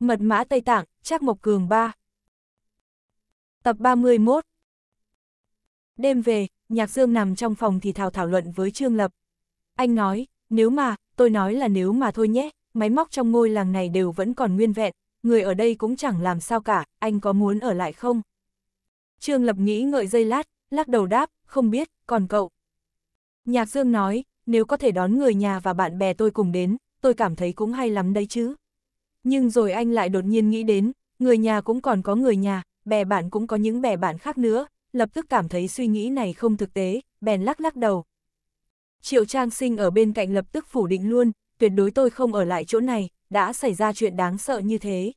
Mật mã Tây Tạng, Trác Mộc Cường 3 Tập 31 Đêm về, Nhạc Dương nằm trong phòng thì thào thảo luận với Trương Lập. Anh nói, nếu mà, tôi nói là nếu mà thôi nhé, máy móc trong ngôi làng này đều vẫn còn nguyên vẹn, người ở đây cũng chẳng làm sao cả, anh có muốn ở lại không? Trương Lập nghĩ ngợi dây lát, lắc đầu đáp, không biết, còn cậu. Nhạc Dương nói, nếu có thể đón người nhà và bạn bè tôi cùng đến, tôi cảm thấy cũng hay lắm đấy chứ. Nhưng rồi anh lại đột nhiên nghĩ đến, người nhà cũng còn có người nhà, bè bạn cũng có những bè bạn khác nữa, lập tức cảm thấy suy nghĩ này không thực tế, bèn lắc lắc đầu. Triệu Trang Sinh ở bên cạnh lập tức phủ định luôn, tuyệt đối tôi không ở lại chỗ này, đã xảy ra chuyện đáng sợ như thế.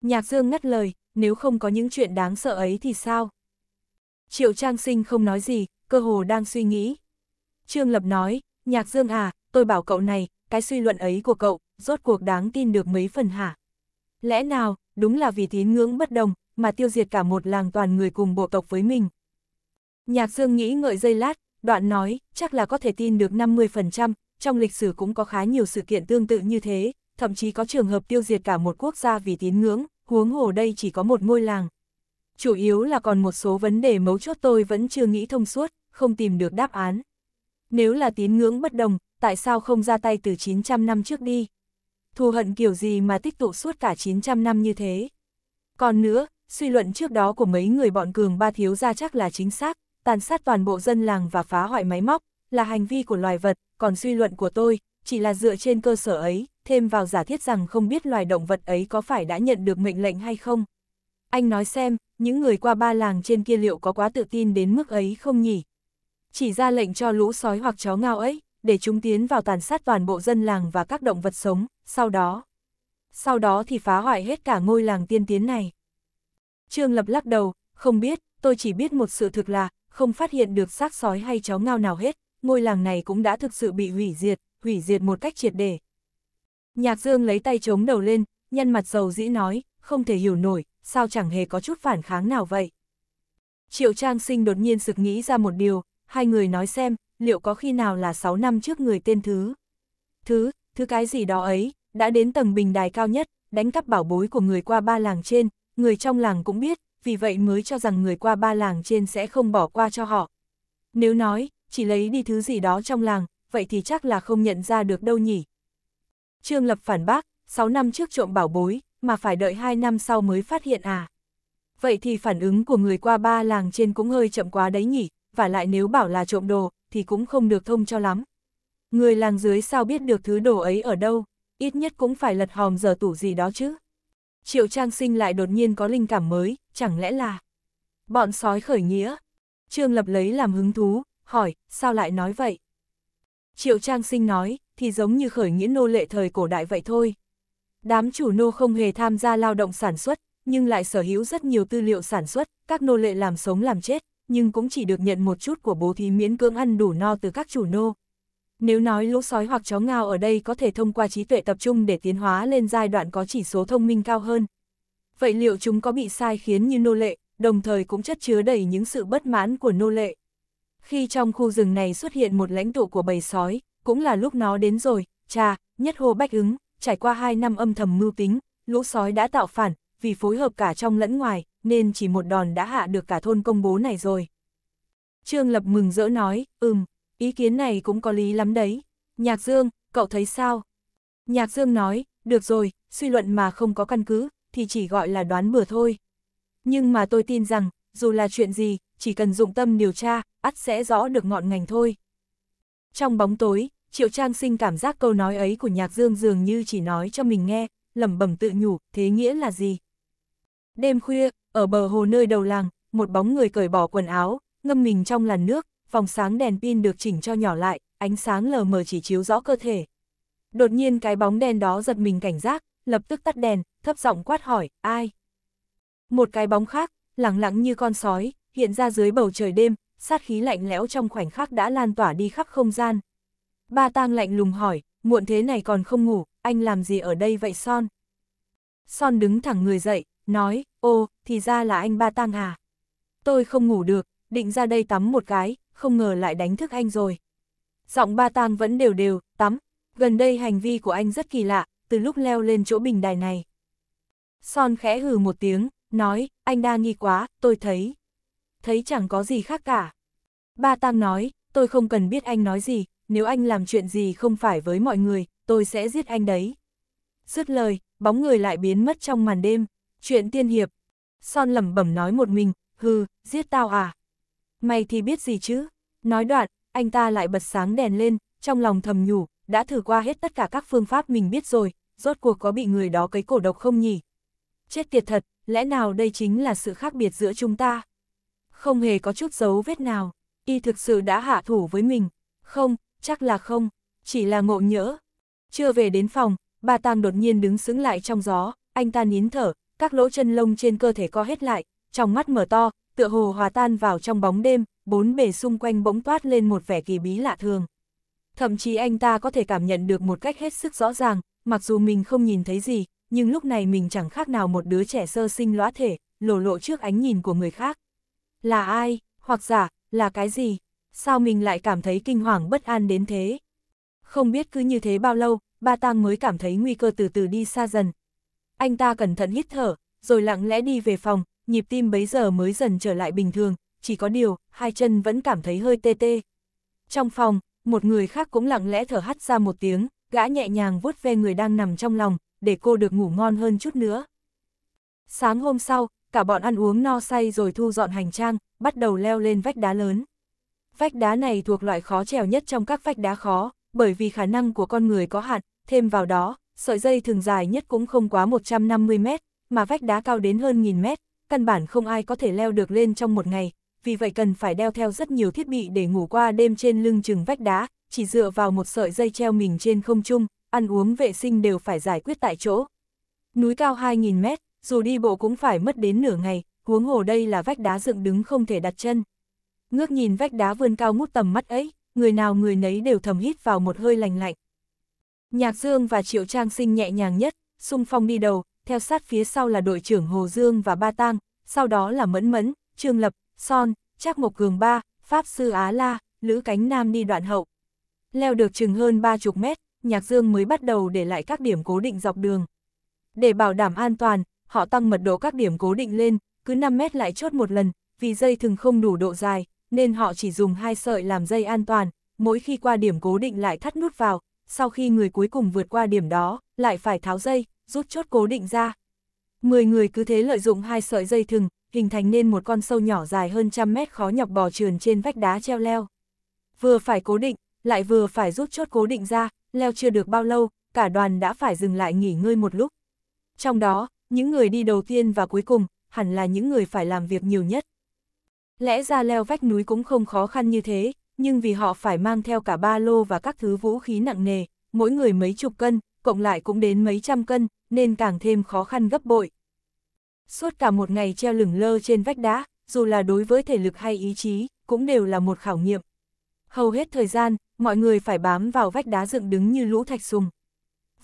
Nhạc Dương ngắt lời, nếu không có những chuyện đáng sợ ấy thì sao? Triệu Trang Sinh không nói gì, cơ hồ đang suy nghĩ. Trương Lập nói, Nhạc Dương à, tôi bảo cậu này, cái suy luận ấy của cậu, rốt cuộc đáng tin được mấy phần hả? Lẽ nào, đúng là vì tín ngưỡng bất đồng, mà tiêu diệt cả một làng toàn người cùng bộ tộc với mình. Nhạc Dương nghĩ ngợi dây lát, đoạn nói, chắc là có thể tin được 50%, trong lịch sử cũng có khá nhiều sự kiện tương tự như thế, thậm chí có trường hợp tiêu diệt cả một quốc gia vì tín ngưỡng, huống hồ đây chỉ có một ngôi làng. Chủ yếu là còn một số vấn đề mấu chốt tôi vẫn chưa nghĩ thông suốt, không tìm được đáp án. Nếu là tín ngưỡng bất đồng, tại sao không ra tay từ 900 năm trước đi? thù hận kiểu gì mà tích tụ suốt cả 900 năm như thế. Còn nữa, suy luận trước đó của mấy người bọn cường ba thiếu gia chắc là chính xác, tàn sát toàn bộ dân làng và phá hoại máy móc, là hành vi của loài vật, còn suy luận của tôi, chỉ là dựa trên cơ sở ấy, thêm vào giả thiết rằng không biết loài động vật ấy có phải đã nhận được mệnh lệnh hay không. Anh nói xem, những người qua ba làng trên kia liệu có quá tự tin đến mức ấy không nhỉ? Chỉ ra lệnh cho lũ sói hoặc chó ngao ấy, để chúng tiến vào tàn sát toàn bộ dân làng và các động vật sống, sau đó, sau đó thì phá hoại hết cả ngôi làng tiên tiến này. Trương Lập lắc đầu, không biết, tôi chỉ biết một sự thực là, không phát hiện được xác sói hay chó ngao nào hết, ngôi làng này cũng đã thực sự bị hủy diệt, hủy diệt một cách triệt để. Nhạc Dương lấy tay chống đầu lên, nhân mặt dầu dĩ nói, không thể hiểu nổi, sao chẳng hề có chút phản kháng nào vậy. Triệu Trang Sinh đột nhiên sực nghĩ ra một điều, hai người nói xem, liệu có khi nào là 6 năm trước người tên Thứ. Thứ, Thứ cái gì đó ấy, đã đến tầng bình đài cao nhất, đánh cắp bảo bối của người qua ba làng trên, người trong làng cũng biết, vì vậy mới cho rằng người qua ba làng trên sẽ không bỏ qua cho họ. Nếu nói, chỉ lấy đi thứ gì đó trong làng, vậy thì chắc là không nhận ra được đâu nhỉ. Trương Lập phản bác, 6 năm trước trộm bảo bối, mà phải đợi 2 năm sau mới phát hiện à. Vậy thì phản ứng của người qua ba làng trên cũng hơi chậm quá đấy nhỉ, và lại nếu bảo là trộm đồ, thì cũng không được thông cho lắm. Người làng dưới sao biết được thứ đồ ấy ở đâu? ít nhất cũng phải lật hòm giờ tủ gì đó chứ. Triệu Trang Sinh lại đột nhiên có linh cảm mới, chẳng lẽ là... Bọn sói khởi nghĩa. Trương Lập lấy làm hứng thú, hỏi, sao lại nói vậy? Triệu Trang Sinh nói, thì giống như khởi nghĩa nô lệ thời cổ đại vậy thôi. Đám chủ nô không hề tham gia lao động sản xuất, nhưng lại sở hữu rất nhiều tư liệu sản xuất, các nô lệ làm sống làm chết, nhưng cũng chỉ được nhận một chút của bố thí miễn cưỡng ăn đủ no từ các chủ nô, nếu nói lũ sói hoặc chó ngao ở đây có thể thông qua trí tuệ tập trung để tiến hóa lên giai đoạn có chỉ số thông minh cao hơn. Vậy liệu chúng có bị sai khiến như nô lệ, đồng thời cũng chất chứa đầy những sự bất mãn của nô lệ? Khi trong khu rừng này xuất hiện một lãnh tụ của bầy sói, cũng là lúc nó đến rồi, cha, nhất hô bách ứng, trải qua hai năm âm thầm mưu tính, lũ sói đã tạo phản, vì phối hợp cả trong lẫn ngoài, nên chỉ một đòn đã hạ được cả thôn công bố này rồi. Trương Lập mừng rỡ nói, ừm, Ý kiến này cũng có lý lắm đấy. Nhạc Dương, cậu thấy sao? Nhạc Dương nói, được rồi, suy luận mà không có căn cứ, thì chỉ gọi là đoán bừa thôi. Nhưng mà tôi tin rằng, dù là chuyện gì, chỉ cần dụng tâm điều tra, ắt sẽ rõ được ngọn ngành thôi. Trong bóng tối, Triệu Trang Sinh cảm giác câu nói ấy của Nhạc Dương dường như chỉ nói cho mình nghe, lẩm bẩm tự nhủ, thế nghĩa là gì? Đêm khuya, ở bờ hồ nơi đầu làng, một bóng người cởi bỏ quần áo, ngâm mình trong làn nước, vòng sáng đèn pin được chỉnh cho nhỏ lại, ánh sáng lờ mờ chỉ chiếu rõ cơ thể. Đột nhiên cái bóng đèn đó giật mình cảnh giác, lập tức tắt đèn, thấp giọng quát hỏi, ai? Một cái bóng khác, lẳng lặng như con sói, hiện ra dưới bầu trời đêm, sát khí lạnh lẽo trong khoảnh khắc đã lan tỏa đi khắp không gian. Ba tang lạnh lùng hỏi, muộn thế này còn không ngủ, anh làm gì ở đây vậy Son? Son đứng thẳng người dậy, nói, ô, thì ra là anh ba tang à. Tôi không ngủ được, định ra đây tắm một cái, không ngờ lại đánh thức anh rồi. Giọng ba tang vẫn đều đều, tắm, gần đây hành vi của anh rất kỳ lạ, từ lúc leo lên chỗ bình đài này. Son khẽ hừ một tiếng, nói, anh đa nghi quá, tôi thấy. Thấy chẳng có gì khác cả. Ba Tang nói, tôi không cần biết anh nói gì, nếu anh làm chuyện gì không phải với mọi người, tôi sẽ giết anh đấy. Dứt lời, bóng người lại biến mất trong màn đêm. Chuyện tiên hiệp. Son lẩm bẩm nói một mình, hừ, giết tao à? may thì biết gì chứ. Nói đoạn, anh ta lại bật sáng đèn lên, trong lòng thầm nhủ, đã thử qua hết tất cả các phương pháp mình biết rồi, rốt cuộc có bị người đó cấy cổ độc không nhỉ? Chết tiệt thật, lẽ nào đây chính là sự khác biệt giữa chúng ta? Không hề có chút dấu vết nào, y thực sự đã hạ thủ với mình. Không, chắc là không, chỉ là ngộ nhỡ. Chưa về đến phòng, bà Tàng đột nhiên đứng sững lại trong gió, anh ta nín thở, các lỗ chân lông trên cơ thể co hết lại, trong mắt mở to, tựa hồ hòa tan vào trong bóng đêm, bốn bề xung quanh bỗng toát lên một vẻ kỳ bí lạ thường. Thậm chí anh ta có thể cảm nhận được một cách hết sức rõ ràng, mặc dù mình không nhìn thấy gì, nhưng lúc này mình chẳng khác nào một đứa trẻ sơ sinh lõa thể, lổ lộ trước ánh nhìn của người khác. Là ai, hoặc giả, là cái gì? Sao mình lại cảm thấy kinh hoàng bất an đến thế? Không biết cứ như thế bao lâu, ba tang mới cảm thấy nguy cơ từ từ đi xa dần. Anh ta cẩn thận hít thở, rồi lặng lẽ đi về phòng, nhịp tim bấy giờ mới dần trở lại bình thường, chỉ có điều, hai chân vẫn cảm thấy hơi tê tê. Trong phòng, một người khác cũng lặng lẽ thở hắt ra một tiếng, gã nhẹ nhàng vuốt ve người đang nằm trong lòng, để cô được ngủ ngon hơn chút nữa. Sáng hôm sau, cả bọn ăn uống no say rồi thu dọn hành trang, bắt đầu leo lên vách đá lớn. Vách đá này thuộc loại khó trèo nhất trong các vách đá khó, bởi vì khả năng của con người có hạn, thêm vào đó, sợi dây thường dài nhất cũng không quá 150 mét, mà vách đá cao đến hơn nghìn mét, căn bản không ai có thể leo được lên trong một ngày, vì vậy cần phải đeo theo rất nhiều thiết bị để ngủ qua đêm trên lưng chừng vách đá, chỉ dựa vào một sợi dây treo mình trên không trung, ăn uống vệ sinh đều phải giải quyết tại chỗ. Núi cao 2.000 mét, dù đi bộ cũng phải mất đến nửa ngày, huống hồ đây là vách đá dựng đứng không thể đặt chân. Ngước nhìn vách đá vươn cao mút tầm mắt ấy, người nào người nấy đều thầm hít vào một hơi lành lạnh. Nhạc Dương và Triệu Trang Sinh nhẹ nhàng nhất, sung phong đi đầu, theo sát phía sau là đội trưởng Hồ Dương và Ba Tang, sau đó là Mẫn Mẫn, Trương Lập, Son, Trác Mộc Cường Ba, Pháp Sư Á La, Lữ Cánh Nam đi đoạn hậu. Leo được chừng hơn ba chục mét, Nhạc Dương mới bắt đầu để lại các điểm cố định dọc đường. Để bảo đảm an toàn, họ tăng mật độ các điểm cố định lên, cứ 5 mét lại chốt một lần, vì dây thường không đủ độ dài, nên họ chỉ dùng hai sợi làm dây an toàn, mỗi khi qua điểm cố định lại thắt nút vào, sau khi người cuối cùng vượt qua điểm đó, lại phải tháo dây, rút chốt cố định ra. Mười người cứ thế lợi dụng hai sợi dây thừng, hình thành nên một con sâu nhỏ dài hơn trăm mét khó nhọc bò trườn trên vách đá treo leo. Vừa phải cố định, lại vừa phải rút chốt cố định ra, leo chưa được bao lâu, cả đoàn đã phải dừng lại nghỉ ngơi một lúc. Trong đó, những người đi đầu tiên và cuối cùng, hẳn là những người phải làm việc nhiều nhất. Lẽ ra leo vách núi cũng không khó khăn như thế, nhưng vì họ phải mang theo cả ba lô và các thứ vũ khí nặng nề, mỗi người mấy chục cân, cộng lại cũng đến mấy trăm cân, nên càng thêm khó khăn gấp bội. Suốt cả một ngày treo lửng lơ trên vách đá, dù là đối với thể lực hay ý chí, cũng đều là một khảo nghiệm. Hầu hết thời gian, mọi người phải bám vào vách đá dựng đứng như lũ thạch sùng.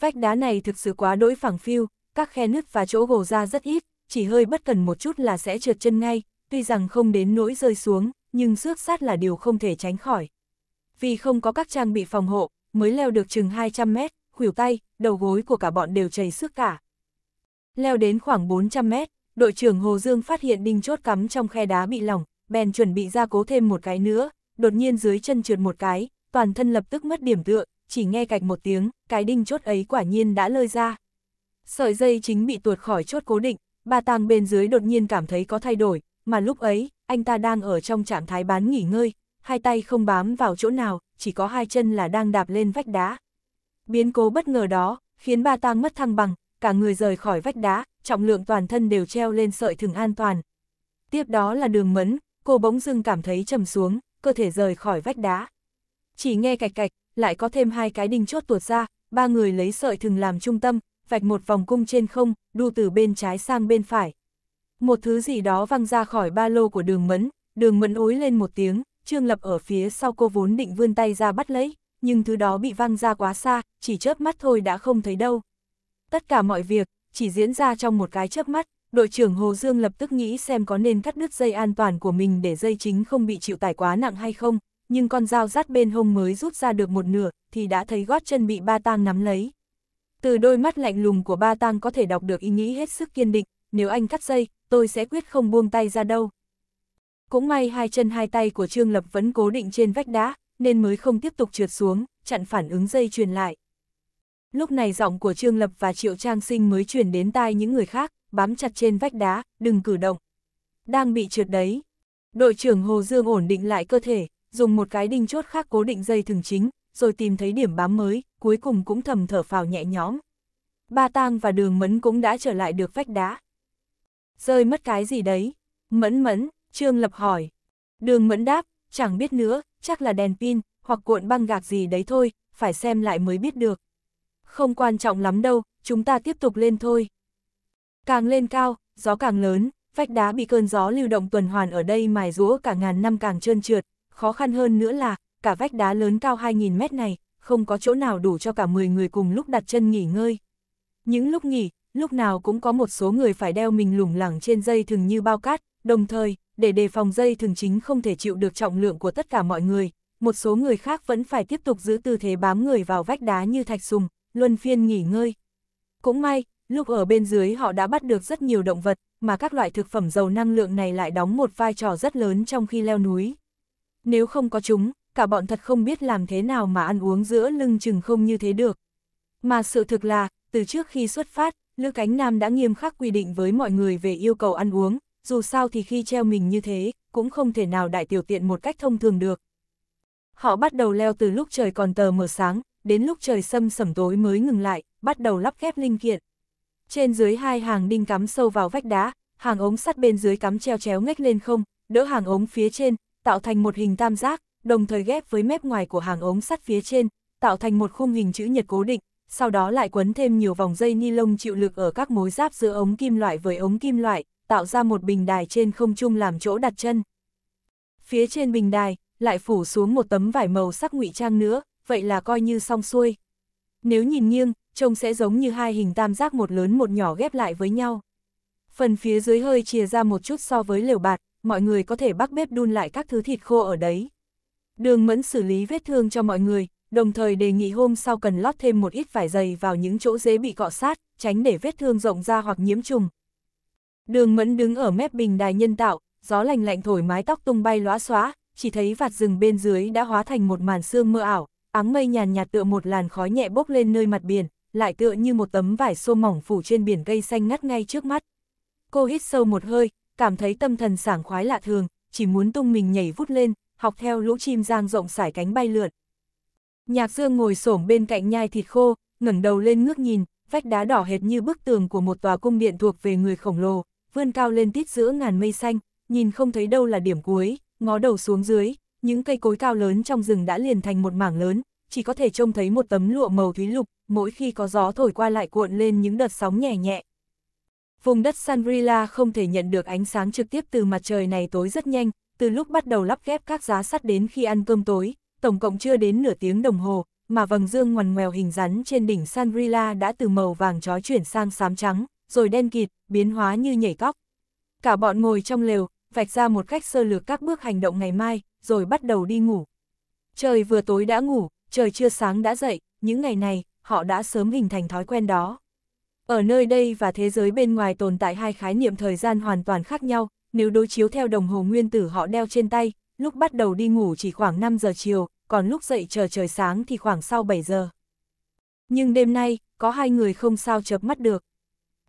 Vách đá này thực sự quá đỗi phẳng phiu, các khe nứt và chỗ gồ ra rất ít, chỉ hơi bất cần một chút là sẽ trượt chân ngay, tuy rằng không đến nỗi rơi xuống, nhưng xước sát là điều không thể tránh khỏi. Vì không có các trang bị phòng hộ, mới leo được chừng 200 mét, khuỷu tay, đầu gối của cả bọn đều chảy xước cả. Leo đến khoảng 400 mét, đội trưởng Hồ Dương phát hiện đinh chốt cắm trong khe đá bị lỏng, bèn chuẩn bị ra cố thêm một cái nữa, đột nhiên dưới chân trượt một cái, toàn thân lập tức mất điểm tựa, chỉ nghe cạch một tiếng, cái đinh chốt ấy quả nhiên đã lơi ra. Sợi dây chính bị tuột khỏi chốt cố định, bà tàng bên dưới đột nhiên cảm thấy có thay đổi, mà lúc ấy, anh ta đang ở trong trạng thái bán nghỉ ngơi, hai tay không bám vào chỗ nào, chỉ có hai chân là đang đạp lên vách đá. Biến cố bất ngờ đó, khiến ba tang mất thăng bằng, cả người rời khỏi vách đá, trọng lượng toàn thân đều treo lên sợi thừng an toàn. Tiếp đó là đường mẫn, cô bỗng dưng cảm thấy trầm xuống, cơ thể rời khỏi vách đá. Chỉ nghe cạch cạch, lại có thêm hai cái đinh chốt tuột ra, ba người lấy sợi thừng làm trung tâm, vạch một vòng cung trên không, đu từ bên trái sang bên phải. Một thứ gì đó văng ra khỏi ba lô của đường mẫn, đường mẫn ối lên một tiếng, Trương Lập ở phía sau cô vốn định vươn tay ra bắt lấy nhưng thứ đó bị văng ra quá xa, chỉ chớp mắt thôi đã không thấy đâu. Tất cả mọi việc, chỉ diễn ra trong một cái chớp mắt, đội trưởng Hồ Dương lập tức nghĩ xem có nên cắt đứt dây an toàn của mình để dây chính không bị chịu tải quá nặng hay không, nhưng con dao rát bên hông mới rút ra được một nửa, thì đã thấy gót chân bị ba tang nắm lấy. Từ đôi mắt lạnh lùng của ba tang có thể đọc được ý nghĩ hết sức kiên định, nếu anh cắt dây, tôi sẽ quyết không buông tay ra đâu. Cũng may hai chân hai tay của Trương Lập vẫn cố định trên vách đá, nên mới không tiếp tục trượt xuống, chặn phản ứng dây truyền lại. Lúc này giọng của Trương Lập và Triệu Trang Sinh mới truyền đến tai những người khác, bám chặt trên vách đá, đừng cử động. Đang bị trượt đấy. Đội trưởng Hồ Dương ổn định lại cơ thể, dùng một cái đinh chốt khác cố định dây thừng chính, rồi tìm thấy điểm bám mới, cuối cùng cũng thầm thở phào nhẹ nhõm. Ba tang và đường mẫn cũng đã trở lại được vách đá. Rơi mất cái gì đấy? Mẫn mẫn, Trương Lập hỏi. Đường mẫn đáp, chẳng biết nữa, chắc là đèn pin, hoặc cuộn băng gạc gì đấy thôi, phải xem lại mới biết được. Không quan trọng lắm đâu, chúng ta tiếp tục lên thôi. Càng lên cao, gió càng lớn, vách đá bị cơn gió lưu động tuần hoàn ở đây mài rũa cả ngàn năm càng trơn trượt, khó khăn hơn nữa là, cả vách đá lớn cao 2.000 mét này, không có chỗ nào đủ cho cả 10 người cùng lúc đặt chân nghỉ ngơi. Những lúc nghỉ, lúc nào cũng có một số người phải đeo mình lủng lẳng trên dây thường như bao cát, đồng thời, để đề phòng dây thường chính không thể chịu được trọng lượng của tất cả mọi người, một số người khác vẫn phải tiếp tục giữ tư thế bám người vào vách đá như thạch sùng, luân phiên nghỉ ngơi. Cũng may, lúc ở bên dưới họ đã bắt được rất nhiều động vật, mà các loại thực phẩm giàu năng lượng này lại đóng một vai trò rất lớn trong khi leo núi. Nếu không có chúng, cả bọn thật không biết làm thế nào mà ăn uống giữa lưng chừng không như thế được. Mà sự thực là, từ trước khi xuất phát, Lữ Cánh Nam đã nghiêm khắc quy định với mọi người về yêu cầu ăn uống, dù sao thì khi treo mình như thế, cũng không thể nào đại tiểu tiện một cách thông thường được. Họ bắt đầu leo từ lúc trời còn tờ mờ sáng, đến lúc trời sâm sẩm tối mới ngừng lại, bắt đầu lắp ghép linh kiện. Trên dưới hai hàng đinh cắm sâu vào vách đá, hàng ống sắt bên dưới cắm treo chéo ngách lên không, đỡ hàng ống phía trên, tạo thành một hình tam giác, đồng thời ghép với mép ngoài của hàng ống sắt phía trên, tạo thành một khung hình chữ nhật cố định, sau đó lại quấn thêm nhiều vòng dây ni lông chịu lực ở các mối giáp giữa ống kim loại với ống kim loại, tạo ra một bình đài trên không trung làm chỗ đặt chân. Phía trên bình đài, lại phủ xuống một tấm vải màu sắc ngụy trang nữa, vậy là coi như xong xuôi. Nếu nhìn nghiêng, trông sẽ giống như hai hình tam giác một lớn một nhỏ ghép lại với nhau. Phần phía dưới hơi chia ra một chút so với lều bạt, mọi người có thể bắt bếp đun lại các thứ thịt khô ở đấy. Đường mẫn xử lý vết thương cho mọi người, đồng thời đề nghị hôm sau cần lót thêm một ít vải dày vào những chỗ dễ bị cọ sát, tránh để vết thương rộng ra hoặc nhiễm trùng, Đường mẫn đứng ở mép bình đài nhân tạo, gió lành lạnh thổi mái tóc tung bay lóa xóa, chỉ thấy vạt rừng bên dưới đã hóa thành một màn sương mơ ảo, áng mây nhàn nhạt tựa một làn khói nhẹ bốc lên nơi mặt biển, lại tựa như một tấm vải xô mỏng phủ trên biển cây xanh ngắt ngay trước mắt. Cô hít sâu một hơi, cảm thấy tâm thần sảng khoái lạ thường, chỉ muốn tung mình nhảy vút lên, học theo lũ chim giang rộng sải cánh bay lượn. Nhạc Dương ngồi xổm bên cạnh nhai thịt khô, ngẩng đầu lên ngước nhìn, vách đá đỏ hệt như bức tường của một tòa cung điện thuộc về người khổng lồ, vươn cao lên tít giữa ngàn mây xanh, nhìn không thấy đâu là điểm cuối, ngó đầu xuống dưới, những cây cối cao lớn trong rừng đã liền thành một mảng lớn, chỉ có thể trông thấy một tấm lụa màu thúy lục, mỗi khi có gió thổi qua lại cuộn lên những đợt sóng nhẹ nhẹ. Vùng đất Sanrila không thể nhận được ánh sáng trực tiếp từ mặt trời này tối rất nhanh, từ lúc bắt đầu lắp ghép các giá sắt đến khi ăn cơm tối, tổng cộng chưa đến nửa tiếng đồng hồ, mà vầng dương ngoằn ngoèo hình rắn trên đỉnh Sanrila đã từ màu vàng chói chuyển sang xám trắng rồi đen kịt, biến hóa như nhảy cóc. Cả bọn ngồi trong lều, vạch ra một cách sơ lược các bước hành động ngày mai, rồi bắt đầu đi ngủ. Trời vừa tối đã ngủ, trời chưa sáng đã dậy, những ngày này, họ đã sớm hình thành thói quen đó. Ở nơi đây và thế giới bên ngoài tồn tại hai khái niệm thời gian hoàn toàn khác nhau, nếu đối chiếu theo đồng hồ nguyên tử họ đeo trên tay, lúc bắt đầu đi ngủ chỉ khoảng 5 giờ chiều, còn lúc dậy chờ trời sáng thì khoảng sau 7 giờ. Nhưng đêm nay, có hai người không sao chớp mắt được.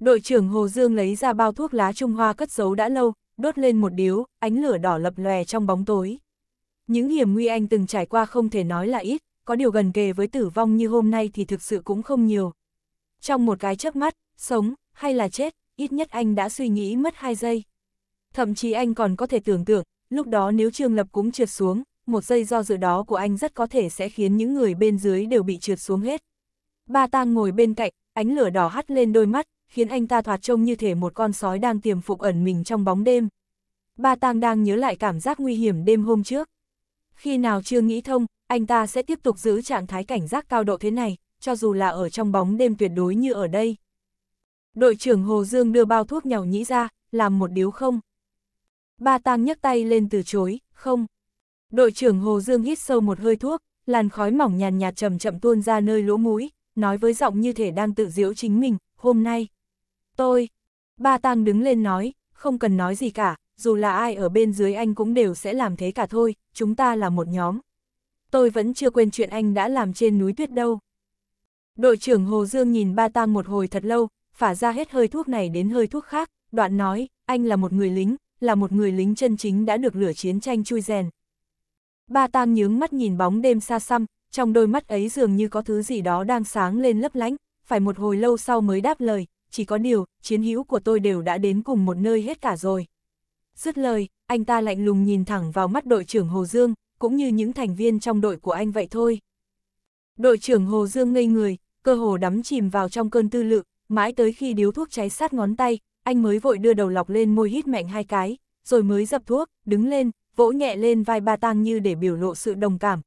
Đội trưởng Hồ Dương lấy ra bao thuốc lá Trung Hoa cất giấu đã lâu, đốt lên một điếu, ánh lửa đỏ lập lòe trong bóng tối. Những hiểm nguy anh từng trải qua không thể nói là ít, có điều gần kề với tử vong như hôm nay thì thực sự cũng không nhiều. Trong một cái chớp mắt, sống, hay là chết, ít nhất anh đã suy nghĩ mất 2 giây. Thậm chí anh còn có thể tưởng tượng, lúc đó nếu Trương Lập cũng trượt xuống, một giây do dự đó của anh rất có thể sẽ khiến những người bên dưới đều bị trượt xuống hết. Ba tang ngồi bên cạnh, ánh lửa đỏ hắt lên đôi mắt, khiến anh ta thoạt trông như thể một con sói đang tiềm phục ẩn mình trong bóng đêm. Ba Tang đang nhớ lại cảm giác nguy hiểm đêm hôm trước. Khi nào chưa nghĩ thông, anh ta sẽ tiếp tục giữ trạng thái cảnh giác cao độ thế này, cho dù là ở trong bóng đêm tuyệt đối như ở đây. Đội trưởng Hồ Dương đưa bao thuốc nhàu nhĩ ra, làm một điếu không. Ba Tang nhấc tay lên từ chối, không. Đội trưởng Hồ Dương hít sâu một hơi thuốc, làn khói mỏng nhàn nhạt chậm chậm tuôn ra nơi lỗ mũi, nói với giọng như thể đang tự giễu chính mình, hôm nay. Tôi, ba tang đứng lên nói, không cần nói gì cả, dù là ai ở bên dưới anh cũng đều sẽ làm thế cả thôi, chúng ta là một nhóm. Tôi vẫn chưa quên chuyện anh đã làm trên núi tuyết đâu. Đội trưởng Hồ Dương nhìn ba tang một hồi thật lâu, phả ra hết hơi thuốc này đến hơi thuốc khác, đoạn nói, anh là một người lính, là một người lính chân chính đã được lửa chiến tranh chui rèn. Ba tang nhướng mắt nhìn bóng đêm xa xăm, trong đôi mắt ấy dường như có thứ gì đó đang sáng lên lấp lánh, phải một hồi lâu sau mới đáp lời, chỉ có điều, chiến hữu của tôi đều đã đến cùng một nơi hết cả rồi. Dứt lời, anh ta lạnh lùng nhìn thẳng vào mắt đội trưởng Hồ Dương, cũng như những thành viên trong đội của anh vậy thôi. Đội trưởng Hồ Dương ngây người, cơ hồ đắm chìm vào trong cơn tư lự, mãi tới khi điếu thuốc cháy sát ngón tay, anh mới vội đưa đầu lọc lên môi hít mạnh hai cái, rồi mới dập thuốc, đứng lên, vỗ nhẹ lên vai Ba Tang như để biểu lộ sự đồng cảm.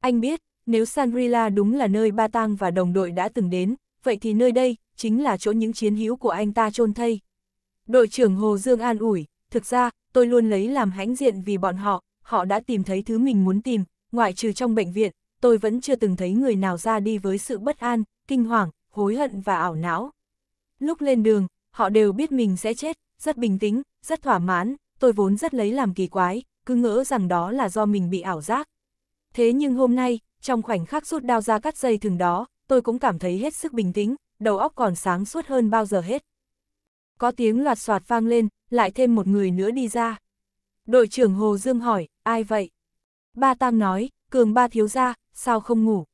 Anh biết, nếu Sangrila đúng là nơi Ba Tang và đồng đội đã từng đến, vậy thì nơi đây, chính là chỗ những chiến hữu của anh ta chôn thây. Đội trưởng Hồ Dương an ủi, thực ra, tôi luôn lấy làm hãnh diện vì bọn họ, họ đã tìm thấy thứ mình muốn tìm, ngoại trừ trong bệnh viện, tôi vẫn chưa từng thấy người nào ra đi với sự bất an, kinh hoàng, hối hận và ảo não. Lúc lên đường, họ đều biết mình sẽ chết, rất bình tĩnh, rất thỏa mãn, tôi vốn rất lấy làm kỳ quái, cứ ngỡ rằng đó là do mình bị ảo giác. Thế nhưng hôm nay, trong khoảnh khắc rút đao ra cắt dây thường đó, tôi cũng cảm thấy hết sức bình tĩnh, đầu óc còn sáng suốt hơn bao giờ hết. Có tiếng loạt soạt vang lên, lại thêm một người nữa đi ra. Đội trưởng Hồ Dương hỏi, ai vậy? Ba Tam nói, Cường Ba Thiếu Gia, sao không ngủ?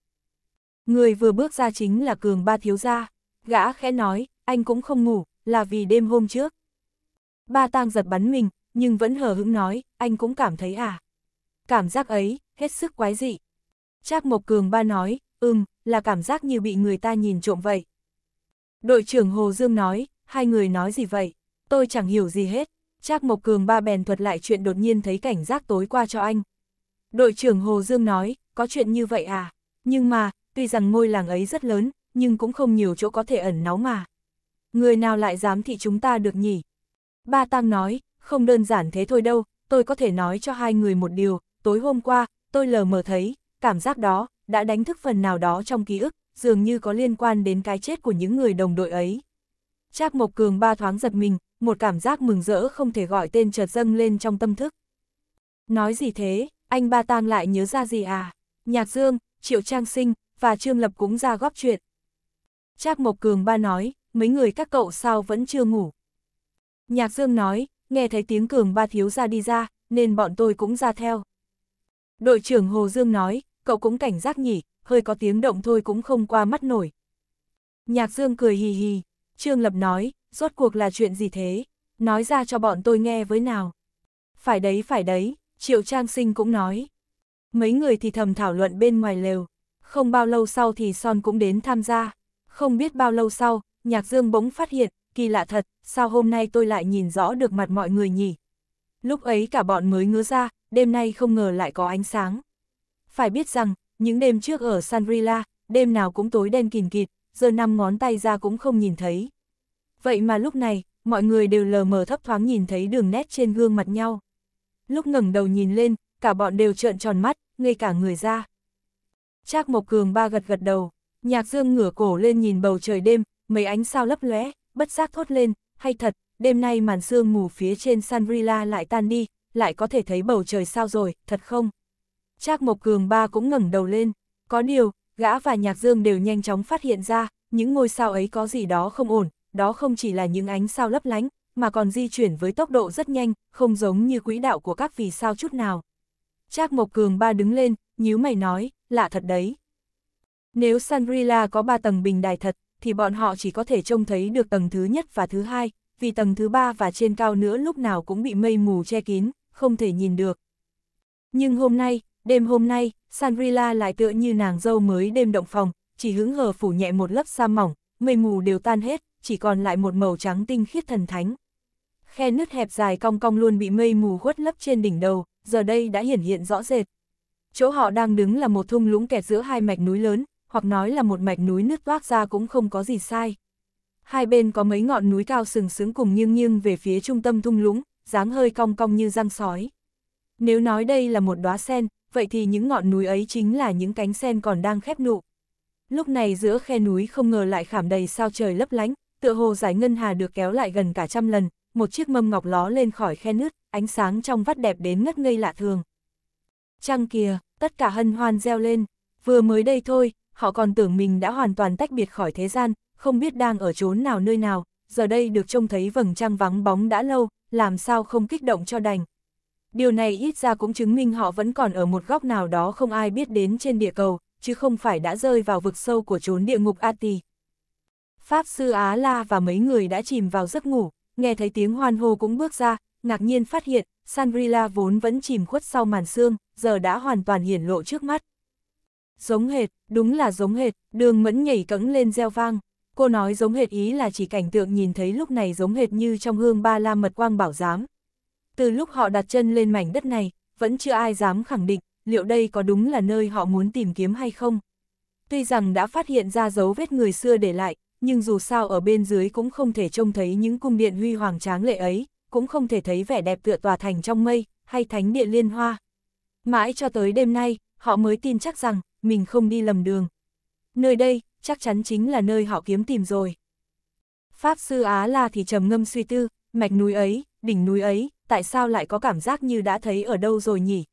Người vừa bước ra chính là Cường Ba Thiếu Gia. Gã khẽ nói, anh cũng không ngủ, là vì đêm hôm trước. Ba Tang giật bắn mình, nhưng vẫn hờ hững nói, anh cũng cảm thấy à. Cảm giác ấy, hết sức quái dị. Trác Mộc Cường Ba nói, ừm, là cảm giác như bị người ta nhìn trộm vậy. Đội trưởng Hồ Dương nói, hai người nói gì vậy? Tôi chẳng hiểu gì hết. Trác Mộc Cường ba bèn thuật lại chuyện đột nhiên thấy cảnh giác tối qua cho anh. Đội trưởng Hồ Dương nói, có chuyện như vậy à? Nhưng mà, tuy rằng ngôi làng ấy rất lớn, nhưng cũng không nhiều chỗ có thể ẩn náu mà. Người nào lại dám thị chúng ta được nhỉ? Ba Tăng nói, không đơn giản thế thôi đâu, tôi có thể nói cho hai người một điều, tối hôm qua, tôi lờ mờ thấy, cảm giác đó, đã đánh thức phần nào đó trong ký ức, dường như có liên quan đến cái chết của những người đồng đội ấy. Trác Mộc Cường ba thoáng giật mình, một cảm giác mừng rỡ không thể gọi tên chợt dâng lên trong tâm thức. Nói gì thế, anh ba tang lại nhớ ra gì à? Nhạc Dương, Triệu Trang Sinh và Trương Lập cũng ra góp chuyện. Trác Mộc Cường ba nói, mấy người các cậu sao vẫn chưa ngủ. Nhạc Dương nói, nghe thấy tiếng Cường ba thiếu ra đi ra, nên bọn tôi cũng ra theo. Đội trưởng Hồ Dương nói, cậu cũng cảnh giác nhỉ, hơi có tiếng động thôi cũng không qua mắt nổi. Nhạc Dương cười hì hì, Trương Lập nói, rốt cuộc là chuyện gì thế, nói ra cho bọn tôi nghe với nào. Phải đấy phải đấy, Triệu Trang Sinh cũng nói. Mấy người thì thầm thảo luận bên ngoài lều, không bao lâu sau thì Son cũng đến tham gia. Không biết bao lâu sau, Nhạc Dương bỗng phát hiện, kỳ lạ thật, sao hôm nay tôi lại nhìn rõ được mặt mọi người nhỉ? Lúc ấy cả bọn mới ngứa ra, đêm nay không ngờ lại có ánh sáng phải biết rằng, những đêm trước ở Sanrila, đêm nào cũng tối đen kìn kịt, giờ năm ngón tay ra cũng không nhìn thấy. Vậy mà lúc này, mọi người đều lờ mờ thấp thoáng nhìn thấy đường nét trên gương mặt nhau. Lúc ngẩng đầu nhìn lên, cả bọn đều trợn tròn mắt, ngay cả người ra. Trác Mộc Cường ba gật gật đầu, Nhạc Dương ngửa cổ lên nhìn bầu trời đêm, mấy ánh sao lấp lóe, bất giác thốt lên, hay thật, đêm nay màn sương mù phía trên Sanrila lại tan đi, lại có thể thấy bầu trời sao rồi, thật không? Trác Mộc Cường ba cũng ngẩng đầu lên, có điều, gã và Nhạc Dương đều nhanh chóng phát hiện ra, những ngôi sao ấy có gì đó không ổn, đó không chỉ là những ánh sao lấp lánh, mà còn di chuyển với tốc độ rất nhanh, không giống như quỹ đạo của các vì sao chút nào. Trác Mộc Cường ba đứng lên, nhíu mày nói, lạ thật đấy. Nếu Sangrila có ba tầng bình đài thật, thì bọn họ chỉ có thể trông thấy được tầng thứ nhất và thứ hai, vì tầng thứ ba và trên cao nữa lúc nào cũng bị mây mù che kín, không thể nhìn được. Nhưng hôm nay, Đêm hôm nay, Sangrila lại tựa như nàng dâu mới đêm động phòng, chỉ hứng hờ phủ nhẹ một lớp sa mỏng, mây mù đều tan hết, chỉ còn lại một màu trắng tinh khiết thần thánh. Khe nứt hẹp dài cong cong luôn bị mây mù khuất lấp trên đỉnh đầu, giờ đây đã hiển hiện rõ rệt. Chỗ họ đang đứng là một thung lũng kẹt giữa hai mạch núi lớn, hoặc nói là một mạch núi nứt toác ra cũng không có gì sai. Hai bên có mấy ngọn núi cao sừng sững cùng nghiêng nghiêng về phía trung tâm thung lũng, dáng hơi cong cong như răng sói. Nếu nói đây là một đóa sen, vậy thì những ngọn núi ấy chính là những cánh sen còn đang khép nụ. Lúc này giữa khe núi không ngờ lại khảm đầy sao trời lấp lánh, tựa hồ giải ngân hà được kéo lại gần cả trăm lần, một chiếc mâm ngọc ló lên khỏi khe nứt, ánh sáng trong vắt đẹp đến ngất ngây lạ thường. Trăng kìa, tất cả hân hoan reo lên, vừa mới đây thôi, họ còn tưởng mình đã hoàn toàn tách biệt khỏi thế gian, không biết đang ở chốn nào nơi nào, giờ đây được trông thấy vầng trăng vắng bóng đã lâu, làm sao không kích động cho đành điều này ít ra cũng chứng minh họ vẫn còn ở một góc nào đó không ai biết đến trên địa cầu, chứ không phải đã rơi vào vực sâu của chốn địa ngục Ati. Pháp sư Á La và mấy người đã chìm vào giấc ngủ, nghe thấy tiếng hoan hô cũng bước ra, ngạc nhiên phát hiện, Sanrila vốn vẫn chìm khuất sau màn xương, giờ đã hoàn toàn hiển lộ trước mắt. Giống hệt, đúng là giống hệt, đường mẫn nhảy cẫng lên gieo vang. Cô nói giống hệt ý là chỉ cảnh tượng nhìn thấy lúc này giống hệt như trong hương ba la mật quang bảo giám, từ lúc họ đặt chân lên mảnh đất này, vẫn chưa ai dám khẳng định liệu đây có đúng là nơi họ muốn tìm kiếm hay không. Tuy rằng đã phát hiện ra dấu vết người xưa để lại, nhưng dù sao ở bên dưới cũng không thể trông thấy những cung điện huy hoàng tráng lệ ấy, cũng không thể thấy vẻ đẹp tựa tòa thành trong mây, hay thánh địa liên hoa. Mãi cho tới đêm nay, họ mới tin chắc rằng mình không đi lầm đường. Nơi đây, chắc chắn chính là nơi họ kiếm tìm rồi. Pháp sư Á La thì trầm ngâm suy tư, mạch núi ấy, đỉnh núi ấy, tại sao lại có cảm giác như đã thấy ở đâu rồi nhỉ?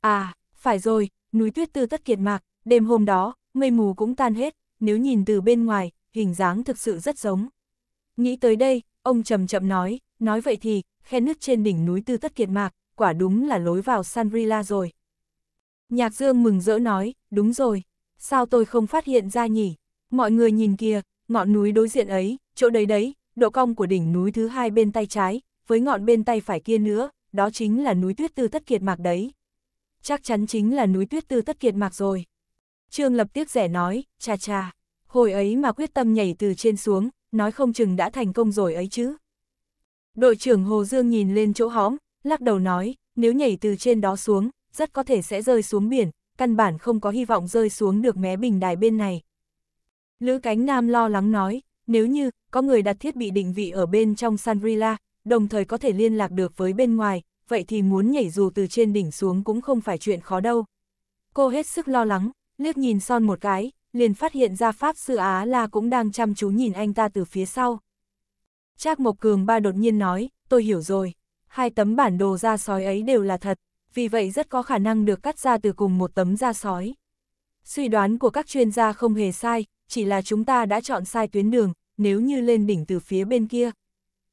À, phải rồi, núi tuyết tư tất kiệt mạc, đêm hôm đó, mây mù cũng tan hết, nếu nhìn từ bên ngoài, hình dáng thực sự rất giống. Nghĩ tới đây, ông chậm chậm nói, nói vậy thì, khe nước trên đỉnh núi tư tất kiệt mạc, quả đúng là lối vào Sanrila rồi. Nhạc Dương mừng rỡ nói, đúng rồi, sao tôi không phát hiện ra nhỉ? Mọi người nhìn kìa, ngọn núi đối diện ấy, chỗ đấy đấy, độ cong của đỉnh núi thứ hai bên tay trái, với ngọn bên tay phải kia nữa, đó chính là núi tuyết tư tất kiệt mạc đấy. Chắc chắn chính là núi tuyết tư tất kiệt mạc rồi. Trương Lập tiếc rẻ nói, cha cha, hồi ấy mà quyết tâm nhảy từ trên xuống, nói không chừng đã thành công rồi ấy chứ. Đội trưởng Hồ Dương nhìn lên chỗ hóm, lắc đầu nói, nếu nhảy từ trên đó xuống, rất có thể sẽ rơi xuống biển, căn bản không có hy vọng rơi xuống được mé bình đài bên này. Lữ Cánh Nam lo lắng nói, nếu như, có người đặt thiết bị định vị ở bên trong Sanvrila, đồng thời có thể liên lạc được với bên ngoài, vậy thì muốn nhảy dù từ trên đỉnh xuống cũng không phải chuyện khó đâu. Cô hết sức lo lắng, liếc nhìn son một cái, liền phát hiện ra Pháp Sư Á La cũng đang chăm chú nhìn anh ta từ phía sau. Trác Mộc Cường ba đột nhiên nói, tôi hiểu rồi, hai tấm bản đồ da sói ấy đều là thật, vì vậy rất có khả năng được cắt ra từ cùng một tấm da sói. Suy đoán của các chuyên gia không hề sai, chỉ là chúng ta đã chọn sai tuyến đường, nếu như lên đỉnh từ phía bên kia,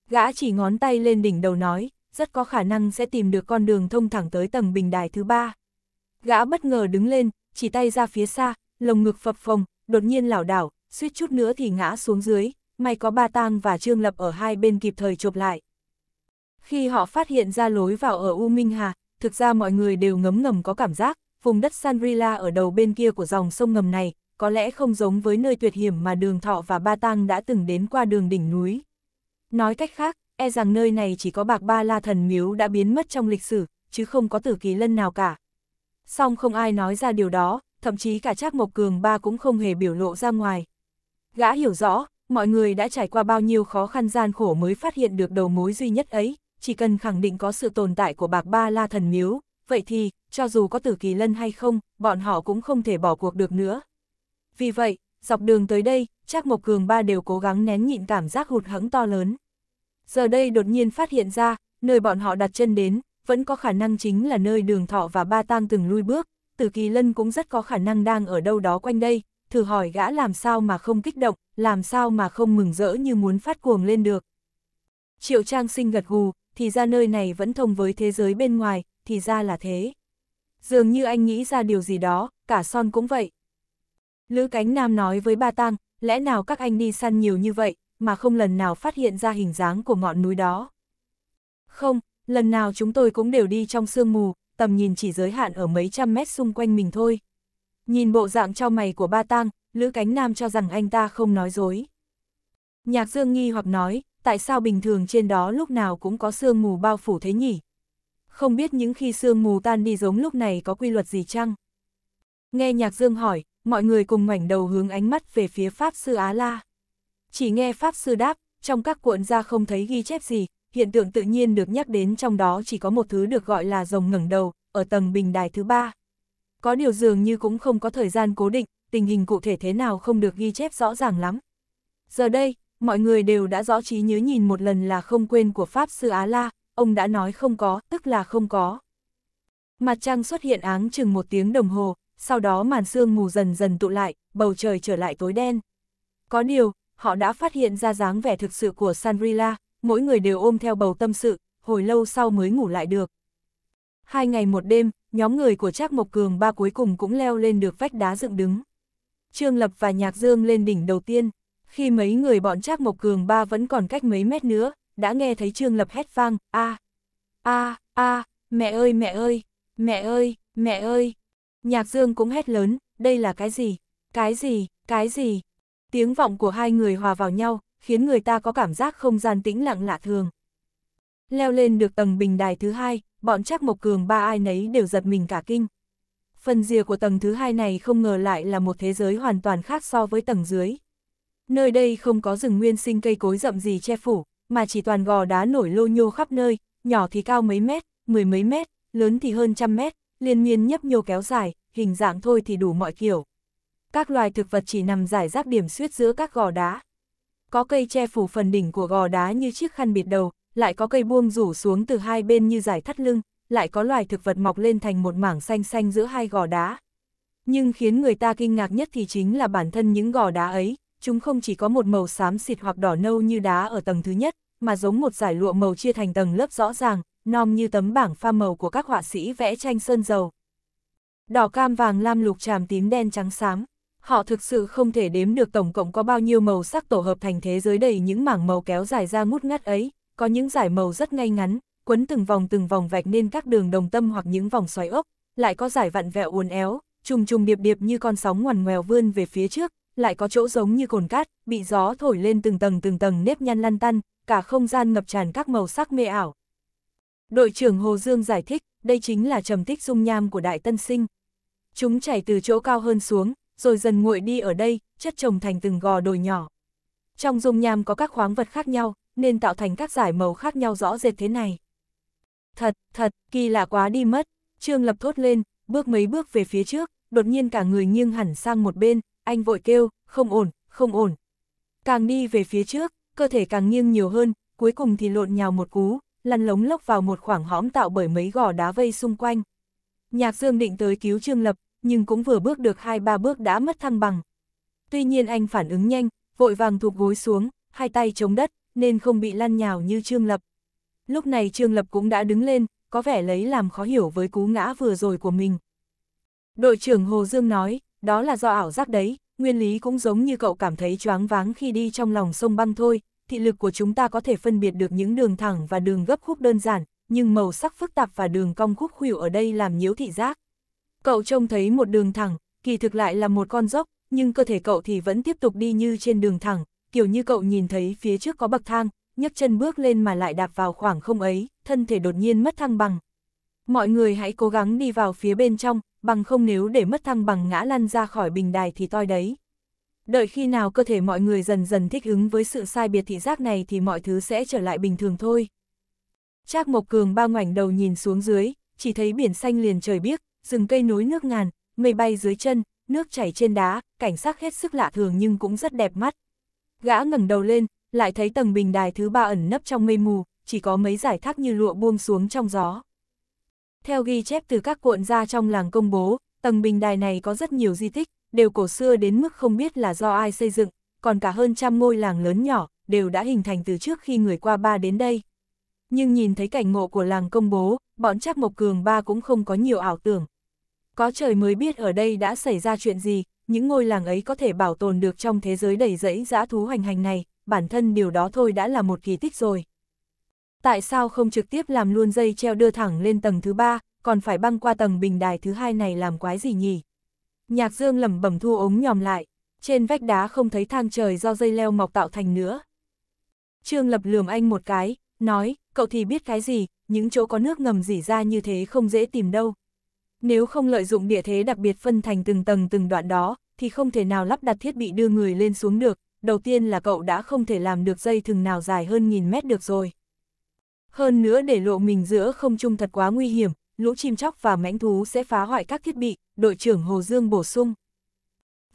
Gã chỉ ngón tay lên đỉnh đầu nói, rất có khả năng sẽ tìm được con đường thông thẳng tới tầng bình đài thứ ba. Gã bất ngờ đứng lên, chỉ tay ra phía xa, lồng ngực phập phồng, đột nhiên lảo đảo, suýt chút nữa thì ngã xuống dưới, may có ba tang và trương lập ở hai bên kịp thời chụp lại. Khi họ phát hiện ra lối vào ở U Minh Hà, thực ra mọi người đều ngấm ngầm có cảm giác, vùng đất Sanrila ở đầu bên kia của dòng sông ngầm này, có lẽ không giống với nơi tuyệt hiểm mà đường thọ và ba tang đã từng đến qua đường đỉnh núi. Nói cách khác, e rằng nơi này chỉ có bạc ba la thần miếu đã biến mất trong lịch sử, chứ không có tử kỳ lân nào cả. Song không ai nói ra điều đó, thậm chí cả Trác Mộc Cường ba cũng không hề biểu lộ ra ngoài. Gã hiểu rõ, mọi người đã trải qua bao nhiêu khó khăn gian khổ mới phát hiện được đầu mối duy nhất ấy, chỉ cần khẳng định có sự tồn tại của bạc ba la thần miếu, vậy thì, cho dù có tử kỳ lân hay không, bọn họ cũng không thể bỏ cuộc được nữa. Vì vậy, dọc đường tới đây, Trác Mộc Cường ba đều cố gắng nén nhịn cảm giác hụt hẫng to lớn giờ đây đột nhiên phát hiện ra, nơi bọn họ đặt chân đến, vẫn có khả năng chính là nơi đường thọ và ba tang từng lui bước, tử kỳ lân cũng rất có khả năng đang ở đâu đó quanh đây, thử hỏi gã làm sao mà không kích động, làm sao mà không mừng rỡ như muốn phát cuồng lên được. Triệu Trang sinh gật gù, thì ra nơi này vẫn thông với thế giới bên ngoài, thì ra là thế. Dường như anh nghĩ ra điều gì đó, cả son cũng vậy. Lữ Cánh Nam nói với ba tang lẽ nào các anh đi săn nhiều như vậy, mà không lần nào phát hiện ra hình dáng của ngọn núi đó. Không, lần nào chúng tôi cũng đều đi trong sương mù, tầm nhìn chỉ giới hạn ở mấy trăm mét xung quanh mình thôi. Nhìn bộ dạng cho mày của ba tang, Lữ Cánh Nam cho rằng anh ta không nói dối. Nhạc Dương nghi hoặc nói, tại sao bình thường trên đó lúc nào cũng có sương mù bao phủ thế nhỉ? Không biết những khi sương mù tan đi giống lúc này có quy luật gì chăng? Nghe Nhạc Dương hỏi, mọi người cùng ngoảnh đầu hướng ánh mắt về phía Pháp Sư Á La. Chỉ nghe Pháp Sư đáp, trong các cuộn ra không thấy ghi chép gì, hiện tượng tự nhiên được nhắc đến trong đó chỉ có một thứ được gọi là rồng ngẩng đầu, ở tầng bình đài thứ ba. Có điều dường như cũng không có thời gian cố định, tình hình cụ thể thế nào không được ghi chép rõ ràng lắm. Giờ đây, mọi người đều đã rõ trí nhớ nhìn một lần là không quên của Pháp Sư Á La, ông đã nói không có, tức là không có. Mặt trăng xuất hiện áng chừng một tiếng đồng hồ, sau đó màn sương mù dần dần tụ lại, bầu trời trở lại tối đen. Có điều, họ đã phát hiện ra dáng vẻ thực sự của Sanrila, mỗi người đều ôm theo bầu tâm sự, hồi lâu sau mới ngủ lại được. Hai ngày một đêm, nhóm người của Trác Mộc Cường ba cuối cùng cũng leo lên được vách đá dựng đứng. Trương Lập và Nhạc Dương lên đỉnh đầu tiên, khi mấy người bọn Trác Mộc Cường ba vẫn còn cách mấy mét nữa, đã nghe thấy Trương Lập hét vang, a a a mẹ ơi mẹ ơi, mẹ ơi, mẹ ơi. Nhạc Dương cũng hét lớn, đây là cái gì, cái gì, cái gì, Tiếng vọng của hai người hòa vào nhau, khiến người ta có cảm giác không gian tĩnh lặng lạ thường. Leo lên được tầng bình đài thứ hai, bọn chắc Mộc Cường ba ai nấy đều giật mình cả kinh. Phần rìa của tầng thứ hai này không ngờ lại là một thế giới hoàn toàn khác so với tầng dưới. Nơi đây không có rừng nguyên sinh cây cối rậm gì che phủ, mà chỉ toàn gò đá nổi lô nhô khắp nơi, nhỏ thì cao mấy mét, mười mấy mét, lớn thì hơn trăm mét, liên miên nhấp nhô kéo dài, hình dạng thôi thì đủ mọi kiểu các loài thực vật chỉ nằm giải rác điểm xuyết giữa các gò đá. Có cây che phủ phần đỉnh của gò đá như chiếc khăn bịt đầu, lại có cây buông rủ xuống từ hai bên như giải thắt lưng, lại có loài thực vật mọc lên thành một mảng xanh xanh giữa hai gò đá. Nhưng khiến người ta kinh ngạc nhất thì chính là bản thân những gò đá ấy, chúng không chỉ có một màu xám xịt hoặc đỏ nâu như đá ở tầng thứ nhất, mà giống một giải lụa màu chia thành tầng lớp rõ ràng, nom như tấm bảng pha màu của các họa sĩ vẽ tranh sơn dầu. Đỏ cam vàng lam lục tràm tím đen trắng xám họ thực sự không thể đếm được tổng cộng có bao nhiêu màu sắc tổ hợp thành thế giới đầy những mảng màu kéo dài ra ngút ngắt ấy, có những dải màu rất ngay ngắn, quấn từng vòng từng vòng vạch nên các đường đồng tâm hoặc những vòng xoáy ốc, lại có dải vặn vẹo uốn éo, trùng trùng điệp điệp như con sóng ngoằn ngoèo vươn về phía trước, lại có chỗ giống như cồn cát, bị gió thổi lên từng tầng từng tầng nếp nhăn lăn tăn, cả không gian ngập tràn các màu sắc mê ảo. Đội trưởng Hồ Dương giải thích, đây chính là trầm tích dung nham của Đại Tân Sinh. Chúng chảy từ chỗ cao hơn xuống, rồi dần nguội đi ở đây, chất trồng thành từng gò đồi nhỏ. Trong dung nham có các khoáng vật khác nhau, nên tạo thành các giải màu khác nhau rõ rệt thế này. Thật, thật, kỳ lạ quá đi mất, Trương Lập thốt lên, bước mấy bước về phía trước, đột nhiên cả người nghiêng hẳn sang một bên, anh vội kêu, không ổn, không ổn. Càng đi về phía trước, cơ thể càng nghiêng nhiều hơn, cuối cùng thì lộn nhào một cú, lăn lống lốc vào một khoảng hõm tạo bởi mấy gò đá vây xung quanh. Nhạc Dương định tới cứu Trương Lập, nhưng cũng vừa bước được hai ba bước đã mất thăng bằng. Tuy nhiên anh phản ứng nhanh, vội vàng thụt gối xuống, hai tay chống đất, nên không bị lăn nhào như Trương Lập. Lúc này Trương Lập cũng đã đứng lên, có vẻ lấy làm khó hiểu với cú ngã vừa rồi của mình. Đội trưởng Hồ Dương nói, đó là do ảo giác đấy, nguyên lý cũng giống như cậu cảm thấy choáng váng khi đi trong lòng sông băng thôi, thị lực của chúng ta có thể phân biệt được những đường thẳng và đường gấp khúc đơn giản, nhưng màu sắc phức tạp và đường cong khúc khuỷu ở đây làm nhiễu thị giác, Cậu trông thấy một đường thẳng, kỳ thực lại là một con dốc, nhưng cơ thể cậu thì vẫn tiếp tục đi như trên đường thẳng, kiểu như cậu nhìn thấy phía trước có bậc thang, nhấc chân bước lên mà lại đạp vào khoảng không ấy, thân thể đột nhiên mất thăng bằng. Mọi người hãy cố gắng đi vào phía bên trong, bằng không nếu để mất thăng bằng ngã lăn ra khỏi bình đài thì toi đấy. Đợi khi nào cơ thể mọi người dần dần thích ứng với sự sai biệt thị giác này thì mọi thứ sẽ trở lại bình thường thôi. Trác Mộc Cường bao ngoảnh đầu nhìn xuống dưới, chỉ thấy biển xanh liền trời biếc, rừng cây núi nước ngàn, mây bay dưới chân, nước chảy trên đá, cảnh sắc hết sức lạ thường nhưng cũng rất đẹp mắt. Gã ngẩng đầu lên, lại thấy tầng bình đài thứ ba ẩn nấp trong mây mù, chỉ có mấy giải thác như lụa buông xuống trong gió. Theo ghi chép từ các cuộn ra trong làng công bố, tầng bình đài này có rất nhiều di tích, đều cổ xưa đến mức không biết là do ai xây dựng, còn cả hơn trăm ngôi làng lớn nhỏ, đều đã hình thành từ trước khi người qua ba đến đây. Nhưng nhìn thấy cảnh ngộ của làng công bố, bọn chắc Mộc Cường ba cũng không có nhiều ảo tưởng. Có trời mới biết ở đây đã xảy ra chuyện gì, những ngôi làng ấy có thể bảo tồn được trong thế giới đầy rẫy dã thú hoành hành này, bản thân điều đó thôi đã là một kỳ tích rồi. Tại sao không trực tiếp làm luôn dây treo đưa thẳng lên tầng thứ ba, còn phải băng qua tầng bình đài thứ hai này làm quái gì nhỉ? Nhạc Dương lẩm bẩm thu ống nhòm lại, trên vách đá không thấy thang trời do dây leo mọc tạo thành nữa. Trương Lập lườm anh một cái, nói, cậu thì biết cái gì, những chỗ có nước ngầm rỉ ra như thế không dễ tìm đâu, nếu không lợi dụng địa thế đặc biệt phân thành từng tầng từng đoạn đó, thì không thể nào lắp đặt thiết bị đưa người lên xuống được, đầu tiên là cậu đã không thể làm được dây thừng nào dài hơn nghìn mét được rồi. Hơn nữa để lộ mình giữa không trung thật quá nguy hiểm, lũ chim chóc và mãnh thú sẽ phá hoại các thiết bị, đội trưởng Hồ Dương bổ sung.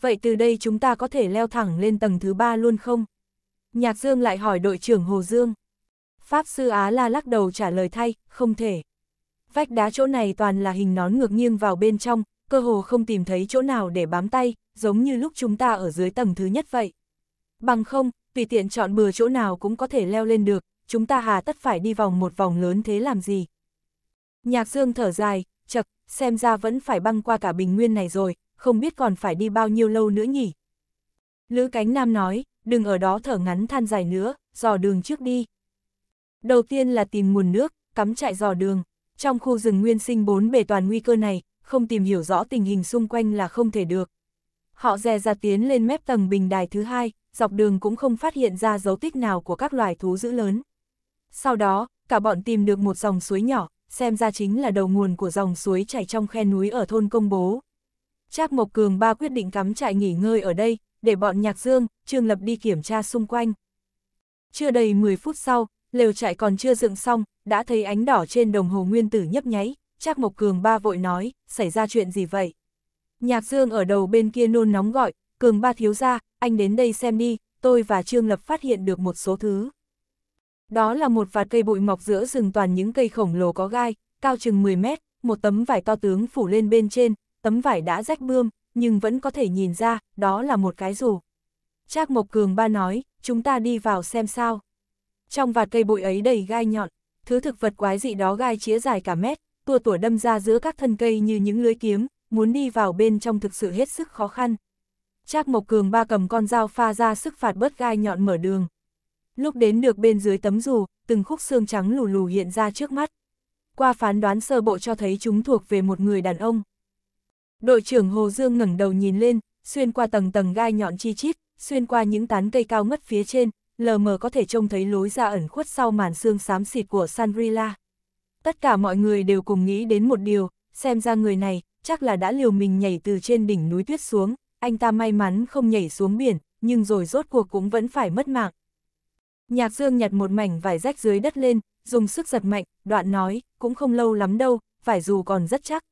Vậy từ đây chúng ta có thể leo thẳng lên tầng thứ ba luôn không? Nhạc Dương lại hỏi đội trưởng Hồ Dương. Pháp sư Á La lắc đầu trả lời thay, không thể vách đá chỗ này toàn là hình nón ngược nghiêng vào bên trong, cơ hồ không tìm thấy chỗ nào để bám tay, giống như lúc chúng ta ở dưới tầng thứ nhất vậy. Bằng không, tùy tiện chọn bừa chỗ nào cũng có thể leo lên được, chúng ta hà tất phải đi vòng một vòng lớn thế làm gì. Nhạc Dương thở dài, chật, xem ra vẫn phải băng qua cả bình nguyên này rồi, không biết còn phải đi bao nhiêu lâu nữa nhỉ. Lữ Cánh Nam nói, đừng ở đó thở ngắn than dài nữa, dò đường trước đi. Đầu tiên là tìm nguồn nước, cắm trại dò đường. Trong khu rừng nguyên sinh bốn bề toàn nguy cơ này, không tìm hiểu rõ tình hình xung quanh là không thể được. Họ dè ra tiến lên mép tầng bình đài thứ hai, dọc đường cũng không phát hiện ra dấu tích nào của các loài thú dữ lớn. Sau đó, cả bọn tìm được một dòng suối nhỏ, xem ra chính là đầu nguồn của dòng suối chảy trong khe núi ở thôn công bố. Trác Mộc Cường ba quyết định cắm trại nghỉ ngơi ở đây, để bọn Nhạc Dương, Trương Lập đi kiểm tra xung quanh. Chưa đầy 10 phút sau, lều trại còn chưa dựng xong, đã thấy ánh đỏ trên đồng hồ nguyên tử nhấp nháy, Trác Mộc Cường ba vội nói, xảy ra chuyện gì vậy? Nhạc Dương ở đầu bên kia nôn nóng gọi, Cường ba thiếu ra, anh đến đây xem đi, tôi và Trương Lập phát hiện được một số thứ. Đó là một vạt cây bụi mọc giữa rừng toàn những cây khổng lồ có gai, cao chừng 10 mét, một tấm vải to tướng phủ lên bên trên, tấm vải đã rách bươm, nhưng vẫn có thể nhìn ra, đó là một cái rủ. Trác Mộc Cường ba nói, chúng ta đi vào xem sao. Trong vạt cây bụi ấy đầy gai nhọn, thứ thực vật quái dị đó gai chĩa dài cả mét, tua tủa đâm ra giữa các thân cây như những lưới kiếm, muốn đi vào bên trong thực sự hết sức khó khăn. Trác Mộc Cường ba cầm con dao pha ra sức phạt bớt gai nhọn mở đường. Lúc đến được bên dưới tấm dù, từng khúc xương trắng lù lù hiện ra trước mắt. Qua phán đoán sơ bộ cho thấy chúng thuộc về một người đàn ông. Đội trưởng Hồ Dương ngẩng đầu nhìn lên, xuyên qua tầng tầng gai nhọn chi chít, xuyên qua những tán cây cao ngất phía trên, lờ mờ có thể trông thấy lối ra ẩn khuất sau màn xương xám xịt của Sanrila. Tất cả mọi người đều cùng nghĩ đến một điều, xem ra người này, chắc là đã liều mình nhảy từ trên đỉnh núi tuyết xuống, anh ta may mắn không nhảy xuống biển, nhưng rồi rốt cuộc cũng vẫn phải mất mạng. Nhạc Dương nhặt một mảnh vải rách dưới đất lên, dùng sức giật mạnh, đoạn nói, cũng không lâu lắm đâu, vải dù còn rất chắc.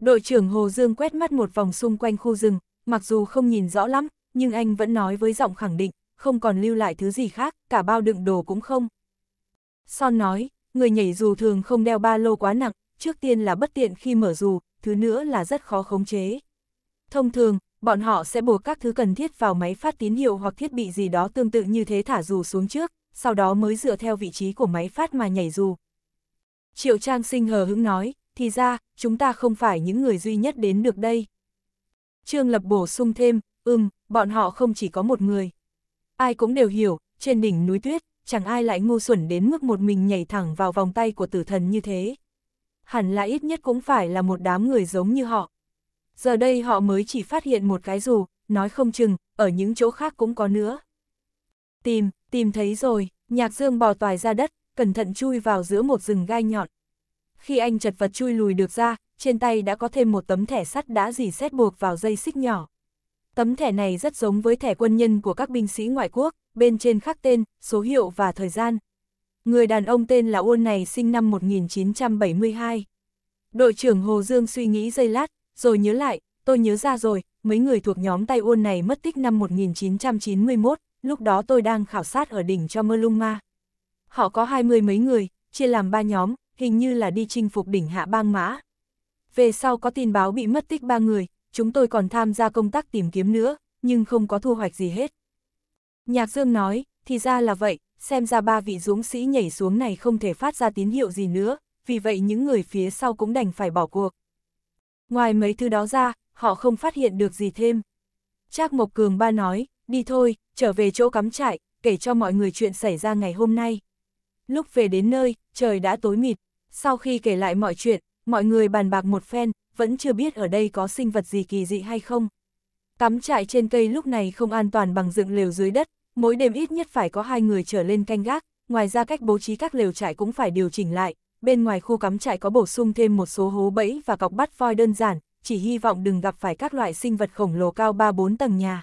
Đội trưởng Hồ Dương quét mắt một vòng xung quanh khu rừng, mặc dù không nhìn rõ lắm, nhưng anh vẫn nói với giọng khẳng định không còn lưu lại thứ gì khác, cả bao đựng đồ cũng không. Son nói, người nhảy dù thường không đeo ba lô quá nặng, trước tiên là bất tiện khi mở dù, thứ nữa là rất khó khống chế. Thông thường, bọn họ sẽ buộc các thứ cần thiết vào máy phát tín hiệu hoặc thiết bị gì đó tương tự như thế thả dù xuống trước, sau đó mới dựa theo vị trí của máy phát mà nhảy dù. Triệu Trang sinh hờ hững nói, thì ra, chúng ta không phải những người duy nhất đến được đây. Trương Lập bổ sung thêm, ừm, bọn họ không chỉ có một người. Ai cũng đều hiểu, trên đỉnh núi tuyết, chẳng ai lại ngu xuẩn đến mức một mình nhảy thẳng vào vòng tay của tử thần như thế. Hẳn là ít nhất cũng phải là một đám người giống như họ. Giờ đây họ mới chỉ phát hiện một cái dù, nói không chừng, ở những chỗ khác cũng có nữa. Tìm, tìm thấy rồi, nhạc dương bò toài ra đất, cẩn thận chui vào giữa một rừng gai nhọn. Khi anh chật vật chui lùi được ra, trên tay đã có thêm một tấm thẻ sắt đã dì xét buộc vào dây xích nhỏ. Tấm thẻ này rất giống với thẻ quân nhân của các binh sĩ ngoại quốc, bên trên khắc tên, số hiệu và thời gian. Người đàn ông tên là Uôn này sinh năm 1972. Đội trưởng Hồ Dương suy nghĩ giây lát, rồi nhớ lại, tôi nhớ ra rồi, mấy người thuộc nhóm tay Uôn này mất tích năm 1991, lúc đó tôi đang khảo sát ở đỉnh cho Mơ Lung Ma. Họ có hai mươi mấy người, chia làm ba nhóm, hình như là đi chinh phục đỉnh hạ bang mã. Về sau có tin báo bị mất tích ba người, chúng tôi còn tham gia công tác tìm kiếm nữa, nhưng không có thu hoạch gì hết. Nhạc Dương nói, thì ra là vậy, xem ra ba vị dũng sĩ nhảy xuống này không thể phát ra tín hiệu gì nữa, vì vậy những người phía sau cũng đành phải bỏ cuộc. Ngoài mấy thứ đó ra, họ không phát hiện được gì thêm. Trác Mộc Cường ba nói, đi thôi, trở về chỗ cắm trại, kể cho mọi người chuyện xảy ra ngày hôm nay. Lúc về đến nơi, trời đã tối mịt. Sau khi kể lại mọi chuyện, mọi người bàn bạc một phen, vẫn chưa biết ở đây có sinh vật gì kỳ dị hay không. Cắm trại trên cây lúc này không an toàn bằng dựng lều dưới đất, mỗi đêm ít nhất phải có hai người trở lên canh gác, ngoài ra cách bố trí các lều trại cũng phải điều chỉnh lại. Bên ngoài khu cắm trại có bổ sung thêm một số hố bẫy và cọc bắt voi đơn giản, chỉ hy vọng đừng gặp phải các loại sinh vật khổng lồ cao 3-4 tầng nhà.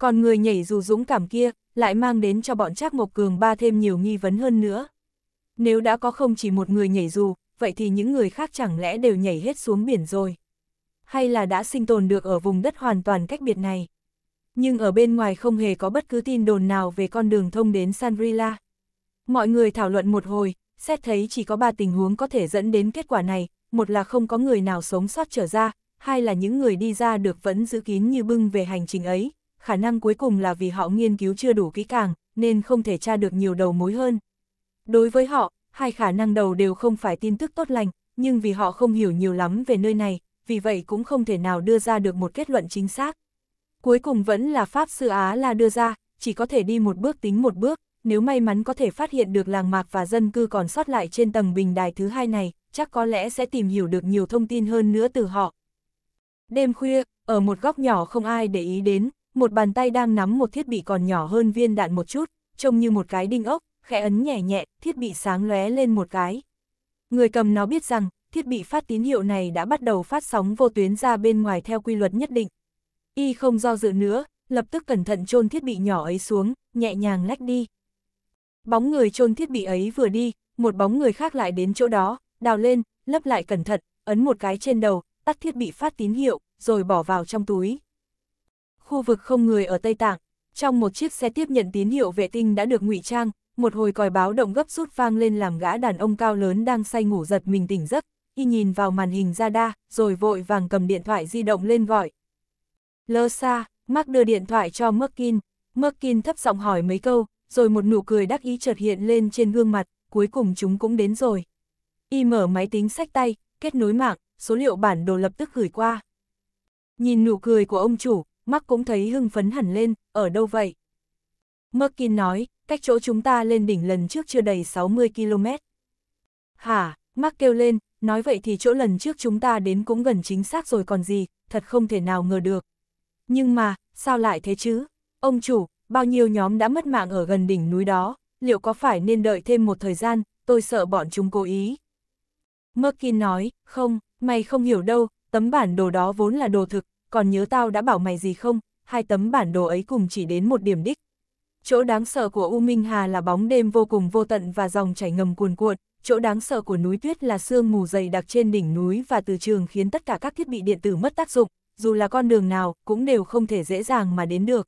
Còn người nhảy dù dũng cảm kia, lại mang đến cho bọn Trác Mộc Cường ba thêm nhiều nghi vấn hơn nữa. Nếu đã có không chỉ một người nhảy dù, vậy thì những người khác chẳng lẽ đều nhảy hết xuống biển rồi. Hay là đã sinh tồn được ở vùng đất hoàn toàn cách biệt này. Nhưng ở bên ngoài không hề có bất cứ tin đồn nào về con đường thông đến Sanrila. Mọi người thảo luận một hồi, xét thấy chỉ có ba tình huống có thể dẫn đến kết quả này, một là không có người nào sống sót trở ra, hai là những người đi ra được vẫn giữ kín như bưng về hành trình ấy, khả năng cuối cùng là vì họ nghiên cứu chưa đủ kỹ càng, nên không thể tra được nhiều đầu mối hơn. Đối với họ, hai khả năng đầu đều không phải tin tức tốt lành, nhưng vì họ không hiểu nhiều lắm về nơi này, vì vậy cũng không thể nào đưa ra được một kết luận chính xác. Cuối cùng vẫn là Pháp Sư Á là đưa ra, chỉ có thể đi một bước tính một bước, nếu may mắn có thể phát hiện được làng mạc và dân cư còn sót lại trên tầng bình đài thứ hai này, chắc có lẽ sẽ tìm hiểu được nhiều thông tin hơn nữa từ họ. Đêm khuya, ở một góc nhỏ không ai để ý đến, một bàn tay đang nắm một thiết bị còn nhỏ hơn viên đạn một chút, trông như một cái đinh ốc, khẽ ấn nhẹ nhẹ, thiết bị sáng lóe lên một cái. Người cầm nó biết rằng, thiết bị phát tín hiệu này đã bắt đầu phát sóng vô tuyến ra bên ngoài theo quy luật nhất định. Y không do dự nữa, lập tức cẩn thận chôn thiết bị nhỏ ấy xuống, nhẹ nhàng lách đi. Bóng người chôn thiết bị ấy vừa đi, một bóng người khác lại đến chỗ đó, đào lên, lấp lại cẩn thận, ấn một cái trên đầu, tắt thiết bị phát tín hiệu, rồi bỏ vào trong túi. Khu vực không người ở Tây Tạng, trong một chiếc xe tiếp nhận tín hiệu vệ tinh đã được ngụy trang, một hồi còi báo động gấp rút vang lên làm gã đàn ông cao lớn đang say ngủ giật mình tỉnh giấc, y nhìn vào màn hình ra đa, rồi vội vàng cầm điện thoại di động lên gọi. Lơ xa, Mark đưa điện thoại cho Merkin, Merkin thấp giọng hỏi mấy câu, rồi một nụ cười đắc ý chợt hiện lên trên gương mặt, cuối cùng chúng cũng đến rồi. Y mở máy tính sách tay, kết nối mạng, số liệu bản đồ lập tức gửi qua. Nhìn nụ cười của ông chủ, Mark cũng thấy hưng phấn hẳn lên, ở đâu vậy? Merkin nói, cách chỗ chúng ta lên đỉnh lần trước chưa đầy 60 km. Hả, Mark kêu lên, nói vậy thì chỗ lần trước chúng ta đến cũng gần chính xác rồi còn gì, thật không thể nào ngờ được. Nhưng mà, sao lại thế chứ? Ông chủ, bao nhiêu nhóm đã mất mạng ở gần đỉnh núi đó, liệu có phải nên đợi thêm một thời gian, tôi sợ bọn chúng cố ý. Merkin nói, không, mày không hiểu đâu, tấm bản đồ đó vốn là đồ thực, còn nhớ tao đã bảo mày gì không, hai tấm bản đồ ấy cùng chỉ đến một điểm đích, Chỗ đáng sợ của U Minh Hà là bóng đêm vô cùng vô tận và dòng chảy ngầm cuồn cuộn, chỗ đáng sợ của núi tuyết là sương mù dày đặc trên đỉnh núi và từ trường khiến tất cả các thiết bị điện tử mất tác dụng, dù là con đường nào cũng đều không thể dễ dàng mà đến được.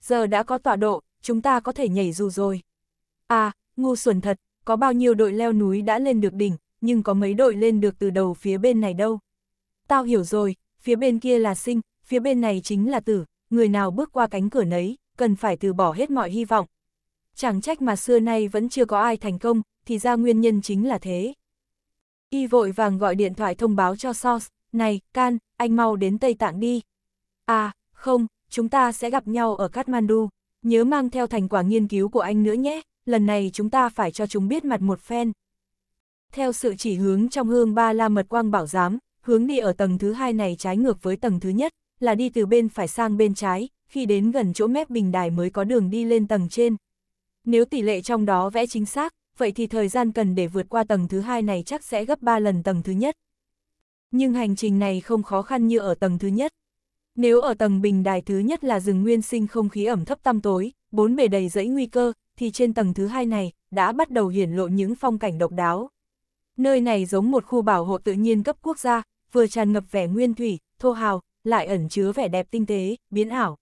Giờ đã có tọa độ, chúng ta có thể nhảy dù rồi. À, ngu xuẩn thật, có bao nhiêu đội leo núi đã lên được đỉnh, nhưng có mấy đội lên được từ đầu phía bên này đâu. Tao hiểu rồi, phía bên kia là sinh, phía bên này chính là tử, người nào bước qua cánh cửa nấy, cần phải từ bỏ hết mọi hy vọng. Chẳng trách mà xưa nay vẫn chưa có ai thành công, thì ra nguyên nhân chính là thế. Y vội vàng gọi điện thoại thông báo cho Sos, này, Can, anh mau đến Tây Tạng đi. À, không, chúng ta sẽ gặp nhau ở Kathmandu, nhớ mang theo thành quả nghiên cứu của anh nữa nhé, lần này chúng ta phải cho chúng biết mặt một phen. Theo sự chỉ hướng trong hương ba la mật quang bảo giám, hướng đi ở tầng thứ hai này trái ngược với tầng thứ nhất, là đi từ bên phải sang bên trái, khi đến gần chỗ mép bình đài mới có đường đi lên tầng trên. Nếu tỷ lệ trong đó vẽ chính xác, vậy thì thời gian cần để vượt qua tầng thứ hai này chắc sẽ gấp 3 lần tầng thứ nhất. Nhưng hành trình này không khó khăn như ở tầng thứ nhất. Nếu ở tầng bình đài thứ nhất là rừng nguyên sinh không khí ẩm thấp tăm tối, bốn bề đầy rẫy nguy cơ, thì trên tầng thứ hai này đã bắt đầu hiển lộ những phong cảnh độc đáo. Nơi này giống một khu bảo hộ tự nhiên cấp quốc gia, vừa tràn ngập vẻ nguyên thủy, thô hào, lại ẩn chứa vẻ đẹp tinh tế, biến ảo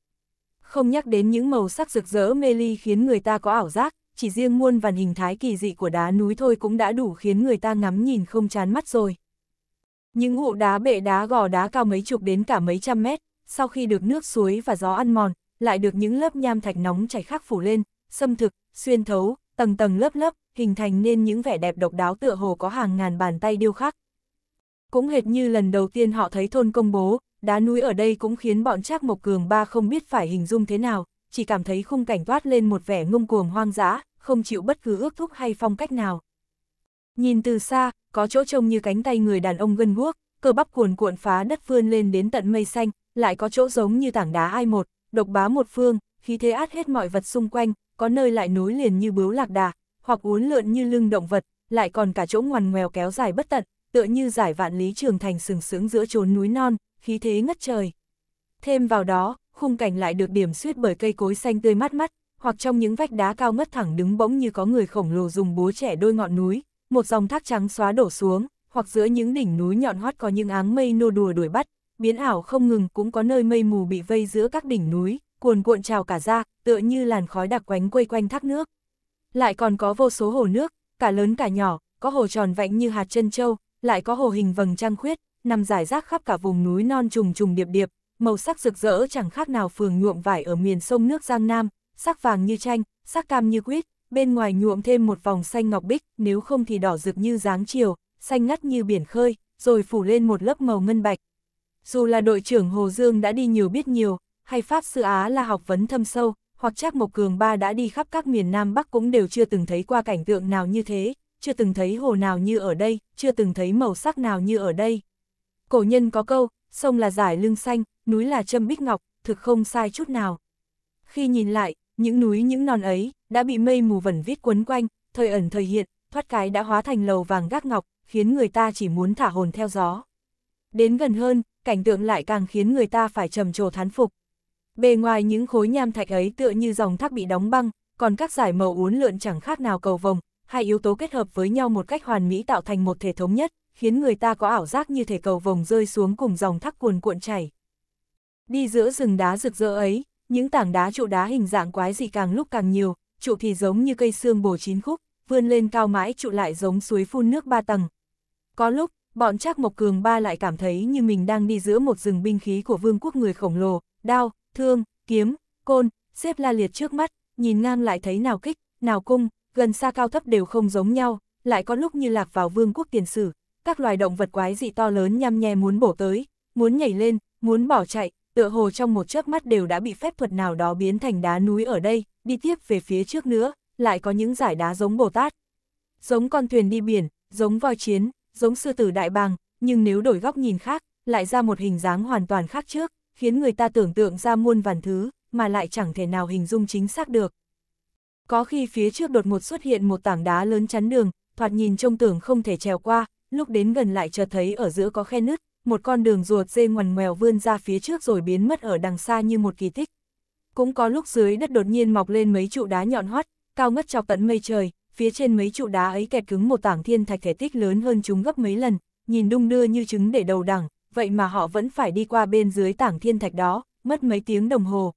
không nhắc đến những màu sắc rực rỡ mê ly khiến người ta có ảo giác, chỉ riêng muôn vàn hình thái kỳ dị của đá núi thôi cũng đã đủ khiến người ta ngắm nhìn không chán mắt rồi. Những ụ đá bệ đá gò đá cao mấy chục đến cả mấy trăm mét, sau khi được nước suối và gió ăn mòn, lại được những lớp nham thạch nóng chảy khắc phủ lên, xâm thực, xuyên thấu, tầng tầng lớp lớp, hình thành nên những vẻ đẹp độc đáo tựa hồ có hàng ngàn bàn tay điêu khắc. Cũng hệt như lần đầu tiên họ thấy thôn công bố, đá núi ở đây cũng khiến bọn Trác Mộc Cường ba không biết phải hình dung thế nào, chỉ cảm thấy khung cảnh toát lên một vẻ ngông cuồng hoang dã, không chịu bất cứ ước thúc hay phong cách nào. Nhìn từ xa, có chỗ trông như cánh tay người đàn ông gân guốc, cơ bắp cuồn cuộn phá đất vươn lên đến tận mây xanh, lại có chỗ giống như tảng đá ai một, độc bá một phương, khí thế át hết mọi vật xung quanh, có nơi lại nối liền như bướu lạc đà, hoặc uốn lượn như lưng động vật, lại còn cả chỗ ngoằn ngoèo kéo dài bất tận, tựa như giải vạn lý trường thành sừng sững giữa chốn núi non, khí thế ngất trời. Thêm vào đó, khung cảnh lại được điểm xuyết bởi cây cối xanh tươi mát mắt, hoặc trong những vách đá cao ngất thẳng đứng bỗng như có người khổng lồ dùng búa trẻ đôi ngọn núi, một dòng thác trắng xóa đổ xuống, hoặc giữa những đỉnh núi nhọn hoắt có những áng mây nô đùa đuổi bắt, biến ảo không ngừng cũng có nơi mây mù bị vây giữa các đỉnh núi, cuồn cuộn trào cả ra, tựa như làn khói đặc quánh quây quanh thác nước. Lại còn có vô số hồ nước, cả lớn cả nhỏ, có hồ tròn vạnh như hạt chân châu, lại có hồ hình vầng trăng khuyết, nằm rải rác khắp cả vùng núi non trùng trùng điệp điệp, màu sắc rực rỡ chẳng khác nào phường nhuộm vải ở miền sông nước Giang Nam, sắc vàng như chanh, sắc cam như quýt, bên ngoài nhuộm thêm một vòng xanh ngọc bích, nếu không thì đỏ rực như dáng chiều, xanh ngắt như biển khơi, rồi phủ lên một lớp màu ngân bạch. Dù là đội trưởng Hồ Dương đã đi nhiều biết nhiều, hay Pháp Sư Á là học vấn thâm sâu, hoặc Trác Mộc Cường Ba đã đi khắp các miền Nam Bắc cũng đều chưa từng thấy qua cảnh tượng nào như thế, chưa từng thấy hồ nào như ở đây, chưa từng thấy màu sắc nào như ở đây. Cổ nhân có câu, sông là giải lưng xanh, núi là châm bích ngọc, thực không sai chút nào. Khi nhìn lại, những núi những non ấy, đã bị mây mù vẩn vít quấn quanh, thời ẩn thời hiện, thoát cái đã hóa thành lầu vàng gác ngọc, khiến người ta chỉ muốn thả hồn theo gió. Đến gần hơn, cảnh tượng lại càng khiến người ta phải trầm trồ thán phục. Bề ngoài những khối nham thạch ấy tựa như dòng thác bị đóng băng, còn các giải màu uốn lượn chẳng khác nào cầu vồng, hai yếu tố kết hợp với nhau một cách hoàn mỹ tạo thành một thể thống nhất, khiến người ta có ảo giác như thể cầu vồng rơi xuống cùng dòng thác cuồn cuộn chảy. Đi giữa rừng đá rực rỡ ấy, những tảng đá trụ đá hình dạng quái dị càng lúc càng nhiều, trụ thì giống như cây xương bổ chín khúc, vươn lên cao mãi trụ lại giống suối phun nước ba tầng. Có lúc, bọn Trác Mộc Cường ba lại cảm thấy như mình đang đi giữa một rừng binh khí của vương quốc người khổng lồ, đao, thương, kiếm, côn, xếp la liệt trước mắt, nhìn ngang lại thấy nào kích, nào cung, gần xa cao thấp đều không giống nhau, lại có lúc như lạc vào vương quốc tiền sử, các loài động vật quái dị to lớn nhăm nhe muốn bổ tới, muốn nhảy lên, muốn bỏ chạy, tựa hồ trong một chớp mắt đều đã bị phép thuật nào đó biến thành đá núi ở đây, đi tiếp về phía trước nữa, lại có những giải đá giống Bồ Tát. Giống con thuyền đi biển, giống voi chiến, giống sư tử đại bàng, nhưng nếu đổi góc nhìn khác, lại ra một hình dáng hoàn toàn khác trước, khiến người ta tưởng tượng ra muôn vàn thứ, mà lại chẳng thể nào hình dung chính xác được. Có khi phía trước đột ngột xuất hiện một tảng đá lớn chắn đường, thoạt nhìn trông tưởng không thể trèo qua, lúc đến gần lại chợt thấy ở giữa có khe nứt, một con đường ruột dê ngoằn ngoèo vươn ra phía trước rồi biến mất ở đằng xa như một kỳ tích. Cũng có lúc dưới đất đột nhiên mọc lên mấy trụ đá nhọn hoắt, cao ngất chọc tận mây trời, phía trên mấy trụ đá ấy kẹt cứng một tảng thiên thạch thể tích lớn hơn chúng gấp mấy lần, nhìn đung đưa như trứng để đầu đẳng, vậy mà họ vẫn phải đi qua bên dưới tảng thiên thạch đó, mất mấy tiếng đồng hồ.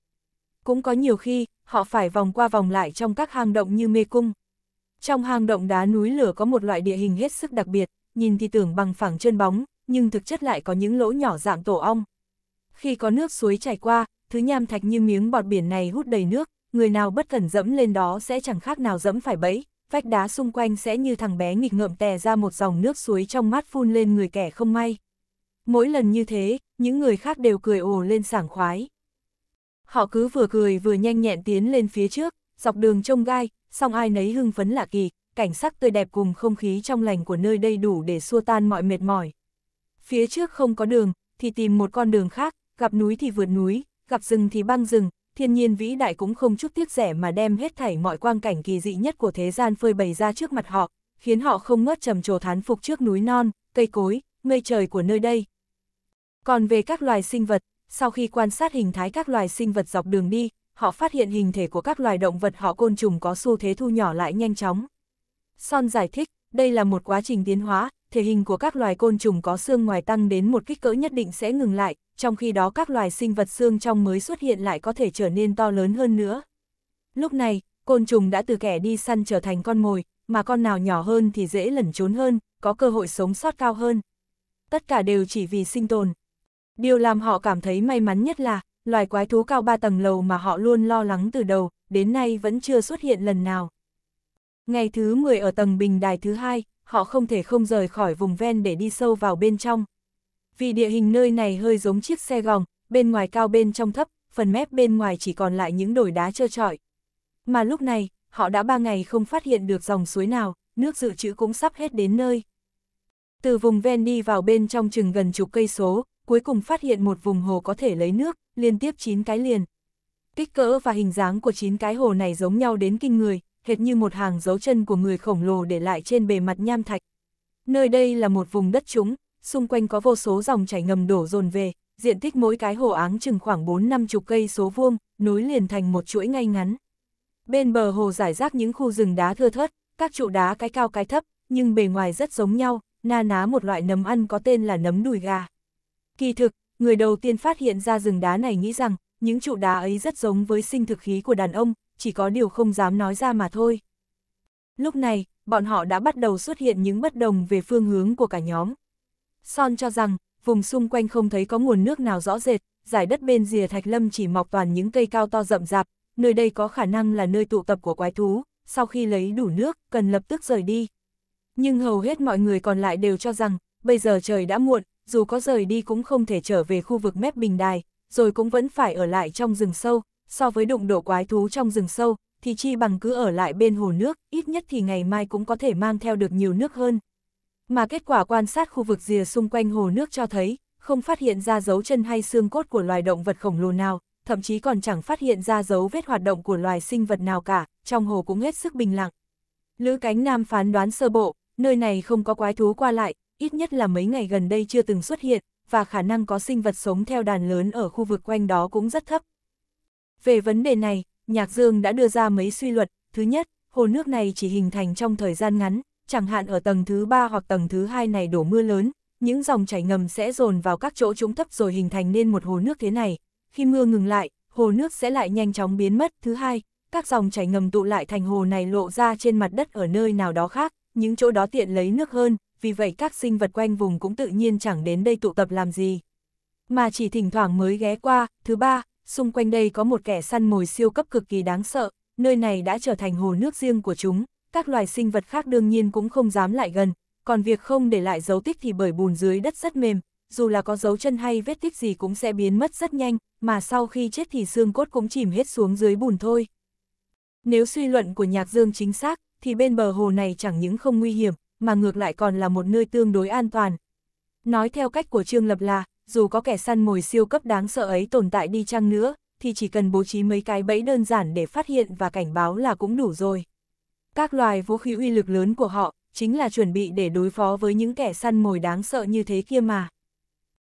Cũng có nhiều khi, họ phải vòng qua vòng lại trong các hang động như mê cung. Trong hang động đá núi lửa có một loại địa hình hết sức đặc biệt, nhìn thì tưởng bằng phẳng trơn bóng, nhưng thực chất lại có những lỗ nhỏ dạng tổ ong. Khi có nước suối chảy qua, thứ nham thạch như miếng bọt biển này hút đầy nước, người nào bất cẩn dẫm lên đó sẽ chẳng khác nào dẫm phải bẫy, vách đá xung quanh sẽ như thằng bé nghịch ngợm tè ra một dòng nước suối trong mắt phun lên người kẻ không may. Mỗi lần như thế, những người khác đều cười ồ lên sảng khoái. Họ cứ vừa cười vừa nhanh nhẹn tiến lên phía trước, dọc đường trông gai, song ai nấy hưng phấn lạ kỳ, cảnh sắc tươi đẹp cùng không khí trong lành của nơi đây đủ để xua tan mọi mệt mỏi. Phía trước không có đường, thì tìm một con đường khác, gặp núi thì vượt núi, gặp rừng thì băng rừng, thiên nhiên vĩ đại cũng không chút tiếc rẻ mà đem hết thảy mọi quang cảnh kỳ dị nhất của thế gian phơi bày ra trước mặt họ, khiến họ không ngớt trầm trồ thán phục trước núi non, cây cối, mây trời của nơi đây. Còn về các loài sinh vật, sau khi quan sát hình thái các loài sinh vật dọc đường đi, họ phát hiện hình thể của các loài động vật họ côn trùng có xu thế thu nhỏ lại nhanh chóng, Son giải thích, đây là một quá trình tiến hóa, thể hình của các loài côn trùng có xương ngoài tăng đến một kích cỡ nhất định sẽ ngừng lại, trong khi đó các loài sinh vật xương trong mới xuất hiện lại có thể trở nên to lớn hơn nữa. Lúc này, côn trùng đã từ kẻ đi săn trở thành con mồi, mà con nào nhỏ hơn thì dễ lẩn trốn hơn, có cơ hội sống sót cao hơn. Tất cả đều chỉ vì sinh tồn. Điều làm họ cảm thấy may mắn nhất là, loài quái thú cao ba tầng lầu mà họ luôn lo lắng từ đầu, đến nay vẫn chưa xuất hiện lần nào. Ngày thứ 10 ở tầng bình đài thứ hai, họ không thể không rời khỏi vùng ven để đi sâu vào bên trong. Vì địa hình nơi này hơi giống chiếc xe gòng, bên ngoài cao bên trong thấp, phần mép bên ngoài chỉ còn lại những đồi đá trơ trọi. Mà lúc này, họ đã ba ngày không phát hiện được dòng suối nào, nước dự trữ cũng sắp hết đến nơi. Từ vùng ven đi vào bên trong chừng gần chục cây số, cuối cùng phát hiện một vùng hồ có thể lấy nước, liên tiếp 9 cái liền. Kích cỡ và hình dáng của 9 cái hồ này giống nhau đến kinh người, hệt như một hàng dấu chân của người khổng lồ để lại trên bề mặt nham thạch. Nơi đây là một vùng đất trũng, xung quanh có vô số dòng chảy ngầm đổ dồn về, diện tích mỗi cái hồ áng chừng khoảng 4 năm chục cây số vuông, nối liền thành một chuỗi ngay ngắn. Bên bờ hồ giải rác những khu rừng đá thưa thớt, các trụ đá cái cao cái thấp, nhưng bề ngoài rất giống nhau, na ná một loại nấm ăn có tên là nấm đùi gà. Kỳ thực, người đầu tiên phát hiện ra rừng đá này nghĩ rằng, những trụ đá ấy rất giống với sinh thực khí của đàn ông, chỉ có điều không dám nói ra mà thôi. Lúc này, bọn họ đã bắt đầu xuất hiện những bất đồng về phương hướng của cả nhóm. Son cho rằng, vùng xung quanh không thấy có nguồn nước nào rõ rệt, giải đất bên rìa thạch lâm chỉ mọc toàn những cây cao to rậm rạp, nơi đây có khả năng là nơi tụ tập của quái thú, sau khi lấy đủ nước, cần lập tức rời đi. Nhưng hầu hết mọi người còn lại đều cho rằng, bây giờ trời đã muộn, dù có rời đi cũng không thể trở về khu vực mép bình đài, rồi cũng vẫn phải ở lại trong rừng sâu, so với đụng độ quái thú trong rừng sâu, thì chi bằng cứ ở lại bên hồ nước, ít nhất thì ngày mai cũng có thể mang theo được nhiều nước hơn. Mà kết quả quan sát khu vực rìa xung quanh hồ nước cho thấy, không phát hiện ra dấu chân hay xương cốt của loài động vật khổng lồ nào, thậm chí còn chẳng phát hiện ra dấu vết hoạt động của loài sinh vật nào cả, trong hồ cũng hết sức bình lặng. Lữ cánh nam phán đoán sơ bộ, nơi này không có quái thú qua lại, ít nhất là mấy ngày gần đây chưa từng xuất hiện, và khả năng có sinh vật sống theo đàn lớn ở khu vực quanh đó cũng rất thấp. Về vấn đề này, Nhạc Dương đã đưa ra mấy suy luận. Thứ nhất, hồ nước này chỉ hình thành trong thời gian ngắn, chẳng hạn ở tầng thứ 3 hoặc tầng thứ 2 này đổ mưa lớn, những dòng chảy ngầm sẽ dồn vào các chỗ trũng thấp rồi hình thành nên một hồ nước thế này. Khi mưa ngừng lại, hồ nước sẽ lại nhanh chóng biến mất. Thứ hai, các dòng chảy ngầm tụ lại thành hồ này lộ ra trên mặt đất ở nơi nào đó khác, những chỗ đó tiện lấy nước hơn, vì vậy các sinh vật quanh vùng cũng tự nhiên chẳng đến đây tụ tập làm gì. Mà chỉ thỉnh thoảng mới ghé qua. Thứ ba, xung quanh đây có một kẻ săn mồi siêu cấp cực kỳ đáng sợ, nơi này đã trở thành hồ nước riêng của chúng, các loài sinh vật khác đương nhiên cũng không dám lại gần, còn việc không để lại dấu tích thì bởi bùn dưới đất rất mềm, dù là có dấu chân hay vết tích gì cũng sẽ biến mất rất nhanh, mà sau khi chết thì xương cốt cũng chìm hết xuống dưới bùn thôi. Nếu suy luận của Nhạc Dương chính xác, thì bên bờ hồ này chẳng những không nguy hiểm, mà ngược lại còn là một nơi tương đối an toàn. Nói theo cách của Trương Lập là, dù có kẻ săn mồi siêu cấp đáng sợ ấy tồn tại đi chăng nữa, thì chỉ cần bố trí mấy cái bẫy đơn giản để phát hiện và cảnh báo là cũng đủ rồi. Các loài vũ khí uy lực lớn của họ chính là chuẩn bị để đối phó với những kẻ săn mồi đáng sợ như thế kia mà.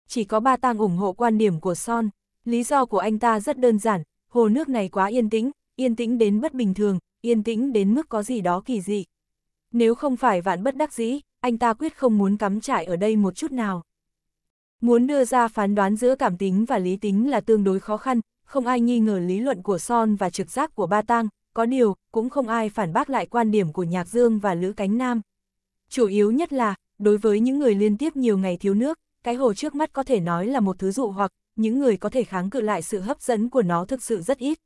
Chỉ có ba tang ủng hộ quan điểm của Son, lý do của anh ta rất đơn giản, hồ nước này quá yên tĩnh, yên tĩnh đến bất bình thường, yên tĩnh đến mức có gì đó kỳ dị. Nếu không phải vạn bất đắc dĩ, anh ta quyết không muốn cắm trại ở đây một chút nào. Muốn đưa ra phán đoán giữa cảm tính và lý tính là tương đối khó khăn, không ai nghi ngờ lý luận của Son và trực giác của Ba Tang, có điều, cũng không ai phản bác lại quan điểm của Nhạc Dương và Lữ Cánh Nam. Chủ yếu nhất là, đối với những người liên tiếp nhiều ngày thiếu nước, cái hồ trước mắt có thể nói là một thứ dụ hoặc, những người có thể kháng cự lại sự hấp dẫn của nó thực sự rất ít.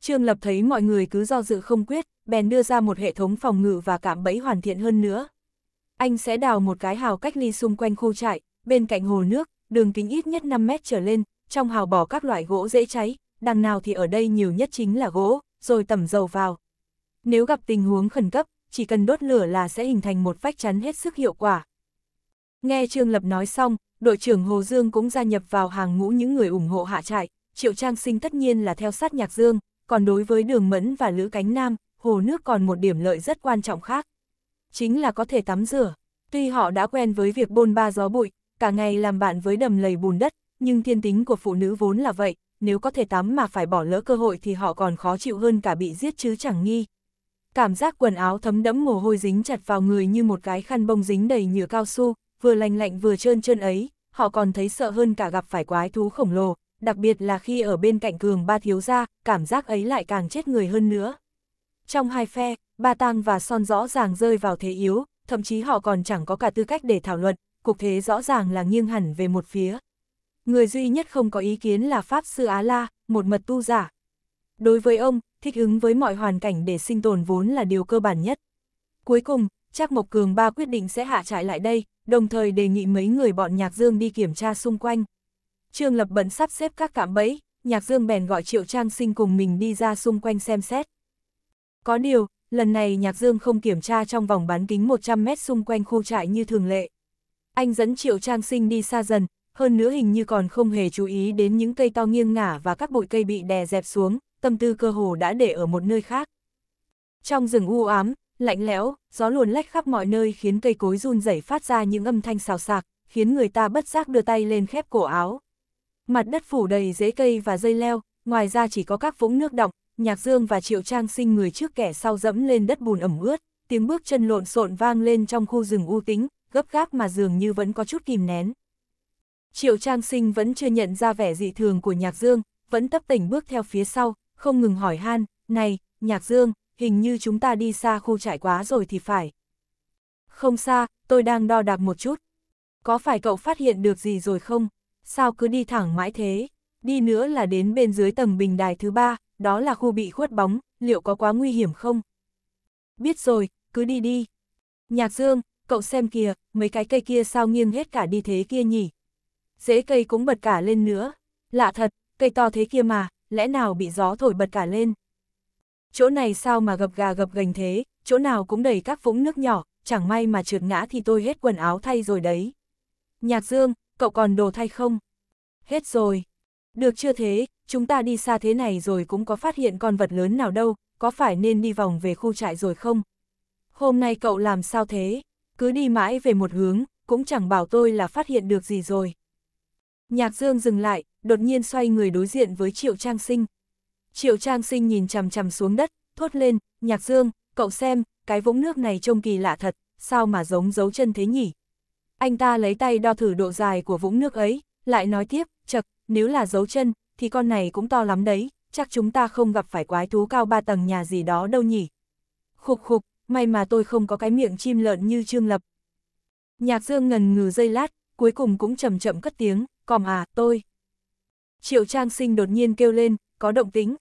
Trương Lập thấy mọi người cứ do dự không quyết, bèn đưa ra một hệ thống phòng ngự và cạm bẫy hoàn thiện hơn nữa. Anh sẽ đào một cái hào cách ly xung quanh khu trại, bên cạnh hồ nước, đường kính ít nhất 5 mét trở lên, trong hào bỏ các loại gỗ dễ cháy, đằng nào thì ở đây nhiều nhất chính là gỗ, rồi tẩm dầu vào. Nếu gặp tình huống khẩn cấp, chỉ cần đốt lửa là sẽ hình thành một vách chắn hết sức hiệu quả. Nghe Trương Lập nói xong, đội trưởng Hồ Dương cũng gia nhập vào hàng ngũ những người ủng hộ hạ trại, Triệu Trang Sinh tất nhiên là theo sát Nhạc Dương, còn đối với Đường Mẫn và Lữ Cánh Nam, hồ nước còn một điểm lợi rất quan trọng khác. Chính là có thể tắm rửa. Tuy họ đã quen với việc bôn ba gió bụi, cả ngày làm bạn với đầm lầy bùn đất, nhưng thiên tính của phụ nữ vốn là vậy, nếu có thể tắm mà phải bỏ lỡ cơ hội thì họ còn khó chịu hơn cả bị giết chứ chẳng nghi. Cảm giác quần áo thấm đẫm mồ hôi dính chặt vào người như một cái khăn bông dính đầy nhựa cao su, vừa lành lạnh vừa trơn trơn ấy, họ còn thấy sợ hơn cả gặp phải quái thú khổng lồ, đặc biệt là khi ở bên cạnh cường ba thiếu gia, cảm giác ấy lại càng chết người hơn nữa. Trong hai phe, Ba Tang và Son rõ ràng rơi vào thế yếu, thậm chí họ còn chẳng có cả tư cách để thảo luận, cục thế rõ ràng là nghiêng hẳn về một phía. Người duy nhất không có ý kiến là Pháp Sư Á La, một mật tu giả. Đối với ông, thích ứng với mọi hoàn cảnh để sinh tồn vốn là điều cơ bản nhất. Cuối cùng, Trác Mộc Cường ba quyết định sẽ hạ trại lại đây, đồng thời đề nghị mấy người bọn Nhạc Dương đi kiểm tra xung quanh. Trương Lập Bận sắp xếp các cạm bẫy, Nhạc Dương bèn gọi Triệu Trang Sinh cùng mình đi ra xung quanh xem xét. Có điều, lần này Nhạc Dương không kiểm tra trong vòng bán kính 100 mét xung quanh khu trại như thường lệ. Anh dẫn Triệu Trang Sinh đi xa dần, hơn nữa hình như còn không hề chú ý đến những cây to nghiêng ngả và các bụi cây bị đè dẹp xuống, tâm tư cơ hồ đã để ở một nơi khác. Trong rừng u ám, lạnh lẽo, gió luồn lách khắp mọi nơi khiến cây cối run rẩy phát ra những âm thanh xào xạc, khiến người ta bất giác đưa tay lên khép cổ áo. Mặt đất phủ đầy rễ cây và dây leo, ngoài ra chỉ có các vũng nước đọng, Nhạc Dương và Triệu Trang sinh người trước kẻ sau dẫm lên đất bùn ẩm ướt, tiếng bước chân lộn xộn vang lên trong khu rừng u tính, gấp gáp mà dường như vẫn có chút kìm nén. Triệu Trang Sinh vẫn chưa nhận ra vẻ dị thường của Nhạc Dương, vẫn tấp tỉnh bước theo phía sau, không ngừng hỏi han, này, Nhạc Dương, hình như chúng ta đi xa khu trại quá rồi thì phải. Không xa, tôi đang đo đạc một chút. Có phải cậu phát hiện được gì rồi không? Sao cứ đi thẳng mãi thế? Đi nữa là đến bên dưới tầng bình đài thứ ba, đó là khu bị khuất bóng, liệu có quá nguy hiểm không? Biết rồi, cứ đi đi. Nhạc Dương, cậu xem kìa, mấy cái cây kia sao nghiêng hết cả đi thế kia nhỉ? Dễ cây cũng bật cả lên nữa. Lạ thật, cây to thế kia mà, lẽ nào bị gió thổi bật cả lên? Chỗ này sao mà gập gà gập gành thế, chỗ nào cũng đầy các vũng nước nhỏ, chẳng may mà trượt ngã thì tôi hết quần áo thay rồi đấy. Nhạc Dương, cậu còn đồ thay không? Hết rồi. Được chưa thế, chúng ta đi xa thế này rồi cũng có phát hiện con vật lớn nào đâu, có phải nên đi vòng về khu trại rồi không? Hôm nay cậu làm sao thế? cứ đi mãi về một hướng, cũng chẳng bảo tôi là phát hiện được gì rồi. Nhạc Dương dừng lại, đột nhiên xoay người đối diện với Triệu Trang Sinh. Triệu Trang Sinh nhìn chằm chằm xuống đất, thốt lên, Nhạc Dương, cậu xem, cái vũng nước này trông kỳ lạ thật, sao mà giống dấu chân thế nhỉ? Anh ta lấy tay đo thử độ dài của vũng nước ấy, lại nói tiếp, chật, nếu là dấu chân, thì con này cũng to lắm đấy, chắc chúng ta không gặp phải quái thú cao ba tầng nhà gì đó đâu nhỉ? Khục khục, may mà tôi không có cái miệng chim lợn như Trương Lập. Nhạc Dương ngần ngừ dây lát, cuối cùng cũng chậm chậm cất tiếng, còm à, tôi. Triệu Trang Sinh đột nhiên kêu lên, có động tính.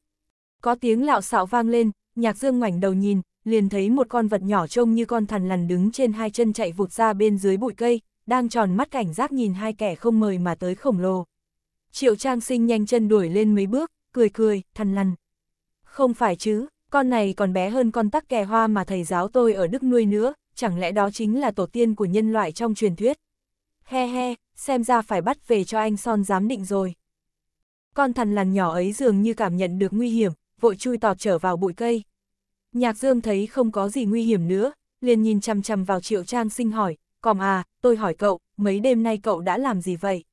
Có tiếng lạo xạo vang lên, Nhạc Dương ngoảnh đầu nhìn, liền thấy một con vật nhỏ trông như con thằn lằn đứng trên hai chân chạy vụt ra bên dưới bụi cây, đang tròn mắt cảnh giác nhìn hai kẻ không mời mà tới khổng lồ. Triệu Trang Sinh nhanh chân đuổi lên mấy bước, cười cười, thằn lằn. Không phải chứ, con này còn bé hơn con tắc kè hoa mà thầy giáo tôi ở Đức nuôi nữa, chẳng lẽ đó chính là tổ tiên của nhân loại trong truyền thuyết. He he, xem ra phải bắt về cho anh son giám định rồi. Con thằn lằn nhỏ ấy dường như cảm nhận được nguy hiểm, vội chui tọt trở vào bụi cây. Nhạc Dương thấy không có gì nguy hiểm nữa, liền nhìn chằm chằm vào Triệu Trang sinh hỏi, còm à, tôi hỏi cậu, mấy đêm nay cậu đã làm gì vậy?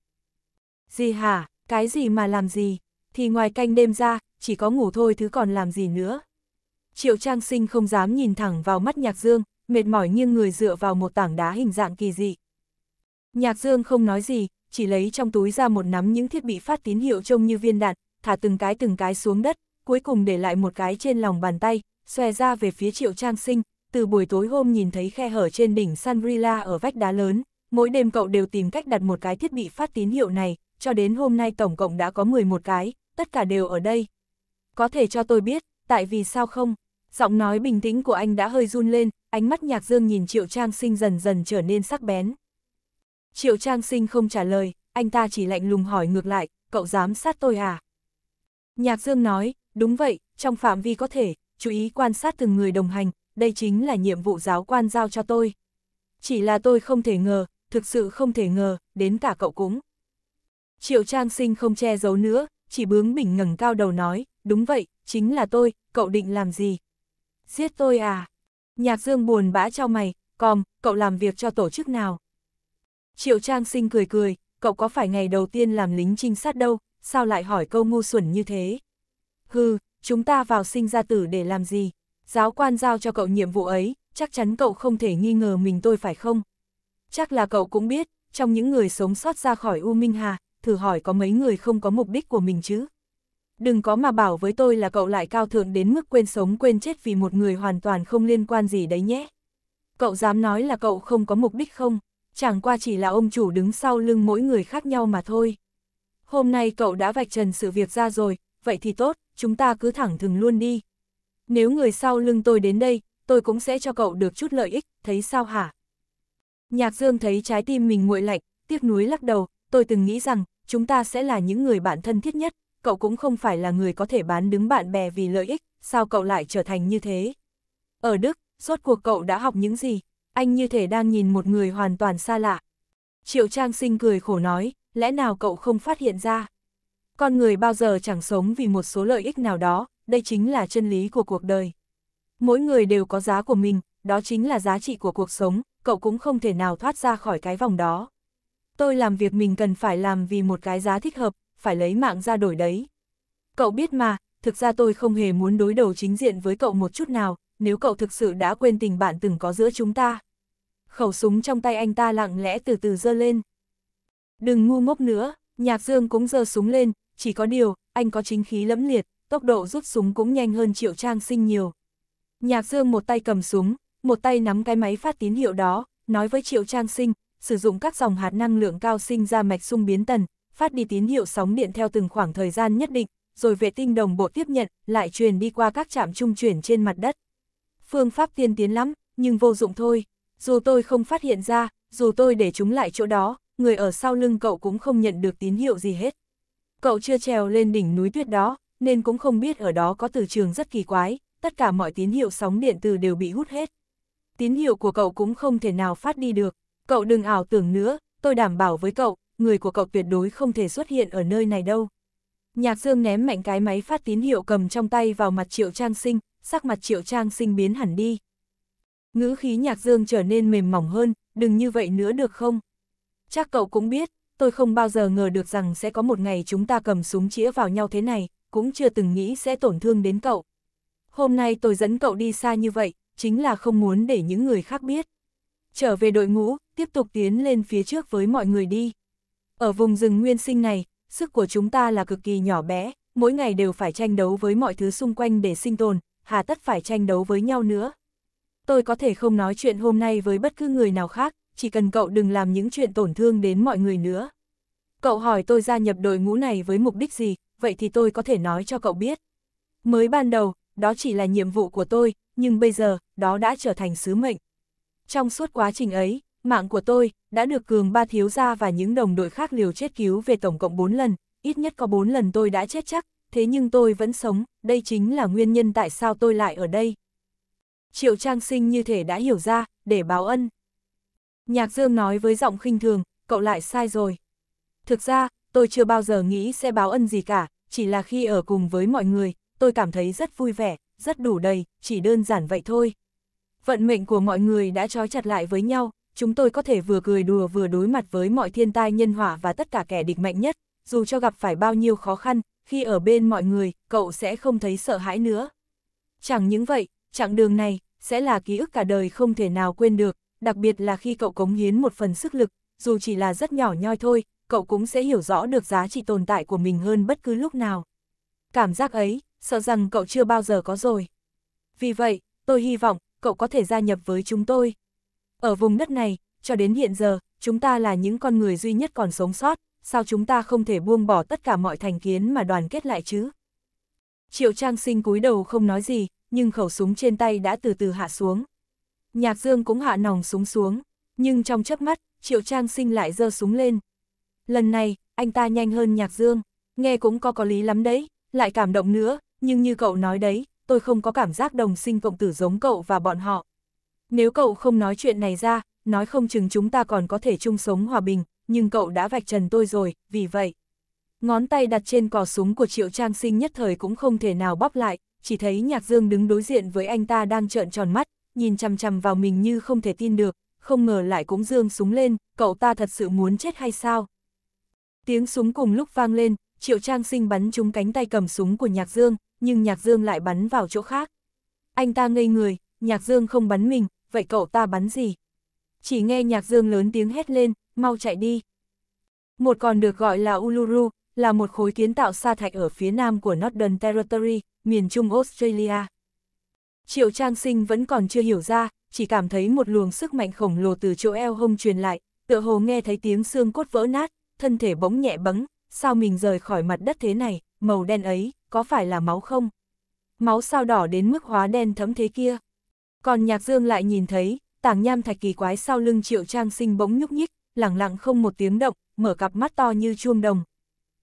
Gì hả, cái gì mà làm gì? Thì ngoài canh đêm ra, chỉ có ngủ thôi thứ còn làm gì nữa? Triệu Trang Sinh không dám nhìn thẳng vào mắt Nhạc Dương, mệt mỏi nghiêng người dựa vào một tảng đá hình dạng kỳ dị. Nhạc Dương không nói gì, chỉ lấy trong túi ra một nắm những thiết bị phát tín hiệu trông như viên đạn, thả từng cái từng cái xuống đất, cuối cùng để lại một cái trên lòng bàn tay, xòe ra về phía Triệu Trang Sinh, từ buổi tối hôm nhìn thấy khe hở trên đỉnh Sangrila ở vách đá lớn, mỗi đêm cậu đều tìm cách đặt một cái thiết bị phát tín hiệu này, cho đến hôm nay tổng cộng đã có 11 cái, tất cả đều ở đây. Có thể cho tôi biết, tại vì sao không? Giọng nói bình tĩnh của anh đã hơi run lên, ánh mắt nhạc dương nhìn Triệu Trang Sinh dần dần trở nên sắc bén. Triệu Trang Sinh không trả lời, anh ta chỉ lạnh lùng hỏi ngược lại, cậu dám sát tôi à? Nhạc dương nói, đúng vậy, trong phạm vi có thể, chú ý quan sát từng người đồng hành, đây chính là nhiệm vụ giáo quan giao cho tôi. Chỉ là tôi không thể ngờ, thực sự không thể ngờ, đến cả cậu cũng. Triệu Trang Sinh không che giấu nữa, chỉ bướng bỉnh ngẩng cao đầu nói, đúng vậy, chính là tôi, cậu định làm gì, Giết tôi à? Nhạc Dương buồn bã cho mày, com, cậu làm việc cho tổ chức nào? Triệu Trang Sinh cười cười, cậu có phải ngày đầu tiên làm lính trinh sát đâu, sao lại hỏi câu ngu xuẩn như thế? Hừ, chúng ta vào sinh ra tử để làm gì? Giáo quan giao cho cậu nhiệm vụ ấy, chắc chắn cậu không thể nghi ngờ mình tôi phải không? Chắc là cậu cũng biết, trong những người sống sót ra khỏi U Minh Hà, thử hỏi có mấy người không có mục đích của mình chứ? đừng có mà bảo với tôi là cậu lại cao thượng đến mức quên sống quên chết vì một người hoàn toàn không liên quan gì đấy nhé. Cậu dám nói là cậu không có mục đích không, chẳng qua chỉ là ông chủ đứng sau lưng mỗi người khác nhau mà thôi. Hôm nay cậu đã vạch trần sự việc ra rồi, vậy thì tốt, chúng ta cứ thẳng thừng luôn đi. Nếu người sau lưng tôi đến đây, tôi cũng sẽ cho cậu được chút lợi ích, thấy sao hả? Nhạc Dương thấy trái tim mình nguội lạnh, tiếc nuối lắc đầu, tôi từng nghĩ rằng, chúng ta sẽ là những người bạn thân thiết nhất, cậu cũng không phải là người có thể bán đứng bạn bè vì lợi ích, sao cậu lại trở thành như thế? Ở Đức, suốt cuộc cậu đã học những gì? Anh như thể đang nhìn một người hoàn toàn xa lạ. Triệu Trang Sinh cười khổ nói, lẽ nào cậu không phát hiện ra? Con người bao giờ chẳng sống vì một số lợi ích nào đó, đây chính là chân lý của cuộc đời. Mỗi người đều có giá của mình, đó chính là giá trị của cuộc sống, cậu cũng không thể nào thoát ra khỏi cái vòng đó. Tôi làm việc mình cần phải làm vì một cái giá thích hợp, phải lấy mạng ra đổi đấy. Cậu biết mà, thực ra tôi không hề muốn đối đầu chính diện với cậu một chút nào, nếu cậu thực sự đã quên tình bạn từng có giữa chúng ta. Khẩu súng trong tay anh ta lặng lẽ từ từ giơ lên. Đừng ngu ngốc nữa, nhạc dương cũng giơ súng lên, chỉ có điều, anh có chính khí lẫm liệt, tốc độ rút súng cũng nhanh hơn triệu trang sinh nhiều. Nhạc dương một tay cầm súng, một tay nắm cái máy phát tín hiệu đó, nói với triệu trang sinh, sử dụng các dòng hạt năng lượng cao sinh ra mạch sung biến tần, phát đi tín hiệu sóng điện theo từng khoảng thời gian nhất định, rồi vệ tinh đồng bộ tiếp nhận, lại truyền đi qua các trạm trung chuyển trên mặt đất. Phương pháp tiên tiến lắm, nhưng vô dụng thôi. Dù tôi không phát hiện ra, dù tôi để chúng lại chỗ đó, người ở sau lưng cậu cũng không nhận được tín hiệu gì hết. Cậu chưa trèo lên đỉnh núi tuyết đó, nên cũng không biết ở đó có từ trường rất kỳ quái, tất cả mọi tín hiệu sóng điện từ đều bị hút hết. Tín hiệu của cậu cũng không thể nào phát đi được, cậu đừng ảo tưởng nữa, tôi đảm bảo với cậu, người của cậu tuyệt đối không thể xuất hiện ở nơi này đâu. Nhạc Dương ném mạnh cái máy phát tín hiệu cầm trong tay vào mặt Triệu Trang Sinh, sắc mặt Triệu Trang Sinh biến hẳn đi. Ngữ khí Nhạc Dương trở nên mềm mỏng hơn, đừng như vậy nữa được không? Chắc cậu cũng biết, tôi không bao giờ ngờ được rằng sẽ có một ngày chúng ta cầm súng chĩa vào nhau thế này, cũng chưa từng nghĩ sẽ tổn thương đến cậu. Hôm nay tôi dẫn cậu đi xa như vậy, chính là không muốn để những người khác biết. Trở về đội ngũ, tiếp tục tiến lên phía trước với mọi người đi. Ở vùng rừng nguyên sinh này, sức của chúng ta là cực kỳ nhỏ bé, mỗi ngày đều phải tranh đấu với mọi thứ xung quanh để sinh tồn, hà tất phải tranh đấu với nhau nữa. Tôi có thể không nói chuyện hôm nay với bất cứ người nào khác, chỉ cần cậu đừng làm những chuyện tổn thương đến mọi người nữa. Cậu hỏi tôi gia nhập đội ngũ này với mục đích gì, vậy thì tôi có thể nói cho cậu biết. Mới ban đầu, đó chỉ là nhiệm vụ của tôi, nhưng bây giờ, đó đã trở thành sứ mệnh. Trong suốt quá trình ấy, Mạng của tôi, đã được cường ba thiếu gia và những đồng đội khác liều chết cứu về tổng cộng 4 lần, ít nhất có 4 lần tôi đã chết chắc, thế nhưng tôi vẫn sống, đây chính là nguyên nhân tại sao tôi lại ở đây. Triệu Trang Sinh như thể đã hiểu ra, để báo ân. Nhạc Dương nói với giọng khinh thường, cậu lại sai rồi. Thực ra, tôi chưa bao giờ nghĩ sẽ báo ân gì cả, chỉ là khi ở cùng với mọi người, tôi cảm thấy rất vui vẻ, rất đủ đầy, chỉ đơn giản vậy thôi. Vận mệnh của mọi người đã trói chặt lại với nhau, chúng tôi có thể vừa cười đùa vừa đối mặt với mọi thiên tai nhân hỏa và tất cả kẻ địch mạnh nhất, dù cho gặp phải bao nhiêu khó khăn, khi ở bên mọi người, cậu sẽ không thấy sợ hãi nữa. Chẳng những vậy, chặng đường này sẽ là ký ức cả đời không thể nào quên được, đặc biệt là khi cậu cống hiến một phần sức lực, dù chỉ là rất nhỏ nhoi thôi, cậu cũng sẽ hiểu rõ được giá trị tồn tại của mình hơn bất cứ lúc nào. Cảm giác ấy, sợ rằng cậu chưa bao giờ có rồi. Vì vậy, tôi hy vọng cậu có thể gia nhập với chúng tôi. Ở vùng đất này, cho đến hiện giờ, chúng ta là những con người duy nhất còn sống sót, sao chúng ta không thể buông bỏ tất cả mọi thành kiến mà đoàn kết lại chứ? Triệu Trang Sinh cúi đầu không nói gì, nhưng khẩu súng trên tay đã từ từ hạ xuống. Nhạc Dương cũng hạ nòng súng xuống, nhưng trong chớp mắt, Triệu Trang Sinh lại giơ súng lên. Lần này, anh ta nhanh hơn Nhạc Dương, nghe cũng có có lý lắm đấy, lại cảm động nữa, nhưng như cậu nói đấy, tôi không có cảm giác đồng sinh cộng tử giống cậu và bọn họ. Nếu cậu không nói chuyện này ra, nói không chừng chúng ta còn có thể chung sống hòa bình, nhưng cậu đã vạch trần tôi rồi, vì vậy. Ngón tay đặt trên cò súng của Triệu Trang Sinh nhất thời cũng không thể nào bóp lại, chỉ thấy Nhạc Dương đứng đối diện với anh ta đang trợn tròn mắt, nhìn chằm chằm vào mình như không thể tin được, không ngờ lại cũng dương súng lên, cậu ta thật sự muốn chết hay sao? Tiếng súng cùng lúc vang lên, Triệu Trang Sinh bắn trúng cánh tay cầm súng của Nhạc Dương, nhưng Nhạc Dương lại bắn vào chỗ khác. Anh ta ngây người, Nhạc Dương không bắn mình, vậy cậu ta bắn gì? Chỉ nghe nhạc dương lớn tiếng hét lên, mau chạy đi. Một con được gọi là Uluru, là một khối kiến tạo sa thạch ở phía nam của Northern Territory, miền trung Australia. Triệu Trang Sinh vẫn còn chưa hiểu ra, chỉ cảm thấy một luồng sức mạnh khổng lồ từ chỗ eo hông truyền lại, tựa hồ nghe thấy tiếng xương cốt vỡ nát, thân thể bỗng nhẹ bấng, sao mình rời khỏi mặt đất thế này, màu đen ấy, có phải là máu không? Máu sao đỏ đến mức hóa đen thấm thế kia? Còn Nhạc Dương lại nhìn thấy, tảng nham thạch kỳ quái sau lưng Triệu Trang Sinh bỗng nhúc nhích, lẳng lặng không một tiếng động, mở cặp mắt to như chuông đồng.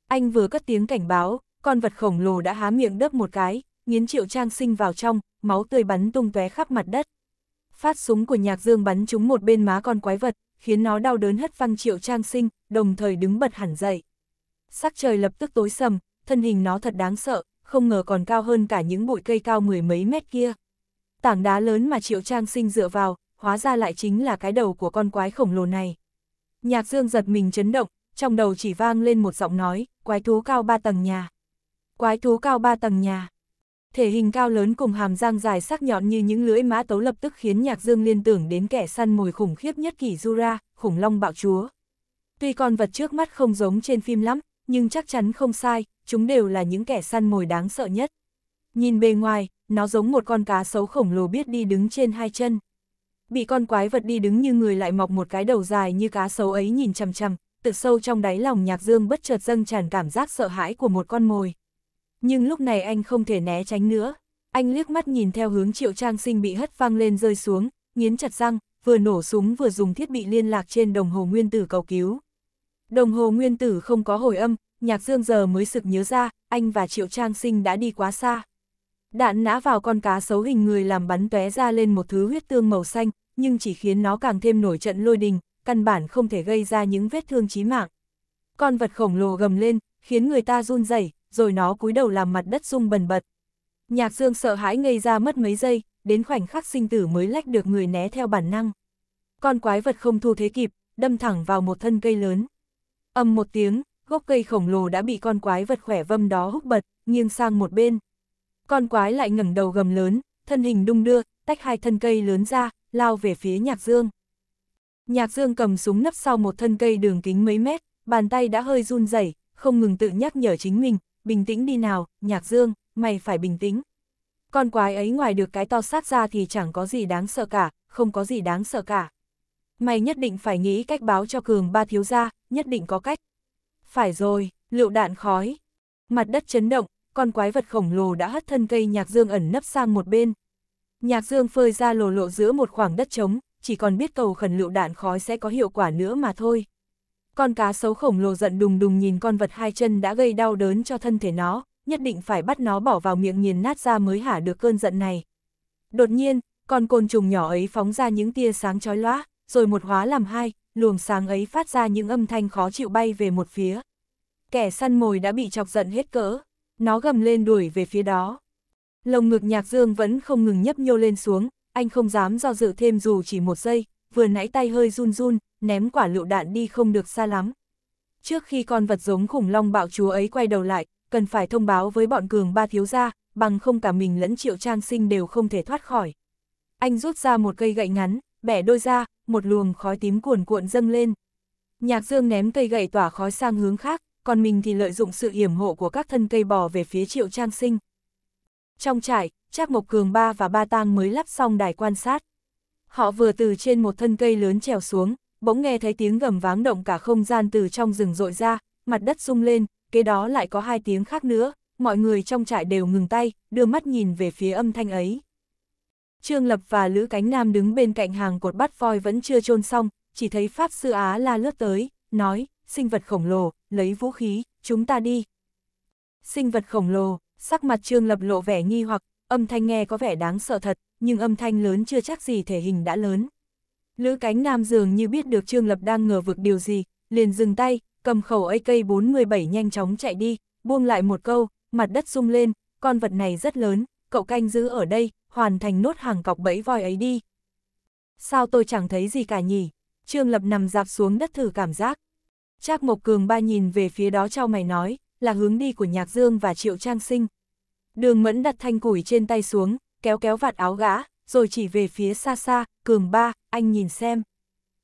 Anh vừa cất tiếng cảnh báo, con vật khổng lồ đã há miệng đớp một cái, nghiến Triệu Trang Sinh vào trong, máu tươi bắn tung tóe khắp mặt đất. Phát súng của Nhạc Dương bắn trúng một bên má con quái vật, khiến nó đau đớn hất văng Triệu Trang Sinh, đồng thời đứng bật hẳn dậy. Sắc trời lập tức tối sầm, thân hình nó thật đáng sợ, không ngờ còn cao hơn cả những bụi cây cao mười mấy mét kia tảng đá lớn mà Triệu Trang Sinh dựa vào, hóa ra lại chính là cái đầu của con quái khổng lồ này. Nhạc Dương giật mình chấn động, trong đầu chỉ vang lên một giọng nói, quái thú cao ba tầng nhà. Quái thú cao ba tầng nhà. Thể hình cao lớn cùng hàm răng dài sắc nhọn như những lưỡi mã tấu lập tức khiến Nhạc Dương liên tưởng đến kẻ săn mồi khủng khiếp nhất kỷ Jura, khủng long bạo chúa. Tuy con vật trước mắt không giống trên phim lắm, nhưng chắc chắn không sai, chúng đều là những kẻ săn mồi đáng sợ nhất. Nhìn bề ngoài, nó giống một con cá sấu khổng lồ biết đi đứng trên hai chân. Bị con quái vật đi đứng như người lại mọc một cái đầu dài như cá sấu ấy nhìn chằm chằm, từ sâu trong đáy lòng nhạc dương bất chợt dâng tràn cảm giác sợ hãi của một con mồi. Nhưng lúc này anh không thể né tránh nữa, anh liếc mắt nhìn theo hướng triệu trang sinh bị hất văng lên rơi xuống, nghiến chặt răng, vừa nổ súng vừa dùng thiết bị liên lạc trên đồng hồ nguyên tử cầu cứu. Đồng hồ nguyên tử không có hồi âm, nhạc dương giờ mới sực nhớ ra, anh và triệu trang sinh đã đi quá xa. Đạn nã vào con cá sấu hình người làm bắn tóe ra lên một thứ huyết tương màu xanh, nhưng chỉ khiến nó càng thêm nổi trận lôi đình, căn bản không thể gây ra những vết thương chí mạng. Con vật khổng lồ gầm lên, khiến người ta run rẩy, rồi nó cúi đầu làm mặt đất rung bần bật. Nhạc Dương sợ hãi ngây ra mất mấy giây, đến khoảnh khắc sinh tử mới lách được người né theo bản năng. Con quái vật không thu thế kịp, đâm thẳng vào một thân cây lớn. Âm một tiếng, gốc cây khổng lồ đã bị con quái vật khỏe vâm đó húc bật, nghiêng sang một bên. Con quái lại ngẩng đầu gầm lớn, thân hình đung đưa, tách hai thân cây lớn ra, lao về phía Nhạc Dương. Nhạc Dương cầm súng nấp sau một thân cây đường kính mấy mét, bàn tay đã hơi run rẩy, không ngừng tự nhắc nhở chính mình, bình tĩnh đi nào, Nhạc Dương, mày phải bình tĩnh. Con quái ấy ngoài được cái to sát ra thì chẳng có gì đáng sợ cả, không có gì đáng sợ cả. Mày nhất định phải nghĩ cách báo cho cường ba thiếu gia, nhất định có cách. Phải rồi, lựu đạn khói. Mặt đất chấn động, con quái vật khổng lồ đã hất thân cây nhạc dương ẩn nấp sang một bên. Nhạc dương phơi ra lồ lộ giữa một khoảng đất trống, chỉ còn biết cầu khẩn lựu đạn khói sẽ có hiệu quả nữa mà thôi. Con cá sấu khổng lồ giận đùng đùng nhìn con vật hai chân đã gây đau đớn cho thân thể nó, nhất định phải bắt nó bỏ vào miệng nghiền nát ra mới hả được cơn giận này. Đột nhiên, con côn trùng nhỏ ấy phóng ra những tia sáng chói lóa, rồi một hóa làm hai, luồng sáng ấy phát ra những âm thanh khó chịu bay về một phía. Kẻ săn mồi đã bị chọc giận hết cỡ, nó gầm lên đuổi về phía đó. Lồng ngực nhạc dương vẫn không ngừng nhấp nhô lên xuống, anh không dám do dự thêm dù chỉ một giây, vừa nãy tay hơi run run, ném quả lựu đạn đi không được xa lắm. Trước khi con vật giống khủng long bạo chúa ấy quay đầu lại, cần phải thông báo với bọn cường ba thiếu gia, bằng không cả mình lẫn triệu trang sinh đều không thể thoát khỏi. Anh rút ra một cây gậy ngắn, bẻ đôi ra, một luồng khói tím cuồn cuộn dâng lên. Nhạc dương ném cây gậy tỏa khói sang hướng khác, còn mình thì lợi dụng sự hiểm hộ của các thân cây bò về phía Triệu Trang Sinh. Trong trại, Trác Mộc Cường ba và ba tang mới lắp xong đài quan sát. Họ vừa từ trên một thân cây lớn trèo xuống, bỗng nghe thấy tiếng gầm váng động cả không gian từ trong rừng rội ra, mặt đất rung lên, kế đó lại có hai tiếng khác nữa, mọi người trong trại đều ngừng tay, đưa mắt nhìn về phía âm thanh ấy. Trương Lập và Lữ Cánh Nam đứng bên cạnh hàng cột bắt voi vẫn chưa chôn xong, chỉ thấy Pháp Sư Á la lướt tới, nói, sinh vật khổng lồ, lấy vũ khí, chúng ta đi. Sinh vật khổng lồ, sắc mặt Trương Lập lộ vẻ nghi hoặc, âm thanh nghe có vẻ đáng sợ thật, nhưng âm thanh lớn chưa chắc gì thể hình đã lớn. Lữ cánh nam dường như biết được Trương Lập đang ngờ vực điều gì, liền dừng tay, cầm khẩu AK-47 nhanh chóng chạy đi, buông lại một câu, mặt đất rung lên, con vật này rất lớn, cậu canh giữ ở đây, hoàn thành nốt hàng cọc bẫy voi ấy đi. Sao tôi chẳng thấy gì cả nhỉ? Trương Lập nằm dạp xuống đất thử cảm giác. Trác Mộc Cường ba nhìn về phía đó trao mày nói, là hướng đi của Nhạc Dương và Triệu Trang Sinh. Đường Mẫn đặt thanh củi trên tay xuống, kéo kéo vạt áo gã, rồi chỉ về phía xa xa, Cường ba, anh nhìn xem.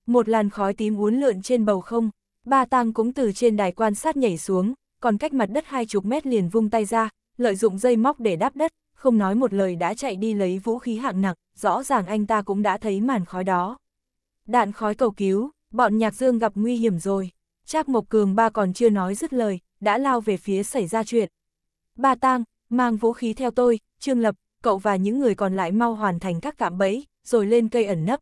Một làn khói tím uốn lượn trên bầu không, ba tang cũng từ trên đài quan sát nhảy xuống, còn cách mặt đất hai chục mét liền vung tay ra, lợi dụng dây móc để đáp đất, không nói một lời đã chạy đi lấy vũ khí hạng nặng, rõ ràng anh ta cũng đã thấy màn khói đó. Đạn khói cầu cứu, bọn Nhạc Dương gặp nguy hiểm rồi. Trác Mộc Cường ba còn chưa nói dứt lời, đã lao về phía xảy ra chuyện. Ba tang, mang vũ khí theo tôi, Trương Lập, cậu và những người còn lại mau hoàn thành các cạm bẫy, rồi lên cây ẩn nấp.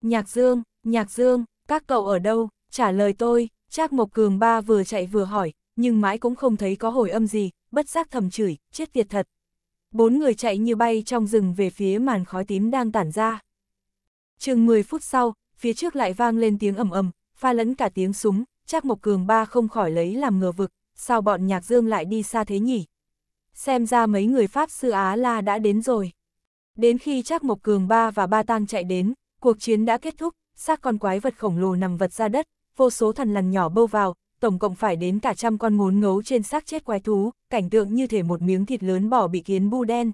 Nhạc Dương, Nhạc Dương, các cậu ở đâu, trả lời tôi, Trác Mộc Cường ba vừa chạy vừa hỏi, nhưng mãi cũng không thấy có hồi âm gì, bất giác thầm chửi, chết tiệt thật. Bốn người chạy như bay trong rừng về phía màn khói tím đang tản ra. Chừng 10 phút sau, phía trước lại vang lên tiếng ầm ầm, pha lẫn cả tiếng súng, chắc Mộc Cường ba không khỏi lấy làm ngờ vực, sao bọn nhạc dương lại đi xa thế nhỉ? Xem ra mấy người Pháp sư Á La đã đến rồi. Đến khi chắc Mộc Cường ba và ba tang chạy đến, cuộc chiến đã kết thúc, xác con quái vật khổng lồ nằm vật ra đất, vô số thần lằn nhỏ bâu vào, tổng cộng phải đến cả trăm con ngốn ngấu trên xác chết quái thú, cảnh tượng như thể một miếng thịt lớn bỏ bị kiến bu đen.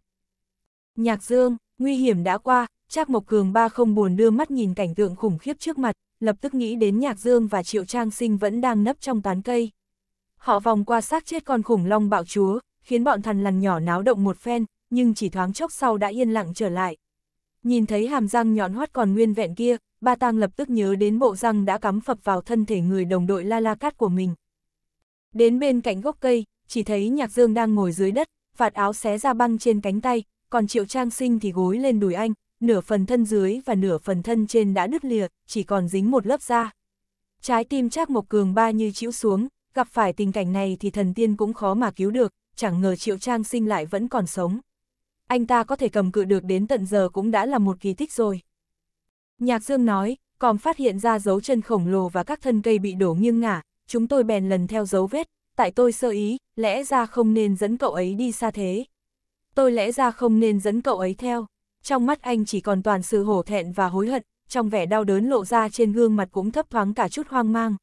Nhạc Dương, nguy hiểm đã qua, Trác Mộc Cường ba không buồn đưa mắt nhìn cảnh tượng khủng khiếp trước mặt, lập tức nghĩ đến Nhạc Dương và Triệu Trang Sinh vẫn đang nấp trong tán cây. Họ vòng qua xác chết con khủng long bạo chúa, khiến bọn thằn lằn nhỏ náo động một phen, nhưng chỉ thoáng chốc sau đã yên lặng trở lại. Nhìn thấy hàm răng nhọn hoắt còn nguyên vẹn kia, ba tang lập tức nhớ đến bộ răng đã cắm phập vào thân thể người đồng đội la la cát của mình. Đến bên cạnh gốc cây, chỉ thấy Nhạc Dương đang ngồi dưới đất, vạt áo xé ra băng trên cánh tay, còn Triệu Trang Sinh thì gối lên đùi anh, nửa phần thân dưới và nửa phần thân trên đã đứt lìa, chỉ còn dính một lớp da. Trái tim Trác Mộc Cường ba như chịu xuống, gặp phải tình cảnh này thì thần tiên cũng khó mà cứu được, chẳng ngờ Triệu Trang sinh lại vẫn còn sống. Anh ta có thể cầm cự được đến tận giờ cũng đã là một kỳ tích rồi. Nhạc Dương nói, còn phát hiện ra dấu chân khổng lồ và các thân cây bị đổ nghiêng ngả, chúng tôi bèn lần theo dấu vết, tại tôi sơ ý, lẽ ra không nên dẫn cậu ấy đi xa thế. Tôi lẽ ra không nên dẫn cậu ấy theo trong mắt anh chỉ còn toàn sự hổ thẹn và hối hận, trong vẻ đau đớn lộ ra trên gương mặt cũng thấp thoáng cả chút hoang mang.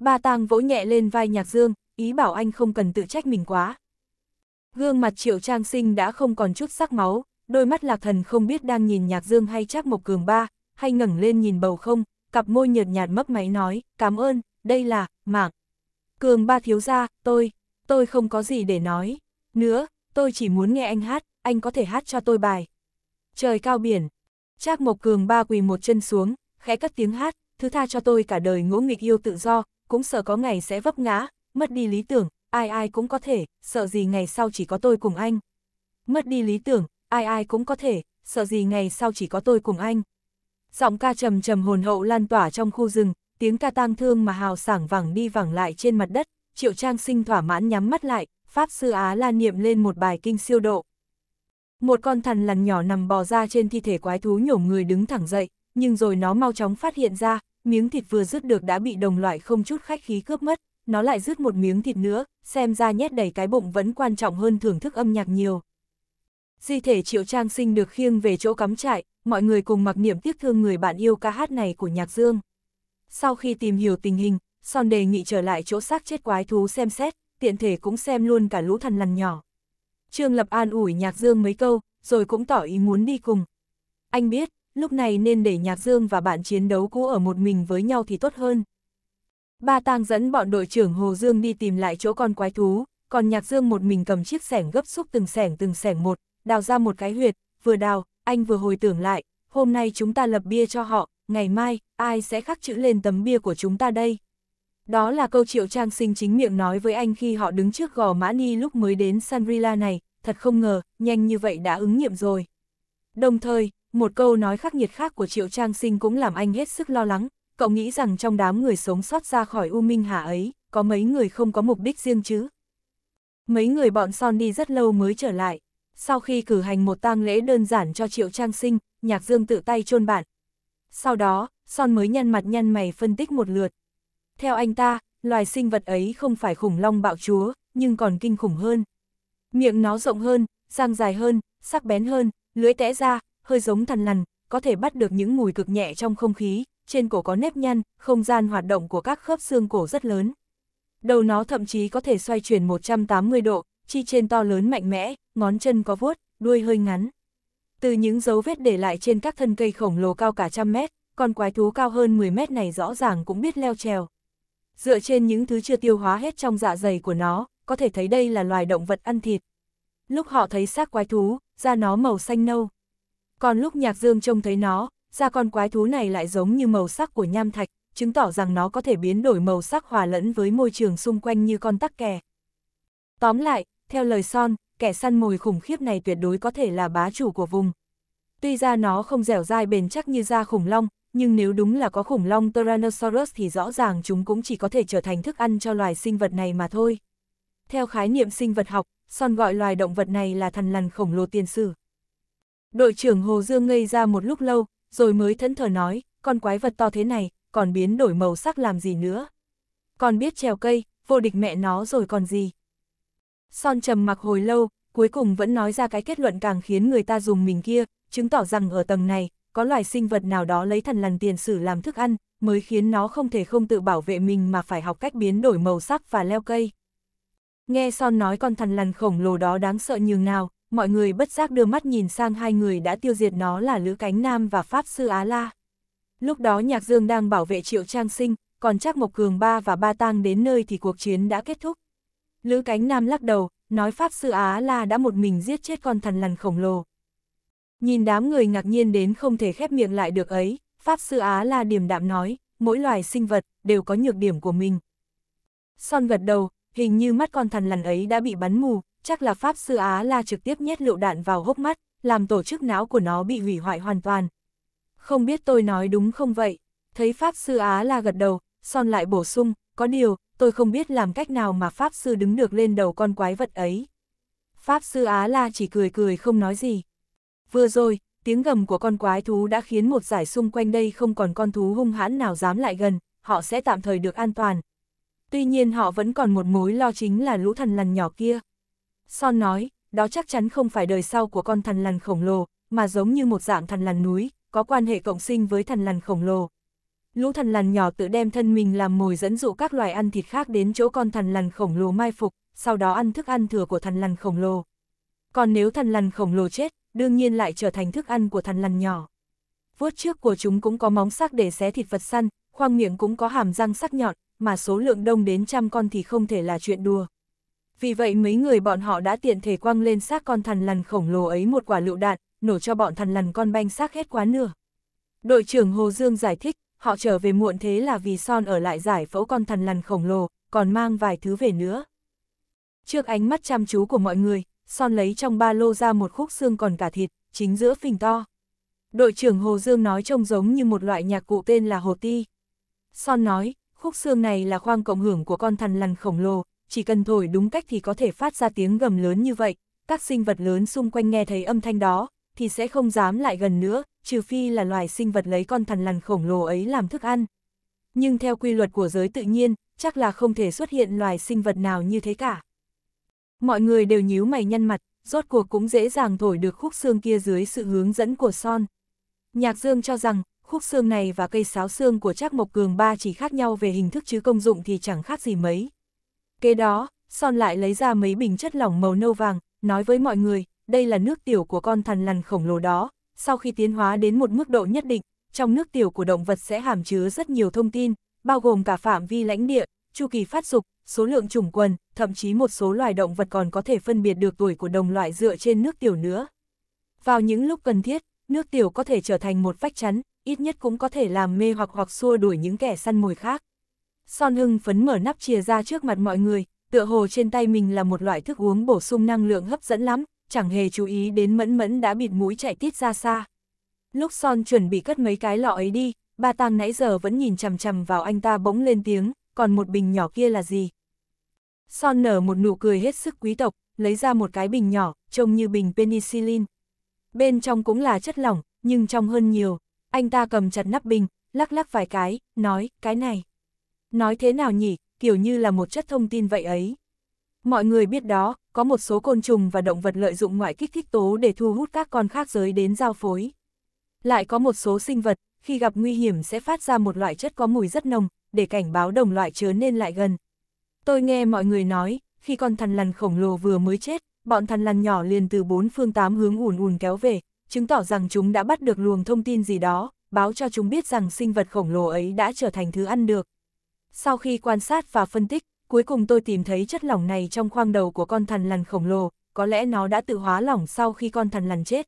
Ba tang vỗ nhẹ lên vai Nhạc Dương, ý bảo anh không cần tự trách mình quá. Gương mặt Triệu Trang Sinh đã không còn chút sắc máu, đôi mắt lạc thần không biết đang nhìn Nhạc Dương hay chắc Mộc Cường Ba, hay ngẩng lên nhìn bầu không, cặp môi nhợt nhạt mấp máy nói, cảm ơn, đây là, mạng. Cường Ba thiếu ra, tôi, tôi không có gì để nói. Nữa, tôi chỉ muốn nghe anh hát, anh có thể hát cho tôi bài trời cao biển. Trác Mộc Cường ba quỳ một chân xuống, khẽ cất tiếng hát, thứ tha cho tôi cả đời ngỗ nghịch yêu tự do, cũng sợ có ngày sẽ vấp ngã, mất đi lý tưởng, ai ai cũng có thể, sợ gì ngày sau chỉ có tôi cùng anh. Mất đi lý tưởng, ai ai cũng có thể, sợ gì ngày sau chỉ có tôi cùng anh. Giọng ca trầm trầm hồn hậu lan tỏa trong khu rừng, tiếng ca tang thương mà hào sảng vẳng đi vẳng lại trên mặt đất, Triệu Trang Sinh thỏa mãn nhắm mắt lại, Pháp Sư Á Lan niệm lên một bài kinh siêu độ một con thằn lằn nhỏ nằm bò ra trên thi thể quái thú nhổm người đứng thẳng dậy, nhưng rồi nó mau chóng phát hiện ra, miếng thịt vừa rứt được đã bị đồng loại không chút khách khí cướp mất, nó lại rứt một miếng thịt nữa, xem ra nhét đầy cái bụng vẫn quan trọng hơn thưởng thức âm nhạc nhiều. Di thể Triệu Trang Sinh được khiêng về chỗ cắm trại, mọi người cùng mặc niệm tiếc thương người bạn yêu ca hát này của Nhạc Dương. Sau khi tìm hiểu tình hình, Son đề nghị trở lại chỗ xác chết quái thú xem xét, tiện thể cũng xem luôn cả lũ thằn lằn nhỏ. Trương Lập an ủi Nhạc Dương mấy câu, rồi cũng tỏ ý muốn đi cùng. Anh biết, lúc này nên để Nhạc Dương và bạn chiến đấu cũ ở một mình với nhau thì tốt hơn. Ba tang dẫn bọn đội trưởng Hồ Dương đi tìm lại chỗ con quái thú, còn Nhạc Dương một mình cầm chiếc sẻng gấp xúc từng sẻng từng sẻng một, đào ra một cái huyệt, vừa đào, anh vừa hồi tưởng lại, hôm nay chúng ta lập bia cho họ, ngày mai, ai sẽ khắc chữ lên tấm bia của chúng ta đây? Đó là câu Triệu Trang Sinh chính miệng nói với anh khi họ đứng trước gò Mã Ni lúc mới đến Sanrila này, thật không ngờ, nhanh như vậy đã ứng nghiệm rồi. Đồng thời, một câu nói khắc nghiệt khác của Triệu Trang Sinh cũng làm anh hết sức lo lắng, cậu nghĩ rằng trong đám người sống sót ra khỏi U Minh Hà ấy, có mấy người không có mục đích riêng chứ. Mấy người bọn son đi rất lâu mới trở lại, sau khi cử hành một tang lễ đơn giản cho Triệu Trang Sinh, Nhạc Dương tự tay chôn bạn. Sau đó, son mới nhăn mặt nhăn mày phân tích một lượt, theo anh ta, loài sinh vật ấy không phải khủng long bạo chúa, nhưng còn kinh khủng hơn. Miệng nó rộng hơn, răng dài hơn, sắc bén hơn, lưỡi tẽ ra, hơi giống thằn lằn, có thể bắt được những mùi cực nhẹ trong không khí, trên cổ có nếp nhăn, không gian hoạt động của các khớp xương cổ rất lớn. Đầu nó thậm chí có thể xoay chuyển 180 độ, chi trên to lớn mạnh mẽ, ngón chân có vuốt, đuôi hơi ngắn. Từ những dấu vết để lại trên các thân cây khổng lồ cao cả trăm mét, con quái thú cao hơn 10 mét này rõ ràng cũng biết leo trèo. Dựa trên những thứ chưa tiêu hóa hết trong dạ dày của nó, có thể thấy đây là loài động vật ăn thịt. Lúc họ thấy xác quái thú, da nó màu xanh nâu. Còn lúc Nhạc Dương trông thấy nó, da con quái thú này lại giống như màu sắc của nham thạch, chứng tỏ rằng nó có thể biến đổi màu sắc hòa lẫn với môi trường xung quanh như con tắc kè. Tóm lại, theo lời son, kẻ săn mồi khủng khiếp này tuyệt đối có thể là bá chủ của vùng. Tuy da nó không dẻo dai bền chắc như da khủng long, nhưng nếu đúng là có khủng long Tyrannosaurus thì rõ ràng chúng cũng chỉ có thể trở thành thức ăn cho loài sinh vật này mà thôi. Theo khái niệm sinh vật học, Son gọi loài động vật này là thần lằn khổng lồ tiền sử. Đội trưởng Hồ Dương ngây ra một lúc lâu, rồi mới thẫn thờ nói, con quái vật to thế này, còn biến đổi màu sắc làm gì nữa. Còn biết trèo cây, vô địch mẹ nó rồi còn gì. Son trầm mặc hồi lâu, cuối cùng vẫn nói ra cái kết luận càng khiến người ta dùng mình kia, chứng tỏ rằng ở tầng này, có loài sinh vật nào đó lấy thần lằn tiền sử làm thức ăn, mới khiến nó không thể không tự bảo vệ mình mà phải học cách biến đổi màu sắc và leo cây. Nghe Son nói con thần lằn khổng lồ đó đáng sợ nhường nào, mọi người bất giác đưa mắt nhìn sang hai người đã tiêu diệt nó là Lữ Cánh Nam và Pháp Sư Á La. Lúc đó Nhạc Dương đang bảo vệ Triệu Trang Sinh, còn Trác Mộc Cường Ba và Ba Tang đến nơi thì cuộc chiến đã kết thúc. Lữ Cánh Nam lắc đầu, nói Pháp Sư Á La đã một mình giết chết con thần lằn khổng lồ, Nhìn đám người ngạc nhiên đến không thể khép miệng lại được ấy, Pháp Sư Á là điềm đạm nói, mỗi loài sinh vật đều có nhược điểm của mình. Son gật đầu, hình như mắt con thần lằn ấy đã bị bắn mù, chắc là Pháp Sư Á là trực tiếp nhét lựu đạn vào hốc mắt, làm tổ chức não của nó bị hủy hoại hoàn toàn. Không biết tôi nói đúng không vậy? Thấy Pháp Sư Á là gật đầu, Son lại bổ sung, có điều, tôi không biết làm cách nào mà Pháp Sư đứng được lên đầu con quái vật ấy. Pháp Sư Á la chỉ cười cười không nói gì, Vừa rồi, tiếng gầm của con quái thú đã khiến một giải xung quanh đây không còn con thú hung hãn nào dám lại gần, họ sẽ tạm thời được an toàn. Tuy nhiên họ vẫn còn một mối lo chính là lũ thần lằn nhỏ kia. Son nói, đó chắc chắn không phải đời sau của con thần lằn khổng lồ, mà giống như một dạng thần lằn núi, có quan hệ cộng sinh với thần lằn khổng lồ. Lũ thần lằn nhỏ tự đem thân mình làm mồi dẫn dụ các loài ăn thịt khác đến chỗ con thần lằn khổng lồ mai phục, sau đó ăn thức ăn thừa của thần lằn khổng lồ. Còn nếu thần lằn khổng lồ chết, đương nhiên lại trở thành thức ăn của thằn lằn nhỏ. Vuốt trước của chúng cũng có móng sắc để xé thịt vật săn, khoang miệng cũng có hàm răng sắc nhọn, mà số lượng đông đến trăm con thì không thể là chuyện đùa. Vì vậy mấy người bọn họ đã tiện thể quăng lên xác con thằn lằn khổng lồ ấy một quả lựu đạn, nổ cho bọn thằn lằn con banh xác hết quá nửa. Đội trưởng Hồ Dương giải thích, họ trở về muộn thế là vì Son ở lại giải phẫu con thằn lằn khổng lồ, còn mang vài thứ về nữa. Trước ánh mắt chăm chú của mọi người, son lấy trong ba lô ra một khúc xương còn cả thịt, chính giữa phình to. Đội trưởng Hồ Dương nói trông giống như một loại nhạc cụ tên là hồ ti. Son nói, khúc xương này là khoang cộng hưởng của con thằn lằn khổng lồ, chỉ cần thổi đúng cách thì có thể phát ra tiếng gầm lớn như vậy, các sinh vật lớn xung quanh nghe thấy âm thanh đó, thì sẽ không dám lại gần nữa, trừ phi là loài sinh vật lấy con thằn lằn khổng lồ ấy làm thức ăn. Nhưng theo quy luật của giới tự nhiên, chắc là không thể xuất hiện loài sinh vật nào như thế cả. Mọi người đều nhíu mày nhăn mặt, rốt cuộc cũng dễ dàng thổi được khúc xương kia dưới sự hướng dẫn của son. Nhạc Dương cho rằng, khúc xương này và cây sáo xương của Trác Mộc Cường ba chỉ khác nhau về hình thức chứ công dụng thì chẳng khác gì mấy. Kế đó, son lại lấy ra mấy bình chất lỏng màu nâu vàng, nói với mọi người, đây là nước tiểu của con thằn lằn khổng lồ đó, sau khi tiến hóa đến một mức độ nhất định, trong nước tiểu của động vật sẽ hàm chứa rất nhiều thông tin, bao gồm cả phạm vi lãnh địa, chu kỳ phát dục, số lượng trùng quần, thậm chí một số loài động vật còn có thể phân biệt được tuổi của đồng loại dựa trên nước tiểu nữa. Vào những lúc cần thiết, nước tiểu có thể trở thành một vách chắn, ít nhất cũng có thể làm mê hoặc hoặc xua đuổi những kẻ săn mồi khác. Son Hưng phấn mở nắp chìa ra trước mặt mọi người, tựa hồ trên tay mình là một loại thức uống bổ sung năng lượng hấp dẫn lắm, chẳng hề chú ý đến mẫn mẫn đã bịt mũi chạy tít ra xa. Lúc Son chuẩn bị cất mấy cái lọ ấy đi, ba tang nãy giờ vẫn nhìn chằm chằm vào anh ta bỗng lên tiếng, còn một bình nhỏ kia là gì? Son nở một nụ cười hết sức quý tộc, lấy ra một cái bình nhỏ, trông như bình penicillin. Bên trong cũng là chất lỏng, nhưng trong hơn nhiều. Anh ta cầm chặt nắp bình, lắc lắc vài cái, nói, cái này. Nói thế nào nhỉ, kiểu như là một chất thông tin vậy ấy. Mọi người biết đó, có một số côn trùng và động vật lợi dụng ngoại kích thích tố để thu hút các con khác giới đến giao phối. Lại có một số sinh vật, khi gặp nguy hiểm sẽ phát ra một loại chất có mùi rất nồng, để cảnh báo đồng loại chớ nên lại gần. Tôi nghe mọi người nói, khi con thằn lằn khổng lồ vừa mới chết, bọn thằn lằn nhỏ liền từ bốn phương tám hướng ùn ùn kéo về, chứng tỏ rằng chúng đã bắt được luồng thông tin gì đó, báo cho chúng biết rằng sinh vật khổng lồ ấy đã trở thành thứ ăn được. Sau khi quan sát và phân tích, cuối cùng tôi tìm thấy chất lỏng này trong khoang đầu của con thằn lằn khổng lồ, có lẽ nó đã tự hóa lỏng sau khi con thằn lằn chết.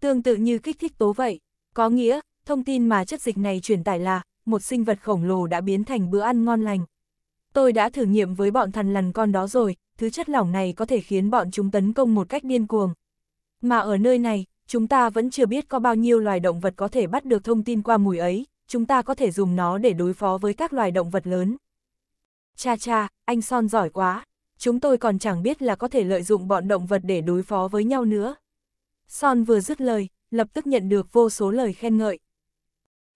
Tương tự như kích thích tố vậy, có nghĩa, thông tin mà chất dịch này truyền tải là, một sinh vật khổng lồ đã biến thành bữa ăn ngon lành. Tôi đã thử nghiệm với bọn thằn lằn con đó rồi, thứ chất lỏng này có thể khiến bọn chúng tấn công một cách điên cuồng. Mà ở nơi này, chúng ta vẫn chưa biết có bao nhiêu loài động vật có thể bắt được thông tin qua mùi ấy, chúng ta có thể dùng nó để đối phó với các loài động vật lớn. Cha cha, anh Son giỏi quá, chúng tôi còn chẳng biết là có thể lợi dụng bọn động vật để đối phó với nhau nữa. Son vừa dứt lời, lập tức nhận được vô số lời khen ngợi,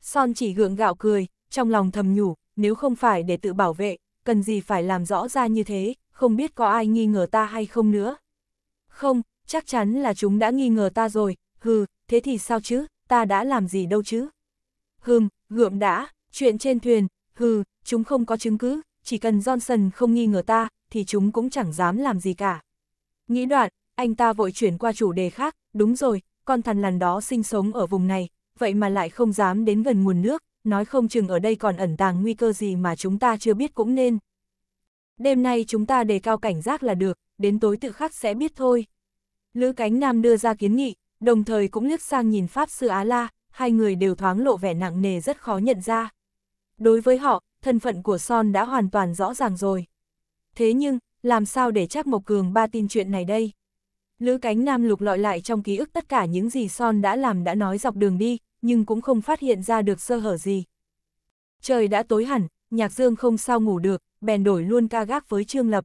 Son chỉ gượng gạo cười, trong lòng thầm nhủ, nếu không phải để tự bảo vệ, cần gì phải làm rõ ra như thế, không biết có ai nghi ngờ ta hay không nữa. Không, chắc chắn là chúng đã nghi ngờ ta rồi, hừ, thế thì sao chứ, ta đã làm gì đâu chứ. Hừm, gượm đã, chuyện trên thuyền, hừ, chúng không có chứng cứ, chỉ cần Johnson không nghi ngờ ta, thì chúng cũng chẳng dám làm gì cả. Nghĩ đoạn, anh ta vội chuyển qua chủ đề khác, đúng rồi, con thằn lằn đó sinh sống ở vùng này, vậy mà lại không dám đến gần nguồn nước, nói không chừng ở đây còn ẩn tàng nguy cơ gì mà chúng ta chưa biết cũng nên. Đêm nay chúng ta đề cao cảnh giác là được, đến tối tự khắc sẽ biết thôi. Lữ Cánh Nam đưa ra kiến nghị, đồng thời cũng liếc sang nhìn Pháp Sư Á La, hai người đều thoáng lộ vẻ nặng nề rất khó nhận ra. Đối với họ, thân phận của Son đã hoàn toàn rõ ràng rồi. Thế nhưng, làm sao để chắc Mộc Cường ba tin chuyện này đây? Lữ cánh nam lục lọi lại trong ký ức tất cả những gì Son đã làm đã nói dọc đường đi, nhưng cũng không phát hiện ra được sơ hở gì. Trời đã tối hẳn, nhạc dương không sao ngủ được, bèn đổi luôn ca gác với Trương Lập.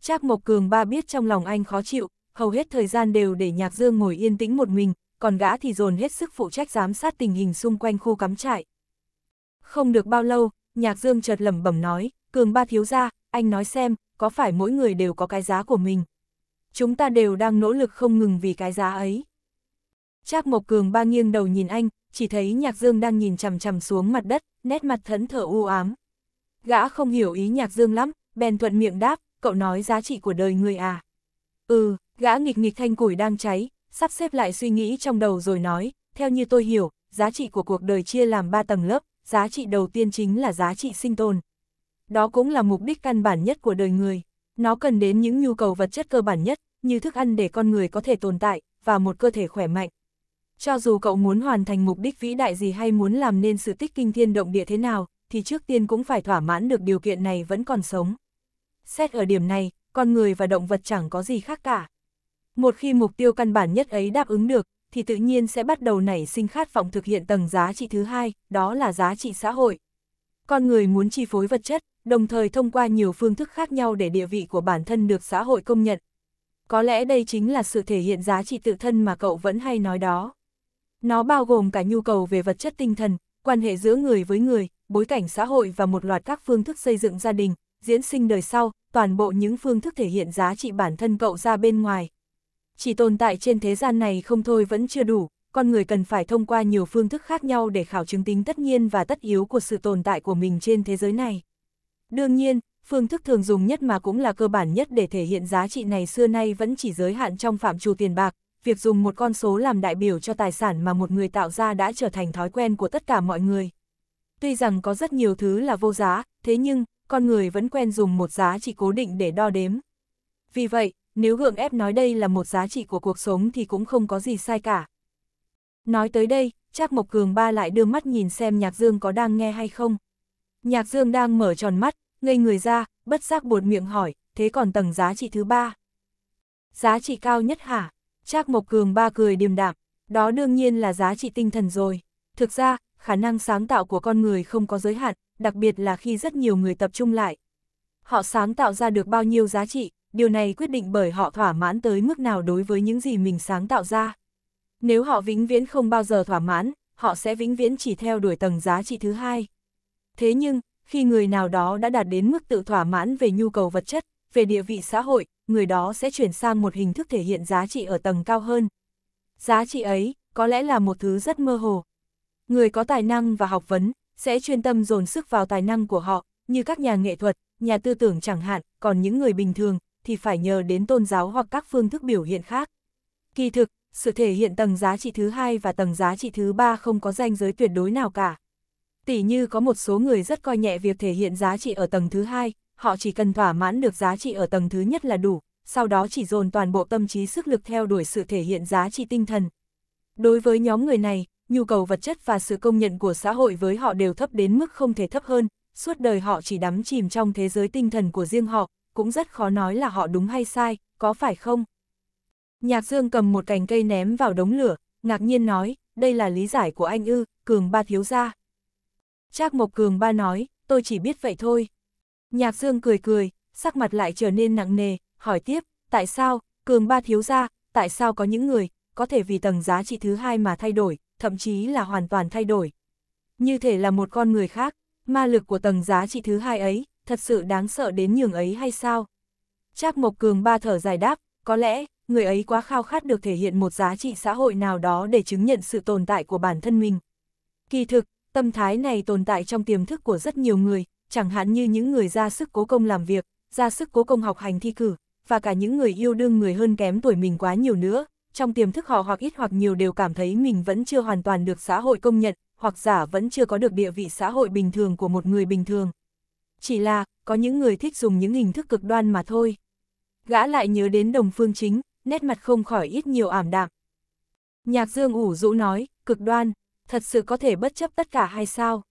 Trác Mộc Cường ba biết trong lòng anh khó chịu, hầu hết thời gian đều để nhạc dương ngồi yên tĩnh một mình, còn gã thì dồn hết sức phụ trách giám sát tình hình xung quanh khu cắm trại. Không được bao lâu, nhạc dương chợt lẩm bẩm nói, Cường ba thiếu ra, anh nói xem, có phải mỗi người đều có cái giá của mình chúng ta đều đang nỗ lực không ngừng vì cái giá ấy. Trác Mộc Cường ba nghiêng đầu nhìn anh, chỉ thấy Nhạc Dương đang nhìn chằm chằm xuống mặt đất, nét mặt thẫn thờ u ám. Gã không hiểu ý Nhạc Dương lắm, bèn thuận miệng đáp, cậu nói giá trị của đời người à. Ừ, gã nghịch nghịch thanh củi đang cháy, sắp xếp lại suy nghĩ trong đầu rồi nói, theo như tôi hiểu, giá trị của cuộc đời chia làm ba tầng lớp, giá trị đầu tiên chính là giá trị sinh tồn. Đó cũng là mục đích căn bản nhất của đời người. Nó cần đến những nhu cầu vật chất cơ bản nhất, như thức ăn để con người có thể tồn tại, và một cơ thể khỏe mạnh. Cho dù cậu muốn hoàn thành mục đích vĩ đại gì hay muốn làm nên sự tích kinh thiên động địa thế nào, thì trước tiên cũng phải thỏa mãn được điều kiện này vẫn còn sống. Xét ở điểm này, con người và động vật chẳng có gì khác cả. Một khi mục tiêu căn bản nhất ấy đáp ứng được, thì tự nhiên sẽ bắt đầu nảy sinh khát vọng thực hiện tầng giá trị thứ hai, đó là giá trị xã hội. Con người muốn chi phối vật chất, đồng thời thông qua nhiều phương thức khác nhau để địa vị của bản thân được xã hội công nhận, có lẽ đây chính là sự thể hiện giá trị tự thân mà cậu vẫn hay nói đó. Nó bao gồm cả nhu cầu về vật chất tinh thần, quan hệ giữa người với người, bối cảnh xã hội và một loạt các phương thức xây dựng gia đình, diễn sinh đời sau, toàn bộ những phương thức thể hiện giá trị bản thân cậu ra bên ngoài. Chỉ tồn tại trên thế gian này không thôi vẫn chưa đủ, con người cần phải thông qua nhiều phương thức khác nhau để khảo chứng tính tất nhiên và tất yếu của sự tồn tại của mình trên thế giới này. Đương nhiên, phương thức thường dùng nhất mà cũng là cơ bản nhất để thể hiện giá trị này xưa nay vẫn chỉ giới hạn trong phạm trù tiền bạc, việc dùng một con số làm đại biểu cho tài sản mà một người tạo ra đã trở thành thói quen của tất cả mọi người. Tuy rằng có rất nhiều thứ là vô giá, thế nhưng, con người vẫn quen dùng một giá trị cố định để đo đếm. Vì vậy, nếu gượng ép nói đây là một giá trị của cuộc sống thì cũng không có gì sai cả. Nói tới đây, Trác Mộc Cường ba lại đưa mắt nhìn xem Nhạc Dương có đang nghe hay không. Nhạc Dương đang mở tròn mắt, ngây người ra, bất giác buột miệng hỏi, thế còn tầng giá trị thứ ba? Giá trị cao nhất hả? Trác Mộc Cường ba cười điềm đạm, đó đương nhiên là giá trị tinh thần rồi. Thực ra, khả năng sáng tạo của con người không có giới hạn, đặc biệt là khi rất nhiều người tập trung lại. Họ sáng tạo ra được bao nhiêu giá trị, điều này quyết định bởi họ thỏa mãn tới mức nào đối với những gì mình sáng tạo ra. Nếu họ vĩnh viễn không bao giờ thỏa mãn, họ sẽ vĩnh viễn chỉ theo đuổi tầng giá trị thứ hai. Thế nhưng, khi người nào đó đã đạt đến mức tự thỏa mãn về nhu cầu vật chất, về địa vị xã hội, người đó sẽ chuyển sang một hình thức thể hiện giá trị ở tầng cao hơn. Giá trị ấy, có lẽ là một thứ rất mơ hồ. Người có tài năng và học vấn, sẽ chuyên tâm dồn sức vào tài năng của họ, như các nhà nghệ thuật, nhà tư tưởng chẳng hạn, còn những người bình thường, thì phải nhờ đến tôn giáo hoặc các phương thức biểu hiện khác. Kỳ thực, sự thể hiện tầng giá trị thứ hai và tầng giá trị thứ ba không có ranh giới tuyệt đối nào cả tỷ như có một số người rất coi nhẹ việc thể hiện giá trị ở tầng thứ hai, họ chỉ cần thỏa mãn được giá trị ở tầng thứ nhất là đủ, sau đó chỉ dồn toàn bộ tâm trí sức lực theo đuổi sự thể hiện giá trị tinh thần. Đối với nhóm người này, nhu cầu vật chất và sự công nhận của xã hội với họ đều thấp đến mức không thể thấp hơn, suốt đời họ chỉ đắm chìm trong thế giới tinh thần của riêng họ, cũng rất khó nói là họ đúng hay sai, có phải không? Nhạc Dương cầm một cành cây ném vào đống lửa, ngạc nhiên nói, đây là lý giải của anh ư, cường ba thiếu gia. Trác Mộc Cường ba nói, tôi chỉ biết vậy thôi. Nhạc Dương cười cười, sắc mặt lại trở nên nặng nề, hỏi tiếp, tại sao, Cường ba thiếu ra, tại sao có những người, có thể vì tầng giá trị thứ hai mà thay đổi, thậm chí là hoàn toàn thay đổi. Như thể là một con người khác, ma lực của tầng giá trị thứ hai ấy, thật sự đáng sợ đến nhường ấy hay sao? Trác Mộc Cường ba thở dài đáp, có lẽ, người ấy quá khao khát được thể hiện một giá trị xã hội nào đó để chứng nhận sự tồn tại của bản thân mình. Kỳ thực, Tâm thái này tồn tại trong tiềm thức của rất nhiều người, chẳng hạn như những người ra sức cố công làm việc, ra sức cố công học hành thi cử, và cả những người yêu đương người hơn kém tuổi mình quá nhiều nữa, trong tiềm thức họ hoặc ít hoặc nhiều đều cảm thấy mình vẫn chưa hoàn toàn được xã hội công nhận, hoặc giả vẫn chưa có được địa vị xã hội bình thường của một người bình thường. Chỉ là, có những người thích dùng những hình thức cực đoan mà thôi. Gã lại nhớ đến đồng phương chính, nét mặt không khỏi ít nhiều ảm đạm. Nhạc Dương ủ rũ nói, cực đoan, thật sự có thể bất chấp tất cả hay sao?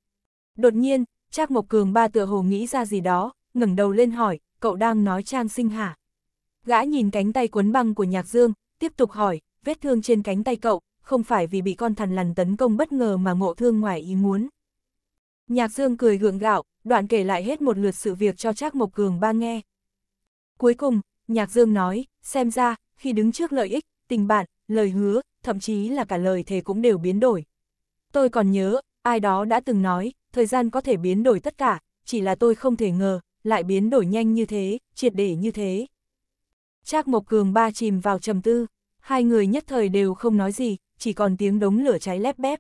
Đột nhiên, Trác Mộc Cường ba tựa hồ nghĩ ra gì đó, ngẩng đầu lên hỏi, cậu đang nói Trang Sinh hả? Gã nhìn cánh tay cuốn băng của Nhạc Dương, tiếp tục hỏi, vết thương trên cánh tay cậu, không phải vì bị con thần lằn tấn công bất ngờ mà ngộ thương ngoài ý muốn. Nhạc Dương cười gượng gạo, đoạn kể lại hết một lượt sự việc cho Trác Mộc Cường ba nghe. Cuối cùng, Nhạc Dương nói, xem ra, khi đứng trước lợi ích, tình bạn, lời hứa, thậm chí là cả lời thề cũng đều biến đổi. Tôi còn nhớ, ai đó đã từng nói, thời gian có thể biến đổi tất cả, chỉ là tôi không thể ngờ, lại biến đổi nhanh như thế, triệt để như thế. Trác Mộc Cường ba chìm vào trầm tư, hai người nhất thời đều không nói gì, chỉ còn tiếng đống lửa cháy lép bép.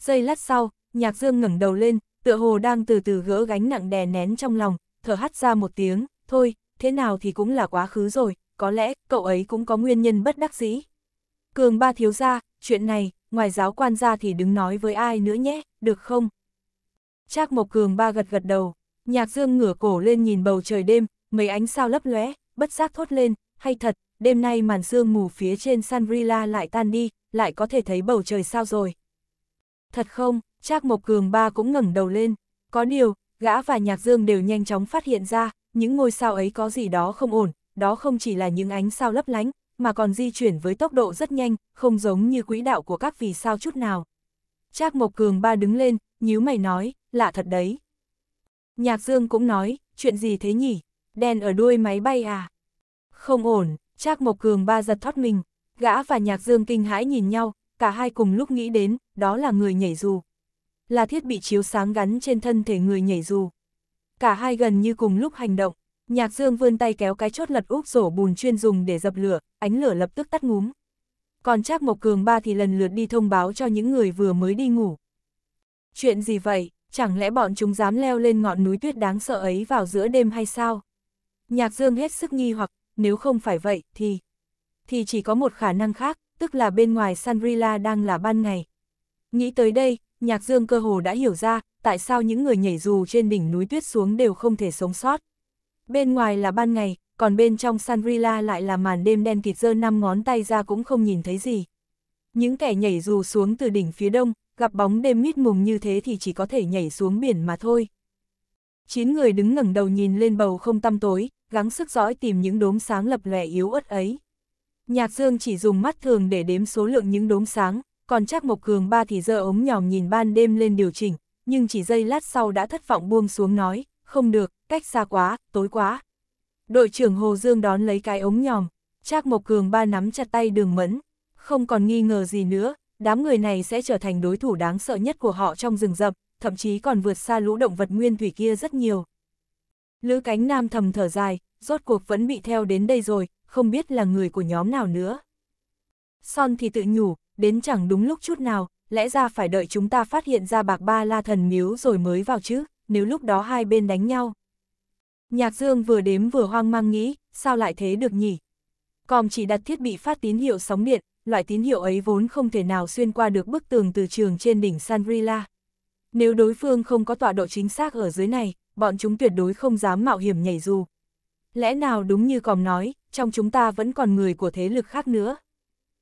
Giây lát sau, Nhạc Dương ngẩng đầu lên, tựa hồ đang từ từ gỡ gánh nặng đè nén trong lòng, thở hắt ra một tiếng, thôi, thế nào thì cũng là quá khứ rồi, có lẽ cậu ấy cũng có nguyên nhân bất đắc dĩ. Cường ba thiếu ra, chuyện này, ngoài giáo quan ra thì đứng nói với ai nữa nhé, được không? Trác Mộc Cường ba gật gật đầu, nhạc dương ngửa cổ lên nhìn bầu trời đêm, mấy ánh sao lấp lóe, bất giác thốt lên, hay thật, đêm nay màn sương mù phía trên Sanrila lại tan đi, lại có thể thấy bầu trời sao rồi. Thật không, Trác Mộc Cường ba cũng ngẩng đầu lên, có điều, gã và nhạc dương đều nhanh chóng phát hiện ra, những ngôi sao ấy có gì đó không ổn, đó không chỉ là những ánh sao lấp lánh, mà còn di chuyển với tốc độ rất nhanh, không giống như quỹ đạo của các vì sao chút nào. Trác Mộc Cường ba đứng lên, nhíu mày nói, lạ thật đấy. Nhạc Dương cũng nói, chuyện gì thế nhỉ, đèn ở đuôi máy bay à? Không ổn, Trác Mộc Cường ba giật thoát mình, gã và Nhạc Dương kinh hãi nhìn nhau, cả hai cùng lúc nghĩ đến, đó là người nhảy dù. Là thiết bị chiếu sáng gắn trên thân thể người nhảy dù. Cả hai gần như cùng lúc hành động. Nhạc Dương vươn tay kéo cái chốt lật úp rổ bùn chuyên dùng để dập lửa, ánh lửa lập tức tắt ngúm. Còn Trác Mộc Cường ba thì lần lượt đi thông báo cho những người vừa mới đi ngủ. Chuyện gì vậy, chẳng lẽ bọn chúng dám leo lên ngọn núi tuyết đáng sợ ấy vào giữa đêm hay sao? Nhạc Dương hết sức nghi hoặc, nếu không phải vậy thì... Thì chỉ có một khả năng khác, tức là bên ngoài Sanrila đang là ban ngày. Nghĩ tới đây, Nhạc Dương cơ hồ đã hiểu ra, tại sao những người nhảy dù trên đỉnh núi tuyết xuống đều không thể sống sót. Bên ngoài là ban ngày, còn bên trong Sanrila lại là màn đêm đen kịt dơ năm ngón tay ra cũng không nhìn thấy gì. Những kẻ nhảy dù xuống từ đỉnh phía đông, gặp bóng đêm mít mùng như thế thì chỉ có thể nhảy xuống biển mà thôi. Chín người đứng ngẩng đầu nhìn lên bầu không tăm tối, gắng sức dõi tìm những đốm sáng lập lòe yếu ớt ấy. Nhạc Dương chỉ dùng mắt thường để đếm số lượng những đốm sáng, còn chắc Mộc Cường ba thì giơ ống nhòm nhìn ban đêm lên điều chỉnh, nhưng chỉ giây lát sau đã thất vọng buông xuống nói, không được, cách xa quá, tối quá. Đội trưởng Hồ Dương đón lấy cái ống nhòm, Trác Mộc Cường ba nắm chặt tay đường mẫn, không còn nghi ngờ gì nữa, đám người này sẽ trở thành đối thủ đáng sợ nhất của họ trong rừng rậm, thậm chí còn vượt xa lũ động vật nguyên thủy kia rất nhiều. Lữ cánh nam thầm thở dài, rốt cuộc vẫn bị theo đến đây rồi, không biết là người của nhóm nào nữa. Son thì tự nhủ, đến chẳng đúng lúc chút nào, lẽ ra phải đợi chúng ta phát hiện ra bạc ba la thần miếu rồi mới vào chứ nếu lúc đó hai bên đánh nhau. Nhạc Dương vừa đếm vừa hoang mang nghĩ, sao lại thế được nhỉ? còm chỉ đặt thiết bị phát tín hiệu sóng điện, loại tín hiệu ấy vốn không thể nào xuyên qua được bức tường từ trường trên đỉnh Sangrila. Nếu đối phương không có tọa độ chính xác ở dưới này, bọn chúng tuyệt đối không dám mạo hiểm nhảy dù. Lẽ nào đúng như còm nói, trong chúng ta vẫn còn người của thế lực khác nữa.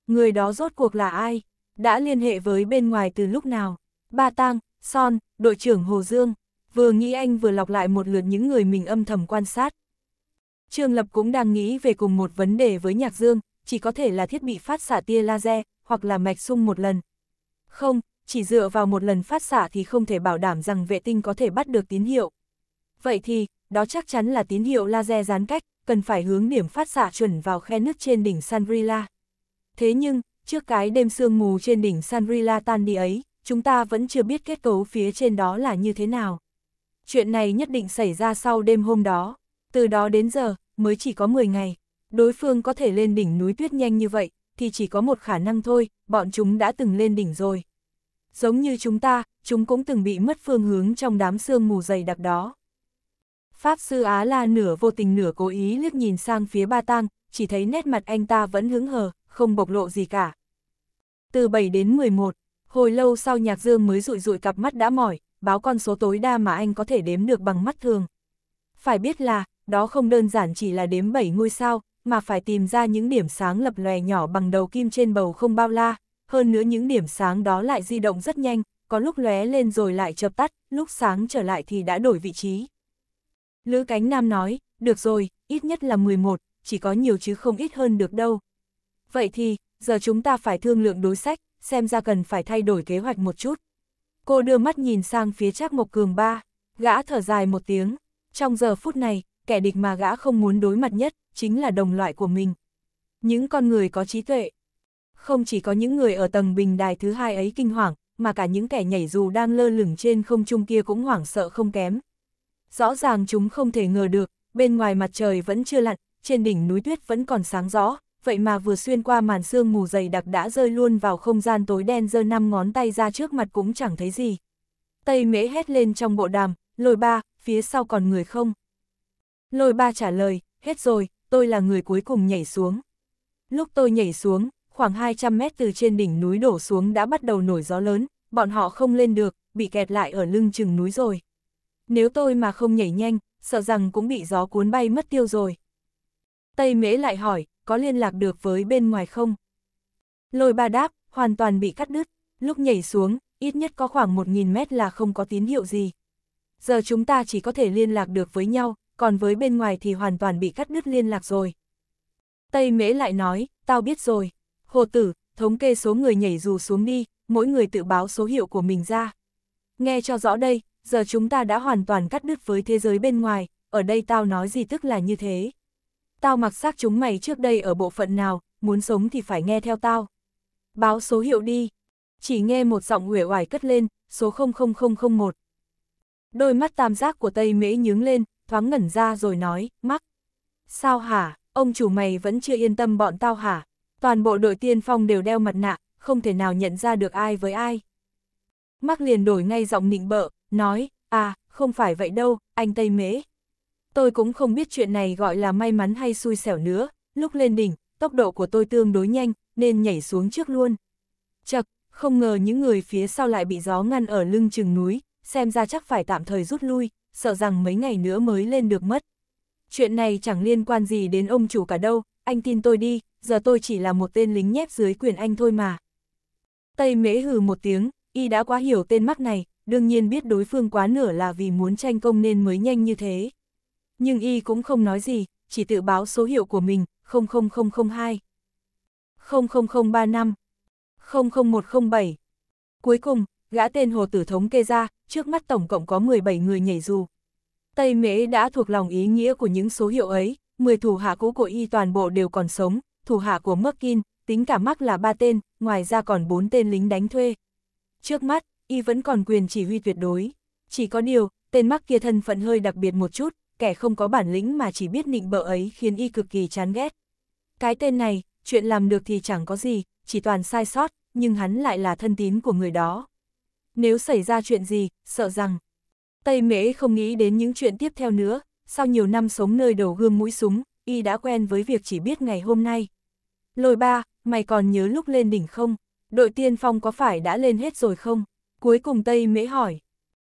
Người đó rốt cuộc là ai? Đã liên hệ với bên ngoài từ lúc nào? Ba Tang, Son, đội trưởng Hồ Dương vừa nghĩ anh vừa lọc lại một lượt những người mình âm thầm quan sát. Trương Lập cũng đang nghĩ về cùng một vấn đề với Nhạc Dương, chỉ có thể là thiết bị phát xạ tia laser, hoặc là mạch sung một lần. Không, chỉ dựa vào một lần phát xạ thì không thể bảo đảm rằng vệ tinh có thể bắt được tín hiệu. Vậy thì, đó chắc chắn là tín hiệu laser gián cách, cần phải hướng điểm phát xạ chuẩn vào khe nước trên đỉnh Sanrila. Thế nhưng, trước cái đêm sương mù trên đỉnh Sanrila tan đi ấy, chúng ta vẫn chưa biết kết cấu phía trên đó là như thế nào chuyện này nhất định xảy ra sau đêm hôm đó, từ đó đến giờ, mới chỉ có 10 ngày, đối phương có thể lên đỉnh núi tuyết nhanh như vậy, thì chỉ có một khả năng thôi, bọn chúng đã từng lên đỉnh rồi. Giống như chúng ta, chúng cũng từng bị mất phương hướng trong đám sương mù dày đặc đó. Pháp sư Á La nửa vô tình nửa cố ý liếc nhìn sang phía ba tang, chỉ thấy nét mặt anh ta vẫn hứng hờ, không bộc lộ gì cả. Từ 7 đến 11, hồi lâu sau Nhạc Dương mới rụi rụi cặp mắt đã mỏi, báo con số tối đa mà anh có thể đếm được bằng mắt thường. Phải biết là, đó không đơn giản chỉ là đếm 7 ngôi sao, mà phải tìm ra những điểm sáng lập lòe nhỏ bằng đầu kim trên bầu không bao la, hơn nữa những điểm sáng đó lại di động rất nhanh, có lúc lóe lên rồi lại chợp tắt, lúc sáng trở lại thì đã đổi vị trí. Lữ Cánh Nam nói, được rồi, ít nhất là 11, chỉ có nhiều chứ không ít hơn được đâu. Vậy thì, giờ chúng ta phải thương lượng đối sách, xem ra cần phải thay đổi kế hoạch một chút. Cô đưa mắt nhìn sang phía Trác Mộc Cường ba, gã thở dài một tiếng. Trong giờ phút này, kẻ địch mà gã không muốn đối mặt nhất, chính là đồng loại của mình. Những con người có trí tuệ. Không chỉ có những người ở tầng bình đài thứ hai ấy kinh hoàng, mà cả những kẻ nhảy dù đang lơ lửng trên không trung kia cũng hoảng sợ không kém. Rõ ràng chúng không thể ngờ được, bên ngoài mặt trời vẫn chưa lặn, trên đỉnh núi tuyết vẫn còn sáng rõ, vậy mà vừa xuyên qua màn sương mù dày đặc đã rơi luôn vào không gian tối đen giơ năm ngón tay ra trước mặt cũng chẳng thấy gì. Tây mễ hét lên trong bộ đàm, lôi ba, phía sau còn người không? Lôi ba trả lời, hết rồi, tôi là người cuối cùng nhảy xuống. Lúc tôi nhảy xuống, khoảng 200 mét từ trên đỉnh núi đổ xuống đã bắt đầu nổi gió lớn, bọn họ không lên được, bị kẹt lại ở lưng chừng núi rồi. Nếu tôi mà không nhảy nhanh, sợ rằng cũng bị gió cuốn bay mất tiêu rồi. Tây mễ lại hỏi, có liên lạc được với bên ngoài không? Lôi ba đáp, hoàn toàn bị cắt đứt, lúc nhảy xuống, ít nhất có khoảng 1.000 mét là không có tín hiệu gì. Giờ chúng ta chỉ có thể liên lạc được với nhau, còn với bên ngoài thì hoàn toàn bị cắt đứt liên lạc rồi. Tây Mễ lại nói, tao biết rồi. Hồ tử, thống kê số người nhảy dù xuống đi, mỗi người tự báo số hiệu của mình ra. Nghe cho rõ đây, giờ chúng ta đã hoàn toàn cắt đứt với thế giới bên ngoài, ở đây tao nói gì tức là như thế tao mặc xác chúng mày trước đây ở bộ phận nào, muốn sống thì phải nghe theo tao. Báo số hiệu đi. Chỉ nghe một giọng uể oải cất lên, số 00001. Đôi mắt tam giác của Tây Mễ nhướng lên, thoáng ngẩn ra rồi nói, mắc. Sao hả, ông chủ mày vẫn chưa yên tâm bọn tao hả? Toàn bộ đội tiên phong đều đeo mặt nạ, không thể nào nhận ra được ai với ai. Mắc liền đổi ngay giọng nịnh bợ, nói, à, không phải vậy đâu, anh Tây Mễ. Tôi cũng không biết chuyện này gọi là may mắn hay xui xẻo nữa, lúc lên đỉnh, tốc độ của tôi tương đối nhanh, nên nhảy xuống trước luôn. Chật, không ngờ những người phía sau lại bị gió ngăn ở lưng chừng núi, xem ra chắc phải tạm thời rút lui, sợ rằng mấy ngày nữa mới lên được mất. Chuyện này chẳng liên quan gì đến ông chủ cả đâu, anh tin tôi đi, giờ tôi chỉ là một tên lính nhép dưới quyền anh thôi mà. Tây mễ hừ một tiếng, y đã quá hiểu tên mắc này, đương nhiên biết đối phương quá nửa là vì muốn tranh công nên mới nhanh như thế nhưng y cũng không nói gì, chỉ tự báo số hiệu của mình, 00002, 00035, 00107. Cuối cùng, gã tên Hồ Tử thống kê ra, trước mắt tổng cộng có 17 người nhảy dù. Tây Mễ đã thuộc lòng ý nghĩa của những số hiệu ấy, 10 thủ hạ cũ của y toàn bộ đều còn sống, thủ hạ của Merkin, tính cả mắc là ba tên, ngoài ra còn bốn tên lính đánh thuê. Trước mắt, y vẫn còn quyền chỉ huy tuyệt đối. Chỉ có điều, tên mắc kia thân phận hơi đặc biệt một chút, kẻ không có bản lĩnh mà chỉ biết nịnh bợ ấy khiến y cực kỳ chán ghét. Cái tên này, chuyện làm được thì chẳng có gì, chỉ toàn sai sót, nhưng hắn lại là thân tín của người đó. Nếu xảy ra chuyện gì, sợ rằng... Tây Mễ không nghĩ đến những chuyện tiếp theo nữa, sau nhiều năm sống nơi đầu gươm mũi súng, y đã quen với việc chỉ biết ngày hôm nay. Lôi ba, mày còn nhớ lúc lên đỉnh không? Đội tiên phong có phải đã lên hết rồi không? Cuối cùng Tây Mễ hỏi.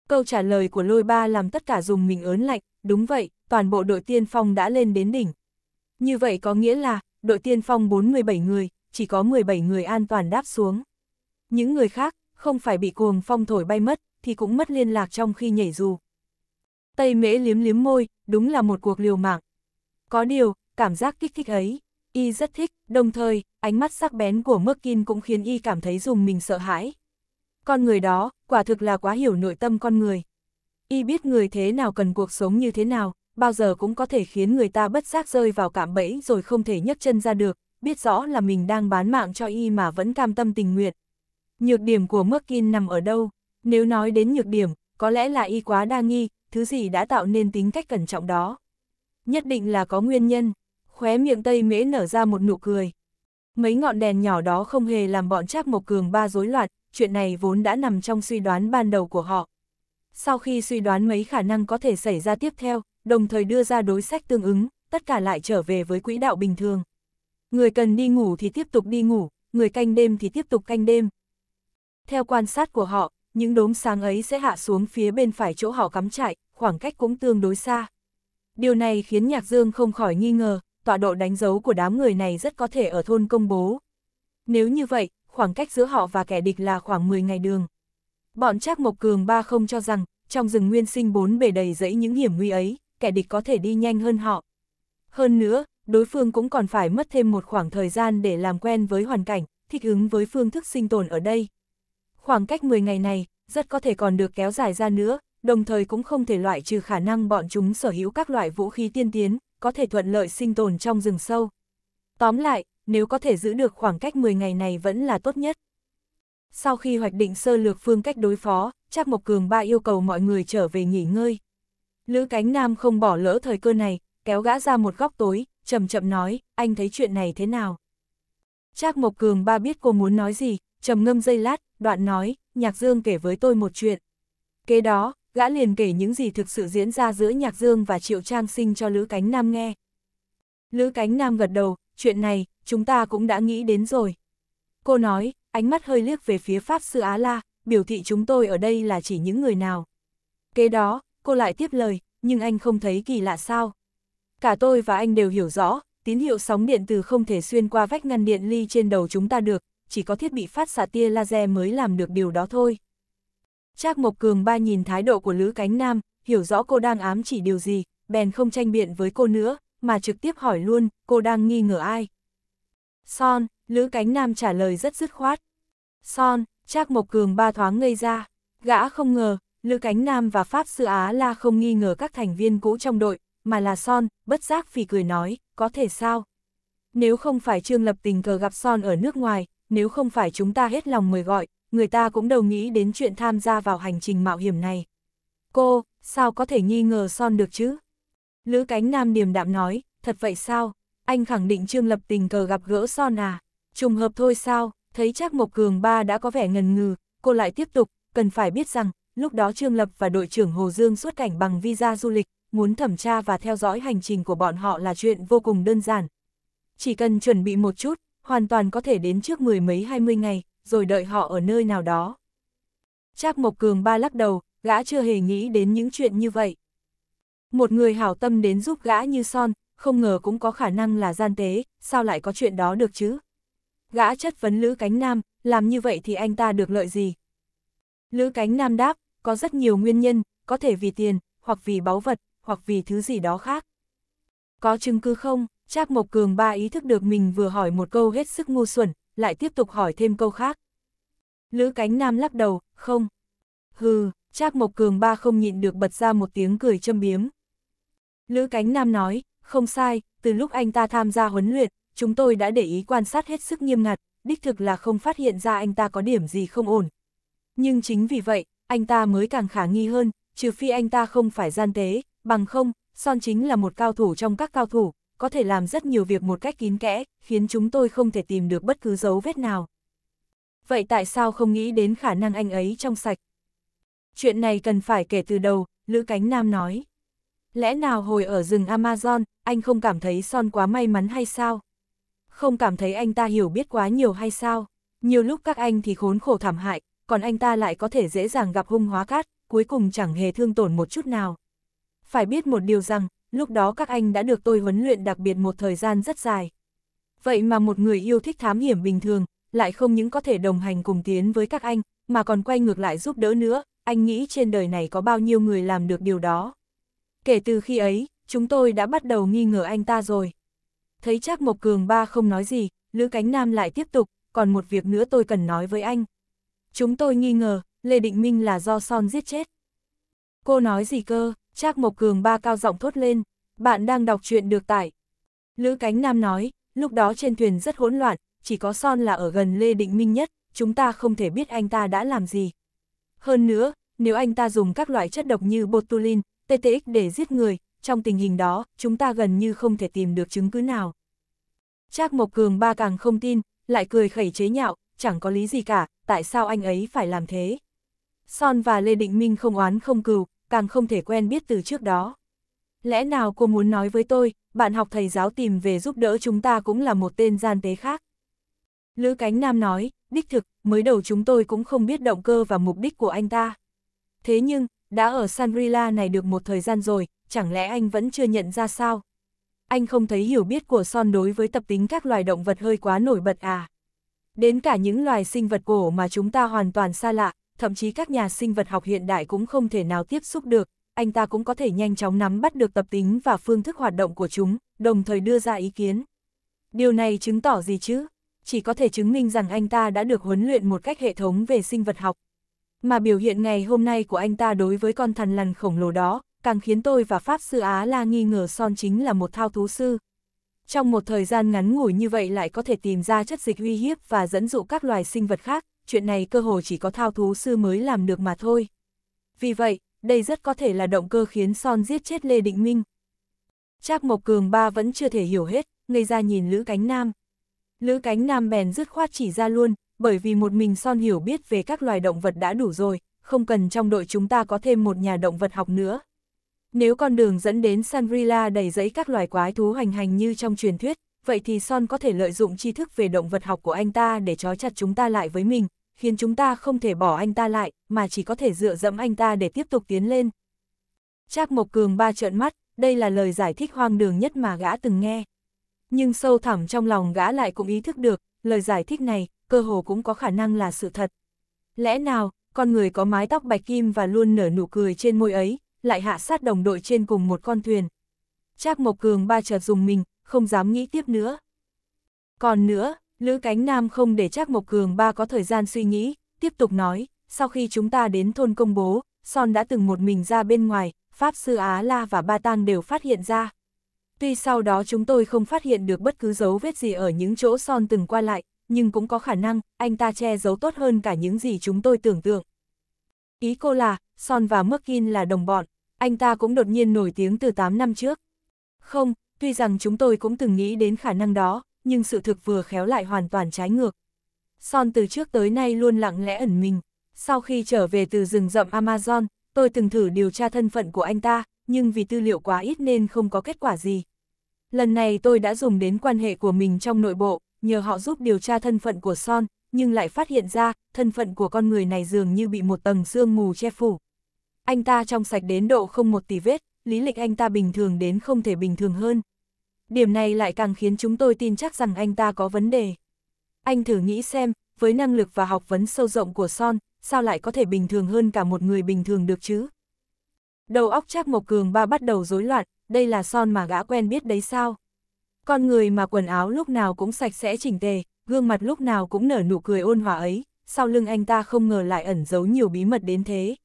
Câu trả lời của lôi ba làm tất cả dùng mình ớn lạnh, đúng vậy, toàn bộ đội tiên phong đã lên đến đỉnh. Như vậy có nghĩa là, đội tiên phong 47 người, chỉ có 17 người an toàn đáp xuống. Những người khác, không phải bị cuồng phong thổi bay mất, thì cũng mất liên lạc trong khi nhảy dù. Tây mễ liếm liếm môi, đúng là một cuộc liều mạng. Có điều, cảm giác kích thích ấy, y rất thích, đồng thời, ánh mắt sắc bén của Merkin cũng khiến y cảm thấy dùng mình sợ hãi. Con người đó, quả thực là quá hiểu nội tâm con người y biết người thế nào cần cuộc sống như thế nào, bao giờ cũng có thể khiến người ta bất giác rơi vào cạm bẫy rồi không thể nhấc chân ra được, biết rõ là mình đang bán mạng cho y mà vẫn cam tâm tình nguyện. Nhược điểm của Merkin nằm ở đâu? Nếu nói đến nhược điểm, có lẽ là y quá đa nghi, thứ gì đã tạo nên tính cách cẩn trọng đó. Nhất định là có nguyên nhân, khóe miệng Tây Mễ nở ra một nụ cười. Mấy ngọn đèn nhỏ đó không hề làm bọn Trác Mộc Cường ba rối loạn, chuyện này vốn đã nằm trong suy đoán ban đầu của họ sau khi suy đoán mấy khả năng có thể xảy ra tiếp theo, đồng thời đưa ra đối sách tương ứng, tất cả lại trở về với quỹ đạo bình thường. Người cần đi ngủ thì tiếp tục đi ngủ, người canh đêm thì tiếp tục canh đêm. Theo quan sát của họ, những đốm sáng ấy sẽ hạ xuống phía bên phải chỗ họ cắm trại, khoảng cách cũng tương đối xa. Điều này khiến Nhạc Dương không khỏi nghi ngờ, tọa độ đánh dấu của đám người này rất có thể ở thôn công bố. Nếu như vậy, khoảng cách giữa họ và kẻ địch là khoảng 10 ngày đường. Bọn Trác Mộc Cường ba không cho rằng, trong rừng nguyên sinh bốn bể đầy dẫy những hiểm nguy ấy, kẻ địch có thể đi nhanh hơn họ. Hơn nữa, đối phương cũng còn phải mất thêm một khoảng thời gian để làm quen với hoàn cảnh, thích ứng với phương thức sinh tồn ở đây. Khoảng cách 10 ngày này, rất có thể còn được kéo dài ra nữa, đồng thời cũng không thể loại trừ khả năng bọn chúng sở hữu các loại vũ khí tiên tiến, có thể thuận lợi sinh tồn trong rừng sâu. Tóm lại, nếu có thể giữ được khoảng cách 10 ngày này vẫn là tốt nhất. Sau khi hoạch định sơ lược phương cách đối phó, Trác Mộc Cường ba yêu cầu mọi người trở về nghỉ ngơi. Lữ Cánh Nam không bỏ lỡ thời cơ này, kéo gã ra một góc tối, chậm chậm nói, anh thấy chuyện này thế nào? Trác Mộc Cường ba biết cô muốn nói gì, trầm ngâm giây lát, đoạn nói, Nhạc Dương kể với tôi một chuyện. Kế đó, gã liền kể những gì thực sự diễn ra giữa Nhạc Dương và Triệu Trang Sinh cho Lữ Cánh Nam nghe. Lữ Cánh Nam gật đầu, chuyện này, chúng ta cũng đã nghĩ đến rồi. Cô nói, ánh mắt hơi liếc về phía Pháp Sư Á La, biểu thị chúng tôi ở đây là chỉ những người nào. Kế đó, cô lại tiếp lời, nhưng anh không thấy kỳ lạ sao. Cả tôi và anh đều hiểu rõ, tín hiệu sóng điện từ không thể xuyên qua vách ngăn điện ly trên đầu chúng ta được, chỉ có thiết bị phát xạ tia laser mới làm được điều đó thôi. Trác Mộc Cường ba nhìn thái độ của Lữ Cánh Nam, hiểu rõ cô đang ám chỉ điều gì, bèn không tranh biện với cô nữa, mà trực tiếp hỏi luôn, cô đang nghi ngờ ai. Son, Lữ Cánh Nam trả lời rất dứt khoát. Son, Trác Mộc Cường ba thoáng ngây ra, gã không ngờ, Lữ Cánh Nam và Pháp Sư Á La không nghi ngờ các thành viên cũ trong đội, mà là Son, bất giác phì cười nói, có thể sao? Nếu không phải Trương Lập tình cờ gặp Son ở nước ngoài, nếu không phải chúng ta hết lòng mời gọi, người ta cũng đầu nghĩ đến chuyện tham gia vào hành trình mạo hiểm này. Cô, sao có thể nghi ngờ Son được chứ? Lữ Cánh Nam điềm đạm nói, thật vậy sao? Anh khẳng định Trương Lập tình cờ gặp gỡ Son à? Trùng hợp thôi sao, thấy chắc Mộc Cường ba đã có vẻ ngần ngừ, cô lại tiếp tục, cần phải biết rằng, lúc đó Trương Lập và đội trưởng Hồ Dương xuất cảnh bằng visa du lịch, muốn thẩm tra và theo dõi hành trình của bọn họ là chuyện vô cùng đơn giản. Chỉ cần chuẩn bị một chút, hoàn toàn có thể đến trước mười mấy hai mươi ngày, rồi đợi họ ở nơi nào đó. Trác Mộc Cường ba lắc đầu, gã chưa hề nghĩ đến những chuyện như vậy. Một người hảo tâm đến giúp gã như son, không ngờ cũng có khả năng là gian tế, sao lại có chuyện đó được chứ? Gã chất vấn Lữ Cánh Nam, làm như vậy thì anh ta được lợi gì? Lữ Cánh Nam đáp, có rất nhiều nguyên nhân, có thể vì tiền, hoặc vì báu vật, hoặc vì thứ gì đó khác. Có chứng cứ không? Trác Mộc Cường ba ý thức được mình vừa hỏi một câu hết sức ngu xuẩn, lại tiếp tục hỏi thêm câu khác. Lữ Cánh Nam lắc đầu, không. Hừ, Trác Mộc Cường ba không nhịn được bật ra một tiếng cười châm biếm. Lữ Cánh Nam nói, không sai, từ lúc anh ta tham gia huấn luyện, chúng tôi đã để ý quan sát hết sức nghiêm ngặt, đích thực là không phát hiện ra anh ta có điểm gì không ổn. Nhưng chính vì vậy, anh ta mới càng khả nghi hơn, trừ phi anh ta không phải gian tế, bằng không, Son chính là một cao thủ trong các cao thủ, có thể làm rất nhiều việc một cách kín kẽ, khiến chúng tôi không thể tìm được bất cứ dấu vết nào. Vậy tại sao không nghĩ đến khả năng anh ấy trong sạch? Chuyện này cần phải kể từ đầu, Lữ Cánh Nam nói. Lẽ nào hồi ở rừng Amazon, anh không cảm thấy Son quá may mắn hay sao? không cảm thấy anh ta hiểu biết quá nhiều hay sao? Nhiều lúc các anh thì khốn khổ thảm hại, còn anh ta lại có thể dễ dàng gặp hung hóa cát, cuối cùng chẳng hề thương tổn một chút nào. Phải biết một điều rằng, lúc đó các anh đã được tôi huấn luyện đặc biệt một thời gian rất dài. Vậy mà một người yêu thích thám hiểm bình thường, lại không những có thể đồng hành cùng tiến với các anh, mà còn quay ngược lại giúp đỡ nữa, anh nghĩ trên đời này có bao nhiêu người làm được điều đó. Kể từ khi ấy, chúng tôi đã bắt đầu nghi ngờ anh ta rồi. Thấy trác Mộc Cường ba không nói gì, Lữ Cánh Nam lại tiếp tục, còn một việc nữa tôi cần nói với anh. Chúng tôi nghi ngờ, Lê Định Minh là do Son giết chết. Cô nói gì cơ, Trác Mộc Cường ba cao giọng thốt lên, bạn đang đọc truyện được tải. Lữ Cánh Nam nói, lúc đó trên thuyền rất hỗn loạn, chỉ có Son là ở gần Lê Định Minh nhất, chúng ta không thể biết anh ta đã làm gì. Hơn nữa, nếu anh ta dùng các loại chất độc như botulin, TTX để giết người, trong tình hình đó, chúng ta gần như không thể tìm được chứng cứ nào. Trác Mộc Cường ba càng không tin, lại cười khẩy chế nhạo, chẳng có lý gì cả, tại sao anh ấy phải làm thế? Son và Lê Định Minh không oán không cừu, càng không thể quen biết từ trước đó. Lẽ nào cô muốn nói với tôi, bạn học thầy giáo tìm về giúp đỡ chúng ta cũng là một tên gian tế khác? Lữ Cánh Nam nói, đích thực, mới đầu chúng tôi cũng không biết động cơ và mục đích của anh ta. Thế nhưng, đã ở Sanrila này được một thời gian rồi, chẳng lẽ anh vẫn chưa nhận ra sao? Anh không thấy hiểu biết của Son đối với tập tính các loài động vật hơi quá nổi bật à? Đến cả những loài sinh vật cổ mà chúng ta hoàn toàn xa lạ, thậm chí các nhà sinh vật học hiện đại cũng không thể nào tiếp xúc được, anh ta cũng có thể nhanh chóng nắm bắt được tập tính và phương thức hoạt động của chúng, đồng thời đưa ra ý kiến. Điều này chứng tỏ gì chứ? Chỉ có thể chứng minh rằng anh ta đã được huấn luyện một cách hệ thống về sinh vật học. Mà biểu hiện ngày hôm nay của anh ta đối với con thần lằn khổng lồ đó, càng khiến tôi và Pháp Sư Á La nghi ngờ Son chính là một thao thú sư. Trong một thời gian ngắn ngủi như vậy lại có thể tìm ra chất dịch uy hiếp và dẫn dụ các loài sinh vật khác, chuyện này cơ hồ chỉ có thao thú sư mới làm được mà thôi. Vì vậy, đây rất có thể là động cơ khiến Son giết chết Lê Định Minh. Trác Mộc Cường ba vẫn chưa thể hiểu hết, ngây ra nhìn Lữ Cánh Nam. Lữ Cánh Nam bèn dứt khoát chỉ ra luôn, bởi vì một mình Son hiểu biết về các loài động vật đã đủ rồi, không cần trong đội chúng ta có thêm một nhà động vật học nữa, nếu con đường dẫn đến Sanrila đầy dẫy các loài quái thú hoành hành như trong truyền thuyết, vậy thì Son có thể lợi dụng tri thức về động vật học của anh ta để trói chặt chúng ta lại với mình, khiến chúng ta không thể bỏ anh ta lại, mà chỉ có thể dựa dẫm anh ta để tiếp tục tiến lên. Trác Mộc Cường ba trợn mắt, đây là lời giải thích hoang đường nhất mà gã từng nghe. Nhưng sâu thẳm trong lòng gã lại cũng ý thức được, lời giải thích này, cơ hồ cũng có khả năng là sự thật. Lẽ nào, con người có mái tóc bạch kim và luôn nở nụ cười trên môi ấy, lại hạ sát đồng đội trên cùng một con thuyền. Trác Mộc Cường ba chợt dùng mình, không dám nghĩ tiếp nữa. Còn nữa, Lữ Cánh Nam không để Trác Mộc Cường ba có thời gian suy nghĩ, tiếp tục nói, sau khi chúng ta đến thôn công bố, Son đã từng một mình ra bên ngoài, Pháp Sư Á La và Ba Tang đều phát hiện ra. Tuy sau đó chúng tôi không phát hiện được bất cứ dấu vết gì ở những chỗ Son từng qua lại, nhưng cũng có khả năng anh ta che giấu tốt hơn cả những gì chúng tôi tưởng tượng. Ý cô là, Son và Merkin là đồng bọn, anh ta cũng đột nhiên nổi tiếng từ 8 năm trước. Không, tuy rằng chúng tôi cũng từng nghĩ đến khả năng đó, nhưng sự thực vừa khéo lại hoàn toàn trái ngược. Son từ trước tới nay luôn lặng lẽ ẩn mình. Sau khi trở về từ rừng rậm Amazon, tôi từng thử điều tra thân phận của anh ta, nhưng vì tư liệu quá ít nên không có kết quả gì. Lần này tôi đã dùng đến quan hệ của mình trong nội bộ, nhờ họ giúp điều tra thân phận của Son, nhưng lại phát hiện ra, thân phận của con người này dường như bị một tầng sương mù che phủ anh ta trong sạch đến độ không một tỷ vết, lý lịch anh ta bình thường đến không thể bình thường hơn. Điểm này lại càng khiến chúng tôi tin chắc rằng anh ta có vấn đề. Anh thử nghĩ xem, với năng lực và học vấn sâu rộng của Son, sao lại có thể bình thường hơn cả một người bình thường được chứ? Đầu óc chắc một Cường ba bắt đầu rối loạn, đây là Son mà gã quen biết đấy sao? Con người mà quần áo lúc nào cũng sạch sẽ chỉnh tề, gương mặt lúc nào cũng nở nụ cười ôn hòa ấy, sau lưng anh ta không ngờ lại ẩn giấu nhiều bí mật đến thế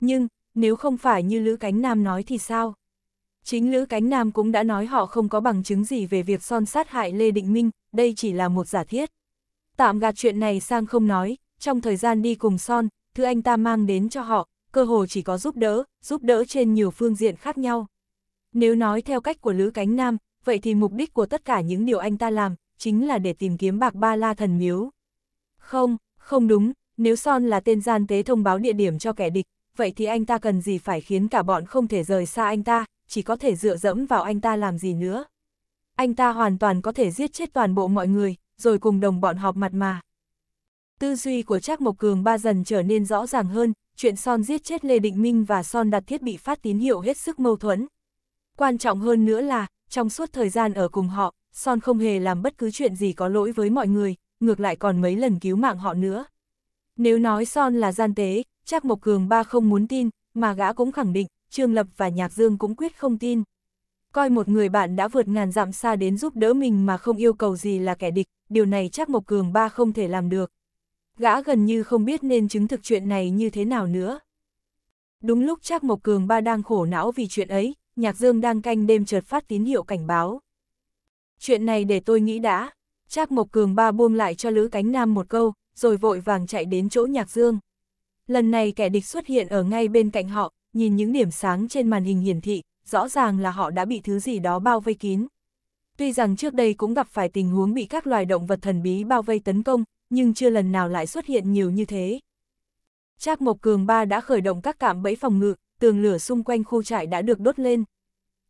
nhưng, nếu không phải như Lữ Cánh Nam nói thì sao? Chính Lữ Cánh Nam cũng đã nói họ không có bằng chứng gì về việc son sát hại Lê Định Minh, đây chỉ là một giả thiết. Tạm gạt chuyện này sang không nói, trong thời gian đi cùng son, thứ anh ta mang đến cho họ, cơ hồ chỉ có giúp đỡ, giúp đỡ trên nhiều phương diện khác nhau. Nếu nói theo cách của Lữ Cánh Nam, vậy thì mục đích của tất cả những điều anh ta làm, chính là để tìm kiếm bạc ba la thần miếu. Không, không đúng, nếu Son là tên gian tế thông báo địa điểm cho kẻ địch, vậy thì anh ta cần gì phải khiến cả bọn không thể rời xa anh ta, chỉ có thể dựa dẫm vào anh ta làm gì nữa. Anh ta hoàn toàn có thể giết chết toàn bộ mọi người, rồi cùng đồng bọn họp mặt mà. Tư duy của Trác Mộc Cường ba dần trở nên rõ ràng hơn, chuyện Son giết chết Lê Định Minh và Son đặt thiết bị phát tín hiệu hết sức mâu thuẫn. Quan trọng hơn nữa là, trong suốt thời gian ở cùng họ, Son không hề làm bất cứ chuyện gì có lỗi với mọi người, ngược lại còn mấy lần cứu mạng họ nữa. Nếu nói Son là gian tế, Trác Mộc Cường ba không muốn tin, mà gã cũng khẳng định, Trương Lập và Nhạc Dương cũng quyết không tin. Coi một người bạn đã vượt ngàn dặm xa đến giúp đỡ mình mà không yêu cầu gì là kẻ địch, điều này Trác Mộc Cường ba không thể làm được. Gã gần như không biết nên chứng thực chuyện này như thế nào nữa. Đúng lúc Trác Mộc Cường ba đang khổ não vì chuyện ấy, Nhạc Dương đang canh đêm chợt phát tín hiệu cảnh báo. Chuyện này để tôi nghĩ đã. Trác Mộc Cường ba buông lại cho Lữ Cánh Nam một câu, rồi vội vàng chạy đến chỗ Nhạc Dương. Lần này kẻ địch xuất hiện ở ngay bên cạnh họ, nhìn những điểm sáng trên màn hình hiển thị, rõ ràng là họ đã bị thứ gì đó bao vây kín. Tuy rằng trước đây cũng gặp phải tình huống bị các loài động vật thần bí bao vây tấn công, nhưng chưa lần nào lại xuất hiện nhiều như thế. Trác Mộc Cường Ba đã khởi động các cạm bẫy phòng ngự, tường lửa xung quanh khu trại đã được đốt lên.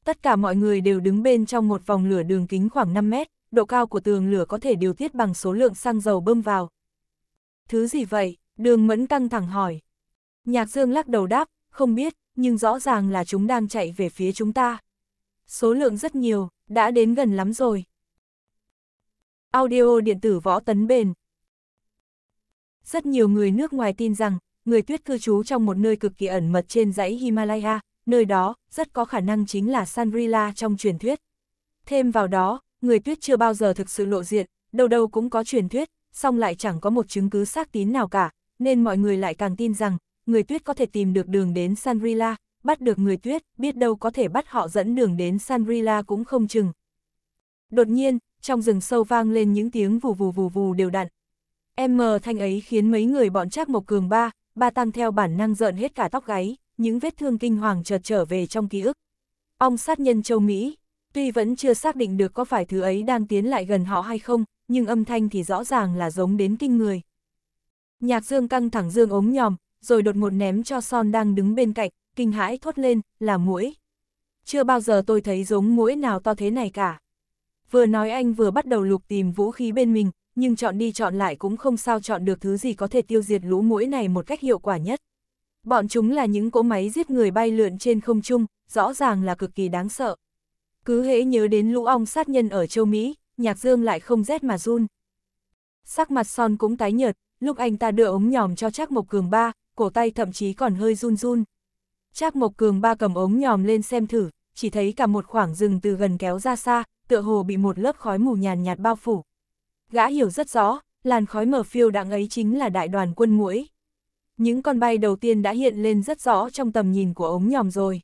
Tất cả mọi người đều đứng bên trong một vòng lửa đường kính khoảng 5 mét, độ cao của tường lửa có thể điều tiết bằng số lượng xăng dầu bơm vào. Thứ gì vậy? Đường Mẫn căng thẳng hỏi. Nhạc Dương lắc đầu đáp, không biết, nhưng rõ ràng là chúng đang chạy về phía chúng ta. Số lượng rất nhiều, đã đến gần lắm rồi. Audio điện tử võ tấn bền. Rất nhiều người nước ngoài tin rằng, người tuyết cư trú trong một nơi cực kỳ ẩn mật trên dãy Himalaya, nơi đó, rất có khả năng chính là Sanrila trong truyền thuyết. Thêm vào đó, người tuyết chưa bao giờ thực sự lộ diện, đâu đâu cũng có truyền thuyết, song lại chẳng có một chứng cứ xác tín nào cả, nên mọi người lại càng tin rằng, người tuyết có thể tìm được đường đến Sanrila, bắt được người tuyết, biết đâu có thể bắt họ dẫn đường đến Sanrila cũng không chừng. Đột nhiên, trong rừng sâu vang lên những tiếng vù vù vù vù đều đặn. M thanh ấy khiến mấy người bọn Trác Mộc Cường ba, ba tăng theo bản năng rợn hết cả tóc gáy, những vết thương kinh hoàng chợt trở về trong ký ức. Ông sát nhân châu Mỹ, tuy vẫn chưa xác định được có phải thứ ấy đang tiến lại gần họ hay không, nhưng âm thanh thì rõ ràng là giống đến kinh người. Nhạc dương căng thẳng dương ống nhòm, rồi đột ngột ném cho son đang đứng bên cạnh, kinh hãi thốt lên, là mũi. Chưa bao giờ tôi thấy giống mũi nào to thế này cả. Vừa nói anh vừa bắt đầu lục tìm vũ khí bên mình, nhưng chọn đi chọn lại cũng không sao chọn được thứ gì có thể tiêu diệt lũ mũi này một cách hiệu quả nhất. Bọn chúng là những cỗ máy giết người bay lượn trên không trung, rõ ràng là cực kỳ đáng sợ. Cứ hễ nhớ đến lũ ong sát nhân ở châu Mỹ, Nhạc Dương lại không rét mà run. Sắc mặt son cũng tái nhợt, lúc anh ta đưa ống nhòm cho Trác Mộc Cường ba, cổ tay thậm chí còn hơi run run. Trác Mộc Cường ba cầm ống nhòm lên xem thử, chỉ thấy cả một khoảng rừng từ gần kéo ra xa, tựa hồ bị một lớp khói mù nhàn nhạt bao phủ. Gã hiểu rất rõ, làn khói mờ phiêu đãng ấy chính là đại đoàn quân muỗi. Những con bay đầu tiên đã hiện lên rất rõ trong tầm nhìn của ống nhòm rồi.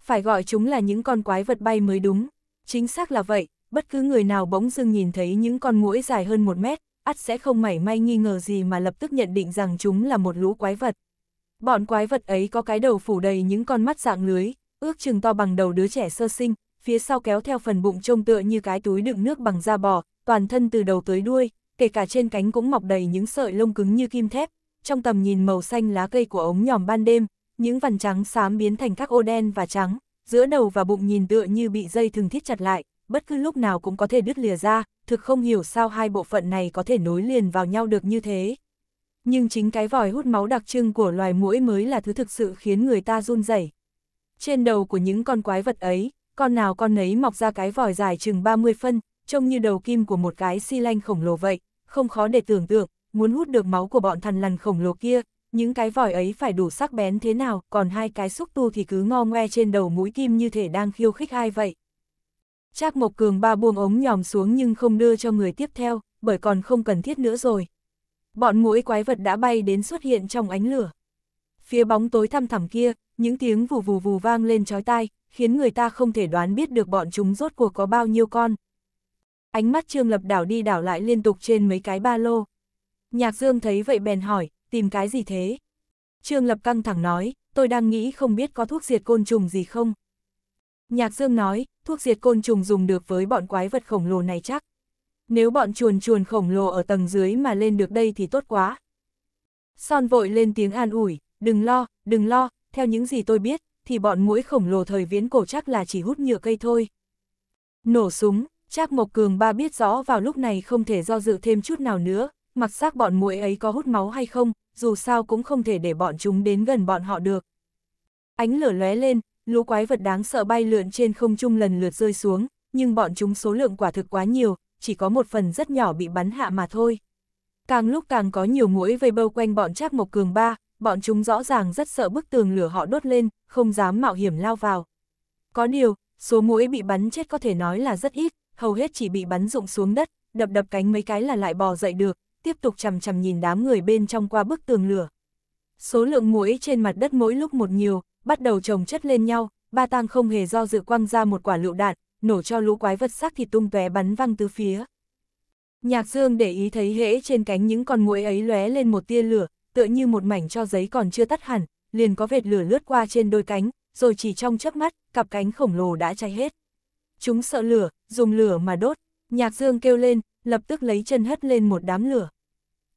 Phải gọi chúng là những con quái vật bay mới đúng. Chính xác là vậy, bất cứ người nào bỗng dưng nhìn thấy những con muỗi dài hơn một mét, ắt sẽ không mảy may nghi ngờ gì mà lập tức nhận định rằng chúng là một lũ quái vật. Bọn quái vật ấy có cái đầu phủ đầy những con mắt dạng lưới, ước chừng to bằng đầu đứa trẻ sơ sinh, phía sau kéo theo phần bụng trông tựa như cái túi đựng nước bằng da bò, toàn thân từ đầu tới đuôi, kể cả trên cánh cũng mọc đầy những sợi lông cứng như kim thép, trong tầm nhìn màu xanh lá cây của ống nhòm ban đêm, những vằn trắng xám biến thành các ô đen và trắng, giữa đầu và bụng nhìn tựa như bị dây thừng thiết chặt lại, bất cứ lúc nào cũng có thể đứt lìa ra, thực không hiểu sao hai bộ phận này có thể nối liền vào nhau được như thế. Nhưng chính cái vòi hút máu đặc trưng của loài muỗi mới là thứ thực sự khiến người ta run rẩy. Trên đầu của những con quái vật ấy, con nào con nấy mọc ra cái vòi dài chừng 30 phân, trông như đầu kim của một cái xi lanh khổng lồ vậy, không khó để tưởng tượng, muốn hút được máu của bọn thằn lằn khổng lồ kia, những cái vòi ấy phải đủ sắc bén thế nào, còn hai cái xúc tu thì cứ ngo ngoe trên đầu mũi kim như thể đang khiêu khích ai vậy. Trác Mộc Cường ba buông ống nhòm xuống nhưng không đưa cho người tiếp theo, bởi còn không cần thiết nữa rồi. Bọn mũi quái vật đã bay đến xuất hiện trong ánh lửa. Phía bóng tối thăm thẳm kia, những tiếng vù vù vù vang lên chói tai, khiến người ta không thể đoán biết được bọn chúng rốt cuộc có bao nhiêu con. Ánh mắt Trương Lập đảo đi đảo lại liên tục trên mấy cái ba lô. Nhạc Dương thấy vậy bèn hỏi, tìm cái gì thế? Trương Lập căng thẳng nói, tôi đang nghĩ không biết có thuốc diệt côn trùng gì không. Nhạc Dương nói, thuốc diệt côn trùng dùng được với bọn quái vật khổng lồ này chắc. Nếu bọn chuồn chuồn khổng lồ ở tầng dưới mà lên được đây thì tốt quá. Son vội lên tiếng an ủi, đừng lo, đừng lo, theo những gì tôi biết, thì bọn mũi khổng lồ thời viễn cổ chắc là chỉ hút nhựa cây thôi. Nổ súng, Trác Mộc Cường ba biết rõ vào lúc này không thể do dự thêm chút nào nữa, mặc xác bọn muội ấy có hút máu hay không, dù sao cũng không thể để bọn chúng đến gần bọn họ được. Ánh lửa lóe lên, lũ quái vật đáng sợ bay lượn trên không trung lần lượt rơi xuống, nhưng bọn chúng số lượng quả thực quá nhiều, chỉ có một phần rất nhỏ bị bắn hạ mà thôi. Càng lúc càng có nhiều mũi vây bâu quanh bọn Trác Mộc Cường ba, bọn chúng rõ ràng rất sợ bức tường lửa họ đốt lên, không dám mạo hiểm lao vào. Có điều, số mũi bị bắn chết có thể nói là rất ít, hầu hết chỉ bị bắn rụng xuống đất, đập đập cánh mấy cái là lại bò dậy được, tiếp tục chằm chằm nhìn đám người bên trong qua bức tường lửa. Số lượng mũi trên mặt đất mỗi lúc một nhiều, bắt đầu trồng chất lên nhau, ba tang không hề do dự quăng ra một quả lựu đạn, nổ cho lũ quái vật xác thịt tung tóe bắn văng tứ phía. Nhạc Dương để ý thấy hễ trên cánh những con muỗi ấy lóe lên một tia lửa, tựa như một mảnh cho giấy còn chưa tắt hẳn, liền có vệt lửa lướt qua trên đôi cánh, rồi chỉ trong chớp mắt, cặp cánh khổng lồ đã cháy hết. Chúng sợ lửa, dùng lửa mà đốt, Nhạc Dương kêu lên, lập tức lấy chân hất lên một đám lửa.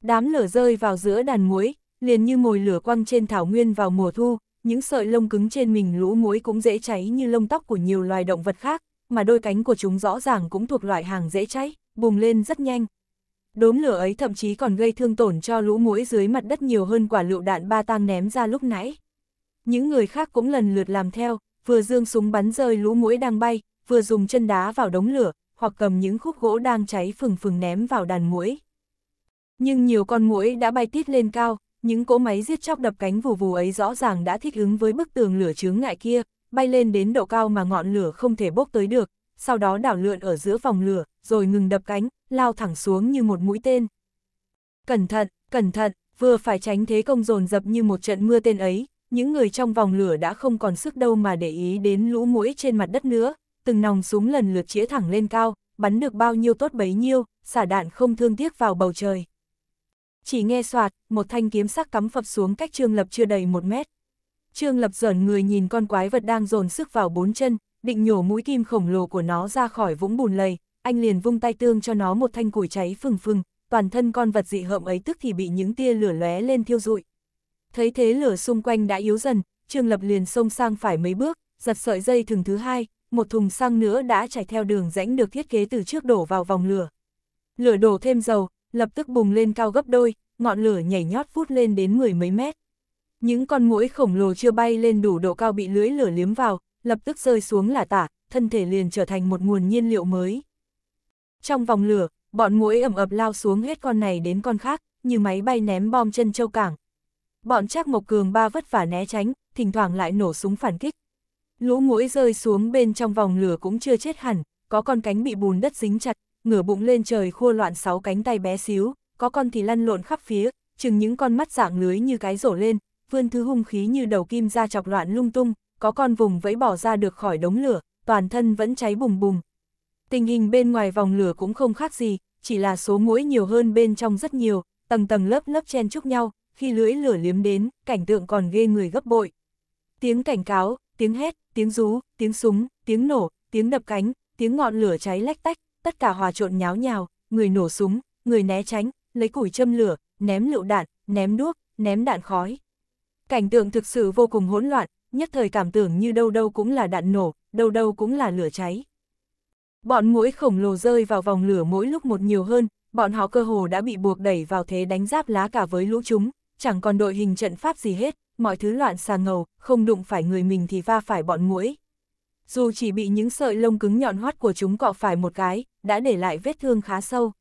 Đám lửa rơi vào giữa đàn muỗi, liền như mồi lửa quăng trên thảo nguyên vào mùa thu, những sợi lông cứng trên mình lũ muối cũng dễ cháy như lông tóc của nhiều loài động vật khác, mà đôi cánh của chúng rõ ràng cũng thuộc loại hàng dễ cháy, bùng lên rất nhanh. Đốm lửa ấy thậm chí còn gây thương tổn cho lũ muỗi dưới mặt đất nhiều hơn quả lựu đạn ba tang ném ra lúc nãy. Những người khác cũng lần lượt làm theo, vừa dương súng bắn rơi lũ muỗi đang bay, vừa dùng chân đá vào đống lửa, hoặc cầm những khúc gỗ đang cháy phừng phừng ném vào đàn muỗi. Nhưng nhiều con muỗi đã bay tít lên cao, những cỗ máy giết chóc đập cánh vù vù ấy rõ ràng đã thích ứng với bức tường lửa chướng ngại kia, bay lên đến độ cao mà ngọn lửa không thể bốc tới được, sau đó đảo lượn ở giữa vòng lửa, rồi ngừng đập cánh, lao thẳng xuống như một mũi tên. Cẩn thận, cẩn thận, vừa phải tránh thế công dồn dập như một trận mưa tên ấy, những người trong vòng lửa đã không còn sức đâu mà để ý đến lũ mũi trên mặt đất nữa, từng nòng súng lần lượt chĩa thẳng lên cao, bắn được bao nhiêu tốt bấy nhiêu, xả đạn không thương tiếc vào bầu trời. Chỉ nghe soạt, một thanh kiếm sắc cắm phập xuống cách Trương Lập chưa đầy một mét. Trương Lập giởn người nhìn con quái vật đang dồn sức vào bốn chân, định nhổ mũi kim khổng lồ của nó ra khỏi vũng bùn lầy, anh liền vung tay tương cho nó một thanh củi cháy phừng phừng, toàn thân con vật dị hợm ấy tức thì bị những tia lửa lóe lên thiêu rụi. Thấy thế lửa xung quanh đã yếu dần, Trương Lập liền xông sang phải mấy bước, giật sợi dây thừng thứ hai, một thùng xăng nữa đã chảy theo đường rãnh được thiết kế từ trước đổ vào vòng lửa. Lửa đổ thêm dầu, lập tức bùng lên cao gấp đôi, ngọn lửa nhảy nhót phút lên đến mười mấy mét. Những con mũi khổng lồ chưa bay lên đủ độ cao bị lưới lửa liếm vào, lập tức rơi xuống là tả, thân thể liền trở thành một nguồn nhiên liệu mới. Trong vòng lửa, bọn mũi ẩm ập lao xuống hết con này đến con khác, như máy bay ném bom chân châu cảng. Bọn chắc Mộc Cường ba vất vả né tránh, thỉnh thoảng lại nổ súng phản kích. Lũ mũi rơi xuống bên trong vòng lửa cũng chưa chết hẳn, có con cánh bị bùn đất dính chặt, ngửa bụng lên trời khua loạn sáu cánh tay bé xíu, có con thì lăn lộn khắp phía, chừng những con mắt dạng lưới như cái rổ lên, vươn thứ hung khí như đầu kim ra chọc loạn lung tung, có con vùng vẫy bỏ ra được khỏi đống lửa, toàn thân vẫn cháy bùng bùng. Tình hình bên ngoài vòng lửa cũng không khác gì, chỉ là số mũi nhiều hơn bên trong rất nhiều, tầng tầng lớp lớp chen chúc nhau, khi lưỡi lửa liếm đến, cảnh tượng còn ghê người gấp bội. Tiếng cảnh cáo, tiếng hét, tiếng rú, tiếng súng, tiếng nổ, tiếng đập cánh, tiếng ngọn lửa cháy lách tách, tất cả hòa trộn nháo nhào, người nổ súng, người né tránh, lấy củi châm lửa, ném lựu đạn, ném đuốc, ném đạn khói. Cảnh tượng thực sự vô cùng hỗn loạn, nhất thời cảm tưởng như đâu đâu cũng là đạn nổ, đâu đâu cũng là lửa cháy. Bọn mũi khổng lồ rơi vào vòng lửa mỗi lúc một nhiều hơn, bọn họ cơ hồ đã bị buộc đẩy vào thế đánh giáp lá cả với lũ chúng, chẳng còn đội hình trận pháp gì hết, mọi thứ loạn xà ngầu, không đụng phải người mình thì va phải bọn mũi. Dù chỉ bị những sợi lông cứng nhọn hoắt của chúng cọ phải một cái, đã để lại vết thương khá sâu.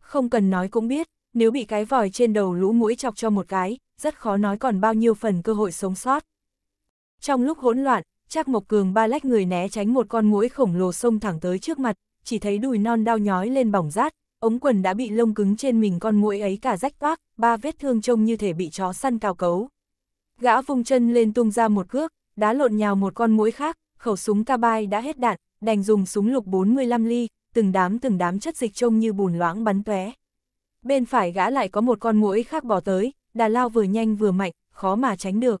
Không cần nói cũng biết, nếu bị cái vòi trên đầu lũ mũi chọc cho một cái, rất khó nói còn bao nhiêu phần cơ hội sống sót. Trong lúc hỗn loạn, Trác Mộc Cường ba lách người né tránh một con mũi khổng lồ xông thẳng tới trước mặt, chỉ thấy đùi non đau nhói lên bỏng rát, ống quần đã bị lông cứng trên mình con muỗi ấy cả rách toác, ba vết thương trông như thể bị chó săn cào cấu. Gã vung chân lên tung ra một cước, đá lộn nhào một con muỗi khác, khẩu súng carbine đã hết đạn, đành dùng súng lục 45 ly, từng đám từng đám chất dịch trông như bùn loãng bắn tóe. Bên phải gã lại có một con mũi khác bỏ tới, đà lao vừa nhanh vừa mạnh, khó mà tránh được.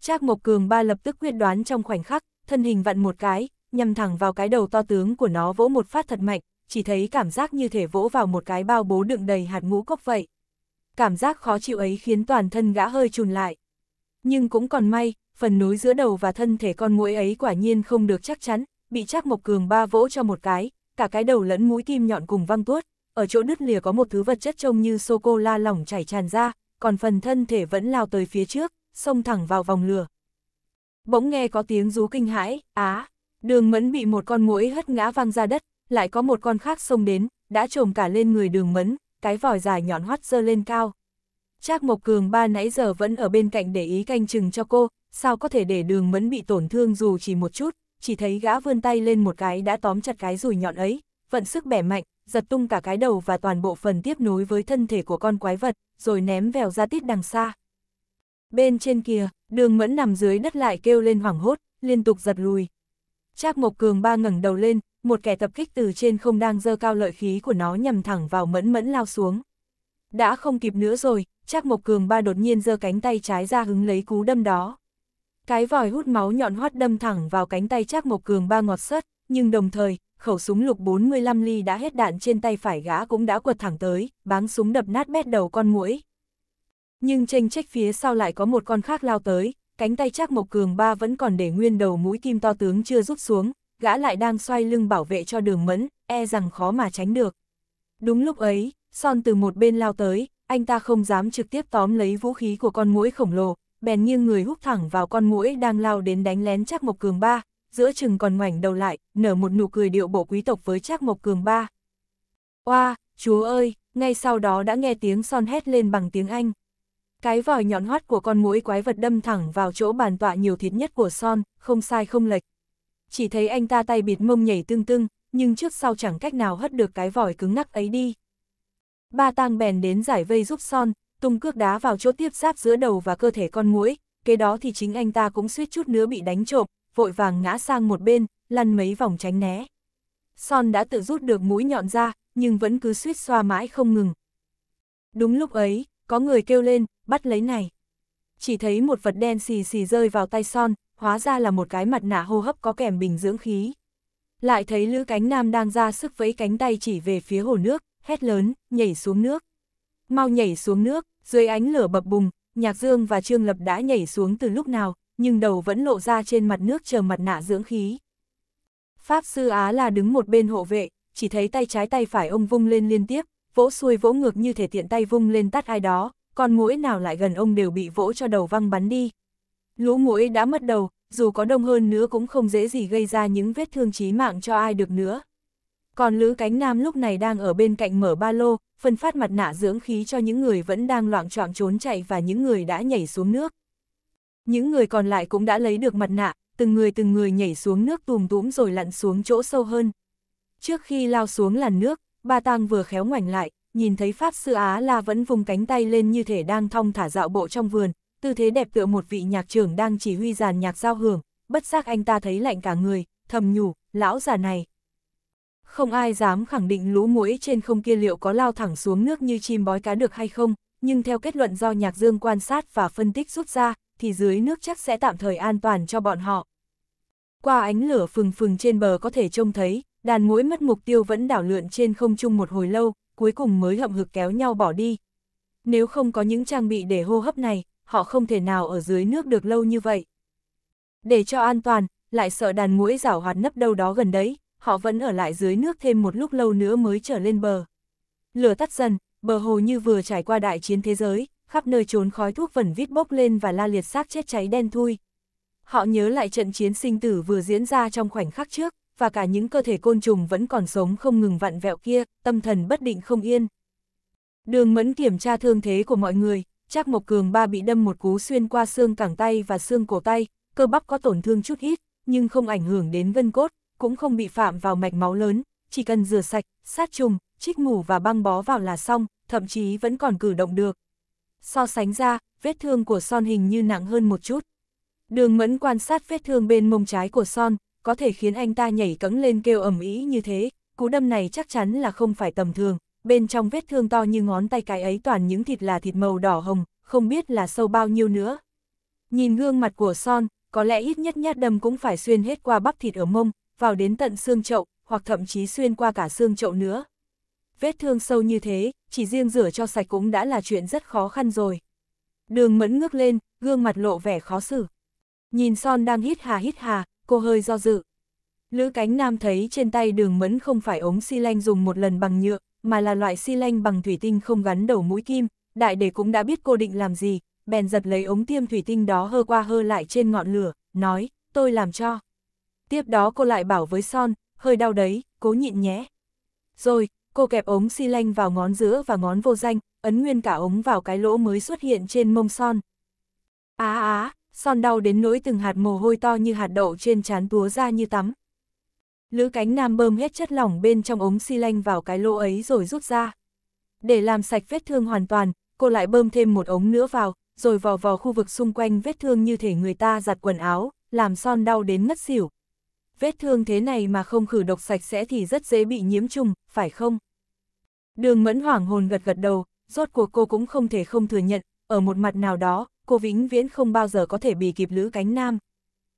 Trác Mộc Cường ba lập tức quyết đoán trong khoảnh khắc, thân hình vặn một cái, nhằm thẳng vào cái đầu to tướng của nó vỗ một phát thật mạnh, chỉ thấy cảm giác như thể vỗ vào một cái bao bố đựng đầy hạt ngũ cốc vậy. Cảm giác khó chịu ấy khiến toàn thân gã hơi trùn lại. Nhưng cũng còn may, phần núi giữa đầu và thân thể con muỗi ấy quả nhiên không được chắc chắn, bị Trác Mộc Cường ba vỗ cho một cái, cả cái đầu lẫn mũi kim nhọn cùng văng tuốt, ở chỗ đứt lìa có một thứ vật chất trông như sô cô la lỏng chảy tràn ra, còn phần thân thể vẫn lao tới phía trước, xông thẳng vào vòng lửa. Bỗng nghe có tiếng rú kinh hãi, á, Đường Mẫn bị một con muỗi hất ngã văng ra đất, lại có một con khác xông đến, đã trồm cả lên người Đường Mẫn, cái vòi dài nhọn hoắt dơ lên cao. Trác Mộc Cường ba nãy giờ vẫn ở bên cạnh để ý canh chừng cho cô, sao có thể để đường mẫn bị tổn thương dù chỉ một chút, chỉ thấy gã vươn tay lên một cái đã tóm chặt cái rùi nhọn ấy, vận sức bẻ mạnh, giật tung cả cái đầu và toàn bộ phần tiếp nối với thân thể của con quái vật, rồi ném vèo ra tít đằng xa. Bên trên kia, đường mẫn nằm dưới đất lại kêu lên hoảng hốt, liên tục giật lùi. Trác Mộc Cường ba ngẩng đầu lên, một kẻ tập kích từ trên không đang dơ cao lợi khí của nó nhằm thẳng vào mẫn mẫn lao xuống. Đã không kịp nữa rồi, Trác Mộc Cường ba đột nhiên giơ cánh tay trái ra hứng lấy cú đâm đó. Cái vòi hút máu nhọn hoắt đâm thẳng vào cánh tay Trác Mộc Cường ba ngọt sắt, nhưng đồng thời, khẩu súng lục 45 ly đã hết đạn trên tay phải gã cũng đã quật thẳng tới, báng súng đập nát bét đầu con muỗi. Nhưng tranh trách phía sau lại có một con khác lao tới, cánh tay Trác Mộc Cường ba vẫn còn để nguyên đầu mũi kim to tướng chưa rút xuống, gã lại đang xoay lưng bảo vệ cho đường mẫn, e rằng khó mà tránh được. Đúng lúc ấy, son từ một bên lao tới, anh ta không dám trực tiếp tóm lấy vũ khí của con muỗi khổng lồ, bèn nghiêng người hút thẳng vào con mũi đang lao đến đánh lén Trác Mộc Cường ba, giữa chừng còn ngoảnh đầu lại, nở một nụ cười điệu bộ quý tộc với Trác Mộc Cường ba. Oa, chúa ơi, ngay sau đó đã nghe tiếng son hét lên bằng tiếng Anh. Cái vòi nhọn hoắt của con mũi quái vật đâm thẳng vào chỗ bàn tọa nhiều thịt nhất của son, không sai không lệch. Chỉ thấy anh ta tay bịt mông nhảy tương tưng, nhưng trước sau chẳng cách nào hất được cái vòi cứng ngắc ấy đi. Ba tang bèn đến giải vây giúp son, tung cước đá vào chỗ tiếp giáp giữa đầu và cơ thể con muỗi, kế đó thì chính anh ta cũng suýt chút nữa bị đánh trộm, vội vàng ngã sang một bên, lăn mấy vòng tránh né. Son đã tự rút được mũi nhọn ra, nhưng vẫn cứ suýt xoa mãi không ngừng. Đúng lúc ấy, có người kêu lên, bắt lấy này. Chỉ thấy một vật đen xì xì rơi vào tay Son, hóa ra là một cái mặt nạ hô hấp có kèm bình dưỡng khí. Lại thấy Lữ Cánh Nam đang ra sức vẫy cánh tay chỉ về phía hồ nước, hét lớn, nhảy xuống nước mau nhảy xuống nước, dưới ánh lửa bập bùng, Nhạc Dương và Trương Lập đã nhảy xuống từ lúc nào, nhưng đầu vẫn lộ ra trên mặt nước chờ mặt nạ dưỡng khí. Pháp Sư Á là đứng một bên hộ vệ, chỉ thấy tay trái tay phải ông vung lên liên tiếp, vỗ xuôi vỗ ngược như thể tiện tay vung lên tắt ai đó, còn mũi nào lại gần ông đều bị vỗ cho đầu văng bắn đi. Lũ mũi đã mất đầu, dù có đông hơn nữa cũng không dễ gì gây ra những vết thương chí mạng cho ai được nữa. Còn Lữ Cánh Nam lúc này đang ở bên cạnh mở ba lô, phân phát mặt nạ dưỡng khí cho những người vẫn đang loạn choạng trốn chạy và những người đã nhảy xuống nước. Những người còn lại cũng đã lấy được mặt nạ, từng người từng người nhảy xuống nước tùm tũm rồi lặn xuống chỗ sâu hơn. Trước khi lao xuống làn nước, Ba Tang vừa khéo ngoảnh lại, nhìn thấy Pháp Sư Á La vẫn vùng cánh tay lên như thể đang thong thả dạo bộ trong vườn, tư thế đẹp tựa một vị nhạc trưởng đang chỉ huy dàn nhạc giao hưởng, bất giác anh ta thấy lạnh cả người, thầm nhủ, lão già này. Không ai dám khẳng định lũ mũi trên không kia liệu có lao thẳng xuống nước như chim bói cá được hay không, nhưng theo kết luận do Nhạc Dương quan sát và phân tích rút ra, thì dưới nước chắc sẽ tạm thời an toàn cho bọn họ. Qua ánh lửa phừng phừng trên bờ có thể trông thấy, đàn mũi mất mục tiêu vẫn đảo lượn trên không trung một hồi lâu, cuối cùng mới hậm hực kéo nhau bỏ đi. Nếu không có những trang bị để hô hấp này, họ không thể nào ở dưới nước được lâu như vậy. Để cho an toàn, lại sợ đàn mũi rảo hoạt nấp đâu đó gần đấy, họ vẫn ở lại dưới nước thêm một lúc lâu nữa mới trở lên bờ. Lửa tắt dần, bờ hồ như vừa trải qua đại chiến thế giới, khắp nơi trốn khói thuốc vẩn vít bốc lên và la liệt xác chết cháy đen thui. Họ nhớ lại trận chiến sinh tử vừa diễn ra trong khoảnh khắc trước, và cả những cơ thể côn trùng vẫn còn sống không ngừng vặn vẹo kia, tâm thần bất định không yên. Đường mẫn kiểm tra thương thế của mọi người, chắc Mộc Cường Ba bị đâm một cú xuyên qua xương cẳng tay và xương cổ tay, cơ bắp có tổn thương chút ít, nhưng không ảnh hưởng đến vân cốt, cũng không bị phạm vào mạch máu lớn, chỉ cần rửa sạch, sát trùng, trích mủ và băng bó vào là xong, thậm chí vẫn còn cử động được. So sánh ra, vết thương của Son hình như nặng hơn một chút. Đường Mẫn quan sát vết thương bên mông trái của Son, có thể khiến anh ta nhảy cẫng lên kêu ầm ĩ như thế, cú đâm này chắc chắn là không phải tầm thường, bên trong vết thương to như ngón tay cái ấy toàn những thịt là thịt màu đỏ hồng, không biết là sâu bao nhiêu nữa. Nhìn gương mặt của Son, có lẽ ít nhất nhát đâm cũng phải xuyên hết qua bắp thịt ở mông, vào đến tận xương chậu, hoặc thậm chí xuyên qua cả xương chậu nữa. Vết thương sâu như thế, chỉ riêng rửa cho sạch cũng đã là chuyện rất khó khăn rồi. Đường mẫn ngước lên, gương mặt lộ vẻ khó xử. Nhìn son đang hít hà hít hà, cô hơi do dự. Lữ cánh nam thấy trên tay đường mẫn không phải ống xi lanh dùng một lần bằng nhựa, mà là loại xi lanh bằng thủy tinh không gắn đầu mũi kim, đại để cũng đã biết cô định làm gì, bèn giật lấy ống tiêm thủy tinh đó hơ qua hơ lại trên ngọn lửa, nói, tôi làm cho. Tiếp đó cô lại bảo với Son, hơi đau đấy, cố nhịn nhé. Rồi, cô kẹp ống xi lanh vào ngón giữa và ngón vô danh, ấn nguyên cả ống vào cái lỗ mới xuất hiện trên mông Son. Á á, Son đau đến nỗi từng hạt mồ hôi to như hạt đậu trên trán túa ra như tắm. Lữ cánh nam bơm hết chất lỏng bên trong ống xi lanh vào cái lỗ ấy rồi rút ra. Để làm sạch vết thương hoàn toàn, cô lại bơm thêm một ống nữa vào, rồi vò vò khu vực xung quanh vết thương như thể người ta giặt quần áo, làm son đau đến ngất xỉu vết thương thế này mà không khử độc sạch sẽ thì rất dễ bị nhiễm trùng, phải không? Đường mẫn hoảng hồn gật gật đầu, rốt cuộc cô cũng không thể không thừa nhận, ở một mặt nào đó, cô vĩnh viễn không bao giờ có thể bị kịp lữ cánh nam.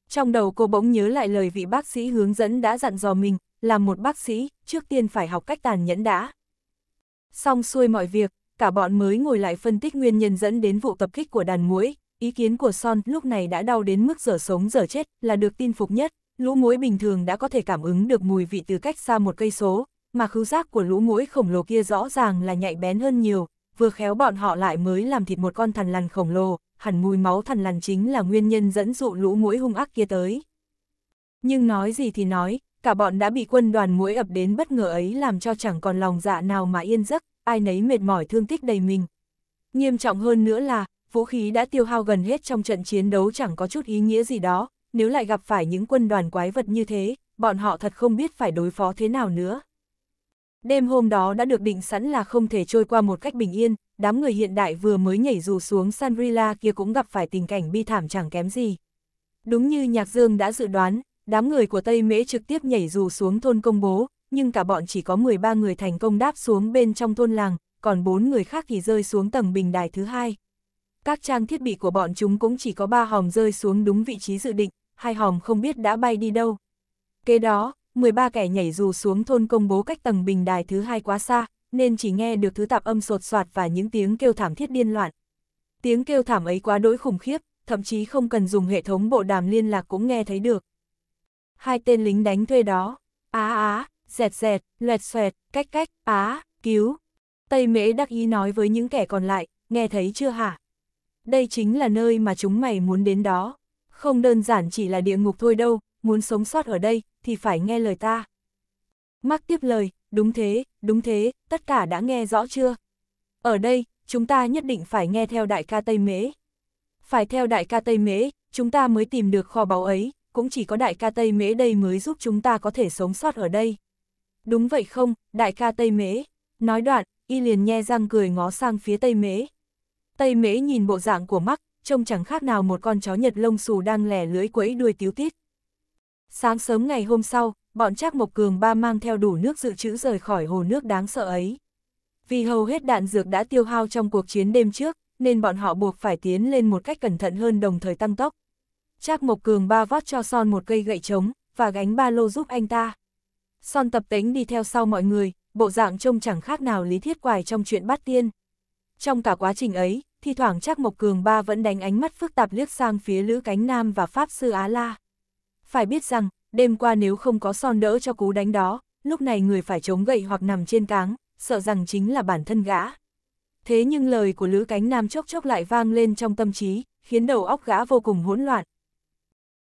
Trong đầu cô bỗng nhớ lại lời vị bác sĩ hướng dẫn đã dặn dò mình, là một bác sĩ, trước tiên phải học cách tàn nhẫn đã. Xong xuôi mọi việc, cả bọn mới ngồi lại phân tích nguyên nhân dẫn đến vụ tập kích của đàn muỗi, ý kiến của Son lúc này đã đau đến mức giờ sống giờ chết là được tin phục nhất, lũ muỗi bình thường đã có thể cảm ứng được mùi vị từ cách xa một cây số, mà khứu giác của lũ muỗi khổng lồ kia rõ ràng là nhạy bén hơn nhiều, vừa khéo bọn họ lại mới làm thịt một con thằn lằn khổng lồ, hẳn mùi máu thằn lằn chính là nguyên nhân dẫn dụ lũ muỗi hung ác kia tới. Nhưng nói gì thì nói, cả bọn đã bị quân đoàn muỗi ập đến bất ngờ ấy làm cho chẳng còn lòng dạ nào mà yên giấc, ai nấy mệt mỏi thương tích đầy mình. Nghiêm trọng hơn nữa là, vũ khí đã tiêu hao gần hết trong trận chiến đấu chẳng có chút ý nghĩa gì đó, nếu lại gặp phải những quân đoàn quái vật như thế, bọn họ thật không biết phải đối phó thế nào nữa. Đêm hôm đó đã được định sẵn là không thể trôi qua một cách bình yên, đám người hiện đại vừa mới nhảy dù xuống Sanrila kia cũng gặp phải tình cảnh bi thảm chẳng kém gì. Đúng như Nhạc Dương đã dự đoán, đám người của Tây Mễ trực tiếp nhảy dù xuống thôn công bố, nhưng cả bọn chỉ có 13 người thành công đáp xuống bên trong thôn làng, còn 4 người khác thì rơi xuống tầng bình đài thứ hai. Các trang thiết bị của bọn chúng cũng chỉ có 3 hòm rơi xuống đúng vị trí dự định, hai hòm không biết đã bay đi đâu. Kế đó, 13 kẻ nhảy dù xuống thôn công bố cách tầng bình đài thứ hai quá xa, nên chỉ nghe được thứ tạp âm sột soạt và những tiếng kêu thảm thiết điên loạn. Tiếng kêu thảm ấy quá đỗi khủng khiếp, thậm chí không cần dùng hệ thống bộ đàm liên lạc cũng nghe thấy được. Hai tên lính đánh thuê đó, á á, dẹt dẹt, loẹt xoẹt, cách cách, á, cứu. Tây mễ đắc ý nói với những kẻ còn lại, nghe thấy chưa hả? Đây chính là nơi mà chúng mày muốn đến đó không đơn giản chỉ là địa ngục thôi đâu, muốn sống sót ở đây, thì phải nghe lời ta. Mắc tiếp lời, đúng thế, đúng thế, tất cả đã nghe rõ chưa? Ở đây, chúng ta nhất định phải nghe theo đại ca Tây Mế. Phải theo đại ca Tây Mế, chúng ta mới tìm được kho báu ấy, cũng chỉ có đại ca Tây Mế đây mới giúp chúng ta có thể sống sót ở đây. Đúng vậy không, đại ca Tây Mế. Nói đoạn, y liền nhe răng cười ngó sang phía Tây Mế. Tây Mế nhìn bộ dạng của mắc, trông chẳng khác nào một con chó nhật lông xù đang lẻ lưỡi quẫy đuôi tiếu tít. Sáng sớm ngày hôm sau, bọn Trác Mộc Cường ba mang theo đủ nước dự trữ rời khỏi hồ nước đáng sợ ấy. Vì hầu hết đạn dược đã tiêu hao trong cuộc chiến đêm trước, nên bọn họ buộc phải tiến lên một cách cẩn thận hơn đồng thời tăng tốc. Trác Mộc Cường ba vót cho Son một cây gậy trống và gánh ba lô giúp anh ta. Son tập tính đi theo sau mọi người, bộ dạng trông chẳng khác nào lý thiết quài trong chuyện bắt tiên. Trong cả quá trình ấy, thi thoảng chắc Mộc Cường ba vẫn đánh ánh mắt phức tạp liếc sang phía Lữ Cánh Nam và Pháp Sư Á La. Phải biết rằng, đêm qua nếu không có son đỡ cho cú đánh đó, lúc này người phải chống gậy hoặc nằm trên cáng, sợ rằng chính là bản thân gã. Thế nhưng lời của Lữ Cánh Nam chốc chốc lại vang lên trong tâm trí, khiến đầu óc gã vô cùng hỗn loạn.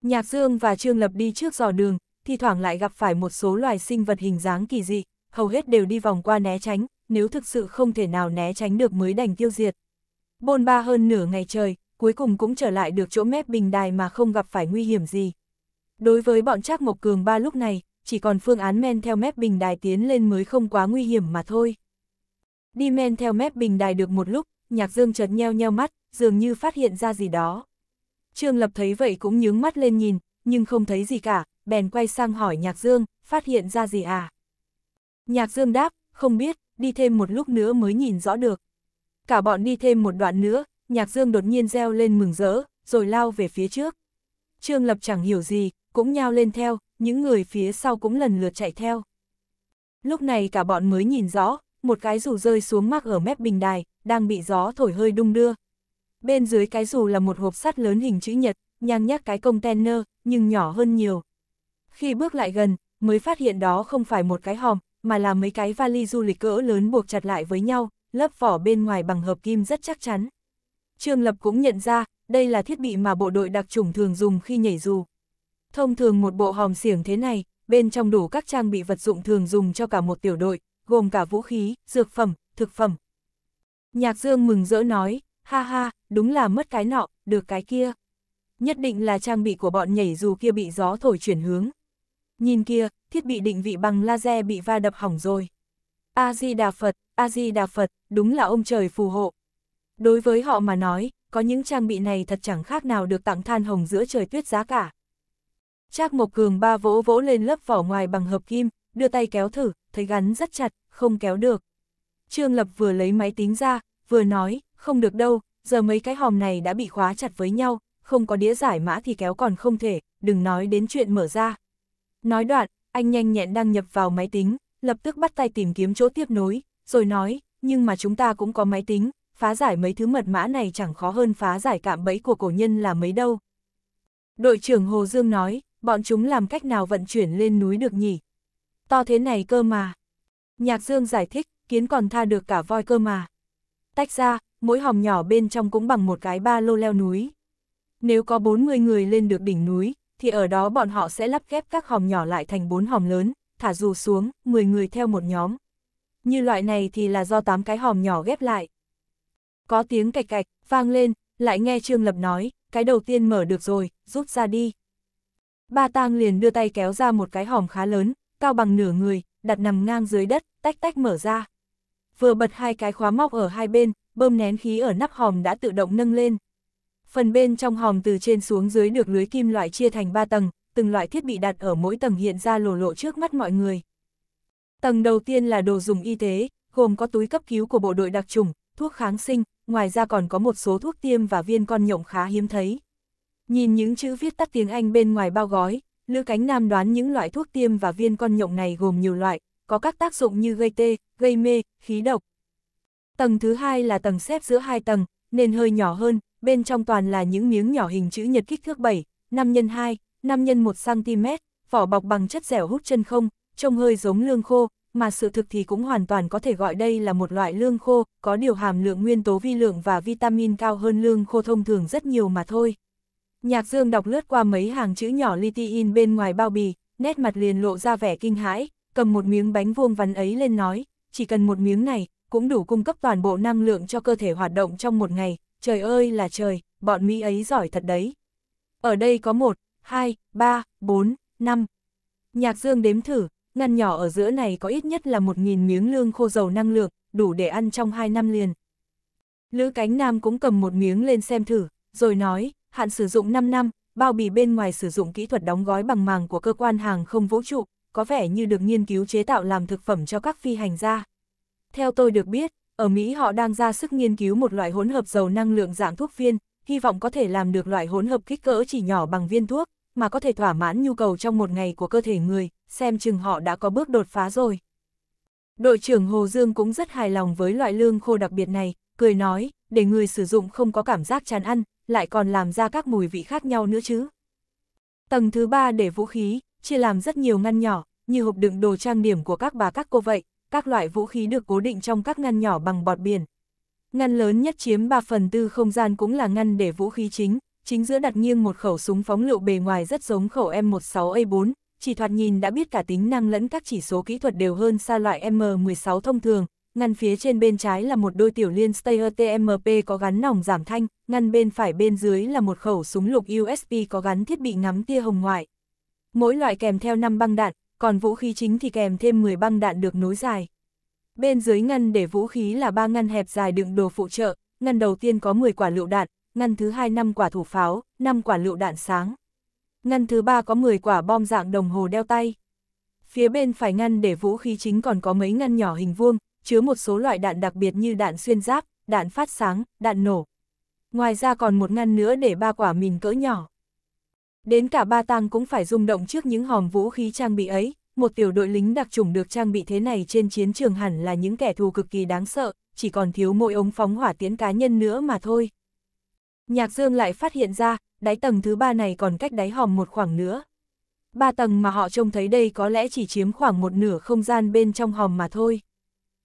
Nhạc Dương và Trương Lập đi trước dò đường, thi thoảng lại gặp phải một số loài sinh vật hình dáng kỳ dị, hầu hết đều đi vòng qua né tránh, nếu thực sự không thể nào né tránh được mới đành tiêu diệt. Bôn ba hơn nửa ngày trời, cuối cùng cũng trở lại được chỗ mép bình đài mà không gặp phải nguy hiểm gì. Đối với bọn Trác Mộc Cường ba lúc này, chỉ còn phương án men theo mép bình đài tiến lên mới không quá nguy hiểm mà thôi. Đi men theo mép bình đài được một lúc, Nhạc Dương chợt nheo nheo mắt, dường như phát hiện ra gì đó. Trương Lập thấy vậy cũng nhướng mắt lên nhìn, nhưng không thấy gì cả, bèn quay sang hỏi Nhạc Dương, phát hiện ra gì à? Nhạc Dương đáp, không biết, đi thêm một lúc nữa mới nhìn rõ được. Cả bọn đi thêm một đoạn nữa, nhạc dương đột nhiên reo lên mừng rỡ, rồi lao về phía trước. Trương Lập chẳng hiểu gì, cũng nhao lên theo, những người phía sau cũng lần lượt chạy theo. Lúc này cả bọn mới nhìn rõ, một cái dù rơi xuống mắc ở mép bình đài, đang bị gió thổi hơi đung đưa. Bên dưới cái dù là một hộp sắt lớn hình chữ nhật, nhang nhắc cái container, nhưng nhỏ hơn nhiều. Khi bước lại gần, mới phát hiện đó không phải một cái hòm, mà là mấy cái vali du lịch cỡ lớn buộc chặt lại với nhau, lớp vỏ bên ngoài bằng hợp kim rất chắc chắn. Trương Lập cũng nhận ra, đây là thiết bị mà bộ đội đặc chủng thường dùng khi nhảy dù. Thông thường một bộ hòm xiềng thế này, bên trong đủ các trang bị vật dụng thường dùng cho cả một tiểu đội, gồm cả vũ khí, dược phẩm, thực phẩm. Nhạc Dương mừng rỡ nói, ha ha, đúng là mất cái nọ, được cái kia. Nhất định là trang bị của bọn nhảy dù kia bị gió thổi chuyển hướng. Nhìn kia, thiết bị định vị bằng laser bị va đập hỏng rồi. A-di-đà Phật, A-di-đà Phật, đúng là ông trời phù hộ. Đối với họ mà nói, có những trang bị này thật chẳng khác nào được tặng than hồng giữa trời tuyết giá cả. Trác Mộc Cường ba vỗ vỗ lên lớp vỏ ngoài bằng hợp kim, đưa tay kéo thử, thấy gắn rất chặt, không kéo được. Trương Lập vừa lấy máy tính ra, vừa nói, không được đâu, giờ mấy cái hòm này đã bị khóa chặt với nhau, không có đĩa giải mã thì kéo còn không thể, đừng nói đến chuyện mở ra. Nói đoạn, anh nhanh nhẹn đăng nhập vào máy tính, lập tức bắt tay tìm kiếm chỗ tiếp nối, rồi nói, nhưng mà chúng ta cũng có máy tính, phá giải mấy thứ mật mã này chẳng khó hơn phá giải cạm bẫy của cổ nhân là mấy đâu. Đội trưởng Hồ Dương nói, bọn chúng làm cách nào vận chuyển lên núi được nhỉ? To thế này cơ mà. Nhạc Dương giải thích, kiến còn tha được cả voi cơ mà. Tách ra, mỗi hòm nhỏ bên trong cũng bằng một cái ba lô leo núi. Nếu có 40 người lên được đỉnh núi, thì ở đó bọn họ sẽ lắp ghép các hòm nhỏ lại thành bốn hòm lớn, thả dù xuống, 10 người theo một nhóm. Như loại này thì là do 8 cái hòm nhỏ ghép lại. Có tiếng cạch cạch, vang lên, lại nghe Trương Lập nói, cái đầu tiên mở được rồi, rút ra đi. Ba tang liền đưa tay kéo ra một cái hòm khá lớn, cao bằng nửa người, đặt nằm ngang dưới đất, tách tách mở ra. Vừa bật hai cái khóa móc ở hai bên, bơm nén khí ở nắp hòm đã tự động nâng lên. Phần bên trong hòm từ trên xuống dưới được lưới kim loại chia thành ba tầng, từng loại thiết bị đặt ở mỗi tầng hiện ra lồ lộ trước mắt mọi người. Tầng đầu tiên là đồ dùng y tế, gồm có túi cấp cứu của bộ đội đặc trùng, thuốc kháng sinh, ngoài ra còn có một số thuốc tiêm và viên con nhộng khá hiếm thấy. Nhìn những chữ viết tắt tiếng Anh bên ngoài bao gói, Lữ Cánh Nam đoán những loại thuốc tiêm và viên con nhộng này gồm nhiều loại, có các tác dụng như gây tê, gây mê, khí độc. Tầng thứ hai là tầng xếp giữa hai tầng, nên hơi nhỏ hơn, bên trong toàn là những miếng nhỏ hình chữ nhật kích thước 7, 5 x 2, 5 x 1cm, vỏ bọc bằng chất dẻo hút chân không, trông hơi giống lương khô, mà sự thực thì cũng hoàn toàn có thể gọi đây là một loại lương khô, có điều hàm lượng nguyên tố vi lượng và vitamin cao hơn lương khô thông thường rất nhiều mà thôi. Nhạc Dương đọc lướt qua mấy hàng chữ nhỏ litiin bên ngoài bao bì, nét mặt liền lộ ra vẻ kinh hãi, cầm một miếng bánh vuông vắn ấy lên nói, chỉ cần một miếng này, cũng đủ cung cấp toàn bộ năng lượng cho cơ thể hoạt động trong một ngày, trời ơi là trời, bọn Mỹ ấy giỏi thật đấy. Ở đây có một, 2, 3, 4, 5. Nhạc Dương đếm thử, ngăn nhỏ ở giữa này có ít nhất là 1.000 miếng lương khô dầu năng lượng, đủ để ăn trong 2 năm liền. Lữ Cánh Nam cũng cầm một miếng lên xem thử, rồi nói, hạn sử dụng 5 năm, bao bì bên ngoài sử dụng kỹ thuật đóng gói bằng màng của cơ quan hàng không vũ trụ, có vẻ như được nghiên cứu chế tạo làm thực phẩm cho các phi hành gia. Theo tôi được biết, ở Mỹ họ đang ra sức nghiên cứu một loại hỗn hợp dầu năng lượng dạng thuốc viên, hy vọng có thể làm được loại hỗn hợp kích cỡ chỉ nhỏ bằng viên thuốc, mà có thể thỏa mãn nhu cầu trong một ngày của cơ thể người, xem chừng họ đã có bước đột phá rồi. Đội trưởng Hồ Dương cũng rất hài lòng với loại lương khô đặc biệt này, cười nói, để người sử dụng không có cảm giác chán ăn, lại còn làm ra các mùi vị khác nhau nữa chứ. Tầng thứ ba để vũ khí, chia làm rất nhiều ngăn nhỏ, như hộp đựng đồ trang điểm của các bà các cô vậy, các loại vũ khí được cố định trong các ngăn nhỏ bằng bọt biển. Ngăn lớn nhất chiếm 3 phần tư không gian cũng là ngăn để vũ khí chính, chính giữa đặt nghiêng một khẩu súng phóng lựu bề ngoài rất giống khẩu M16A4, chỉ thoạt nhìn đã biết cả tính năng lẫn các chỉ số kỹ thuật đều hơn xa loại M16 thông thường, ngăn phía trên bên trái là một đôi tiểu liên Steyr TMP có gắn nòng giảm thanh, ngăn bên phải bên dưới là một khẩu súng lục USP có gắn thiết bị ngắm tia hồng ngoại. Mỗi loại kèm theo 5 băng đạn, còn vũ khí chính thì kèm thêm 10 băng đạn được nối dài. Bên dưới ngăn để vũ khí là ba ngăn hẹp dài đựng đồ phụ trợ, ngăn đầu tiên có 10 quả lựu đạn, ngăn thứ hai 5 quả thủ pháo, 5 quả lựu đạn sáng. Ngăn thứ ba có 10 quả bom dạng đồng hồ đeo tay. Phía bên phải ngăn để vũ khí chính còn có mấy ngăn nhỏ hình vuông, chứa một số loại đạn đặc biệt như đạn xuyên giáp, đạn phát sáng, đạn nổ. Ngoài ra còn một ngăn nữa để ba quả mìn cỡ nhỏ. Đến cả ba tang cũng phải rung động trước những hòm vũ khí trang bị ấy, một tiểu đội lính đặc chủng được trang bị thế này trên chiến trường hẳn là những kẻ thù cực kỳ đáng sợ, chỉ còn thiếu mỗi ống phóng hỏa tiễn cá nhân nữa mà thôi. Nhạc Dương lại phát hiện ra, đáy tầng thứ ba này còn cách đáy hòm một khoảng nữa. Ba tầng mà họ trông thấy đây có lẽ chỉ chiếm khoảng một nửa không gian bên trong hòm mà thôi.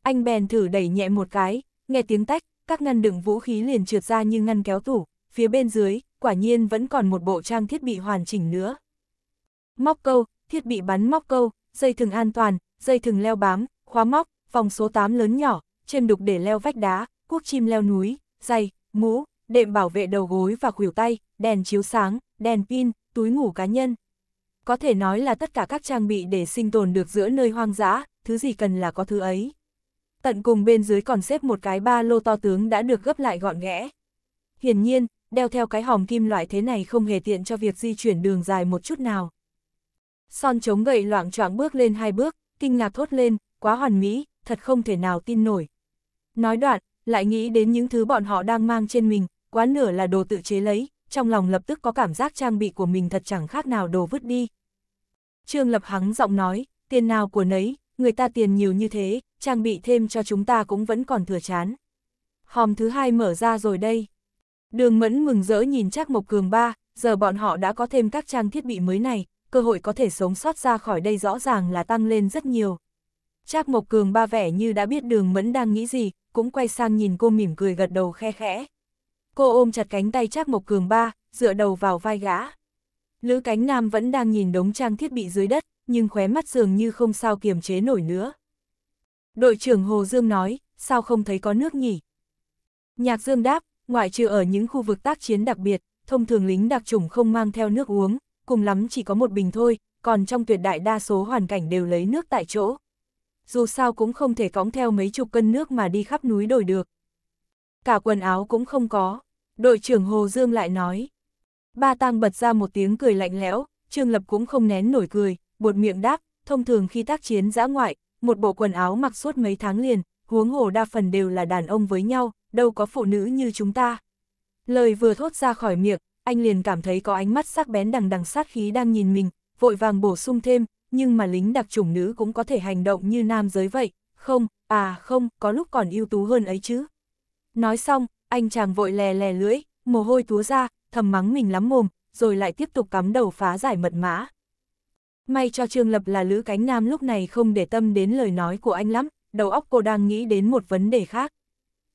Anh bèn thử đẩy nhẹ một cái, nghe tiếng tách, các ngăn đựng vũ khí liền trượt ra như ngăn kéo tủ, phía bên dưới, quả nhiên vẫn còn một bộ trang thiết bị hoàn chỉnh nữa. Móc câu, thiết bị bắn móc câu, dây thừng an toàn, dây thừng leo bám, khóa móc, vòng số 8 lớn nhỏ, chêm đục để leo vách đá, cuốc chim leo núi, dây, mũ, đệm bảo vệ đầu gối và khuỷu tay, đèn chiếu sáng, đèn pin, túi ngủ cá nhân. Có thể nói là tất cả các trang bị để sinh tồn được giữa nơi hoang dã, thứ gì cần là có thứ ấy. Tận cùng bên dưới còn xếp một cái ba lô to tướng đã được gấp lại gọn ghẽ. Hiển nhiên, đeo theo cái hòm kim loại thế này không hề tiện cho việc di chuyển đường dài một chút nào. Son chống gậy loạn choạng bước lên hai bước, kinh ngạc thốt lên, quá hoàn mỹ, thật không thể nào tin nổi. Nói đoạn, lại nghĩ đến những thứ bọn họ đang mang trên mình, quá nửa là đồ tự chế lấy, trong lòng lập tức có cảm giác trang bị của mình thật chẳng khác nào đồ vứt đi. Trương Lập hắng giọng nói, tiền nào của nấy, người ta tiền nhiều như thế, trang bị thêm cho chúng ta cũng vẫn còn thừa chán. Hòm thứ hai mở ra rồi đây. Đường Mẫn mừng rỡ nhìn chắc Mộc Cường ba, giờ bọn họ đã có thêm các trang thiết bị mới này, cơ hội có thể sống sót ra khỏi đây rõ ràng là tăng lên rất nhiều. Trác Mộc Cường ba vẻ như đã biết đường Mẫn đang nghĩ gì, cũng quay sang nhìn cô mỉm cười gật đầu khe khẽ. Cô ôm chặt cánh tay Trác Mộc Cường ba, dựa đầu vào vai gã. Lữ cánh nam vẫn đang nhìn đống trang thiết bị dưới đất, nhưng khóe mắt dường như không sao kiềm chế nổi nữa. Đội trưởng Hồ Dương nói, sao không thấy có nước nhỉ? Nhạc Dương đáp, ngoại trừ ở những khu vực tác chiến đặc biệt, thông thường lính đặc chủng không mang theo nước uống, cùng lắm chỉ có một bình thôi, còn trong tuyệt đại đa số hoàn cảnh đều lấy nước tại chỗ. Dù sao cũng không thể cõng theo mấy chục cân nước mà đi khắp núi đồi được, cả quần áo cũng không có. Đội trưởng Hồ Dương lại nói. Ba tang bật ra một tiếng cười lạnh lẽo, Trương Lập cũng không nén nổi cười, buột miệng đáp, thông thường khi tác chiến giã ngoại, một bộ quần áo mặc suốt mấy tháng liền, huống hồ đa phần đều là đàn ông với nhau, đâu có phụ nữ như chúng ta. Lời vừa thốt ra khỏi miệng, anh liền cảm thấy có ánh mắt sắc bén đằng đằng sát khí đang nhìn mình, vội vàng bổ sung thêm, nhưng mà lính đặc chủng nữ cũng có thể hành động như nam giới vậy, không, à không, có lúc còn ưu tú hơn ấy chứ. Nói xong, anh chàng vội lè lè lưỡi, mồ hôi túa ra, thầm mắng mình lắm mồm, rồi lại tiếp tục cắm đầu phá giải mật mã. May cho Trương Lập là Lữ Cánh Nam lúc này không để tâm đến lời nói của anh lắm, đầu óc cô đang nghĩ đến một vấn đề khác.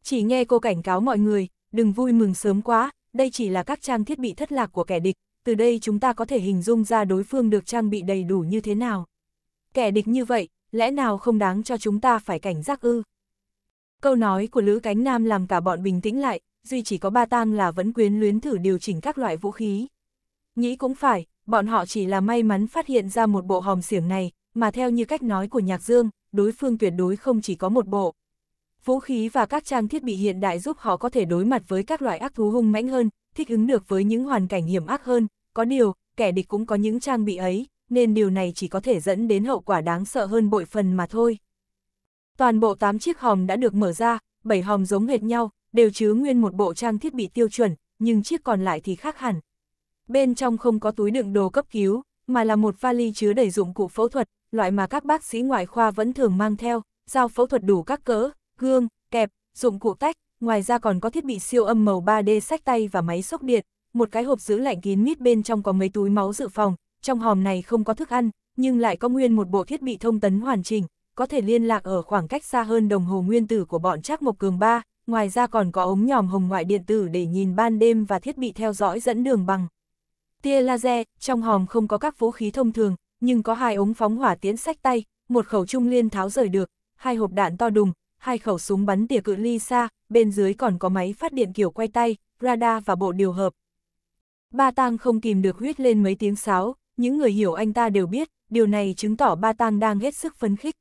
Chỉ nghe cô cảnh cáo mọi người, đừng vui mừng sớm quá, đây chỉ là các trang thiết bị thất lạc của kẻ địch, từ đây chúng ta có thể hình dung ra đối phương được trang bị đầy đủ như thế nào. Kẻ địch như vậy, lẽ nào không đáng cho chúng ta phải cảnh giác ư? Câu nói của Lữ Cánh Nam làm cả bọn bình tĩnh lại, duy chỉ có ba tang là vẫn quyến luyến thử điều chỉnh các loại vũ khí. Nghĩ cũng phải, bọn họ chỉ là may mắn phát hiện ra một bộ hòm xiểm này, mà theo như cách nói của Nhạc Dương, đối phương tuyệt đối không chỉ có một bộ. Vũ khí và các trang thiết bị hiện đại giúp họ có thể đối mặt với các loại ác thú hung mãnh hơn, thích ứng được với những hoàn cảnh hiểm ác hơn, có điều, kẻ địch cũng có những trang bị ấy, nên điều này chỉ có thể dẫn đến hậu quả đáng sợ hơn bội phần mà thôi. Toàn bộ 8 chiếc hòm đã được mở ra, 7 hòm giống hệt nhau, đều chứa nguyên một bộ trang thiết bị tiêu chuẩn, nhưng chiếc còn lại thì khác hẳn. Bên trong không có túi đựng đồ cấp cứu, mà là một vali chứa đầy dụng cụ phẫu thuật, loại mà các bác sĩ ngoại khoa vẫn thường mang theo, dao phẫu thuật đủ các cỡ, gương, kẹp, dụng cụ tách, ngoài ra còn có thiết bị siêu âm màu 3D sách tay và máy sốc điện, một cái hộp giữ lạnh kín mít bên trong có mấy túi máu dự phòng, trong hòm này không có thức ăn, nhưng lại có nguyên một bộ thiết bị thông tấn hoàn chỉnh, có thể liên lạc ở khoảng cách xa hơn đồng hồ nguyên tử của bọn Trác Mộc Cường 3, ngoài ra còn có ống nhòm hồng ngoại điện tử để nhìn ban đêm và thiết bị theo dõi dẫn đường bằng. Tia laser, trong hòm không có các vũ khí thông thường, nhưng có hai ống phóng hỏa tiến sách tay, một khẩu trung liên tháo rời được, hai hộp đạn to đùng, hai khẩu súng bắn tỉa cự ly xa, bên dưới còn có máy phát điện kiểu quay tay, radar và bộ điều hợp. Ba Tang không kìm được huyết lên mấy tiếng sáo, những người hiểu anh ta đều biết, điều này chứng tỏ Ba Tang đang hết sức phấn khích.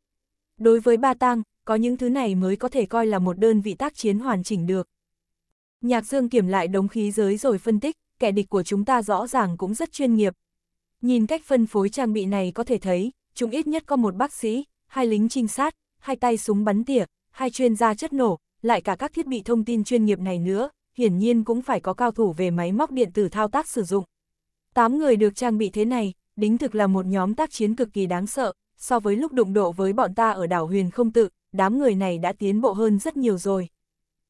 Đối với Ba Tang, có những thứ này mới có thể coi là một đơn vị tác chiến hoàn chỉnh được. Nhạc Dương kiểm lại đống khí giới rồi phân tích, kẻ địch của chúng ta rõ ràng cũng rất chuyên nghiệp. Nhìn cách phân phối trang bị này có thể thấy, chúng ít nhất có một bác sĩ, hai lính trinh sát, hai tay súng bắn tỉa, hai chuyên gia chất nổ, lại cả các thiết bị thông tin chuyên nghiệp này nữa, hiển nhiên cũng phải có cao thủ về máy móc điện tử thao tác sử dụng. Tám người được trang bị thế này, đính thực là một nhóm tác chiến cực kỳ đáng sợ, so với lúc đụng độ với bọn ta ở đảo huyền không tự, đám người này đã tiến bộ hơn rất nhiều rồi.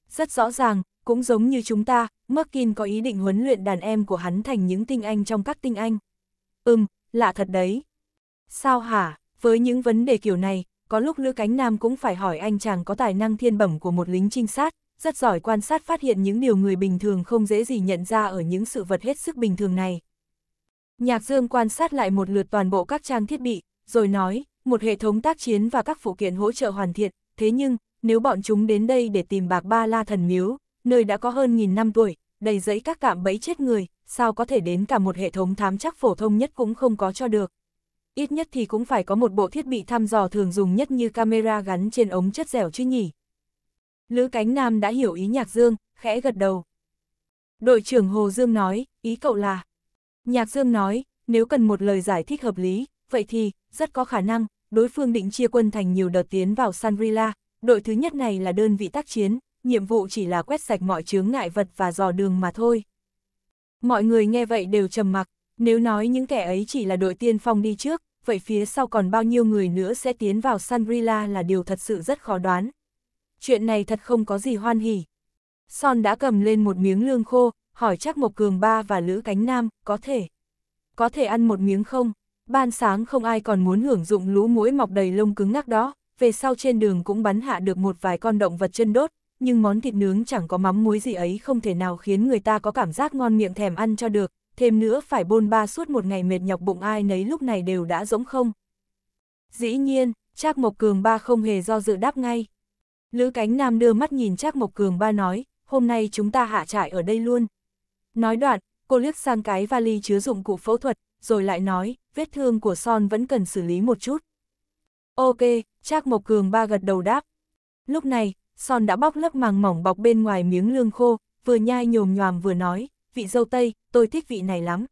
Rất rõ ràng, cũng giống như chúng ta, Merkin có ý định huấn luyện đàn em của hắn thành những tinh anh trong các tinh anh. Ừm, lạ thật đấy. Sao hả, với những vấn đề kiểu này, có lúc Lữ Cánh Nam cũng phải hỏi anh chàng có tài năng thiên bẩm của một lính trinh sát, rất giỏi quan sát phát hiện những điều người bình thường không dễ gì nhận ra ở những sự vật hết sức bình thường này. Nhạc Dương quan sát lại một lượt toàn bộ các trang thiết bị, rồi nói, một hệ thống tác chiến và các phụ kiện hỗ trợ hoàn thiện, thế nhưng, nếu bọn chúng đến đây để tìm bạc ba la thần miếu, nơi đã có hơn nghìn năm tuổi, đầy dẫy các cạm bẫy chết người, sao có thể đến cả một hệ thống thám chắc phổ thông nhất cũng không có cho được. Ít nhất thì cũng phải có một bộ thiết bị thăm dò thường dùng nhất như camera gắn trên ống chất dẻo chứ nhỉ. Lữ Cánh Nam đã hiểu ý Nhạc Dương, khẽ gật đầu. Đội trưởng Hồ Dương nói, ý cậu là. Nhạc Dương nói, nếu cần một lời giải thích hợp lý, vậy thì, rất có khả năng, đối phương định chia quân thành nhiều đợt tiến vào Sanrila, đội thứ nhất này là đơn vị tác chiến, nhiệm vụ chỉ là quét sạch mọi chướng ngại vật và dò đường mà thôi. Mọi người nghe vậy đều trầm mặc, nếu nói những kẻ ấy chỉ là đội tiên phong đi trước, vậy phía sau còn bao nhiêu người nữa sẽ tiến vào Sanrila là điều thật sự rất khó đoán. Chuyện này thật không có gì hoan hỉ. Son đã cầm lên một miếng lương khô, hỏi chắc Mộc Cường Ba và Lữ Cánh Nam, có thể. Có thể ăn một miếng không? ban sáng không ai còn muốn hưởng dụng lũ mũi mọc đầy lông cứng ngắc đó, về sau trên đường cũng bắn hạ được một vài con động vật chân đốt, nhưng món thịt nướng chẳng có mắm muối gì ấy không thể nào khiến người ta có cảm giác ngon miệng thèm ăn cho được, thêm nữa phải bôn ba suốt một ngày mệt nhọc bụng ai nấy lúc này đều đã rỗng không. Dĩ nhiên, Trác Mộc Cường ba không hề do dự đáp ngay. Lữ Cánh Nam đưa mắt nhìn Trác Mộc Cường ba nói, hôm nay chúng ta hạ trại ở đây luôn. Nói đoạn, cô liếc sang cái vali chứa dụng cụ phẫu thuật, rồi lại nói, vết thương của Son vẫn cần xử lý một chút. Ok, Trác Mộc Cường ba gật đầu đáp. Lúc này, Son đã bóc lớp màng mỏng bọc bên ngoài miếng lương khô, vừa nhai nhồm nhòm vừa nói, vị dâu tây, tôi thích vị này lắm.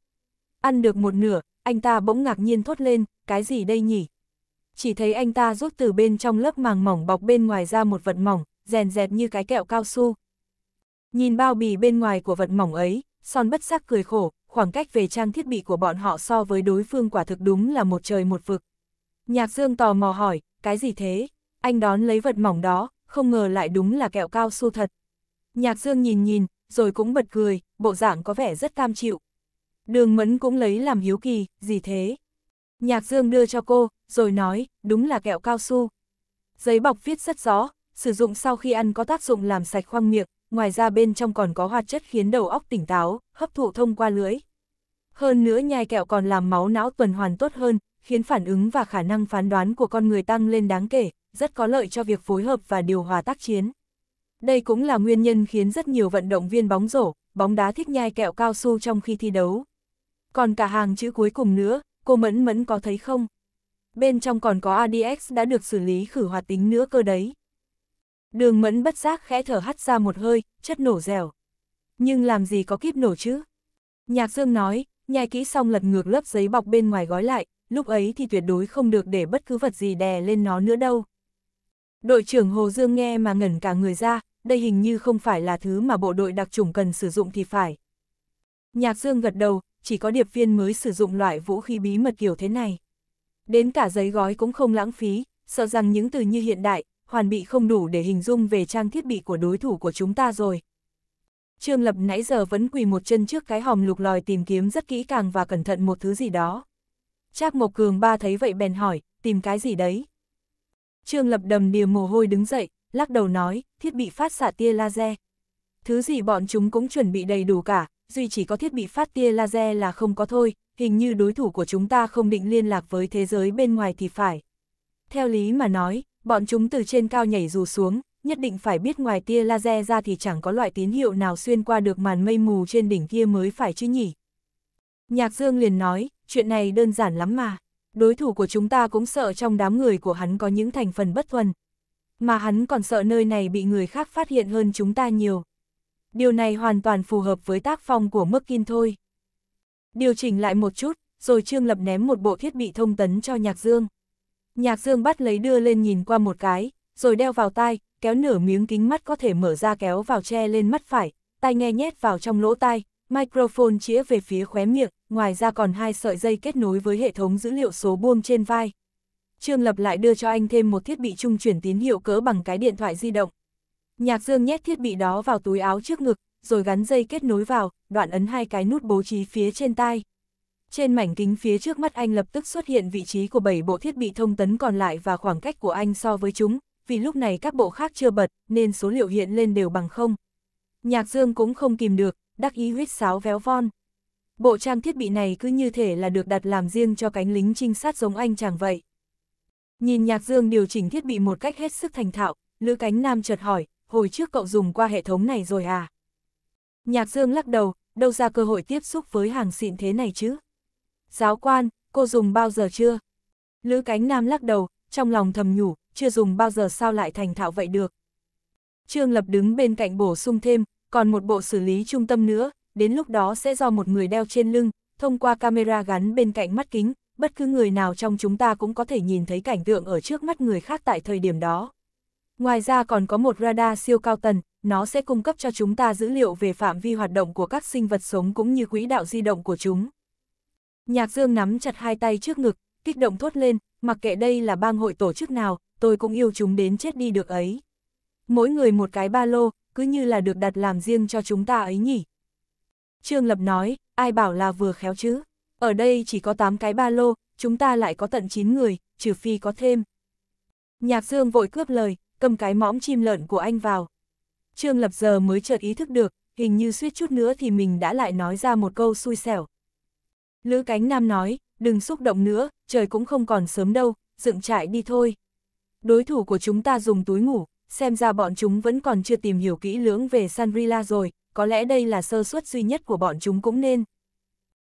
Ăn được một nửa, anh ta bỗng ngạc nhiên thốt lên, cái gì đây nhỉ? Chỉ thấy anh ta rút từ bên trong lớp màng mỏng bọc bên ngoài ra một vật mỏng, rèn dẹp như cái kẹo cao su. Nhìn bao bì bên ngoài của vật mỏng ấy, Son bất giác cười khổ, khoảng cách về trang thiết bị của bọn họ so với đối phương quả thực đúng là một trời một vực. Nhạc Dương tò mò hỏi, cái gì thế? Anh đón lấy vật mỏng đó, không ngờ lại đúng là kẹo cao su thật. Nhạc Dương nhìn nhìn, rồi cũng bật cười, bộ dạng có vẻ rất cam chịu. Đường Mẫn cũng lấy làm hiếu kỳ, gì thế? Nhạc Dương đưa cho cô, rồi nói, đúng là kẹo cao su. Giấy bọc viết rất rõ, sử dụng sau khi ăn có tác dụng làm sạch khoang miệng, ngoài ra bên trong còn có hoạt chất khiến đầu óc tỉnh táo, hấp thụ thông qua lưỡi. Hơn nữa nhai kẹo còn làm máu não tuần hoàn tốt hơn, khiến phản ứng và khả năng phán đoán của con người tăng lên đáng kể, rất có lợi cho việc phối hợp và điều hòa tác chiến. Đây cũng là nguyên nhân khiến rất nhiều vận động viên bóng rổ, bóng đá thích nhai kẹo cao su trong khi thi đấu. Còn cả hàng chữ cuối cùng nữa, cô Mẫn Mẫn có thấy không? Bên trong còn có ADX đã được xử lý khử hoạt tính nữa cơ đấy. Đường mẫn bất giác khẽ thở hắt ra một hơi, chất nổ dẻo. Nhưng làm gì có kíp nổ chứ? Nhạc dương nói, nhai kỹ xong lật ngược lớp giấy bọc bên ngoài gói lại, lúc ấy thì tuyệt đối không được để bất cứ vật gì đè lên nó nữa đâu. Đội trưởng Hồ Dương nghe mà ngẩn cả người ra, đây hình như không phải là thứ mà bộ đội đặc chủng cần sử dụng thì phải. Nhạc Dương gật đầu, chỉ có điệp viên mới sử dụng loại vũ khí bí mật kiểu thế này. Đến cả giấy gói cũng không lãng phí, sợ rằng những từ như hiện đại, hoàn bị không đủ để hình dung về trang thiết bị của đối thủ của chúng ta rồi. Trương Lập nãy giờ vẫn quỳ một chân trước cái hòm lục lòi tìm kiếm rất kỹ càng và cẩn thận một thứ gì đó. Trác Mộc Cường ba thấy vậy bèn hỏi, tìm cái gì đấy? Trương Lập đầm đìa mồ hôi đứng dậy, lắc đầu nói, thiết bị phát xạ tia laser. Thứ gì bọn chúng cũng chuẩn bị đầy đủ cả, duy chỉ có thiết bị phát tia laser là không có thôi, hình như đối thủ của chúng ta không định liên lạc với thế giới bên ngoài thì phải. Theo lý mà nói, Bọn chúng từ trên cao nhảy dù xuống, nhất định phải biết ngoài tia laser ra thì chẳng có loại tín hiệu nào xuyên qua được màn mây mù trên đỉnh kia mới phải chứ nhỉ. Nhạc Dương liền nói, chuyện này đơn giản lắm mà. Đối thủ của chúng ta cũng sợ trong đám người của hắn có những thành phần bất thuần. Mà hắn còn sợ nơi này bị người khác phát hiện hơn chúng ta nhiều. Điều này hoàn toàn phù hợp với tác phong của mức thôi. Điều chỉnh lại một chút, rồi Trương Lập ném một bộ thiết bị thông tấn cho Nhạc Dương. Nhạc dương bắt lấy đưa lên nhìn qua một cái, rồi đeo vào tai, kéo nửa miếng kính mắt có thể mở ra kéo vào che lên mắt phải, tai nghe nhét vào trong lỗ tai, microphone chĩa về phía khóe miệng, ngoài ra còn hai sợi dây kết nối với hệ thống dữ liệu số buông trên vai. Trương Lập lại đưa cho anh thêm một thiết bị trung chuyển tín hiệu cỡ bằng cái điện thoại di động. Nhạc Dương nhét thiết bị đó vào túi áo trước ngực, rồi gắn dây kết nối vào, đoạn ấn hai cái nút bố trí phía trên tai. Trên mảnh kính phía trước mắt anh lập tức xuất hiện vị trí của 7 bộ thiết bị thông tấn còn lại và khoảng cách của anh so với chúng, vì lúc này các bộ khác chưa bật, nên số liệu hiện lên đều bằng không. Nhạc Dương cũng không kìm được, đắc ý huyết sáo véo von. Bộ trang thiết bị này cứ như thể là được đặt làm riêng cho cánh lính trinh sát giống anh chàng vậy. Nhìn Nhạc Dương điều chỉnh thiết bị một cách hết sức thành thạo, Lữ Cánh Nam chợt hỏi, hồi trước cậu dùng qua hệ thống này rồi à? Nhạc Dương lắc đầu, đâu ra cơ hội tiếp xúc với hàng xịn thế này chứ? giáo quan, cô dùng bao giờ chưa? Lữ cánh nam lắc đầu, trong lòng thầm nhủ, chưa dùng bao giờ sao lại thành thạo vậy được. Trương Lập đứng bên cạnh bổ sung thêm, còn một bộ xử lý trung tâm nữa, đến lúc đó sẽ do một người đeo trên lưng, thông qua camera gắn bên cạnh mắt kính, bất cứ người nào trong chúng ta cũng có thể nhìn thấy cảnh tượng ở trước mắt người khác tại thời điểm đó. Ngoài ra còn có một radar siêu cao tần, nó sẽ cung cấp cho chúng ta dữ liệu về phạm vi hoạt động của các sinh vật sống cũng như quỹ đạo di động của chúng. Nhạc Dương nắm chặt hai tay trước ngực, kích động thốt lên, mặc kệ đây là bang hội tổ chức nào, tôi cũng yêu chúng đến chết đi được ấy. Mỗi người một cái ba lô, cứ như là được đặt làm riêng cho chúng ta ấy nhỉ. Trương Lập nói, ai bảo là vừa khéo chứ. Ở đây chỉ có 8 cái ba lô, chúng ta lại có tận 9 người, trừ phi có thêm. Nhạc Dương vội cướp lời, cầm cái mõm chim lợn của anh vào. Trương Lập giờ mới chợt ý thức được, hình như suýt chút nữa thì mình đã lại nói ra một câu xui xẻo, Lữ Cánh Nam nói, đừng xúc động nữa, trời cũng không còn sớm đâu, dựng trại đi thôi. Đối thủ của chúng ta dùng túi ngủ, xem ra bọn chúng vẫn còn chưa tìm hiểu kỹ lưỡng về Sanrila rồi, có lẽ đây là sơ suất duy nhất của bọn chúng cũng nên.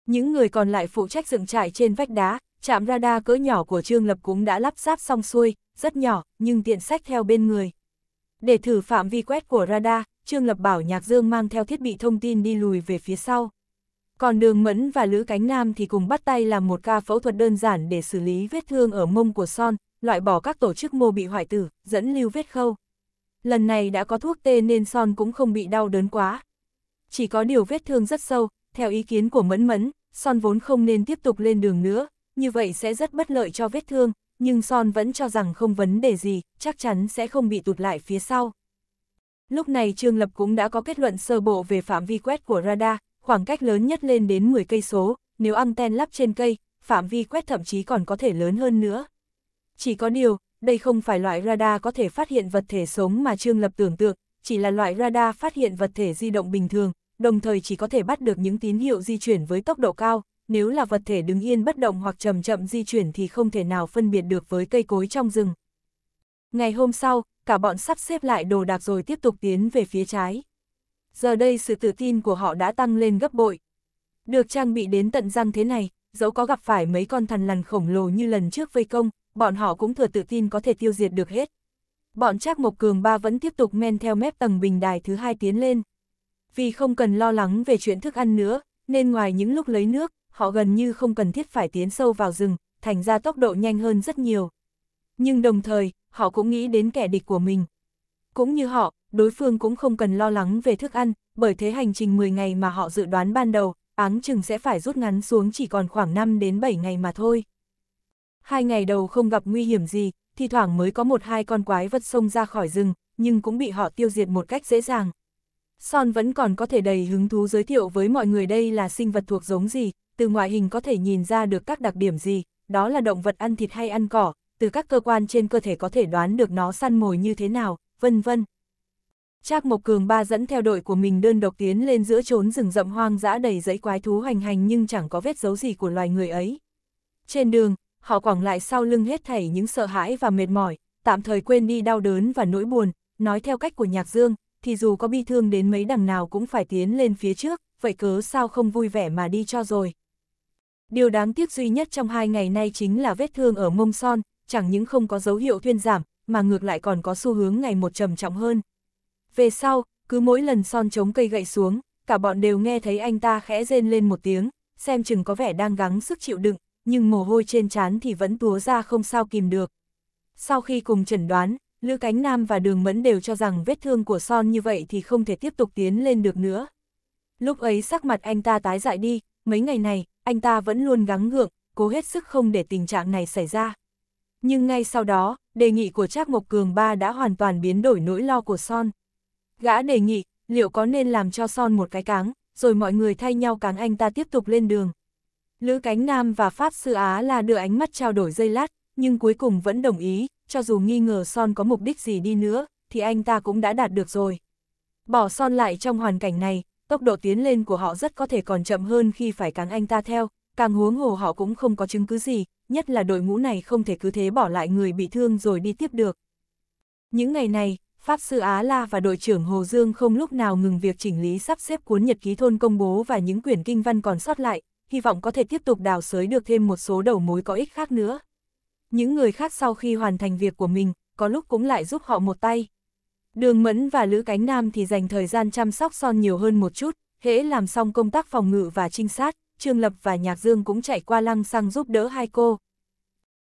Những người còn lại phụ trách dựng trại trên vách đá, chạm radar cỡ nhỏ của Trương Lập cũng đã lắp ráp xong xuôi, rất nhỏ, nhưng tiện sách theo bên người. Để thử phạm vi quét của radar, Trương Lập bảo Nhạc Dương mang theo thiết bị thông tin đi lùi về phía sau. Còn đường mẫn và Lữ Cánh Nam thì cùng bắt tay làm một ca phẫu thuật đơn giản để xử lý vết thương ở mông của son, loại bỏ các tổ chức mô bị hoại tử, dẫn lưu vết khâu. Lần này đã có thuốc tê nên son cũng không bị đau đớn quá. Chỉ có điều vết thương rất sâu, theo ý kiến của mẫn mẫn, son vốn không nên tiếp tục lên đường nữa, như vậy sẽ rất bất lợi cho vết thương, nhưng son vẫn cho rằng không vấn đề gì, chắc chắn sẽ không bị tụt lại phía sau. Lúc này Trương Lập cũng đã có kết luận sơ bộ về phạm vi quét của radar, khoảng cách lớn nhất lên đến 10 cây số, nếu anten lắp trên cây, phạm vi quét thậm chí còn có thể lớn hơn nữa. Chỉ có điều, đây không phải loại radar có thể phát hiện vật thể sống mà Trương Lập tưởng tượng, chỉ là loại radar phát hiện vật thể di động bình thường, đồng thời chỉ có thể bắt được những tín hiệu di chuyển với tốc độ cao, nếu là vật thể đứng yên bất động hoặc chậm chậm di chuyển thì không thể nào phân biệt được với cây cối trong rừng. Ngày hôm sau, cả bọn sắp xếp lại đồ đạc rồi tiếp tục tiến về phía trái giờ đây sự tự tin của họ đã tăng lên gấp bội. Được trang bị đến tận răng thế này, dẫu có gặp phải mấy con thằn lằn khổng lồ như lần trước vây công, bọn họ cũng thừa tự tin có thể tiêu diệt được hết. Bọn Trác Mộc Cường Ba vẫn tiếp tục men theo mép tầng bình đài thứ hai tiến lên. Vì không cần lo lắng về chuyện thức ăn nữa, nên ngoài những lúc lấy nước, họ gần như không cần thiết phải tiến sâu vào rừng, thành ra tốc độ nhanh hơn rất nhiều. Nhưng đồng thời, họ cũng nghĩ đến kẻ địch của mình. Cũng như họ, đối phương cũng không cần lo lắng về thức ăn, bởi thế hành trình 10 ngày mà họ dự đoán ban đầu, áng chừng sẽ phải rút ngắn xuống chỉ còn khoảng 5 đến 7 ngày mà thôi. Hai ngày đầu không gặp nguy hiểm gì, thi thoảng mới có một hai con quái vật xông ra khỏi rừng, nhưng cũng bị họ tiêu diệt một cách dễ dàng. Son vẫn còn có thể đầy hứng thú giới thiệu với mọi người đây là sinh vật thuộc giống gì, từ ngoại hình có thể nhìn ra được các đặc điểm gì, đó là động vật ăn thịt hay ăn cỏ, từ các cơ quan trên cơ thể có thể đoán được nó săn mồi như thế nào, vân vân. Trác Mộc Cường ba dẫn theo đội của mình đơn độc tiến lên giữa trốn rừng rậm hoang dã đầy dãy quái thú hành hành nhưng chẳng có vết dấu gì của loài người ấy. Trên đường, họ quẳng lại sau lưng hết thảy những sợ hãi và mệt mỏi, tạm thời quên đi đau đớn và nỗi buồn, nói theo cách của Nhạc Dương, thì dù có bi thương đến mấy đằng nào cũng phải tiến lên phía trước, vậy cớ sao không vui vẻ mà đi cho rồi. Điều đáng tiếc duy nhất trong hai ngày nay chính là vết thương ở mông son, chẳng những không có dấu hiệu thuyên giảm, mà ngược lại còn có xu hướng ngày một trầm trọng hơn. Về sau, cứ mỗi lần son chống cây gậy xuống, cả bọn đều nghe thấy anh ta khẽ rên lên một tiếng, xem chừng có vẻ đang gắng sức chịu đựng, nhưng mồ hôi trên trán thì vẫn túa ra không sao kìm được. Sau khi cùng chẩn đoán, Lữ Cánh Nam và Đường Mẫn đều cho rằng vết thương của Son như vậy thì không thể tiếp tục tiến lên được nữa. Lúc ấy sắc mặt anh ta tái dại đi, mấy ngày này, anh ta vẫn luôn gắng gượng, cố hết sức không để tình trạng này xảy ra. Nhưng ngay sau đó, đề nghị của Trác Mộc Cường Ba đã hoàn toàn biến đổi nỗi lo của Son. Gã đề nghị, liệu có nên làm cho son một cái cáng, rồi mọi người thay nhau cáng anh ta tiếp tục lên đường. Lữ Cánh Nam và Pháp Sư Á là đưa ánh mắt trao đổi dây lát, nhưng cuối cùng vẫn đồng ý, cho dù nghi ngờ son có mục đích gì đi nữa, thì anh ta cũng đã đạt được rồi. Bỏ son lại trong hoàn cảnh này, tốc độ tiến lên của họ rất có thể còn chậm hơn khi phải cáng anh ta theo, càng huống hồ họ cũng không có chứng cứ gì, nhất là đội ngũ này không thể cứ thế bỏ lại người bị thương rồi đi tiếp được. Những ngày này, Pháp sư Á La và đội trưởng Hồ Dương không lúc nào ngừng việc chỉnh lý sắp xếp cuốn nhật ký thôn công bố và những quyển kinh văn còn sót lại, hy vọng có thể tiếp tục đào sới được thêm một số đầu mối có ích khác nữa. Những người khác sau khi hoàn thành việc của mình, có lúc cũng lại giúp họ một tay. Đường Mẫn và Lữ Cánh Nam thì dành thời gian chăm sóc son nhiều hơn một chút, hễ làm xong công tác phòng ngự và trinh sát, Trương Lập và Nhạc Dương cũng chạy qua lăng sang giúp đỡ hai cô.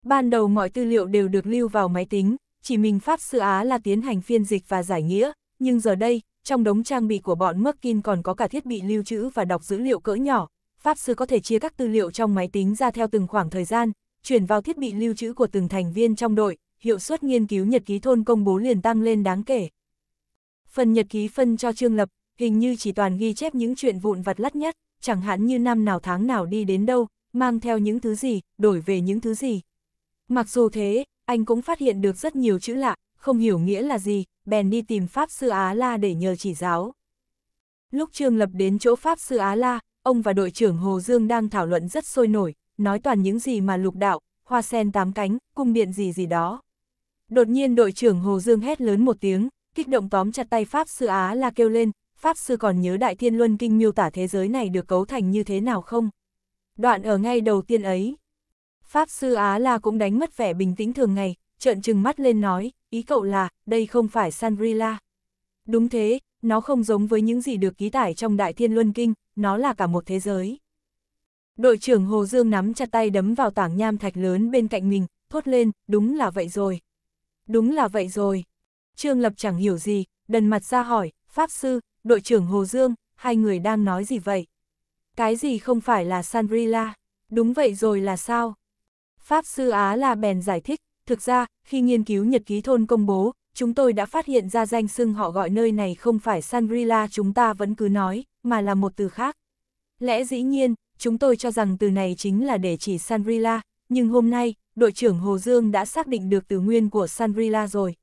Ban đầu mọi tư liệu đều được lưu vào máy tính, chỉ mình Pháp Sư Á là tiến hành phiên dịch và giải nghĩa, nhưng giờ đây, trong đống trang bị của bọn Merkin còn có cả thiết bị lưu trữ và đọc dữ liệu cỡ nhỏ. Pháp Sư có thể chia các tư liệu trong máy tính ra theo từng khoảng thời gian, chuyển vào thiết bị lưu trữ của từng thành viên trong đội, hiệu suất nghiên cứu nhật ký thôn công bố liền tăng lên đáng kể. Phần nhật ký phân cho Trương Lập, hình như chỉ toàn ghi chép những chuyện vụn vặt lắt nhất, chẳng hạn như năm nào tháng nào đi đến đâu, mang theo những thứ gì, đổi về những thứ gì. Mặc dù thế, anh cũng phát hiện được rất nhiều chữ lạ, không hiểu nghĩa là gì, bèn đi tìm Pháp Sư Á La để nhờ chỉ giáo. Lúc Trương Lập đến chỗ Pháp Sư Á La, ông và đội trưởng Hồ Dương đang thảo luận rất sôi nổi, nói toàn những gì mà lục đạo, hoa sen tám cánh, cung điện gì gì đó. Đột nhiên đội trưởng Hồ Dương hét lớn một tiếng, kích động tóm chặt tay Pháp Sư Á La kêu lên, Pháp Sư còn nhớ Đại Thiên Luân Kinh miêu tả thế giới này được cấu thành như thế nào không? Đoạn ở ngay đầu tiên ấy, Pháp sư Á La cũng đánh mất vẻ bình tĩnh thường ngày, trợn trừng mắt lên nói, ý cậu là, đây không phải Sanrila. Đúng thế, nó không giống với những gì được ký tải trong Đại Thiên Luân Kinh, nó là cả một thế giới. Đội trưởng Hồ Dương nắm chặt tay đấm vào tảng nham thạch lớn bên cạnh mình, thốt lên, đúng là vậy rồi. Đúng là vậy rồi. Trương Lập chẳng hiểu gì, đần mặt ra hỏi, Pháp Sư, đội trưởng Hồ Dương, hai người đang nói gì vậy? Cái gì không phải là Sanrila? Đúng vậy rồi là sao? Pháp sư Á là bèn giải thích, thực ra, khi nghiên cứu nhật ký thôn công bố, chúng tôi đã phát hiện ra danh xưng họ gọi nơi này không phải Sangrila chúng ta vẫn cứ nói, mà là một từ khác. Lẽ dĩ nhiên, chúng tôi cho rằng từ này chính là để chỉ Sangrila, nhưng hôm nay, đội trưởng Hồ Dương đã xác định được từ nguyên của Sangrila rồi.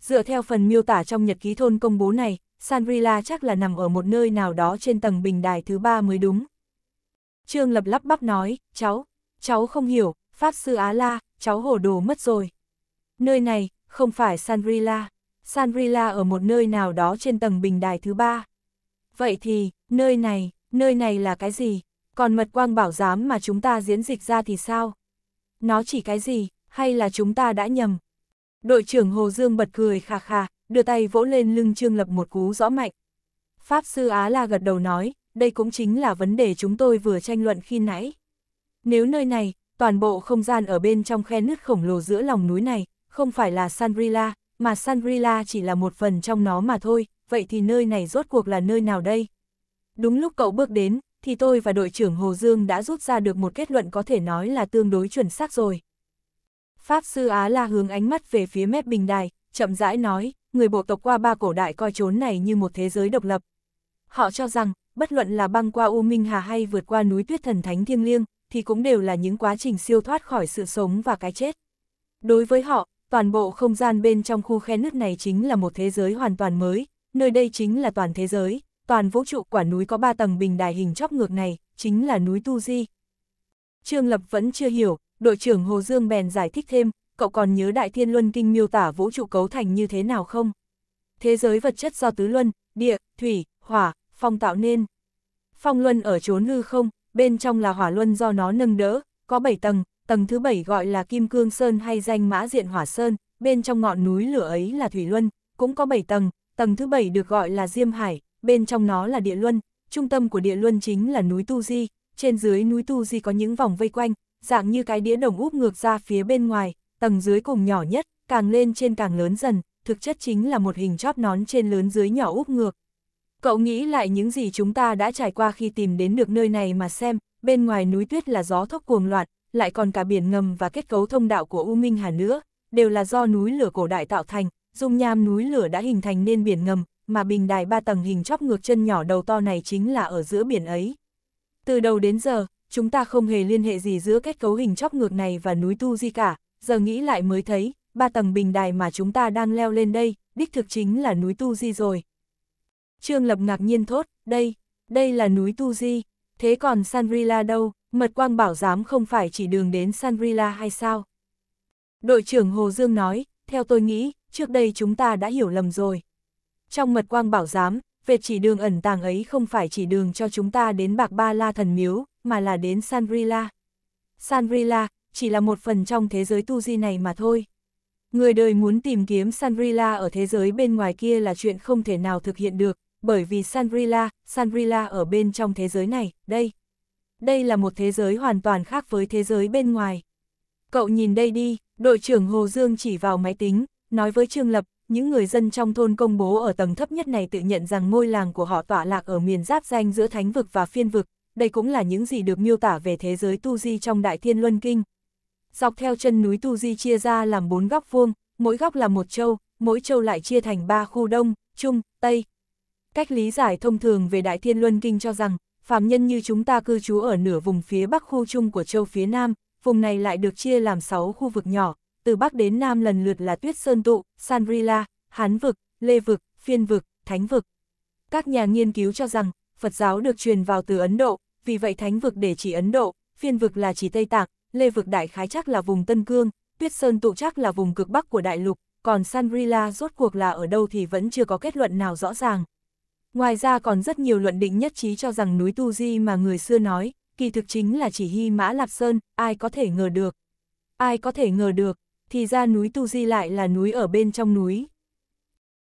Dựa theo phần miêu tả trong nhật ký thôn công bố này, Sangrila chắc là nằm ở một nơi nào đó trên tầng bình đài thứ ba mới đúng. Trương Lập lắp bắp nói, cháu, cháu không hiểu, Pháp sư Á La, cháu hồ đồ mất rồi. Nơi này, không phải Sanrila. Sanrila ở một nơi nào đó trên tầng bình đài thứ ba. Vậy thì, nơi này, nơi này là cái gì? Còn mật quang bảo giám mà chúng ta diễn dịch ra thì sao? Nó chỉ cái gì, hay là chúng ta đã nhầm? Đội trưởng Hồ Dương bật cười khà khà, đưa tay vỗ lên lưng Trương Lập một cú rõ mạnh. Pháp sư Á La gật đầu nói, đây cũng chính là vấn đề chúng tôi vừa tranh luận khi nãy. Nếu nơi này, toàn bộ không gian ở bên trong khe nứt khổng lồ giữa lòng núi này, không phải là Sangrila, mà Sangrila chỉ là một phần trong nó mà thôi, vậy thì nơi này rốt cuộc là nơi nào đây? Đúng lúc cậu bước đến, thì tôi và đội trưởng Hồ Dương đã rút ra được một kết luận có thể nói là tương đối chuẩn xác rồi. Pháp sư Á La hướng ánh mắt về phía mép bình đài, chậm rãi nói, người bộ tộc qua ba cổ đại coi chốn này như một thế giới độc lập. Họ cho rằng, bất luận là băng qua U Minh Hà hay vượt qua núi tuyết thần thánh thiêng liêng, thì cũng đều là những quá trình siêu thoát khỏi sự sống và cái chết. Đối với họ, toàn bộ không gian bên trong khu khe nứt này chính là một thế giới hoàn toàn mới, nơi đây chính là toàn thế giới, toàn vũ trụ quả núi có ba tầng bình đài hình chóp ngược này, chính là núi Tu Di. Trương Lập vẫn chưa hiểu, đội trưởng Hồ Dương bèn giải thích thêm, cậu còn nhớ Đại Thiên Luân Kinh miêu tả vũ trụ cấu thành như thế nào không? Thế giới vật chất do tứ luân, địa, thủy, hỏa, phong tạo nên. Phong luân ở chốn hư không, bên trong là hỏa luân do nó nâng đỡ, có 7 tầng, tầng thứ 7 gọi là Kim Cương Sơn hay danh mã diện hỏa sơn, bên trong ngọn núi lửa ấy là Thủy Luân, cũng có 7 tầng, tầng thứ 7 được gọi là Diêm Hải, bên trong nó là Địa Luân, trung tâm của Địa Luân chính là núi Tu Di, trên dưới núi Tu Di có những vòng vây quanh, dạng như cái đĩa đồng úp ngược ra phía bên ngoài, tầng dưới cùng nhỏ nhất, càng lên trên càng lớn dần, thực chất chính là một hình chóp nón trên lớn dưới nhỏ úp ngược, Cậu nghĩ lại những gì chúng ta đã trải qua khi tìm đến được nơi này mà xem, bên ngoài núi tuyết là gió thốc cuồng loạn, lại còn cả biển ngầm và kết cấu thông đạo của U Minh Hà nữa, đều là do núi lửa cổ đại tạo thành, dung nham núi lửa đã hình thành nên biển ngầm, mà bình đài ba tầng hình chóp ngược chân nhỏ đầu to này chính là ở giữa biển ấy. Từ đầu đến giờ, chúng ta không hề liên hệ gì giữa kết cấu hình chóp ngược này và núi Tu Di cả, giờ nghĩ lại mới thấy, ba tầng bình đài mà chúng ta đang leo lên đây, đích thực chính là núi Tu Di rồi. Trương Lập ngạc nhiên thốt, đây, đây là núi Tu Di, thế còn Sanrila đâu, mật quang bảo giám không phải chỉ đường đến Sanrila hay sao? Đội trưởng Hồ Dương nói, theo tôi nghĩ, trước đây chúng ta đã hiểu lầm rồi. Trong mật quang bảo giám, về chỉ đường ẩn tàng ấy không phải chỉ đường cho chúng ta đến Bạc Ba La Thần Miếu, mà là đến Sanrila. Sanrila, chỉ là một phần trong thế giới tu di này mà thôi. Người đời muốn tìm kiếm Sanrila ở thế giới bên ngoài kia là chuyện không thể nào thực hiện được, bởi vì Sanrila, Sanrila ở bên trong thế giới này, đây. Đây là một thế giới hoàn toàn khác với thế giới bên ngoài. Cậu nhìn đây đi, đội trưởng Hồ Dương chỉ vào máy tính, nói với Trương Lập, những người dân trong thôn công bố ở tầng thấp nhất này tự nhận rằng ngôi làng của họ tọa lạc ở miền giáp danh giữa thánh vực và phiên vực, đây cũng là những gì được miêu tả về thế giới Tu Di trong Đại Thiên Luân Kinh. Dọc theo chân núi Tu Di chia ra làm bốn góc vuông, mỗi góc là một châu, mỗi châu lại chia thành ba khu đông, trung, tây, Cách lý giải thông thường về Đại Thiên Luân Kinh cho rằng, phàm nhân như chúng ta cư trú ở nửa vùng phía bắc khu chung của châu phía nam, vùng này lại được chia làm 6 khu vực nhỏ, từ bắc đến nam lần lượt là Tuyết Sơn Tụ, Sanvrila, Hán Vực, Lê Vực, Phiên Vực, Thánh Vực. Các nhà nghiên cứu cho rằng, Phật giáo được truyền vào từ Ấn Độ, vì vậy Thánh Vực để chỉ Ấn Độ, Phiên Vực là chỉ Tây Tạng, Lê Vực Đại Khái chắc là vùng Tân Cương, Tuyết Sơn Tụ chắc là vùng cực bắc của đại lục, còn Sanvrila rốt cuộc là ở đâu thì vẫn chưa có kết luận nào rõ ràng. Ngoài ra còn rất nhiều luận định nhất trí cho rằng núi Tu Di mà người xưa nói, kỳ thực chính là chỉ Hy Mã Lạp Sơn, ai có thể ngờ được. Ai có thể ngờ được, thì ra núi Tu Di lại là núi ở bên trong núi.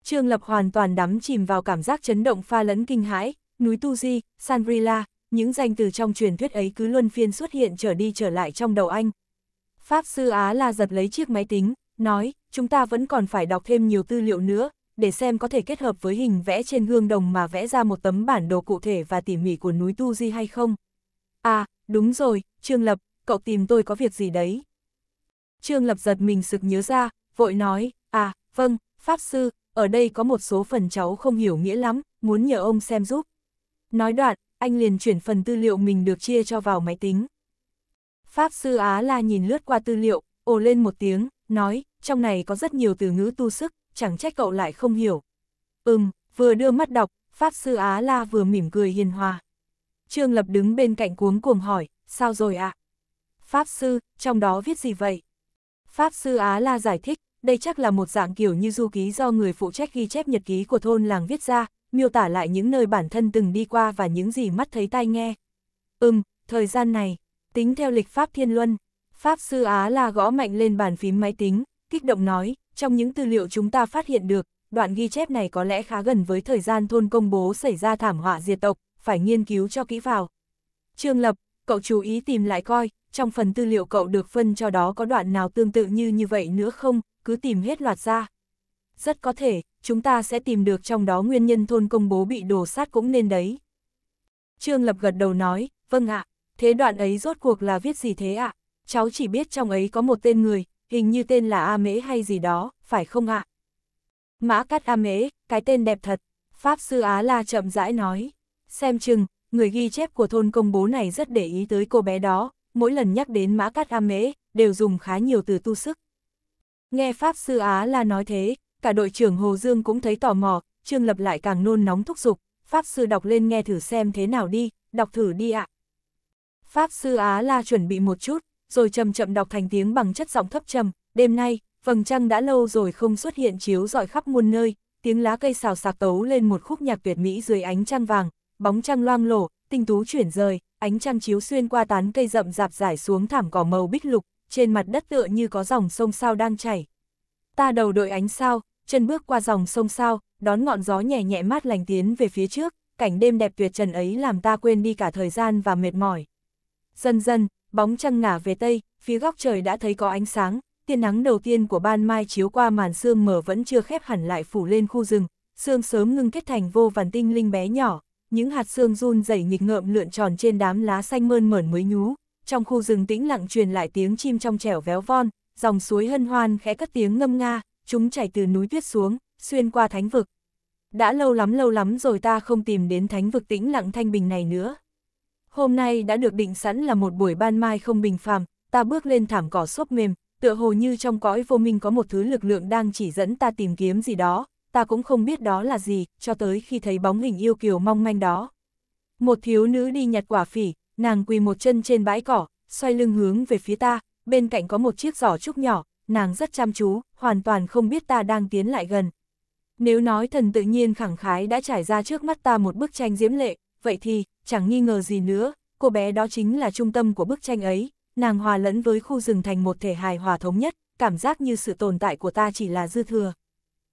Trương Lập hoàn toàn đắm chìm vào cảm giác chấn động pha lẫn kinh hãi, núi Tu Di, Sanvrila, những danh từ trong truyền thuyết ấy cứ luân phiên xuất hiện trở đi trở lại trong đầu anh. Pháp sư Á La giật lấy chiếc máy tính, nói, chúng ta vẫn còn phải đọc thêm nhiều tư liệu nữa, để xem có thể kết hợp với hình vẽ trên gương đồng mà vẽ ra một tấm bản đồ cụ thể và tỉ mỉ của núi Tu Di hay không. À, đúng rồi, Trương Lập, cậu tìm tôi có việc gì đấy? Trương Lập giật mình sực nhớ ra, vội nói, à, vâng, Pháp Sư, ở đây có một số phần cháu không hiểu nghĩa lắm, muốn nhờ ông xem giúp. Nói đoạn, anh liền chuyển phần tư liệu mình được chia cho vào máy tính. Pháp Sư Á La nhìn lướt qua tư liệu, ồ lên một tiếng, nói, trong này có rất nhiều từ ngữ tu sức, chẳng trách cậu lại không hiểu. Ừm, vừa đưa mắt đọc, Pháp Sư Á La vừa mỉm cười hiền hòa. Trương Lập đứng bên cạnh cuống cuồng hỏi, sao rồi ạ? À? Pháp Sư, trong đó viết gì vậy? Pháp Sư Á La giải thích, đây chắc là một dạng kiểu như du ký do người phụ trách ghi chép nhật ký của thôn làng viết ra, miêu tả lại những nơi bản thân từng đi qua và những gì mắt thấy tai nghe. Ừm, thời gian này, tính theo lịch Pháp Thiên Luân, Pháp Sư Á La gõ mạnh lên bàn phím máy tính, kích động nói, trong những tư liệu chúng ta phát hiện được, đoạn ghi chép này có lẽ khá gần với thời gian thôn công bố xảy ra thảm họa diệt tộc, phải nghiên cứu cho kỹ vào. Trương Lập, cậu chú ý tìm lại coi, trong phần tư liệu cậu được phân cho đó có đoạn nào tương tự như như vậy nữa không, cứ tìm hết loạt ra. Rất có thể, chúng ta sẽ tìm được trong đó nguyên nhân thôn công bố bị đổ sát cũng nên đấy. Trương Lập gật đầu nói, vâng ạ, thế đoạn ấy rốt cuộc là viết gì thế ạ? Cháu chỉ biết trong ấy có một tên người, hình như tên là A Mễ hay gì đó, phải không ạ? Mã Cát A Mễ, cái tên đẹp thật, Pháp Sư Á La chậm rãi nói. Xem chừng, người ghi chép của thôn công bố này rất để ý tới cô bé đó, mỗi lần nhắc đến Mã Cát A Mễ, đều dùng khá nhiều từ tu sức. Nghe Pháp Sư Á La nói thế, cả đội trưởng Hồ Dương cũng thấy tò mò, Trương Lập lại càng nôn nóng thúc giục, Pháp Sư đọc lên nghe thử xem thế nào đi, đọc thử đi ạ. Pháp Sư Á La chuẩn bị một chút, rồi chậm chậm đọc thành tiếng bằng chất giọng thấp trầm, đêm nay, vầng trăng đã lâu rồi không xuất hiện chiếu rọi khắp muôn nơi, tiếng lá cây xào xạc tấu lên một khúc nhạc tuyệt mỹ dưới ánh trăng vàng, bóng trăng loang lổ, tinh tú chuyển rời, ánh trăng chiếu xuyên qua tán cây rậm rạp rải xuống thảm cỏ màu bích lục, trên mặt đất tựa như có dòng sông sao đang chảy. Ta đầu đội ánh sao, chân bước qua dòng sông sao, đón ngọn gió nhẹ nhẹ mát lành tiến về phía trước, cảnh đêm đẹp tuyệt trần ấy làm ta quên đi cả thời gian và mệt mỏi. Dần dần, bóng trăng ngả về tây, phía góc trời đã thấy có ánh sáng, tia nắng đầu tiên của ban mai chiếu qua màn sương mờ vẫn chưa khép hẳn lại phủ lên khu rừng, sương sớm ngưng kết thành vô vàn tinh linh bé nhỏ, những hạt sương run rẩy nghịch ngợm lượn tròn trên đám lá xanh mơn mởn mới nhú, trong khu rừng tĩnh lặng truyền lại tiếng chim trong trẻo véo von, dòng suối hân hoan khẽ cất tiếng ngâm nga, chúng chảy từ núi tuyết xuống, xuyên qua thánh vực. Đã lâu lắm lâu lắm rồi ta không tìm đến thánh vực tĩnh lặng thanh bình này nữa. Hôm nay đã được định sẵn là một buổi ban mai không bình phàm, ta bước lên thảm cỏ xốp mềm, tựa hồ như trong cõi vô minh có một thứ lực lượng đang chỉ dẫn ta tìm kiếm gì đó, ta cũng không biết đó là gì, cho tới khi thấy bóng hình yêu kiều mong manh đó. Một thiếu nữ đi nhặt quả phỉ, nàng quỳ một chân trên bãi cỏ, xoay lưng hướng về phía ta, bên cạnh có một chiếc giỏ trúc nhỏ, nàng rất chăm chú, hoàn toàn không biết ta đang tiến lại gần. Nếu nói thần tự nhiên khẳng khái đã trải ra trước mắt ta một bức tranh diễm lệ, vậy thì, chẳng nghi ngờ gì nữa, cô bé đó chính là trung tâm của bức tranh ấy, nàng hòa lẫn với khu rừng thành một thể hài hòa thống nhất, cảm giác như sự tồn tại của ta chỉ là dư thừa.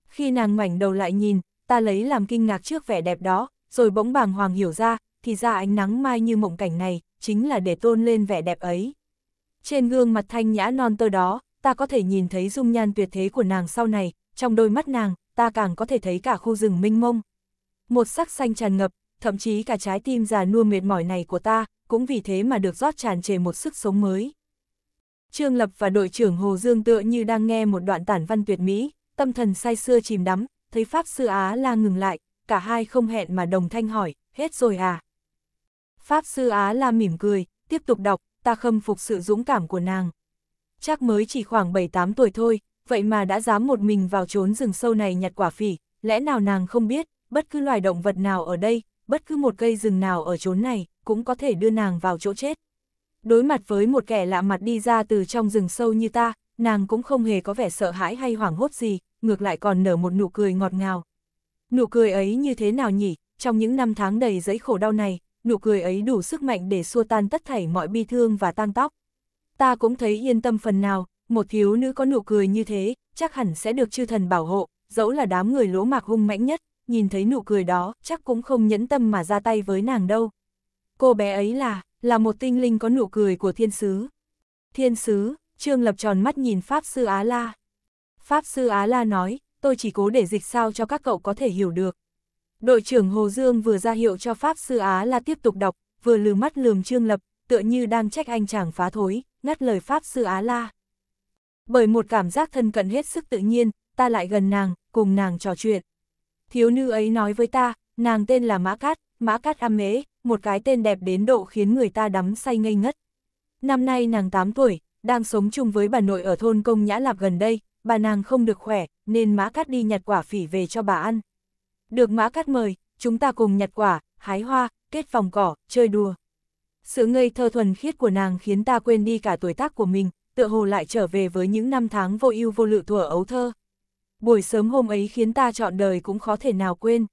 Khi nàng ngoảnh đầu lại nhìn, ta lấy làm kinh ngạc trước vẻ đẹp đó, rồi bỗng bàng hoàng hiểu ra, thì ra ánh nắng mai như mộng cảnh này, chính là để tôn lên vẻ đẹp ấy. Trên gương mặt thanh nhã non tơ đó, ta có thể nhìn thấy dung nhan tuyệt thế của nàng sau này, trong đôi mắt nàng, ta càng có thể thấy cả khu rừng minh mông. Một sắc xanh tràn ngập, thậm chí cả trái tim già nua mệt mỏi này của ta, cũng vì thế mà được rót tràn trề một sức sống mới. Trương Lập và đội trưởng Hồ Dương tựa như đang nghe một đoạn tản văn tuyệt mỹ, tâm thần say sưa chìm đắm, thấy Pháp Sư Á La ngừng lại, cả hai không hẹn mà đồng thanh hỏi, hết rồi à? Pháp Sư Á La mỉm cười, tiếp tục đọc, ta khâm phục sự dũng cảm của nàng. Chắc mới chỉ khoảng 7-8 tuổi thôi, vậy mà đã dám một mình vào trốn rừng sâu này nhặt quả phỉ, lẽ nào nàng không biết, bất cứ loài động vật nào ở đây, bất cứ một cây rừng nào ở chốn này, cũng có thể đưa nàng vào chỗ chết. Đối mặt với một kẻ lạ mặt đi ra từ trong rừng sâu như ta, nàng cũng không hề có vẻ sợ hãi hay hoảng hốt gì, ngược lại còn nở một nụ cười ngọt ngào. Nụ cười ấy như thế nào nhỉ, trong những năm tháng đầy giấy khổ đau này, nụ cười ấy đủ sức mạnh để xua tan tất thảy mọi bi thương và tang tóc. Ta cũng thấy yên tâm phần nào, một thiếu nữ có nụ cười như thế, chắc hẳn sẽ được chư thần bảo hộ, dẫu là đám người lỗ mạc hung mãnh nhất, nhìn thấy nụ cười đó, chắc cũng không nhẫn tâm mà ra tay với nàng đâu. Cô bé ấy là, là một tinh linh có nụ cười của thiên sứ. Thiên sứ, Trương Lập tròn mắt nhìn Pháp Sư Á La. Pháp Sư Á La nói, tôi chỉ cố để dịch sao cho các cậu có thể hiểu được. Đội trưởng Hồ Dương vừa ra hiệu cho Pháp Sư Á La tiếp tục đọc, vừa lừ mắt lườm Trương Lập, tựa như đang trách anh chàng phá thối, ngắt lời Pháp Sư Á La. Bởi một cảm giác thân cận hết sức tự nhiên, ta lại gần nàng, cùng nàng trò chuyện. Thiếu nữ ấy nói với ta, nàng tên là Mã Cát, Mã Cát âm Mế, một cái tên đẹp đến độ khiến người ta đắm say ngây ngất. Năm nay nàng 8 tuổi, đang sống chung với bà nội ở thôn Công Nhã Lạp gần đây, bà nàng không được khỏe, nên Mã Cát đi nhặt quả phỉ về cho bà ăn. Được Mã Cát mời, chúng ta cùng nhặt quả, hái hoa, kết vòng cỏ, chơi đùa. Sự ngây thơ thuần khiết của nàng khiến ta quên đi cả tuổi tác của mình, tựa hồ lại trở về với những năm tháng vô ưu vô lự thuở ấu thơ buổi sớm hôm ấy khiến ta chọn đời cũng khó thể nào quên.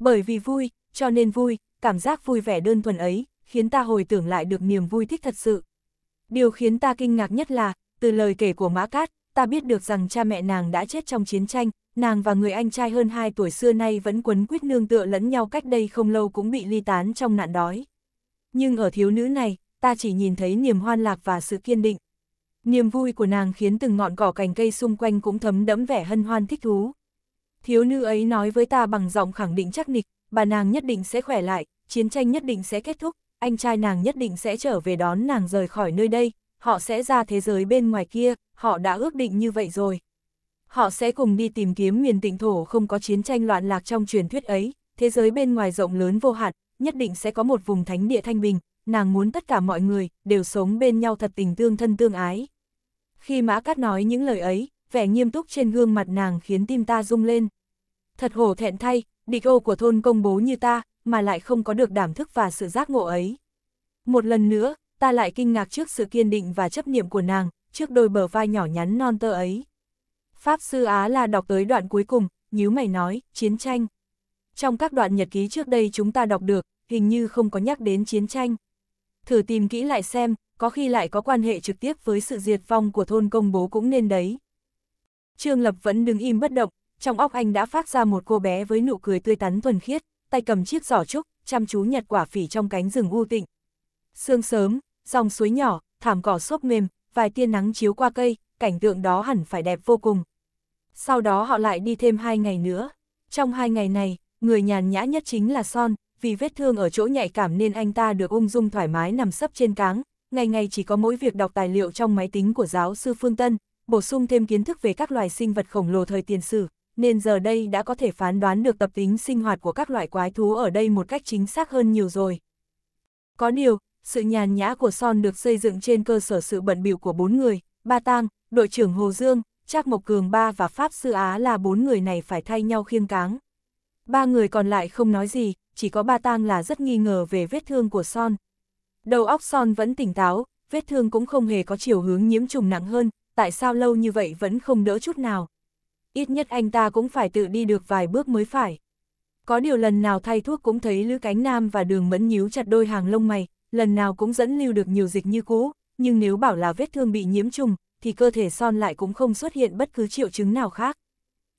Bởi vì vui, cho nên vui, cảm giác vui vẻ đơn thuần ấy, khiến ta hồi tưởng lại được niềm vui thích thật sự. Điều khiến ta kinh ngạc nhất là, từ lời kể của Mã Cát, ta biết được rằng cha mẹ nàng đã chết trong chiến tranh, nàng và người anh trai hơn 2 tuổi xưa nay vẫn quấn quýt nương tựa lẫn nhau cách đây không lâu cũng bị ly tán trong nạn đói. Nhưng ở thiếu nữ này, ta chỉ nhìn thấy niềm hoan lạc và sự kiên định. Niềm vui của nàng khiến từng ngọn cỏ cành cây xung quanh cũng thấm đẫm vẻ hân hoan thích thú. Thiếu nữ ấy nói với ta bằng giọng khẳng định chắc nịch, bà nàng nhất định sẽ khỏe lại, chiến tranh nhất định sẽ kết thúc, anh trai nàng nhất định sẽ trở về đón nàng rời khỏi nơi đây, họ sẽ ra thế giới bên ngoài kia, họ đã ước định như vậy rồi. Họ sẽ cùng đi tìm kiếm miền tịnh thổ không có chiến tranh loạn lạc trong truyền thuyết ấy, thế giới bên ngoài rộng lớn vô hạn, nhất định sẽ có một vùng thánh địa thanh bình, nàng muốn tất cả mọi người, đều sống bên nhau thật tình tương thân tương ái. Khi Mã Cát nói những lời ấy, vẻ nghiêm túc trên gương mặt nàng khiến tim ta rung lên. Thật hổ thẹn thay, địch ô của thôn công bố như ta, mà lại không có được đảm thức và sự giác ngộ ấy. Một lần nữa, ta lại kinh ngạc trước sự kiên định và chấp niệm của nàng, trước đôi bờ vai nhỏ nhắn non tơ ấy. Pháp sư Á là đọc tới đoạn cuối cùng, nhíu mày nói, chiến tranh. Trong các đoạn nhật ký trước đây chúng ta đọc được, hình như không có nhắc đến chiến tranh thử tìm kỹ lại xem, có khi lại có quan hệ trực tiếp với sự diệt vong của thôn công bố cũng nên đấy. Trương Lập vẫn đứng im bất động, trong óc anh đã phát ra một cô bé với nụ cười tươi tắn thuần khiết, tay cầm chiếc giỏ trúc, chăm chú nhặt quả phỉ trong cánh rừng u tịnh. Sương sớm, dòng suối nhỏ, thảm cỏ xốp mềm, vài tia nắng chiếu qua cây, cảnh tượng đó hẳn phải đẹp vô cùng. Sau đó họ lại đi thêm hai ngày nữa. Trong hai ngày này, người nhàn nhã nhất chính là Son, vì vết thương ở chỗ nhạy cảm nên anh ta được ung dung thoải mái nằm sấp trên cáng, ngày ngày chỉ có mỗi việc đọc tài liệu trong máy tính của giáo sư Phương Tân, bổ sung thêm kiến thức về các loài sinh vật khổng lồ thời tiền sử, nên giờ đây đã có thể phán đoán được tập tính sinh hoạt của các loại quái thú ở đây một cách chính xác hơn nhiều rồi. Có điều, sự nhàn nhã của Son được xây dựng trên cơ sở sự bận bịu của bốn người, Ba Tang, đội trưởng Hồ Dương, Trác Mộc Cường Ba và Pháp Sư Á là bốn người này phải thay nhau khiêng cáng. Ba người còn lại không nói gì, chỉ có ba tang là rất nghi ngờ về vết thương của Son. Đầu óc Son vẫn tỉnh táo, vết thương cũng không hề có chiều hướng nhiễm trùng nặng hơn, tại sao lâu như vậy vẫn không đỡ chút nào. Ít nhất anh ta cũng phải tự đi được vài bước mới phải. Có điều lần nào thay thuốc cũng thấy Lữ Cánh Nam và Đường Mẫn nhíu chặt đôi hàng lông mày, lần nào cũng dẫn lưu được nhiều dịch như cũ, nhưng nếu bảo là vết thương bị nhiễm trùng, thì cơ thể son lại cũng không xuất hiện bất cứ triệu chứng nào khác.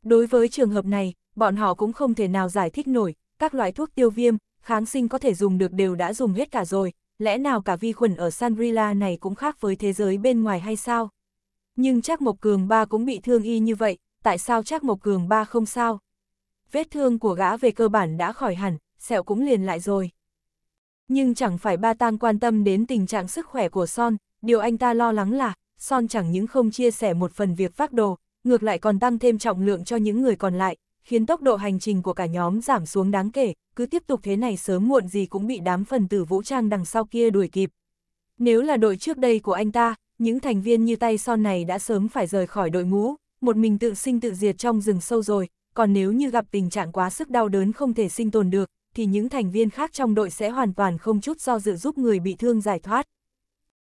Đối với trường hợp này, bọn họ cũng không thể nào giải thích nổi, các loại thuốc tiêu viêm, kháng sinh có thể dùng được đều đã dùng hết cả rồi, lẽ nào cả vi khuẩn ở Sangrila này cũng khác với thế giới bên ngoài hay sao? Nhưng Trác Mộc Cường ba cũng bị thương y như vậy, tại sao Trác Mộc Cường ba không sao? Vết thương của gã về cơ bản đã khỏi hẳn, sẹo cũng liền lại rồi. Nhưng chẳng phải ba tang quan tâm đến tình trạng sức khỏe của Son, điều anh ta lo lắng là, Son chẳng những không chia sẻ một phần việc phát đồ, ngược lại còn tăng thêm trọng lượng cho những người còn lại, khiến tốc độ hành trình của cả nhóm giảm xuống đáng kể, cứ tiếp tục thế này sớm muộn gì cũng bị đám phần tử vũ trang đằng sau kia đuổi kịp. Nếu là đội trước đây của anh ta, những thành viên như tay son này đã sớm phải rời khỏi đội ngũ, một mình tự sinh tự diệt trong rừng sâu rồi, còn nếu như gặp tình trạng quá sức đau đớn không thể sinh tồn được, thì những thành viên khác trong đội sẽ hoàn toàn không chút do dự giúp người bị thương giải thoát.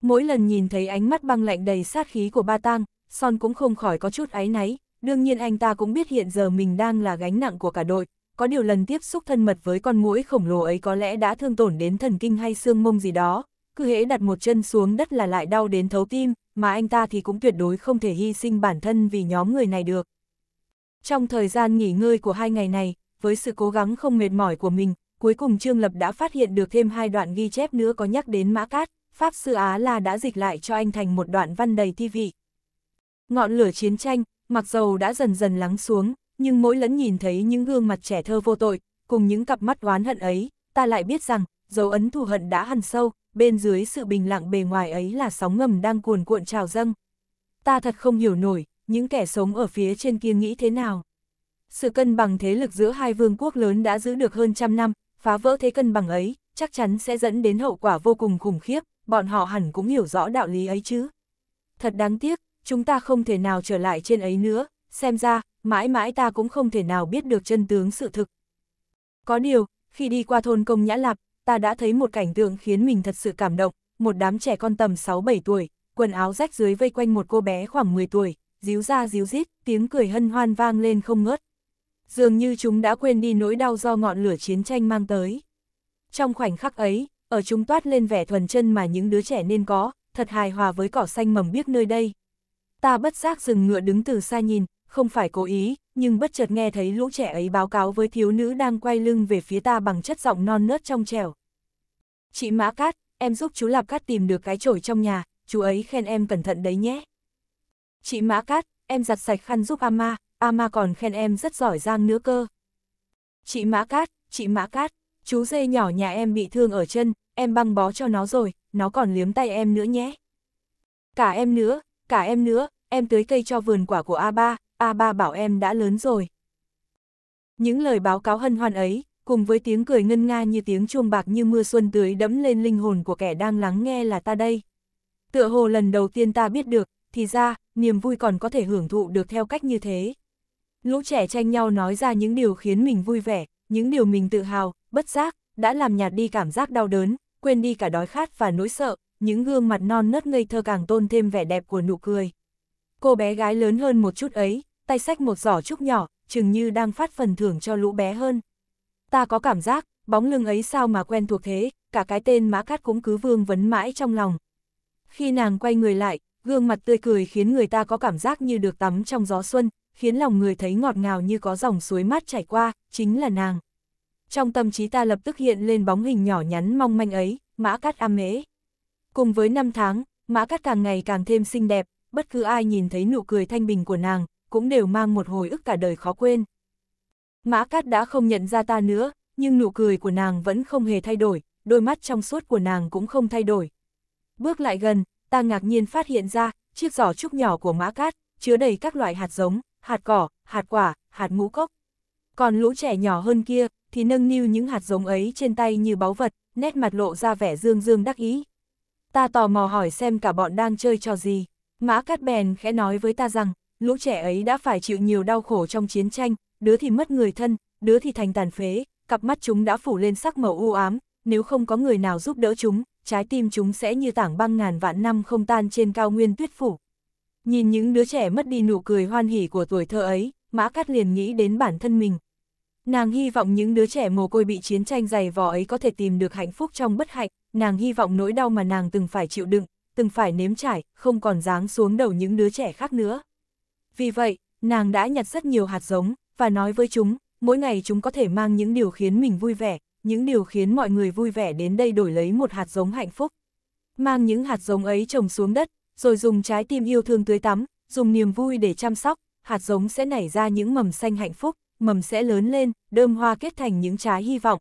Mỗi lần nhìn thấy ánh mắt băng lạnh đầy sát khí của ba tang, Son cũng không khỏi có chút áy náy, Đương nhiên anh ta cũng biết hiện giờ mình đang là gánh nặng của cả đội, có điều lần tiếp xúc thân mật với con mũi khổng lồ ấy có lẽ đã thương tổn đến thần kinh hay xương mông gì đó, cứ hễ đặt một chân xuống đất là lại đau đến thấu tim, mà anh ta thì cũng tuyệt đối không thể hy sinh bản thân vì nhóm người này được. Trong thời gian nghỉ ngơi của hai ngày này, với sự cố gắng không mệt mỏi của mình, cuối cùng Trương Lập đã phát hiện được thêm hai đoạn ghi chép nữa có nhắc đến Mã Cát, Pháp Sư Á La đã dịch lại cho anh thành một đoạn văn đầy thi vị. Ngọn lửa chiến tranh, mặc dầu đã dần dần lắng xuống, nhưng mỗi lẫn nhìn thấy những gương mặt trẻ thơ vô tội, cùng những cặp mắt oán hận ấy, ta lại biết rằng, dấu ấn thù hận đã hằn sâu, bên dưới sự bình lặng bề ngoài ấy là sóng ngầm đang cuồn cuộn trào dâng. Ta thật không hiểu nổi, những kẻ sống ở phía trên kia nghĩ thế nào. Sự cân bằng thế lực giữa hai vương quốc lớn đã giữ được hơn trăm năm, phá vỡ thế cân bằng ấy, chắc chắn sẽ dẫn đến hậu quả vô cùng khủng khiếp, bọn họ hẳn cũng hiểu rõ đạo lý ấy chứ. Thật đáng tiếc, chúng ta không thể nào trở lại trên ấy nữa, xem ra, mãi mãi ta cũng không thể nào biết được chân tướng sự thực. Có điều, khi đi qua thôn Công Nhã Lạp, ta đã thấy một cảnh tượng khiến mình thật sự cảm động, một đám trẻ con tầm 6-7 tuổi, quần áo rách dưới vây quanh một cô bé khoảng 10 tuổi, díu ra díu dít, tiếng cười hân hoan vang lên không ngớt. Dường như chúng đã quên đi nỗi đau do ngọn lửa chiến tranh mang tới. Trong khoảnh khắc ấy, ở chúng toát lên vẻ thuần chân mà những đứa trẻ nên có, thật hài hòa với cỏ xanh mầm biếc nơi đây. Ta bất giác dừng ngựa đứng từ xa nhìn, không phải cố ý, nhưng bất chợt nghe thấy lũ trẻ ấy báo cáo với thiếu nữ đang quay lưng về phía ta bằng chất giọng non nớt trong trẻo. Chị Mã Cát, em giúp chú Lạp Cát tìm được cái chổi trong nhà, chú ấy khen em cẩn thận đấy nhé. Chị Mã Cát, em giặt sạch khăn giúp Ama, Ama còn khen em rất giỏi giang nữa cơ. Chị Mã Cát, chị Mã Cát, chú dê nhỏ nhà em bị thương ở chân, em băng bó cho nó rồi, nó còn liếm tay em nữa nhé. Cả em nữa, cả em nữa, em tưới cây cho vườn quả của A3, A3 bảo em đã lớn rồi. Những lời báo cáo hân hoan ấy, cùng với tiếng cười ngân nga như tiếng chuông bạc như mưa xuân tưới đẫm lên linh hồn của kẻ đang lắng nghe là ta đây. Tựa hồ lần đầu tiên ta biết được, thì ra, niềm vui còn có thể hưởng thụ được theo cách như thế. Lũ trẻ tranh nhau nói ra những điều khiến mình vui vẻ, những điều mình tự hào, bất giác, đã làm nhạt đi cảm giác đau đớn, quên đi cả đói khát và nỗi sợ, những gương mặt non nớt ngây thơ càng tôn thêm vẻ đẹp của nụ cười. Cô bé gái lớn hơn một chút ấy, tay sách một giỏ trúc nhỏ, chừng như đang phát phần thưởng cho lũ bé hơn. Ta có cảm giác, bóng lưng ấy sao mà quen thuộc thế, cả cái tên mã cát cũng cứ vương vấn mãi trong lòng. Khi nàng quay người lại, gương mặt tươi cười khiến người ta có cảm giác như được tắm trong gió xuân, khiến lòng người thấy ngọt ngào như có dòng suối mát chảy qua, chính là nàng. Trong tâm trí ta lập tức hiện lên bóng hình nhỏ nhắn mong manh ấy, mã cát am mế. Cùng với năm tháng, Mã Cát càng ngày càng thêm xinh đẹp, bất cứ ai nhìn thấy nụ cười thanh bình của nàng, cũng đều mang một hồi ức cả đời khó quên. Mã Cát đã không nhận ra ta nữa, nhưng nụ cười của nàng vẫn không hề thay đổi, đôi mắt trong suốt của nàng cũng không thay đổi. Bước lại gần, ta ngạc nhiên phát hiện ra, chiếc giỏ trúc nhỏ của Mã Cát chứa đầy các loại hạt giống, hạt cỏ, hạt quả, hạt ngũ cốc. Còn lũ trẻ nhỏ hơn kia thì nâng niu những hạt giống ấy trên tay như báu vật, nét mặt lộ ra vẻ dương dương đắc ý ta tò mò hỏi xem cả bọn đang chơi trò gì. Mã Cát bèn khẽ nói với ta rằng, lũ trẻ ấy đã phải chịu nhiều đau khổ trong chiến tranh, đứa thì mất người thân, đứa thì thành tàn phế, cặp mắt chúng đã phủ lên sắc màu u ám, nếu không có người nào giúp đỡ chúng, trái tim chúng sẽ như tảng băng ngàn vạn năm không tan trên cao nguyên tuyết phủ. Nhìn những đứa trẻ mất đi nụ cười hoan hỉ của tuổi thơ ấy, Mã Cát liền nghĩ đến bản thân mình, Nàng hy vọng những đứa trẻ mồ côi bị chiến tranh dày vò ấy có thể tìm được hạnh phúc trong bất hạnh, nàng hy vọng nỗi đau mà nàng từng phải chịu đựng, từng phải nếm trải, không còn giáng xuống đầu những đứa trẻ khác nữa. Vì vậy, nàng đã nhặt rất nhiều hạt giống, và nói với chúng, mỗi ngày chúng có thể mang những điều khiến mình vui vẻ, những điều khiến mọi người vui vẻ đến đây đổi lấy một hạt giống hạnh phúc. Mang những hạt giống ấy trồng xuống đất, rồi dùng trái tim yêu thương tưới tắm, dùng niềm vui để chăm sóc, hạt giống sẽ nảy ra những mầm xanh hạnh phúc mầm sẽ lớn lên, đơm hoa kết thành những trái hy vọng.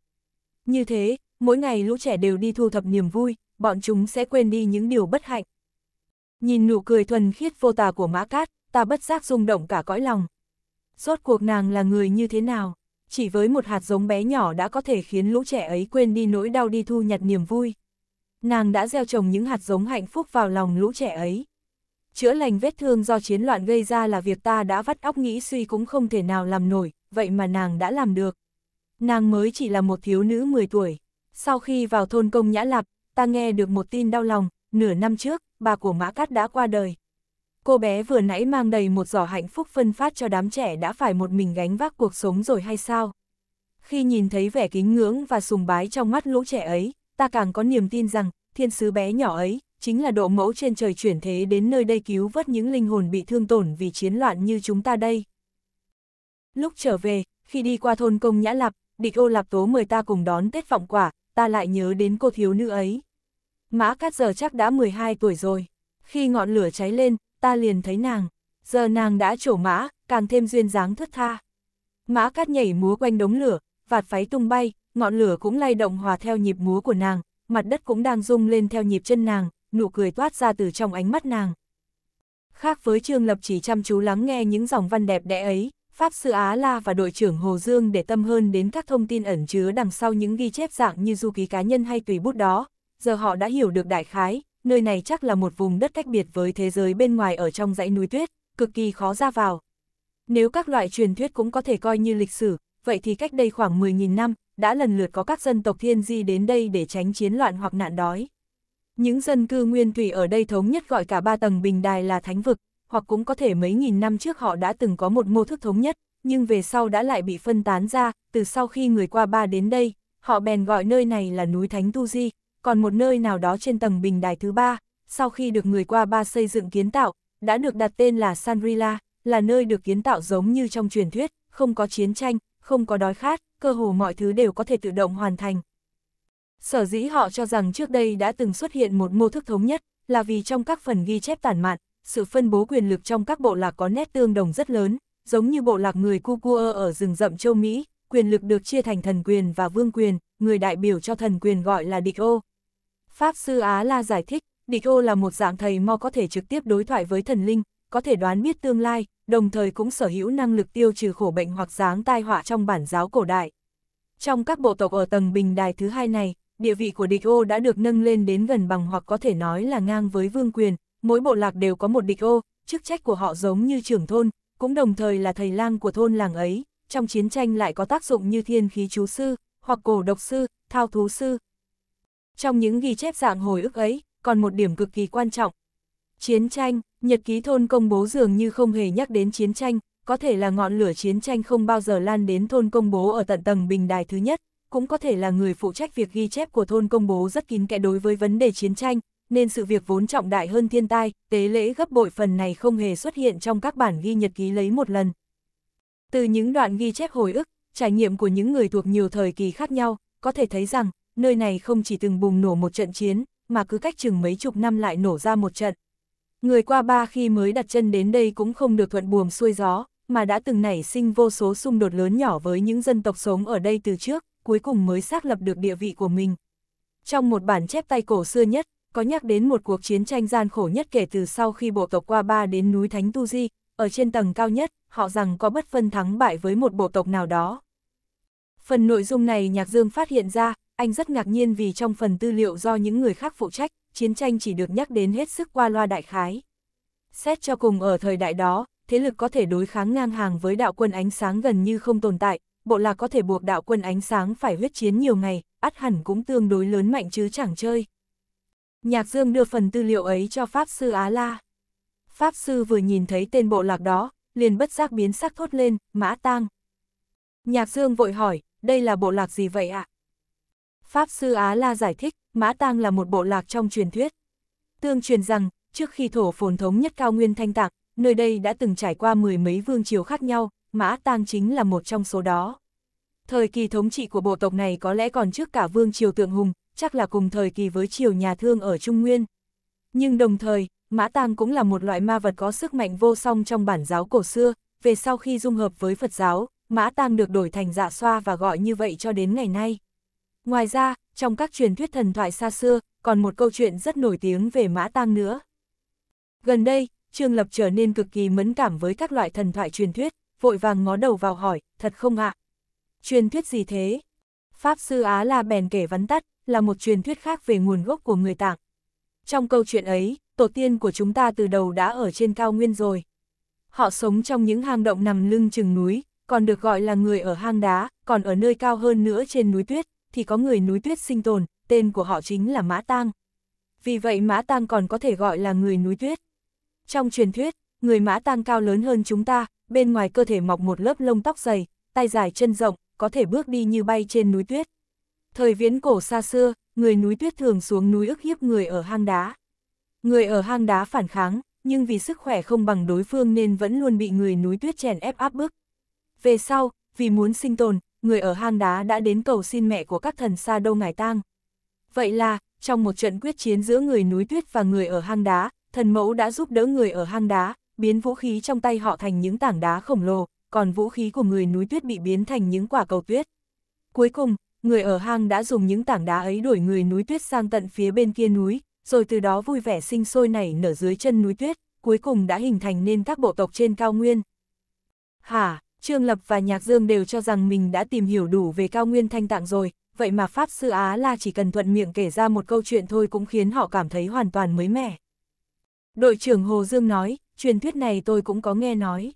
Như thế, mỗi ngày lũ trẻ đều đi thu thập niềm vui, bọn chúng sẽ quên đi những điều bất hạnh. Nhìn nụ cười thuần khiết vô tà của Mã Cát, ta bất giác rung động cả cõi lòng. Rốt cuộc nàng là người như thế nào? Chỉ với một hạt giống bé nhỏ đã có thể khiến lũ trẻ ấy quên đi nỗi đau đi thu nhặt niềm vui. Nàng đã gieo trồng những hạt giống hạnh phúc vào lòng lũ trẻ ấy. Chữa lành vết thương do chiến loạn gây ra là việc ta đã vắt óc nghĩ suy cũng không thể nào làm nổi, vậy mà nàng đã làm được. Nàng mới chỉ là một thiếu nữ 10 tuổi. Sau khi vào thôn công Nhã Lạp, ta nghe được một tin đau lòng, nửa năm trước, bà của Mã Cát đã qua đời. Cô bé vừa nãy mang đầy một giỏ hạnh phúc phân phát cho đám trẻ đã phải một mình gánh vác cuộc sống rồi hay sao? Khi nhìn thấy vẻ kính ngưỡng và sùng bái trong mắt lũ trẻ ấy, ta càng có niềm tin rằng, thiên sứ bé nhỏ ấy, chính là độ mẫu trên trời chuyển thế đến nơi đây cứu vớt những linh hồn bị thương tổn vì chiến loạn như chúng ta đây. Lúc trở về, khi đi qua thôn công nhã lạp, địch ô lạp tố mời ta cùng đón Tết vọng quả, ta lại nhớ đến cô thiếu nữ ấy. Mã Cát giờ chắc đã 12 tuổi rồi. Khi ngọn lửa cháy lên, ta liền thấy nàng. Giờ nàng đã trổ mã, càng thêm duyên dáng thất tha. Mã Cát nhảy múa quanh đống lửa, vạt váy tung bay, ngọn lửa cũng lay động hòa theo nhịp múa của nàng, mặt đất cũng đang rung lên theo nhịp chân nàng, nụ cười toát ra từ trong ánh mắt nàng. Khác với Trương Lập chỉ chăm chú lắng nghe những dòng văn đẹp đẽ ấy, Pháp sư Á La và đội trưởng Hồ Dương để tâm hơn đến các thông tin ẩn chứa đằng sau những ghi chép dạng như du ký cá nhân hay tùy bút đó, giờ họ đã hiểu được đại khái, nơi này chắc là một vùng đất cách biệt với thế giới bên ngoài ở trong dãy núi tuyết, cực kỳ khó ra vào. Nếu các loại truyền thuyết cũng có thể coi như lịch sử, vậy thì cách đây khoảng 10.000 năm, đã lần lượt có các dân tộc thiên di đến đây để tránh chiến loạn hoặc nạn đói. Những dân cư nguyên thủy ở đây thống nhất gọi cả ba tầng bình đài là thánh vực, hoặc cũng có thể mấy nghìn năm trước họ đã từng có một mô thức thống nhất, nhưng về sau đã lại bị phân tán ra, từ sau khi người qua ba đến đây, họ bèn gọi nơi này là núi Thánh Tu Di, còn một nơi nào đó trên tầng bình đài thứ ba, sau khi được người qua ba xây dựng kiến tạo, đã được đặt tên là Sanrila, là nơi được kiến tạo giống như trong truyền thuyết, không có chiến tranh, không có đói khát, cơ hồ mọi thứ đều có thể tự động hoàn thành. Sở dĩ họ cho rằng trước đây đã từng xuất hiện một mô thức thống nhất, là vì trong các phần ghi chép tản mạn, sự phân bố quyền lực trong các bộ lạc có nét tương đồng rất lớn, giống như bộ lạc người Kukua ở rừng rậm châu Mỹ, quyền lực được chia thành thần quyền và vương quyền, người đại biểu cho thần quyền gọi là địch ô. Pháp sư Á La giải thích, địch ô là một dạng thầy mo có thể trực tiếp đối thoại với thần linh, có thể đoán biết tương lai, đồng thời cũng sở hữu năng lực tiêu trừ khổ bệnh hoặc giáng tai họa trong bản giáo cổ đại. Trong các bộ tộc ở tầng bình đài thứ hai này, địa vị của địch ô đã được nâng lên đến gần bằng hoặc có thể nói là ngang với vương quyền, mỗi bộ lạc đều có một địch ô, chức trách của họ giống như trưởng thôn, cũng đồng thời là thầy lang của thôn làng ấy, trong chiến tranh lại có tác dụng như thiên khí chú sư, hoặc cổ độc sư, thao thú sư. Trong những ghi chép dạng hồi ức ấy, còn một điểm cực kỳ quan trọng. Chiến tranh, nhật ký thôn công bố dường như không hề nhắc đến chiến tranh, có thể là ngọn lửa chiến tranh không bao giờ lan đến thôn công bố ở tận tầng bình đài thứ nhất, cũng có thể là người phụ trách việc ghi chép của thôn công bố rất kín kẽ đối với vấn đề chiến tranh, nên sự việc vốn trọng đại hơn thiên tai, tế lễ gấp bội phần này không hề xuất hiện trong các bản ghi nhật ký lấy một lần. Từ những đoạn ghi chép hồi ức, trải nghiệm của những người thuộc nhiều thời kỳ khác nhau, có thể thấy rằng, nơi này không chỉ từng bùng nổ một trận chiến, mà cứ cách chừng mấy chục năm lại nổ ra một trận. Người qua ba khi mới đặt chân đến đây cũng không được thuận buồm xuôi gió, mà đã từng nảy sinh vô số xung đột lớn nhỏ với những dân tộc sống ở đây từ trước, cuối cùng mới xác lập được địa vị của mình. Trong một bản chép tay cổ xưa nhất, có nhắc đến một cuộc chiến tranh gian khổ nhất kể từ sau khi bộ tộc qua ba đến núi Thánh Tu Di, ở trên tầng cao nhất, họ rằng có bất phân thắng bại với một bộ tộc nào đó. Phần nội dung này Nhạc Dương phát hiện ra, anh rất ngạc nhiên vì trong phần tư liệu do những người khác phụ trách, chiến tranh chỉ được nhắc đến hết sức qua loa đại khái. Xét cho cùng ở thời đại đó, thế lực có thể đối kháng ngang hàng với đạo quân ánh sáng gần như không tồn tại, bộ lạc có thể buộc đạo quân ánh sáng phải huyết chiến nhiều ngày, ắt hẳn cũng tương đối lớn mạnh chứ chẳng chơi. Nhạc Dương đưa phần tư liệu ấy cho Pháp Sư Á La. Pháp Sư vừa nhìn thấy tên bộ lạc đó, liền bất giác biến sắc thốt lên, mã tang. Nhạc Dương vội hỏi, đây là bộ lạc gì vậy ạ? Pháp Sư Á La giải thích, mã tang là một bộ lạc trong truyền thuyết. Tương truyền rằng, trước khi thổ phồn thống nhất cao nguyên thanh tạc, nơi đây đã từng trải qua mười mấy vương triều khác nhau, mã tang chính là một trong số đó. Thời kỳ thống trị của bộ tộc này có lẽ còn trước cả vương triều tượng hùng, chắc là cùng thời kỳ với triều nhà thương ở Trung Nguyên. Nhưng đồng thời, mã tang cũng là một loại ma vật có sức mạnh vô song trong bản giáo cổ xưa, về sau khi dung hợp với Phật giáo, mã tang được đổi thành dạ xoa và gọi như vậy cho đến ngày nay. Ngoài ra, trong các truyền thuyết thần thoại xa xưa, còn một câu chuyện rất nổi tiếng về mã tang nữa. Gần đây, Trương Lập trở nên cực kỳ mẫn cảm với các loại thần thoại truyền thuyết, vội vàng ngó đầu vào hỏi, thật không ạ? Truyền thuyết gì thế? Pháp sư Á La bèn kể vắn tắt, là một truyền thuyết khác về nguồn gốc của người Tạng. Trong câu chuyện ấy, tổ tiên của chúng ta từ đầu đã ở trên cao nguyên rồi. Họ sống trong những hang động nằm lưng chừng núi, còn được gọi là người ở hang đá, còn ở nơi cao hơn nữa trên núi tuyết, thì có người núi tuyết sinh tồn, tên của họ chính là Mã Tang. Vì vậy Mã Tang còn có thể gọi là người núi tuyết. Trong truyền thuyết, người Mã Tang cao lớn hơn chúng ta, bên ngoài cơ thể mọc một lớp lông tóc dày, tay dài chân rộng, có thể bước đi như bay trên núi tuyết, Thời viễn cổ xa xưa, người núi tuyết thường xuống núi ức hiếp người ở hang đá. Người ở hang đá phản kháng, nhưng vì sức khỏe không bằng đối phương nên vẫn luôn bị người núi tuyết chèn ép áp bức. Về sau, vì muốn sinh tồn, người ở hang đá đã đến cầu xin mẹ của các thần xa đâu ngài tang. Vậy là, trong một trận quyết chiến giữa người núi tuyết và người ở hang đá, thần mẫu đã giúp đỡ người ở hang đá, biến vũ khí trong tay họ thành những tảng đá khổng lồ, còn vũ khí của người núi tuyết bị biến thành những quả cầu tuyết. Cuối cùng, người ở hang đã dùng những tảng đá ấy đuổi người núi tuyết sang tận phía bên kia núi, rồi từ đó vui vẻ sinh sôi nảy nở dưới chân núi tuyết, cuối cùng đã hình thành nên các bộ tộc trên cao nguyên. Hả, Trương Lập và Nhạc Dương đều cho rằng mình đã tìm hiểu đủ về cao nguyên thanh tạng rồi, vậy mà Pháp Sư Á La chỉ cần thuận miệng kể ra một câu chuyện thôi cũng khiến họ cảm thấy hoàn toàn mới mẻ. Đội trưởng Hồ Dương nói, truyền thuyết này tôi cũng có nghe nói.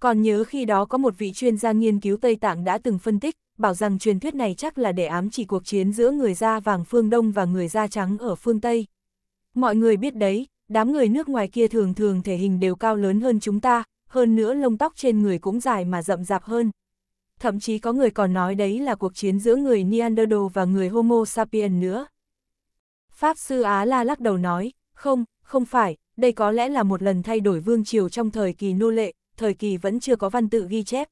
Còn nhớ khi đó có một vị chuyên gia nghiên cứu Tây Tạng đã từng phân tích, bảo rằng truyền thuyết này chắc là để ám chỉ cuộc chiến giữa người da vàng phương Đông và người da trắng ở phương Tây. Mọi người biết đấy, đám người nước ngoài kia thường thường thể hình đều cao lớn hơn chúng ta, hơn nữa lông tóc trên người cũng dài mà rậm rạp hơn. Thậm chí có người còn nói đấy là cuộc chiến giữa người Neanderthal và người Homo sapien nữa. Pháp sư Á La lắc đầu nói, không, không phải, đây có lẽ là một lần thay đổi vương triều trong thời kỳ nô lệ, thời kỳ vẫn chưa có văn tự ghi chép.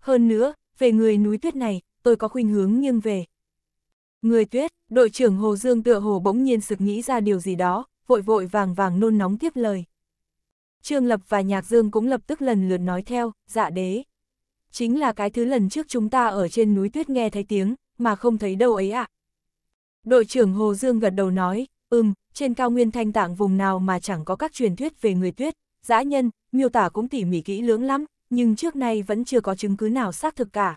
Hơn nữa, về người núi tuyết này, tôi có khuynh hướng nghiêng về. Người tuyết, đội trưởng Hồ Dương tựa hồ bỗng nhiên sực nghĩ ra điều gì đó, vội vội vàng vàng nôn nóng tiếp lời. Trương Lập và Nhạc Dương cũng lập tức lần lượt nói theo, dạ đế. Chính là cái thứ lần trước chúng ta ở trên núi tuyết nghe thấy tiếng, mà không thấy đâu ấy ạ. Đội trưởng Hồ Dương gật đầu nói, ừm, trên cao nguyên thanh tạng vùng nào mà chẳng có các truyền thuyết về người tuyết, dã nhân, miêu tả cũng tỉ mỉ kỹ lưỡng lắm, nhưng trước nay vẫn chưa có chứng cứ nào xác thực cả.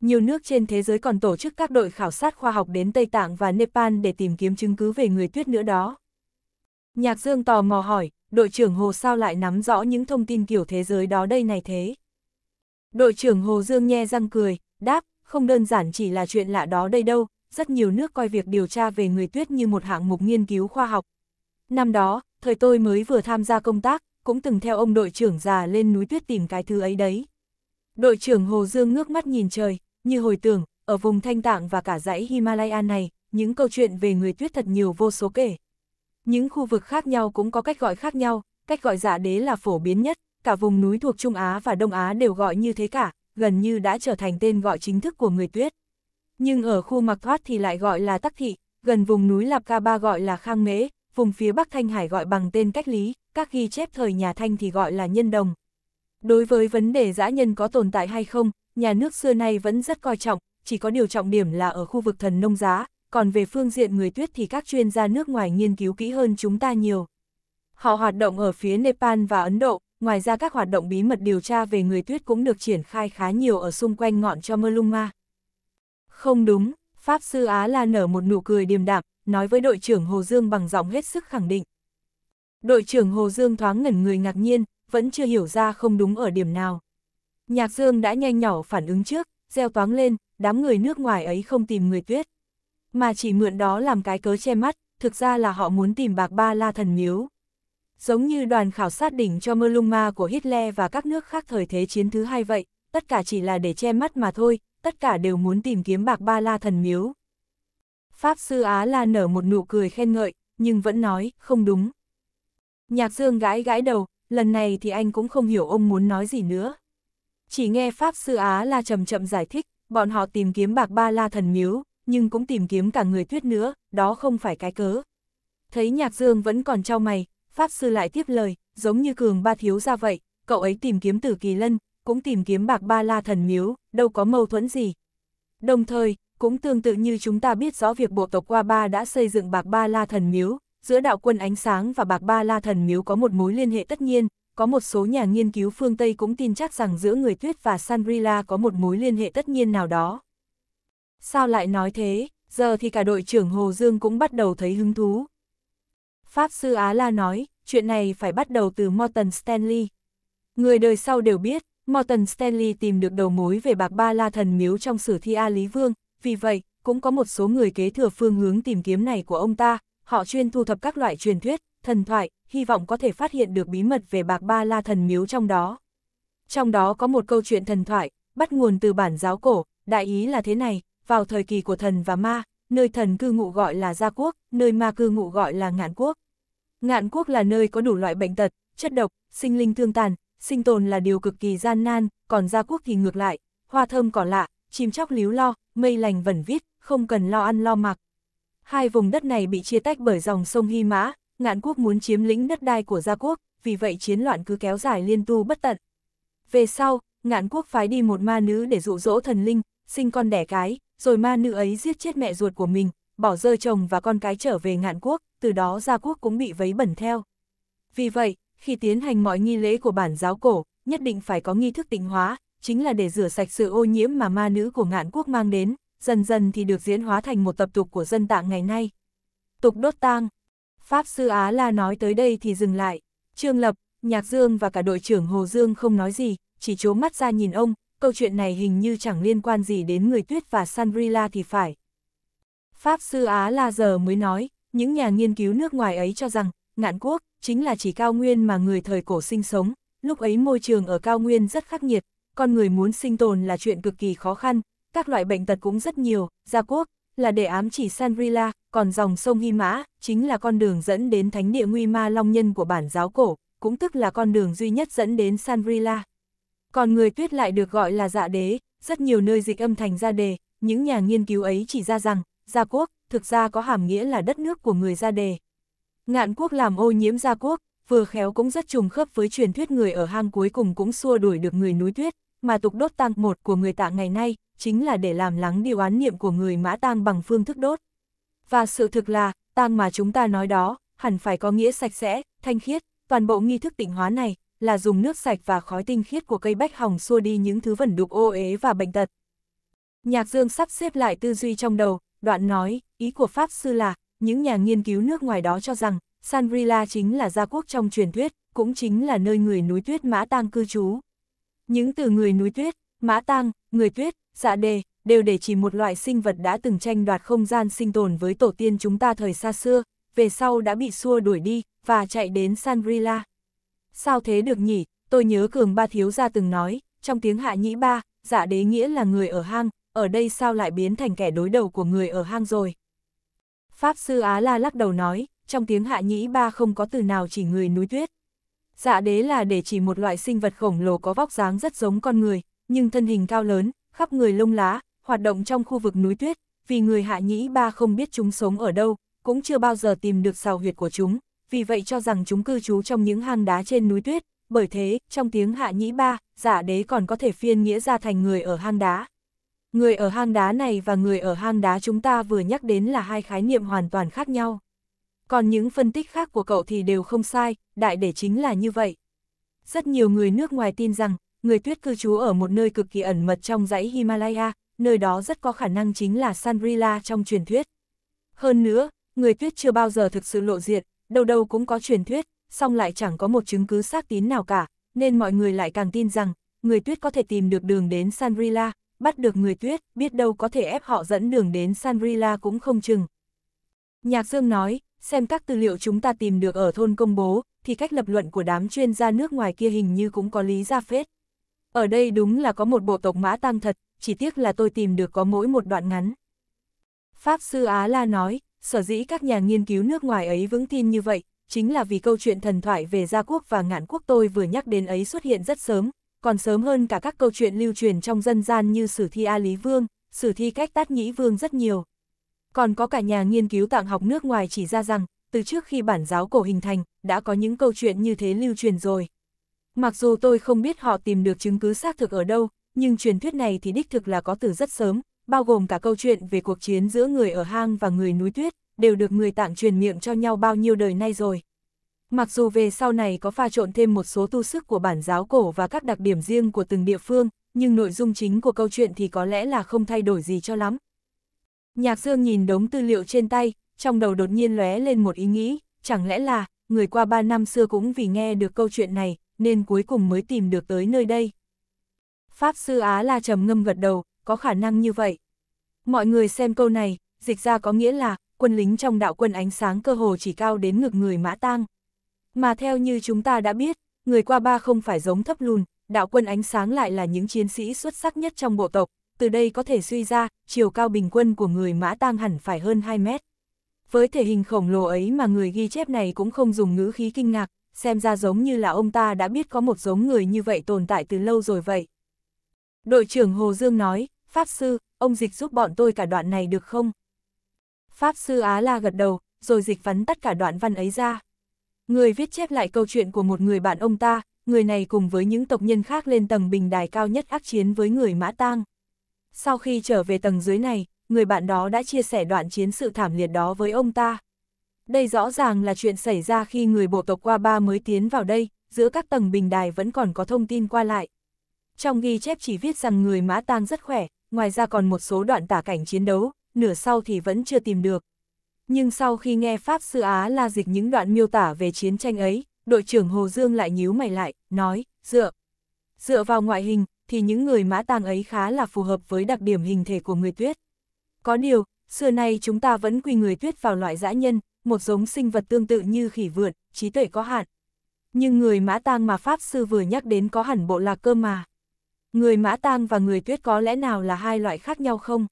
Nhiều nước trên thế giới còn tổ chức các đội khảo sát khoa học đến Tây Tạng và Nepal để tìm kiếm chứng cứ về người tuyết nữa đó. Nhạc Dương tò mò hỏi, đội trưởng Hồ sao lại nắm rõ những thông tin kiểu thế giới đó đây này thế? Đội trưởng Hồ Dương nhe răng cười, đáp, không đơn giản chỉ là chuyện lạ đó đây đâu, rất nhiều nước coi việc điều tra về người tuyết như một hạng mục nghiên cứu khoa học. Năm đó, thời tôi mới vừa tham gia công tác, cũng từng theo ông đội trưởng già lên núi tuyết tìm cái thứ ấy đấy. Đội trưởng Hồ Dương ngước mắt nhìn trời, như hồi tưởng, ở vùng Thanh Tạng và cả dãy Himalaya này, những câu chuyện về người tuyết thật nhiều vô số kể. Những khu vực khác nhau cũng có cách gọi khác nhau, cách gọi giả dạ đế là phổ biến nhất, cả vùng núi thuộc Trung Á và Đông Á đều gọi như thế cả, gần như đã trở thành tên gọi chính thức của người tuyết. Nhưng ở khu Mạc Thoát thì lại gọi là Tắc Thị, gần vùng núi Lạp Ca Ba gọi là Khang Mễ, vùng phía Bắc Thanh Hải gọi bằng tên cách lý, các ghi chép thời nhà Thanh thì gọi là nhân đồng. Đối với vấn đề dã nhân có tồn tại hay không, nhà nước xưa nay vẫn rất coi trọng, chỉ có điều trọng điểm là ở khu vực thần nông giá, còn về phương diện người tuyết thì các chuyên gia nước ngoài nghiên cứu kỹ hơn chúng ta nhiều. Họ hoạt động ở phía Nepal và Ấn Độ, ngoài ra các hoạt động bí mật điều tra về người tuyết cũng được triển khai khá nhiều ở xung quanh ngọn cho Maluma. Không đúng, Pháp sư Á La nở một nụ cười điềm đạm, nói với đội trưởng Hồ Dương bằng giọng hết sức khẳng định. Đội trưởng Hồ Dương thoáng ngẩn người ngạc nhiên, vẫn chưa hiểu ra không đúng ở điểm nào. Nhạc Dương đã nhanh nhỏ phản ứng trước, gieo toáng lên, đám người nước ngoài ấy không tìm người tuyết. Mà chỉ mượn đó làm cái cớ che mắt, thực ra là họ muốn tìm bạc ba la thần miếu. Giống như đoàn khảo sát đỉnh cho lung ma của Hitler và các nước khác thời thế chiến thứ hai vậy, tất cả chỉ là để che mắt mà thôi, tất cả đều muốn tìm kiếm bạc ba la thần miếu. Pháp sư Á la nở một nụ cười khen ngợi, nhưng vẫn nói, không đúng. Nhạc Dương gãi gãi đầu, lần này thì anh cũng không hiểu ông muốn nói gì nữa. Chỉ nghe Pháp Sư Á La chậm chậm giải thích, bọn họ tìm kiếm bạc ba la thần miếu, nhưng cũng tìm kiếm cả người tuyết nữa, đó không phải cái cớ. Thấy Nhạc Dương vẫn còn trao mày, Pháp Sư lại tiếp lời, giống như cường ba thiếu ra vậy, cậu ấy tìm kiếm tử kỳ lân, cũng tìm kiếm bạc ba la thần miếu, đâu có mâu thuẫn gì. Đồng thời, cũng tương tự như chúng ta biết rõ việc bộ tộc Qua Ba đã xây dựng bạc ba la thần miếu, giữa đạo quân ánh sáng và bạc ba la thần miếu có một mối liên hệ tất nhiên, có một số nhà nghiên cứu phương Tây cũng tin chắc rằng giữa người tuyết và Sanrila có một mối liên hệ tất nhiên nào đó. Sao lại nói thế, giờ thì cả đội trưởng Hồ Dương cũng bắt đầu thấy hứng thú. Pháp sư Á La nói, chuyện này phải bắt đầu từ Morton Stanley. Người đời sau đều biết, Morton Stanley tìm được đầu mối về bạc ba la thần miếu trong sử thi A Lý Vương, vì vậy, cũng có một số người kế thừa phương hướng tìm kiếm này của ông ta, họ chuyên thu thập các loại truyền thuyết, thần thoại, hy vọng có thể phát hiện được bí mật về bạc ba la thần miếu trong đó. Trong đó có một câu chuyện thần thoại, bắt nguồn từ bản giáo cổ, đại ý là thế này, vào thời kỳ của thần và ma, nơi thần cư ngụ gọi là gia quốc, nơi ma cư ngụ gọi là ngạn quốc. Ngạn quốc là nơi có đủ loại bệnh tật, chất độc, sinh linh thương tàn, sinh tồn là điều cực kỳ gian nan, còn gia quốc thì ngược lại, hoa thơm cỏ lạ, chim chóc líu lo, mây lành vẩn vít, không cần lo ăn lo mặc. Hai vùng đất này bị chia tách bởi dòng sông Hy Mã, ngạn quốc muốn chiếm lĩnh đất đai của gia quốc, vì vậy chiến loạn cứ kéo dài liên tu bất tận. Về sau, ngạn quốc phái đi một ma nữ để dụ dỗ thần linh, sinh con đẻ cái, rồi ma nữ ấy giết chết mẹ ruột của mình, bỏ rơi chồng và con cái trở về ngạn quốc, từ đó gia quốc cũng bị vấy bẩn theo. Vì vậy, khi tiến hành mọi nghi lễ của bản giáo cổ, nhất định phải có nghi thức tịnh hóa, chính là để rửa sạch sự ô nhiễm mà ma nữ của ngạn quốc mang đến, dần dần thì được diễn hóa thành một tập tục của dân tạng ngày nay. Tục đốt tang. Pháp sư Á La nói tới đây thì dừng lại. Trương Lập, Nhạc Dương và cả đội trưởng Hồ Dương không nói gì, chỉ chố mắt ra nhìn ông, câu chuyện này hình như chẳng liên quan gì đến người tuyết và Sanbrila thì phải. Pháp sư Á La giờ mới nói, những nhà nghiên cứu nước ngoài ấy cho rằng, ngạn quốc, chính là chỉ cao nguyên mà người thời cổ sinh sống, lúc ấy môi trường ở cao nguyên rất khắc nghiệt, con người muốn sinh tồn là chuyện cực kỳ khó khăn, các loại bệnh tật cũng rất nhiều, gia quốc là để ám chỉ Sanrila, còn dòng sông Hy Mã chính là con đường dẫn đến thánh địa Nguy Ma Long Nhân của bản giáo cổ, cũng tức là con đường duy nhất dẫn đến Sanrila. Còn người tuyết lại được gọi là dạ đế, rất nhiều nơi dịch âm thành Ra dạ đề, những nhà nghiên cứu ấy chỉ ra rằng, gia quốc thực ra có hàm nghĩa là đất nước của người Ra dạ đề. Ngạn quốc làm ô nhiễm gia quốc, vừa khéo cũng rất trùng khớp với truyền thuyết người ở hang cuối cùng cũng xua đuổi được người núi tuyết, mà tục đốt tang một của người tạ ngày nay, chính là để làm lắng điều án niệm của người mã tang bằng phương thức đốt. Và sự thực là, tang mà chúng ta nói đó, hẳn phải có nghĩa sạch sẽ, thanh khiết, toàn bộ nghi thức tịnh hóa này, là dùng nước sạch và khói tinh khiết của cây bách hồng xua đi những thứ vẩn đục ô uế và bệnh tật. Nhạc Dương sắp xếp lại tư duy trong đầu, đoạn nói, ý của Pháp Sư là, những nhà nghiên cứu nước ngoài đó cho rằng, Sangrila chính là gia quốc trong truyền thuyết, cũng chính là nơi người núi tuyết mã tang cư trú. Những từ người núi tuyết, mã tang, người tuyết, dạ đề, đều để chỉ một loại sinh vật đã từng tranh đoạt không gian sinh tồn với tổ tiên chúng ta thời xa xưa, về sau đã bị xua đuổi đi, và chạy đến Sangrila. Sao thế được nhỉ, tôi nhớ cường ba thiếu gia từng nói, trong tiếng hạ nhĩ ba, dạ đế nghĩa là người ở hang, ở đây sao lại biến thành kẻ đối đầu của người ở hang rồi. Pháp sư Á La lắc đầu nói, trong tiếng hạ nhĩ ba không có từ nào chỉ người núi tuyết dạ đế là để chỉ một loại sinh vật khổng lồ có vóc dáng rất giống con người, nhưng thân hình cao lớn, khắp người lông lá, hoạt động trong khu vực núi tuyết, vì người hạ nhĩ ba không biết chúng sống ở đâu, cũng chưa bao giờ tìm được sào huyệt của chúng, vì vậy cho rằng chúng cư trú trong những hang đá trên núi tuyết, bởi thế, trong tiếng hạ nhĩ ba, dạ đế còn có thể phiên nghĩa ra thành người ở hang đá. Người ở hang đá này và người ở hang đá chúng ta vừa nhắc đến là hai khái niệm hoàn toàn khác nhau còn những phân tích khác của cậu thì đều không sai, đại để chính là như vậy. Rất nhiều người nước ngoài tin rằng, người tuyết cư trú ở một nơi cực kỳ ẩn mật trong dãy Himalaya, nơi đó rất có khả năng chính là Sanrila trong truyền thuyết. Hơn nữa, người tuyết chưa bao giờ thực sự lộ diện, đâu đâu cũng có truyền thuyết, song lại chẳng có một chứng cứ xác tín nào cả, nên mọi người lại càng tin rằng, người tuyết có thể tìm được đường đến Sanrila, bắt được người tuyết, biết đâu có thể ép họ dẫn đường đến Sanrila cũng không chừng. Nhạc Dương nói, xem các tư liệu chúng ta tìm được ở thôn công bố, thì cách lập luận của đám chuyên gia nước ngoài kia hình như cũng có lý ra phết. Ở đây đúng là có một bộ tộc mã tăng thật, chỉ tiếc là tôi tìm được có mỗi một đoạn ngắn. Pháp sư Á La nói, sở dĩ các nhà nghiên cứu nước ngoài ấy vững tin như vậy, chính là vì câu chuyện thần thoại về gia quốc và ngạn quốc tôi vừa nhắc đến ấy xuất hiện rất sớm, còn sớm hơn cả các câu chuyện lưu truyền trong dân gian như sử thi A Lý Vương, sử thi cách tát nhĩ vương rất nhiều. Còn có cả nhà nghiên cứu tạng học nước ngoài chỉ ra rằng, từ trước khi bản giáo cổ hình thành, đã có những câu chuyện như thế lưu truyền rồi. Mặc dù tôi không biết họ tìm được chứng cứ xác thực ở đâu, nhưng truyền thuyết này thì đích thực là có từ rất sớm, bao gồm cả câu chuyện về cuộc chiến giữa người ở hang và người núi tuyết, đều được người tạng truyền miệng cho nhau bao nhiêu đời nay rồi. Mặc dù về sau này có pha trộn thêm một số tu sức của bản giáo cổ và các đặc điểm riêng của từng địa phương, nhưng nội dung chính của câu chuyện thì có lẽ là không thay đổi gì cho lắm, Nhạc Dương nhìn đống tư liệu trên tay, trong đầu đột nhiên lóe lên một ý nghĩ, chẳng lẽ là, người qua ba năm xưa cũng vì nghe được câu chuyện này, nên cuối cùng mới tìm được tới nơi đây. Pháp sư Á La trầm ngâm gật đầu, có khả năng như vậy. Mọi người xem câu này, dịch ra có nghĩa là, quân lính trong đạo quân ánh sáng cơ hồ chỉ cao đến ngực người mã tang. Mà theo như chúng ta đã biết, người qua ba không phải giống thấp lùn, đạo quân ánh sáng lại là những chiến sĩ xuất sắc nhất trong bộ tộc, từ đây có thể suy ra, chiều cao bình quân của người mã tang hẳn phải hơn 2 mét. Với thể hình khổng lồ ấy mà người ghi chép này cũng không dùng ngữ khí kinh ngạc, xem ra giống như là ông ta đã biết có một giống người như vậy tồn tại từ lâu rồi vậy. Đội trưởng Hồ Dương nói, Pháp Sư, ông dịch giúp bọn tôi cả đoạn này được không? Pháp Sư Á La gật đầu, rồi dịch vắn tất cả đoạn văn ấy ra. Người viết chép lại câu chuyện của một người bạn ông ta, người này cùng với những tộc nhân khác lên tầng bình đài cao nhất ác chiến với người Mã Tang. Sau khi trở về tầng dưới này, người bạn đó đã chia sẻ đoạn chiến sự thảm liệt đó với ông ta. Đây rõ ràng là chuyện xảy ra khi người bộ tộc qua ba mới tiến vào đây, giữa các tầng bình đài vẫn còn có thông tin qua lại. Trong ghi chép chỉ viết rằng người mã tang rất khỏe, ngoài ra còn một số đoạn tả cảnh chiến đấu, nửa sau thì vẫn chưa tìm được. Nhưng sau khi nghe Pháp Sư Á la dịch những đoạn miêu tả về chiến tranh ấy, đội trưởng Hồ Dương lại nhíu mày lại, nói, dựa. Dựa vào ngoại hình, thì những người mã tàng ấy khá là phù hợp với đặc điểm hình thể của người tuyết. Có điều, xưa nay chúng ta vẫn quy người tuyết vào loại dã nhân, một giống sinh vật tương tự như khỉ vượn, trí tuệ có hạn. Nhưng người mã tang mà Pháp Sư vừa nhắc đến có hẳn bộ lạc cơ mà. Người mã tang và người tuyết có lẽ nào là hai loại khác nhau không?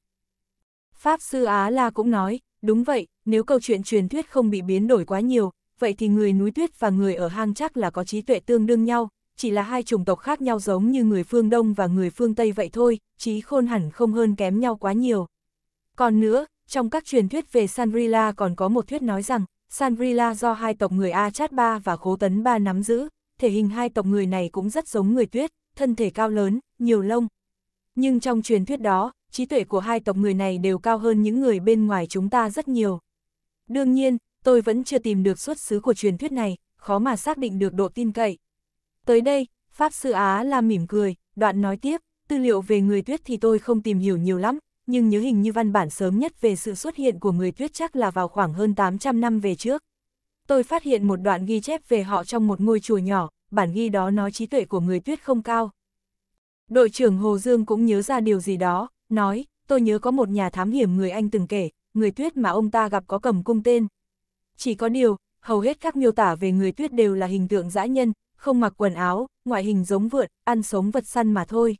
Pháp Sư Á La cũng nói, đúng vậy, nếu câu chuyện truyền thuyết không bị biến đổi quá nhiều, vậy thì người núi tuyết và người ở hang chắc là có trí tuệ tương đương nhau, chỉ là hai chủng tộc khác nhau giống như người phương Đông và người phương Tây vậy thôi, trí khôn hẳn không hơn kém nhau quá nhiều. Còn nữa, trong các truyền thuyết về Sanrila còn có một thuyết nói rằng, Sanrila do hai tộc người A Chát Ba và Khố Tấn Ba nắm giữ, thể hình hai tộc người này cũng rất giống người tuyết, thân thể cao lớn, nhiều lông. Nhưng trong truyền thuyết đó, trí tuệ của hai tộc người này đều cao hơn những người bên ngoài chúng ta rất nhiều. Đương nhiên, tôi vẫn chưa tìm được xuất xứ của truyền thuyết này, khó mà xác định được độ tin cậy. Tới đây, Pháp Sư Á là mỉm cười, đoạn nói tiếp, tư liệu về người tuyết thì tôi không tìm hiểu nhiều lắm, nhưng nhớ hình như văn bản sớm nhất về sự xuất hiện của người tuyết chắc là vào khoảng hơn 800 năm về trước. Tôi phát hiện một đoạn ghi chép về họ trong một ngôi chùa nhỏ, bản ghi đó nói trí tuệ của người tuyết không cao. Đội trưởng Hồ Dương cũng nhớ ra điều gì đó, nói, tôi nhớ có một nhà thám hiểm người Anh từng kể, người tuyết mà ông ta gặp có cầm cung tên. Chỉ có điều, hầu hết các miêu tả về người tuyết đều là hình tượng dã nhân, không mặc quần áo, ngoại hình giống vượn, ăn sống vật săn mà thôi.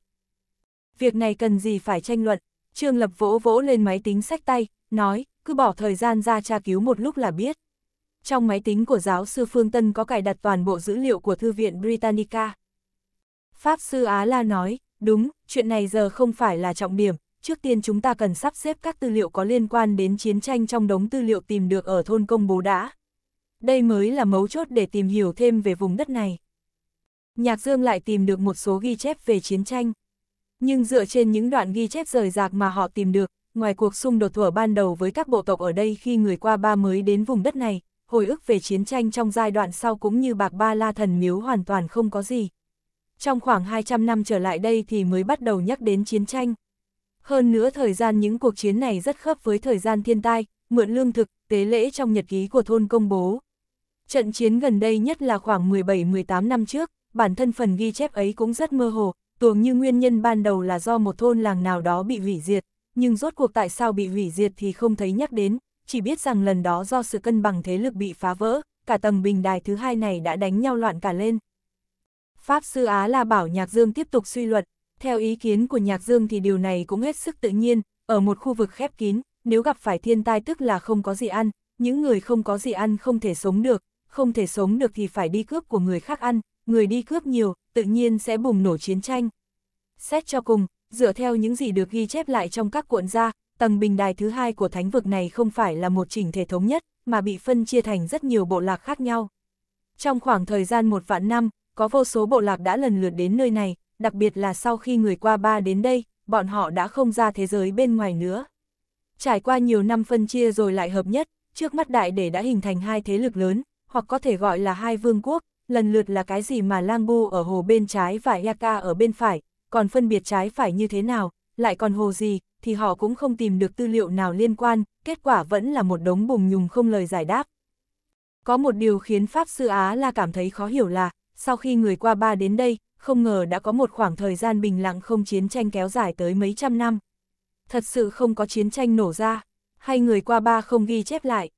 Việc này cần gì phải tranh luận, Trương Lập vỗ vỗ lên máy tính sách tay, nói, cứ bỏ thời gian ra tra cứu một lúc là biết. Trong máy tính của giáo sư Phương Tân có cài đặt toàn bộ dữ liệu của Thư viện Britannica. Pháp sư Á La nói, đúng, chuyện này giờ không phải là trọng điểm, trước tiên chúng ta cần sắp xếp các tư liệu có liên quan đến chiến tranh trong đống tư liệu tìm được ở thôn công bố đã. Đây mới là mấu chốt để tìm hiểu thêm về vùng đất này. Nhạc Dương lại tìm được một số ghi chép về chiến tranh. Nhưng dựa trên những đoạn ghi chép rời rạc mà họ tìm được, ngoài cuộc xung đột thuở ban đầu với các bộ tộc ở đây khi người qua ba mới đến vùng đất này, hồi ức về chiến tranh trong giai đoạn sau cũng như bạc ba la thần miếu hoàn toàn không có gì. Trong khoảng 200 năm trở lại đây thì mới bắt đầu nhắc đến chiến tranh. Hơn nữa thời gian những cuộc chiến này rất khớp với thời gian thiên tai, mượn lương thực, tế lễ trong nhật ký của thôn công bố. Trận chiến gần đây nhất là khoảng 17-18 năm trước, bản thân phần ghi chép ấy cũng rất mơ hồ, tưởng như nguyên nhân ban đầu là do một thôn làng nào đó bị hủy diệt, nhưng rốt cuộc tại sao bị hủy diệt thì không thấy nhắc đến, chỉ biết rằng lần đó do sự cân bằng thế lực bị phá vỡ, cả tầng bình đài thứ hai này đã đánh nhau loạn cả lên. Pháp sư Á là bảo Nhạc Dương tiếp tục suy luận, theo ý kiến của Nhạc Dương thì điều này cũng hết sức tự nhiên, ở một khu vực khép kín, nếu gặp phải thiên tai tức là không có gì ăn, những người không có gì ăn không thể sống được, không thể sống được thì phải đi cướp của người khác ăn, người đi cướp nhiều, tự nhiên sẽ bùng nổ chiến tranh. Xét cho cùng, dựa theo những gì được ghi chép lại trong các cuộn gia, tầng bình đài thứ hai của thánh vực này không phải là một chỉnh thể thống nhất, mà bị phân chia thành rất nhiều bộ lạc khác nhau. Trong khoảng thời gian một vạn năm, có vô số bộ lạc đã lần lượt đến nơi này, đặc biệt là sau khi người qua ba đến đây, bọn họ đã không ra thế giới bên ngoài nữa. Trải qua nhiều năm phân chia rồi lại hợp nhất, trước mắt đại để đã hình thành hai thế lực lớn, hoặc có thể gọi là hai vương quốc, lần lượt là cái gì mà Lang Bu ở hồ bên trái và Yaka ở bên phải, còn phân biệt trái phải như thế nào, lại còn hồ gì, thì họ cũng không tìm được tư liệu nào liên quan, kết quả vẫn là một đống bùng nhùng không lời giải đáp. Có một điều khiến Pháp Sư Á là cảm thấy khó hiểu là, sau khi người qua ba đến đây, không ngờ đã có một khoảng thời gian bình lặng không chiến tranh kéo dài tới mấy trăm năm. Thật sự không có chiến tranh nổ ra, hay người qua ba không ghi chép lại.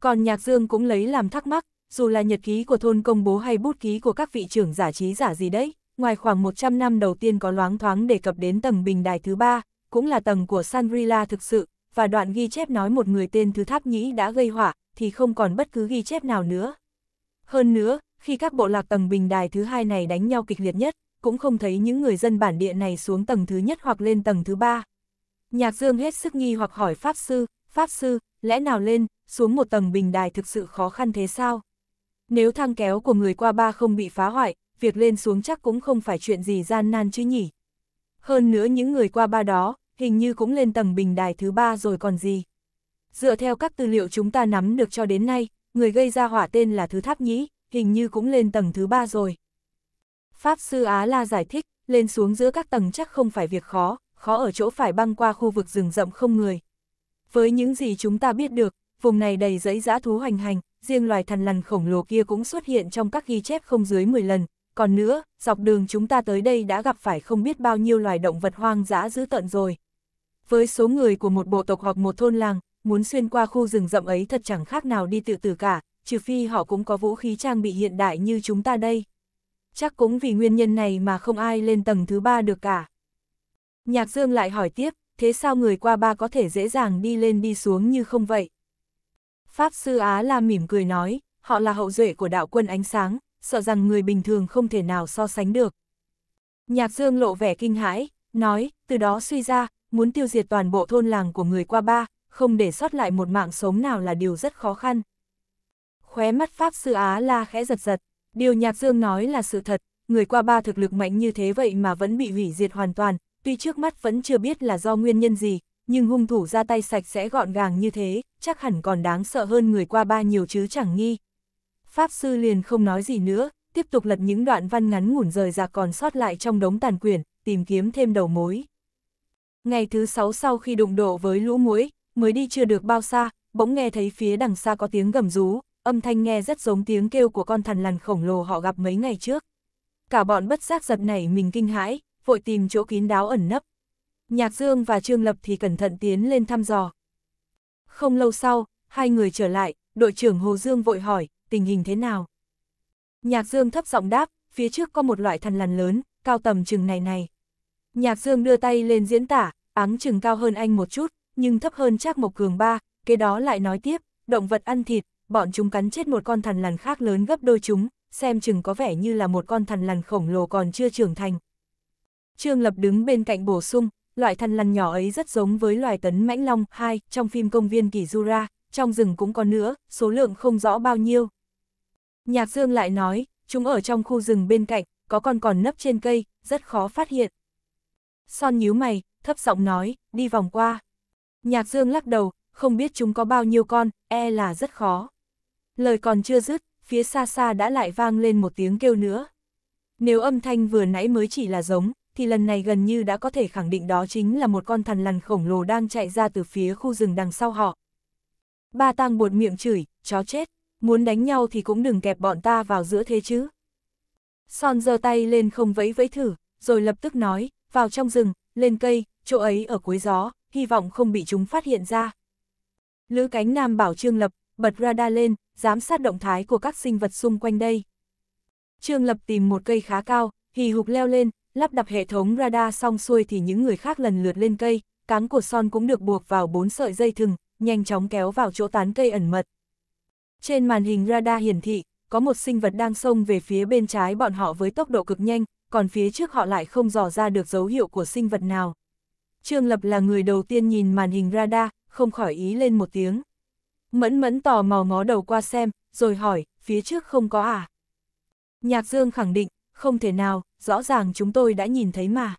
Còn Nhạc Dương cũng lấy làm thắc mắc, dù là nhật ký của thôn công bố hay bút ký của các vị trưởng giả trí giả gì đấy, ngoài khoảng 100 năm đầu tiên có loáng thoáng đề cập đến tầng bình đài thứ ba, cũng là tầng của Sangrila thực sự, và đoạn ghi chép nói một người tên Thứ Tháp Nhĩ đã gây hỏa, thì không còn bất cứ ghi chép nào nữa. Hơn nữa, khi các bộ lạc tầng bình đài thứ hai này đánh nhau kịch liệt nhất, cũng không thấy những người dân bản địa này xuống tầng thứ nhất hoặc lên tầng thứ ba. Nhạc Dương hết sức nghi hoặc hỏi Pháp Sư, Pháp Sư, lẽ nào lên, xuống một tầng bình đài thực sự khó khăn thế sao? Nếu thang kéo của người qua ba không bị phá hoại, việc lên xuống chắc cũng không phải chuyện gì gian nan chứ nhỉ. Hơn nữa những người qua ba đó, hình như cũng lên tầng bình đài thứ ba rồi còn gì. Dựa theo các tư liệu chúng ta nắm được cho đến nay, người gây ra hỏa tên là Thứ Tháp Nhĩ, hình như cũng lên tầng thứ ba rồi. Pháp Sư Á La giải thích, lên xuống giữa các tầng chắc không phải việc khó, khó ở chỗ phải băng qua khu vực rừng rậm không người. Với những gì chúng ta biết được, vùng này đầy dãy dã thú hoành hành, riêng loài thần lằn khổng lồ kia cũng xuất hiện trong các ghi chép không dưới 10 lần. Còn nữa, dọc đường chúng ta tới đây đã gặp phải không biết bao nhiêu loài động vật hoang dã dữ tợn rồi. Với số người của một bộ tộc hoặc một thôn làng, muốn xuyên qua khu rừng rậm ấy thật chẳng khác nào đi tự tử cả, trừ phi họ cũng có vũ khí trang bị hiện đại như chúng ta đây. Chắc cũng vì nguyên nhân này mà không ai lên tầng thứ ba được cả. Nhạc Dương lại hỏi tiếp, thế sao người qua ba có thể dễ dàng đi lên đi xuống như không vậy? Pháp Sư Á La mỉm cười nói, họ là hậu duệ của đạo quân ánh sáng, sợ rằng người bình thường không thể nào so sánh được. Nhạc Dương lộ vẻ kinh hãi, nói, từ đó suy ra, muốn tiêu diệt toàn bộ thôn làng của người qua ba, không để sót lại một mạng sống nào là điều rất khó khăn. Khóe mắt Pháp Sư Á La khẽ giật giật, điều Nhạc Dương nói là sự thật, người qua ba thực lực mạnh như thế vậy mà vẫn bị hủy diệt hoàn toàn, tuy trước mắt vẫn chưa biết là do nguyên nhân gì, nhưng hung thủ ra tay sạch sẽ gọn gàng như thế, chắc hẳn còn đáng sợ hơn người qua ba nhiều chứ chẳng nghi. Pháp sư liền không nói gì nữa, tiếp tục lật những đoạn văn ngắn ngủn rời ra còn sót lại trong đống tàn quyển, tìm kiếm thêm đầu mối. Ngày thứ sáu sau khi đụng độ với lũ muối mới đi chưa được bao xa, bỗng nghe thấy phía đằng xa có tiếng gầm rú, âm thanh nghe rất giống tiếng kêu của con thằn lằn khổng lồ họ gặp mấy ngày trước. Cả bọn bất giác giật nảy mình kinh hãi, vội tìm chỗ kín đáo ẩn nấp. Nhạc Dương và Trương Lập thì cẩn thận tiến lên thăm dò. Không lâu sau, hai người trở lại, đội trưởng Hồ Dương vội hỏi, tình hình thế nào? Nhạc Dương thấp giọng đáp, phía trước có một loại thần lằn lớn, cao tầm chừng này này. Nhạc Dương đưa tay lên diễn tả, áng chừng cao hơn anh một chút, nhưng thấp hơn chắc một Cường ba, kế đó lại nói tiếp, động vật ăn thịt, bọn chúng cắn chết một con thần lằn khác lớn gấp đôi chúng, xem chừng có vẻ như là một con thần lằn khổng lồ còn chưa trưởng thành. Trương Lập đứng bên cạnh bổ sung, loại thằn lằn nhỏ ấy rất giống với loài tấn mãnh long hai trong phim công viên kỷ Jura, trong rừng cũng có nữa, số lượng không rõ bao nhiêu. Nhạc Dương lại nói, chúng ở trong khu rừng bên cạnh, có con còn nấp trên cây, rất khó phát hiện. Son nhíu mày, thấp giọng nói, đi vòng qua. Nhạc Dương lắc đầu, không biết chúng có bao nhiêu con, e là rất khó. Lời còn chưa dứt, phía xa xa đã lại vang lên một tiếng kêu nữa. Nếu âm thanh vừa nãy mới chỉ là giống, thì lần này gần như đã có thể khẳng định đó chính là một con thằn lằn khổng lồ đang chạy ra từ phía khu rừng đằng sau họ. Ba tang buột miệng chửi, chó chết, muốn đánh nhau thì cũng đừng kẹp bọn ta vào giữa thế chứ. Son giơ tay lên không vẫy vẫy thử, rồi lập tức nói, vào trong rừng, lên cây, chỗ ấy ở cuối gió, hy vọng không bị chúng phát hiện ra. Lữ cánh nam bảo Trương Lập, bật radar lên, giám sát động thái của các sinh vật xung quanh đây. Trương Lập tìm một cây khá cao, hì hục leo lên, lắp đặt hệ thống radar xong xuôi thì những người khác lần lượt lên cây, cán của son cũng được buộc vào bốn sợi dây thừng, nhanh chóng kéo vào chỗ tán cây ẩn mật. Trên màn hình radar hiển thị, có một sinh vật đang xông về phía bên trái bọn họ với tốc độ cực nhanh, còn phía trước họ lại không dò ra được dấu hiệu của sinh vật nào. Trương Lập là người đầu tiên nhìn màn hình radar, không khỏi ý lên một tiếng. Mẫn mẫn tò mò ngó đầu qua xem, rồi hỏi, phía trước không có à? Nhạc Dương khẳng định, không thể nào, rõ ràng chúng tôi đã nhìn thấy mà.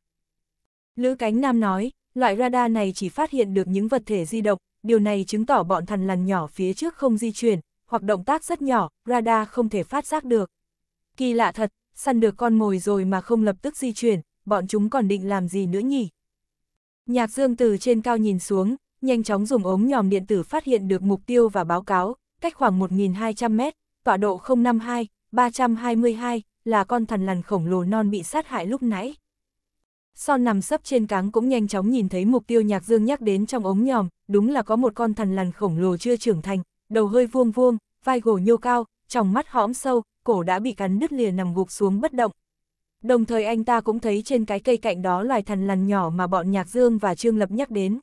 Lữ Cánh Nam nói, loại radar này chỉ phát hiện được những vật thể di động, điều này chứng tỏ bọn thằn lằn nhỏ phía trước không di chuyển, hoặc động tác rất nhỏ, radar không thể phát giác được. Kỳ lạ thật, săn được con mồi rồi mà không lập tức di chuyển, bọn chúng còn định làm gì nữa nhỉ? Nhạc Dương từ trên cao nhìn xuống, nhanh chóng dùng ống nhòm điện tử phát hiện được mục tiêu và báo cáo, cách khoảng 1.200 mét, tọa độ 052, 322, là con thần lằn khổng lồ non bị sát hại lúc nãy. Son nằm sấp trên cáng cũng nhanh chóng nhìn thấy mục tiêu nhạc dương nhắc đến trong ống nhòm, đúng là có một con thần lằn khổng lồ chưa trưởng thành, đầu hơi vuông vuông, vai gồ nhô cao, trong mắt hõm sâu, cổ đã bị cắn đứt lìa nằm gục xuống bất động. Đồng thời anh ta cũng thấy trên cái cây cạnh đó loài thần lằn nhỏ mà bọn Nhạc Dương và Trương Lập nhắc đến.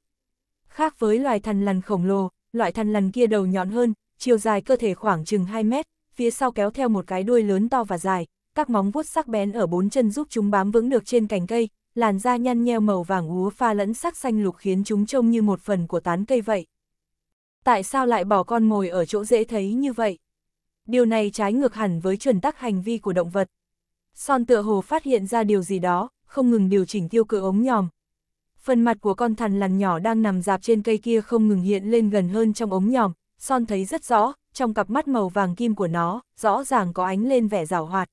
Khác với loài thần lằn khổng lồ, loại thần lằn kia đầu nhọn hơn, chiều dài cơ thể khoảng chừng 2 mét, phía sau kéo theo một cái đuôi lớn to và dài, các móng vuốt sắc bén ở bốn chân giúp chúng bám vững được trên cành cây, làn da nhăn nheo màu vàng úa pha lẫn sắc xanh lục khiến chúng trông như một phần của tán cây vậy. Tại sao lại bỏ con mồi ở chỗ dễ thấy như vậy? Điều này trái ngược hẳn với chuẩn tắc hành vi của động vật. Son tựa hồ phát hiện ra điều gì đó, không ngừng điều chỉnh tiêu cự ống nhòm. Phần mặt của con thằn lằn nhỏ đang nằm dạp trên cây kia không ngừng hiện lên gần hơn trong ống nhòm, Son thấy rất rõ, trong cặp mắt màu vàng kim của nó, rõ ràng có ánh lên vẻ rào hoạt.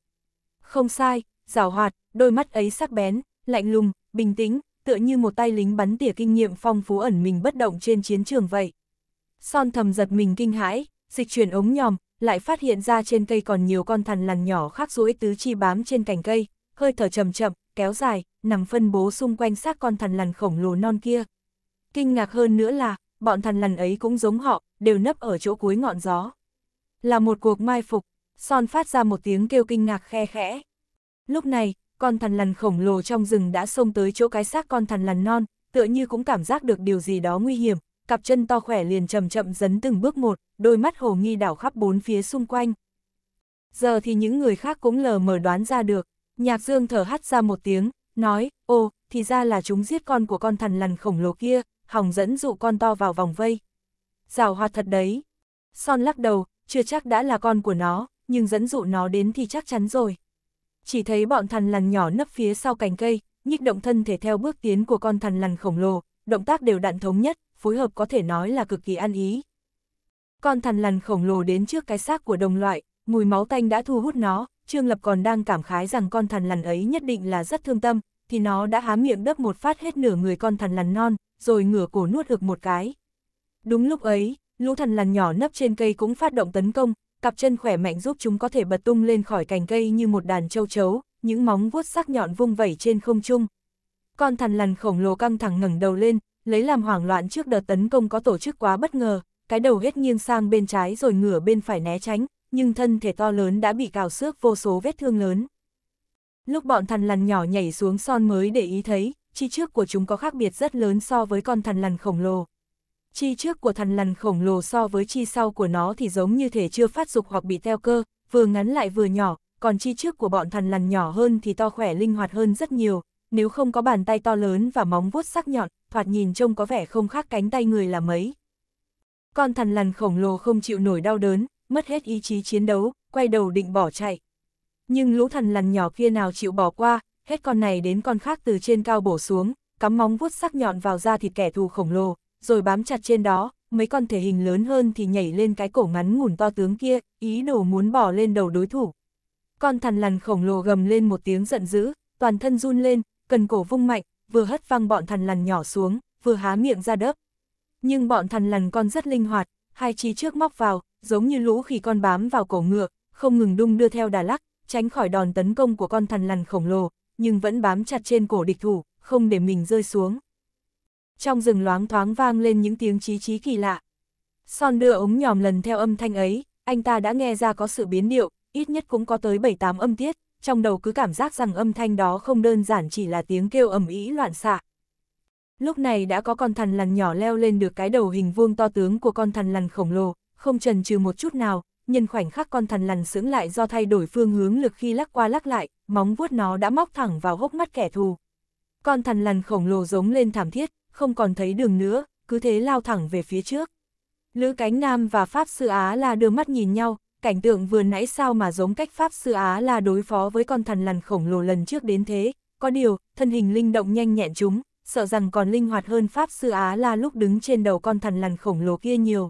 Không sai, rào hoạt, đôi mắt ấy sắc bén, lạnh lùng, bình tĩnh, tựa như một tay lính bắn tỉa kinh nghiệm phong phú ẩn mình bất động trên chiến trường vậy. Son thầm giật mình kinh hãi, dịch chuyển ống nhòm, lại phát hiện ra trên cây còn nhiều con thằn lằn nhỏ khác duỗi tứ chi bám trên cành cây, hơi thở chậm chậm, kéo dài, nằm phân bố xung quanh xác con thằn lằn khổng lồ non kia. Kinh ngạc hơn nữa là, bọn thằn lằn ấy cũng giống họ, đều nấp ở chỗ cuối ngọn gió. Là một cuộc mai phục, Son phát ra một tiếng kêu kinh ngạc khe khẽ. Lúc này, con thần lằn khổng lồ trong rừng đã xông tới chỗ cái xác con thần lằn non, tựa như cũng cảm giác được điều gì đó nguy hiểm, cặp chân to khỏe liền chậm chậm dấn từng bước một, đôi mắt hồ nghi đảo khắp bốn phía xung quanh. Giờ thì những người khác cũng lờ mờ đoán ra được, nhạc dương thở hắt ra một tiếng, nói, ô, thì ra là chúng giết con của con thần lằn khổng lồ kia, hòng dẫn dụ con to vào vòng vây. Rào hoạt thật đấy. Son lắc đầu, chưa chắc đã là con của nó, nhưng dẫn dụ nó đến thì chắc chắn rồi. Chỉ thấy bọn thằn lằn nhỏ nấp phía sau cành cây, nhích động thân thể theo bước tiến của con thằn lằn khổng lồ, động tác đều đặn thống nhất, phối hợp có thể nói là cực kỳ ăn ý. Con thằn lằn khổng lồ đến trước cái xác của đồng loại, mùi máu tanh đã thu hút nó, Trương Lập còn đang cảm khái rằng con thằn lằn ấy nhất định là rất thương tâm, thì nó đã há miệng đớp một phát hết nửa người con thằn lằn non, rồi ngửa cổ nuốt được một cái. Đúng lúc ấy, lũ thằn lằn nhỏ nấp trên cây cũng phát động tấn công, cặp chân khỏe mạnh giúp chúng có thể bật tung lên khỏi cành cây như một đàn châu chấu, những móng vuốt sắc nhọn vung vẩy trên không trung. Con thằn lằn khổng lồ căng thẳng ngẩng đầu lên, lấy làm hoảng loạn trước đợt tấn công có tổ chức quá bất ngờ, cái đầu hết nghiêng sang bên trái rồi ngửa bên phải né tránh, nhưng thân thể to lớn đã bị cào xước vô số vết thương lớn. Lúc bọn thằn lằn nhỏ nhảy xuống son mới để ý thấy, chi trước của chúng có khác biệt rất lớn so với con thằn lằn khổng lồ, Chi trước của thằn lằn khổng lồ so với chi sau của nó thì giống như thể chưa phát dục hoặc bị teo cơ, vừa ngắn lại vừa nhỏ, còn chi trước của bọn thằn lằn nhỏ hơn thì to khỏe linh hoạt hơn rất nhiều, nếu không có bàn tay to lớn và móng vuốt sắc nhọn, thoạt nhìn trông có vẻ không khác cánh tay người là mấy. Con thằn lằn khổng lồ không chịu nổi đau đớn, mất hết ý chí chiến đấu, quay đầu định bỏ chạy. Nhưng lũ thằn lằn nhỏ kia nào chịu bỏ qua, hết con này đến con khác từ trên cao bổ xuống, cắm móng vuốt sắc nhọn vào da thịt kẻ thù khổng lồ, rồi bám chặt trên đó, mấy con thể hình lớn hơn thì nhảy lên cái cổ ngắn ngủn to tướng kia, ý đồ muốn bỏ lên đầu đối thủ. Con thằn lằn khổng lồ gầm lên một tiếng giận dữ, toàn thân run lên, cần cổ vung mạnh, vừa hất văng bọn thằn lằn nhỏ xuống, vừa há miệng ra đớp. Nhưng bọn thằn lằn con rất linh hoạt, hai chi trước móc vào, giống như lũ khi con bám vào cổ ngựa, không ngừng đung đưa theo đà lắc, tránh khỏi đòn tấn công của con thằn lằn khổng lồ, nhưng vẫn bám chặt trên cổ địch thủ, không để mình rơi xuống trong rừng loáng thoáng vang lên những tiếng chí chí kỳ lạ. Son đưa ống nhòm lần theo âm thanh ấy, anh ta đã nghe ra có sự biến điệu, ít nhất cũng có tới 7-8 âm tiết, trong đầu cứ cảm giác rằng âm thanh đó không đơn giản chỉ là tiếng kêu ầm ĩ loạn xạ. Lúc này đã có con thằn lằn nhỏ leo lên được cái đầu hình vuông to tướng của con thằn lằn khổng lồ, không chần chừ một chút nào, nhân khoảnh khắc con thằn lằn sững lại do thay đổi phương hướng lực khi lắc qua lắc lại, móng vuốt nó đã móc thẳng vào hốc mắt kẻ thù. Con thằn lằn khổng lồ giống lên thảm thiết, không còn thấy đường nữa, cứ thế lao thẳng về phía trước. Lữ Cánh Nam và Pháp Sư Á là đưa mắt nhìn nhau, cảnh tượng vừa nãy sao mà giống cách Pháp Sư Á là đối phó với con thần lằn khổng lồ lần trước đến thế, có điều, thân hình linh động nhanh nhẹn chúng, sợ rằng còn linh hoạt hơn Pháp Sư Á là lúc đứng trên đầu con thần lằn khổng lồ kia nhiều.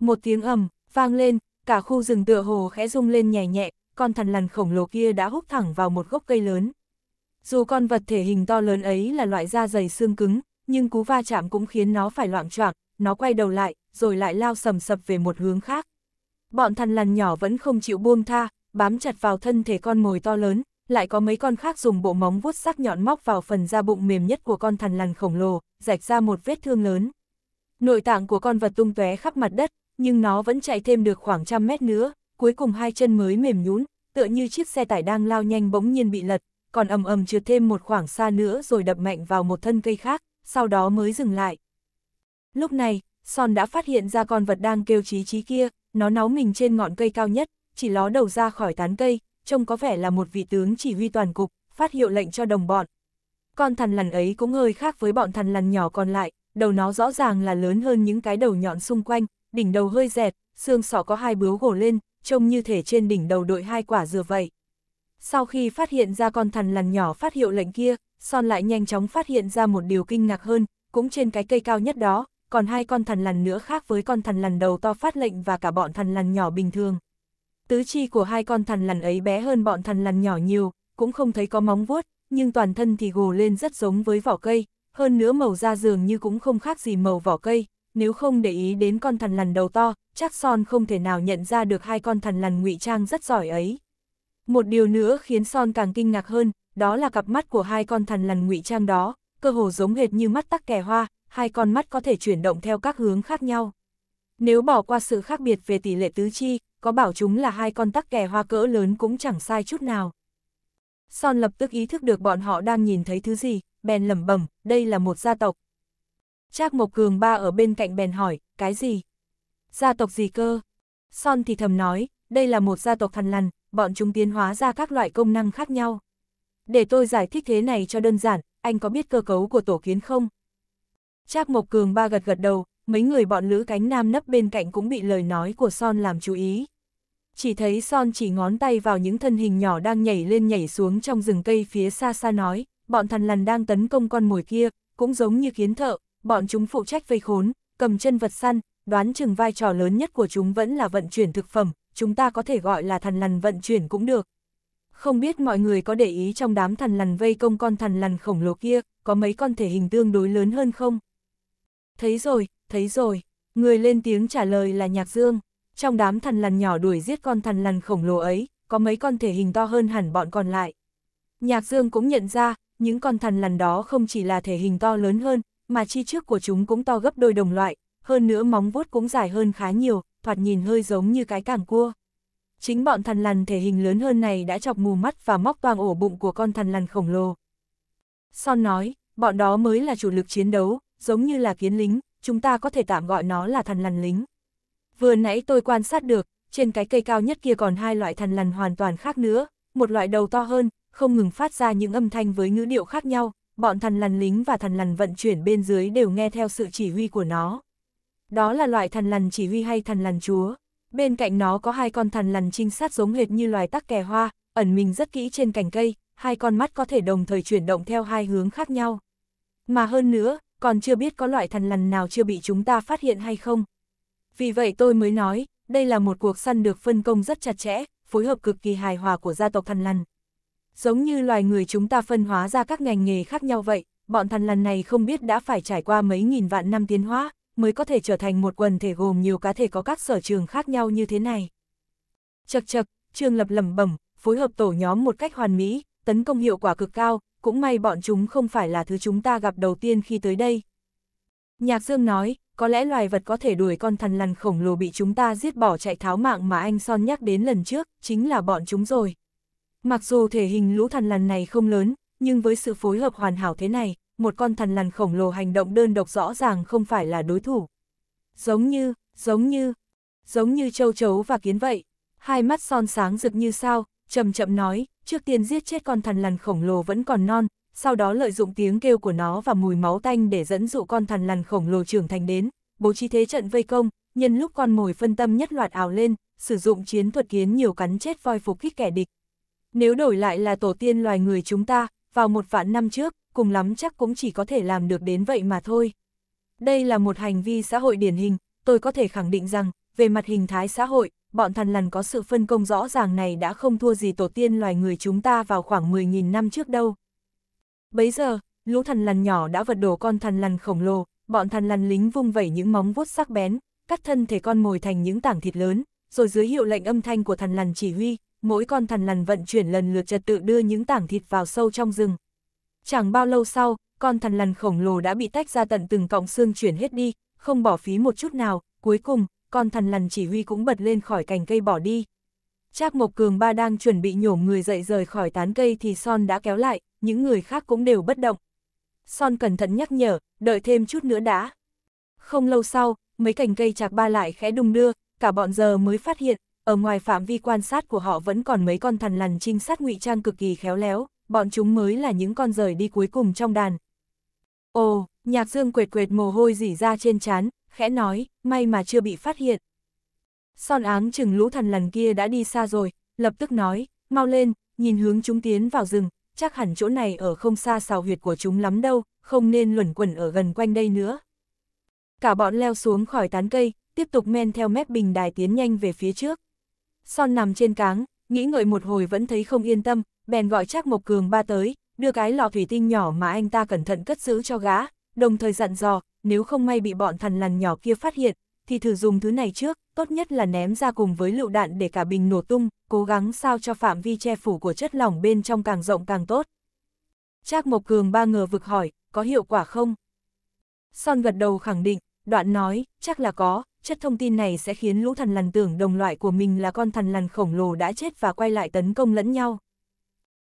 Một tiếng ầm, vang lên, cả khu rừng tựa hồ khẽ rung lên nhẹ nhẹ, con thần lằn khổng lồ kia đã húc thẳng vào một gốc cây lớn. Dù con vật thể hình to lớn ấy là loại da dày xương cứng, nhưng cú va chạm cũng khiến nó phải loạn choạng, nó quay đầu lại, rồi lại lao sầm sập về một hướng khác. Bọn thằn lằn nhỏ vẫn không chịu buông tha, bám chặt vào thân thể con mồi to lớn, lại có mấy con khác dùng bộ móng vuốt sắc nhọn móc vào phần da bụng mềm nhất của con thằn lằn khổng lồ, rạch ra một vết thương lớn. Nội tạng của con vật tung tóe khắp mặt đất, nhưng nó vẫn chạy thêm được khoảng trăm mét nữa, cuối cùng hai chân mới mềm nhũn, tựa như chiếc xe tải đang lao nhanh bỗng nhiên bị lật, còn ầm ầm trượt thêm một khoảng xa nữa rồi đập mạnh vào một thân cây khác, sau đó mới dừng lại. Lúc này, Son đã phát hiện ra con vật đang kêu chí chí kia, nó náu mình trên ngọn cây cao nhất, chỉ ló đầu ra khỏi tán cây, trông có vẻ là một vị tướng chỉ huy toàn cục, phát hiệu lệnh cho đồng bọn. Con thằn lằn ấy cũng hơi khác với bọn thằn lằn nhỏ còn lại, đầu nó rõ ràng là lớn hơn những cái đầu nhọn xung quanh, đỉnh đầu hơi dẹt, xương sọ có hai bướu gồ lên, trông như thể trên đỉnh đầu đội hai quả dừa vậy. Sau khi phát hiện ra con thằn lằn nhỏ phát hiệu lệnh kia, Son lại nhanh chóng phát hiện ra một điều kinh ngạc hơn, cũng trên cái cây cao nhất đó, còn hai con thần lằn nữa khác với con thần lằn đầu to phát lệnh và cả bọn thần lằn nhỏ bình thường. Tứ chi của hai con thần lằn ấy bé hơn bọn thần lằn nhỏ nhiều, cũng không thấy có móng vuốt, nhưng toàn thân thì gồ lên rất giống với vỏ cây, hơn nữa màu da dường như cũng không khác gì màu vỏ cây, nếu không để ý đến con thần lằn đầu to, chắc Son không thể nào nhận ra được hai con thần lằn ngụy trang rất giỏi ấy. Một điều nữa khiến Son càng kinh ngạc hơn, đó là cặp mắt của hai con thần lằn ngụy trang đó, cơ hồ giống hệt như mắt tắc kè hoa, hai con mắt có thể chuyển động theo các hướng khác nhau. Nếu bỏ qua sự khác biệt về tỷ lệ tứ chi, có bảo chúng là hai con tắc kè hoa cỡ lớn cũng chẳng sai chút nào. Son lập tức ý thức được bọn họ đang nhìn thấy thứ gì, bèn lẩm bẩm, đây là một gia tộc. Trác Mộc Cường ba ở bên cạnh bèn hỏi, cái gì? Gia tộc gì cơ? Son thì thầm nói, đây là một gia tộc thần lằn, bọn chúng tiến hóa ra các loại công năng khác nhau. Để tôi giải thích thế này cho đơn giản, anh có biết cơ cấu của tổ kiến không? Trác Mộc Cường ba gật gật đầu, mấy người bọn Lữ Cánh Nam nấp bên cạnh cũng bị lời nói của Son làm chú ý. Chỉ thấy Son chỉ ngón tay vào những thân hình nhỏ đang nhảy lên nhảy xuống trong rừng cây phía xa xa nói, bọn thằn lằn đang tấn công con mồi kia, cũng giống như kiến thợ, bọn chúng phụ trách vây khốn, cầm chân vật săn, đoán chừng vai trò lớn nhất của chúng vẫn là vận chuyển thực phẩm, chúng ta có thể gọi là thằn lằn vận chuyển cũng được, không biết mọi người có để ý trong đám thần lằn vây công con thần lằn khổng lồ kia, có mấy con thể hình tương đối lớn hơn không? Thấy rồi, thấy rồi, người lên tiếng trả lời là Nhạc Dương. Trong đám thần lằn nhỏ đuổi giết con thần lằn khổng lồ ấy, có mấy con thể hình to hơn hẳn bọn còn lại. Nhạc Dương cũng nhận ra, những con thần lằn đó không chỉ là thể hình to lớn hơn, mà chi trước của chúng cũng to gấp đôi đồng loại, hơn nữa móng vuốt cũng dài hơn khá nhiều, thoạt nhìn hơi giống như cái càng cua chính bọn thằn lằn thể hình lớn hơn này đã chọc mù mắt và móc toang ổ bụng của con thằn lằn khổng lồ. Son nói, bọn đó mới là chủ lực chiến đấu, giống như là kiến lính, chúng ta có thể tạm gọi nó là thằn lằn lính. Vừa nãy tôi quan sát được, trên cái cây cao nhất kia còn hai loại thằn lằn hoàn toàn khác nữa, một loại đầu to hơn, không ngừng phát ra những âm thanh với ngữ điệu khác nhau, bọn thằn lằn lính và thằn lằn vận chuyển bên dưới đều nghe theo sự chỉ huy của nó. Đó là loại thằn lằn chỉ huy hay thằn lằn chúa. Bên cạnh nó có hai con thằn lằn trinh sát giống hệt như loài tắc kè hoa, ẩn mình rất kỹ trên cành cây, hai con mắt có thể đồng thời chuyển động theo hai hướng khác nhau. Mà hơn nữa, còn chưa biết có loại thằn lằn nào chưa bị chúng ta phát hiện hay không. Vì vậy tôi mới nói, đây là một cuộc săn được phân công rất chặt chẽ, phối hợp cực kỳ hài hòa của gia tộc thằn lằn. Giống như loài người chúng ta phân hóa ra các ngành nghề khác nhau vậy, bọn thằn lằn này không biết đã phải trải qua mấy nghìn vạn năm tiến hóa, mới có thể trở thành một quần thể gồm nhiều cá thể có các sở trường khác nhau như thế này. Chật chật, Trương Lập lẩm bẩm, phối hợp tổ nhóm một cách hoàn mỹ, tấn công hiệu quả cực cao, cũng may bọn chúng không phải là thứ chúng ta gặp đầu tiên khi tới đây. Nhạc Dương nói, có lẽ loài vật có thể đuổi con thần lằn khổng lồ bị chúng ta giết bỏ chạy tháo mạng mà anh Son nhắc đến lần trước, chính là bọn chúng rồi. Mặc dù thể hình lũ thần lằn này không lớn, nhưng với sự phối hợp hoàn hảo thế này, một con thần lằn khổng lồ hành động đơn độc rõ ràng không phải là đối thủ. Giống như, giống như, giống như châu chấu và kiến vậy, hai mắt son sáng rực như sao, chậm chậm nói, trước tiên giết chết con thần lằn khổng lồ vẫn còn non, sau đó lợi dụng tiếng kêu của nó và mùi máu tanh để dẫn dụ con thần lằn khổng lồ trưởng thành đến, bố trí thế trận vây công, nhân lúc con mồi phân tâm nhất loạt ảo lên, sử dụng chiến thuật kiến nhiều cắn chết voi phục kích kẻ địch. Nếu đổi lại là tổ tiên loài người chúng ta, vào một vạn năm trước, cùng lắm chắc cũng chỉ có thể làm được đến vậy mà thôi. Đây là một hành vi xã hội điển hình, tôi có thể khẳng định rằng, về mặt hình thái xã hội, bọn thằn lằn có sự phân công rõ ràng này đã không thua gì tổ tiên loài người chúng ta vào khoảng 10.000 năm trước đâu. Bấy giờ, lũ thằn lằn nhỏ đã vật đổ con thằn lằn khổng lồ, bọn thằn lằn lính vung vẩy những móng vuốt sắc bén, cắt thân thể con mồi thành những tảng thịt lớn, rồi dưới hiệu lệnh âm thanh của thằn lằn chỉ huy, mỗi con thằn lằn vận chuyển lần lượt trật tự đưa những tảng thịt vào sâu trong rừng, Chẳng bao lâu sau, con thần lằn khổng lồ đã bị tách ra tận từng cọng xương chuyển hết đi, không bỏ phí một chút nào, cuối cùng, con thần lằn chỉ huy cũng bật lên khỏi cành cây bỏ đi. Trác Mộc Cường ba đang chuẩn bị nhổ người dậy rời khỏi tán cây thì Son đã kéo lại, những người khác cũng đều bất động. Son cẩn thận nhắc nhở, đợi thêm chút nữa đã. Không lâu sau, mấy cành cây chạc ba lại khẽ đung đưa, cả bọn giờ mới phát hiện, ở ngoài phạm vi quan sát của họ vẫn còn mấy con thần lằn trinh sát ngụy trang cực kỳ khéo léo bọn chúng mới là những con rời đi cuối cùng trong đàn. Ồ, nhạc dương quệt quệt mồ hôi dỉ ra trên chán khẽ nói, may mà chưa bị phát hiện. Son áng chừng lũ thần lần kia đã đi xa rồi, lập tức nói, mau lên, nhìn hướng chúng tiến vào rừng, chắc hẳn chỗ này ở không xa xào huyệt của chúng lắm đâu, không nên luẩn quẩn ở gần quanh đây nữa. Cả bọn leo xuống khỏi tán cây, tiếp tục men theo mép bình đài tiến nhanh về phía trước. Son nằm trên cáng, nghĩ ngợi một hồi vẫn thấy không yên tâm, bèn gọi Trác Mộc Cường ba tới, đưa cái lọ thủy tinh nhỏ mà anh ta cẩn thận cất giữ cho gã, đồng thời dặn dò, nếu không may bị bọn thằn lằn nhỏ kia phát hiện, thì thử dùng thứ này trước, tốt nhất là ném ra cùng với lựu đạn để cả bình nổ tung, cố gắng sao cho phạm vi che phủ của chất lỏng bên trong càng rộng càng tốt. Trác Mộc Cường ba ngờ vực hỏi, có hiệu quả không? Son gật đầu khẳng định, đoạn nói, chắc là có, chất thông tin này sẽ khiến lũ thần lằn tưởng đồng loại của mình là con thần lằn khổng lồ đã chết và quay lại tấn công lẫn nhau.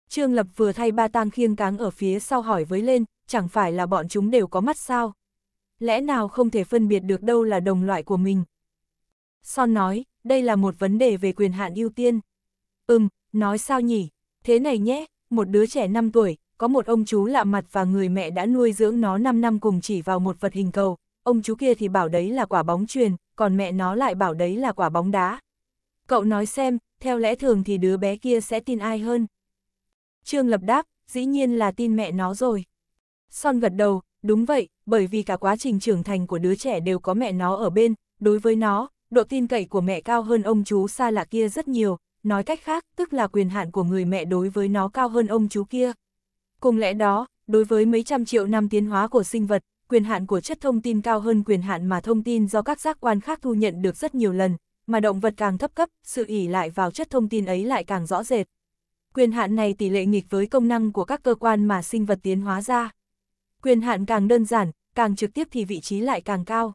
Trương Lập vừa thay ba tang khiêng cáng ở phía sau hỏi với lên, chẳng phải là bọn chúng đều có mắt sao? Lẽ nào không thể phân biệt được đâu là đồng loại của mình? Son nói, đây là một vấn đề về quyền hạn ưu tiên. Ừm, nói sao nhỉ? Thế này nhé, một đứa trẻ 5 tuổi, có một ông chú lạ mặt và người mẹ đã nuôi dưỡng nó 5 năm cùng chỉ vào một vật hình cầu. Ông chú kia thì bảo đấy là quả bóng truyền, còn mẹ nó lại bảo đấy là quả bóng đá. Cậu nói xem, theo lẽ thường thì đứa bé kia sẽ tin ai hơn? Trương Lập đáp, dĩ nhiên là tin mẹ nó rồi. Son gật đầu, đúng vậy, bởi vì cả quá trình trưởng thành của đứa trẻ đều có mẹ nó ở bên, đối với nó, độ tin cậy của mẹ cao hơn ông chú xa lạ kia rất nhiều, nói cách khác, tức là quyền hạn của người mẹ đối với nó cao hơn ông chú kia. Cùng lẽ đó, đối với mấy trăm triệu năm tiến hóa của sinh vật, quyền hạn của chất thông tin cao hơn quyền hạn mà thông tin do các giác quan khác thu nhận được rất nhiều lần, mà động vật càng thấp cấp, sự ỉ lại vào chất thông tin ấy lại càng rõ rệt, quyền hạn này tỷ lệ nghịch với công năng của các cơ quan mà sinh vật tiến hóa ra. Quyền hạn càng đơn giản, càng trực tiếp thì vị trí lại càng cao.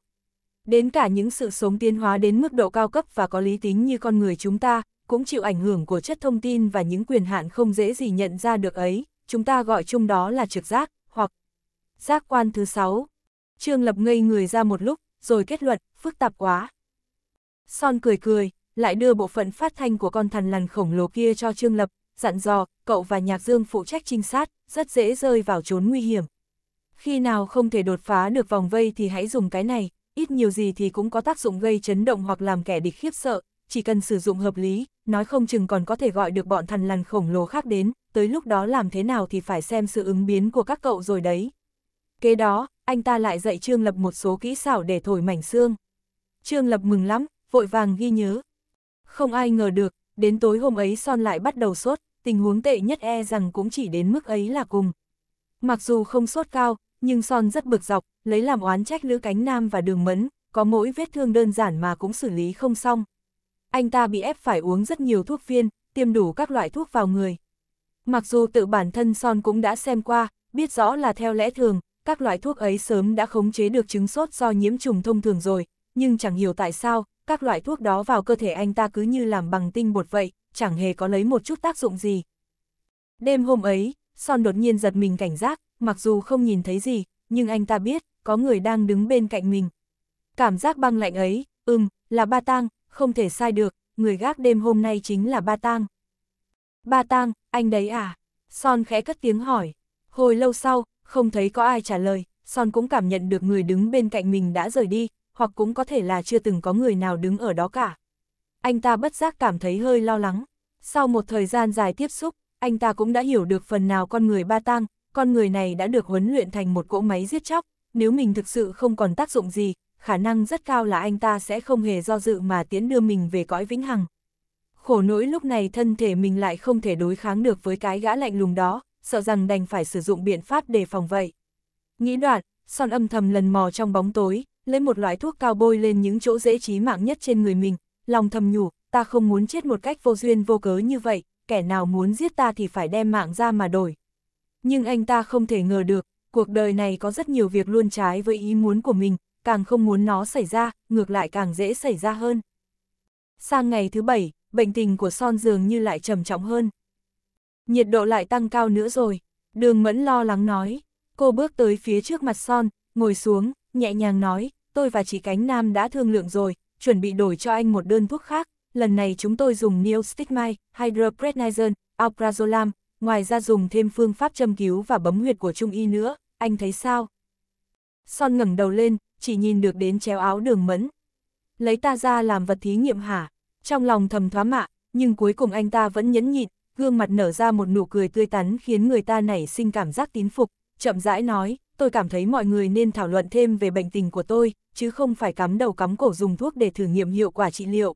Đến cả những sự sống tiến hóa đến mức độ cao cấp và có lý tính như con người chúng ta, cũng chịu ảnh hưởng của chất thông tin và những quyền hạn không dễ gì nhận ra được ấy, chúng ta gọi chung đó là trực giác, hoặc giác quan thứ sáu. Trương Lập ngây người ra một lúc, rồi kết luận, phức tạp quá. Son cười cười, lại đưa bộ phận phát thanh của con thằn lằn khổng lồ kia cho Trương Lập, dặn dò, cậu và Nhạc Dương phụ trách trinh sát, rất dễ rơi vào trốn nguy hiểm. Khi nào không thể đột phá được vòng vây thì hãy dùng cái này, ít nhiều gì thì cũng có tác dụng gây chấn động hoặc làm kẻ địch khiếp sợ, chỉ cần sử dụng hợp lý, nói không chừng còn có thể gọi được bọn thằn lằn khổng lồ khác đến, tới lúc đó làm thế nào thì phải xem sự ứng biến của các cậu rồi đấy. Kế đó, anh ta lại dạy Trương Lập một số kỹ xảo để thổi mảnh xương. Trương Lập mừng lắm, vội vàng ghi nhớ. Không ai ngờ được, đến tối hôm ấy Son lại bắt đầu sốt tình huống tệ nhất e rằng cũng chỉ đến mức ấy là cùng. Mặc dù không sốt cao, nhưng Son rất bực dọc, lấy làm oán trách Lữ Cánh Nam và Đường Mẫn, có mỗi vết thương đơn giản mà cũng xử lý không xong. Anh ta bị ép phải uống rất nhiều thuốc viên, tiêm đủ các loại thuốc vào người. Mặc dù tự bản thân Son cũng đã xem qua, biết rõ là theo lẽ thường, các loại thuốc ấy sớm đã khống chế được chứng sốt do nhiễm trùng thông thường rồi, nhưng chẳng hiểu tại sao, các loại thuốc đó vào cơ thể anh ta cứ như làm bằng tinh bột vậy, chẳng hề có lấy một chút tác dụng gì. Đêm hôm ấy, Son đột nhiên giật mình cảnh giác, mặc dù không nhìn thấy gì, nhưng anh ta biết, có người đang đứng bên cạnh mình. Cảm giác băng lạnh ấy, ừm, là ba tang, không thể sai được, người gác đêm hôm nay chính là ba tang. Ba tang, anh đấy à? Son khẽ cất tiếng hỏi. Hồi lâu sau, không thấy có ai trả lời, Son cũng cảm nhận được người đứng bên cạnh mình đã rời đi, hoặc cũng có thể là chưa từng có người nào đứng ở đó cả anh ta bất giác cảm thấy hơi lo lắng. Sau một thời gian dài tiếp xúc, anh ta cũng đã hiểu được phần nào con người ba tang, con người này đã được huấn luyện thành một cỗ máy giết chóc, nếu mình thực sự không còn tác dụng gì, khả năng rất cao là anh ta sẽ không hề do dự mà tiến đưa mình về cõi vĩnh hằng. Khổ nỗi lúc này thân thể mình lại không thể đối kháng được với cái gã lạnh lùng đó, sợ rằng đành phải sử dụng biện pháp để phòng vậy. Nghĩ đoạn, son âm thầm lần mò trong bóng tối, lấy một loại thuốc cao bôi lên những chỗ dễ chí mạng nhất trên người mình, lòng thầm nhủ, ta không muốn chết một cách vô duyên vô cớ như vậy, kẻ nào muốn giết ta thì phải đem mạng ra mà đổi. Nhưng anh ta không thể ngờ được, cuộc đời này có rất nhiều việc luôn trái với ý muốn của mình, càng không muốn nó xảy ra, ngược lại càng dễ xảy ra hơn. Sang ngày thứ bảy, bệnh tình của Son dường như lại trầm trọng hơn. Nhiệt độ lại tăng cao nữa rồi, đường mẫn lo lắng nói. Cô bước tới phía trước mặt Son, ngồi xuống, nhẹ nhàng nói, tôi và chị Cánh Nam đã thương lượng rồi, chuẩn bị đổi cho anh một đơn thuốc khác, lần này chúng tôi dùng Neostigmine, Hydroprednisone, Alprazolam, ngoài ra dùng thêm phương pháp châm cứu và bấm huyệt của trung y nữa, anh thấy sao? Son ngẩng đầu lên, chỉ nhìn được đến chéo áo đường mẫn. Lấy ta ra làm vật thí nghiệm hả? Trong lòng thầm thoá mạ, nhưng cuối cùng anh ta vẫn nhẫn nhịn, gương mặt nở ra một nụ cười tươi tắn khiến người ta nảy sinh cảm giác tín phục, chậm rãi nói, tôi cảm thấy mọi người nên thảo luận thêm về bệnh tình của tôi, chứ không phải cắm đầu cắm cổ dùng thuốc để thử nghiệm hiệu quả trị liệu.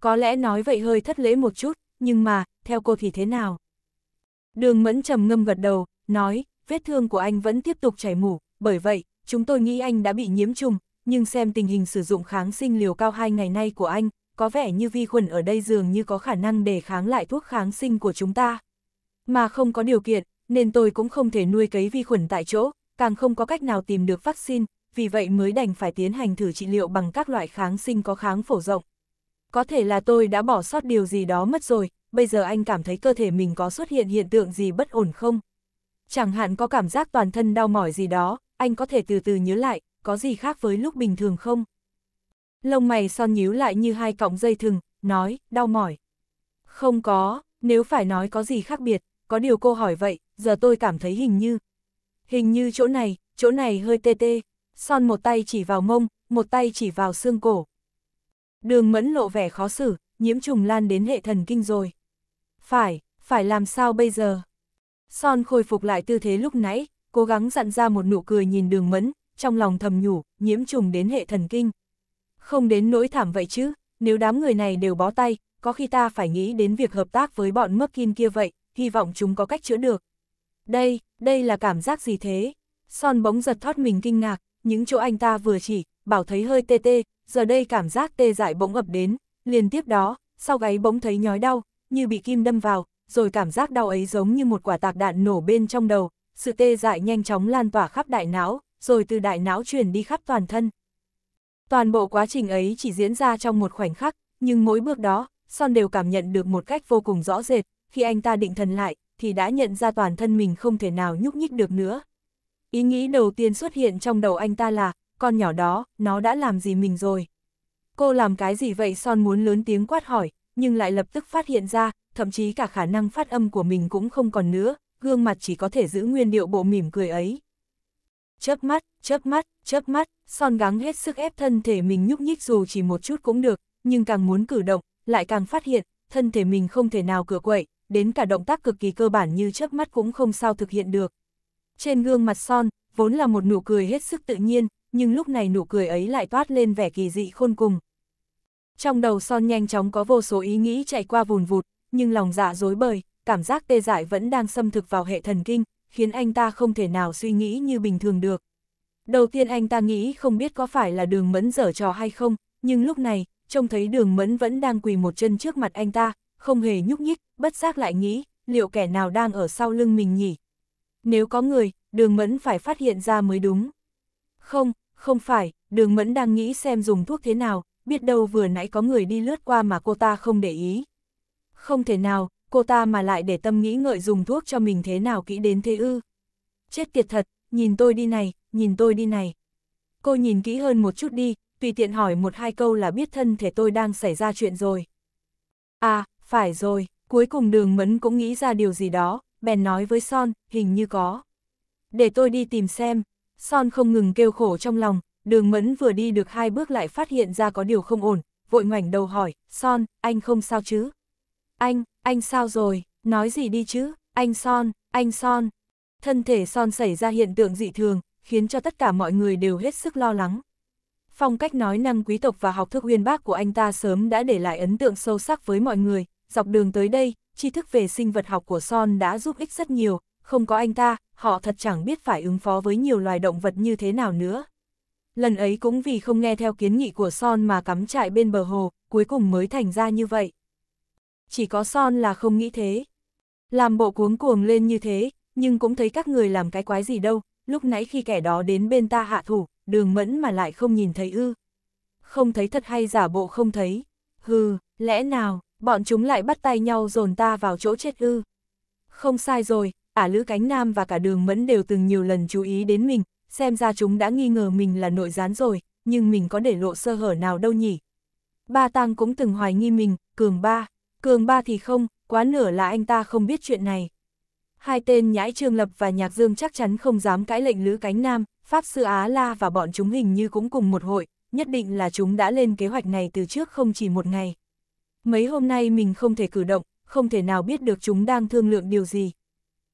Có lẽ nói vậy hơi thất lễ một chút, nhưng mà, theo cô thì thế nào? Đường mẫn trầm ngâm gật đầu, nói, vết thương của anh vẫn tiếp tục chảy mủ, bởi vậy, chúng tôi nghĩ anh đã bị nhiễm trùng, nhưng xem tình hình sử dụng kháng sinh liều cao hai ngày nay của anh, có vẻ như vi khuẩn ở đây dường như có khả năng để kháng lại thuốc kháng sinh của chúng ta. Mà không có điều kiện, nên tôi cũng không thể nuôi cấy vi khuẩn tại chỗ, càng không có cách nào tìm được vaccine, vì vậy mới đành phải tiến hành thử trị liệu bằng các loại kháng sinh có kháng phổ rộng. Có thể là tôi đã bỏ sót điều gì đó mất rồi, bây giờ anh cảm thấy cơ thể mình có xuất hiện hiện tượng gì bất ổn không? Chẳng hạn có cảm giác toàn thân đau mỏi gì đó, anh có thể từ từ nhớ lại, có gì khác với lúc bình thường không? Lông mày son nhíu lại như hai cọng dây thừng, nói, đau mỏi. Không có, nếu phải nói có gì khác biệt, có điều cô hỏi vậy, giờ tôi cảm thấy hình như. Hình như chỗ này, chỗ này hơi tê tê son một tay chỉ vào mông, một tay chỉ vào xương cổ. Đường mẫn lộ vẻ khó xử, nhiễm trùng lan đến hệ thần kinh rồi. Phải, phải làm sao bây giờ? Son khôi phục lại tư thế lúc nãy, cố gắng dặn ra một nụ cười nhìn đường mẫn, trong lòng thầm nhủ, nhiễm trùng đến hệ thần kinh. Không đến nỗi thảm vậy chứ, nếu đám người này đều bó tay, có khi ta phải nghĩ đến việc hợp tác với bọn mất kim kia vậy, hy vọng chúng có cách chữa được. Đây, đây là cảm giác gì thế? Son bỗng giật thoát mình kinh ngạc, những chỗ anh ta vừa chỉ, bảo thấy hơi tê tê, giờ đây cảm giác tê dại bỗng ập đến, liên tiếp đó, sau gáy bỗng thấy nhói đau, như bị kim đâm vào, rồi cảm giác đau ấy giống như một quả tạc đạn nổ bên trong đầu, sự tê dại nhanh chóng lan tỏa khắp đại não, rồi từ đại não truyền đi khắp toàn thân. Toàn bộ quá trình ấy chỉ diễn ra trong một khoảnh khắc, nhưng mỗi bước đó, Son đều cảm nhận được một cách vô cùng rõ rệt, khi anh ta định thần lại, thì đã nhận ra toàn thân mình không thể nào nhúc nhích được nữa, Ý nghĩ đầu tiên xuất hiện trong đầu anh ta là, con nhỏ đó, nó đã làm gì mình rồi? Cô làm cái gì vậy son muốn lớn tiếng quát hỏi, nhưng lại lập tức phát hiện ra, thậm chí cả khả năng phát âm của mình cũng không còn nữa, gương mặt chỉ có thể giữ nguyên điệu bộ mỉm cười ấy. Chớp mắt, chớp mắt, chớp mắt, son gắng hết sức ép thân thể mình nhúc nhích dù chỉ một chút cũng được, nhưng càng muốn cử động, lại càng phát hiện, thân thể mình không thể nào cửa quậy, đến cả động tác cực kỳ cơ bản như chớp mắt cũng không sao thực hiện được. Trên gương mặt son, vốn là một nụ cười hết sức tự nhiên, nhưng lúc này nụ cười ấy lại toát lên vẻ kỳ dị khôn cùng. Trong đầu son nhanh chóng có vô số ý nghĩ chạy qua vùn vụt, nhưng lòng dạ dối bời, cảm giác tê dại vẫn đang xâm thực vào hệ thần kinh, khiến anh ta không thể nào suy nghĩ như bình thường được. Đầu tiên anh ta nghĩ không biết có phải là đường mẫn dở trò hay không, nhưng lúc này, trông thấy đường mẫn vẫn đang quỳ một chân trước mặt anh ta, không hề nhúc nhích, bất giác lại nghĩ, liệu kẻ nào đang ở sau lưng mình nhỉ, nếu có người, đường mẫn phải phát hiện ra mới đúng. Không, không phải, đường mẫn đang nghĩ xem dùng thuốc thế nào, biết đâu vừa nãy có người đi lướt qua mà cô ta không để ý. Không thể nào, cô ta mà lại để tâm nghĩ ngợi dùng thuốc cho mình thế nào kỹ đến thế ư. Chết tiệt thật, nhìn tôi đi này, nhìn tôi đi này. Cô nhìn kỹ hơn một chút đi, tùy tiện hỏi một hai câu là biết thân thể tôi đang xảy ra chuyện rồi. À, phải rồi, cuối cùng đường mẫn cũng nghĩ ra điều gì đó, bèn nói với Son, hình như có. Để tôi đi tìm xem, Son không ngừng kêu khổ trong lòng, đường mẫn vừa đi được hai bước lại phát hiện ra có điều không ổn, vội ngoảnh đầu hỏi, Son, anh không sao chứ? Anh, anh sao rồi, nói gì đi chứ, anh Son, anh Son. Thân thể Son xảy ra hiện tượng dị thường, khiến cho tất cả mọi người đều hết sức lo lắng. Phong cách nói năng quý tộc và học thức uyên bác của anh ta sớm đã để lại ấn tượng sâu sắc với mọi người, dọc đường tới đây, tri thức về sinh vật học của Son đã giúp ích rất nhiều, không có anh ta, họ thật chẳng biết phải ứng phó với nhiều loài động vật như thế nào nữa. Lần ấy cũng vì không nghe theo kiến nghị của Son mà cắm trại bên bờ hồ, cuối cùng mới thành ra như vậy. Chỉ có Son là không nghĩ thế. Làm bộ cuống cuồng lên như thế, nhưng cũng thấy các người làm cái quái gì đâu, lúc nãy khi kẻ đó đến bên ta hạ thủ, đường mẫn mà lại không nhìn thấy ư. Không thấy thật hay giả bộ không thấy, hừ, lẽ nào, bọn chúng lại bắt tay nhau dồn ta vào chỗ chết ư. Không sai rồi, ả Lữ Cánh Nam và cả đường mẫn đều từng nhiều lần chú ý đến mình, xem ra chúng đã nghi ngờ mình là nội gián rồi, nhưng mình có để lộ sơ hở nào đâu nhỉ. Ba Tăng cũng từng hoài nghi mình, Cường Ba, Cường Ba thì không, quá nửa là anh ta không biết chuyện này. Hai tên nhãi Trương Lập và Nhạc Dương chắc chắn không dám cãi lệnh Lữ Cánh Nam, Pháp Sư Á La và bọn chúng hình như cũng cùng một hội, nhất định là chúng đã lên kế hoạch này từ trước không chỉ một ngày. Mấy hôm nay mình không thể cử động, không thể nào biết được chúng đang thương lượng điều gì.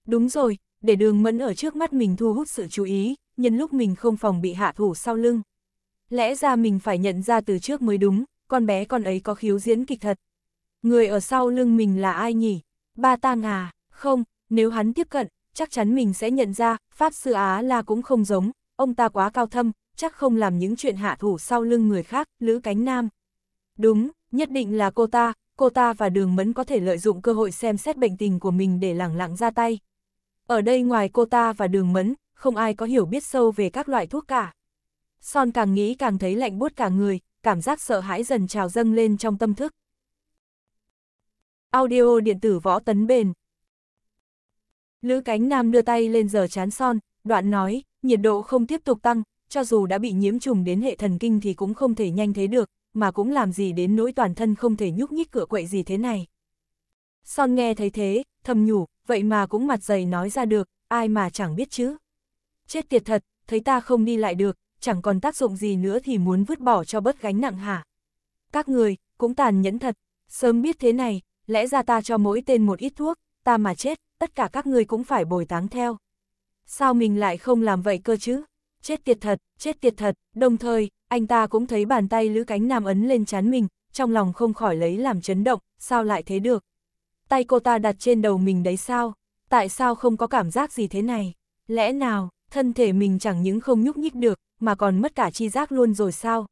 Đúng rồi, để đường mẫn ở trước mắt mình thu hút sự chú ý, nhân lúc mình không phòng bị hạ thủ sau lưng. Lẽ ra mình phải nhận ra từ trước mới đúng, con bé con ấy có khiếu diễn kịch thật. Người ở sau lưng mình là ai nhỉ? Ba Tang à? Không, nếu hắn tiếp cận, chắc chắn mình sẽ nhận ra, Pháp Sư Á là cũng không giống, ông ta quá cao thâm, chắc không làm những chuyện hạ thủ sau lưng người khác, Lữ Cánh Nam. Đúng, Nhất định là cô ta, cô ta và đường mẫn có thể lợi dụng cơ hội xem xét bệnh tình của mình để lẳng lặng ra tay. Ở đây ngoài cô ta và đường mẫn, không ai có hiểu biết sâu về các loại thuốc cả. Son càng nghĩ càng thấy lạnh buốt cả người, cảm giác sợ hãi dần trào dâng lên trong tâm thức. Audio điện tử võ tấn bền Lữ cánh nam đưa tay lên giờ chán son, đoạn nói, nhiệt độ không tiếp tục tăng, cho dù đã bị nhiễm trùng đến hệ thần kinh thì cũng không thể nhanh thế được, mà cũng làm gì đến nỗi toàn thân không thể nhúc nhích cửa quậy gì thế này. Son nghe thấy thế, thầm nhủ, vậy mà cũng mặt dày nói ra được, ai mà chẳng biết chứ. Chết tiệt thật, thấy ta không đi lại được, chẳng còn tác dụng gì nữa thì muốn vứt bỏ cho bớt gánh nặng hả. Các người, cũng tàn nhẫn thật, sớm biết thế này, lẽ ra ta cho mỗi tên một ít thuốc, ta mà chết, tất cả các người cũng phải bồi táng theo. Sao mình lại không làm vậy cơ chứ? Chết tiệt thật, chết tiệt thật, đồng thời, anh ta cũng thấy bàn tay Lữ Cánh Nam ấn lên chán mình, trong lòng không khỏi lấy làm chấn động, sao lại thế được? Tay cô ta đặt trên đầu mình đấy sao? Tại sao không có cảm giác gì thế này? Lẽ nào, thân thể mình chẳng những không nhúc nhích được, mà còn mất cả chi giác luôn rồi sao?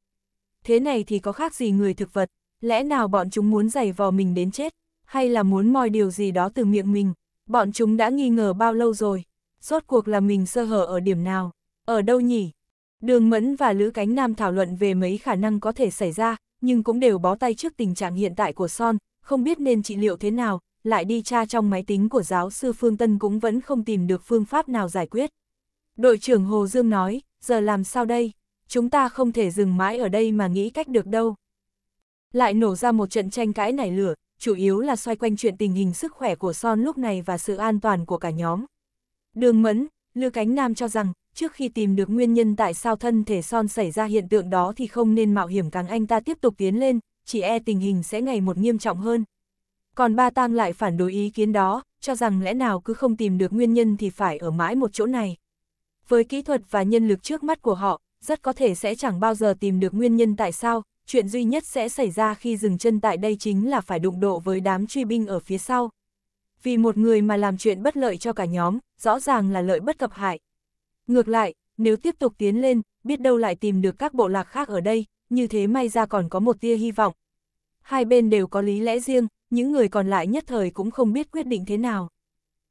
Thế này thì có khác gì người thực vật? Lẽ nào bọn chúng muốn giày vò mình đến chết? Hay là muốn moi điều gì đó từ miệng mình? Bọn chúng đã nghi ngờ bao lâu rồi? Rốt cuộc là mình sơ hở ở điểm nào? Ở đâu nhỉ? Đường Mẫn và Lữ Cánh Nam thảo luận về mấy khả năng có thể xảy ra, nhưng cũng đều bó tay trước tình trạng hiện tại của Son, không biết nên trị liệu thế nào, lại đi tra trong máy tính của giáo sư Phương Tân cũng vẫn không tìm được phương pháp nào giải quyết. Đội trưởng Hồ Dương nói, giờ làm sao đây? Chúng ta không thể dừng mãi ở đây mà nghĩ cách được đâu. Lại nổ ra một trận tranh cãi nảy lửa, chủ yếu là xoay quanh chuyện tình hình sức khỏe của Son lúc này và sự an toàn của cả nhóm. Đường Mẫn, Lữ Cánh Nam cho rằng, trước khi tìm được nguyên nhân tại sao thân thể son xảy ra hiện tượng đó thì không nên mạo hiểm càng anh ta tiếp tục tiến lên, chỉ e tình hình sẽ ngày một nghiêm trọng hơn. Còn ba tang lại phản đối ý kiến đó, cho rằng lẽ nào cứ không tìm được nguyên nhân thì phải ở mãi một chỗ này. Với kỹ thuật và nhân lực trước mắt của họ, rất có thể sẽ chẳng bao giờ tìm được nguyên nhân tại sao, chuyện duy nhất sẽ xảy ra khi dừng chân tại đây chính là phải đụng độ với đám truy binh ở phía sau. Vì một người mà làm chuyện bất lợi cho cả nhóm, rõ ràng là lợi bất cập hại, Ngược lại, nếu tiếp tục tiến lên, biết đâu lại tìm được các bộ lạc khác ở đây, như thế may ra còn có một tia hy vọng. Hai bên đều có lý lẽ riêng, những người còn lại nhất thời cũng không biết quyết định thế nào.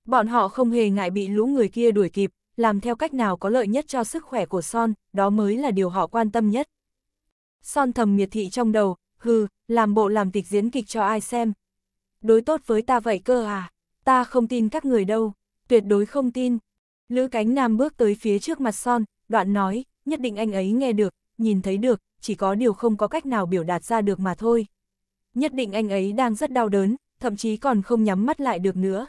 Bọn họ không hề ngại bị lũ người kia đuổi kịp, làm theo cách nào có lợi nhất cho sức khỏe của Son, đó mới là điều họ quan tâm nhất. Son thầm miệt thị trong đầu, hừ, làm bộ làm tịch diễn kịch cho ai xem. Đối tốt với ta vậy cơ à, ta không tin các người đâu, tuyệt đối không tin, Lữ cánh nam bước tới phía trước mặt son, đoạn nói, nhất định anh ấy nghe được, nhìn thấy được, chỉ có điều không có cách nào biểu đạt ra được mà thôi. Nhất định anh ấy đang rất đau đớn, thậm chí còn không nhắm mắt lại được nữa.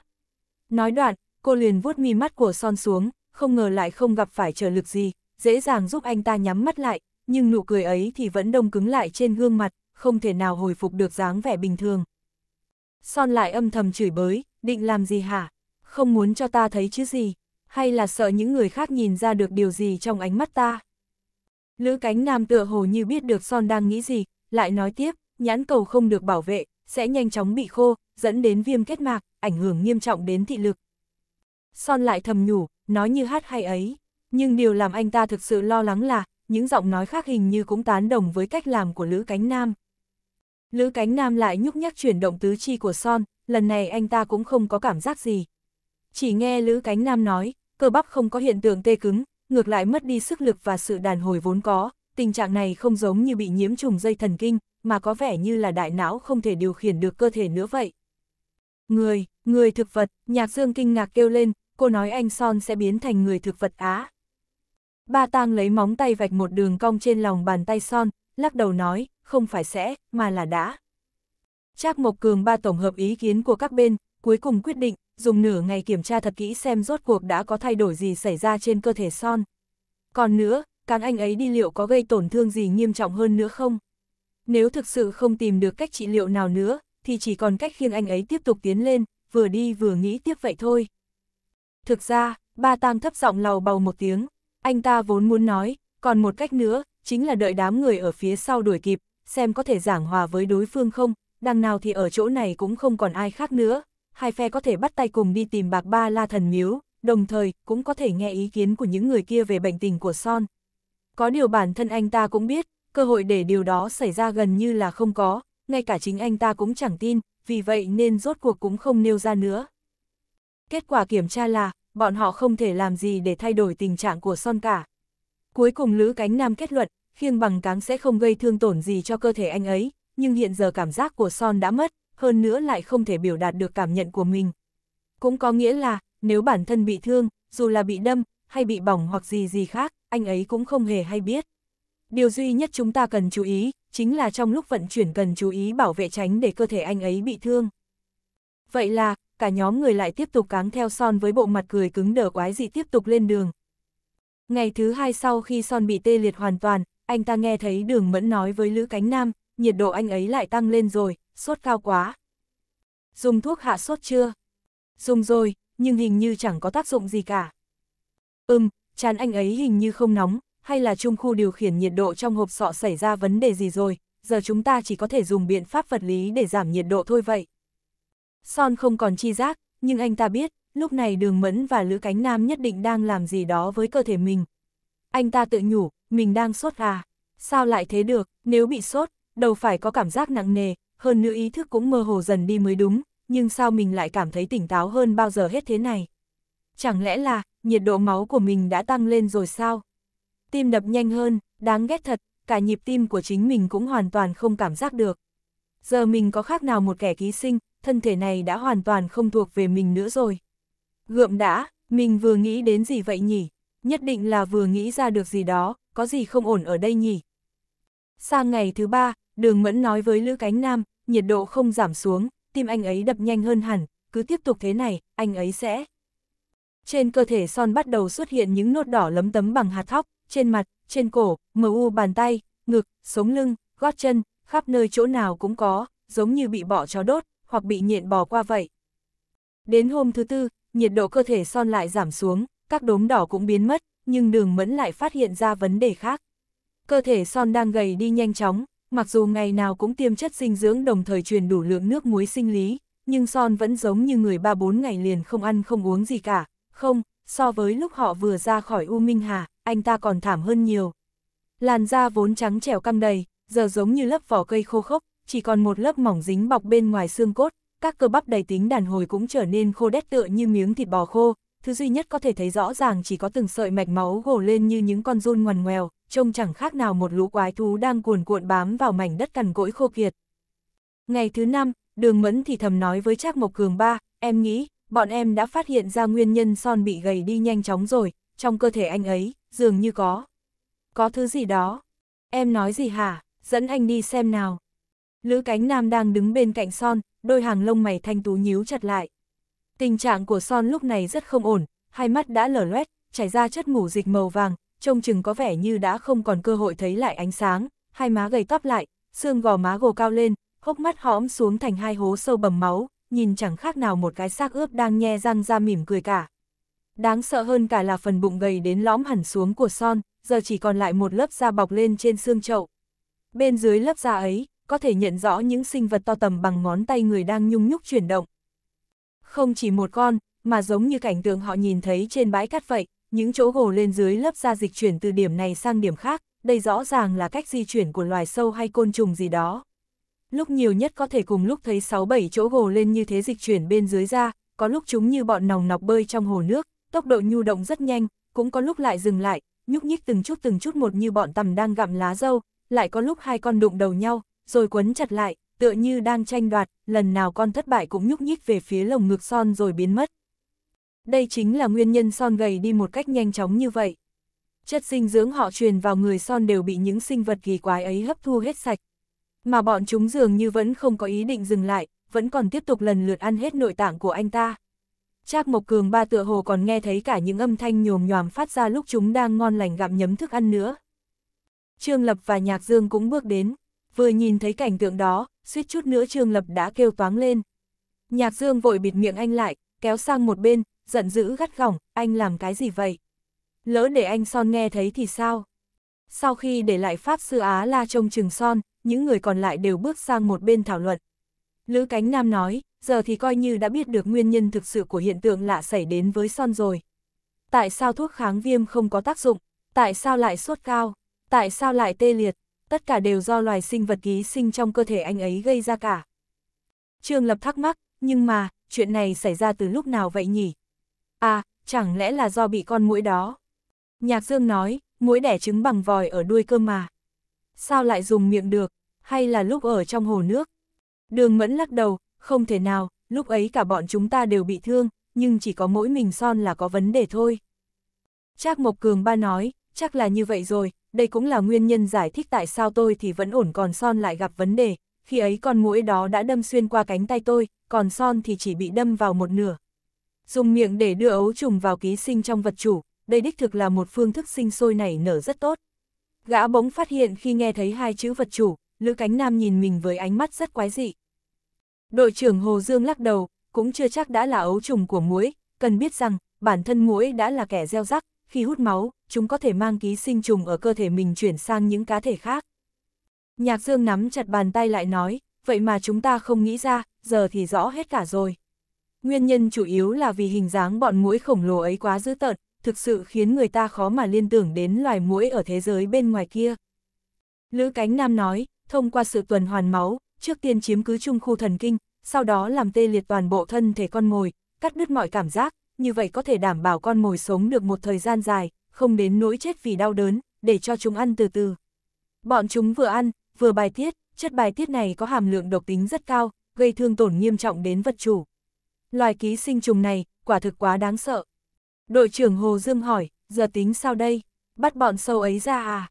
Nói đoạn, cô liền vuốt mi mắt của son xuống, không ngờ lại không gặp phải trở lực gì, dễ dàng giúp anh ta nhắm mắt lại, nhưng nụ cười ấy thì vẫn đông cứng lại trên gương mặt, không thể nào hồi phục được dáng vẻ bình thường. Son lại âm thầm chửi bới, định làm gì hả? Không muốn cho ta thấy chứ gì? hay là sợ những người khác nhìn ra được điều gì trong ánh mắt ta. Lữ cánh nam tựa hồ như biết được son đang nghĩ gì, lại nói tiếp, nhãn cầu không được bảo vệ, sẽ nhanh chóng bị khô, dẫn đến viêm kết mạc, ảnh hưởng nghiêm trọng đến thị lực. Son lại thầm nhủ, nói như hát hay ấy, nhưng điều làm anh ta thực sự lo lắng là, những giọng nói khác hình như cũng tán đồng với cách làm của Lữ Cánh Nam. Lữ Cánh Nam lại nhúc nhắc chuyển động tứ chi của Son, lần này anh ta cũng không có cảm giác gì. Chỉ nghe Lữ Cánh Nam nói, cơ bắp không có hiện tượng tê cứng, ngược lại mất đi sức lực và sự đàn hồi vốn có, tình trạng này không giống như bị nhiễm trùng dây thần kinh, mà có vẻ như là đại não không thể điều khiển được cơ thể nữa vậy. Người, người thực vật, nhạc dương kinh ngạc kêu lên, cô nói anh Son sẽ biến thành người thực vật Á. Ba tang lấy móng tay vạch một đường cong trên lòng bàn tay Son, lắc đầu nói, không phải sẽ, mà là đã. Trác Mộc Cường ba tổng hợp ý kiến của các bên, cuối cùng quyết định, dùng nửa ngày kiểm tra thật kỹ xem rốt cuộc đã có thay đổi gì xảy ra trên cơ thể son. Còn nữa, càng anh ấy đi liệu có gây tổn thương gì nghiêm trọng hơn nữa không? Nếu thực sự không tìm được cách trị liệu nào nữa, thì chỉ còn cách khiêng anh ấy tiếp tục tiến lên, vừa đi vừa nghĩ tiếp vậy thôi. Thực ra, ba tam thấp giọng lầu bầu một tiếng, anh ta vốn muốn nói, còn một cách nữa, chính là đợi đám người ở phía sau đuổi kịp, xem có thể giảng hòa với đối phương không, đằng nào thì ở chỗ này cũng không còn ai khác nữa hai phe có thể bắt tay cùng đi tìm bạc ba la thần miếu, đồng thời cũng có thể nghe ý kiến của những người kia về bệnh tình của Son. Có điều bản thân anh ta cũng biết, cơ hội để điều đó xảy ra gần như là không có, ngay cả chính anh ta cũng chẳng tin, vì vậy nên rốt cuộc cũng không nêu ra nữa. Kết quả kiểm tra là, bọn họ không thể làm gì để thay đổi tình trạng của Son cả. Cuối cùng Lữ Cánh Nam kết luận, khiêng bằng cáng sẽ không gây thương tổn gì cho cơ thể anh ấy, nhưng hiện giờ cảm giác của Son đã mất, hơn nữa lại không thể biểu đạt được cảm nhận của mình. Cũng có nghĩa là, nếu bản thân bị thương, dù là bị đâm, hay bị bỏng hoặc gì gì khác, anh ấy cũng không hề hay biết. Điều duy nhất chúng ta cần chú ý, chính là trong lúc vận chuyển cần chú ý bảo vệ tránh để cơ thể anh ấy bị thương. Vậy là, cả nhóm người lại tiếp tục cáng theo son với bộ mặt cười cứng đờ quái dị tiếp tục lên đường. Ngày thứ hai sau khi son bị tê liệt hoàn toàn, anh ta nghe thấy đường mẫn nói với Lữ Cánh Nam, nhiệt độ anh ấy lại tăng lên rồi, sốt cao quá. Dùng thuốc hạ sốt chưa? Dùng rồi, nhưng hình như chẳng có tác dụng gì cả. Ừm, chán anh ấy hình như không nóng, hay là trung khu điều khiển nhiệt độ trong hộp sọ xảy ra vấn đề gì rồi, giờ chúng ta chỉ có thể dùng biện pháp vật lý để giảm nhiệt độ thôi vậy. Son không còn chi giác, nhưng anh ta biết, lúc này đường mẫn và lữ cánh nam nhất định đang làm gì đó với cơ thể mình. Anh ta tự nhủ, mình đang sốt à, sao lại thế được, nếu bị sốt, đầu phải có cảm giác nặng nề, hơn nữa ý thức cũng mơ hồ dần đi mới đúng, nhưng sao mình lại cảm thấy tỉnh táo hơn bao giờ hết thế này? Chẳng lẽ là, nhiệt độ máu của mình đã tăng lên rồi sao? Tim đập nhanh hơn, đáng ghét thật, cả nhịp tim của chính mình cũng hoàn toàn không cảm giác được. Giờ mình có khác nào một kẻ ký sinh, thân thể này đã hoàn toàn không thuộc về mình nữa rồi. Gượm đã, mình vừa nghĩ đến gì vậy nhỉ? Nhất định là vừa nghĩ ra được gì đó, có gì không ổn ở đây nhỉ? Sang ngày thứ ba, Đường Mẫn nói với Lữ Cánh Nam, nhiệt độ không giảm xuống, tim anh ấy đập nhanh hơn hẳn, cứ tiếp tục thế này, anh ấy sẽ... Trên cơ thể son bắt đầu xuất hiện những nốt đỏ lấm tấm bằng hạt thóc, trên mặt, trên cổ, mờ u bàn tay, ngực, sống lưng, gót chân, khắp nơi chỗ nào cũng có, giống như bị bỏ chó đốt, hoặc bị nhện bò qua vậy. Đến hôm thứ tư, nhiệt độ cơ thể son lại giảm xuống, các đốm đỏ cũng biến mất, nhưng đường mẫn lại phát hiện ra vấn đề khác. Cơ thể son đang gầy đi nhanh chóng, Mặc dù ngày nào cũng tiêm chất dinh dưỡng đồng thời truyền đủ lượng nước muối sinh lý, nhưng Son vẫn giống như người ba bốn ngày liền không ăn không uống gì cả. Không, so với lúc họ vừa ra khỏi U Minh Hà, anh ta còn thảm hơn nhiều. Làn da vốn trắng trẻo căng đầy, giờ giống như lớp vỏ cây khô khốc, chỉ còn một lớp mỏng dính bọc bên ngoài xương cốt, các cơ bắp đầy tính đàn hồi cũng trở nên khô đét tựa như miếng thịt bò khô, thứ duy nhất có thể thấy rõ ràng chỉ có từng sợi mạch máu gồ lên như những con run ngoằn ngoèo, trông chẳng khác nào một lũ quái thú đang cuồn cuộn bám vào mảnh đất cằn cỗi khô kiệt. Ngày thứ năm, đường mẫn thì thầm nói với Trác Mộc Cường ba, em nghĩ, bọn em đã phát hiện ra nguyên nhân son bị gầy đi nhanh chóng rồi, trong cơ thể anh ấy, dường như có. Có thứ gì đó. Em nói gì hả, dẫn anh đi xem nào. Lữ cánh nam đang đứng bên cạnh son, đôi hàng lông mày thanh tú nhíu chặt lại. Tình trạng của Son lúc này rất không ổn, hai mắt đã lở loét, chảy ra chất ngủ dịch màu vàng, trông chừng có vẻ như đã không còn cơ hội thấy lại ánh sáng, hai má gầy tóc lại, xương gò má gồ cao lên, hốc mắt hõm xuống thành hai hố sâu bầm máu, nhìn chẳng khác nào một cái xác ướp đang nhe răng ra mỉm cười cả. Đáng sợ hơn cả là phần bụng gầy đến lõm hẳn xuống của Son, giờ chỉ còn lại một lớp da bọc lên trên xương chậu. Bên dưới lớp da ấy, có thể nhận rõ những sinh vật to tầm bằng ngón tay người đang nhung nhúc chuyển động. Không chỉ một con, mà giống như cảnh tượng họ nhìn thấy trên bãi cát vậy, những chỗ gồ lên dưới lớp da dịch chuyển từ điểm này sang điểm khác, đây rõ ràng là cách di chuyển của loài sâu hay côn trùng gì đó. Lúc nhiều nhất có thể cùng lúc thấy 6-7 chỗ gồ lên như thế dịch chuyển bên dưới da, có lúc chúng như bọn nòng nọc bơi trong hồ nước, tốc độ nhu động rất nhanh, cũng có lúc lại dừng lại, nhúc nhích từng chút từng chút một như bọn tầm đang gặm lá dâu, lại có lúc hai con đụng đầu nhau, rồi quấn chặt lại, tựa như đang tranh đoạt, lần nào con thất bại cũng nhúc nhích về phía lồng ngực son rồi biến mất. Đây chính là nguyên nhân son gầy đi một cách nhanh chóng như vậy. Chất dinh dưỡng họ truyền vào người son đều bị những sinh vật kỳ quái ấy hấp thu hết sạch. Mà bọn chúng dường như vẫn không có ý định dừng lại, vẫn còn tiếp tục lần lượt ăn hết nội tạng của anh ta. Trác Mộc Cường ba tựa hồ còn nghe thấy cả những âm thanh nhồm nhòm phát ra lúc chúng đang ngon lành gặm nhấm thức ăn nữa. Trương Lập và Nhạc Dương cũng bước đến, vừa nhìn thấy cảnh tượng đó, suýt chút nữa trường Lập đã kêu toáng lên. Nhạc Dương vội bịt miệng anh lại, kéo sang một bên, giận dữ gắt gỏng, anh làm cái gì vậy? Lỡ để anh Son nghe thấy thì sao? Sau khi để lại Pháp Sư Á La trông chừng Son, những người còn lại đều bước sang một bên thảo luận. Lữ Cánh Nam nói, giờ thì coi như đã biết được nguyên nhân thực sự của hiện tượng lạ xảy đến với Son rồi. Tại sao thuốc kháng viêm không có tác dụng? Tại sao lại sốt cao? Tại sao lại tê liệt? tất cả đều do loài sinh vật ký sinh trong cơ thể anh ấy gây ra cả. Trương Lập thắc mắc, nhưng mà, chuyện này xảy ra từ lúc nào vậy nhỉ? À, chẳng lẽ là do bị con muỗi đó? Nhạc Dương nói, muỗi đẻ trứng bằng vòi ở đuôi cơm mà. Sao lại dùng miệng được, hay là lúc ở trong hồ nước? Đường Mẫn lắc đầu, không thể nào, lúc ấy cả bọn chúng ta đều bị thương, nhưng chỉ có mỗi mình son là có vấn đề thôi. Trác Mộc Cường ba nói, chắc là như vậy rồi, đây cũng là nguyên nhân giải thích tại sao tôi thì vẫn ổn còn son lại gặp vấn đề, khi ấy con mũi đó đã đâm xuyên qua cánh tay tôi, còn son thì chỉ bị đâm vào một nửa. Dùng miệng để đưa ấu trùng vào ký sinh trong vật chủ, đây đích thực là một phương thức sinh sôi nảy nở rất tốt. Gã bỗng phát hiện khi nghe thấy hai chữ vật chủ, Lữ Cánh Nam nhìn mình với ánh mắt rất quái dị. Đội trưởng Hồ Dương lắc đầu, cũng chưa chắc đã là ấu trùng của muỗi, cần biết rằng, bản thân muỗi đã là kẻ gieo rắc, khi hút máu, chúng có thể mang ký sinh trùng ở cơ thể mình chuyển sang những cá thể khác. Nhạc Dương nắm chặt bàn tay lại nói, vậy mà chúng ta không nghĩ ra, giờ thì rõ hết cả rồi. Nguyên nhân chủ yếu là vì hình dáng bọn muỗi khổng lồ ấy quá dữ tợn, thực sự khiến người ta khó mà liên tưởng đến loài muỗi ở thế giới bên ngoài kia. Lữ Cánh Nam nói, thông qua sự tuần hoàn máu, trước tiên chiếm cứ chung khu thần kinh, sau đó làm tê liệt toàn bộ thân thể con mồi, cắt đứt mọi cảm giác, như vậy có thể đảm bảo con mồi sống được một thời gian dài, không đến nỗi chết vì đau đớn, để cho chúng ăn từ từ. Bọn chúng vừa ăn, vừa bài tiết, chất bài tiết này có hàm lượng độc tính rất cao, gây thương tổn nghiêm trọng đến vật chủ. Loài ký sinh trùng này, quả thực quá đáng sợ. Đội trưởng Hồ Dương hỏi, giờ tính sao đây? Bắt bọn sâu ấy ra à?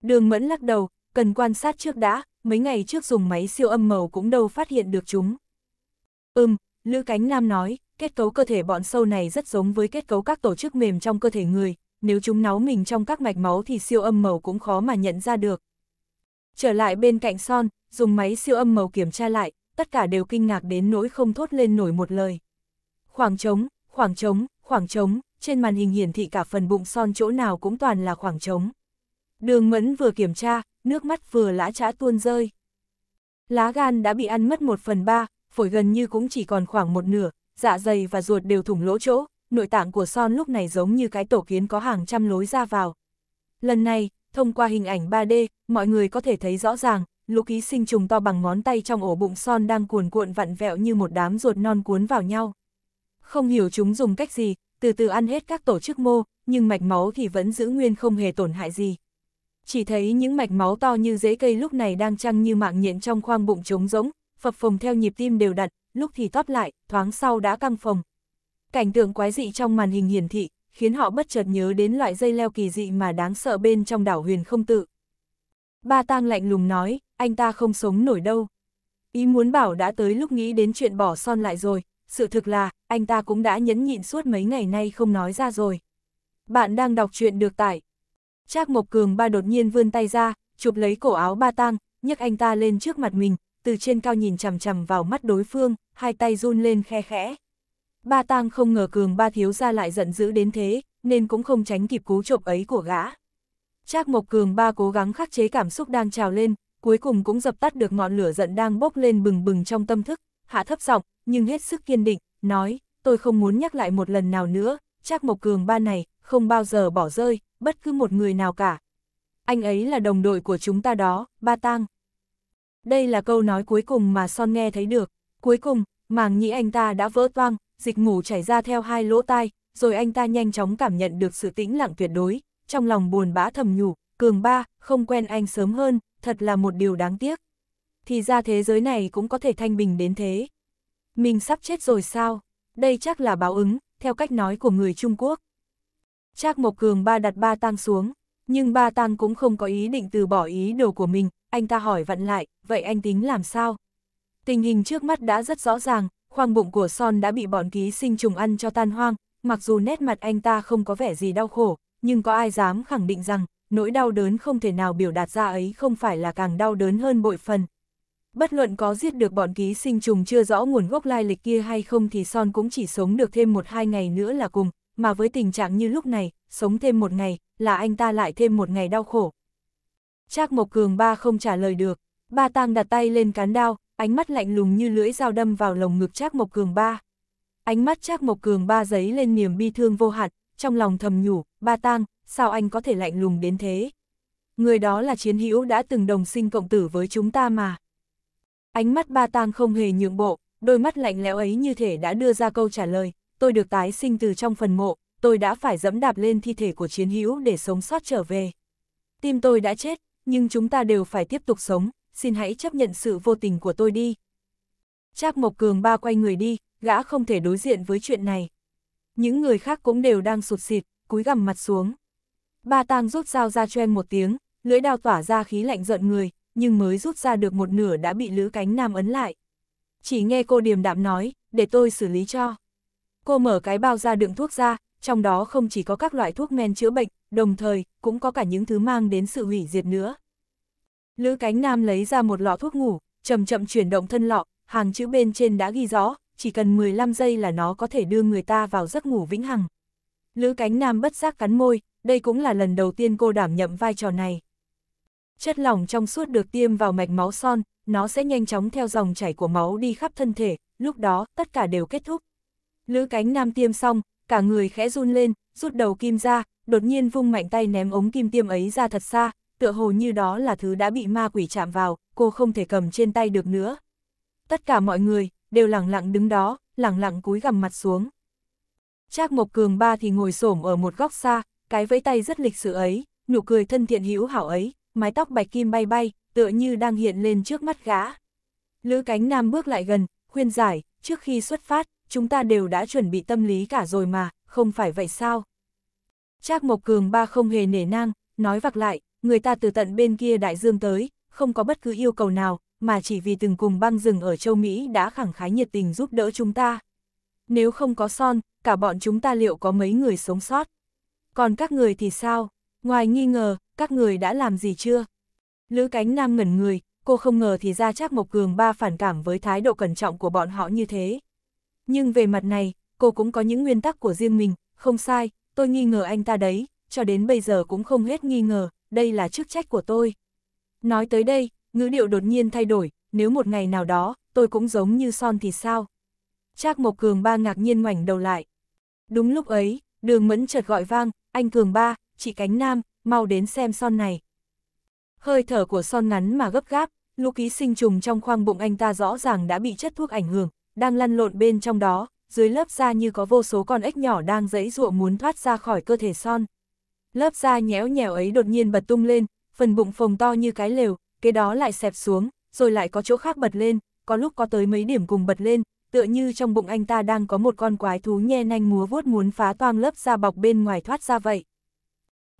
Đường mẫn lắc đầu, cần quan sát trước đã, mấy ngày trước dùng máy siêu âm màu cũng đâu phát hiện được chúng. Ừm, Lữ Cánh Nam nói, kết cấu cơ thể bọn sâu này rất giống với kết cấu các tổ chức mềm trong cơ thể người, nếu chúng náu mình trong các mạch máu thì siêu âm màu cũng khó mà nhận ra được. Trở lại bên cạnh son, dùng máy siêu âm màu kiểm tra lại, tất cả đều kinh ngạc đến nỗi không thốt lên nổi một lời. Khoảng trống, khoảng trống, khoảng trống, trên màn hình hiển thị cả phần bụng son chỗ nào cũng toàn là khoảng trống. Đường mẫn vừa kiểm tra, nước mắt vừa lã trã tuôn rơi. Lá gan đã bị ăn mất một phần ba, phổi gần như cũng chỉ còn khoảng một nửa, dạ dày và ruột đều thủng lỗ chỗ, nội tạng của son lúc này giống như cái tổ kiến có hàng trăm lối ra vào. Lần này, thông qua hình ảnh 3D, mọi người có thể thấy rõ ràng, lũ ký sinh trùng to bằng ngón tay trong ổ bụng son đang cuồn cuộn vặn vẹo như một đám ruột non cuốn vào nhau. Không hiểu chúng dùng cách gì, từ từ ăn hết các tổ chức mô, nhưng mạch máu thì vẫn giữ nguyên không hề tổn hại gì. Chỉ thấy những mạch máu to như rễ cây lúc này đang trăng như mạng nhện trong khoang bụng trống rỗng, phập phồng theo nhịp tim đều đặn, lúc thì tóp lại, thoáng sau đã căng phòng. Cảnh tượng quái dị trong màn hình hiển thị, khiến họ bất chợt nhớ đến loại dây leo kỳ dị mà đáng sợ bên trong đảo huyền không tự. Ba tang lạnh lùng nói, anh ta không sống nổi đâu. Ý muốn bảo đã tới lúc nghĩ đến chuyện bỏ son lại rồi, sự thực là, anh ta cũng đã nhẫn nhịn suốt mấy ngày nay không nói ra rồi. Bạn đang đọc truyện được tải. Trác Mộc Cường ba đột nhiên vươn tay ra, chụp lấy cổ áo ba tang, nhấc anh ta lên trước mặt mình, từ trên cao nhìn chằm chằm vào mắt đối phương, hai tay run lên khe khẽ. Ba tang không ngờ cường ba thiếu ra lại giận dữ đến thế, nên cũng không tránh kịp cú chộp ấy của gã. Trác Mộc Cường ba cố gắng khắc chế cảm xúc đang trào lên, cuối cùng cũng dập tắt được ngọn lửa giận đang bốc lên bừng bừng trong tâm thức, hạ thấp giọng, nhưng hết sức kiên định, nói, tôi không muốn nhắc lại một lần nào nữa, Trác Mộc Cường ba này, không bao giờ bỏ rơi, bất cứ một người nào cả. Anh ấy là đồng đội của chúng ta đó, ba tang. Đây là câu nói cuối cùng mà Son nghe thấy được. Cuối cùng, màng nhĩ anh ta đã vỡ toang, dịch ngủ chảy ra theo hai lỗ tai, rồi anh ta nhanh chóng cảm nhận được sự tĩnh lặng tuyệt đối, trong lòng buồn bã thầm nhủ, cường ba, không quen anh sớm hơn, thật là một điều đáng tiếc. Thì ra thế giới này cũng có thể thanh bình đến thế. Mình sắp chết rồi sao? Đây chắc là báo ứng, theo cách nói của người Trung Quốc. Trác Mộc Cường ba đặt ba tang xuống, nhưng ba tang cũng không có ý định từ bỏ ý đồ của mình, anh ta hỏi vặn lại, vậy anh tính làm sao? Tình hình trước mắt đã rất rõ ràng, khoang bụng của Son đã bị bọn ký sinh trùng ăn cho tan hoang, mặc dù nét mặt anh ta không có vẻ gì đau khổ, nhưng có ai dám khẳng định rằng nỗi đau đớn không thể nào biểu đạt ra ấy không phải là càng đau đớn hơn bội phần. Bất luận có giết được bọn ký sinh trùng chưa rõ nguồn gốc lai lịch kia hay không thì Son cũng chỉ sống được thêm một hai ngày nữa là cùng, mà với tình trạng như lúc này, sống thêm một ngày là anh ta lại thêm một ngày đau khổ, Trác Mộc Cường ba không trả lời được, ba tang đặt tay lên cán đao, ánh mắt lạnh lùng như lưỡi dao đâm vào lồng ngực Trác Mộc Cường ba. Ánh mắt Trác Mộc Cường ba giấy lên niềm bi thương vô hạn, trong lòng thầm nhủ, ba tang, sao anh có thể lạnh lùng đến thế? Người đó là chiến hữu đã từng đồng sinh cộng tử với chúng ta mà. Ánh mắt ba tang không hề nhượng bộ, đôi mắt lạnh lẽo ấy như thể đã đưa ra câu trả lời, tôi được tái sinh từ trong phần mộ, tôi đã phải dẫm đạp lên thi thể của chiến hữu để sống sót trở về. Tim tôi đã chết, nhưng chúng ta đều phải tiếp tục sống, xin hãy chấp nhận sự vô tình của tôi đi. Trác Mộc Cường ba quay người đi, gã không thể đối diện với chuyện này. Những người khác cũng đều đang sụt xịt, cúi gằm mặt xuống. Ba tang rút dao ra cho một tiếng, lưỡi đao tỏa ra khí lạnh giận người, nhưng mới rút ra được một nửa đã bị lữ cánh nam ấn lại. Chỉ nghe cô điềm đạm nói, để tôi xử lý cho. Cô mở cái bao ra đựng thuốc ra, trong đó không chỉ có các loại thuốc men chữa bệnh, đồng thời cũng có cả những thứ mang đến sự hủy diệt nữa. Lữ Cánh Nam lấy ra một lọ thuốc ngủ, chậm chậm chuyển động thân lọ, hàng chữ bên trên đã ghi rõ, chỉ cần 15 giây là nó có thể đưa người ta vào giấc ngủ vĩnh hằng. Lữ Cánh Nam bất giác cắn môi, đây cũng là lần đầu tiên cô đảm nhậm vai trò này. Chất lỏng trong suốt được tiêm vào mạch máu son, nó sẽ nhanh chóng theo dòng chảy của máu đi khắp thân thể, lúc đó tất cả đều kết thúc. Lữ Cánh Nam tiêm xong, cả người khẽ run lên, rút đầu kim ra, đột nhiên vung mạnh tay ném ống kim tiêm ấy ra thật xa, tựa hồ như đó là thứ đã bị ma quỷ chạm vào, cô không thể cầm trên tay được nữa. Tất cả mọi người, đều lặng lặng đứng đó, lặng lặng cúi gằm mặt xuống. Trác Mộc Cường ba thì ngồi xổm ở một góc xa, cái vẫy tay rất lịch sự ấy, nụ cười thân thiện hữu hảo ấy, mái tóc bạch kim bay bay, tựa như đang hiện lên trước mắt gã. Lữ Cánh Nam bước lại gần, khuyên giải, trước khi xuất phát, chúng ta đều đã chuẩn bị tâm lý cả rồi mà, không phải vậy sao? Trác Mộc Cường ba không hề nể nang, nói vặc lại, người ta từ tận bên kia đại dương tới, không có bất cứ yêu cầu nào, mà chỉ vì từng cùng băng rừng ở châu Mỹ đã khẳng khái nhiệt tình giúp đỡ chúng ta. Nếu không có son, cả bọn chúng ta liệu có mấy người sống sót? Còn các người thì sao? Ngoài nghi ngờ, các người đã làm gì chưa? Lữ cánh nam ngẩn người, cô không ngờ thì ra Trác Mộc Cường ba phản cảm với thái độ cẩn trọng của bọn họ như thế. Nhưng về mặt này, cô cũng có những nguyên tắc của riêng mình, không sai, tôi nghi ngờ anh ta đấy, cho đến bây giờ cũng không hết nghi ngờ, đây là chức trách của tôi. Nói tới đây, ngữ điệu đột nhiên thay đổi, nếu một ngày nào đó, tôi cũng giống như son thì sao? Trác Mộc Cường Ba ngạc nhiên ngoảnh đầu lại. Đúng lúc ấy, đường mẫn chợt gọi vang, anh Cường Ba, chị Cánh Nam, mau đến xem son này. Hơi thở của son ngắn mà gấp gáp, lũ ký sinh trùng trong khoang bụng anh ta rõ ràng đã bị chất thuốc ảnh hưởng, đang lăn lộn bên trong đó, dưới lớp da như có vô số con ếch nhỏ đang dẫy dụa muốn thoát ra khỏi cơ thể son. Lớp da nhéo nhèo ấy đột nhiên bật tung lên, phần bụng phồng to như cái lều, cái đó lại xẹp xuống, rồi lại có chỗ khác bật lên, có lúc có tới mấy điểm cùng bật lên, tựa như trong bụng anh ta đang có một con quái thú nhe nanh múa vuốt muốn phá toang lớp da bọc bên ngoài thoát ra vậy.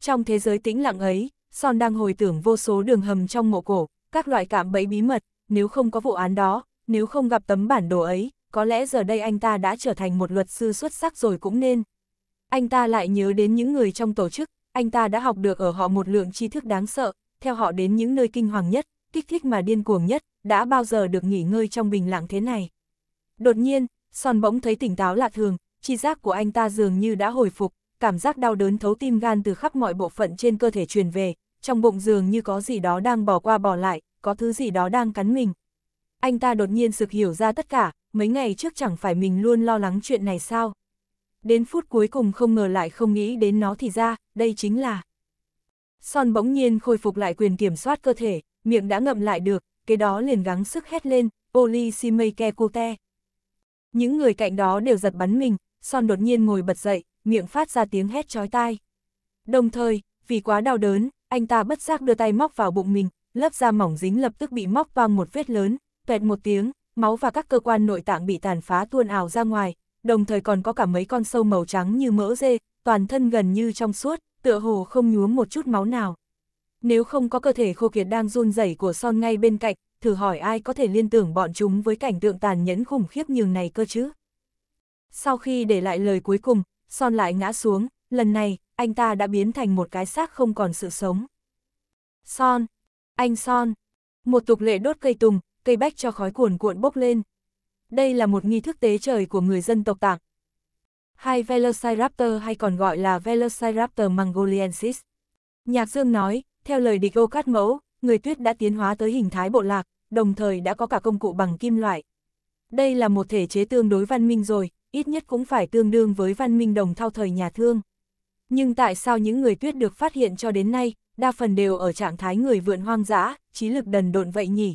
Trong thế giới tĩnh lặng ấy, Son đang hồi tưởng vô số đường hầm trong mộ cổ, các loại cảm bẫy bí mật, nếu không có vụ án đó, nếu không gặp tấm bản đồ ấy, có lẽ giờ đây anh ta đã trở thành một luật sư xuất sắc rồi cũng nên. Anh ta lại nhớ đến những người trong tổ chức, anh ta đã học được ở họ một lượng tri thức đáng sợ, theo họ đến những nơi kinh hoàng nhất, kích thích mà điên cuồng nhất, đã bao giờ được nghỉ ngơi trong bình lặng thế này. Đột nhiên, Son bỗng thấy tỉnh táo lạ thường, chi giác của anh ta dường như đã hồi phục, cảm giác đau đớn thấu tim gan từ khắp mọi bộ phận trên cơ thể truyền về, trong bụng dường như có gì đó đang bỏ qua bỏ lại, có thứ gì đó đang cắn mình anh ta đột nhiên sực hiểu ra tất cả, mấy ngày trước chẳng phải mình luôn lo lắng chuyện này sao. Đến phút cuối cùng không ngờ lại không nghĩ đến nó thì ra, đây chính là... Son bỗng nhiên khôi phục lại quyền kiểm soát cơ thể, miệng đã ngậm lại được, cái đó liền gắng sức hét lên, Oli Simeike Kute. Những người cạnh đó đều giật bắn mình, Son đột nhiên ngồi bật dậy, miệng phát ra tiếng hét chói tai. Đồng thời, vì quá đau đớn, anh ta bất giác đưa tay móc vào bụng mình, lớp da mỏng dính lập tức bị móc toang một vết lớn, Pẹt một tiếng, máu và các cơ quan nội tạng bị tàn phá tuôn ảo ra ngoài, đồng thời còn có cả mấy con sâu màu trắng như mỡ dê, toàn thân gần như trong suốt, tựa hồ không nhuốm một chút máu nào. Nếu không có cơ thể khô kiệt đang run rẩy của son ngay bên cạnh, thử hỏi ai có thể liên tưởng bọn chúng với cảnh tượng tàn nhẫn khủng khiếp như này cơ chứ. Sau khi để lại lời cuối cùng, son lại ngã xuống, lần này, anh ta đã biến thành một cái xác không còn sự sống. Son, anh Son, một tục lệ đốt cây tùng, cây bách cho khói cuồn cuộn bốc lên. Đây là một nghi thức tế trời của người dân tộc Tạng. Hai Velociraptor hay còn gọi là Velociraptor mongoliensis. Nhạc Dương nói, theo lời địch ô cát mẫu, người tuyết đã tiến hóa tới hình thái bộ lạc, đồng thời đã có cả công cụ bằng kim loại. Đây là một thể chế tương đối văn minh rồi, ít nhất cũng phải tương đương với văn minh đồng thao thời nhà thương. Nhưng tại sao những người tuyết được phát hiện cho đến nay, đa phần đều ở trạng thái người vượn hoang dã, trí lực đần độn vậy nhỉ?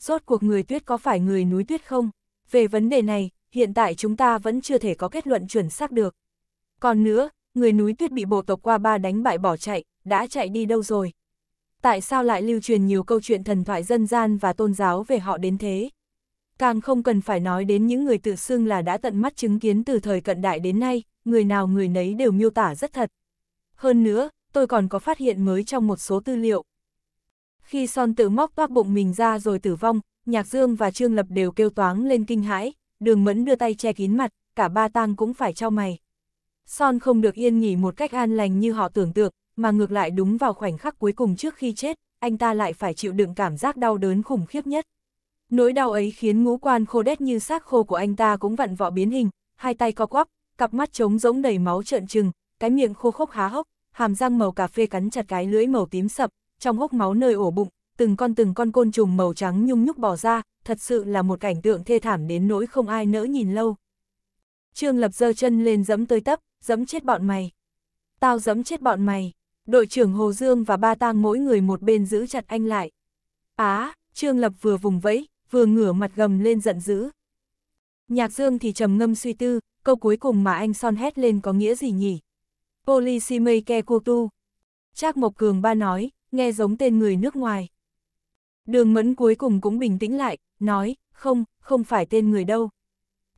rốt cuộc người tuyết có phải người núi tuyết không? Về vấn đề này, hiện tại chúng ta vẫn chưa thể có kết luận chuẩn xác được. Còn nữa, người núi tuyết bị bộ tộc qua ba đánh bại bỏ chạy, đã chạy đi đâu rồi? Tại sao lại lưu truyền nhiều câu chuyện thần thoại dân gian và tôn giáo về họ đến thế? Càng không cần phải nói đến những người tự xưng là đã tận mắt chứng kiến từ thời cận đại đến nay, người nào người nấy đều miêu tả rất thật. Hơn nữa, tôi còn có phát hiện mới trong một số tư liệu, khi son Tử móc toác bụng mình ra rồi tử vong, Nhạc Dương và Trương Lập đều kêu toáng lên kinh hãi, đường mẫn đưa tay che kín mặt, cả ba tang cũng phải cho mày. Son không được yên nghỉ một cách an lành như họ tưởng tượng, mà ngược lại đúng vào khoảnh khắc cuối cùng trước khi chết, anh ta lại phải chịu đựng cảm giác đau đớn khủng khiếp nhất. Nỗi đau ấy khiến ngũ quan khô đét như xác khô của anh ta cũng vặn vọ biến hình, hai tay co quắp, cặp mắt trống rỗng đầy máu trợn trừng, cái miệng khô khốc há hốc, hàm răng màu cà phê cắn chặt cái lưỡi màu tím sậm, trong hốc máu nơi ổ bụng, từng con từng con côn trùng màu trắng nhung nhúc bò ra, thật sự là một cảnh tượng thê thảm đến nỗi không ai nỡ nhìn lâu. Trương Lập giơ chân lên giẫm tới tấp, giẫm chết bọn mày. Tao giẫm chết bọn mày. Đội trưởng Hồ Dương và ba tang mỗi người một bên giữ chặt anh lại. Á, Trương Lập vừa vùng vẫy, vừa ngửa mặt gầm lên giận dữ. Nhạc Dương thì trầm ngâm suy tư, câu cuối cùng mà anh son hét lên có nghĩa gì nhỉ? Polysime ke Trác Mộc Cường ba nói, nghe giống tên người nước ngoài. Đường mẫn cuối cùng cũng bình tĩnh lại, nói, không, không phải tên người đâu.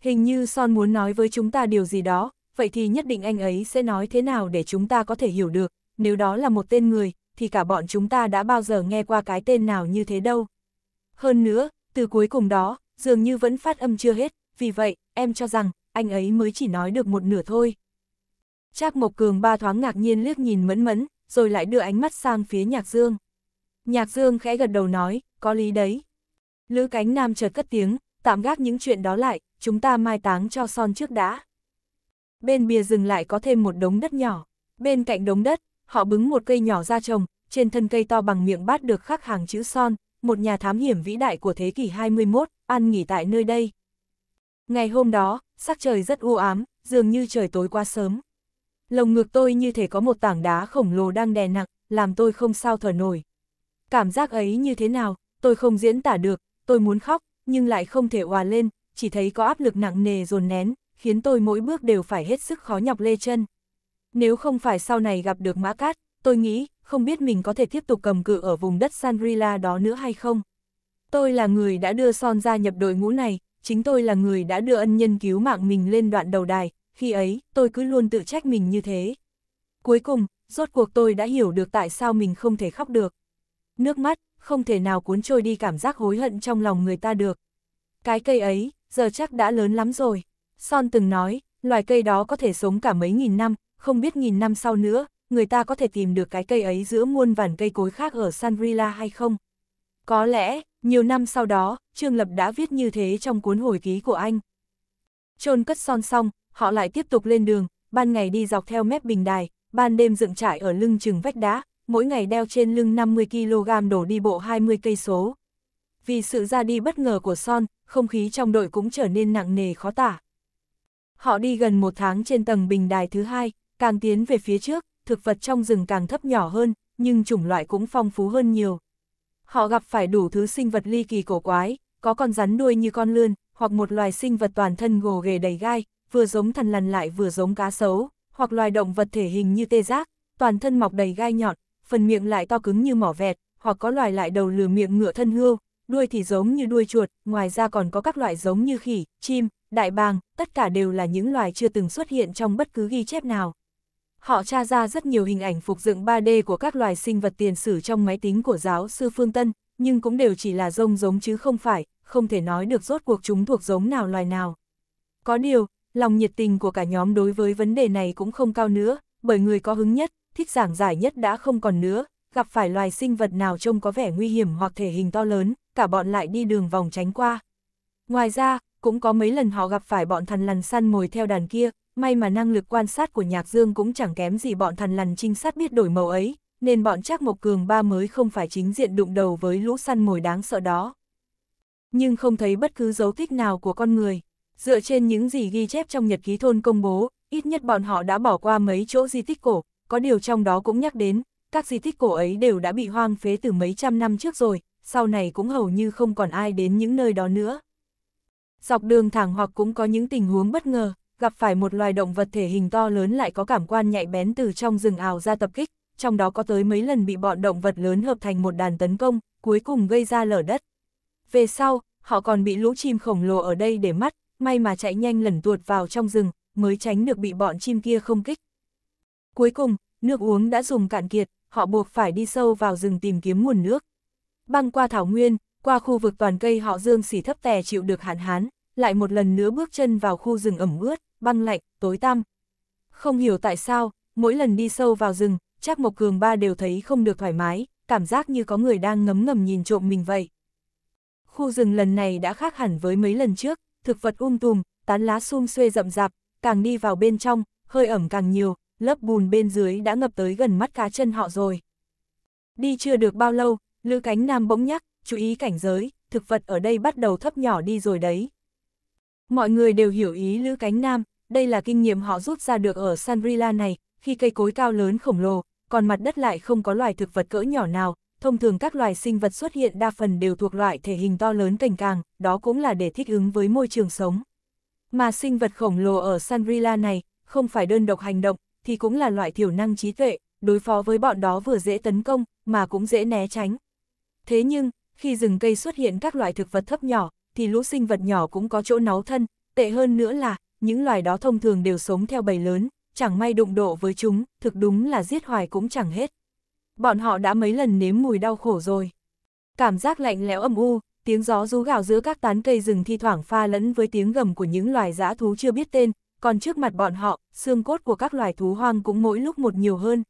Hình như Son muốn nói với chúng ta điều gì đó, vậy thì nhất định anh ấy sẽ nói thế nào để chúng ta có thể hiểu được, nếu đó là một tên người, thì cả bọn chúng ta đã bao giờ nghe qua cái tên nào như thế đâu. Hơn nữa, từ cuối cùng đó, dường như vẫn phát âm chưa hết, vì vậy, em cho rằng, anh ấy mới chỉ nói được một nửa thôi. Trác Mộc Cường ba thoáng ngạc nhiên liếc nhìn mẫn mẫn, rồi lại đưa ánh mắt sang phía Nhạc Dương. Nhạc Dương khẽ gật đầu nói, có lý đấy. Lữ cánh nam chợt cất tiếng, tạm gác những chuyện đó lại, chúng ta mai táng cho son trước đã. Bên bìa rừng lại có thêm một đống đất nhỏ, bên cạnh đống đất, họ bứng một cây nhỏ ra trồng, trên thân cây to bằng miệng bát được khắc hàng chữ son, một nhà thám hiểm vĩ đại của thế kỷ 21, ăn nghỉ tại nơi đây. Ngày hôm đó, sắc trời rất u ám, dường như trời tối quá sớm. Lồng ngực tôi như thể có một tảng đá khổng lồ đang đè nặng, làm tôi không sao thở nổi. Cảm giác ấy như thế nào, tôi không diễn tả được, tôi muốn khóc, nhưng lại không thể hòa lên, chỉ thấy có áp lực nặng nề dồn nén, khiến tôi mỗi bước đều phải hết sức khó nhọc lê chân. Nếu không phải sau này gặp được mã cát, tôi nghĩ, không biết mình có thể tiếp tục cầm cự ở vùng đất Sangrila đó nữa hay không. Tôi là người đã đưa Son ra nhập đội ngũ này, chính tôi là người đã đưa ân nhân cứu mạng mình lên đoạn đầu đài, khi ấy, tôi cứ luôn tự trách mình như thế. Cuối cùng, rốt cuộc tôi đã hiểu được tại sao mình không thể khóc được. Nước mắt, không thể nào cuốn trôi đi cảm giác hối hận trong lòng người ta được. Cái cây ấy, giờ chắc đã lớn lắm rồi. Son từng nói, loài cây đó có thể sống cả mấy nghìn năm, không biết nghìn năm sau nữa, người ta có thể tìm được cái cây ấy giữa muôn vàn cây cối khác ở Sanrila hay không. Có lẽ, nhiều năm sau đó, Trương Lập đã viết như thế trong cuốn hồi ký của anh. Trôn cất son xong, họ lại tiếp tục lên đường, ban ngày đi dọc theo mép bình đài, ban đêm dựng trại ở lưng chừng vách đá, mỗi ngày đeo trên lưng 50kg đổ đi bộ 20 cây số. Vì sự ra đi bất ngờ của Son, không khí trong đội cũng trở nên nặng nề khó tả. Họ đi gần một tháng trên tầng bình đài thứ hai, càng tiến về phía trước, thực vật trong rừng càng thấp nhỏ hơn, nhưng chủng loại cũng phong phú hơn nhiều. Họ gặp phải đủ thứ sinh vật ly kỳ cổ quái, có con rắn đuôi như con lươn, hoặc một loài sinh vật toàn thân gồ ghề đầy gai, vừa giống thần lằn lại vừa giống cá sấu, hoặc loài động vật thể hình như tê giác, toàn thân mọc đầy gai nhọn, phần miệng lại to cứng như mỏ vẹt, hoặc có loài lại đầu lừa miệng ngựa thân hươu, đuôi thì giống như đuôi chuột, ngoài ra còn có các loại giống như khỉ, chim, đại bàng, tất cả đều là những loài chưa từng xuất hiện trong bất cứ ghi chép nào. Họ tra ra rất nhiều hình ảnh phục dựng 3D của các loài sinh vật tiền sử trong máy tính của giáo sư Phương Tân, nhưng cũng đều chỉ là rông giống chứ không phải, không thể nói được rốt cuộc chúng thuộc giống nào loài nào. Có điều, lòng nhiệt tình của cả nhóm đối với vấn đề này cũng không cao nữa, bởi người có hứng nhất, thích giảng giải nhất đã không còn nữa, gặp phải loài sinh vật nào trông có vẻ nguy hiểm hoặc thể hình to lớn, cả bọn lại đi đường vòng tránh qua. Ngoài ra, cũng có mấy lần họ gặp phải bọn thằn lằn săn mồi theo đàn kia, may mà năng lực quan sát của Nhạc Dương cũng chẳng kém gì bọn thằn lằn trinh sát biết đổi màu ấy, nên bọn Trác Mộc Cường ba mới không phải chính diện đụng đầu với lũ săn mồi đáng sợ đó. Nhưng không thấy bất cứ dấu tích nào của con người. Dựa trên những gì ghi chép trong nhật ký thôn công bố, ít nhất bọn họ đã bỏ qua mấy chỗ di tích cổ, có điều trong đó cũng nhắc đến, các di tích cổ ấy đều đã bị hoang phế từ mấy trăm năm trước rồi, sau này cũng hầu như không còn ai đến những nơi đó nữa. Dọc đường thẳng hoặc cũng có những tình huống bất ngờ, gặp phải một loài động vật thể hình to lớn lại có cảm quan nhạy bén từ trong rừng ảo ra tập kích, trong đó có tới mấy lần bị bọn động vật lớn hợp thành một đàn tấn công, cuối cùng gây ra lở đất. Về sau, họ còn bị lũ chim khổng lồ ở đây để mắt, may mà chạy nhanh lẩn tuột vào trong rừng, mới tránh được bị bọn chim kia không kích. Cuối cùng, nước uống đã dùng cạn kiệt, họ buộc phải đi sâu vào rừng tìm kiếm nguồn nước. Băng qua thảo nguyên, qua khu vực toàn cây họ dương xỉ thấp tè chịu được hạn hán, lại một lần nữa bước chân vào khu rừng ẩm ướt, băng lạnh, tối tăm. Không hiểu tại sao, mỗi lần đi sâu vào rừng, chắc Mộc Cường ba đều thấy không được thoải mái, cảm giác như có người đang ngấm ngầm nhìn trộm mình vậy. Khu rừng lần này đã khác hẳn với mấy lần trước, thực vật um tùm, tán lá xum xuê rậm rạp, càng đi vào bên trong, hơi ẩm càng nhiều, lớp bùn bên dưới đã ngập tới gần mắt cá chân họ rồi. Đi chưa được bao lâu, Lữ Cánh Nam bỗng nhắc, chú ý cảnh giới, thực vật ở đây bắt đầu thấp nhỏ đi rồi đấy. Mọi người đều hiểu ý Lữ Cánh Nam, đây là kinh nghiệm họ rút ra được ở Sanrila này, khi cây cối cao lớn khổng lồ, còn mặt đất lại không có loài thực vật cỡ nhỏ nào, thông thường các loài sinh vật xuất hiện đa phần đều thuộc loại thể hình to lớn cành càng, đó cũng là để thích ứng với môi trường sống. Mà sinh vật khổng lồ ở Sangrila này, không phải đơn độc hành động, thì cũng là loại thiểu năng trí tuệ, đối phó với bọn đó vừa dễ tấn công, mà cũng dễ né tránh. Thế nhưng, khi rừng cây xuất hiện các loại thực vật thấp nhỏ, thì lũ sinh vật nhỏ cũng có chỗ náu thân, tệ hơn nữa là, những loài đó thông thường đều sống theo bầy lớn, chẳng may đụng độ với chúng, thực đúng là giết hoài cũng chẳng hết bọn họ đã mấy lần nếm mùi đau khổ rồi. Cảm giác lạnh lẽo âm u, tiếng gió rú gào giữa các tán cây rừng thi thoảng pha lẫn với tiếng gầm của những loài dã thú chưa biết tên, còn trước mặt bọn họ, xương cốt của các loài thú hoang cũng mỗi lúc một nhiều hơn.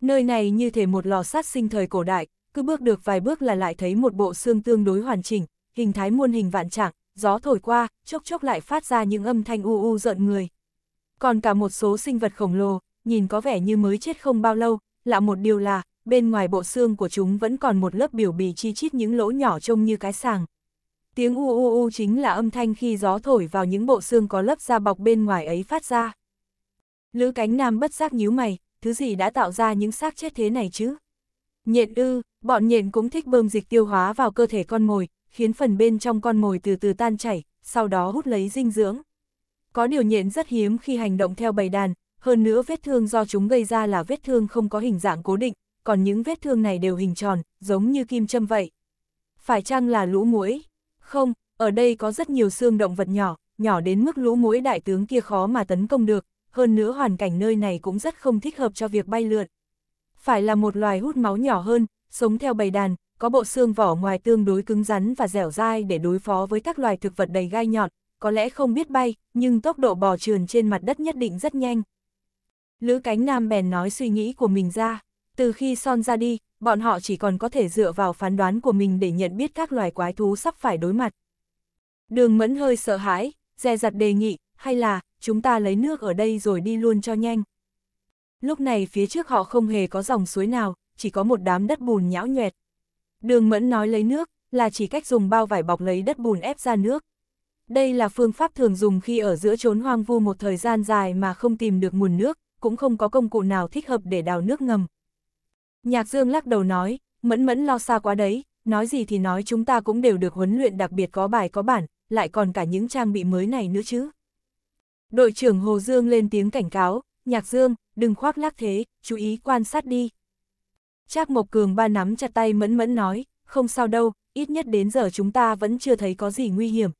Nơi này như thể một lò sát sinh thời cổ đại, cứ bước được vài bước là lại thấy một bộ xương tương đối hoàn chỉnh, hình thái muôn hình vạn trạng, gió thổi qua, chốc chốc lại phát ra những âm thanh u u giận người. Còn cả một số sinh vật khổng lồ, nhìn có vẻ như mới chết không bao lâu, lạ một điều là, bên ngoài bộ xương của chúng vẫn còn một lớp biểu bì chi chít những lỗ nhỏ trông như cái sàng. Tiếng u u u chính là âm thanh khi gió thổi vào những bộ xương có lớp da bọc bên ngoài ấy phát ra. Lữ cánh nam bất giác nhíu mày, thứ gì đã tạo ra những xác chết thế này chứ? Nhện ư, bọn nhện cũng thích bơm dịch tiêu hóa vào cơ thể con mồi, khiến phần bên trong con mồi từ từ tan chảy, sau đó hút lấy dinh dưỡng. Có điều nhện rất hiếm khi hành động theo bầy đàn, hơn nữa vết thương do chúng gây ra là vết thương không có hình dạng cố định, còn những vết thương này đều hình tròn, giống như kim châm vậy. Phải chăng là lũ muỗi? Không, ở đây có rất nhiều xương động vật nhỏ, nhỏ đến mức lũ muỗi đại tướng kia khó mà tấn công được, hơn nữa hoàn cảnh nơi này cũng rất không thích hợp cho việc bay lượn. Phải là một loài hút máu nhỏ hơn, sống theo bầy đàn, có bộ xương vỏ ngoài tương đối cứng rắn và dẻo dai để đối phó với các loài thực vật đầy gai nhọn, có lẽ không biết bay, nhưng tốc độ bò trườn trên mặt đất nhất định rất nhanh. Lữ cánh nam bèn nói suy nghĩ của mình ra. Từ khi Son ra đi, bọn họ chỉ còn có thể dựa vào phán đoán của mình để nhận biết các loài quái thú sắp phải đối mặt. Đường Mẫn hơi sợ hãi, dè dặt đề nghị, hay là, chúng ta lấy nước ở đây rồi đi luôn cho nhanh. Lúc này phía trước họ không hề có dòng suối nào, chỉ có một đám đất bùn nhão nhoẹt. Đường Mẫn nói lấy nước, là chỉ cách dùng bao vải bọc lấy đất bùn ép ra nước. Đây là phương pháp thường dùng khi ở giữa chốn hoang vu một thời gian dài mà không tìm được nguồn nước, cũng không có công cụ nào thích hợp để đào nước ngầm. Nhạc Dương lắc đầu nói, mẫn mẫn lo xa quá đấy, nói gì thì nói chúng ta cũng đều được huấn luyện đặc biệt có bài có bản, lại còn cả những trang bị mới này nữa chứ. Đội trưởng Hồ Dương lên tiếng cảnh cáo, Nhạc Dương, đừng khoác lác thế, chú ý quan sát đi. Trác Mộc Cường ba nắm chặt tay mẫn mẫn nói, không sao đâu, ít nhất đến giờ chúng ta vẫn chưa thấy có gì nguy hiểm.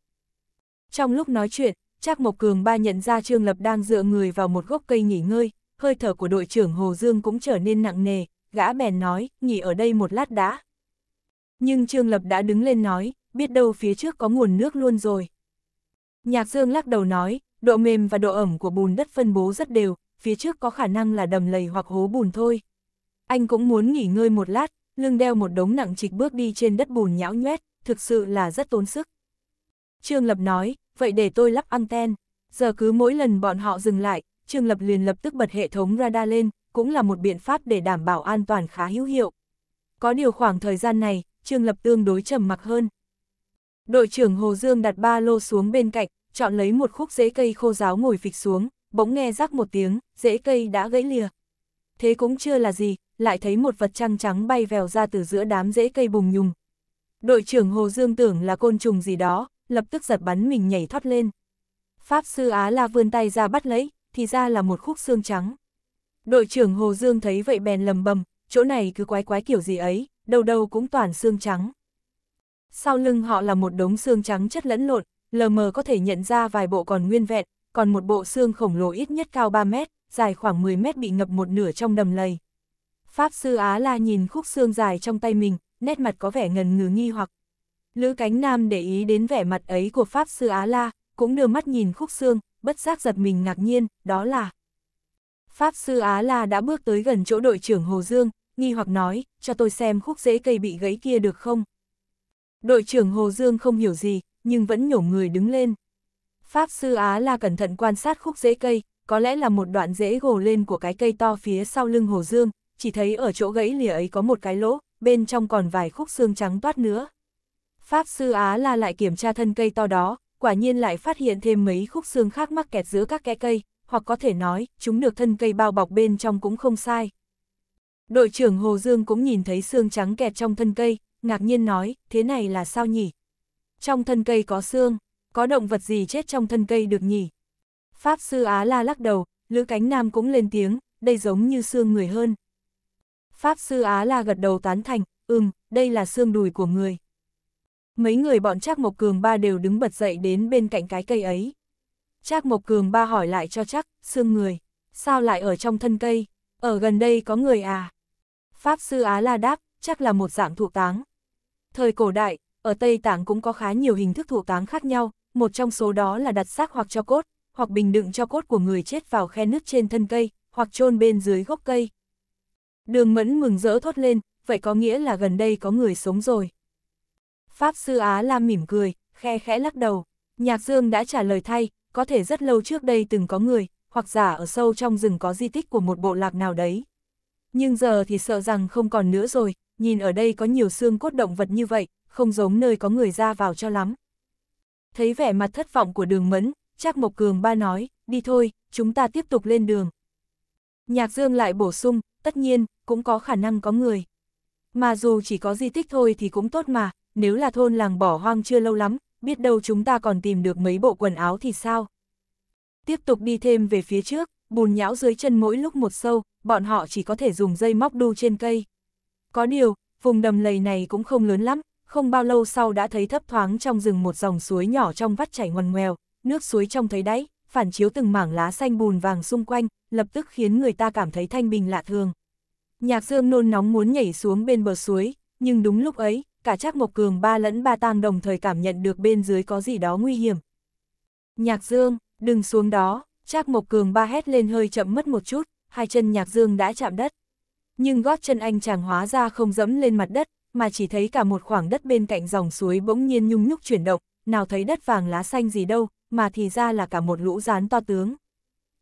Trong lúc nói chuyện, Trác Mộc Cường ba nhận ra Trương Lập đang dựa người vào một gốc cây nghỉ ngơi, hơi thở của đội trưởng Hồ Dương cũng trở nên nặng nề, gã bèn nói, nghỉ ở đây một lát đã. Nhưng Trương Lập đã đứng lên nói, biết đâu phía trước có nguồn nước luôn rồi. Nhạc Dương lắc đầu nói, độ mềm và độ ẩm của bùn đất phân bố rất đều, phía trước có khả năng là đầm lầy hoặc hố bùn thôi. Anh cũng muốn nghỉ ngơi một lát, lưng đeo một đống nặng trịch bước đi trên đất bùn nhão nhoét, thực sự là rất tốn sức. Trương Lập nói, vậy để tôi lắp anten. Giờ cứ mỗi lần bọn họ dừng lại, Trương Lập liền lập tức bật hệ thống radar lên, cũng là một biện pháp để đảm bảo an toàn khá hữu hiệu. Có điều khoảng thời gian này, Trương Lập tương đối trầm mặc hơn. Đội trưởng Hồ Dương đặt ba lô xuống bên cạnh, chọn lấy một khúc rễ cây khô giáo ngồi phịch xuống, bỗng nghe rắc một tiếng, rễ cây đã gãy lìa. Thế cũng chưa là gì, lại thấy một vật trăng trắng bay vèo ra từ giữa đám rễ cây bùng nhùng. Đội trưởng Hồ Dương tưởng là côn trùng gì đó, lập tức giật bắn mình nhảy thoát lên. Pháp sư Á La vươn tay ra bắt lấy, thì ra là một khúc xương trắng. Đội trưởng Hồ Dương thấy vậy bèn lầm bầm, chỗ này cứ quái quái kiểu gì ấy, đầu đầu cũng toàn xương trắng. Sau lưng họ là một đống xương trắng chất lẫn lộn, lờ mờ có thể nhận ra vài bộ còn nguyên vẹn, còn một bộ xương khổng lồ ít nhất cao 3 mét, dài khoảng 10 mét bị ngập một nửa trong đầm lầy. Pháp sư Á La nhìn khúc xương dài trong tay mình, nét mặt có vẻ ngần ngừ nghi hoặc. Lữ Cánh Nam để ý đến vẻ mặt ấy của Pháp sư Á La, cũng đưa mắt nhìn khúc xương, bất giác giật mình ngạc nhiên, đó là Pháp sư Á La đã bước tới gần chỗ đội trưởng Hồ Dương, nghi hoặc nói, cho tôi xem khúc rễ cây bị gãy kia được không. Đội trưởng Hồ Dương không hiểu gì, nhưng vẫn nhổ người đứng lên. Pháp sư Á La cẩn thận quan sát khúc rễ cây, có lẽ là một đoạn rễ gồ lên của cái cây to phía sau lưng Hồ Dương, chỉ thấy ở chỗ gãy lìa ấy có một cái lỗ, bên trong còn vài khúc xương trắng toát nữa. Pháp sư Á La lại kiểm tra thân cây to đó, quả nhiên lại phát hiện thêm mấy khúc xương khác mắc kẹt giữa các kẽ cây, hoặc có thể nói, chúng được thân cây bao bọc bên trong cũng không sai. Đội trưởng Hồ Dương cũng nhìn thấy xương trắng kẹt trong thân cây, ngạc nhiên nói, thế này là sao nhỉ? Trong thân cây có xương, có động vật gì chết trong thân cây được nhỉ? Pháp sư Á La lắc đầu, Lữ Cánh Nam cũng lên tiếng, đây giống như xương người hơn. Pháp sư Á La gật đầu tán thành, ừm, đây là xương đùi của người. Mấy người bọn Trác Mộc Cường ba đều đứng bật dậy đến bên cạnh cái cây ấy. Trác Mộc Cường ba hỏi lại cho chắc, xương người, sao lại ở trong thân cây, ở gần đây có người à? Pháp sư Á La đáp, chắc là một dạng thụ táng. Thời cổ đại, ở Tây Tạng cũng có khá nhiều hình thức thụ táng khác nhau, một trong số đó là đặt xác hoặc cho cốt, hoặc bình đựng cho cốt của người chết vào khe nứt trên thân cây, hoặc chôn bên dưới gốc cây. Đường Mẫn mừng rỡ thốt lên, vậy có nghĩa là gần đây có người sống rồi. Pháp sư Á La mỉm cười, khe khẽ lắc đầu, Nhạc Dương đã trả lời thay, có thể rất lâu trước đây từng có người, hoặc giả ở sâu trong rừng có di tích của một bộ lạc nào đấy. Nhưng giờ thì sợ rằng không còn nữa rồi, nhìn ở đây có nhiều xương cốt động vật như vậy, không giống nơi có người ra vào cho lắm. Thấy vẻ mặt thất vọng của đường mẫn, Trác Mộc Cường ba nói, đi thôi, chúng ta tiếp tục lên đường. Nhạc Dương lại bổ sung, tất nhiên, cũng có khả năng có người. Mà dù chỉ có di tích thôi thì cũng tốt mà, nếu là thôn làng bỏ hoang chưa lâu lắm, biết đâu chúng ta còn tìm được mấy bộ quần áo thì sao. Tiếp tục đi thêm về phía trước, bùn nhão dưới chân mỗi lúc một sâu, bọn họ chỉ có thể dùng dây móc đu trên cây. Có điều, vùng đầm lầy này cũng không lớn lắm, không bao lâu sau đã thấy thấp thoáng trong rừng một dòng suối nhỏ trong vắt chảy ngoằn ngoèo, nước suối trong thấy đáy, phản chiếu từng mảng lá xanh bùn vàng xung quanh, lập tức khiến người ta cảm thấy thanh bình lạ thường. Nhạc Dương nôn nóng muốn nhảy xuống bên bờ suối, nhưng đúng lúc ấy, cả Trác Mộc Cường ba lẫn ba tang đồng thời cảm nhận được bên dưới có gì đó nguy hiểm. Nhạc Dương, đừng xuống đó, Trác Mộc Cường ba hét lên hơi chậm mất một chút, hai chân Nhạc Dương đã chạm đất. Nhưng gót chân anh chàng hóa ra không dẫm lên mặt đất, mà chỉ thấy cả một khoảng đất bên cạnh dòng suối bỗng nhiên nhung nhúc chuyển động, nào thấy đất vàng lá xanh gì đâu, mà thì ra là cả một lũ rán to tướng.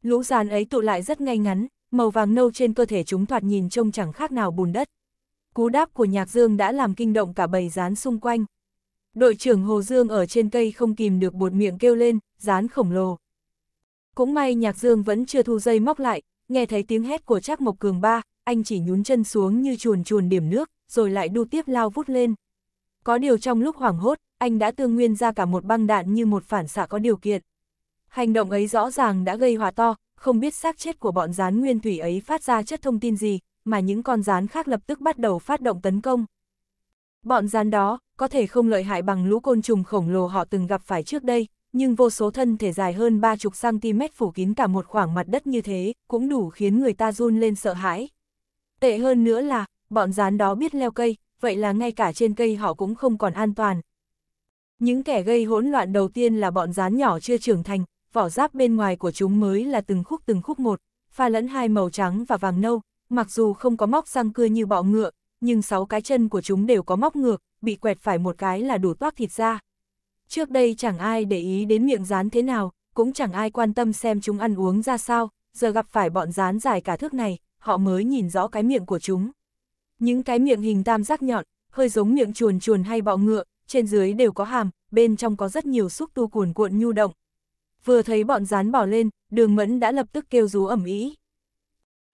Lũ rán ấy tụ lại rất ngay ngắn, màu vàng nâu trên cơ thể chúng thoạt nhìn trông chẳng khác nào bùn đất, cú đáp của Nhạc Dương đã làm kinh động cả bầy rán xung quanh. Đội trưởng Hồ Dương ở trên cây không kìm được buột miệng kêu lên, rán khổng lồ. Cũng may Nhạc Dương vẫn chưa thu dây móc lại, nghe thấy tiếng hét của Trác Mộc Cường ba, anh chỉ nhún chân xuống như chuồn chuồn điểm nước, rồi lại đu tiếp lao vút lên. Có điều trong lúc hoảng hốt, anh đã tương nguyên ra cả một băng đạn như một phản xạ có điều kiện. Hành động ấy rõ ràng đã gây hòa to, không biết xác chết của bọn rán nguyên thủy ấy phát ra chất thông tin gì, mà những con rán khác lập tức bắt đầu phát động tấn công. Bọn rán đó, có thể không lợi hại bằng lũ côn trùng khổng lồ họ từng gặp phải trước đây, nhưng vô số thân thể dài hơn 30cm phủ kín cả một khoảng mặt đất như thế, cũng đủ khiến người ta run lên sợ hãi. Tệ hơn nữa là, bọn rán đó biết leo cây, vậy là ngay cả trên cây họ cũng không còn an toàn. Những kẻ gây hỗn loạn đầu tiên là bọn rán nhỏ chưa trưởng thành, vỏ giáp bên ngoài của chúng mới là từng khúc từng khúc một, pha lẫn hai màu trắng và vàng nâu, mặc dù không có móc răng cưa như bọ ngựa, nhưng sáu cái chân của chúng đều có móc ngược, bị quẹt phải một cái là đủ toác thịt ra. Trước đây chẳng ai để ý đến miệng rán thế nào, cũng chẳng ai quan tâm xem chúng ăn uống ra sao, giờ gặp phải bọn rán dài cả thước này, họ mới nhìn rõ cái miệng của chúng. Những cái miệng hình tam giác nhọn, hơi giống miệng chuồn chuồn hay bọ ngựa, trên dưới đều có hàm, bên trong có rất nhiều xúc tu cuồn cuộn nhu động. Vừa thấy bọn rán bỏ lên, đường mẫn đã lập tức kêu rú ẩm ý.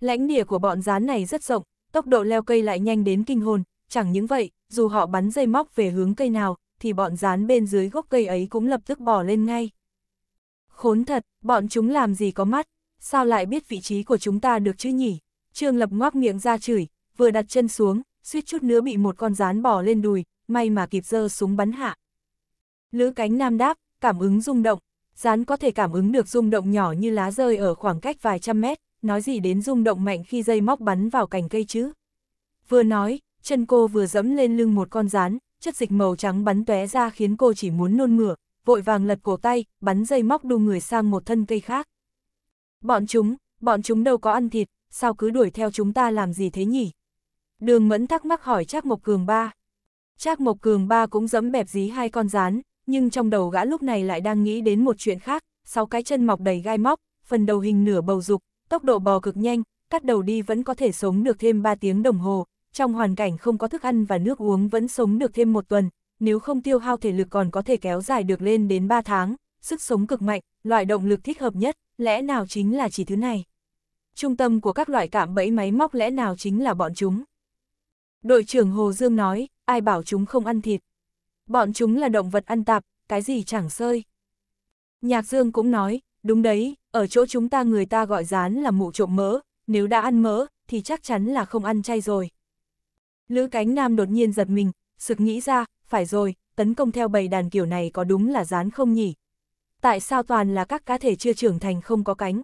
Lãnh địa của bọn rán này rất rộng, tốc độ leo cây lại nhanh đến kinh hồn, chẳng những vậy, dù họ bắn dây móc về hướng cây nào, thì bọn rán bên dưới gốc cây ấy cũng lập tức bỏ lên ngay. Khốn thật, bọn chúng làm gì có mắt, sao lại biết vị trí của chúng ta được chứ nhỉ? Trương Lập ngoác miệng ra chửi, vừa đặt chân xuống, suýt chút nữa bị một con rán bỏ lên đùi, may mà kịp giơ súng bắn hạ. Lữ cánh nam đáp, cảm ứng rung động, rán có thể cảm ứng được rung động nhỏ như lá rơi ở khoảng cách vài trăm mét, nói gì đến rung động mạnh khi dây móc bắn vào cành cây chứ. Vừa nói, chân cô vừa dẫm lên lưng một con rán, chất dịch màu trắng bắn tóe ra khiến cô chỉ muốn nôn mửa, vội vàng lật cổ tay, bắn dây móc đu người sang một thân cây khác. Bọn chúng, bọn chúng đâu có ăn thịt, sao cứ đuổi theo chúng ta làm gì thế nhỉ? Đường Mẫn thắc mắc hỏi Trác Mộc Cường ba. Trác Mộc Cường ba cũng dẫm bẹp dí hai con rán, nhưng trong đầu gã lúc này lại đang nghĩ đến một chuyện khác, sau cái chân mọc đầy gai móc, phần đầu hình nửa bầu dục, tốc độ bò cực nhanh, cắt đầu đi vẫn có thể sống được thêm 3 tiếng đồng hồ, trong hoàn cảnh không có thức ăn và nước uống vẫn sống được thêm một tuần, nếu không tiêu hao thể lực còn có thể kéo dài được lên đến 3 tháng, sức sống cực mạnh, loại động lực thích hợp nhất, lẽ nào chính là chỉ thứ này. Trung tâm của các loại cạm bẫy máy móc lẽ nào chính là bọn chúng. Đội trưởng Hồ Dương nói, ai bảo chúng không ăn thịt. Bọn chúng là động vật ăn tạp, cái gì chẳng sơi. Nhạc Dương cũng nói, đúng đấy, ở chỗ chúng ta người ta gọi rán là mụ trộm mỡ, nếu đã ăn mỡ, thì chắc chắn là không ăn chay rồi. Lữ cánh nam đột nhiên giật mình, sực nghĩ ra, phải rồi, tấn công theo bầy đàn kiểu này có đúng là rán không nhỉ? Tại sao toàn là các cá thể chưa trưởng thành không có cánh?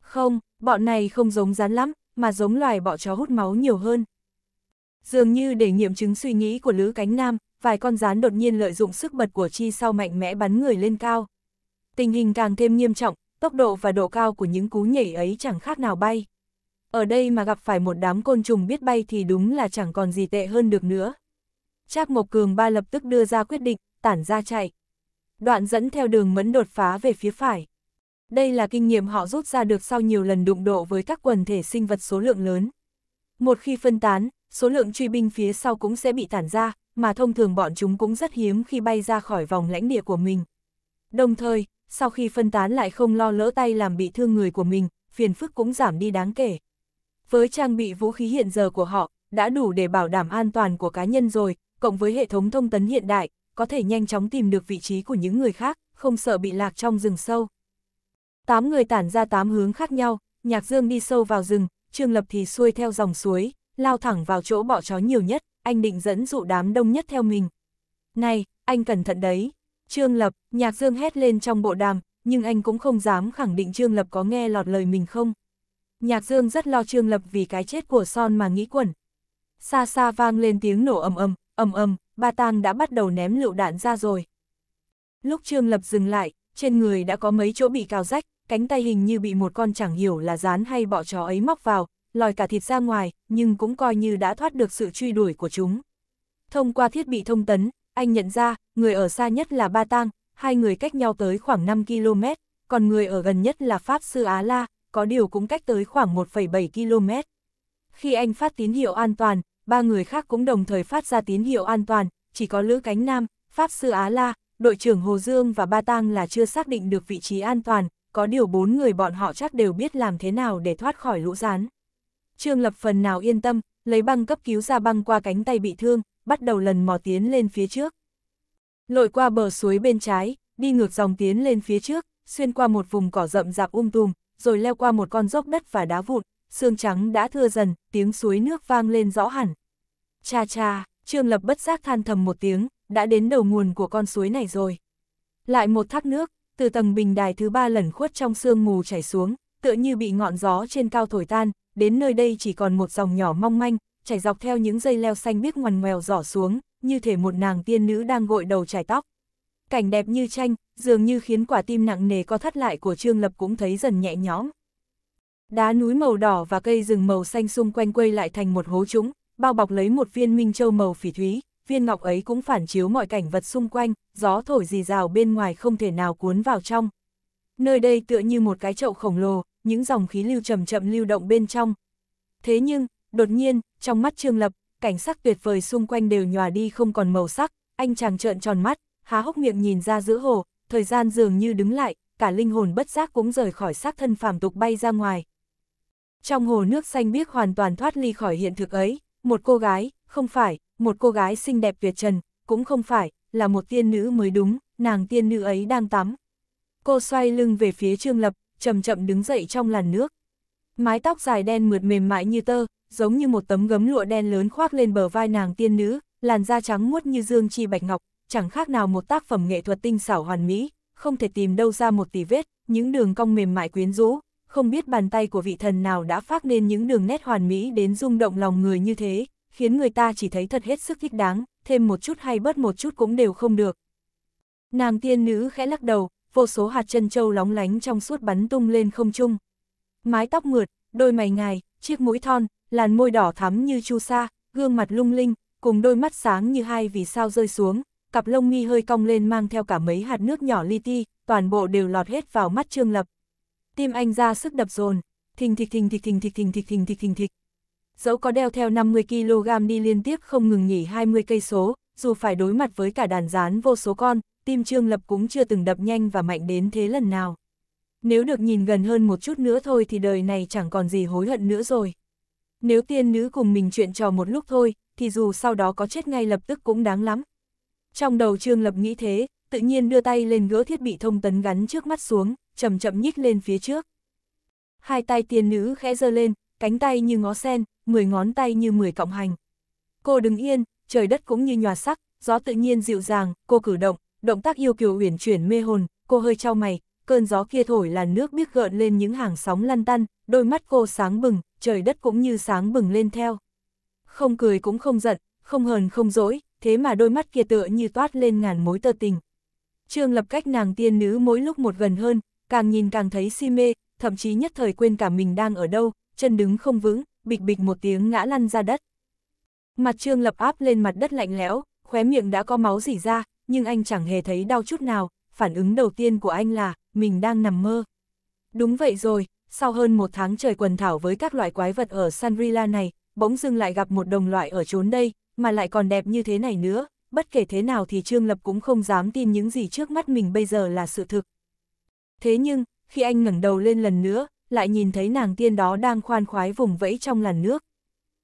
Không, bọn này không giống rán lắm, mà giống loài bọ chó hút máu nhiều hơn. Dường như để nghiệm chứng suy nghĩ của Lữ Cánh Nam, vài con rán đột nhiên lợi dụng sức bật của chi sau mạnh mẽ bắn người lên cao. Tình hình càng thêm nghiêm trọng, tốc độ và độ cao của những cú nhảy ấy chẳng khác nào bay. Ở đây mà gặp phải một đám côn trùng biết bay thì đúng là chẳng còn gì tệ hơn được nữa. Trác Mộc Cường ba lập tức đưa ra quyết định, tản ra chạy. Đoạn dẫn theo đường mẫn đột phá về phía phải. Đây là kinh nghiệm họ rút ra được sau nhiều lần đụng độ với các quần thể sinh vật số lượng lớn. Một khi phân tán, số lượng truy binh phía sau cũng sẽ bị tản ra, mà thông thường bọn chúng cũng rất hiếm khi bay ra khỏi vòng lãnh địa của mình. Đồng thời, sau khi phân tán lại không lo lỡ tay làm bị thương người của mình, phiền phức cũng giảm đi đáng kể. Với trang bị vũ khí hiện giờ của họ, đã đủ để bảo đảm an toàn của cá nhân rồi, cộng với hệ thống thông tấn hiện đại, có thể nhanh chóng tìm được vị trí của những người khác, không sợ bị lạc trong rừng sâu. Tám người tản ra tám hướng khác nhau, Nhạc Dương đi sâu vào rừng, Trương Lập thì xuôi theo dòng suối, lao thẳng vào chỗ bọ chó nhiều nhất, anh định dẫn dụ đám đông nhất theo mình. Này, anh cẩn thận đấy. Trương Lập, nhạc dương hét lên trong bộ đàm, nhưng anh cũng không dám khẳng định Trương Lập có nghe lọt lời mình không. Nhạc dương rất lo Trương Lập vì cái chết của Son mà nghĩ quẩn. Xa xa vang lên tiếng nổ ầm ầm, ầm ầm, ba tang đã bắt đầu ném lựu đạn ra rồi. Lúc Trương Lập dừng lại, trên người đã có mấy chỗ bị cào rách, cánh tay hình như bị một con chẳng hiểu là rán hay bọ chó ấy móc vào, lòi cả thịt ra ngoài, nhưng cũng coi như đã thoát được sự truy đuổi của chúng. Thông qua thiết bị thông tấn, anh nhận ra, người ở xa nhất là Ba Tang, hai người cách nhau tới khoảng 5 km, còn người ở gần nhất là Pháp Sư Á La, có điều cũng cách tới khoảng 1,7 km. Khi anh phát tín hiệu an toàn, ba người khác cũng đồng thời phát ra tín hiệu an toàn, chỉ có Lữ Cánh Nam, Pháp Sư Á La, đội trưởng Hồ Dương và Ba Tang là chưa xác định được vị trí an toàn, có điều bốn người bọn họ chắc đều biết làm thế nào để thoát khỏi lũ rán. Trương Lập phần nào yên tâm, lấy băng cấp cứu ra băng qua cánh tay bị thương, bắt đầu lần mò tiến lên phía trước. Lội qua bờ suối bên trái, đi ngược dòng tiến lên phía trước, xuyên qua một vùng cỏ rậm rạp um tùm, rồi leo qua một con dốc đất và đá vụn, xương trắng đã thưa dần, tiếng suối nước vang lên rõ hẳn. Cha cha, Trương Lập bất giác than thầm một tiếng, đã đến đầu nguồn của con suối này rồi. Lại một thác nước, từ tầng bình đài thứ ba lẩn khuất trong sương mù chảy xuống, tựa như bị ngọn gió trên cao thổi tan, đến nơi đây chỉ còn một dòng nhỏ mong manh, chảy dọc theo những dây leo xanh biếc ngoằn ngoèo giỏ xuống, như thể một nàng tiên nữ đang gội đầu chải tóc. Cảnh đẹp như tranh, dường như khiến quả tim nặng nề co thắt lại của Trương Lập cũng thấy dần nhẹ nhõm. Đá núi màu đỏ và cây rừng màu xanh xung quanh quây lại thành một hố trũng, bao bọc lấy một viên minh châu màu phỉ thúy, viên ngọc ấy cũng phản chiếu mọi cảnh vật xung quanh, gió thổi rì rào bên ngoài không thể nào cuốn vào trong. Nơi đây tựa như một cái chậu khổng lồ, những dòng khí lưu chậm chậm lưu động bên trong. Thế nhưng, Đột nhiên, trong mắt Trương Lập, cảnh sắc tuyệt vời xung quanh đều nhòa đi không còn màu sắc, anh chàng trợn tròn mắt, há hốc miệng nhìn ra giữa hồ, thời gian dường như đứng lại, cả linh hồn bất giác cũng rời khỏi xác thân phàm tục bay ra ngoài. Trong hồ nước xanh biếc hoàn toàn thoát ly khỏi hiện thực ấy, một cô gái, không phải, một cô gái xinh đẹp tuyệt trần, cũng không phải, là một tiên nữ mới đúng, nàng tiên nữ ấy đang tắm. Cô xoay lưng về phía Trương Lập, chậm chậm đứng dậy trong làn nước mái tóc dài đen mượt mềm mại như tơ, giống như một tấm gấm lụa đen lớn khoác lên bờ vai nàng tiên nữ, làn da trắng muốt như dương chi bạch ngọc, chẳng khác nào một tác phẩm nghệ thuật tinh xảo hoàn mỹ, không thể tìm đâu ra một tỷ vết, những đường cong mềm mại quyến rũ, không biết bàn tay của vị thần nào đã phát nên những đường nét hoàn mỹ đến rung động lòng người như thế, khiến người ta chỉ thấy thật hết sức thích đáng, thêm một chút hay bớt một chút cũng đều không được. Nàng tiên nữ khẽ lắc đầu, vô số hạt chân châu lóng lánh trong suốt bắn tung lên không trung, mái tóc mượt, đôi mày ngài, chiếc mũi thon, làn môi đỏ thắm như chu sa, gương mặt lung linh, cùng đôi mắt sáng như hai vì sao rơi xuống, cặp lông mi hơi cong lên mang theo cả mấy hạt nước nhỏ li ti, toàn bộ đều lọt hết vào mắt Trương Lập. Tim anh ra sức đập dồn, thình thịch thình thịch thình thịch thình thịch thình thịch thình thịch. Dẫu có đeo theo 50 kg đi liên tiếp không ngừng nghỉ 20 cây số, dù phải đối mặt với cả đàn rán vô số con, tim Trương Lập cũng chưa từng đập nhanh và mạnh đến thế lần nào. Nếu được nhìn gần hơn một chút nữa thôi thì đời này chẳng còn gì hối hận nữa rồi. Nếu tiên nữ cùng mình chuyện trò một lúc thôi, thì dù sau đó có chết ngay lập tức cũng đáng lắm. Trong đầu Trương Lập nghĩ thế, tự nhiên đưa tay lên gỡ thiết bị thông tấn gắn trước mắt xuống, chậm chậm nhích lên phía trước. Hai tay tiên nữ khẽ giơ lên, cánh tay như ngó sen, mười ngón tay như mười cộng hành. Cô đứng yên, trời đất cũng như nhòa sắc, gió tự nhiên dịu dàng, cô cử động, động tác yêu kiều uyển chuyển mê hồn, cô hơi trao mày, cơn gió kia thổi là nước biếc gợn lên những hàng sóng lăn tăn, đôi mắt cô sáng bừng, trời đất cũng như sáng bừng lên theo. Không cười cũng không giận, không hờn không dỗi, thế mà đôi mắt kia tựa như toát lên ngàn mối tơ tình. Trương lập cách nàng tiên nữ mỗi lúc một gần hơn, càng nhìn càng thấy si mê, thậm chí nhất thời quên cả mình đang ở đâu, chân đứng không vững, bịch bịch một tiếng ngã lăn ra đất. Mặt trương lập áp lên mặt đất lạnh lẽo, khóe miệng đã có máu rỉ ra, nhưng anh chẳng hề thấy đau chút nào, phản ứng đầu tiên của anh là, mình đang nằm mơ. Đúng vậy rồi, sau hơn một tháng trời quần thảo với các loại quái vật ở Sanrila này, bỗng dưng lại gặp một đồng loại ở chốn đây, mà lại còn đẹp như thế này nữa, bất kể thế nào thì Trương Lập cũng không dám tin những gì trước mắt mình bây giờ là sự thực. Thế nhưng, khi anh ngẩng đầu lên lần nữa, lại nhìn thấy nàng tiên đó đang khoan khoái vùng vẫy trong làn nước.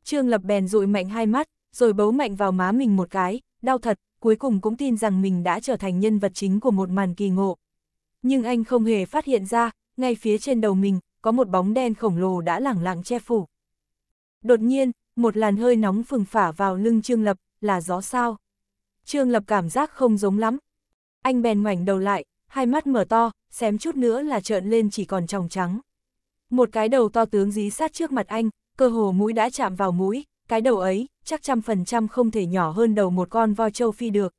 Trương Lập bèn dụi mạnh hai mắt, rồi bấu mạnh vào má mình một cái, đau thật, cuối cùng cũng tin rằng mình đã trở thành nhân vật chính của một màn kỳ ngộ. Nhưng anh không hề phát hiện ra, ngay phía trên đầu mình, có một bóng đen khổng lồ đã lẳng lặng che phủ. Đột nhiên, một làn hơi nóng phừng phả vào lưng Trương Lập, là gió sao. Trương Lập cảm giác không giống lắm. Anh bèn ngoảnh đầu lại, hai mắt mở to, xém chút nữa là trợn lên chỉ còn tròng trắng. Một cái đầu to tướng dí sát trước mặt anh, cơ hồ mũi đã chạm vào mũi, cái đầu ấy, chắc trăm phần trăm không thể nhỏ hơn đầu một con voi châu phi được.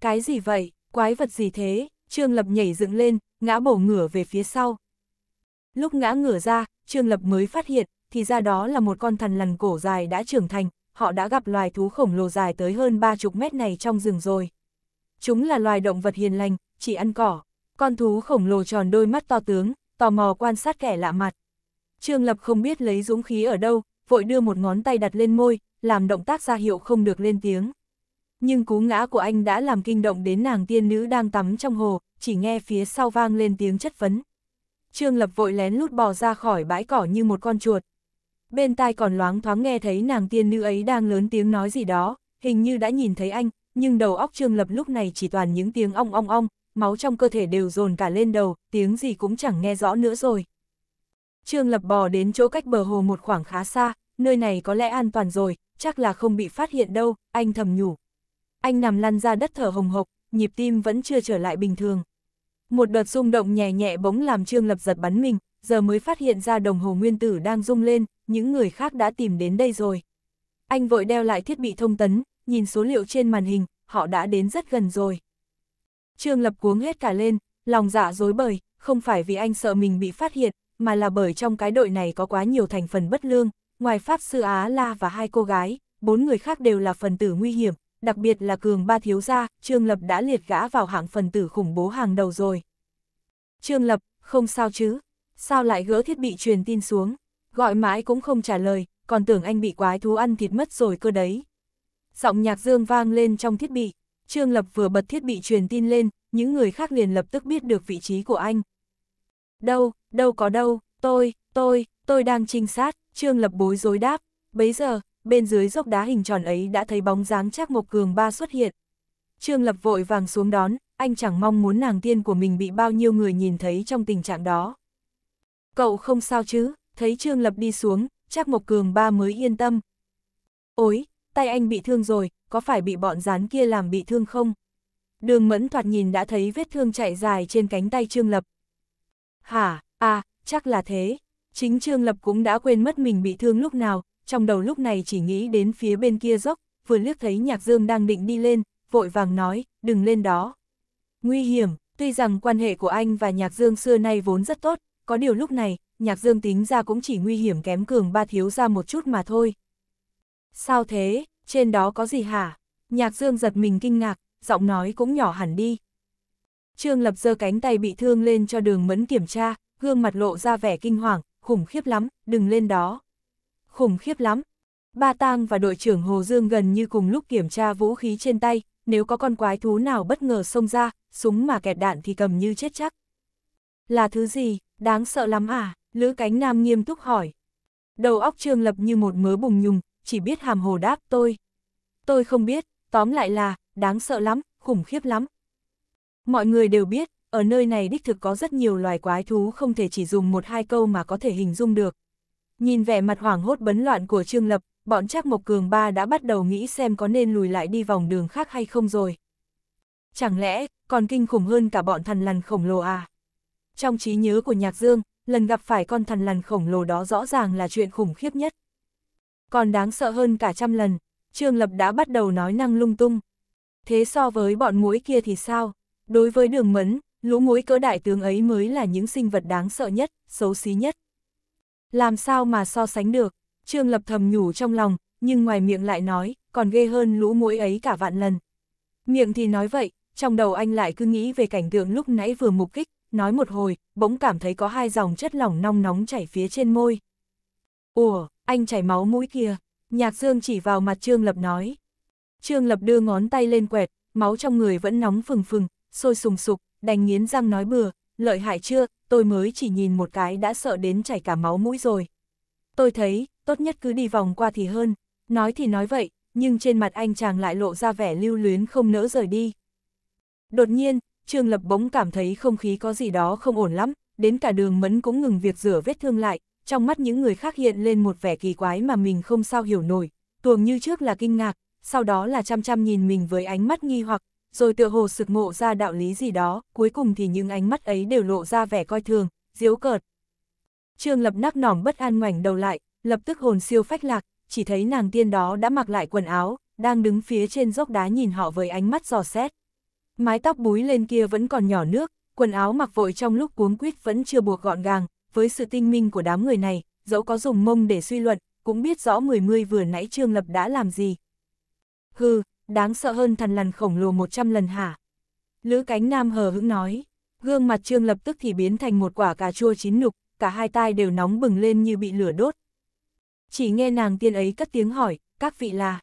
Cái gì vậy, quái vật gì thế? Trương Lập nhảy dựng lên, ngã bổ ngửa về phía sau. Lúc ngã ngửa ra, Trương Lập mới phát hiện, thì ra đó là một con thần lằn cổ dài đã trưởng thành, họ đã gặp loài thú khổng lồ dài tới hơn 30 mét này trong rừng rồi. Chúng là loài động vật hiền lành, chỉ ăn cỏ. Con thú khổng lồ tròn đôi mắt to tướng, tò mò quan sát kẻ lạ mặt. Trương Lập không biết lấy dũng khí ở đâu, vội đưa một ngón tay đặt lên môi, làm động tác ra hiệu không được lên tiếng nhưng cú ngã của anh đã làm kinh động đến nàng tiên nữ đang tắm trong hồ, chỉ nghe phía sau vang lên tiếng chất vấn. Trương Lập vội lén lút bò ra khỏi bãi cỏ như một con chuột. Bên tai còn loáng thoáng nghe thấy nàng tiên nữ ấy đang lớn tiếng nói gì đó, hình như đã nhìn thấy anh, nhưng đầu óc Trương Lập lúc này chỉ toàn những tiếng ong ong ong, máu trong cơ thể đều dồn cả lên đầu, tiếng gì cũng chẳng nghe rõ nữa rồi. Trương Lập bò đến chỗ cách bờ hồ một khoảng khá xa, nơi này có lẽ an toàn rồi, chắc là không bị phát hiện đâu, anh thầm nhủ anh nằm lăn ra đất thở hồng hộc, nhịp tim vẫn chưa trở lại bình thường. Một đợt rung động nhẹ nhẹ bỗng làm Trương Lập giật bắn mình, giờ mới phát hiện ra đồng hồ nguyên tử đang rung lên, những người khác đã tìm đến đây rồi. Anh vội đeo lại thiết bị thông tấn, nhìn số liệu trên màn hình, họ đã đến rất gần rồi. Trương Lập cuống hết cả lên, lòng dạ dối bời, không phải vì anh sợ mình bị phát hiện, mà là bởi trong cái đội này có quá nhiều thành phần bất lương, ngoài Pháp Sư Á La và hai cô gái, bốn người khác đều là phần tử nguy hiểm, đặc biệt là cường ba thiếu gia, Trương Lập đã liệt gã vào hạng phần tử khủng bố hàng đầu rồi. Trương Lập, không sao chứ, sao lại gỡ thiết bị truyền tin xuống, gọi mãi cũng không trả lời, còn tưởng anh bị quái thú ăn thịt mất rồi cơ đấy. Giọng nhạc dương vang lên trong thiết bị, Trương Lập vừa bật thiết bị truyền tin lên, những người khác liền lập tức biết được vị trí của anh. Đâu, đâu có đâu, tôi, tôi, tôi đang trinh sát, Trương Lập bối rối đáp, bấy giờ, bên dưới dốc đá hình tròn ấy đã thấy bóng dáng Trác Mộc Cường ba xuất hiện. Trương Lập vội vàng xuống đón, anh chẳng mong muốn nàng tiên của mình bị bao nhiêu người nhìn thấy trong tình trạng đó. Cậu không sao chứ, thấy Trương Lập đi xuống, Trác Mộc Cường ba mới yên tâm. Ôi, tay anh bị thương rồi, có phải bị bọn rán kia làm bị thương không? Đường mẫn thoạt nhìn đã thấy vết thương chạy dài trên cánh tay Trương Lập. Hả, à, chắc là thế. Chính Trương Lập cũng đã quên mất mình bị thương lúc nào, trong đầu lúc này chỉ nghĩ đến phía bên kia dốc, vừa liếc thấy Nhạc Dương đang định đi lên, vội vàng nói, đừng lên đó. Nguy hiểm, tuy rằng quan hệ của anh và Nhạc Dương xưa nay vốn rất tốt, có điều lúc này, Nhạc Dương tính ra cũng chỉ nguy hiểm kém cường ba thiếu ra một chút mà thôi. Sao thế, trên đó có gì hả? Nhạc Dương giật mình kinh ngạc, giọng nói cũng nhỏ hẳn đi. Trương Lập giơ cánh tay bị thương lên cho đường mẫn kiểm tra, gương mặt lộ ra vẻ kinh hoàng, khủng khiếp lắm, đừng lên đó khủng khiếp lắm. Ba Tang và đội trưởng Hồ Dương gần như cùng lúc kiểm tra vũ khí trên tay, nếu có con quái thú nào bất ngờ xông ra, súng mà kẹt đạn thì cầm như chết chắc. Là thứ gì, đáng sợ lắm à? Lữ Cánh Nam nghiêm túc hỏi. Đầu óc Trương Lập như một mớ bùng nhùng, chỉ biết hàm hồ đáp tôi. Tôi không biết, tóm lại là, đáng sợ lắm, khủng khiếp lắm. Mọi người đều biết, ở nơi này đích thực có rất nhiều loài quái thú không thể chỉ dùng một hai câu mà có thể hình dung được, Nhìn vẻ mặt hoảng hốt bấn loạn của Trương Lập, bọn trác Mộc Cường Ba đã bắt đầu nghĩ xem có nên lùi lại đi vòng đường khác hay không rồi. Chẳng lẽ, còn kinh khủng hơn cả bọn thần lằn khổng lồ à? Trong trí nhớ của Nhạc Dương, lần gặp phải con thần lằn khổng lồ đó rõ ràng là chuyện khủng khiếp nhất. Còn đáng sợ hơn cả trăm lần, Trương Lập đã bắt đầu nói năng lung tung. Thế so với bọn mũi kia thì sao? Đối với đường mấn, lũ mũi cỡ đại tướng ấy mới là những sinh vật đáng sợ nhất, xấu xí nhất. Làm sao mà so sánh được, Trương Lập thầm nhủ trong lòng, nhưng ngoài miệng lại nói, còn ghê hơn lũ mũi ấy cả vạn lần. Miệng thì nói vậy, trong đầu anh lại cứ nghĩ về cảnh tượng lúc nãy vừa mục kích, nói một hồi, bỗng cảm thấy có hai dòng chất lỏng nong nóng chảy phía trên môi. Ủa, anh chảy máu mũi kia. nhạc dương chỉ vào mặt Trương Lập nói. Trương Lập đưa ngón tay lên quẹt, máu trong người vẫn nóng phừng phừng, sôi sùng sục, đành nghiến răng nói bừa, lợi hại chưa, tôi mới chỉ nhìn một cái đã sợ đến chảy cả máu mũi rồi. Tôi thấy, tốt nhất cứ đi vòng qua thì hơn, nói thì nói vậy, nhưng trên mặt anh chàng lại lộ ra vẻ lưu luyến không nỡ rời đi. Đột nhiên, Trương Lập bỗng cảm thấy không khí có gì đó không ổn lắm, đến cả đường mẫn cũng ngừng việc rửa vết thương lại, trong mắt những người khác hiện lên một vẻ kỳ quái mà mình không sao hiểu nổi, tuồng như trước là kinh ngạc, sau đó là chăm chăm nhìn mình với ánh mắt nghi hoặc, rồi tựa hồ sực ngộ ra đạo lý gì đó, cuối cùng thì những ánh mắt ấy đều lộ ra vẻ coi thường, diếu cợt. Trương Lập nắc nỏm bất an ngoảnh đầu lại, lập tức hồn siêu phách lạc, chỉ thấy nàng tiên đó đã mặc lại quần áo, đang đứng phía trên dốc đá nhìn họ với ánh mắt giò xét. Mái tóc búi lên kia vẫn còn nhỏ nước, quần áo mặc vội trong lúc cuống quýt vẫn chưa buộc gọn gàng, với sự tinh minh của đám người này, dẫu có dùng mông để suy luận, cũng biết rõ mười mươi vừa nãy Trương Lập đã làm gì. Hừ, đáng sợ hơn thần lằn khổng lồ 100 lần hả? Lữ cánh nam hờ hững nói, gương mặt trương lập tức thì biến thành một quả cà chua chín nục, cả hai tai đều nóng bừng lên như bị lửa đốt. Chỉ nghe nàng tiên ấy cất tiếng hỏi, các vị là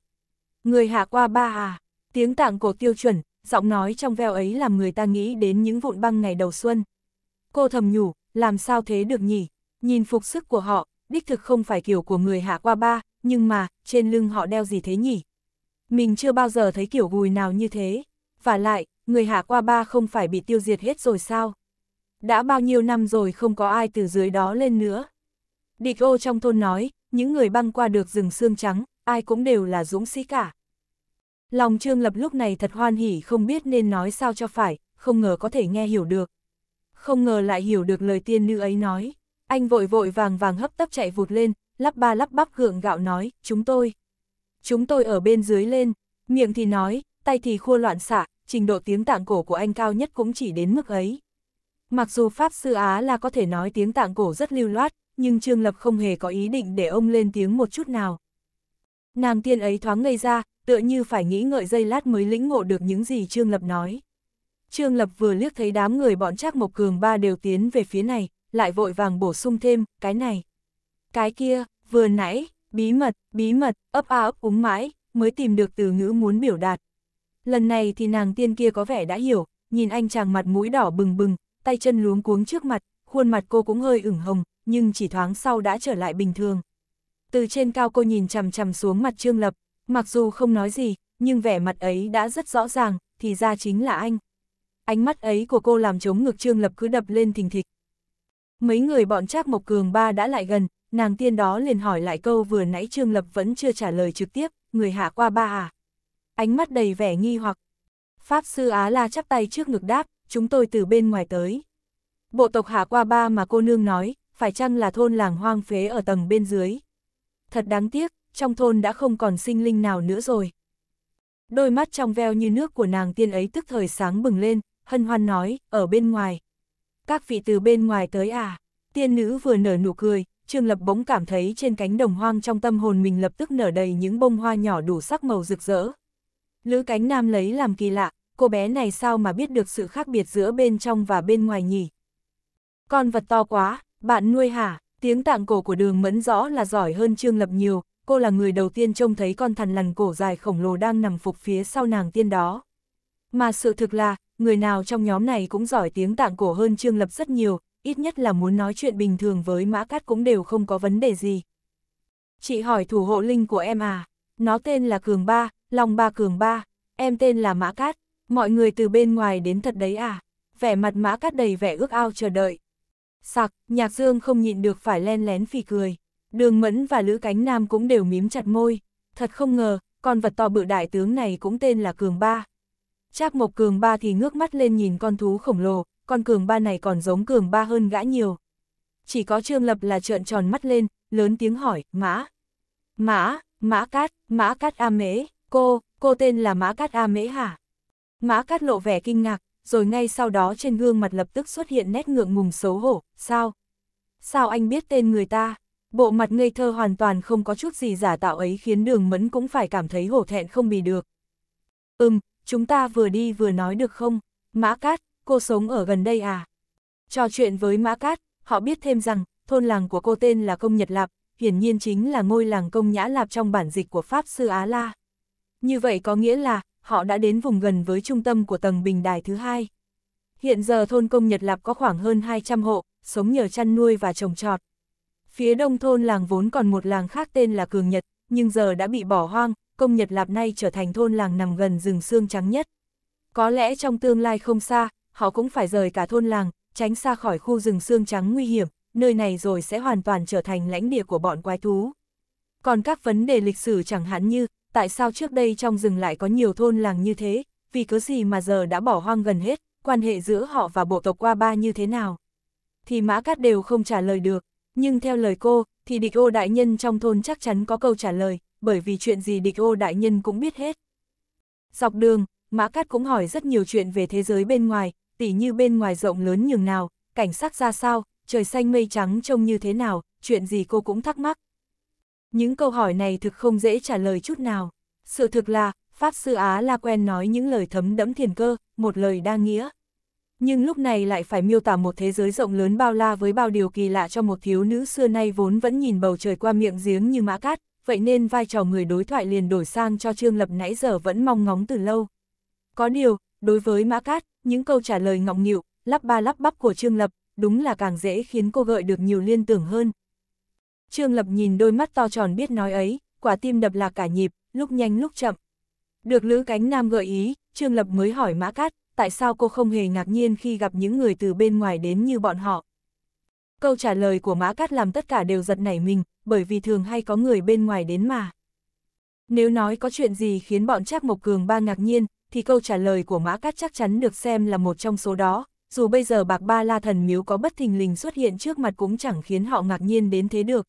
Người hạ qua ba à, tiếng tạng cổ tiêu chuẩn, giọng nói trong veo ấy làm người ta nghĩ đến những vụn băng ngày đầu xuân. Cô thầm nhủ, làm sao thế được nhỉ? Nhìn phục sức của họ, đích thực không phải kiểu của người hạ qua ba, nhưng mà, trên lưng họ đeo gì thế nhỉ? Mình chưa bao giờ thấy kiểu gùi nào như thế. Và lại, người hạ qua ba không phải bị tiêu diệt hết rồi sao? Đã bao nhiêu năm rồi không có ai từ dưới đó lên nữa. Địch ô trong thôn nói, những người băng qua được rừng xương trắng, ai cũng đều là dũng sĩ cả. Lòng Trương Lập lúc này thật hoan hỉ không biết nên nói sao cho phải, không ngờ có thể nghe hiểu được. Không ngờ lại hiểu được lời tiên nữ ấy nói. Anh vội vội vàng vàng hấp tấp chạy vụt lên, lắp ba lắp bắp gượng gạo nói, chúng tôi chúng tôi ở bên dưới lên, miệng thì nói, tay thì khua loạn xạ, trình độ tiếng tạng cổ của anh cao nhất cũng chỉ đến mức ấy. Mặc dù Pháp Sư Á là có thể nói tiếng tạng cổ rất lưu loát, nhưng Trương Lập không hề có ý định để ông lên tiếng một chút nào. Nàng tiên ấy thoáng ngây ra, tựa như phải nghĩ ngợi dây lát mới lĩnh ngộ được những gì Trương Lập nói. Trương Lập vừa liếc thấy đám người bọn Trác Mộc Cường ba đều tiến về phía này, lại vội vàng bổ sung thêm, cái này. Cái kia, vừa nãy, bí mật, bí mật, ấp a ấp úng mãi, mới tìm được từ ngữ muốn biểu đạt. Lần này thì nàng tiên kia có vẻ đã hiểu, nhìn anh chàng mặt mũi đỏ bừng bừng, tay chân luống cuống trước mặt, khuôn mặt cô cũng hơi ửng hồng, nhưng chỉ thoáng sau đã trở lại bình thường. Từ trên cao cô nhìn chằm chằm xuống mặt Trương Lập, mặc dù không nói gì, nhưng vẻ mặt ấy đã rất rõ ràng, thì ra chính là anh. Ánh mắt ấy của cô làm chống ngực Trương Lập cứ đập lên thình thịch. Mấy người bọn Trác Mộc Cường ba đã lại gần, nàng tiên đó liền hỏi lại câu vừa nãy Trương Lập vẫn chưa trả lời trực tiếp, người hạ qua ba à. Ánh mắt đầy vẻ nghi hoặc. Pháp sư Á La chắp tay trước ngực đáp, chúng tôi từ bên ngoài tới. Bộ tộc hạ qua ba mà cô nương nói, phải chăng là thôn làng hoang phế ở tầng bên dưới. Thật đáng tiếc, trong thôn đã không còn sinh linh nào nữa rồi. Đôi mắt trong veo như nước của nàng tiên ấy tức thời sáng bừng lên, hân hoan nói, ở bên ngoài. Các vị từ bên ngoài tới à, tiên nữ vừa nở nụ cười, Trương Lập bỗng cảm thấy trên cánh đồng hoang trong tâm hồn mình lập tức nở đầy những bông hoa nhỏ đủ sắc màu rực rỡ. Lữ cánh nam lấy làm kỳ lạ, cô bé này sao mà biết được sự khác biệt giữa bên trong và bên ngoài nhỉ? Con vật to quá, bạn nuôi hả? Tiếng tạng cổ của đường mẫn rõ là giỏi hơn Trương Lập nhiều, cô là người đầu tiên trông thấy con thằn lằn cổ dài khổng lồ đang nằm phục phía sau nàng tiên đó. Mà sự thực là, người nào trong nhóm này cũng giỏi tiếng tạng cổ hơn Trương Lập rất nhiều, ít nhất là muốn nói chuyện bình thường với Mã Cát cũng đều không có vấn đề gì. Chị hỏi thủ hộ linh của em à, nó tên là Cường Ba, Long Ba Cường Ba, em tên là Mã Cát, mọi người từ bên ngoài đến thật đấy à, vẻ mặt Mã Cát đầy vẻ ước ao chờ đợi. Sặc, nhạc dương không nhịn được phải len lén phì cười, đường mẫn và lữ cánh nam cũng đều mím chặt môi, thật không ngờ, con vật to bự đại tướng này cũng tên là Cường Ba. Trác Mộc Cường Ba thì ngước mắt lên nhìn con thú khổng lồ, con cường ba này còn giống cường ba hơn gã nhiều. Chỉ có Trương Lập là trợn tròn mắt lên, lớn tiếng hỏi, mã. Mã, mã cát, mã cát A Mễ, cô, cô tên là mã cát A Mễ hả? Mã cát lộ vẻ kinh ngạc, rồi ngay sau đó trên gương mặt lập tức xuất hiện nét ngượng ngùng xấu hổ, sao? Sao anh biết tên người ta? Bộ mặt ngây thơ hoàn toàn không có chút gì giả tạo ấy khiến đường mẫn cũng phải cảm thấy hổ thẹn không bì được. Ừm, chúng ta vừa đi vừa nói được không? Mã Cát, cô sống ở gần đây à? Trò chuyện với Mã Cát, họ biết thêm rằng, thôn làng của cô tên là Công Nhật Lạp, hiển nhiên chính là ngôi làng Công Nhã Lạp trong bản dịch của Pháp Sư Á La. Như vậy có nghĩa là, họ đã đến vùng gần với trung tâm của tầng bình đài thứ hai. Hiện giờ thôn Công Nhật Lạp có khoảng hơn 200 hộ, sống nhờ chăn nuôi và trồng trọt. Phía đông thôn làng vốn còn một làng khác tên là Cường Nhật, nhưng giờ đã bị bỏ hoang, Công Nhật Lạp nay trở thành thôn làng nằm gần rừng xương trắng nhất. Có lẽ trong tương lai không xa, họ cũng phải rời cả thôn làng, tránh xa khỏi khu rừng xương trắng nguy hiểm, nơi này rồi sẽ hoàn toàn trở thành lãnh địa của bọn quái thú. Còn các vấn đề lịch sử chẳng hạn như, tại sao trước đây trong rừng lại có nhiều thôn làng như thế, vì cớ gì mà giờ đã bỏ hoang gần hết, quan hệ giữa họ và bộ tộc qua ba như thế nào? Thì Mã Cát đều không trả lời được, nhưng theo lời cô, thì địch ô đại nhân trong thôn chắc chắn có câu trả lời, bởi vì chuyện gì địch ô đại nhân cũng biết hết. Dọc đường, Mã Cát cũng hỏi rất nhiều chuyện về thế giới bên ngoài, tỉ như bên ngoài rộng lớn nhường nào, cảnh sắc ra sao, trời xanh mây trắng trông như thế nào, chuyện gì cô cũng thắc mắc. Những câu hỏi này thực không dễ trả lời chút nào. Sự thực là, Pháp Sư Á La quen nói những lời thấm đẫm thiền cơ, một lời đa nghĩa. Nhưng lúc này lại phải miêu tả một thế giới rộng lớn bao la với bao điều kỳ lạ cho một thiếu nữ xưa nay vốn vẫn nhìn bầu trời qua miệng giếng như mã cát, vậy nên vai trò người đối thoại liền đổi sang cho Trương Lập nãy giờ vẫn mong ngóng từ lâu. Có điều, đối với mã cát, những câu trả lời ngọng nghịu, lắp ba lắp bắp của Trương Lập, đúng là càng dễ khiến cô gợi được nhiều liên tưởng hơn. Trương Lập nhìn đôi mắt to tròn biết nói ấy, quả tim đập là cả nhịp, lúc nhanh lúc chậm. Được Lữ Cánh Nam gợi ý, Trương Lập mới hỏi Mã Cát, tại sao cô không hề ngạc nhiên khi gặp những người từ bên ngoài đến như bọn họ. Câu trả lời của Mã Cát làm tất cả đều giật nảy mình, bởi vì thường hay có người bên ngoài đến mà. Nếu nói có chuyện gì khiến bọn Trác Mộc Cường ba ngạc nhiên, thì câu trả lời của Mã Cát chắc chắn được xem là một trong số đó, dù bây giờ bạc ba la thần miếu có bất thình lình xuất hiện trước mặt cũng chẳng khiến họ ngạc nhiên đến thế được.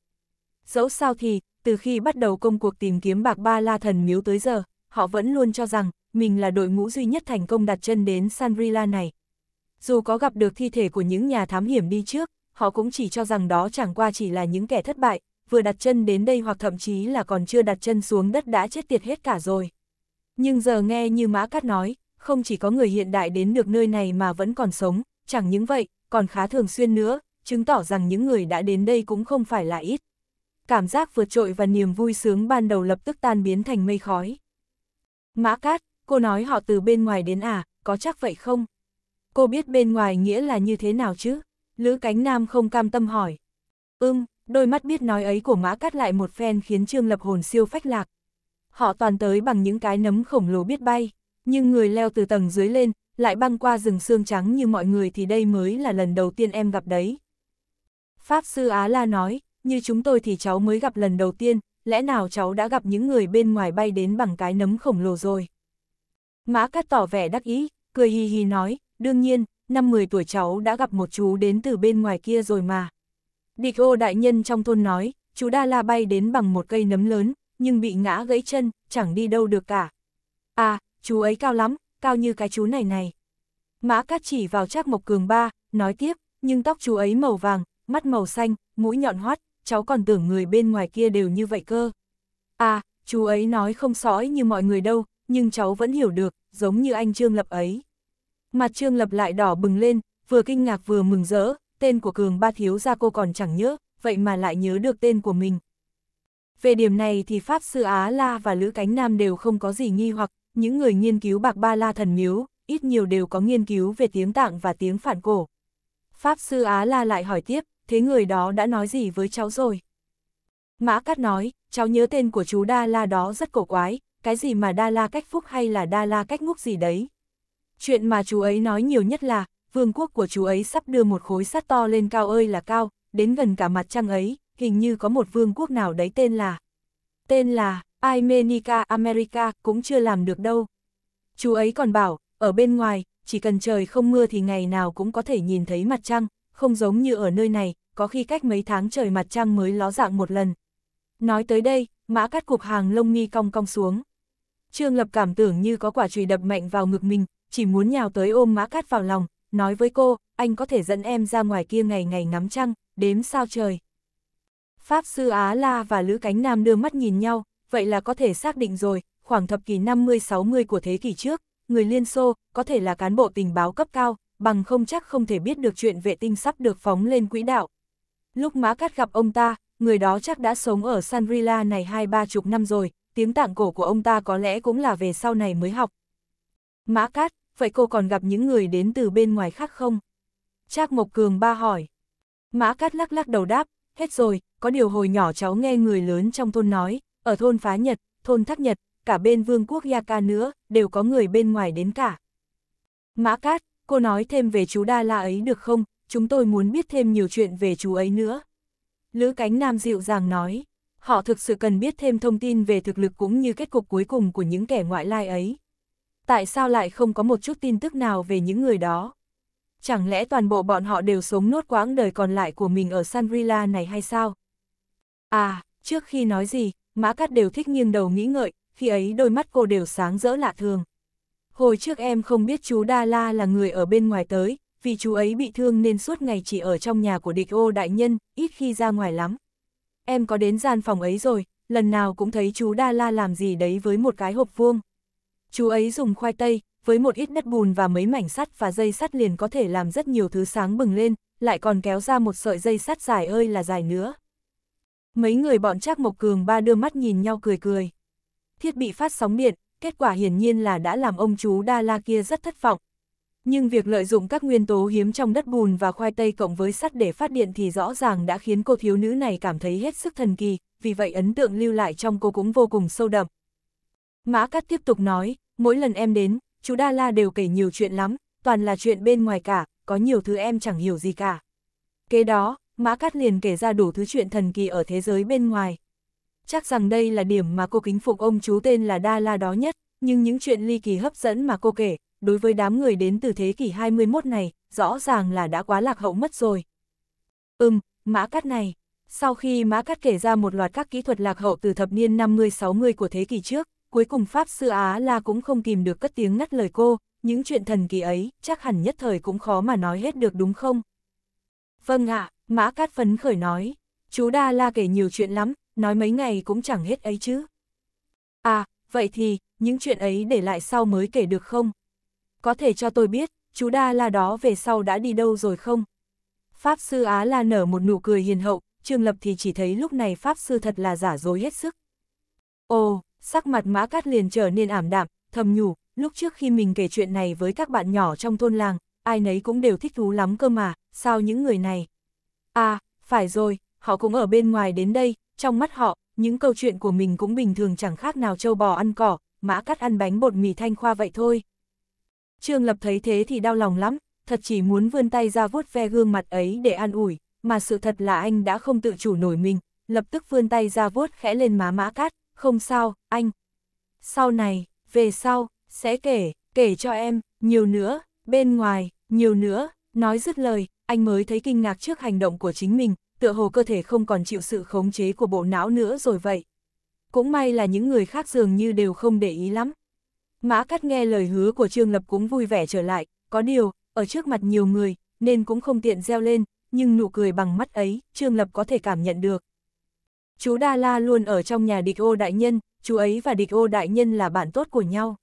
Dẫu sao thì, từ khi bắt đầu công cuộc tìm kiếm bạc ba la thần miếu tới giờ, họ vẫn luôn cho rằng mình là đội ngũ duy nhất thành công đặt chân đến Sanrila này. Dù có gặp được thi thể của những nhà thám hiểm đi trước, họ cũng chỉ cho rằng đó chẳng qua chỉ là những kẻ thất bại, vừa đặt chân đến đây hoặc thậm chí là còn chưa đặt chân xuống đất đã chết tiệt hết cả rồi. Nhưng giờ nghe như Mã Cát nói, không chỉ có người hiện đại đến được nơi này mà vẫn còn sống, chẳng những vậy, còn khá thường xuyên nữa, chứng tỏ rằng những người đã đến đây cũng không phải là ít. Cảm giác vượt trội và niềm vui sướng ban đầu lập tức tan biến thành mây khói. Mã Cát, cô nói họ từ bên ngoài đến à, có chắc vậy không? Cô biết bên ngoài nghĩa là như thế nào chứ? Lữ Cánh Nam không cam tâm hỏi. Ưm, đôi mắt biết nói ấy của Mã Cát lại một phen khiến Trương Lập Hồn siêu phách lạc, họ toàn tới bằng những cái nấm khổng lồ biết bay, nhưng người leo từ tầng dưới lên, lại băng qua rừng xương trắng như mọi người thì đây mới là lần đầu tiên em gặp đấy. Pháp sư Á La nói, như chúng tôi thì cháu mới gặp lần đầu tiên, lẽ nào cháu đã gặp những người bên ngoài bay đến bằng cái nấm khổng lồ rồi. Mã Cát tỏ vẻ đắc ý, cười hi hi nói, đương nhiên, năm 10 tuổi cháu đã gặp một chú đến từ bên ngoài kia rồi mà. Địch ô đại nhân trong thôn nói, chú Đa La bay đến bằng một cây nấm lớn, nhưng bị ngã gãy chân, chẳng đi đâu được cả. À, chú ấy cao lắm, cao như cái chú này này. Mã Cát chỉ vào Trác Mộc Cường ba, nói tiếp, nhưng tóc chú ấy màu vàng, mắt màu xanh, mũi nhọn hoắt, cháu còn tưởng người bên ngoài kia đều như vậy cơ. À, chú ấy nói không sói như mọi người đâu, nhưng cháu vẫn hiểu được, giống như anh Trương Lập ấy. Mặt Trương Lập lại đỏ bừng lên, vừa kinh ngạc vừa mừng rỡ, tên của Cường ba thiếu ra cô còn chẳng nhớ, vậy mà lại nhớ được tên của mình. Về điểm này thì Pháp Sư Á La và Lữ Cánh Nam đều không có gì nghi hoặc, những người nghiên cứu Bạc Ba La Thần Miếu, ít nhiều đều có nghiên cứu về tiếng tạng và tiếng phản cổ. Pháp Sư Á La lại hỏi tiếp, thế người đó đã nói gì với cháu rồi? Mã Cát nói, cháu nhớ tên của chú Đa La đó rất cổ quái, cái gì mà Đa La cách phúc hay là Đa La cách ngúc gì đấy. Chuyện mà chú ấy nói nhiều nhất là, vương quốc của chú ấy sắp đưa một khối sắt to lên cao ơi là cao, đến gần cả mặt trăng ấy, hình như có một vương quốc nào đấy tên là... Tên là Imenica America cũng chưa làm được đâu. Chú ấy còn bảo, ở bên ngoài, chỉ cần trời không mưa thì ngày nào cũng có thể nhìn thấy mặt trăng, không giống như ở nơi này, có khi cách mấy tháng trời mặt trăng mới ló dạng một lần. Nói tới đây, mã cắt cục hàng lông nghi cong cong xuống. Trương Lập cảm tưởng như có quả chùy đập mạnh vào ngực mình, chỉ muốn nhào tới ôm mã cắt vào lòng, nói với cô, anh có thể dẫn em ra ngoài kia ngày ngày ngắm trăng, đếm sao trời. Pháp sư Á La và Lữ Cánh Nam đưa mắt nhìn nhau, vậy là có thể xác định rồi, khoảng thập kỷ 50-60 của thế kỷ trước, người Liên Xô có thể là cán bộ tình báo cấp cao, bằng không chắc không thể biết được chuyện vệ tinh sắp được phóng lên quỹ đạo. Lúc Mã Cát gặp ông ta, người đó chắc đã sống ở Sanrila này hai ba chục năm rồi, tiếng tạng cổ của ông ta có lẽ cũng là về sau này mới học. Mã Cát, vậy cô còn gặp những người đến từ bên ngoài khác không? Trác Mộc Cường ba hỏi. Mã Cát lắc lắc đầu đáp, hết rồi, có điều hồi nhỏ cháu nghe người lớn trong thôn nói, ở thôn Phá Nhật, thôn Thác Nhật, cả bên vương quốc Yaka nữa, đều có người bên ngoài đến cả. Mã Cát, cô nói thêm về chú Đa La ấy được không, chúng tôi muốn biết thêm nhiều chuyện về chú ấy nữa. Lữ Cánh Nam dịu dàng nói, họ thực sự cần biết thêm thông tin về thực lực cũng như kết cục cuối cùng của những kẻ ngoại lai ấy. Tại sao lại không có một chút tin tức nào về những người đó? chẳng lẽ toàn bộ bọn họ đều sống nốt quãng đời còn lại của mình ở Sanrila này hay sao? À, trước khi nói gì, Mã Cát đều thích nghiêng đầu nghĩ ngợi, khi ấy đôi mắt cô đều sáng rỡ lạ thường. Hồi trước em không biết chú Đa La là người ở bên ngoài tới, vì chú ấy bị thương nên suốt ngày chỉ ở trong nhà của địch ô đại nhân, ít khi ra ngoài lắm. Em có đến gian phòng ấy rồi, lần nào cũng thấy chú Đa La làm gì đấy với một cái hộp vuông. Chú ấy dùng khoai tây, với một ít đất bùn và mấy mảnh sắt và dây sắt liền có thể làm rất nhiều thứ sáng bừng lên, lại còn kéo ra một sợi dây sắt dài ơi là dài nữa. Mấy người bọn Trác Mộc Cường ba đưa mắt nhìn nhau cười cười. Thiết bị phát sóng điện, kết quả hiển nhiên là đã làm ông chú Đa La kia rất thất vọng. Nhưng việc lợi dụng các nguyên tố hiếm trong đất bùn và khoai tây cộng với sắt để phát điện thì rõ ràng đã khiến cô thiếu nữ này cảm thấy hết sức thần kỳ, vì vậy ấn tượng lưu lại trong cô cũng vô cùng sâu đậm. Mã Cát tiếp tục nói, mỗi lần em đến, chú Đa La đều kể nhiều chuyện lắm, toàn là chuyện bên ngoài cả, có nhiều thứ em chẳng hiểu gì cả. Kế đó, Mã Cát liền kể ra đủ thứ chuyện thần kỳ ở thế giới bên ngoài. Chắc rằng đây là điểm mà cô kính phục ông chú tên là Đa La đó nhất, nhưng những chuyện ly kỳ hấp dẫn mà cô kể, đối với đám người đến từ thế kỷ 21 này, rõ ràng là đã quá lạc hậu mất rồi. Ừm, Mã Cát này. Sau khi Mã Cát kể ra một loạt các kỹ thuật lạc hậu từ thập niên 50-60 của thế kỷ trước, cuối cùng Pháp Sư Á La cũng không kìm được cất tiếng ngắt lời cô, những chuyện thần kỳ ấy, chắc hẳn nhất thời cũng khó mà nói hết được đúng không? Vâng ạ, Mã Cát Phấn khởi nói, chú Đa La kể nhiều chuyện lắm, nói mấy ngày cũng chẳng hết ấy chứ. À, vậy thì, những chuyện ấy để lại sau mới kể được không? Có thể cho tôi biết, chú Đa La đó về sau đã đi đâu rồi không? Pháp Sư Á La nở một nụ cười hiền hậu, Trương Lập thì chỉ thấy lúc này Pháp Sư thật là giả dối hết sức. Ồ, sắc mặt Mã Cát liền trở nên ảm đạm, thầm nhủ, lúc trước khi mình kể chuyện này với các bạn nhỏ trong thôn làng, ai nấy cũng đều thích thú lắm cơ mà, sao những người này? À, phải rồi, họ cũng ở bên ngoài đến đây, trong mắt họ, những câu chuyện của mình cũng bình thường chẳng khác nào châu bò ăn cỏ, Mã Cát ăn bánh bột mì thanh khoa vậy thôi. Trương Lập thấy thế thì đau lòng lắm, thật chỉ muốn vươn tay ra vuốt ve gương mặt ấy để an ủi, mà sự thật là anh đã không tự chủ nổi mình, lập tức vươn tay ra vuốt khẽ lên má Mã Cát, không sao, anh. Sau này, về sau, sẽ kể, kể cho em, nhiều nữa, bên ngoài, nhiều nữa, nói dứt lời, anh mới thấy kinh ngạc trước hành động của chính mình, tựa hồ cơ thể không còn chịu sự khống chế của bộ não nữa rồi vậy. Cũng may là những người khác dường như đều không để ý lắm. Mã cắt nghe lời hứa của Trương Lập cũng vui vẻ trở lại, có điều, ở trước mặt nhiều người, nên cũng không tiện gieo lên, nhưng nụ cười bằng mắt ấy, Trương Lập có thể cảm nhận được, chú Đa La luôn ở trong nhà địch ô đại nhân, chú ấy và địch ô đại nhân là bạn tốt của nhau.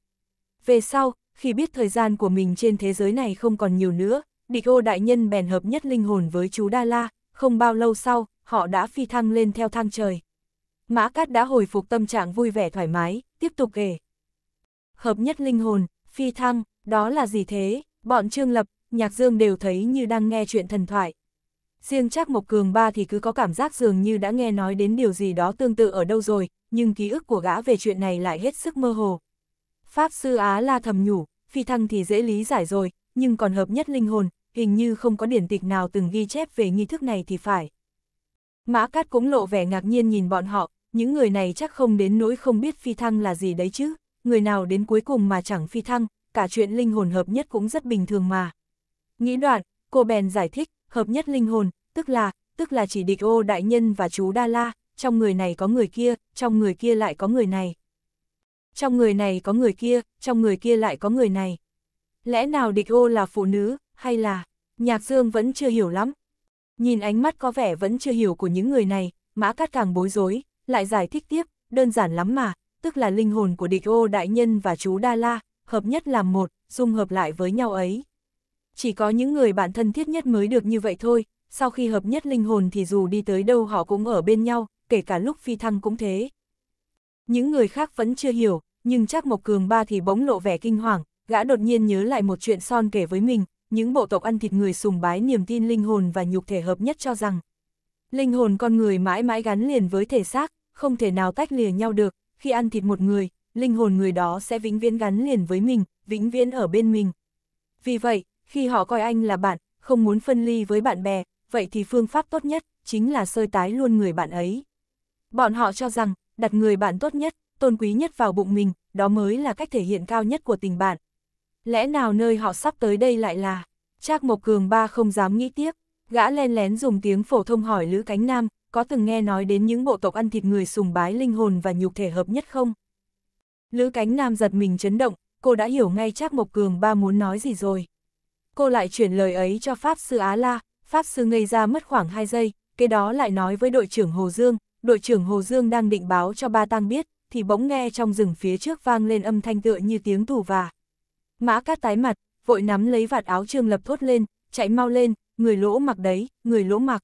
Về sau, khi biết thời gian của mình trên thế giới này không còn nhiều nữa, địch ô đại nhân bèn hợp nhất linh hồn với chú Đa La, không bao lâu sau, họ đã phi thăng lên theo thang trời. Mã Cát đã hồi phục tâm trạng vui vẻ thoải mái, tiếp tục kể. Hợp nhất linh hồn, phi thăng, đó là gì thế? Bọn Trương Lập, Nhạc Dương đều thấy như đang nghe chuyện thần thoại, Riêng Trác Mộc Cường ba thì cứ có cảm giác dường như đã nghe nói đến điều gì đó tương tự ở đâu rồi, nhưng ký ức của gã về chuyện này lại hết sức mơ hồ. Pháp sư Á La thầm nhủ, phi thăng thì dễ lý giải rồi, nhưng còn hợp nhất linh hồn, hình như không có điển tịch nào từng ghi chép về nghi thức này thì phải. Mã Cát cũng lộ vẻ ngạc nhiên nhìn bọn họ, những người này chắc không đến nỗi không biết phi thăng là gì đấy chứ, người nào đến cuối cùng mà chẳng phi thăng, cả chuyện linh hồn hợp nhất cũng rất bình thường mà. Nghĩ đoạn, cô bèn giải thích, hợp nhất linh hồn, tức là, tức là chỉ địch ô đại nhân và chú Đa La, trong người này có người kia, trong người kia lại có người này. Trong người này có người kia, trong người kia lại có người này. Lẽ nào địch ô là phụ nữ, hay là, nhạc dương vẫn chưa hiểu lắm. Nhìn ánh mắt có vẻ vẫn chưa hiểu của những người này, mã cát càng bối rối, lại giải thích tiếp, đơn giản lắm mà, tức là linh hồn của địch ô đại nhân và chú Đa La, hợp nhất làm một, dung hợp lại với nhau ấy chỉ có những người bạn thân thiết nhất mới được như vậy thôi, sau khi hợp nhất linh hồn thì dù đi tới đâu họ cũng ở bên nhau, kể cả lúc phi thăng cũng thế. Những người khác vẫn chưa hiểu, nhưng chắc Mộc Cường Ba thì bỗng lộ vẻ kinh hoàng, gã đột nhiên nhớ lại một chuyện son kể với mình, những bộ tộc ăn thịt người sùng bái niềm tin linh hồn và nhục thể hợp nhất cho rằng. Linh hồn con người mãi mãi gắn liền với thể xác, không thể nào tách lìa nhau được, khi ăn thịt một người, linh hồn người đó sẽ vĩnh viễn gắn liền với mình, vĩnh viễn ở bên mình. Vì vậy, khi họ coi anh là bạn, không muốn phân ly với bạn bè, vậy thì phương pháp tốt nhất chính là sơi tái luôn người bạn ấy. Bọn họ cho rằng, đặt người bạn tốt nhất, tôn quý nhất vào bụng mình, đó mới là cách thể hiện cao nhất của tình bạn. Lẽ nào nơi họ sắp tới đây lại là, Trác Mộc Cường ba không dám nghĩ tiếp, gã len lén dùng tiếng phổ thông hỏi Lữ Cánh Nam, có từng nghe nói đến những bộ tộc ăn thịt người sùng bái linh hồn và nhục thể hợp nhất không? Lữ Cánh Nam giật mình chấn động, cô đã hiểu ngay Trác Mộc Cường ba muốn nói gì rồi cô lại chuyển lời ấy cho Pháp Sư Á La, Pháp Sư ngây ra mất khoảng 2 giây, cái đó lại nói với đội trưởng Hồ Dương, đội trưởng Hồ Dương đang định báo cho ba tăng biết, thì bỗng nghe trong rừng phía trước vang lên âm thanh tựa như tiếng tù và. Mã cát tái mặt, vội nắm lấy vạt áo Trương Lập thốt lên, chạy mau lên, người lỗ mặc đấy, người lỗ mặc.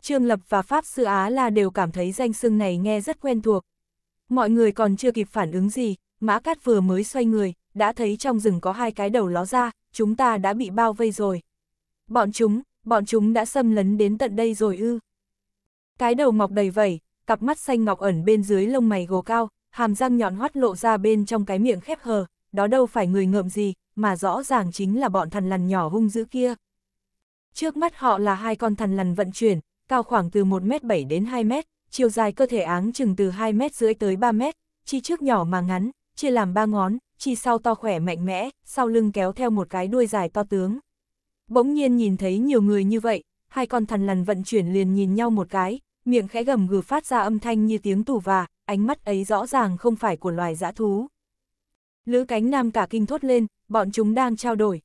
Trương Lập và Pháp Sư Á La đều cảm thấy danh xưng này nghe rất quen thuộc. Mọi người còn chưa kịp phản ứng gì, Mã Cát vừa mới xoay người, đã thấy trong rừng có hai cái đầu ló ra, chúng ta đã bị bao vây rồi. Bọn chúng, bọn chúng đã xâm lấn đến tận đây rồi ư. Cái đầu mọc đầy vẩy, cặp mắt xanh ngọc ẩn bên dưới lông mày gồ cao, hàm răng nhọn hoắt lộ ra bên trong cái miệng khép hờ, đó đâu phải người ngợm gì, mà rõ ràng chính là bọn thằn lằn nhỏ hung dữ kia. Trước mắt họ là hai con thằn lằn vận chuyển, cao khoảng từ 1m7 đến 2m, chiều dài cơ thể áng chừng từ 2m rưỡi tới 3m, chi trước nhỏ mà ngắn, chia làm ba ngón, chi sau to khỏe mạnh mẽ, sau lưng kéo theo một cái đuôi dài to tướng. Bỗng nhiên nhìn thấy nhiều người như vậy, hai con thần lằn vận chuyển liền nhìn nhau một cái, miệng khẽ gầm gừ phát ra âm thanh như tiếng tù và, ánh mắt ấy rõ ràng không phải của loài dã thú. Lữ cánh nam cả kinh thốt lên, bọn chúng đang trao đổi.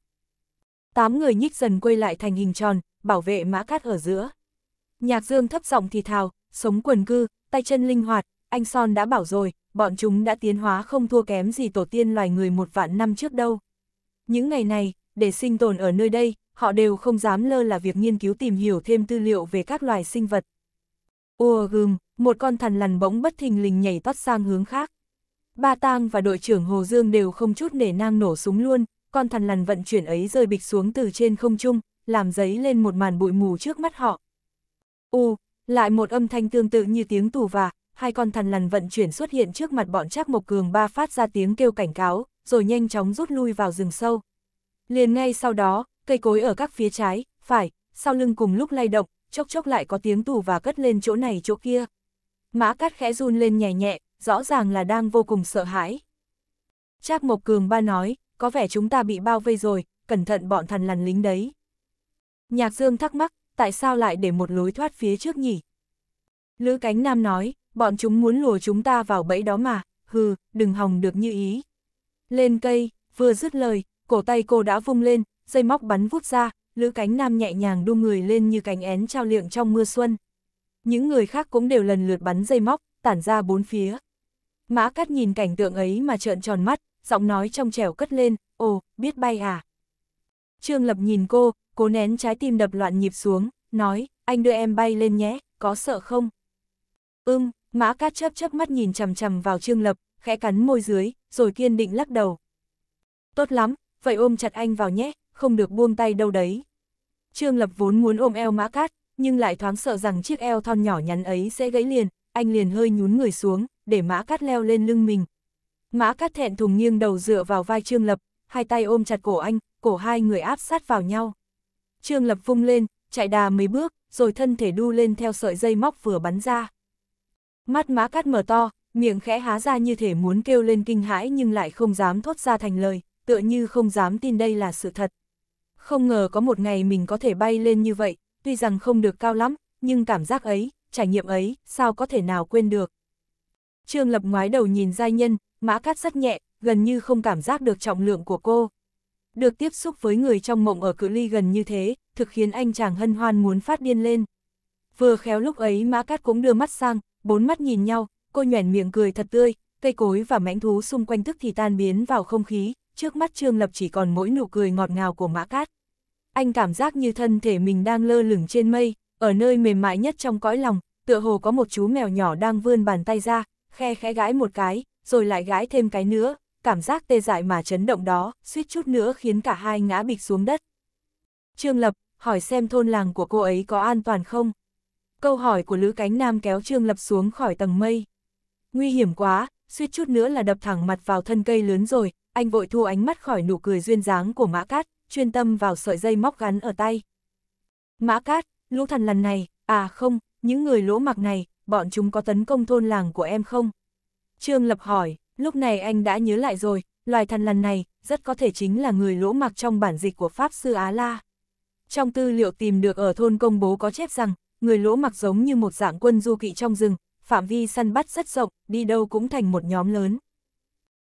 Tám người nhích dần quay lại thành hình tròn, bảo vệ mã cát ở giữa. Nhạc dương thấp giọng thì thào, sống quần cư, tay chân linh hoạt, anh Son đã bảo rồi, bọn chúng đã tiến hóa không thua kém gì tổ tiên loài người một vạn năm trước đâu. Những ngày này, để sinh tồn ở nơi đây, họ đều không dám lơ là việc nghiên cứu tìm hiểu thêm tư liệu về các loài sinh vật. Ùa gừm, một con thằn lằn bỗng bất thình lình nhảy tót sang hướng khác. Ba Tang và đội trưởng Hồ Dương đều không chút nể nang nổ súng luôn, con thằn lằn vận chuyển ấy rơi bịch xuống từ trên không trung, làm giấy lên một màn bụi mù trước mắt họ. U, lại một âm thanh tương tự như tiếng tù và, hai con thần lằn vận chuyển xuất hiện trước mặt bọn Trác Mộc Cường ba phát ra tiếng kêu cảnh cáo, rồi nhanh chóng rút lui vào rừng sâu. Liền ngay sau đó, cây cối ở các phía trái, phải, sau lưng cùng lúc lay động, chốc chốc lại có tiếng tù và cất lên chỗ này chỗ kia. Mã cát khẽ run lên nhẹ nhẹ, rõ ràng là đang vô cùng sợ hãi. Trác Mộc Cường ba nói, có vẻ chúng ta bị bao vây rồi, cẩn thận bọn thần lằn lính đấy. Nhạc Dương thắc mắc, tại sao lại để một lối thoát phía trước nhỉ? Lữ Cánh Nam nói, bọn chúng muốn lùa chúng ta vào bẫy đó mà, hừ, đừng hòng được như ý. Lên cây, vừa dứt lời, cổ tay cô đã vung lên, dây móc bắn vút ra, lữ cánh nam nhẹ nhàng đu người lên như cánh én trao liệng trong mưa xuân. Những người khác cũng đều lần lượt bắn dây móc, tản ra bốn phía. Mã Cát nhìn cảnh tượng ấy mà trợn tròn mắt, giọng nói trong trẻo cất lên, ồ, biết bay à. Trương Lập nhìn cô, cố nén trái tim đập loạn nhịp xuống, nói, anh đưa em bay lên nhé, có sợ không? Ưm, Mã Cát chớp chớp mắt nhìn chằm chằm vào Trương Lập, khẽ cắn môi dưới, rồi kiên định lắc đầu. Tốt lắm, vậy ôm chặt anh vào nhé, không được buông tay đâu đấy. Trương Lập vốn muốn ôm eo Mã Cát, nhưng lại thoáng sợ rằng chiếc eo thon nhỏ nhắn ấy sẽ gãy liền, anh liền hơi nhún người xuống, để Mã Cát leo lên lưng mình. Mã Cát thẹn thùng nghiêng đầu dựa vào vai Trương Lập, hai tay ôm chặt cổ anh, cổ hai người áp sát vào nhau. Trương Lập vung lên, chạy đà mấy bước, rồi thân thể đu lên theo sợi dây móc vừa bắn ra. Mắt má cắt mở to, miệng khẽ há ra như thể muốn kêu lên kinh hãi nhưng lại không dám thốt ra thành lời, tựa như không dám tin đây là sự thật. Không ngờ có một ngày mình có thể bay lên như vậy, tuy rằng không được cao lắm, nhưng cảm giác ấy, trải nghiệm ấy, sao có thể nào quên được. Trương Lập ngoái đầu nhìn giai nhân, mã cắt rất nhẹ, gần như không cảm giác được trọng lượng của cô. Được tiếp xúc với người trong mộng ở cự ly gần như thế, thực khiến anh chàng hân hoan muốn phát điên lên vừa khéo lúc ấy Mã Cát cũng đưa mắt sang, bốn mắt nhìn nhau, cô nhoẻn miệng cười thật tươi, cây cối và mãnh thú xung quanh tức thì tan biến vào không khí, trước mắt Trương Lập chỉ còn mỗi nụ cười ngọt ngào của Mã Cát. Anh cảm giác như thân thể mình đang lơ lửng trên mây, ở nơi mềm mại nhất trong cõi lòng, tựa hồ có một chú mèo nhỏ đang vươn bàn tay ra, khe khẽ gãi một cái, rồi lại gãi thêm cái nữa, cảm giác tê dại mà chấn động đó, suýt chút nữa khiến cả hai ngã bịch xuống đất. Trương Lập, hỏi xem thôn làng của cô ấy có an toàn không? Câu hỏi của Lữ Cánh Nam kéo Trương Lập xuống khỏi tầng mây. Nguy hiểm quá, suýt chút nữa là đập thẳng mặt vào thân cây lớn rồi, anh vội thu ánh mắt khỏi nụ cười duyên dáng của Mã Cát, chuyên tâm vào sợi dây móc gắn ở tay. Mã Cát, lũ thần lần này, à không, những người lỗ mặc này, bọn chúng có tấn công thôn làng của em không? Trương Lập hỏi, lúc này anh đã nhớ lại rồi, loài thần lần này, rất có thể chính là người lỗ mặc trong bản dịch của Pháp Sư Á La. Trong tư liệu tìm được ở thôn công bố có chép rằng, người lỗ mặc giống như một dạng quân du kỵ trong rừng, phạm vi săn bắt rất rộng, đi đâu cũng thành một nhóm lớn.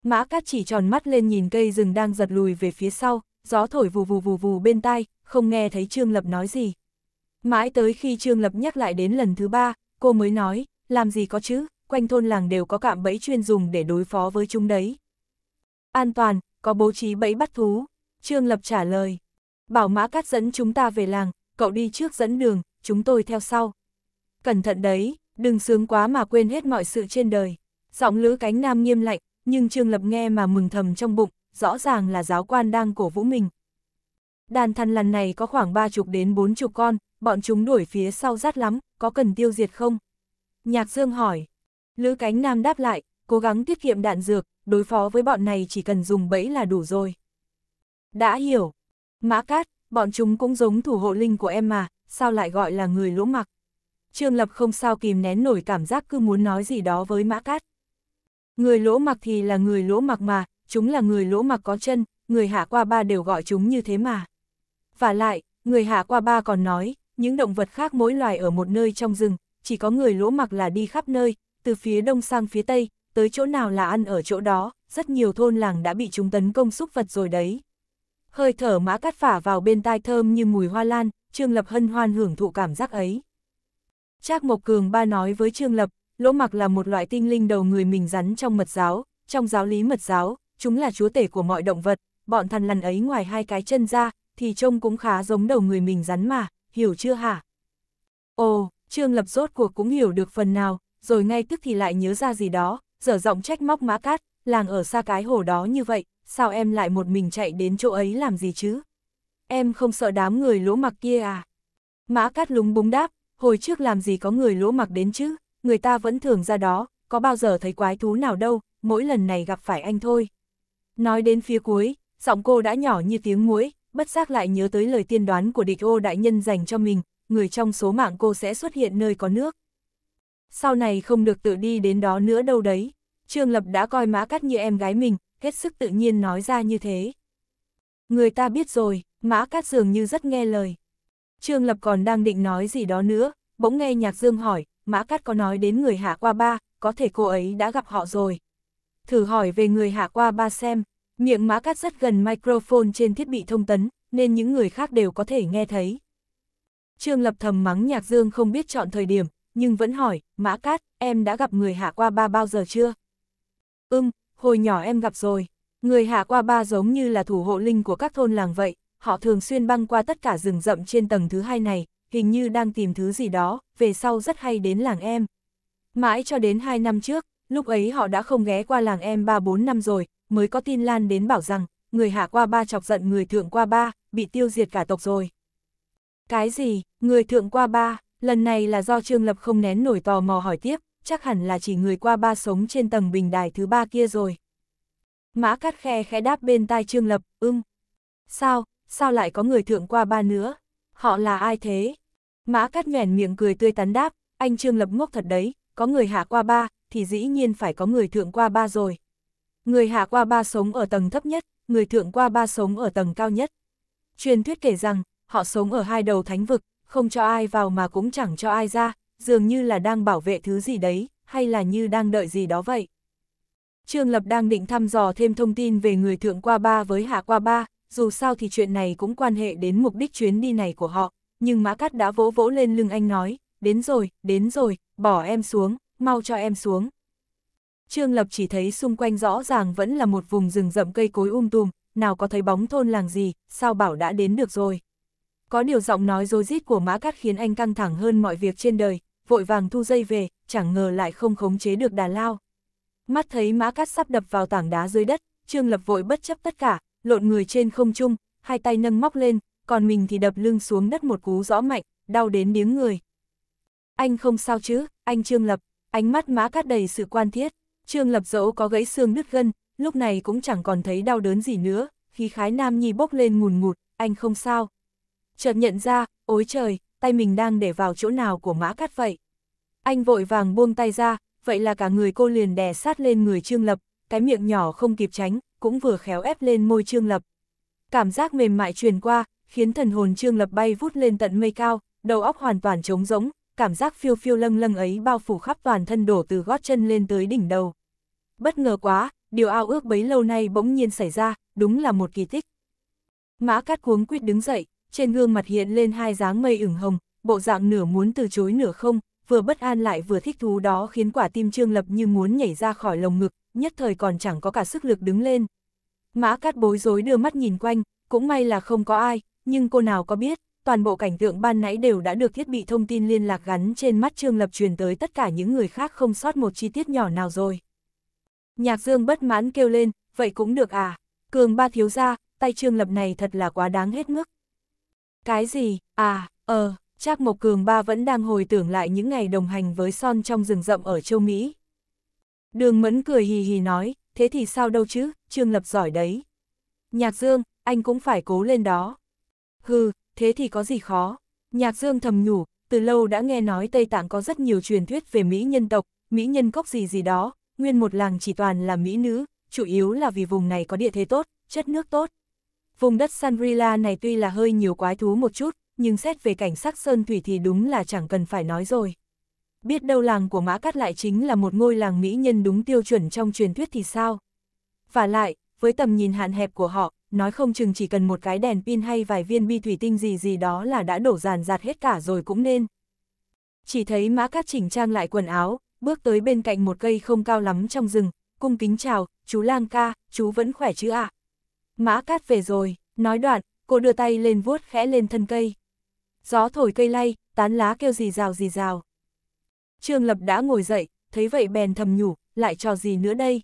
Mã Cát chỉ tròn mắt lên nhìn cây rừng đang giật lùi về phía sau, gió thổi vù vù vù vù bên tai, không nghe thấy Trương Lập nói gì. Mãi tới khi Trương Lập nhắc lại đến lần thứ ba, cô mới nói, làm gì có chứ, quanh thôn làng đều có cạm bẫy chuyên dùng để đối phó với chúng đấy. An toàn, có bố trí bẫy bắt thú. Trương Lập trả lời, bảo Mã Cát dẫn chúng ta về làng, cậu đi trước dẫn đường, chúng tôi theo sau. Cẩn thận đấy, đừng sướng quá mà quên hết mọi sự trên đời. Giọng lữ cánh nam nghiêm lạnh, nhưng Trương Lập nghe mà mừng thầm trong bụng, rõ ràng là giáo quan đang cổ vũ mình. Đàn thần lần này có khoảng ba chục đến bốn chục con, bọn chúng đuổi phía sau rát lắm, có cần tiêu diệt không? Nhạc Dương hỏi. Lữ cánh nam đáp lại, cố gắng tiết kiệm đạn dược, đối phó với bọn này chỉ cần dùng bẫy là đủ rồi. Đã hiểu. Mã Cát, bọn chúng cũng giống thủ hộ linh của em mà, sao lại gọi là người lỗ mặc. Trương Lập không sao kìm nén nổi cảm giác cứ muốn nói gì đó với Mã Cát. Người lỗ mặc thì là người lỗ mặc mà, chúng là người lỗ mặc có chân, người hạ qua ba đều gọi chúng như thế mà. Và lại, người hạ qua ba còn nói, những động vật khác mỗi loài ở một nơi trong rừng, chỉ có người lỗ mặc là đi khắp nơi, từ phía đông sang phía tây, tới chỗ nào là ăn ở chỗ đó, rất nhiều thôn làng đã bị chúng tấn công xúc vật rồi đấy. Hơi thở mã cắt phả vào bên tai thơm như mùi hoa lan, Trương Lập hân hoan hưởng thụ cảm giác ấy. Trác Mộc Cường ba nói với Trương Lập, lỗ mặc là một loại tinh linh đầu người mình rắn trong mật giáo, trong giáo lý mật giáo, chúng là chúa tể của mọi động vật, bọn thằn lằn ấy ngoài hai cái chân ra, thì trông cũng khá giống đầu người mình rắn mà, hiểu chưa hả? Ồ, Trương Lập rốt cuộc cũng hiểu được phần nào, rồi ngay tức thì lại nhớ ra gì đó, dở giọng trách móc mã cát, làng ở xa cái hồ đó như vậy, sao em lại một mình chạy đến chỗ ấy làm gì chứ? em không sợ đám người lỗ mặc kia à? Mã Cát lúng búng đáp, hồi trước làm gì có người lỗ mặc đến chứ, người ta vẫn thường ra đó, có bao giờ thấy quái thú nào đâu, mỗi lần này gặp phải anh thôi. Nói đến phía cuối, giọng cô đã nhỏ như tiếng muối, bất giác lại nhớ tới lời tiên đoán của địch ô đại nhân dành cho mình, người trong số mạng cô sẽ xuất hiện nơi có nước. Sau này không được tự đi đến đó nữa đâu đấy. Trương Lập đã coi Mã Cát như em gái mình, hết sức tự nhiên nói ra như thế. Người ta biết rồi, Mã Cát dường như rất nghe lời. Trương Lập còn đang định nói gì đó nữa, bỗng nghe Nhạc Dương hỏi, Mã Cát có nói đến người hạ qua ba, có thể cô ấy đã gặp họ rồi. Thử hỏi về người hạ qua ba xem, miệng Mã Cát rất gần microphone trên thiết bị thông tấn, nên những người khác đều có thể nghe thấy. Trương Lập thầm mắng Nhạc Dương không biết chọn thời điểm, nhưng vẫn hỏi, Mã Cát, em đã gặp người hạ qua ba bao giờ chưa? Ừm, hồi nhỏ em gặp rồi. Người hạ qua ba giống như là thủ hộ linh của các thôn làng vậy, họ thường xuyên băng qua tất cả rừng rậm trên tầng thứ hai này, hình như đang tìm thứ gì đó, về sau rất hay đến làng em. Mãi cho đến 2 năm trước, lúc ấy họ đã không ghé qua làng em 3-4 năm rồi, mới có tin lan đến bảo rằng, người hạ qua ba chọc giận người thượng qua ba, bị tiêu diệt cả tộc rồi. Cái gì, người thượng qua ba, lần này là do Trương Lập không nén nổi tò mò hỏi tiếp, chắc hẳn là chỉ người qua ba sống trên tầng bình đài thứ ba kia rồi. Mã Cát Khe khẽ đáp bên tai Trương Lập, ưng. Sao, sao lại có người thượng qua ba nữa? Họ là ai thế? Mã cắt nhoèn miệng cười tươi tắn đáp, anh Trương Lập ngốc thật đấy, có người hạ qua ba, thì dĩ nhiên phải có người thượng qua ba rồi. Người hạ qua ba sống ở tầng thấp nhất, người thượng qua ba sống ở tầng cao nhất. Truyền thuyết kể rằng, họ sống ở hai đầu thánh vực, không cho ai vào mà cũng chẳng cho ai ra, dường như là đang bảo vệ thứ gì đấy, hay là như đang đợi gì đó vậy. Trương Lập đang định thăm dò thêm thông tin về người thượng qua ba với hạ qua ba, dù sao thì chuyện này cũng quan hệ đến mục đích chuyến đi này của họ, nhưng Mã Cát đã vỗ vỗ lên lưng anh nói, đến rồi, đến rồi, bỏ em xuống, mau cho em xuống. Trương Lập chỉ thấy xung quanh rõ ràng vẫn là một vùng rừng rậm cây cối um tùm, nào có thấy bóng thôn làng gì, sao bảo đã đến được rồi. Có điều giọng nói dối rít của Mã Cát khiến anh căng thẳng hơn mọi việc trên đời, vội vàng thu dây về, chẳng ngờ lại không khống chế được đà lao. Mắt thấy Mã Cát sắp đập vào tảng đá dưới đất, Trương Lập vội bất chấp tất cả, lộn người trên không trung, hai tay nâng móc lên, còn mình thì đập lưng xuống đất một cú rõ mạnh, đau đến điếng người. Anh không sao chứ, anh Trương Lập, ánh mắt mã cát đầy sự quan thiết, Trương Lập dẫu có gãy xương nứt gân, lúc này cũng chẳng còn thấy đau đớn gì nữa, khi khái nam nhi bốc lên ngùn ngụt, anh không sao. Chợt nhận ra, ối trời, tay mình đang để vào chỗ nào của mã cắt vậy. Anh vội vàng buông tay ra, vậy là cả người cô liền đè sát lên người Trương Lập, cái miệng nhỏ không kịp tránh, cũng vừa khéo ép lên môi Trương Lập. Cảm giác mềm mại truyền qua, khiến thần hồn Trương Lập bay vút lên tận mây cao, đầu óc hoàn toàn trống rỗng, cảm giác phiêu phiêu lâng lâng ấy bao phủ khắp toàn thân đổ từ gót chân lên tới đỉnh đầu. Bất ngờ quá, điều ao ước bấy lâu nay bỗng nhiên xảy ra, đúng là một kỳ tích. Mã Cát cuống quýt đứng dậy, trên gương mặt hiện lên hai dáng mây ửng hồng, bộ dạng nửa muốn từ chối nửa không, vừa bất an lại vừa thích thú đó khiến quả tim Trương Lập như muốn nhảy ra khỏi lồng ngực, nhất thời còn chẳng có cả sức lực đứng lên. Mã Cát bối rối đưa mắt nhìn quanh, cũng may là không có ai, nhưng cô nào có biết, toàn bộ cảnh tượng ban nãy đều đã được thiết bị thông tin liên lạc gắn trên mắt Trương Lập truyền tới tất cả những người khác không sót một chi tiết nhỏ nào rồi. Nhạc Dương bất mãn kêu lên, vậy cũng được à, cường ba thiếu ra, tay Trương Lập này thật là quá đáng hết mức. Cái gì, à, ờ, chắc Mộc Cường Ba vẫn đang hồi tưởng lại những ngày đồng hành với Son trong rừng rậm ở châu Mỹ, Đường mẫn cười hì hì nói, thế thì sao đâu chứ, Trương Lập giỏi đấy. Nhạc Dương, anh cũng phải cố lên đó. Hừ, thế thì có gì khó. Nhạc Dương thầm nhủ, từ lâu đã nghe nói Tây Tạng có rất nhiều truyền thuyết về Mỹ nhân tộc, Mỹ nhân cốc gì gì đó, nguyên một làng chỉ toàn là Mỹ nữ, chủ yếu là vì vùng này có địa thế tốt, chất nước tốt. Vùng đất Sangrila này tuy là hơi nhiều quái thú một chút, nhưng xét về cảnh sắc sơn thủy thì đúng là chẳng cần phải nói rồi biết đâu làng của Mã Cát lại chính là một ngôi làng mỹ nhân đúng tiêu chuẩn trong truyền thuyết thì sao? Và lại, với tầm nhìn hạn hẹp của họ, nói không chừng chỉ cần một cái đèn pin hay vài viên bi thủy tinh gì gì đó là đã đổ dàn dạt hết cả rồi cũng nên. Chỉ thấy Mã Cát chỉnh trang lại quần áo, bước tới bên cạnh một cây không cao lắm trong rừng, cung kính chào, chú lang ca, chú vẫn khỏe chứ ạ? À? Mã Cát về rồi, nói đoạn, cô đưa tay lên vuốt khẽ lên thân cây. Gió thổi cây lay, tán lá kêu gì rào gì rào. Trương Lập đã ngồi dậy, thấy vậy bèn thầm nhủ, lại trò gì nữa đây?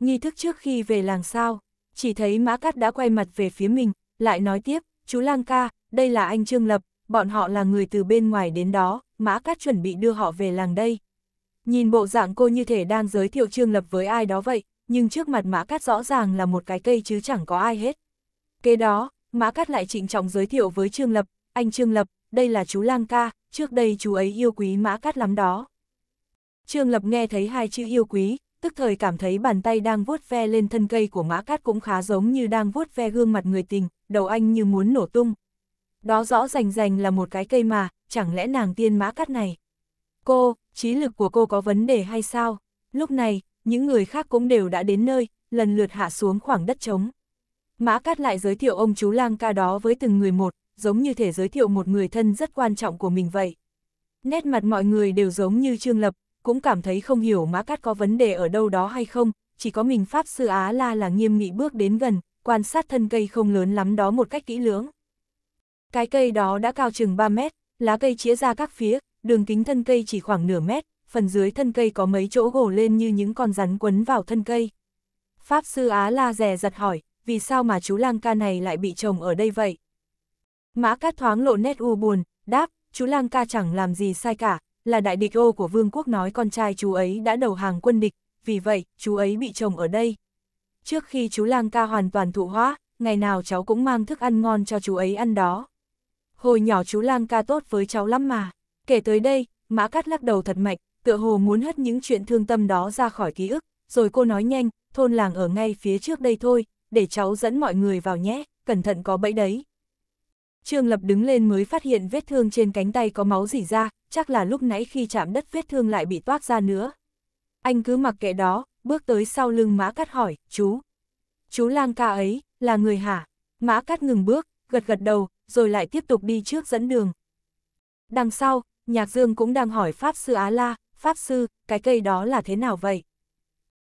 Nghi thức trước khi về làng sao, chỉ thấy Mã Cát đã quay mặt về phía mình, lại nói tiếp, chú Lang ca, đây là anh Trương Lập, bọn họ là người từ bên ngoài đến đó, Mã Cát chuẩn bị đưa họ về làng đây. Nhìn bộ dạng cô như thể đang giới thiệu Trương Lập với ai đó vậy, nhưng trước mặt Mã Cát rõ ràng là một cái cây chứ chẳng có ai hết. Kế đó, Mã Cát lại trịnh trọng giới thiệu với Trương Lập, anh Trương Lập, đây là chú Lang ca, trước đây chú ấy yêu quý mã cát lắm đó. Trương Lập nghe thấy hai chữ yêu quý, tức thời cảm thấy bàn tay đang vuốt ve lên thân cây của mã cát cũng khá giống như đang vuốt ve gương mặt người tình, đầu anh như muốn nổ tung. Đó rõ rành rành là một cái cây mà, chẳng lẽ nàng tiên mã cát này. Cô, trí lực của cô có vấn đề hay sao? Lúc này, những người khác cũng đều đã đến nơi, lần lượt hạ xuống khoảng đất trống. Mã Cát lại giới thiệu ông chú lang ca đó với từng người một, giống như thể giới thiệu một người thân rất quan trọng của mình vậy. Nét mặt mọi người đều giống như Trương Lập, cũng cảm thấy không hiểu Mã Cát có vấn đề ở đâu đó hay không, chỉ có mình Pháp Sư Á La là nghiêm nghị bước đến gần, quan sát thân cây không lớn lắm đó một cách kỹ lưỡng. Cái cây đó đã cao chừng 3 mét, lá cây chia ra các phía, đường kính thân cây chỉ khoảng nửa mét, phần dưới thân cây có mấy chỗ gồ lên như những con rắn quấn vào thân cây. Pháp Sư Á La rè giật hỏi, vì sao mà chú lang ca này lại bị trồng ở đây vậy? Mã Cát thoáng lộ nét u buồn, đáp, chú Lang ca chẳng làm gì sai cả, là đại địch ô của vương quốc nói con trai chú ấy đã đầu hàng quân địch, vì vậy, chú ấy bị chồng ở đây. Trước khi chú Lang ca hoàn toàn thụ hóa, ngày nào cháu cũng mang thức ăn ngon cho chú ấy ăn đó. Hồi nhỏ chú Lang ca tốt với cháu lắm mà. Kể tới đây, Mã Cát lắc đầu thật mạnh, tựa hồ muốn hất những chuyện thương tâm đó ra khỏi ký ức, rồi cô nói nhanh, thôn làng ở ngay phía trước đây thôi, để cháu dẫn mọi người vào nhé, cẩn thận có bẫy đấy. Trương Lập đứng lên mới phát hiện vết thương trên cánh tay có máu rỉ ra, chắc là lúc nãy khi chạm đất vết thương lại bị toát ra nữa. Anh cứ mặc kệ đó, bước tới sau lưng Mã Cát hỏi, chú. Chú lang ca ấy, là người hả? Mã Cát ngừng bước, gật gật đầu, rồi lại tiếp tục đi trước dẫn đường. Đằng sau, Nhạc Dương cũng đang hỏi Pháp Sư Á La, Pháp Sư, cái cây đó là thế nào vậy?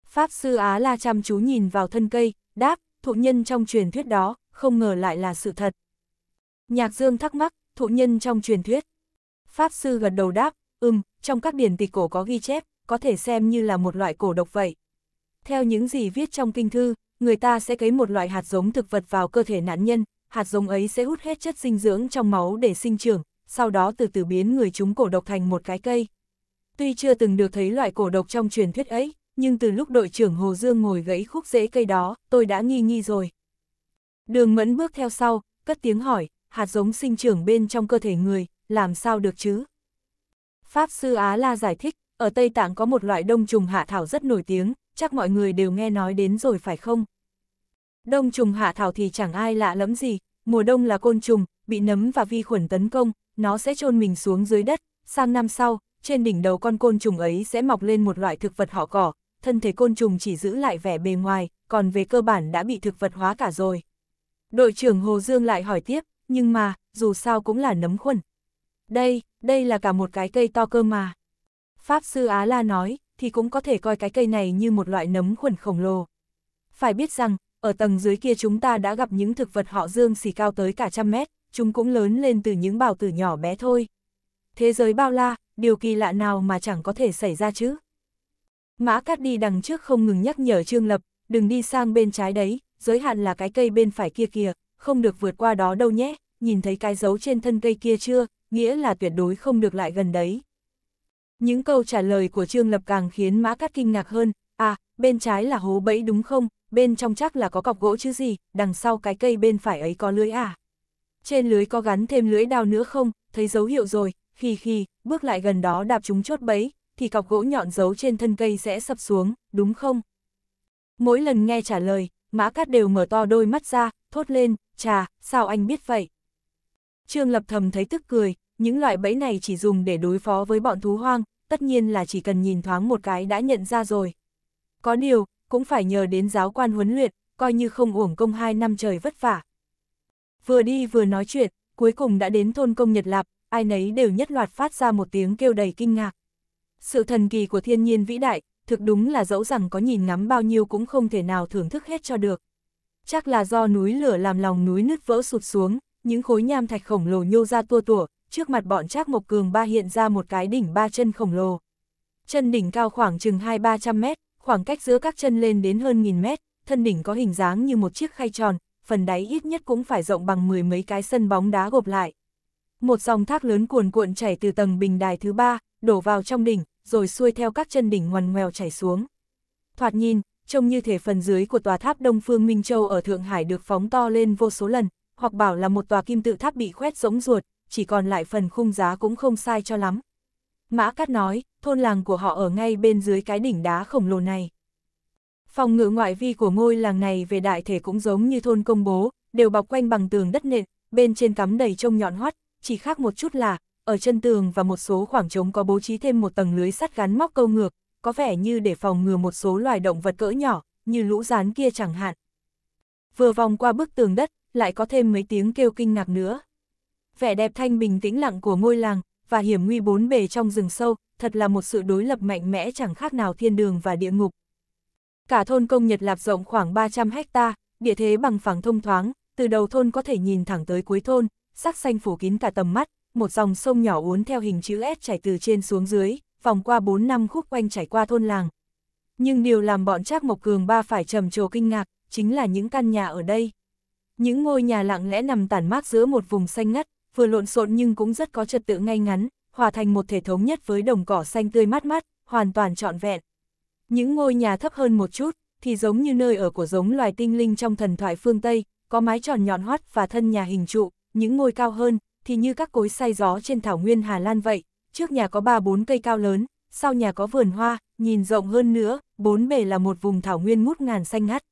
Pháp Sư Á La chăm chú nhìn vào thân cây, đáp, thụ nhân trong truyền thuyết đó, không ngờ lại là sự thật. Nhạc Dương thắc mắc, thụ nhân trong truyền thuyết. Pháp sư gật đầu đáp, ừm, trong các điển tịch cổ có ghi chép, có thể xem như là một loại cổ độc vậy. Theo những gì viết trong kinh thư, người ta sẽ cấy một loại hạt giống thực vật vào cơ thể nạn nhân, hạt giống ấy sẽ hút hết chất dinh dưỡng trong máu để sinh trưởng, sau đó từ từ biến người chúng cổ độc thành một cái cây. Tuy chưa từng được thấy loại cổ độc trong truyền thuyết ấy, nhưng từ lúc đội trưởng Hồ Dương ngồi gãy khúc rễ cây đó, tôi đã nghi nghi rồi. Đường Mẫn bước theo sau, cất tiếng hỏi, hạt giống sinh trưởng bên trong cơ thể người, làm sao được chứ? Pháp sư Á La giải thích, ở Tây Tạng có một loại đông trùng hạ thảo rất nổi tiếng, chắc mọi người đều nghe nói đến rồi phải không? Đông trùng hạ thảo thì chẳng ai lạ lẫm gì, mùa đông là côn trùng, bị nấm và vi khuẩn tấn công, nó sẽ chôn mình xuống dưới đất, sang năm sau, trên đỉnh đầu con côn trùng ấy sẽ mọc lên một loại thực vật họ cỏ, thân thể côn trùng chỉ giữ lại vẻ bề ngoài, còn về cơ bản đã bị thực vật hóa cả rồi. Đội trưởng Hồ Dương lại hỏi tiếp, nhưng mà, dù sao cũng là nấm khuẩn. Đây, đây là cả một cái cây to cơ mà. Pháp sư Á La nói, thì cũng có thể coi cái cây này như một loại nấm khuẩn khổng lồ. Phải biết rằng, ở tầng dưới kia chúng ta đã gặp những thực vật họ dương xỉ cao tới cả trăm mét, chúng cũng lớn lên từ những bào tử nhỏ bé thôi. Thế giới bao la, điều kỳ lạ nào mà chẳng có thể xảy ra chứ. Mã Cát đi đằng trước không ngừng nhắc nhở Trương Lập, đừng đi sang bên trái đấy, giới hạn là cái cây bên phải kia kìa, không được vượt qua đó đâu nhé, nhìn thấy cái dấu trên thân cây kia chưa, nghĩa là tuyệt đối không được lại gần đấy. Những câu trả lời của Trương Lập càng khiến Mã Cát kinh ngạc hơn, à, bên trái là hố bẫy đúng không, bên trong chắc là có cọc gỗ chứ gì, đằng sau cái cây bên phải ấy có lưới à. Trên lưới có gắn thêm lưới đao nữa không, thấy dấu hiệu rồi, khi khi, bước lại gần đó đạp chúng chốt bẫy, thì cọc gỗ nhọn giấu trên thân cây sẽ sập xuống, đúng không? Mỗi lần nghe trả lời, Mã Cát đều mở to đôi mắt ra, thốt lên, Chà, sao anh biết vậy? Trương Lập Thầm thấy tức cười, những loại bẫy này chỉ dùng để đối phó với bọn thú hoang, tất nhiên là chỉ cần nhìn thoáng một cái đã nhận ra rồi. Có điều, cũng phải nhờ đến giáo quan huấn luyện, coi như không uổng công hai năm trời vất vả. Vừa đi vừa nói chuyện, cuối cùng đã đến thôn công Nhật Lạp, ai nấy đều nhất loạt phát ra một tiếng kêu đầy kinh ngạc. Sự thần kỳ của thiên nhiên vĩ đại, thực đúng là dẫu rằng có nhìn ngắm bao nhiêu cũng không thể nào thưởng thức hết cho được chắc là do núi lửa làm lòng núi nứt vỡ sụt xuống, những khối nham thạch khổng lồ nhô ra tua tủa, trước mặt bọn Trác Mộc Cường ba hiện ra một cái đỉnh ba chân khổng lồ. Chân đỉnh cao khoảng chừng 2-300 mét, khoảng cách giữa các chân lên đến hơn nghìn mét, thân đỉnh có hình dáng như một chiếc khay tròn, phần đáy ít nhất cũng phải rộng bằng mười mấy cái sân bóng đá gộp lại. Một dòng thác lớn cuồn cuộn chảy từ tầng bình đài thứ ba, đổ vào trong đỉnh, rồi xuôi theo các chân đỉnh ngoằn ngoèo chảy xuống. Thoạt nhìn, trông như thể phần dưới của tòa tháp Đông Phương Minh Châu ở Thượng Hải được phóng to lên vô số lần, hoặc bảo là một tòa kim tự tháp bị khoét giống ruột, chỉ còn lại phần khung giá cũng không sai cho lắm. Mã Cát nói, thôn làng của họ ở ngay bên dưới cái đỉnh đá khổng lồ này. Phòng ngự ngoại vi của ngôi làng này về đại thể cũng giống như thôn công bố, đều bọc quanh bằng tường đất nện, bên trên cắm đầy trông nhọn hoắt, chỉ khác một chút là, ở chân tường và một số khoảng trống có bố trí thêm một tầng lưới sắt gắn móc câu ngược, có vẻ như để phòng ngừa một số loài động vật cỡ nhỏ, như lũ rán kia chẳng hạn. Vừa vòng qua bức tường đất, lại có thêm mấy tiếng kêu kinh ngạc nữa. Vẻ đẹp thanh bình tĩnh lặng của ngôi làng, và hiểm nguy bốn bề trong rừng sâu, thật là một sự đối lập mạnh mẽ chẳng khác nào thiên đường và địa ngục. Cả thôn công Nhật Lạp rộng khoảng 300 hecta, địa thế bằng phẳng thông thoáng, từ đầu thôn có thể nhìn thẳng tới cuối thôn, sắc xanh phủ kín cả tầm mắt, một dòng sông nhỏ uốn theo hình chữ S chảy từ trên xuống dưới, vòng qua 4 năm khúc quanh chảy qua thôn làng. Nhưng điều làm bọn Trác Mộc Cường ba phải trầm trồ kinh ngạc, chính là những căn nhà ở đây. Những ngôi nhà lặng lẽ nằm tản mát giữa một vùng xanh ngắt, vừa lộn xộn nhưng cũng rất có trật tự ngay ngắn, hòa thành một thể thống nhất với đồng cỏ xanh tươi mát mát, hoàn toàn trọn vẹn. Những ngôi nhà thấp hơn một chút, thì giống như nơi ở của giống loài tinh linh trong thần thoại phương Tây, có mái tròn nhọn hoắt và thân nhà hình trụ, những ngôi cao hơn, thì như các cối xay gió trên thảo nguyên Hà Lan vậy, trước nhà có ba bốn cây cao lớn, sau nhà có vườn hoa, nhìn rộng hơn nữa, bốn bề là một vùng thảo nguyên ngút ngàn xanh ngắt.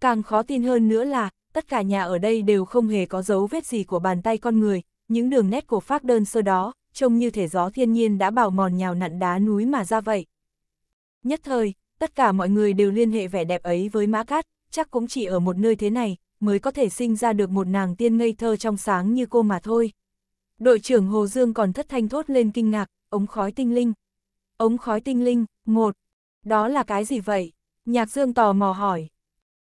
Càng khó tin hơn nữa là, tất cả nhà ở đây đều không hề có dấu vết gì của bàn tay con người, những đường nét cổ phác đơn sơ đó, trông như thể gió thiên nhiên đã bào mòn nhào nặn đá núi mà ra vậy. Nhất thời, tất cả mọi người đều liên hệ vẻ đẹp ấy với Mã Cát, chắc cũng chỉ ở một nơi thế này, mới có thể sinh ra được một nàng tiên ngây thơ trong sáng như cô mà thôi. Đội trưởng Hồ Dương còn thất thanh thốt lên kinh ngạc, ống khói tinh linh. Ống khói tinh linh, một. Đó là cái gì vậy? Nhạc Dương tò mò hỏi.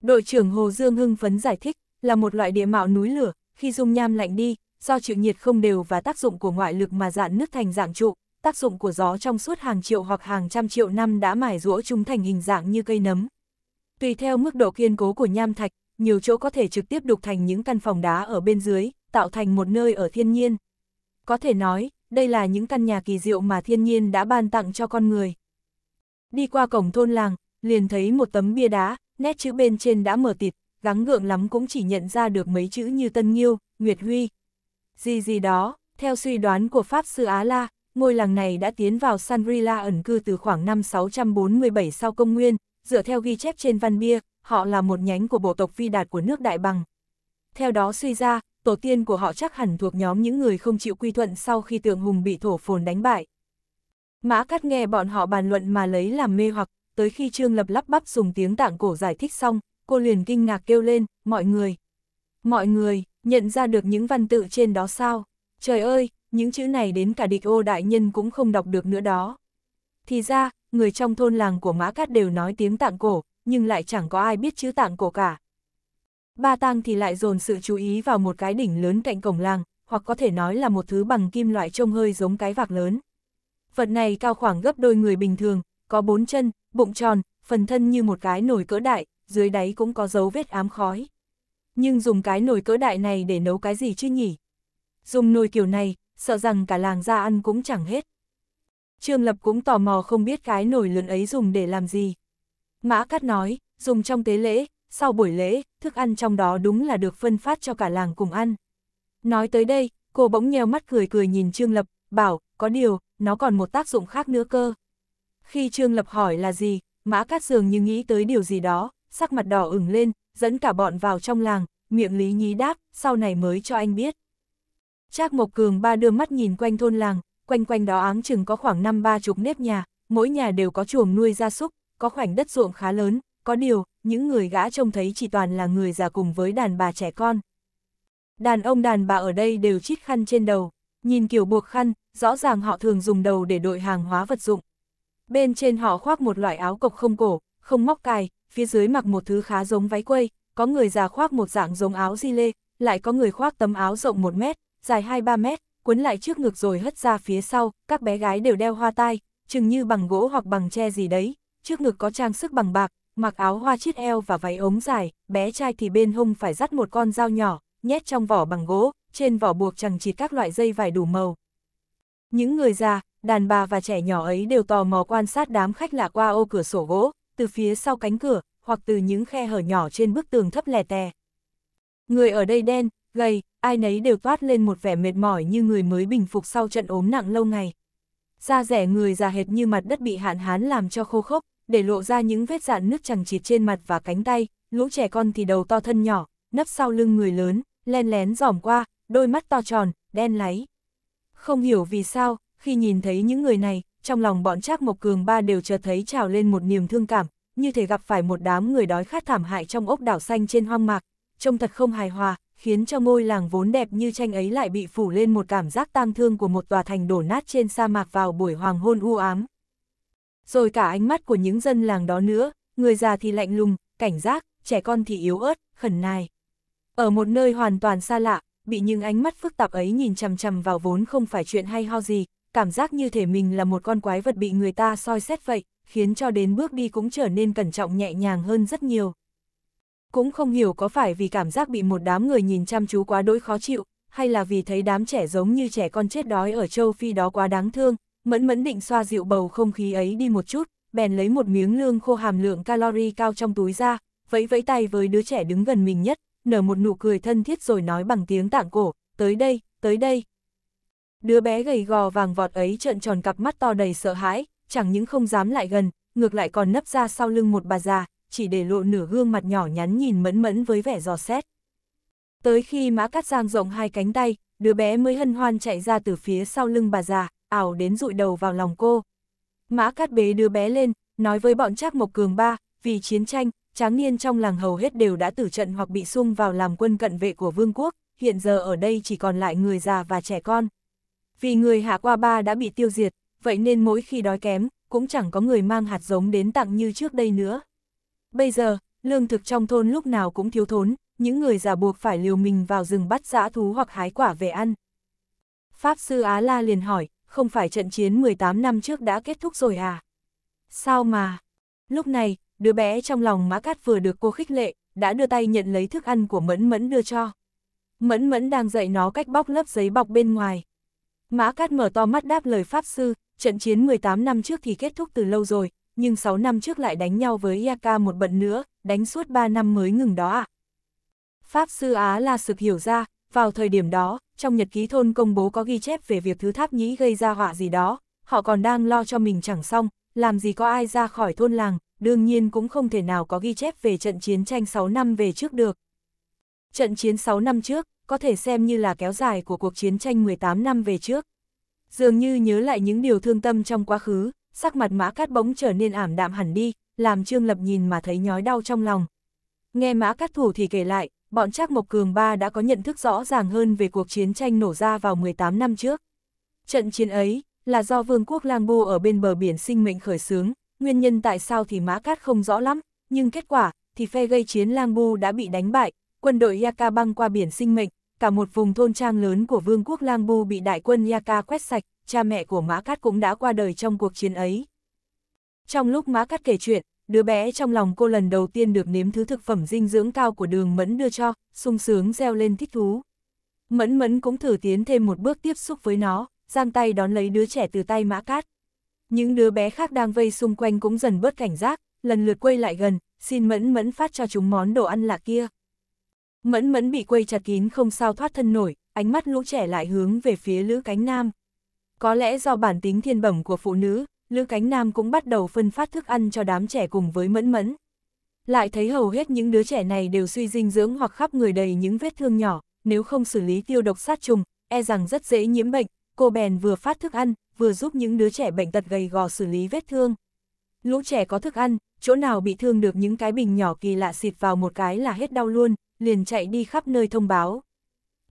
Đội trưởng Hồ Dương hưng phấn giải thích, là một loại địa mạo núi lửa, khi dung nham lạnh đi, do chịu nhiệt không đều và tác dụng của ngoại lực mà dạn nước thành dạng trụ, tác dụng của gió trong suốt hàng triệu hoặc hàng trăm triệu năm đã mài rũa chúng thành hình dạng như cây nấm. Tùy theo mức độ kiên cố của nham thạch, nhiều chỗ có thể trực tiếp đục thành những căn phòng đá ở bên dưới, tạo thành một nơi ở thiên nhiên có thể nói, đây là những căn nhà kỳ diệu mà thiên nhiên đã ban tặng cho con người. Đi qua cổng thôn làng, liền thấy một tấm bia đá, nét chữ bên trên đã mờ tịt, gắng gượng lắm cũng chỉ nhận ra được mấy chữ như Tân Nghiêu, Nguyệt Huy. Gì gì đó, theo suy đoán của Pháp Sư Á La, ngôi làng này đã tiến vào Sangrila ẩn cư từ khoảng năm 647 sau công nguyên, dựa theo ghi chép trên văn bia, họ là một nhánh của bộ tộc phi đạt của nước Đại Bằng. Theo đó suy ra, tổ tiên của họ chắc hẳn thuộc nhóm những người không chịu quy thuận sau khi tượng hùng bị thổ phồn đánh bại. Mã Cát nghe bọn họ bàn luận mà lấy làm mê hoặc, tới khi Trương Lập lắp bắp dùng tiếng tạng cổ giải thích xong, cô liền kinh ngạc kêu lên, mọi người. Mọi người, nhận ra được những văn tự trên đó sao? Trời ơi, những chữ này đến cả địch ô đại nhân cũng không đọc được nữa đó. Thì ra, người trong thôn làng của Mã Cát đều nói tiếng tạng cổ, nhưng lại chẳng có ai biết chữ tạng cổ cả. Ba tang thì lại dồn sự chú ý vào một cái đỉnh lớn cạnh cổng làng, hoặc có thể nói là một thứ bằng kim loại trông hơi giống cái vạc lớn. Vật này cao khoảng gấp đôi người bình thường, có bốn chân, bụng tròn, phần thân như một cái nồi cỡ đại, dưới đáy cũng có dấu vết ám khói. Nhưng dùng cái nồi cỡ đại này để nấu cái gì chứ nhỉ? Dùng nồi kiểu này, sợ rằng cả làng ra ăn cũng chẳng hết. Trương Lập cũng tò mò không biết cái nồi lớn ấy dùng để làm gì. Mã Cát nói, dùng trong tế lễ, sau buổi lễ, thức ăn trong đó đúng là được phân phát cho cả làng cùng ăn. Nói tới đây, cô bỗng nheo mắt cười cười nhìn Trương Lập, bảo, có điều, nó còn một tác dụng khác nữa cơ. Khi Trương Lập hỏi là gì, Mã Cát Dường như nghĩ tới điều gì đó, sắc mặt đỏ ửng lên, dẫn cả bọn vào trong làng, miệng lý nhí đáp, sau này mới cho anh biết. Trác Mộc Cường ba đưa mắt nhìn quanh thôn làng, quanh quanh đó áng chừng có khoảng năm ba chục nếp nhà, mỗi nhà đều có chuồng nuôi gia súc, có khoảnh đất ruộng khá lớn, có điều, những người gã trông thấy chỉ toàn là người già cùng với đàn bà trẻ con. Đàn ông đàn bà ở đây đều chít khăn trên đầu, nhìn kiểu buộc khăn, rõ ràng họ thường dùng đầu để đội hàng hóa vật dụng. Bên trên họ khoác một loại áo cộc không cổ, không móc cài, phía dưới mặc một thứ khá giống váy quây, có người già khoác một dạng giống áo di lê, lại có người khoác tấm áo rộng 1 mét, dài 2-3 mét, cuốn lại trước ngực rồi hất ra phía sau, các bé gái đều đeo hoa tai, chừng như bằng gỗ hoặc bằng tre gì đấy, trước ngực có trang sức bằng bạc, mặc áo hoa chiết eo và váy ống dài, bé trai thì bên hông phải dắt một con dao nhỏ, nhét trong vỏ bằng gỗ, trên vỏ buộc chẳng chịt các loại dây vải đủ màu. Những người già, đàn bà và trẻ nhỏ ấy đều tò mò quan sát đám khách lạ qua ô cửa sổ gỗ, từ phía sau cánh cửa, hoặc từ những khe hở nhỏ trên bức tường thấp lè tè. Người ở đây đen, gầy, ai nấy đều toát lên một vẻ mệt mỏi như người mới bình phục sau trận ốm nặng lâu ngày. Da rẻ người già hệt như mặt đất bị hạn hán làm cho khô khốc, để lộ ra những vết dạn nước chẳng chịt trên mặt và cánh tay, lũ trẻ con thì đầu to thân nhỏ, nấp sau lưng người lớn, len lén dòm qua, đôi mắt to tròn, đen láy. Không hiểu vì sao, khi nhìn thấy những người này, trong lòng bọn Trác Mộc Cường ba đều chợt thấy trào lên một niềm thương cảm, như thể gặp phải một đám người đói khát thảm hại trong ốc đảo xanh trên hoang mạc, trông thật không hài hòa, khiến cho ngôi làng vốn đẹp như tranh ấy lại bị phủ lên một cảm giác tang thương của một tòa thành đổ nát trên sa mạc vào buổi hoàng hôn u ám rồi cả ánh mắt của những dân làng đó nữa, người già thì lạnh lùng, cảnh giác, trẻ con thì yếu ớt, khẩn nài. Ở một nơi hoàn toàn xa lạ, bị những ánh mắt phức tạp ấy nhìn chằm chằm vào vốn không phải chuyện hay ho gì, cảm giác như thể mình là một con quái vật bị người ta soi xét vậy, khiến cho đến bước đi cũng trở nên cẩn trọng nhẹ nhàng hơn rất nhiều. Cũng không hiểu có phải vì cảm giác bị một đám người nhìn chăm chú quá đỗi khó chịu, hay là vì thấy đám trẻ giống như trẻ con chết đói ở châu Phi đó quá đáng thương, Mẫn mẫn định xoa dịu bầu không khí ấy đi một chút, bèn lấy một miếng lương khô hàm lượng calori cao trong túi ra, vẫy vẫy tay với đứa trẻ đứng gần mình nhất, nở một nụ cười thân thiết rồi nói bằng tiếng tạng cổ, tới đây, tới đây. Đứa bé gầy gò vàng vọt ấy trợn tròn cặp mắt to đầy sợ hãi, chẳng những không dám lại gần, ngược lại còn nấp ra sau lưng một bà già, chỉ để lộ nửa gương mặt nhỏ nhắn nhìn mẫn mẫn với vẻ giò xét. Tới khi mã cắt giang rộng hai cánh tay, đứa bé mới hân hoan chạy ra từ phía sau lưng bà già, ảo đến rụi đầu vào lòng cô. Mã Cát Bế đưa bé lên, nói với bọn Trác Mộc Cường ba, vì chiến tranh, tráng niên trong làng hầu hết đều đã tử trận hoặc bị sung vào làm quân cận vệ của vương quốc, hiện giờ ở đây chỉ còn lại người già và trẻ con. Vì người hạ qua ba đã bị tiêu diệt, vậy nên mỗi khi đói kém, cũng chẳng có người mang hạt giống đến tặng như trước đây nữa. Bây giờ, lương thực trong thôn lúc nào cũng thiếu thốn, những người già buộc phải liều mình vào rừng bắt dã thú hoặc hái quả về ăn. Pháp sư Á La liền hỏi, không phải trận chiến 18 năm trước đã kết thúc rồi à? Sao mà? Lúc này, đứa bé trong lòng Mã Cát vừa được cô khích lệ, đã đưa tay nhận lấy thức ăn của Mẫn Mẫn đưa cho. Mẫn Mẫn đang dạy nó cách bóc lớp giấy bọc bên ngoài. Mã Cát mở to mắt đáp lời Pháp Sư, trận chiến 18 năm trước thì kết thúc từ lâu rồi, nhưng 6 năm trước lại đánh nhau với Yaka một bận nữa, đánh suốt 3 năm mới ngừng đó À? Pháp Sư Á là sực hiểu ra, vào thời điểm đó, trong nhật ký thôn công bố có ghi chép về việc thứ tháp nhĩ gây ra họa gì đó, họ còn đang lo cho mình chẳng xong, làm gì có ai ra khỏi thôn làng, đương nhiên cũng không thể nào có ghi chép về trận chiến tranh 6 năm về trước được. Trận chiến 6 năm trước, có thể xem như là kéo dài của cuộc chiến tranh 18 năm về trước. Dường như nhớ lại những điều thương tâm trong quá khứ, sắc mặt Mã Cát bỗng trở nên ảm đạm hẳn đi, làm Trương Lập nhìn mà thấy nhói đau trong lòng. Nghe Mã Cát Thủ thì kể lại, bọn Trác Mộc Cường Ba đã có nhận thức rõ ràng hơn về cuộc chiến tranh nổ ra vào 18 năm trước. Trận chiến ấy là do vương quốc Lang bu ở bên bờ biển sinh mệnh khởi xướng, nguyên nhân tại sao thì Mã Cát không rõ lắm, nhưng kết quả thì phe gây chiến Lang bu đã bị đánh bại, quân đội Yaka băng qua biển sinh mệnh, cả một vùng thôn trang lớn của vương quốc Lang bu bị đại quân Yaka quét sạch, cha mẹ của Mã Cát cũng đã qua đời trong cuộc chiến ấy. Trong lúc Mã Cát kể chuyện, đứa bé trong lòng cô lần đầu tiên được nếm thứ thực phẩm dinh dưỡng cao của đường Mẫn đưa cho, sung sướng reo lên thích thú. Mẫn Mẫn cũng thử tiến thêm một bước tiếp xúc với nó, giang tay đón lấy đứa trẻ từ tay mã cát. Những đứa bé khác đang vây xung quanh cũng dần bớt cảnh giác, lần lượt quay lại gần, xin Mẫn Mẫn phát cho chúng món đồ ăn lạ kia. Mẫn Mẫn bị quây chặt kín không sao thoát thân nổi, ánh mắt lũ trẻ lại hướng về phía Lữ Cánh Nam. Có lẽ do bản tính thiên bẩm của phụ nữ, Lữ Cánh Nam cũng bắt đầu phân phát thức ăn cho đám trẻ cùng với mẫn mẫn. Lại thấy hầu hết những đứa trẻ này đều suy dinh dưỡng hoặc khắp người đầy những vết thương nhỏ, nếu không xử lý tiêu độc sát trùng, e rằng rất dễ nhiễm bệnh, cô bèn vừa phát thức ăn, vừa giúp những đứa trẻ bệnh tật gầy gò xử lý vết thương. Lũ trẻ có thức ăn, chỗ nào bị thương được những cái bình nhỏ kỳ lạ xịt vào một cái là hết đau luôn, liền chạy đi khắp nơi thông báo.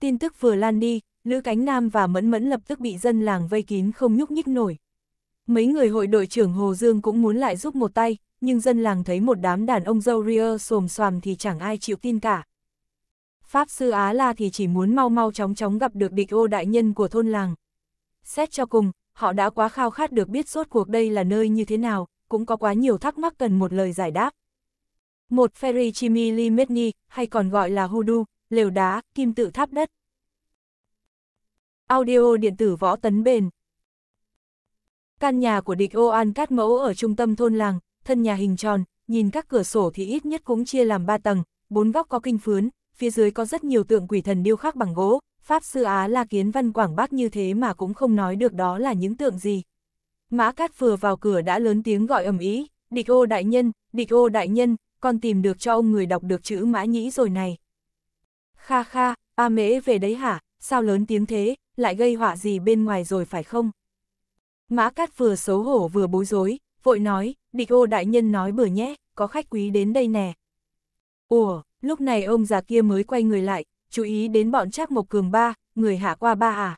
Tin tức vừa lan đi, Lữ Cánh Nam và Mẫn Mẫn lập tức bị dân làng vây kín không nhúc nhích nổi, Mấy người hội đội trưởng Hồ Dương cũng muốn lại giúp một tay, nhưng dân làng thấy một đám đàn ông dâu ria xồm xoàm thì chẳng ai chịu tin cả. Pháp sư Á La thì chỉ muốn mau mau chóng chóng gặp được địch ô đại nhân của thôn làng. Xét cho cùng, họ đã quá khao khát được biết suốt cuộc đây là nơi như thế nào, cũng có quá nhiều thắc mắc cần một lời giải đáp. Một ferry Chimili Metni, hay còn gọi là Hudu, lều đá, kim tự tháp đất. Audio điện tử võ tấn bền Căn nhà của địch ô an cát mẫu ở trung tâm thôn làng, thân nhà hình tròn, nhìn các cửa sổ thì ít nhất cũng chia làm 3 tầng, bốn góc có kinh phướn, phía dưới có rất nhiều tượng quỷ thần điêu khắc bằng gỗ, Pháp sư Á là Kiến Văn Quảng bác như thế mà cũng không nói được đó là những tượng gì. Mã Cát vừa vào cửa đã lớn tiếng gọi ầm ý, địch ô đại nhân, địch ô đại nhân, con tìm được cho ông người đọc được chữ mã nhĩ rồi này. Kha kha, A Mễ về đấy hả, sao lớn tiếng thế, lại gây họa gì bên ngoài rồi phải không? Mã Cát vừa xấu hổ vừa bối rối, vội nói, địch ô đại nhân nói bừa nhé, có khách quý đến đây nè. Ủa, lúc này ông già kia mới quay người lại, chú ý đến bọn Trác Mộc Cường ba, người hạ qua ba à.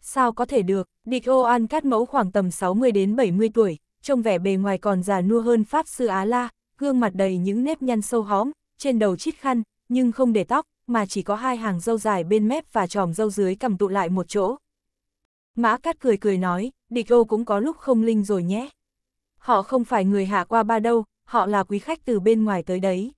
Sao có thể được, địch ô an cát mẫu khoảng tầm 60 đến 70 tuổi, trông vẻ bề ngoài còn già nua hơn Pháp Sư Á La, gương mặt đầy những nếp nhăn sâu hóm, trên đầu chít khăn, nhưng không để tóc, mà chỉ có hai hàng râu dài bên mép và tròm râu dưới cầm tụ lại một chỗ. Mã Cát cười cười nói, địch Âu cũng có lúc không linh rồi nhé. Họ không phải người hạ qua ba đâu, họ là quý khách từ bên ngoài tới đấy.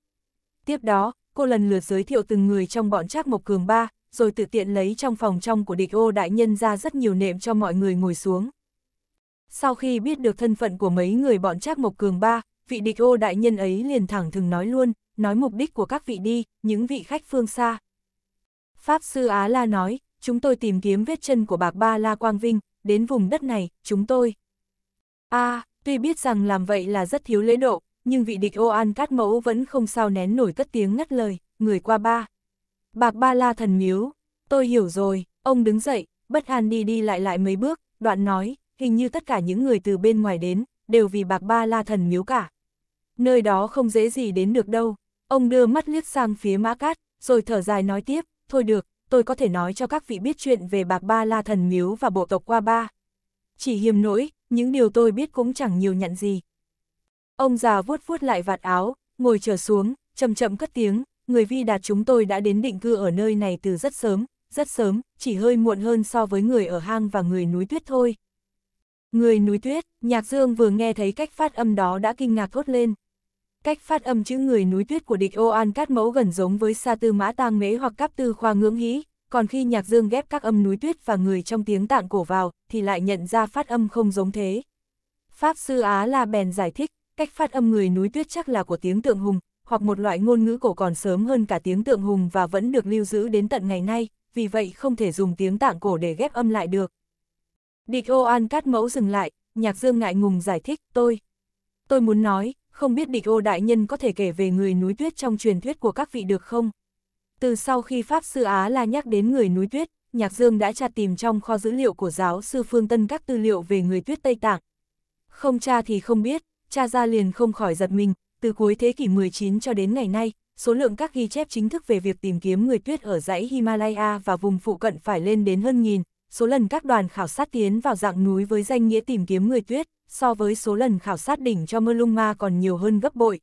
Tiếp đó, cô lần lượt giới thiệu từng người trong bọn Trác Mộc Cường Ba, rồi tự tiện lấy trong phòng trong của địch ô đại nhân ra rất nhiều nệm cho mọi người ngồi xuống. Sau khi biết được thân phận của mấy người bọn Trác Mộc Cường Ba, vị địch ô đại nhân ấy liền thẳng thừng nói luôn, nói mục đích của các vị đi, những vị khách phương xa. Pháp sư Á La nói, chúng tôi tìm kiếm vết chân của bạc ba La Quang Vinh, đến vùng đất này, chúng tôi. a à, tuy biết rằng làm vậy là rất thiếu lễ độ, nhưng vị địch ô an cát mẫu vẫn không sao nén nổi cất tiếng ngắt lời, người qua ba. Bạc ba la thần miếu, tôi hiểu rồi, ông đứng dậy, bất an đi đi lại lại mấy bước, đoạn nói, hình như tất cả những người từ bên ngoài đến, đều vì bạc ba la thần miếu cả. Nơi đó không dễ gì đến được đâu, ông đưa mắt liếc sang phía mã cát, rồi thở dài nói tiếp, thôi được, tôi có thể nói cho các vị biết chuyện về bạc ba la thần miếu và bộ tộc qua ba. Chỉ hiềm nỗi, những điều tôi biết cũng chẳng nhiều nhận gì. Ông già vuốt vuốt lại vạt áo, ngồi trở xuống, chậm chậm cất tiếng, người vi đạt chúng tôi đã đến định cư ở nơi này từ rất sớm, rất sớm, chỉ hơi muộn hơn so với người ở hang và người núi tuyết thôi. Người núi tuyết, Nhạc Dương vừa nghe thấy cách phát âm đó đã kinh ngạc thốt lên. Cách phát âm chữ người núi tuyết của địch ô an cát mẫu gần giống với sa tư mã tang mễ hoặc cáp tư khoa ngưỡng hí, còn khi nhạc dương ghép các âm núi tuyết và người trong tiếng tạng cổ vào, thì lại nhận ra phát âm không giống thế. Pháp sư Á La bèn giải thích, cách phát âm người núi tuyết chắc là của tiếng tượng hùng, hoặc một loại ngôn ngữ cổ còn sớm hơn cả tiếng tượng hùng và vẫn được lưu giữ đến tận ngày nay, vì vậy không thể dùng tiếng tạng cổ để ghép âm lại được. Địch ô an cát mẫu dừng lại, nhạc dương ngại ngùng giải thích, tôi. Tôi muốn nói, không biết địch ô đại nhân có thể kể về người núi tuyết trong truyền thuyết của các vị được không? Từ sau khi Pháp Sư Á La nhắc đến người núi tuyết, Nhạc Dương đã tra tìm trong kho dữ liệu của giáo sư Phương Tân các tư liệu về người tuyết Tây Tạng. Không tra thì không biết, tra ra liền không khỏi giật mình, từ cuối thế kỷ 19 cho đến ngày nay, số lượng các ghi chép chính thức về việc tìm kiếm người tuyết ở dãy Himalaya và vùng phụ cận phải lên đến hơn nghìn, số lần các đoàn khảo sát tiến vào dạng núi với danh nghĩa tìm kiếm người tuyết, so với số lần khảo sát đỉnh cho Muluma còn nhiều hơn gấp bội.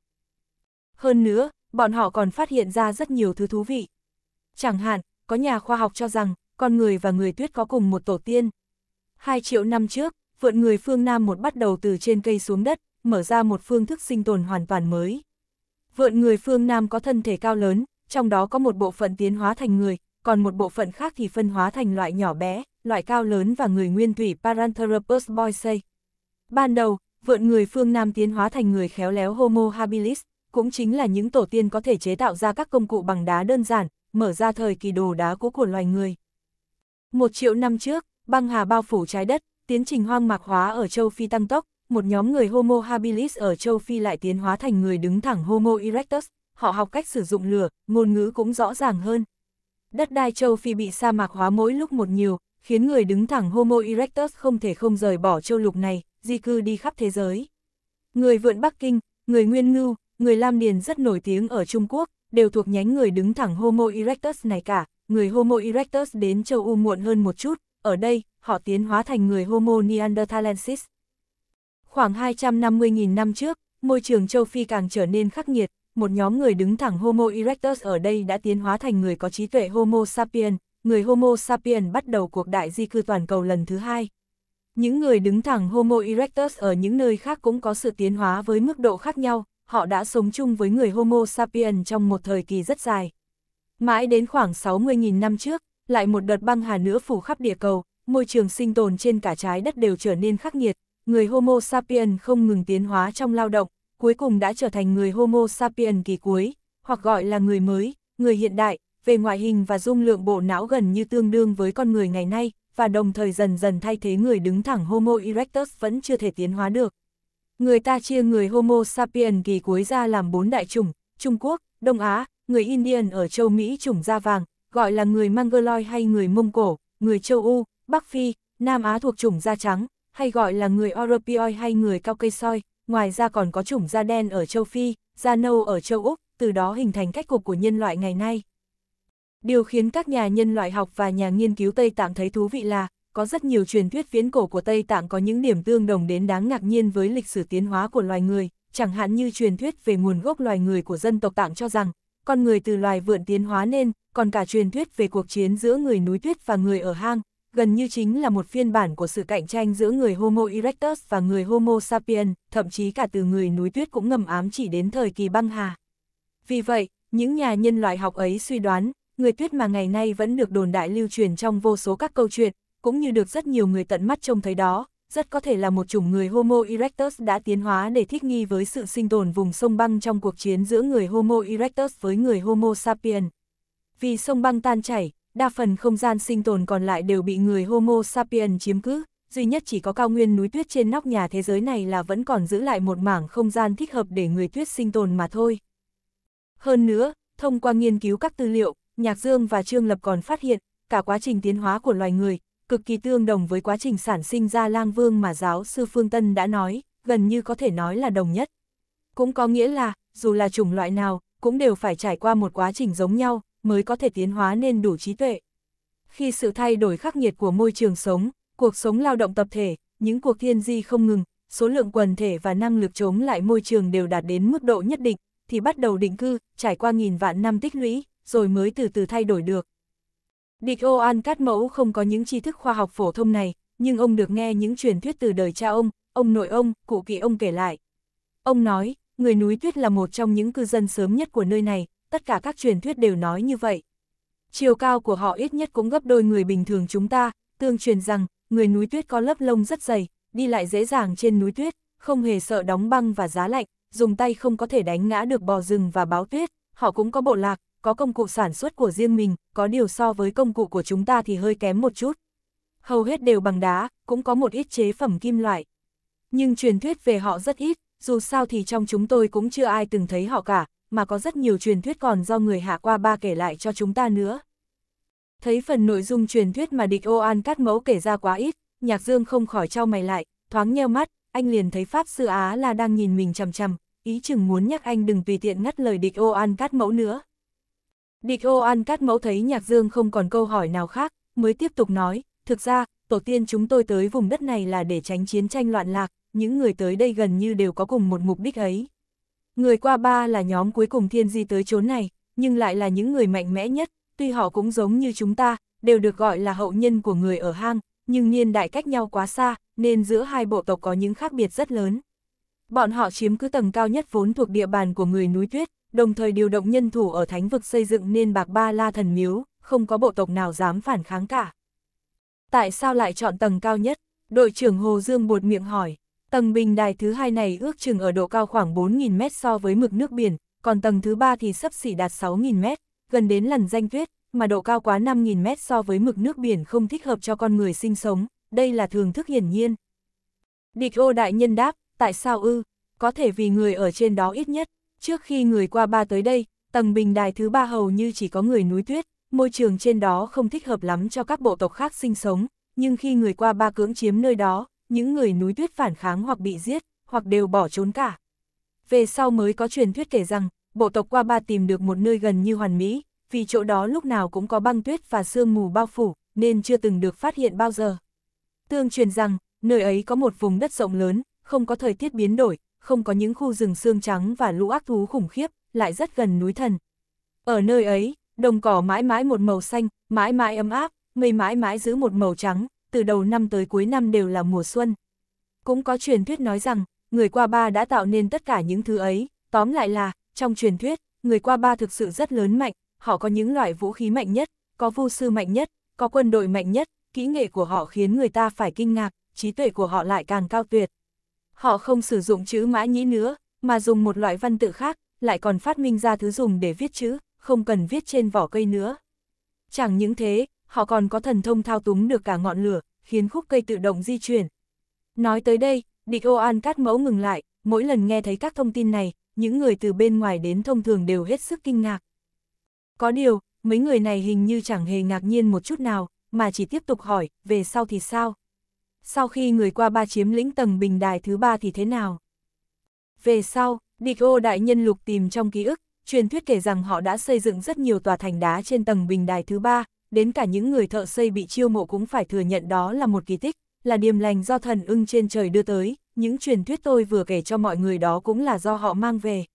Hơn nữa, bọn họ còn phát hiện ra rất nhiều thứ thú vị. Chẳng hạn, có nhà khoa học cho rằng, con người và người tuyết có cùng một tổ tiên. Hai triệu năm trước, vượn người phương Nam một bắt đầu từ trên cây xuống đất, mở ra một phương thức sinh tồn hoàn toàn mới. Vượn người phương Nam có thân thể cao lớn, trong đó có một bộ phận tiến hóa thành người, còn một bộ phận khác thì phân hóa thành loại nhỏ bé, loại cao lớn và người nguyên thủy Paranthropus boisei, Ban đầu, vượn người phương Nam tiến hóa thành người khéo léo Homo habilis, cũng chính là những tổ tiên có thể chế tạo ra các công cụ bằng đá đơn giản, mở ra thời kỳ đồ đá cũ của loài người. Một triệu năm trước, băng hà bao phủ trái đất, tiến trình hoang mạc hóa ở châu Phi tăng tốc, một nhóm người Homo habilis ở châu Phi lại tiến hóa thành người đứng thẳng Homo erectus, họ học cách sử dụng lửa, ngôn ngữ cũng rõ ràng hơn. Đất đai châu Phi bị sa mạc hóa mỗi lúc một nhiều, khiến người đứng thẳng Homo erectus không thể không rời bỏ châu lục này, di cư đi khắp thế giới. Người vượn Bắc Kinh, người Nguyên Ngưu, người Lam Điền rất nổi tiếng ở Trung Quốc, đều thuộc nhánh người đứng thẳng Homo erectus này cả, người Homo erectus đến châu U muộn hơn một chút, ở đây, họ tiến hóa thành người Homo neanderthalensis. Khoảng 250.000 năm trước, môi trường châu Phi càng trở nên khắc nghiệt, một nhóm người đứng thẳng Homo erectus ở đây đã tiến hóa thành người có trí tuệ Homo sapiens, người Homo sapiens bắt đầu cuộc đại di cư toàn cầu lần thứ hai, những người đứng thẳng Homo erectus ở những nơi khác cũng có sự tiến hóa với mức độ khác nhau, họ đã sống chung với người Homo sapiens trong một thời kỳ rất dài. Mãi đến khoảng 60.000 năm trước, lại một đợt băng hà nữa phủ khắp địa cầu, môi trường sinh tồn trên cả trái đất đều trở nên khắc nghiệt, người Homo sapiens không ngừng tiến hóa trong lao động, cuối cùng đã trở thành người Homo sapiens kỳ cuối, hoặc gọi là người mới, người hiện đại, về ngoại hình và dung lượng bộ não gần như tương đương với con người ngày nay, và đồng thời dần dần thay thế người đứng thẳng Homo erectus vẫn chưa thể tiến hóa được. Người ta chia người Homo sapiens kỳ cuối ra làm bốn đại chủng, Trung Quốc, Đông Á, người Indian ở châu Mỹ chủng da vàng, gọi là người Mongoloid hay người Mông Cổ, người châu U, Bắc Phi, Nam Á thuộc chủng da trắng, hay gọi là người Europeoid hay người cao cây soi. ngoài ra còn có chủng da đen ở châu Phi, da nâu ở châu Úc, từ đó hình thành cách cục của nhân loại ngày nay. Điều khiến các nhà nhân loại học và nhà nghiên cứu Tây Tạng thấy thú vị là, có rất nhiều truyền thuyết viễn cổ của Tây Tạng có những điểm tương đồng đến đáng ngạc nhiên với lịch sử tiến hóa của loài người, chẳng hạn như truyền thuyết về nguồn gốc loài người của dân tộc Tạng cho rằng, con người từ loài vượn tiến hóa nên, còn cả truyền thuyết về cuộc chiến giữa người núi tuyết và người ở hang, gần như chính là một phiên bản của sự cạnh tranh giữa người Homo erectus và người Homo sapiens, thậm chí cả từ người núi tuyết cũng ngầm ám chỉ đến thời kỳ băng hà. Vì vậy, những nhà nhân loại học ấy suy đoán, người tuyết mà ngày nay vẫn được đồn đại lưu truyền trong vô số các câu chuyện, cũng như được rất nhiều người tận mắt trông thấy đó, rất có thể là một chủng người Homo erectus đã tiến hóa để thích nghi với sự sinh tồn vùng sông băng trong cuộc chiến giữa người Homo erectus với người Homo sapien. Vì sông băng tan chảy, đa phần không gian sinh tồn còn lại đều bị người Homo sapien chiếm cứ, duy nhất chỉ có cao nguyên núi tuyết trên nóc nhà thế giới này là vẫn còn giữ lại một mảng không gian thích hợp để người tuyết sinh tồn mà thôi. Hơn nữa, thông qua nghiên cứu các tư liệu, Nhạc Dương và Trương Lập còn phát hiện, cả quá trình tiến hóa của loài người, cực kỳ tương đồng với quá trình sản sinh ra lang vương mà giáo sư Phương Tân đã nói, gần như có thể nói là đồng nhất. Cũng có nghĩa là, dù là chủng loại nào, cũng đều phải trải qua một quá trình giống nhau, mới có thể tiến hóa nên đủ trí tuệ. Khi sự thay đổi khắc nghiệt của môi trường sống, cuộc sống lao động tập thể, những cuộc thiên di không ngừng, số lượng quần thể và năng lực chống lại môi trường đều đạt đến mức độ nhất định, thì bắt đầu định cư, trải qua nghìn vạn năm tích lũy, rồi mới từ từ thay đổi được. Địch ô an cát mẫu không có những tri thức khoa học phổ thông này, nhưng ông được nghe những truyền thuyết từ đời cha ông, ông nội ông, cụ kỵ ông kể lại. Ông nói, người núi tuyết là một trong những cư dân sớm nhất của nơi này, tất cả các truyền thuyết đều nói như vậy. Chiều cao của họ ít nhất cũng gấp đôi người bình thường chúng ta, tương truyền rằng, người núi tuyết có lớp lông rất dày, đi lại dễ dàng trên núi tuyết, không hề sợ đóng băng và giá lạnh, dùng tay không có thể đánh ngã được bò rừng và báo tuyết, họ cũng có bộ lạc, có công cụ sản xuất của riêng mình, có điều so với công cụ của chúng ta thì hơi kém một chút. Hầu hết đều bằng đá, cũng có một ít chế phẩm kim loại. Nhưng truyền thuyết về họ rất ít, dù sao thì trong chúng tôi cũng chưa ai từng thấy họ cả, mà có rất nhiều truyền thuyết còn do người hạ qua ba kể lại cho chúng ta nữa. Thấy phần nội dung truyền thuyết mà địch ô an cắt mẫu kể ra quá ít, nhạc dương không khỏi trao mày lại, thoáng nheo mắt, anh liền thấy Pháp Sư Á là đang nhìn mình chằm chằm, ý chừng muốn nhắc anh đừng tùy tiện ngắt lời địch ô an cắt mẫu nữa. Địch ô ăn cắt mẫu thấy Nhạc Dương không còn câu hỏi nào khác, mới tiếp tục nói, thực ra, tổ tiên chúng tôi tới vùng đất này là để tránh chiến tranh loạn lạc, những người tới đây gần như đều có cùng một mục đích ấy. Người qua ba là nhóm cuối cùng thiên di tới chốn này, nhưng lại là những người mạnh mẽ nhất, tuy họ cũng giống như chúng ta, đều được gọi là hậu nhân của người ở hang, nhưng niên đại cách nhau quá xa, nên giữa hai bộ tộc có những khác biệt rất lớn. Bọn họ chiếm cứ tầng cao nhất vốn thuộc địa bàn của người núi tuyết, đồng thời điều động nhân thủ ở thánh vực xây dựng nên bạc ba la thần miếu, không có bộ tộc nào dám phản kháng cả. Tại sao lại chọn tầng cao nhất? Đội trưởng Hồ Dương buột miệng hỏi. Tầng bình đài thứ hai này ước chừng ở độ cao khoảng 4.000 mét so với mực nước biển, còn tầng thứ ba thì sắp xỉ đạt 6.000 mét, gần đến lần danh tuyết, mà độ cao quá 5.000 mét so với mực nước biển không thích hợp cho con người sinh sống, đây là thường thức hiển nhiên. Địch ô đại nhân đáp, tại sao ư, có thể vì người ở trên đó ít nhất, Trước khi người qua ba tới đây, tầng bình đài thứ ba hầu như chỉ có người núi tuyết, môi trường trên đó không thích hợp lắm cho các bộ tộc khác sinh sống, nhưng khi người qua ba cưỡng chiếm nơi đó, những người núi tuyết phản kháng hoặc bị giết, hoặc đều bỏ trốn cả. Về sau mới có truyền thuyết kể rằng, bộ tộc qua ba tìm được một nơi gần như hoàn mỹ, vì chỗ đó lúc nào cũng có băng tuyết và sương mù bao phủ, nên chưa từng được phát hiện bao giờ. Tương truyền rằng, nơi ấy có một vùng đất rộng lớn, không có thời tiết biến đổi, không có những khu rừng xương trắng và lũ ác thú khủng khiếp, lại rất gần núi thần. Ở nơi ấy, đồng cỏ mãi mãi một màu xanh, mãi mãi ấm áp, mây mãi mãi giữ một màu trắng, từ đầu năm tới cuối năm đều là mùa xuân. Cũng có truyền thuyết nói rằng, người qua ba đã tạo nên tất cả những thứ ấy, tóm lại là, trong truyền thuyết, người qua ba thực sự rất lớn mạnh, họ có những loại vũ khí mạnh nhất, có vô sư mạnh nhất, có quân đội mạnh nhất, kỹ nghệ của họ khiến người ta phải kinh ngạc, trí tuệ của họ lại càng cao tuyệt. Họ không sử dụng chữ mã nhĩ nữa, mà dùng một loại văn tự khác, lại còn phát minh ra thứ dùng để viết chữ, không cần viết trên vỏ cây nữa. Chẳng những thế, họ còn có thần thông thao túng được cả ngọn lửa, khiến khúc cây tự động di chuyển. Nói tới đây, địch ô an cát mẫu ngừng lại, mỗi lần nghe thấy các thông tin này, những người từ bên ngoài đến thông thường đều hết sức kinh ngạc. Có điều, mấy người này hình như chẳng hề ngạc nhiên một chút nào, mà chỉ tiếp tục hỏi, về sau thì sao? sau khi người qua ba chiếm lĩnh tầng bình đài thứ ba thì thế nào? Về sau, địch ô đại nhân lục tìm trong ký ức, truyền thuyết kể rằng họ đã xây dựng rất nhiều tòa thành đá trên tầng bình đài thứ ba, đến cả những người thợ xây bị chiêu mộ cũng phải thừa nhận đó là một kỳ tích, là điềm lành do thần ưng trên trời đưa tới, những truyền thuyết tôi vừa kể cho mọi người đó cũng là do họ mang về.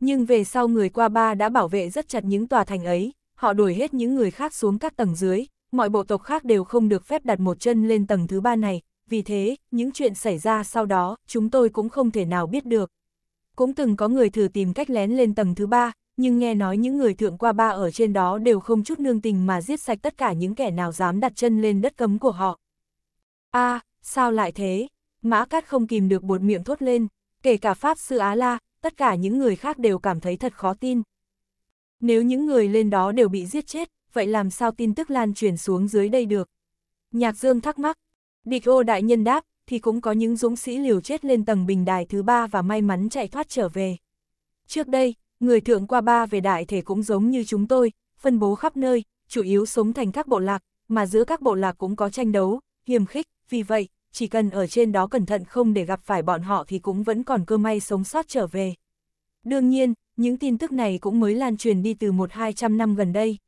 Nhưng về sau người qua ba đã bảo vệ rất chặt những tòa thành ấy, họ đuổi hết những người khác xuống các tầng dưới, mọi bộ tộc khác đều không được phép đặt một chân lên tầng thứ ba này, vì thế, những chuyện xảy ra sau đó, chúng tôi cũng không thể nào biết được. Cũng từng có người thử tìm cách lén lên tầng thứ ba, nhưng nghe nói những người thượng qua ba ở trên đó đều không chút nương tình mà giết sạch tất cả những kẻ nào dám đặt chân lên đất cấm của họ. a sao lại thế? Mã Cát không kìm được buột miệng thốt lên, kể cả Pháp Sư Á La, tất cả những người khác đều cảm thấy thật khó tin. Nếu những người lên đó đều bị giết chết, vậy làm sao tin tức lan truyền xuống dưới đây được? Nhạc Dương thắc mắc. Địch ô đại nhân đáp, thì cũng có những dũng sĩ liều chết lên tầng bình đài thứ ba và may mắn chạy thoát trở về. Trước đây, người thượng qua ba về đại thể cũng giống như chúng tôi, phân bố khắp nơi, chủ yếu sống thành các bộ lạc, mà giữa các bộ lạc cũng có tranh đấu, hiềm khích, vì vậy, chỉ cần ở trên đó cẩn thận không để gặp phải bọn họ thì cũng vẫn còn cơ may sống sót trở về. Đương nhiên, những tin tức này cũng mới lan truyền đi từ một hai trăm năm gần đây.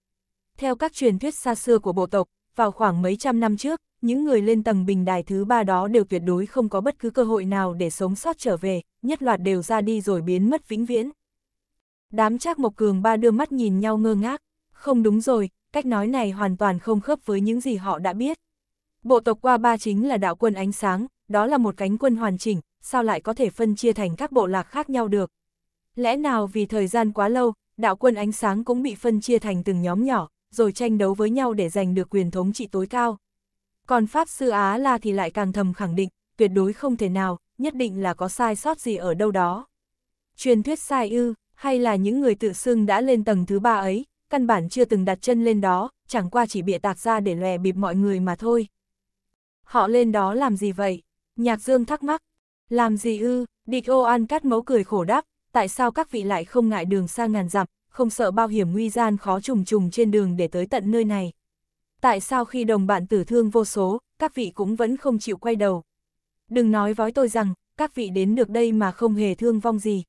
Theo các truyền thuyết xa xưa của bộ tộc, vào khoảng mấy trăm năm trước, những người lên tầng bình đài thứ ba đó đều tuyệt đối không có bất cứ cơ hội nào để sống sót trở về, nhất loạt đều ra đi rồi biến mất vĩnh viễn. Đám Trác Mộc Cường ba đưa mắt nhìn nhau ngơ ngác, không đúng rồi, cách nói này hoàn toàn không khớp với những gì họ đã biết. Bộ tộc qua ba chính là đạo quân ánh sáng, đó là một cánh quân hoàn chỉnh, sao lại có thể phân chia thành các bộ lạc khác nhau được? Lẽ nào vì thời gian quá lâu, đạo quân ánh sáng cũng bị phân chia thành từng nhóm nhỏ, rồi tranh đấu với nhau để giành được quyền thống trị tối cao. Còn Pháp Sư Á La thì lại càng thầm khẳng định, tuyệt đối không thể nào, nhất định là có sai sót gì ở đâu đó. Truyền thuyết sai ư, hay là những người tự xưng đã lên tầng thứ ba ấy, căn bản chưa từng đặt chân lên đó, chẳng qua chỉ bịa tạc ra để lè bịp mọi người mà thôi. Họ lên đó làm gì vậy? Nhạc Dương thắc mắc. Làm gì ư? Địch ô an cắt mấu cười khổ đáp, tại sao các vị lại không ngại đường xa ngàn dặm, không sợ bao hiểm nguy gian khó trùng trùng trên đường để tới tận nơi này. Tại sao khi đồng bạn tử thương vô số, các vị cũng vẫn không chịu quay đầu? Đừng nói với tôi rằng, các vị đến được đây mà không hề thương vong gì.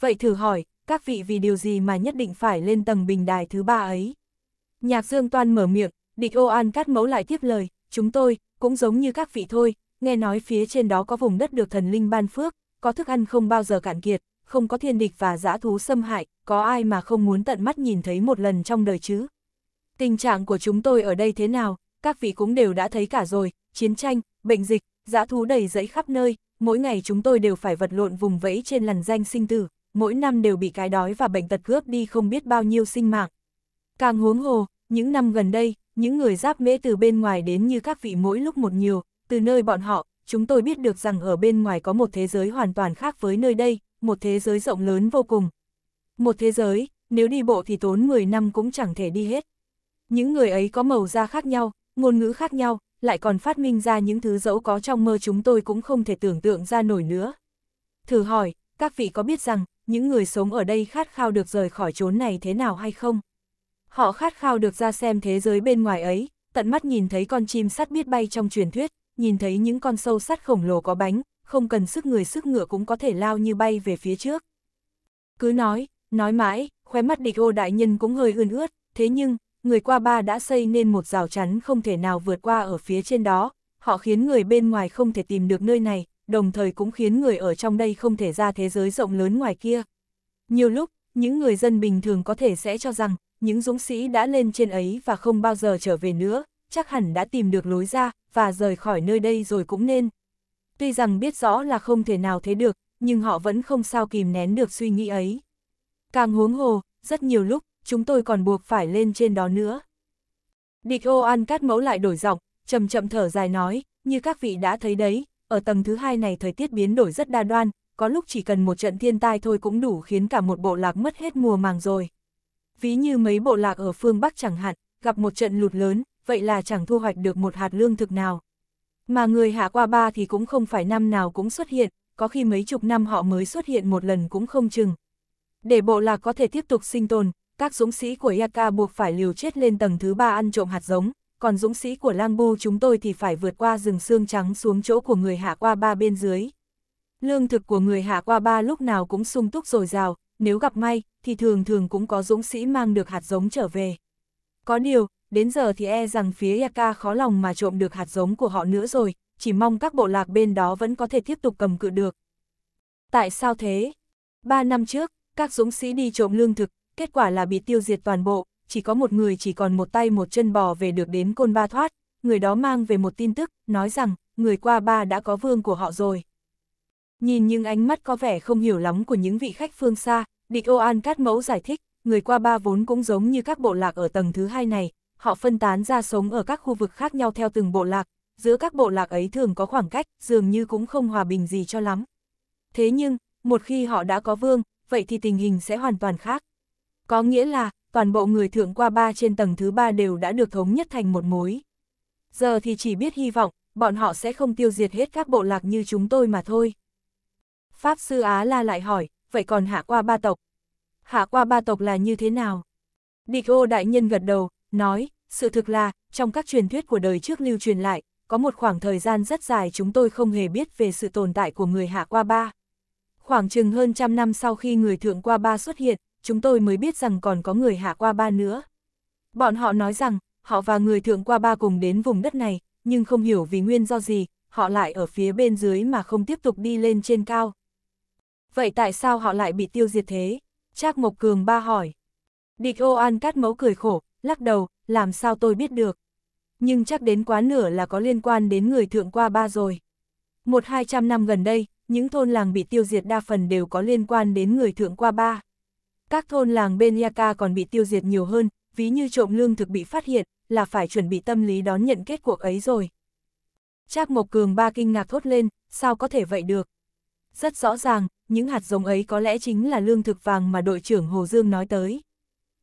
Vậy thử hỏi, các vị vì điều gì mà nhất định phải lên tầng bình đài thứ ba ấy? Nhạc Dương Toan mở miệng, địch ô an cắt mẫu lại tiếp lời, chúng tôi, cũng giống như các vị thôi, nghe nói phía trên đó có vùng đất được thần linh ban phước, có thức ăn không bao giờ cạn kiệt, không có thiên địch và dã thú xâm hại, có ai mà không muốn tận mắt nhìn thấy một lần trong đời chứ? Tình trạng của chúng tôi ở đây thế nào, các vị cũng đều đã thấy cả rồi, chiến tranh, bệnh dịch, dã thú đầy rẫy khắp nơi, mỗi ngày chúng tôi đều phải vật lộn vùng vẫy trên lằn danh sinh tử, mỗi năm đều bị cái đói và bệnh tật cướp đi không biết bao nhiêu sinh mạng. Càng huống hồ, những năm gần đây, những người giáp mễ từ bên ngoài đến như các vị mỗi lúc một nhiều, từ nơi bọn họ, chúng tôi biết được rằng ở bên ngoài có một thế giới hoàn toàn khác với nơi đây, một thế giới rộng lớn vô cùng. Một thế giới, nếu đi bộ thì tốn 10 năm cũng chẳng thể đi hết. Những người ấy có màu da khác nhau, ngôn ngữ khác nhau, lại còn phát minh ra những thứ dẫu có trong mơ chúng tôi cũng không thể tưởng tượng ra nổi nữa. Thử hỏi, các vị có biết rằng, những người sống ở đây khát khao được rời khỏi chốn này thế nào hay không? Họ khát khao được ra xem thế giới bên ngoài ấy, tận mắt nhìn thấy con chim sắt biết bay trong truyền thuyết, nhìn thấy những con sâu sắt khổng lồ có bánh, không cần sức người sức ngựa cũng có thể lao như bay về phía trước. Cứ nói, nói mãi, khóe mắt địch ô đại nhân cũng hơi ươn ướt, thế nhưng, người qua ba đã xây nên một rào chắn không thể nào vượt qua ở phía trên đó, họ khiến người bên ngoài không thể tìm được nơi này, đồng thời cũng khiến người ở trong đây không thể ra thế giới rộng lớn ngoài kia. Nhiều lúc, những người dân bình thường có thể sẽ cho rằng, những dũng sĩ đã lên trên ấy và không bao giờ trở về nữa, chắc hẳn đã tìm được lối ra, và rời khỏi nơi đây rồi cũng nên tuy rằng biết rõ là không thể nào thế được, nhưng họ vẫn không sao kìm nén được suy nghĩ ấy. Càng huống hồ, rất nhiều lúc, chúng tôi còn buộc phải lên trên đó nữa. Địch ô ăn cát mẫu lại đổi giọng, chậm chậm thở dài nói, như các vị đã thấy đấy, ở tầng thứ hai này thời tiết biến đổi rất đa đoan, có lúc chỉ cần một trận thiên tai thôi cũng đủ khiến cả một bộ lạc mất hết mùa màng rồi. Ví như mấy bộ lạc ở phương Bắc chẳng hạn, gặp một trận lụt lớn, vậy là chẳng thu hoạch được một hạt lương thực nào. Mà người hạ qua ba thì cũng không phải năm nào cũng xuất hiện, có khi mấy chục năm họ mới xuất hiện một lần cũng không chừng. Để bộ lạc có thể tiếp tục sinh tồn, các dũng sĩ của Yaka buộc phải liều chết lên tầng thứ ba ăn trộm hạt giống, còn dũng sĩ của Lang Bu chúng tôi thì phải vượt qua rừng xương trắng xuống chỗ của người hạ qua ba bên dưới. Lương thực của người hạ qua ba lúc nào cũng sung túc dồi dào, nếu gặp may, thì thường thường cũng có dũng sĩ mang được hạt giống trở về. Có điều, đến giờ thì e rằng phía Yaka khó lòng mà trộm được hạt giống của họ nữa rồi, chỉ mong các bộ lạc bên đó vẫn có thể tiếp tục cầm cự được. Tại sao thế? Ba năm trước, các dũng sĩ đi trộm lương thực, kết quả là bị tiêu diệt toàn bộ, chỉ có một người chỉ còn một tay một chân bò về được đến côn ba thoát, người đó mang về một tin tức, nói rằng, người qua ba đã có vương của họ rồi. Nhìn những ánh mắt có vẻ không hiểu lắm của những vị khách phương xa, địch ô an cát mẫu giải thích, người qua ba vốn cũng giống như các bộ lạc ở tầng thứ hai này, họ phân tán ra sống ở các khu vực khác nhau theo từng bộ lạc, giữa các bộ lạc ấy thường có khoảng cách, dường như cũng không hòa bình gì cho lắm. Thế nhưng, một khi họ đã có vương, vậy thì tình hình sẽ hoàn toàn khác. Có nghĩa là, toàn bộ người thượng qua ba trên tầng thứ ba đều đã được thống nhất thành một mối. Giờ thì chỉ biết hy vọng, bọn họ sẽ không tiêu diệt hết các bộ lạc như chúng tôi mà thôi. Pháp sư Á La lại hỏi, vậy còn hạ qua ba tộc? Hạ qua ba tộc là như thế nào? Địch ô đại nhân gật đầu, nói, sự thực là, trong các truyền thuyết của đời trước lưu truyền lại, có một khoảng thời gian rất dài chúng tôi không hề biết về sự tồn tại của người hạ qua ba. Khoảng chừng hơn trăm năm sau khi người thượng qua ba xuất hiện, chúng tôi mới biết rằng còn có người hạ qua ba nữa. Bọn họ nói rằng, họ và người thượng qua ba cùng đến vùng đất này, nhưng không hiểu vì nguyên do gì, họ lại ở phía bên dưới mà không tiếp tục đi lên trên cao. Vậy tại sao họ lại bị tiêu diệt thế? Trác Mộc Cường ba hỏi. Địch ô an cát mẫu cười khổ, lắc đầu, làm sao tôi biết được. Nhưng chắc đến quá nửa là có liên quan đến người thượng qua ba rồi. Một hai trăm năm gần đây, những thôn làng bị tiêu diệt đa phần đều có liên quan đến người thượng qua ba. Các thôn làng bên Yaka còn bị tiêu diệt nhiều hơn, ví như trộm lương thực bị phát hiện, là phải chuẩn bị tâm lý đón nhận kết cuộc ấy rồi. Trác Mộc Cường ba kinh ngạc thốt lên, sao có thể vậy được? Rất rõ ràng, những hạt giống ấy có lẽ chính là lương thực vàng mà đội trưởng Hồ Dương nói tới.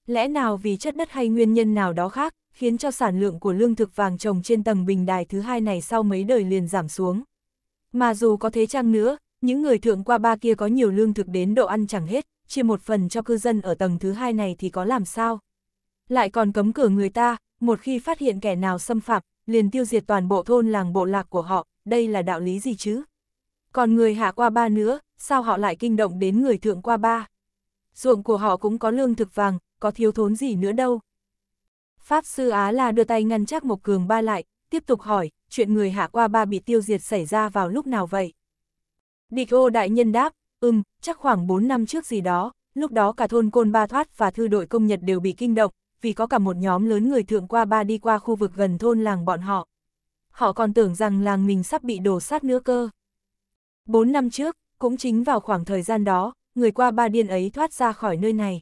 Lẽ nào vì chất đất hay nguyên nhân nào đó khác, khiến cho sản lượng của lương thực vàng trồng trên tầng bình đài thứ hai này sau mấy đời liền giảm xuống. Mà dù có thế chăng nữa, những người thượng qua ba kia có nhiều lương thực đến độ ăn chẳng hết, chia một phần cho cư dân ở tầng thứ hai này thì có làm sao? Lại còn cấm cửa người ta, một khi phát hiện kẻ nào xâm phạm, liền tiêu diệt toàn bộ thôn làng bộ lạc của họ, đây là đạo lý gì chứ? Còn người hạ qua ba nữa, sao họ lại kinh động đến người thượng qua ba? Ruộng của họ cũng có lương thực vàng, có thiếu thốn gì nữa đâu. Pháp sư Á là đưa tay ngăn chắc Mộc Cường Ba lại, tiếp tục hỏi, chuyện người hạ qua ba bị tiêu diệt xảy ra vào lúc nào vậy? Địch ô đại nhân đáp, ừm, chắc khoảng 4 năm trước gì đó, lúc đó cả thôn Côn Ba Thoát và thư đội công Nhật đều bị kinh động, vì có cả một nhóm lớn người thượng qua ba đi qua khu vực gần thôn làng bọn họ. Họ còn tưởng rằng làng mình sắp bị đổ sát nữa cơ. 4 năm trước, cũng chính vào khoảng thời gian đó, người qua ba điên ấy thoát ra khỏi nơi này.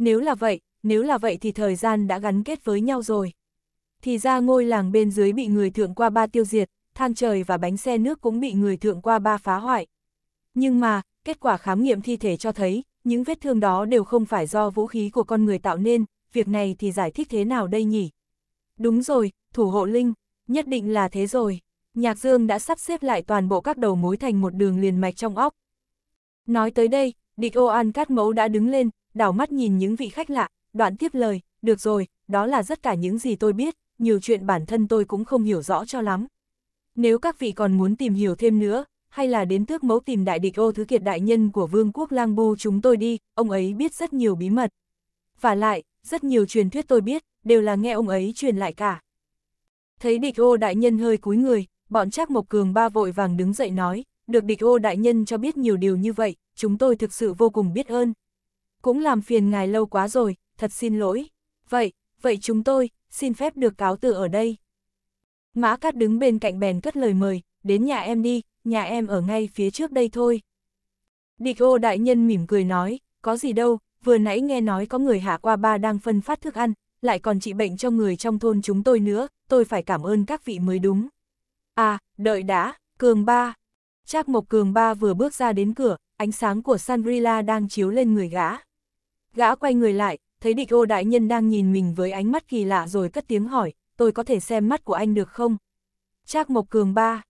Nếu là vậy, nếu là vậy thì thời gian đã gắn kết với nhau rồi. Thì ra ngôi làng bên dưới bị người thượng qua ba tiêu diệt, thang trời và bánh xe nước cũng bị người thượng qua ba phá hoại. Nhưng mà, kết quả khám nghiệm thi thể cho thấy, những vết thương đó đều không phải do vũ khí của con người tạo nên, việc này thì giải thích thế nào đây nhỉ? Đúng rồi, thủ hộ linh, nhất định là thế rồi. Nhạc Dương đã sắp xếp lại toàn bộ các đầu mối thành một đường liền mạch trong óc. Nói tới đây, địch ô an cát mẫu đã đứng lên, đảo mắt nhìn những vị khách lạ, đoạn tiếp lời, được rồi, đó là tất cả những gì tôi biết, nhiều chuyện bản thân tôi cũng không hiểu rõ cho lắm. Nếu các vị còn muốn tìm hiểu thêm nữa, hay là đến tước mẫu tìm đại địch ô thứ kiệt đại nhân của vương quốc lang bu chúng tôi đi, ông ấy biết rất nhiều bí mật. Và lại, rất nhiều truyền thuyết tôi biết, đều là nghe ông ấy truyền lại cả. Thấy địch ô đại nhân hơi cúi người, bọn Trác Mộc Cường ba vội vàng đứng dậy nói, được địch ô đại nhân cho biết nhiều điều như vậy, chúng tôi thực sự vô cùng biết ơn, cũng làm phiền ngài lâu quá rồi, thật xin lỗi. Vậy, vậy chúng tôi, xin phép được cáo từ ở đây. Mã Cát đứng bên cạnh bèn cất lời mời, đến nhà em đi, nhà em ở ngay phía trước đây thôi. Địch ô đại nhân mỉm cười nói, có gì đâu, vừa nãy nghe nói có người hạ qua ba đang phân phát thức ăn, lại còn trị bệnh cho người trong thôn chúng tôi nữa, tôi phải cảm ơn các vị mới đúng. À, đợi đã, cường ba. Trác Mộc Cường Ba vừa bước ra đến cửa, ánh sáng của Sangrila đang chiếu lên người gã. Gã quay người lại, thấy địch ô đại nhân đang nhìn mình với ánh mắt kỳ lạ rồi cất tiếng hỏi, tôi có thể xem mắt của anh được không? Trác Mộc Cường ba.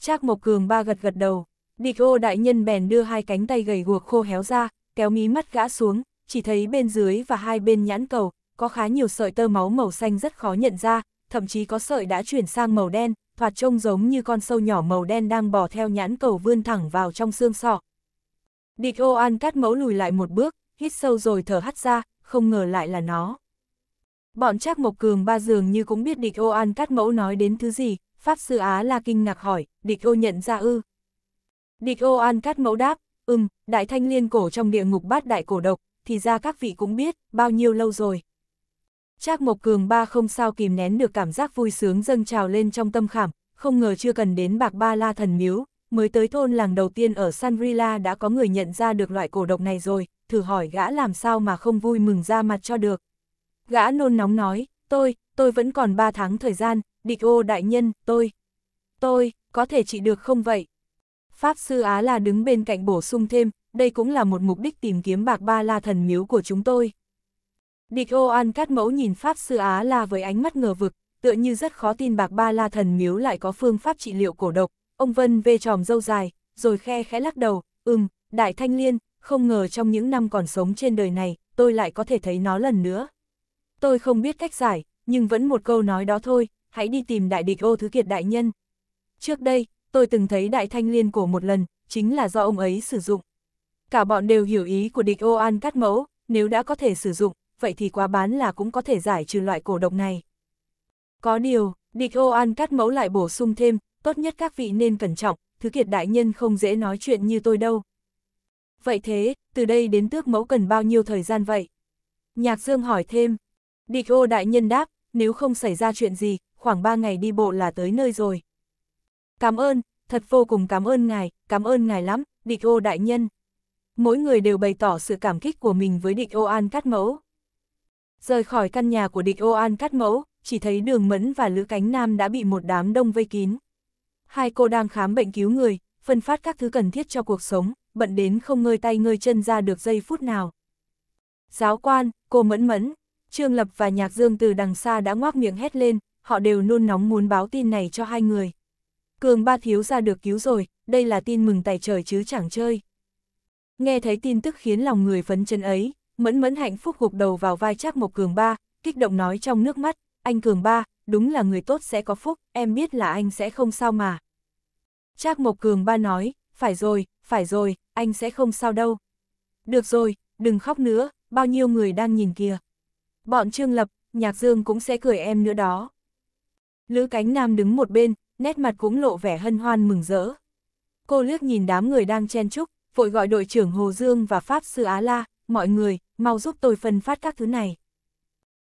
Trác Mộc Cường ba gật gật đầu, địch ô đại nhân bèn đưa hai cánh tay gầy guộc khô héo ra, kéo mí mắt gã xuống, chỉ thấy bên dưới và hai bên nhãn cầu, có khá nhiều sợi tơ máu màu xanh rất khó nhận ra, thậm chí có sợi đã chuyển sang màu đen, thoạt trông giống như con sâu nhỏ màu đen đang bò theo nhãn cầu vươn thẳng vào trong xương sọ. Địch ô an cắt mẫu lùi lại một bước, hít sâu rồi thở hắt ra, không ngờ lại là nó. Bọn Trác Mộc Cường ba dường như cũng biết địch ô an cát mẫu nói đến thứ gì, Pháp Sư Á La kinh ngạc hỏi, địch ô nhận ra ư. Địch ô an cát mẫu đáp, ừm, đại thanh liên cổ trong địa ngục bát đại cổ độc, thì ra các vị cũng biết, bao nhiêu lâu rồi. Trác Mộc Cường ba không sao kìm nén được cảm giác vui sướng dâng trào lên trong tâm khảm, không ngờ chưa cần đến bạc ba la thần miếu, mới tới thôn làng đầu tiên ở Sanrila đã có người nhận ra được loại cổ độc này rồi, thử hỏi gã làm sao mà không vui mừng ra mặt cho được. Gã nôn nóng nói, tôi, tôi vẫn còn 3 tháng thời gian, địch ô đại nhân, tôi, tôi, có thể trị được không vậy? Pháp sư Á là đứng bên cạnh bổ sung thêm, đây cũng là một mục đích tìm kiếm bạc ba la thần miếu của chúng tôi. Địch ô an cát mẫu nhìn Pháp sư Á là với ánh mắt ngờ vực, tựa như rất khó tin bạc ba la thần miếu lại có phương pháp trị liệu cổ độc. Ông Vân vê tròm dâu dài, rồi khe khẽ lắc đầu, ừm, đại thanh liên, không ngờ trong những năm còn sống trên đời này, tôi lại có thể thấy nó lần nữa. Tôi không biết cách giải, nhưng vẫn một câu nói đó thôi, hãy đi tìm đại địch ô thứ kiệt đại nhân. Trước đây, tôi từng thấy đại thanh liên cổ một lần, chính là do ông ấy sử dụng. Cả bọn đều hiểu ý của địch ô an cắt mẫu, nếu đã có thể sử dụng, vậy thì quá bán là cũng có thể giải trừ loại cổ độc này. Có điều, địch ô an cắt mẫu lại bổ sung thêm, tốt nhất các vị nên cẩn trọng, thứ kiệt đại nhân không dễ nói chuyện như tôi đâu vậy thế, từ đây đến tước mẫu cần bao nhiêu thời gian vậy? Nhạc Dương hỏi thêm, địch ô đại nhân đáp, nếu không xảy ra chuyện gì, khoảng 3 ngày đi bộ là tới nơi rồi. Cảm ơn, thật vô cùng cảm ơn ngài, cảm ơn ngài lắm, địch ô đại nhân. Mỗi người đều bày tỏ sự cảm kích của mình với địch ô an cắt mẫu. Rời khỏi căn nhà của địch ô an cắt mẫu, chỉ thấy đường mẫn và lữ cánh nam đã bị một đám đông vây kín. Hai cô đang khám bệnh cứu người, phân phát các thứ cần thiết cho cuộc sống, bận đến không ngơi tay ngơi chân ra được giây phút nào. Giáo quan, cô mẫn mẫn, Trương Lập và Nhạc Dương từ đằng xa đã ngoác miệng hét lên, họ đều nôn nóng muốn báo tin này cho hai người. Cường ba thiếu ra được cứu rồi, đây là tin mừng tài trời chứ chẳng chơi. Nghe thấy tin tức khiến lòng người phấn chân ấy, mẫn mẫn hạnh phúc gục đầu vào vai chắc một cường ba, kích động nói trong nước mắt, anh cường ba, đúng là người tốt sẽ có phúc, em biết là anh sẽ không sao mà. Trác Mộc Cường ba nói, phải rồi, phải rồi, anh sẽ không sao đâu. Được rồi, đừng khóc nữa, bao nhiêu người đang nhìn kìa. Bọn Trương Lập, Nhạc Dương cũng sẽ cười em nữa đó. Lữ Cánh Nam đứng một bên, nét mặt cũng lộ vẻ hân hoan mừng rỡ. Cô liếc nhìn đám người đang chen chúc, vội gọi đội trưởng Hồ Dương và Pháp Sư Á La, mọi người, mau giúp tôi phân phát các thứ này.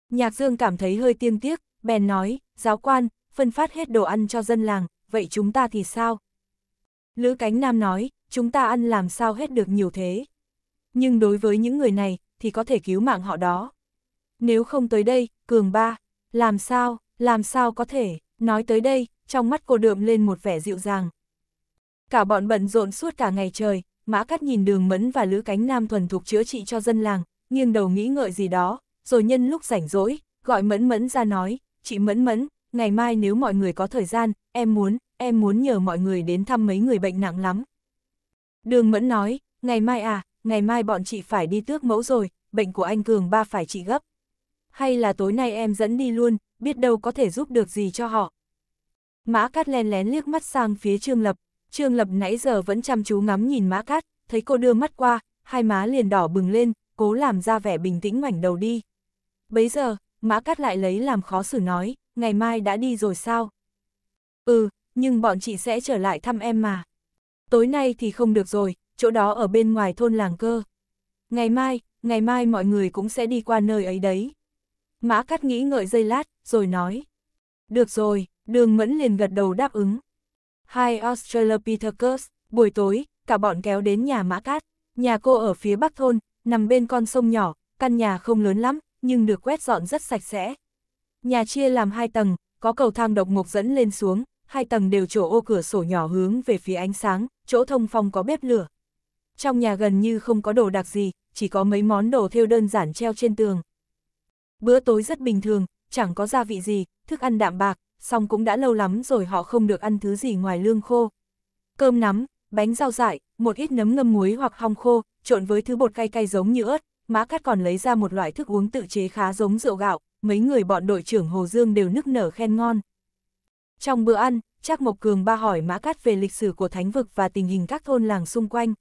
Nhạc Dương cảm thấy hơi tiêm tiếc, bèn nói, giáo quan, phân phát hết đồ ăn cho dân làng, vậy chúng ta thì sao? Lữ Cánh Nam nói, chúng ta ăn làm sao hết được nhiều thế. Nhưng đối với những người này, thì có thể cứu mạng họ đó. Nếu không tới đây, cường ba, làm sao, làm sao có thể, nói tới đây, trong mắt cô đượm lên một vẻ dịu dàng. Cả bọn bận rộn suốt cả ngày trời, mã cắt nhìn đường mẫn và lữ cánh nam thuần thục chữa trị cho dân làng, nghiêng đầu nghĩ ngợi gì đó, rồi nhân lúc rảnh rỗi, gọi mẫn mẫn ra nói, chị mẫn mẫn, ngày mai nếu mọi người có thời gian, em muốn, em muốn nhờ mọi người đến thăm mấy người bệnh nặng lắm, Đường Mẫn nói, ngày mai à, ngày mai bọn chị phải đi tước mẫu rồi, bệnh của anh Cường ba phải chị gấp. Hay là tối nay em dẫn đi luôn, biết đâu có thể giúp được gì cho họ. Mã Cát len lén liếc mắt sang phía Trương Lập, Trương Lập nãy giờ vẫn chăm chú ngắm nhìn Mã Cát, thấy cô đưa mắt qua, hai má liền đỏ bừng lên, cố làm ra vẻ bình tĩnh ngoảnh đầu đi. Bấy giờ, Mã Cát lại lấy làm khó xử nói, ngày mai đã đi rồi sao? Ừ, nhưng bọn chị sẽ trở lại thăm em mà tối nay thì không được rồi, chỗ đó ở bên ngoài thôn làng cơ. Ngày mai, ngày mai mọi người cũng sẽ đi qua nơi ấy đấy. Mã Cát nghĩ ngợi dây lát, rồi nói. Được rồi, đường mẫn liền gật đầu đáp ứng. Hai Australopithecus, buổi tối, cả bọn kéo đến nhà Mã Cát. Nhà cô ở phía bắc thôn, nằm bên con sông nhỏ, căn nhà không lớn lắm, nhưng được quét dọn rất sạch sẽ. Nhà chia làm hai tầng, có cầu thang độc mộc dẫn lên xuống, hai tầng đều chỗ ô cửa sổ nhỏ hướng về phía ánh sáng, chỗ thông phong có bếp lửa. Trong nhà gần như không có đồ đặc gì, chỉ có mấy món đồ thêu đơn giản treo trên tường. Bữa tối rất bình thường, chẳng có gia vị gì, thức ăn đạm bạc, song cũng đã lâu lắm rồi họ không được ăn thứ gì ngoài lương khô. Cơm nắm, bánh rau dại, một ít nấm ngâm muối hoặc hong khô, trộn với thứ bột cay cay giống như ớt, Mã cắt còn lấy ra một loại thức uống tự chế khá giống rượu gạo, mấy người bọn đội trưởng Hồ Dương đều nức nở khen ngon. Trong bữa ăn, Trác Mộc Cường ba hỏi Mã Cát về lịch sử của thánh vực và tình hình các thôn làng xung quanh.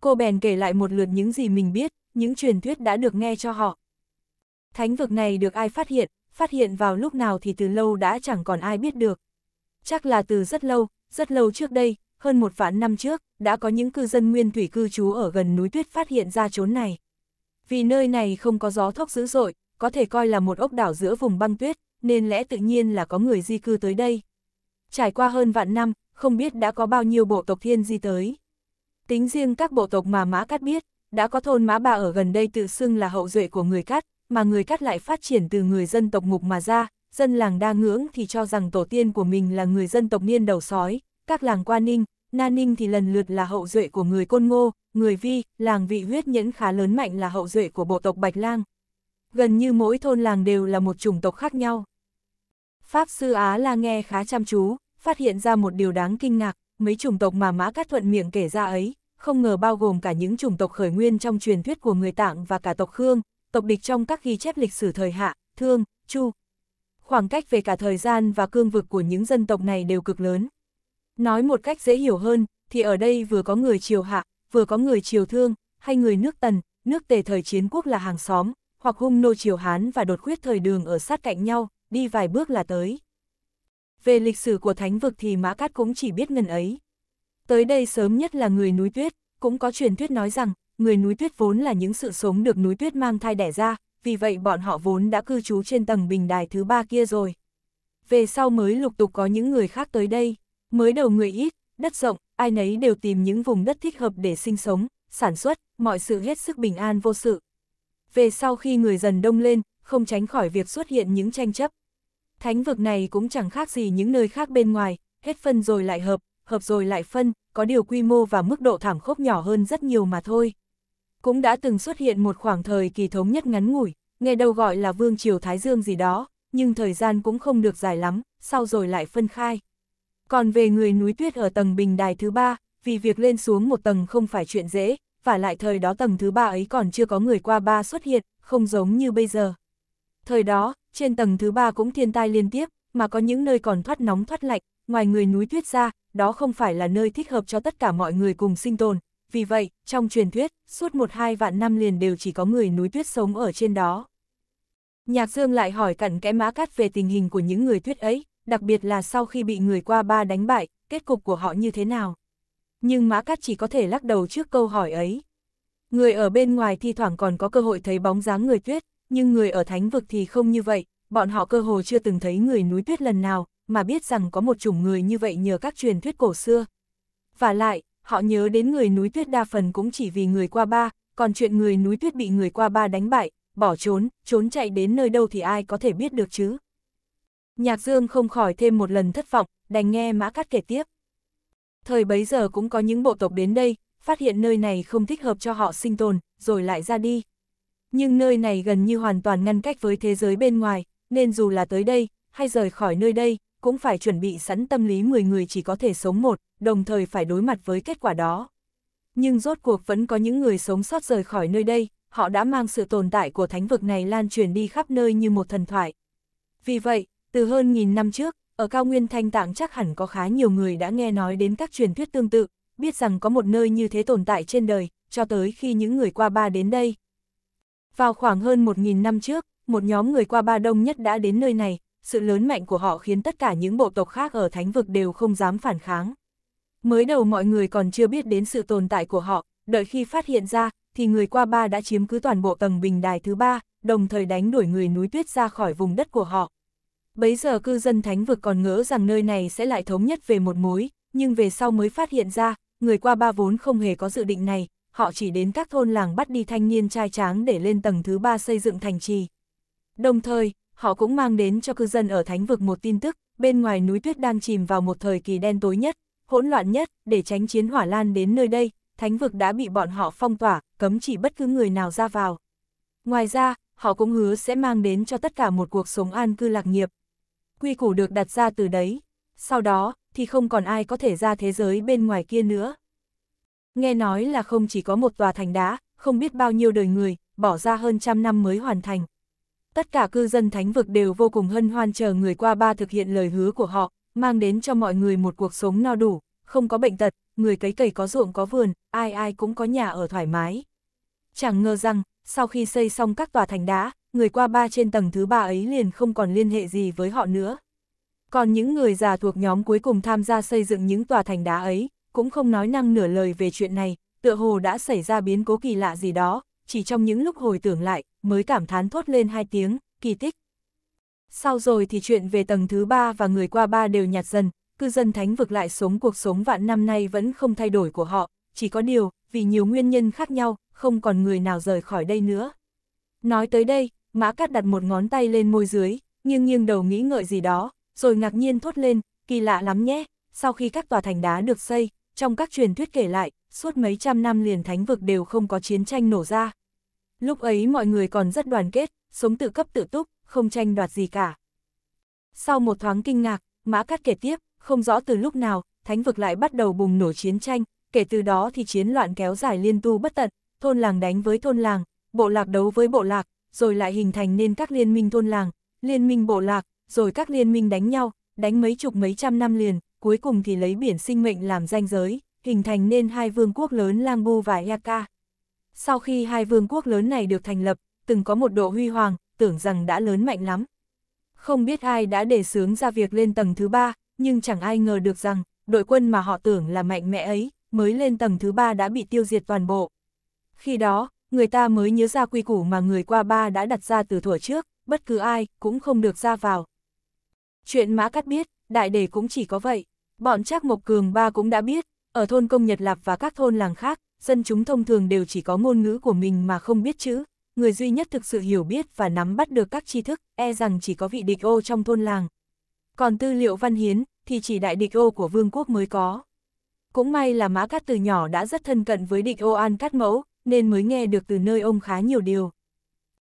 Cô bèn kể lại một lượt những gì mình biết, những truyền thuyết đã được nghe cho họ. Thánh vực này được ai phát hiện, phát hiện vào lúc nào thì từ lâu đã chẳng còn ai biết được. Chắc là từ rất lâu, rất lâu trước đây, hơn một vạn năm trước, đã có những cư dân nguyên thủy cư trú ở gần núi tuyết phát hiện ra chốn này. Vì nơi này không có gió thốc dữ dội, có thể coi là một ốc đảo giữa vùng băng tuyết, nên lẽ tự nhiên là có người di cư tới đây trải qua hơn vạn năm, không biết đã có bao nhiêu bộ tộc thiên di tới. Tính riêng các bộ tộc mà Mã Cát biết, đã có thôn Mã Bà ở gần đây tự xưng là hậu duệ của người Cát, mà người Cát lại phát triển từ người dân tộc Ngục mà ra, dân làng đa ngưỡng thì cho rằng tổ tiên của mình là người dân tộc Niên đầu sói, các làng Qua Ninh, Na Ninh thì lần lượt là hậu duệ của người Côn Ngô, người Vi, làng Vị Huyết Nhẫn khá lớn mạnh là hậu duệ của bộ tộc Bạch Lang. Gần như mỗi thôn làng đều là một chủng tộc khác nhau. Pháp sư Á La nghe khá chăm chú, phát hiện ra một điều đáng kinh ngạc, mấy chủng tộc mà Mã Cát Thuận miệng kể ra ấy, không ngờ bao gồm cả những chủng tộc khởi nguyên trong truyền thuyết của người Tạng và cả tộc Khương, tộc địch trong các ghi chép lịch sử thời Hạ, Thương, Chu. Khoảng cách về cả thời gian và cương vực của những dân tộc này đều cực lớn. Nói một cách dễ hiểu hơn, thì ở đây vừa có người triều Hạ, vừa có người triều Thương, hay người nước Tần, nước Tề thời chiến quốc là hàng xóm, hoặc hung nô triều Hán và đột quyết thời đường ở sát cạnh nhau, đi vài bước là tới. Về lịch sử của thánh vực thì Mã Cát cũng chỉ biết ngần ấy. Tới đây sớm nhất là người núi tuyết, cũng có truyền thuyết nói rằng, người núi tuyết vốn là những sự sống được núi tuyết mang thai đẻ ra, vì vậy bọn họ vốn đã cư trú trên tầng bình đài thứ ba kia rồi. Về sau mới lục tục có những người khác tới đây, mới đầu người ít, đất rộng, ai nấy đều tìm những vùng đất thích hợp để sinh sống, sản xuất, mọi sự hết sức bình an vô sự. Về sau khi người dần đông lên, không tránh khỏi việc xuất hiện những tranh chấp. Thánh vực này cũng chẳng khác gì những nơi khác bên ngoài, hết phân rồi lại hợp, hợp rồi lại phân, có điều quy mô và mức độ thảm khốc nhỏ hơn rất nhiều mà thôi. Cũng đã từng xuất hiện một khoảng thời kỳ thống nhất ngắn ngủi, nghe đâu gọi là vương triều Thái Dương gì đó, nhưng thời gian cũng không được dài lắm, sau rồi lại phân khai. Còn về người núi tuyết ở tầng bình đài thứ ba, vì việc lên xuống một tầng không phải chuyện dễ, và lại thời đó tầng thứ ba ấy còn chưa có người qua ba xuất hiện, không giống như bây giờ. Thời đó, trên tầng thứ ba cũng thiên tai liên tiếp, mà có những nơi còn thoát nóng thoát lạnh, ngoài người núi tuyết ra, đó không phải là nơi thích hợp cho tất cả mọi người cùng sinh tồn. Vì vậy, trong truyền thuyết, suốt một hai vạn năm liền đều chỉ có người núi tuyết sống ở trên đó. Nhạc Dương lại hỏi cặn kẽ Mã Cát về tình hình của những người tuyết ấy, đặc biệt là sau khi bị người qua ba đánh bại, kết cục của họ như thế nào. Nhưng Mã Cát chỉ có thể lắc đầu trước câu hỏi ấy. Người ở bên ngoài thi thoảng còn có cơ hội thấy bóng dáng người tuyết, nhưng người ở thánh vực thì không như vậy, bọn họ cơ hồ chưa từng thấy người núi tuyết lần nào, mà biết rằng có một chủng người như vậy nhờ các truyền thuyết cổ xưa. Và lại, họ nhớ đến người núi tuyết đa phần cũng chỉ vì người qua ba, còn chuyện người núi tuyết bị người qua ba đánh bại, bỏ trốn, trốn chạy đến nơi đâu thì ai có thể biết được chứ. Nhạc Dương không khỏi thêm một lần thất vọng, đành nghe Mã Cát kể tiếp. Thời bấy giờ cũng có những bộ tộc đến đây, phát hiện nơi này không thích hợp cho họ sinh tồn, rồi lại ra đi. Nhưng nơi này gần như hoàn toàn ngăn cách với thế giới bên ngoài, nên dù là tới đây, hay rời khỏi nơi đây, cũng phải chuẩn bị sẵn tâm lý 10 người chỉ có thể sống một, đồng thời phải đối mặt với kết quả đó. Nhưng rốt cuộc vẫn có những người sống sót rời khỏi nơi đây, họ đã mang sự tồn tại của thánh vực này lan truyền đi khắp nơi như một thần thoại. Vì vậy, từ hơn nghìn năm trước, ở cao nguyên Thanh Tạng chắc hẳn có khá nhiều người đã nghe nói đến các truyền thuyết tương tự, biết rằng có một nơi như thế tồn tại trên đời, cho tới khi những người qua ba đến đây, vào khoảng hơn 1.000 năm trước, một nhóm người qua ba đông nhất đã đến nơi này, sự lớn mạnh của họ khiến tất cả những bộ tộc khác ở thánh vực đều không dám phản kháng. Mới đầu mọi người còn chưa biết đến sự tồn tại của họ, đợi khi phát hiện ra, thì người qua ba đã chiếm cứ toàn bộ tầng bình đài thứ ba, đồng thời đánh đuổi người núi tuyết ra khỏi vùng đất của họ. Bấy giờ cư dân thánh vực còn ngỡ rằng nơi này sẽ lại thống nhất về một mối, nhưng về sau mới phát hiện ra, người qua ba vốn không hề có dự định này, họ chỉ đến các thôn làng bắt đi thanh niên trai tráng để lên tầng thứ ba xây dựng thành trì. Đồng thời, họ cũng mang đến cho cư dân ở Thánh vực một tin tức, bên ngoài núi tuyết đang chìm vào một thời kỳ đen tối nhất, hỗn loạn nhất, để tránh chiến hỏa lan đến nơi đây, Thánh vực đã bị bọn họ phong tỏa, cấm chỉ bất cứ người nào ra vào. Ngoài ra, họ cũng hứa sẽ mang đến cho tất cả một cuộc sống an cư lạc nghiệp. Quy củ được đặt ra từ đấy, sau đó thì không còn ai có thể ra thế giới bên ngoài kia nữa nghe nói là không chỉ có một tòa thành đá, không biết bao nhiêu đời người, bỏ ra hơn trăm năm mới hoàn thành. Tất cả cư dân thánh vực đều vô cùng hân hoan chờ người qua ba thực hiện lời hứa của họ, mang đến cho mọi người một cuộc sống no đủ, không có bệnh tật, người cấy cày có ruộng có vườn, ai ai cũng có nhà ở thoải mái. Chẳng ngờ rằng, sau khi xây xong các tòa thành đá, người qua ba trên tầng thứ ba ấy liền không còn liên hệ gì với họ nữa. Còn những người già thuộc nhóm cuối cùng tham gia xây dựng những tòa thành đá ấy, cũng không nói năng nửa lời về chuyện này, tựa hồ đã xảy ra biến cố kỳ lạ gì đó, chỉ trong những lúc hồi tưởng lại, mới cảm thán thốt lên hai tiếng, kỳ tích. Sau rồi thì chuyện về tầng thứ ba và người qua ba đều nhạt dần, cư dân thánh vực lại sống cuộc sống vạn năm nay vẫn không thay đổi của họ, chỉ có điều, vì nhiều nguyên nhân khác nhau, không còn người nào rời khỏi đây nữa. Nói tới đây, Mã Cát đặt một ngón tay lên môi dưới, nghiêng nghiêng đầu nghĩ ngợi gì đó, rồi ngạc nhiên thốt lên, kỳ lạ lắm nhé, sau khi các tòa thành đá được xây, trong các truyền thuyết kể lại, suốt mấy trăm năm liền thánh vực đều không có chiến tranh nổ ra. Lúc ấy mọi người còn rất đoàn kết, sống tự cấp tự túc, không tranh đoạt gì cả. Sau một thoáng kinh ngạc, Mã cắt kể tiếp, không rõ từ lúc nào, thánh vực lại bắt đầu bùng nổ chiến tranh, kể từ đó thì chiến loạn kéo dài liên tu bất tận, thôn làng đánh với thôn làng, bộ lạc đấu với bộ lạc, rồi lại hình thành nên các liên minh thôn làng, liên minh bộ lạc, rồi các liên minh đánh nhau, đánh mấy chục mấy trăm năm liền, cuối cùng thì lấy biển sinh mệnh làm danh giới, hình thành nên hai vương quốc lớn Lang và Yaka. Sau khi hai vương quốc lớn này được thành lập, từng có một độ huy hoàng, tưởng rằng đã lớn mạnh lắm. Không biết ai đã đề xướng ra việc lên tầng thứ ba, nhưng chẳng ai ngờ được rằng, đội quân mà họ tưởng là mạnh mẽ ấy, mới lên tầng thứ ba đã bị tiêu diệt toàn bộ. Khi đó, người ta mới nhớ ra quy củ mà người qua ba đã đặt ra từ thuở trước, bất cứ ai cũng không được ra vào. Chuyện Mã cắt biết, đại đề cũng chỉ có vậy. Bọn Trác Mộc Cường Ba cũng đã biết, ở thôn Công Nhật Lạp và các thôn làng khác, dân chúng thông thường đều chỉ có ngôn ngữ của mình mà không biết chữ. Người duy nhất thực sự hiểu biết và nắm bắt được các tri thức, e rằng chỉ có vị địch ô trong thôn làng. Còn tư liệu văn hiến, thì chỉ đại địch ô của vương quốc mới có. Cũng may là Mã Cát từ nhỏ đã rất thân cận với địch ô An Cát Mẫu, nên mới nghe được từ nơi ông khá nhiều điều.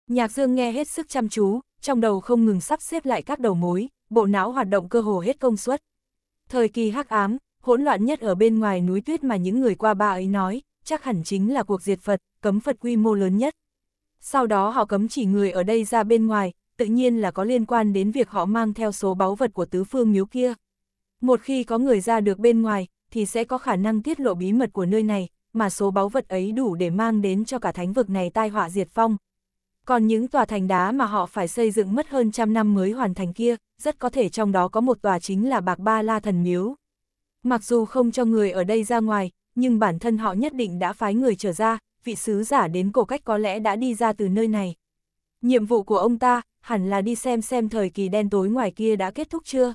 Nhạc Dương nghe hết sức chăm chú, trong đầu không ngừng sắp xếp lại các đầu mối, bộ não hoạt động cơ hồ hết công suất. Thời kỳ hắc ám, hỗn loạn nhất ở bên ngoài núi tuyết mà những người qua ba ấy nói, chắc hẳn chính là cuộc diệt Phật, cấm Phật quy mô lớn nhất. Sau đó họ cấm chỉ người ở đây ra bên ngoài, tự nhiên là có liên quan đến việc họ mang theo số báu vật của tứ phương miếu kia. Một khi có người ra được bên ngoài, thì sẽ có khả năng tiết lộ bí mật của nơi này, mà số báu vật ấy đủ để mang đến cho cả thánh vực này tai họa diệt phong, còn những tòa thành đá mà họ phải xây dựng mất hơn trăm năm mới hoàn thành kia, rất có thể trong đó có một tòa chính là Bạc Ba La Thần Miếu. Mặc dù không cho người ở đây ra ngoài, nhưng bản thân họ nhất định đã phái người trở ra, vị sứ giả đến cổ cách có lẽ đã đi ra từ nơi này. Nhiệm vụ của ông ta, hẳn là đi xem xem thời kỳ đen tối ngoài kia đã kết thúc chưa.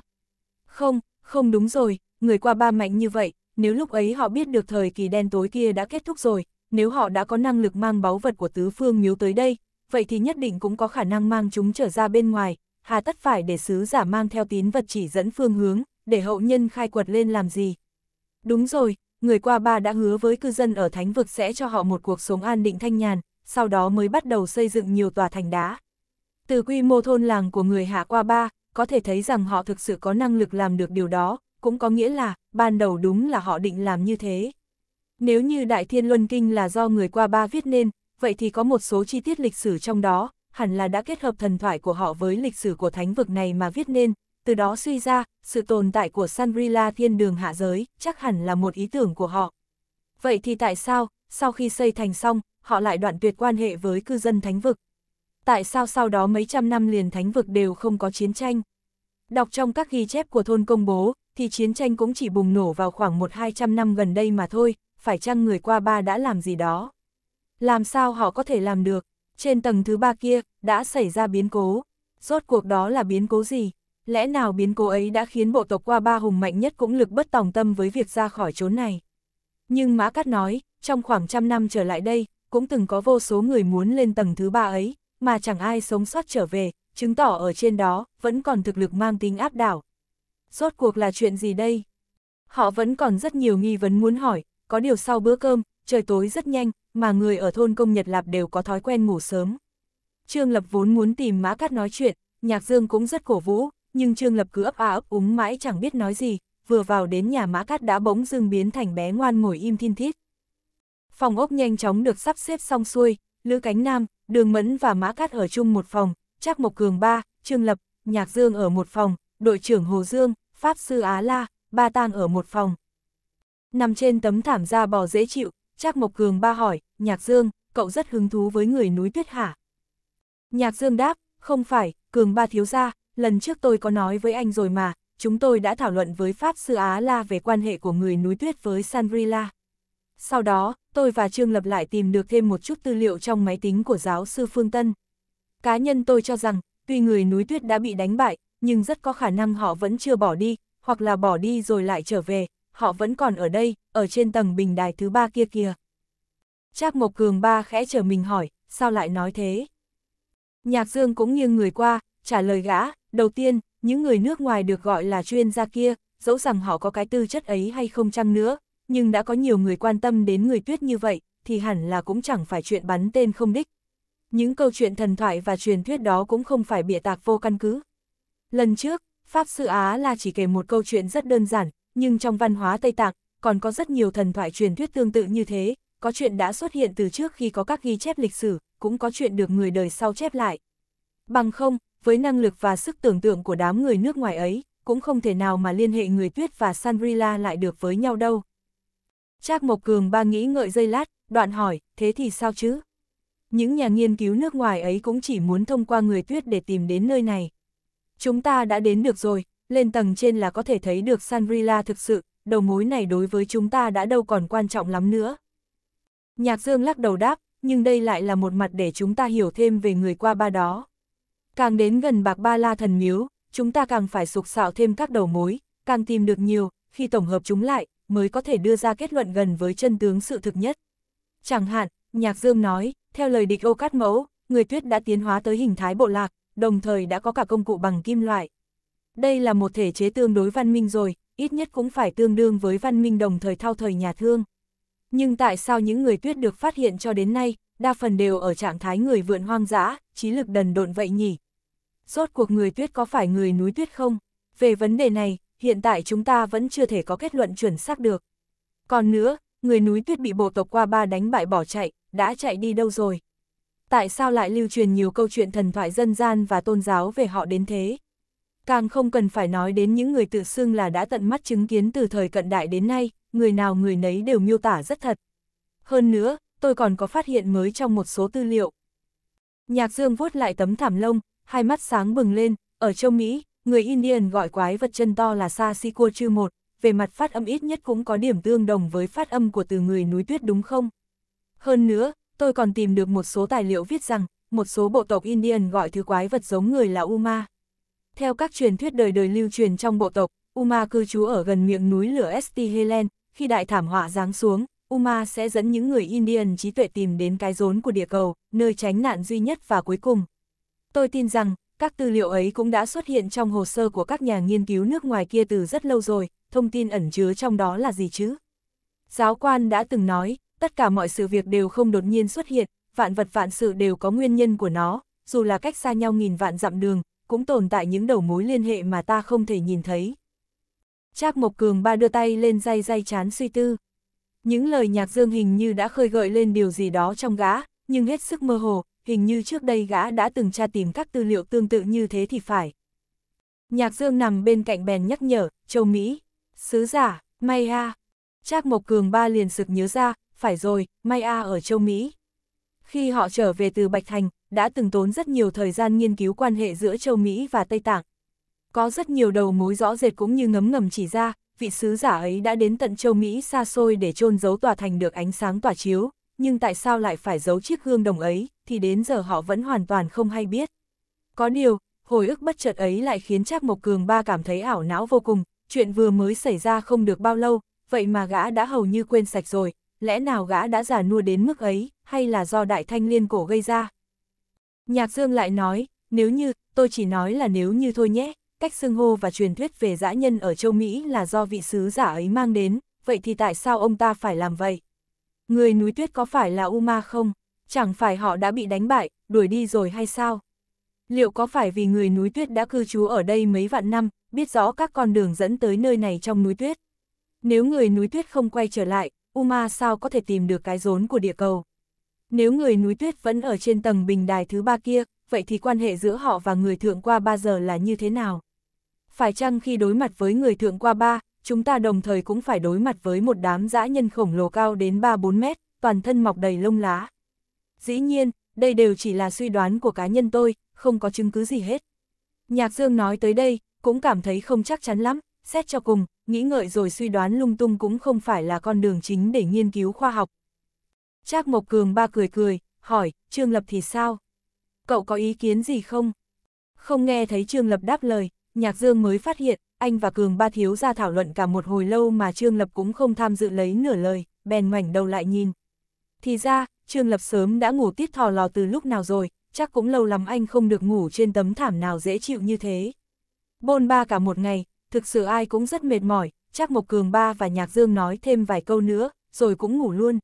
Không, không đúng rồi, người qua ba mạnh như vậy, nếu lúc ấy họ biết được thời kỳ đen tối kia đã kết thúc rồi, nếu họ đã có năng lực mang báu vật của tứ phương miếu tới đây, vậy thì nhất định cũng có khả năng mang chúng trở ra bên ngoài, hà tất phải để sứ giả mang theo tín vật chỉ dẫn phương hướng, để hậu nhân khai quật lên làm gì. Đúng rồi, người qua ba đã hứa với cư dân ở thánh vực sẽ cho họ một cuộc sống an định thanh nhàn, sau đó mới bắt đầu xây dựng nhiều tòa thành đá. Từ quy mô thôn làng của người hạ qua ba, có thể thấy rằng họ thực sự có năng lực làm được điều đó, cũng có nghĩa là, ban đầu đúng là họ định làm như thế. Nếu như Đại Thiên Luân Kinh là do người qua ba viết nên, vậy thì có một số chi tiết lịch sử trong đó, hẳn là đã kết hợp thần thoại của họ với lịch sử của thánh vực này mà viết nên, từ đó suy ra, sự tồn tại của Sanrila thiên đường hạ giới, chắc hẳn là một ý tưởng của họ. Vậy thì tại sao, sau khi xây thành xong, họ lại đoạn tuyệt quan hệ với cư dân thánh vực? Tại sao sau đó mấy trăm năm liền thánh vực đều không có chiến tranh? Đọc trong các ghi chép của thôn công bố, thì chiến tranh cũng chỉ bùng nổ vào khoảng một hai trăm năm gần đây mà thôi, phải chăng người qua ba đã làm gì đó? Làm sao họ có thể làm được? Trên tầng thứ ba kia, đã xảy ra biến cố. Rốt cuộc đó là biến cố gì? Lẽ nào biến cố ấy đã khiến bộ tộc qua ba hùng mạnh nhất cũng lực bất tòng tâm với việc ra khỏi chốn này? Nhưng Mã Cát nói, trong khoảng trăm năm trở lại đây, cũng từng có vô số người muốn lên tầng thứ ba ấy, mà chẳng ai sống sót trở về, chứng tỏ ở trên đó, vẫn còn thực lực mang tính áp đảo. Rốt cuộc là chuyện gì đây? Họ vẫn còn rất nhiều nghi vấn muốn hỏi, có điều sau bữa cơm, trời tối rất nhanh, mà người ở thôn công Nhật Lạp đều có thói quen ngủ sớm. Trương Lập vốn muốn tìm Mã Cát nói chuyện, Nhạc Dương cũng rất cổ vũ, nhưng Trương Lập cứ ấp à ấp úng mãi chẳng biết nói gì, vừa vào đến nhà Mã Cát đã bỗng dưng biến thành bé ngoan ngồi im thiên thít. Phòng ốc nhanh chóng được sắp xếp xong xuôi, Lữ Cánh Nam, Đường Mẫn và Mã Cát ở chung một phòng, Trác Mộc Cường ba, Trương Lập, Nhạc Dương ở một phòng, đội trưởng Hồ Dương, Pháp Sư Á La, Ba Tang ở một phòng. Nằm trên tấm thảm da bò dễ chịu, Trác Mộc Cường ba hỏi, Nhạc Dương, cậu rất hứng thú với người núi tuyết hả? Nhạc Dương đáp, không phải, Cường ba thiếu gia, lần trước tôi có nói với anh rồi mà, chúng tôi đã thảo luận với Pháp Sư Á La về quan hệ của người núi tuyết với Sanrila. Sau đó, tôi và Trương Lập lại tìm được thêm một chút tư liệu trong máy tính của giáo sư Phương Tân. Cá nhân tôi cho rằng, tuy người núi tuyết đã bị đánh bại, nhưng rất có khả năng họ vẫn chưa bỏ đi, hoặc là bỏ đi rồi lại trở về, họ vẫn còn ở đây, ở trên tầng bình đài thứ ba kia kia Trác Mộc Cường ba khẽ chờ mình hỏi, sao lại nói thế? Nhạc Dương cũng nghiêng người qua, trả lời gã, đầu tiên, những người nước ngoài được gọi là chuyên gia kia, dẫu rằng họ có cái tư chất ấy hay không chăng nữa, nhưng đã có nhiều người quan tâm đến người tuyết như vậy, thì hẳn là cũng chẳng phải chuyện bắn tên không đích. Những câu chuyện thần thoại và truyền thuyết đó cũng không phải bịa tạc vô căn cứ. Lần trước, Pháp Sư Á là chỉ kể một câu chuyện rất đơn giản, nhưng trong văn hóa Tây Tạng, còn có rất nhiều thần thoại truyền thuyết tương tự như thế, có chuyện đã xuất hiện từ trước khi có các ghi chép lịch sử, cũng có chuyện được người đời sau chép lại. Bằng không, với năng lực và sức tưởng tượng của đám người nước ngoài ấy, cũng không thể nào mà liên hệ người tuyết và Sanrila lại được với nhau đâu. Trác Mộc Cường ba nghĩ ngợi dây lát, đoạn hỏi, thế thì sao chứ? Những nhà nghiên cứu nước ngoài ấy cũng chỉ muốn thông qua người tuyết để tìm đến nơi này. Chúng ta đã đến được rồi, lên tầng trên là có thể thấy được Sanrila thực sự, đầu mối này đối với chúng ta đã đâu còn quan trọng lắm nữa. Nhạc Dương lắc đầu đáp, nhưng đây lại là một mặt để chúng ta hiểu thêm về người qua ba đó. Càng đến gần bạc ba la thần miếu, chúng ta càng phải sục sạo thêm các đầu mối, càng tìm được nhiều, khi tổng hợp chúng lại, mới có thể đưa ra kết luận gần với chân tướng sự thực nhất. Chẳng hạn, Nhạc Dương nói, theo lời địch ô cát mẫu, người tuyết đã tiến hóa tới hình thái bộ lạc, đồng thời đã có cả công cụ bằng kim loại. Đây là một thể chế tương đối văn minh rồi, ít nhất cũng phải tương đương với văn minh đồng thời thao thời nhà thương. Nhưng tại sao những người tuyết được phát hiện cho đến nay, đa phần đều ở trạng thái người vượn hoang dã, trí lực đần độn vậy nhỉ? Rốt cuộc người tuyết có phải người núi tuyết không? Về vấn đề này, hiện tại chúng ta vẫn chưa thể có kết luận chuẩn xác được. Còn nữa, người núi tuyết bị bộ tộc qua ba đánh bại bỏ chạy, đã chạy đi đâu rồi? Tại sao lại lưu truyền nhiều câu chuyện thần thoại dân gian và tôn giáo về họ đến thế? Càng không cần phải nói đến những người tự xưng là đã tận mắt chứng kiến từ thời cận đại đến nay, người nào người nấy đều miêu tả rất thật. Hơn nữa, tôi còn có phát hiện mới trong một số tư liệu. Nhạc Dương vuốt lại tấm thảm lông, hai mắt sáng bừng lên, ở châu Mỹ, người Indian gọi quái vật chân to là sa si cua chư một, về mặt phát âm ít nhất cũng có điểm tương đồng với phát âm của từ người núi tuyết đúng không? Hơn nữa, tôi còn tìm được một số tài liệu viết rằng, một số bộ tộc Indian gọi thứ quái vật giống người là Uma. Theo các truyền thuyết đời đời lưu truyền trong bộ tộc, Uma cư trú ở gần miệng núi lửa St. Helen, khi đại thảm họa giáng xuống, Uma sẽ dẫn những người Indian trí tuệ tìm đến cái rốn của địa cầu, nơi tránh nạn duy nhất và cuối cùng. Tôi tin rằng, các tư liệu ấy cũng đã xuất hiện trong hồ sơ của các nhà nghiên cứu nước ngoài kia từ rất lâu rồi, thông tin ẩn chứa trong đó là gì chứ? Giáo quan đã từng nói, tất cả mọi sự việc đều không đột nhiên xuất hiện, vạn vật vạn sự đều có nguyên nhân của nó, dù là cách xa nhau nghìn vạn dặm đường, cũng tồn tại những đầu mối liên hệ mà ta không thể nhìn thấy. Trác Mộc Cường ba đưa tay lên dây dây chán suy tư. Những lời nhạc dương hình như đã khơi gợi lên điều gì đó trong gã, nhưng hết sức mơ hồ, hình như trước đây gã đã từng tra tìm các tư liệu tương tự như thế thì phải. Nhạc dương nằm bên cạnh bèn nhắc nhở, châu Mỹ, sứ giả, may a. Trác Mộc Cường ba liền sực nhớ ra, phải rồi, may a ở châu Mỹ. Khi họ trở về từ Bạch Thành, đã từng tốn rất nhiều thời gian nghiên cứu quan hệ giữa châu Mỹ và Tây Tạng. Có rất nhiều đầu mối rõ rệt cũng như ngấm ngầm chỉ ra, vị sứ giả ấy đã đến tận châu Mỹ xa xôi để chôn giấu tòa thành được ánh sáng tỏa chiếu, nhưng tại sao lại phải giấu chiếc gương đồng ấy, thì đến giờ họ vẫn hoàn toàn không hay biết. Có điều, hồi ức bất chợt ấy lại khiến Trác Mộc Cường ba cảm thấy ảo não vô cùng, chuyện vừa mới xảy ra không được bao lâu, vậy mà gã đã hầu như quên sạch rồi, lẽ nào gã đã già nua đến mức ấy, hay là do đại thanh liên cổ gây ra, Nhạc Dương lại nói, nếu như, tôi chỉ nói là nếu như thôi nhé, cách xưng hô và truyền thuyết về dã nhân ở châu Mỹ là do vị sứ giả ấy mang đến, vậy thì tại sao ông ta phải làm vậy? Người núi tuyết có phải là Uma không? Chẳng phải họ đã bị đánh bại, đuổi đi rồi hay sao? Liệu có phải vì người núi tuyết đã cư trú ở đây mấy vạn năm, biết rõ các con đường dẫn tới nơi này trong núi tuyết? Nếu người núi tuyết không quay trở lại, Uma sao có thể tìm được cái rốn của địa cầu? Nếu người núi tuyết vẫn ở trên tầng bình đài thứ ba kia, vậy thì quan hệ giữa họ và người thượng qua ba giờ là như thế nào? Phải chăng khi đối mặt với người thượng qua ba, chúng ta đồng thời cũng phải đối mặt với một đám dã nhân khổng lồ cao đến 3-4 mét, toàn thân mọc đầy lông lá? Dĩ nhiên, đây đều chỉ là suy đoán của cá nhân tôi, không có chứng cứ gì hết. Nhạc Dương nói tới đây, cũng cảm thấy không chắc chắn lắm, xét cho cùng, nghĩ ngợi rồi suy đoán lung tung cũng không phải là con đường chính để nghiên cứu khoa học, Trác Mộc Cường ba cười cười, hỏi, Trương Lập thì sao? Cậu có ý kiến gì không? Không nghe thấy Trương Lập đáp lời, Nhạc Dương mới phát hiện, anh và Cường ba thiếu ra thảo luận cả một hồi lâu mà Trương Lập cũng không tham dự lấy nửa lời, bèn ngoảnh đầu lại nhìn. Thì ra, Trương Lập sớm đã ngủ tiết thò lò từ lúc nào rồi, chắc cũng lâu lắm anh không được ngủ trên tấm thảm nào dễ chịu như thế. Bôn ba cả một ngày, thực sự ai cũng rất mệt mỏi, chắc Mộc Cường ba và Nhạc Dương nói thêm vài câu nữa, rồi cũng ngủ luôn.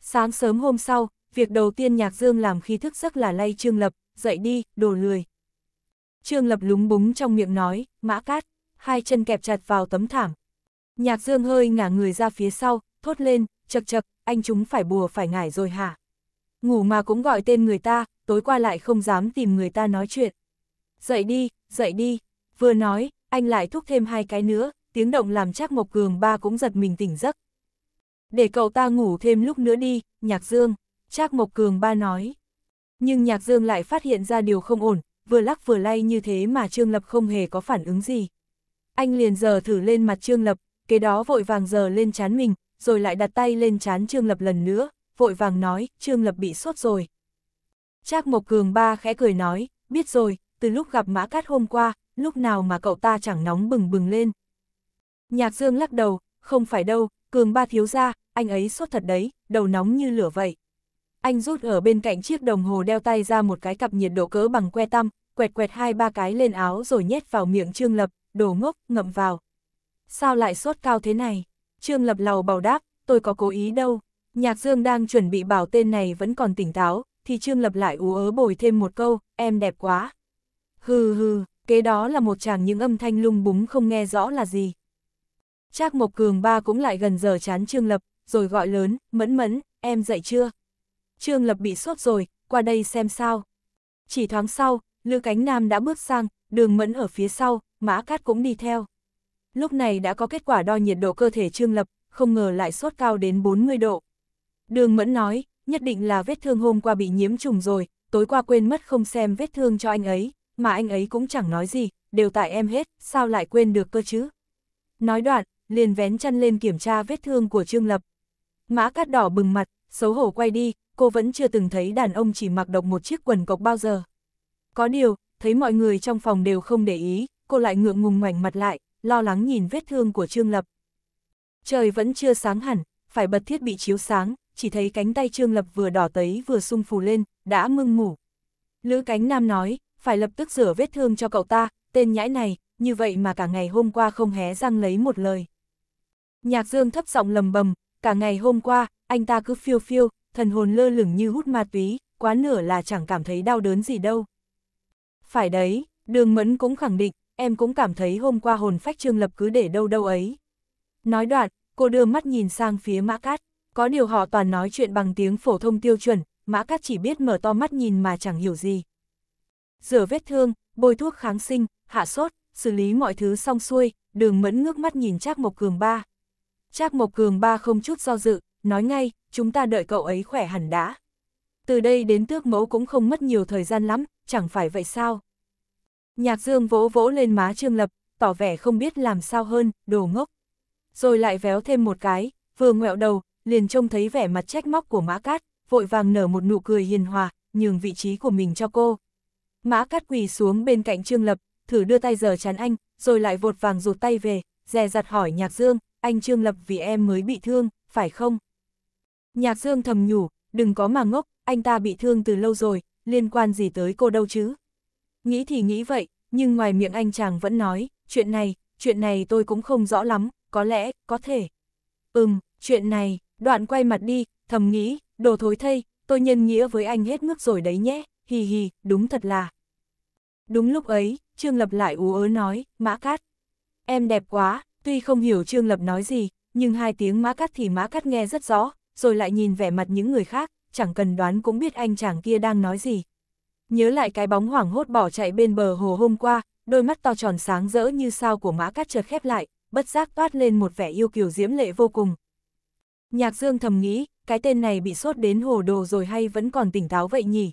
Sáng sớm hôm sau, việc đầu tiên Nhạc Dương làm khi thức giấc là lay Trương Lập, dậy đi, đồ lười. Trương Lập lúng búng trong miệng nói, mã cát, hai chân kẹp chặt vào tấm thảm. Nhạc Dương hơi ngả người ra phía sau, thốt lên, chật chật, anh chúng phải bùa phải ngải rồi hả? Ngủ mà cũng gọi tên người ta, tối qua lại không dám tìm người ta nói chuyện. Dậy đi, dậy đi, vừa nói, anh lại thúc thêm hai cái nữa, tiếng động làm chắc Mộc Cường ba cũng giật mình tỉnh giấc, để cậu ta ngủ thêm lúc nữa đi, Nhạc Dương, Trác Mộc Cường ba nói. Nhưng Nhạc Dương lại phát hiện ra điều không ổn, vừa lắc vừa lay như thế mà Trương Lập không hề có phản ứng gì. Anh liền giờ thử lên mặt Trương Lập, kế đó vội vàng giờ lên chán mình, rồi lại đặt tay lên chán Trương Lập lần nữa, vội vàng nói, Trương Lập bị sốt rồi. Trác Mộc Cường ba khẽ cười nói, biết rồi, từ lúc gặp Mã Cát hôm qua, lúc nào mà cậu ta chẳng nóng bừng bừng lên. Nhạc Dương lắc đầu, không phải đâu, cường ba thiếu ra, anh ấy sốt thật đấy, đầu nóng như lửa vậy. Anh rút ở bên cạnh chiếc đồng hồ đeo tay ra một cái cặp nhiệt độ cỡ bằng que tăm, quẹt quẹt hai ba cái lên áo rồi nhét vào miệng Trương Lập, đồ ngốc, ngậm vào. Sao lại sốt cao thế này? Trương Lập lầu bảo đáp, tôi có cố ý đâu. Nhạc Dương đang chuẩn bị bảo tên này vẫn còn tỉnh táo, thì Trương Lập lại ú ớ bồi thêm một câu, em đẹp quá. Hừ hừ, kế đó là một chàng những âm thanh lung búng không nghe rõ là gì. Trác Mộc Cường ba cũng lại gần giờ chán Trương Lập, rồi gọi lớn, mẫn mẫn, em dậy chưa? Trương Lập bị sốt rồi, qua đây xem sao. Chỉ thoáng sau, Lư Cánh Nam đã bước sang, đường mẫn ở phía sau, mã cát cũng đi theo. Lúc này đã có kết quả đo nhiệt độ cơ thể Trương Lập, không ngờ lại sốt cao đến 40 độ. Đường mẫn nói, nhất định là vết thương hôm qua bị nhiễm trùng rồi, tối qua quên mất không xem vết thương cho anh ấy, mà anh ấy cũng chẳng nói gì, đều tại em hết, sao lại quên được cơ chứ? Nói đoạn, liền vén chăn lên kiểm tra vết thương của Trương Lập. Mã Cát Đỏ bừng mặt, xấu hổ quay đi, cô vẫn chưa từng thấy đàn ông chỉ mặc độc một chiếc quần cộc bao giờ. Có điều, thấy mọi người trong phòng đều không để ý, cô lại ngượng ngùng ngoảnh mặt lại, lo lắng nhìn vết thương của Trương Lập. Trời vẫn chưa sáng hẳn, phải bật thiết bị chiếu sáng, chỉ thấy cánh tay Trương Lập vừa đỏ tấy vừa sung phù lên, đã mưng mủ. Lữ cánh nam nói, phải lập tức rửa vết thương cho cậu ta, tên nhãi này, như vậy mà cả ngày hôm qua không hé răng lấy một lời. Nhạc Dương thấp giọng lầm bầm, cả ngày hôm qua, anh ta cứ phiêu phiêu, thần hồn lơ lửng như hút ma túy, quá nửa là chẳng cảm thấy đau đớn gì đâu. Phải đấy, đường mẫn cũng khẳng định, em cũng cảm thấy hôm qua hồn phách trương lập cứ để đâu đâu ấy. Nói đoạn, cô đưa mắt nhìn sang phía mã cát, có điều họ toàn nói chuyện bằng tiếng phổ thông tiêu chuẩn, mã cát chỉ biết mở to mắt nhìn mà chẳng hiểu gì. Rửa vết thương, bôi thuốc kháng sinh, hạ sốt, xử lý mọi thứ xong xuôi, đường mẫn ngước mắt nhìn Trác Mộc Cường ba. Trác Mộc Cường ba không chút do dự, nói ngay, chúng ta đợi cậu ấy khỏe hẳn đã. Từ đây đến tước mẫu cũng không mất nhiều thời gian lắm, chẳng phải vậy sao? Nhạc Dương vỗ vỗ lên má Trương Lập, tỏ vẻ không biết làm sao hơn, đồ ngốc. Rồi lại véo thêm một cái, vừa ngẹo đầu, liền trông thấy vẻ mặt trách móc của Mã Cát, vội vàng nở một nụ cười hiền hòa, nhường vị trí của mình cho cô. Mã Cát quỳ xuống bên cạnh Trương Lập, thử đưa tay giờ chán anh, rồi lại vột vàng rụt tay về, dè dặt hỏi Nhạc Dương, anh Trương Lập vì em mới bị thương, phải không? Nhạc Dương thầm nhủ, đừng có mà ngốc, anh ta bị thương từ lâu rồi, liên quan gì tới cô đâu chứ? Nghĩ thì nghĩ vậy, nhưng ngoài miệng anh chàng vẫn nói, chuyện này, chuyện này tôi cũng không rõ lắm, có lẽ, có thể. Ừm, chuyện này, đoạn quay mặt đi, thầm nghĩ, đồ thối thây, tôi nhân nghĩa với anh hết mức rồi đấy nhé, hì hì, đúng thật là. Đúng lúc ấy, Trương Lập lại ú ớ nói, Mã Cát. Em đẹp quá, Tuy không hiểu Trương Lập nói gì, nhưng hai tiếng mã cắt thì mã cắt nghe rất rõ, rồi lại nhìn vẻ mặt những người khác, chẳng cần đoán cũng biết anh chàng kia đang nói gì. Nhớ lại cái bóng hoảng hốt bỏ chạy bên bờ hồ hôm qua, đôi mắt to tròn sáng rỡ như sao của mã cắt chợt khép lại, bất giác toát lên một vẻ yêu kiều diễm lệ vô cùng. Nhạc Dương thầm nghĩ, cái tên này bị sốt đến hồ đồ rồi hay vẫn còn tỉnh táo vậy nhỉ?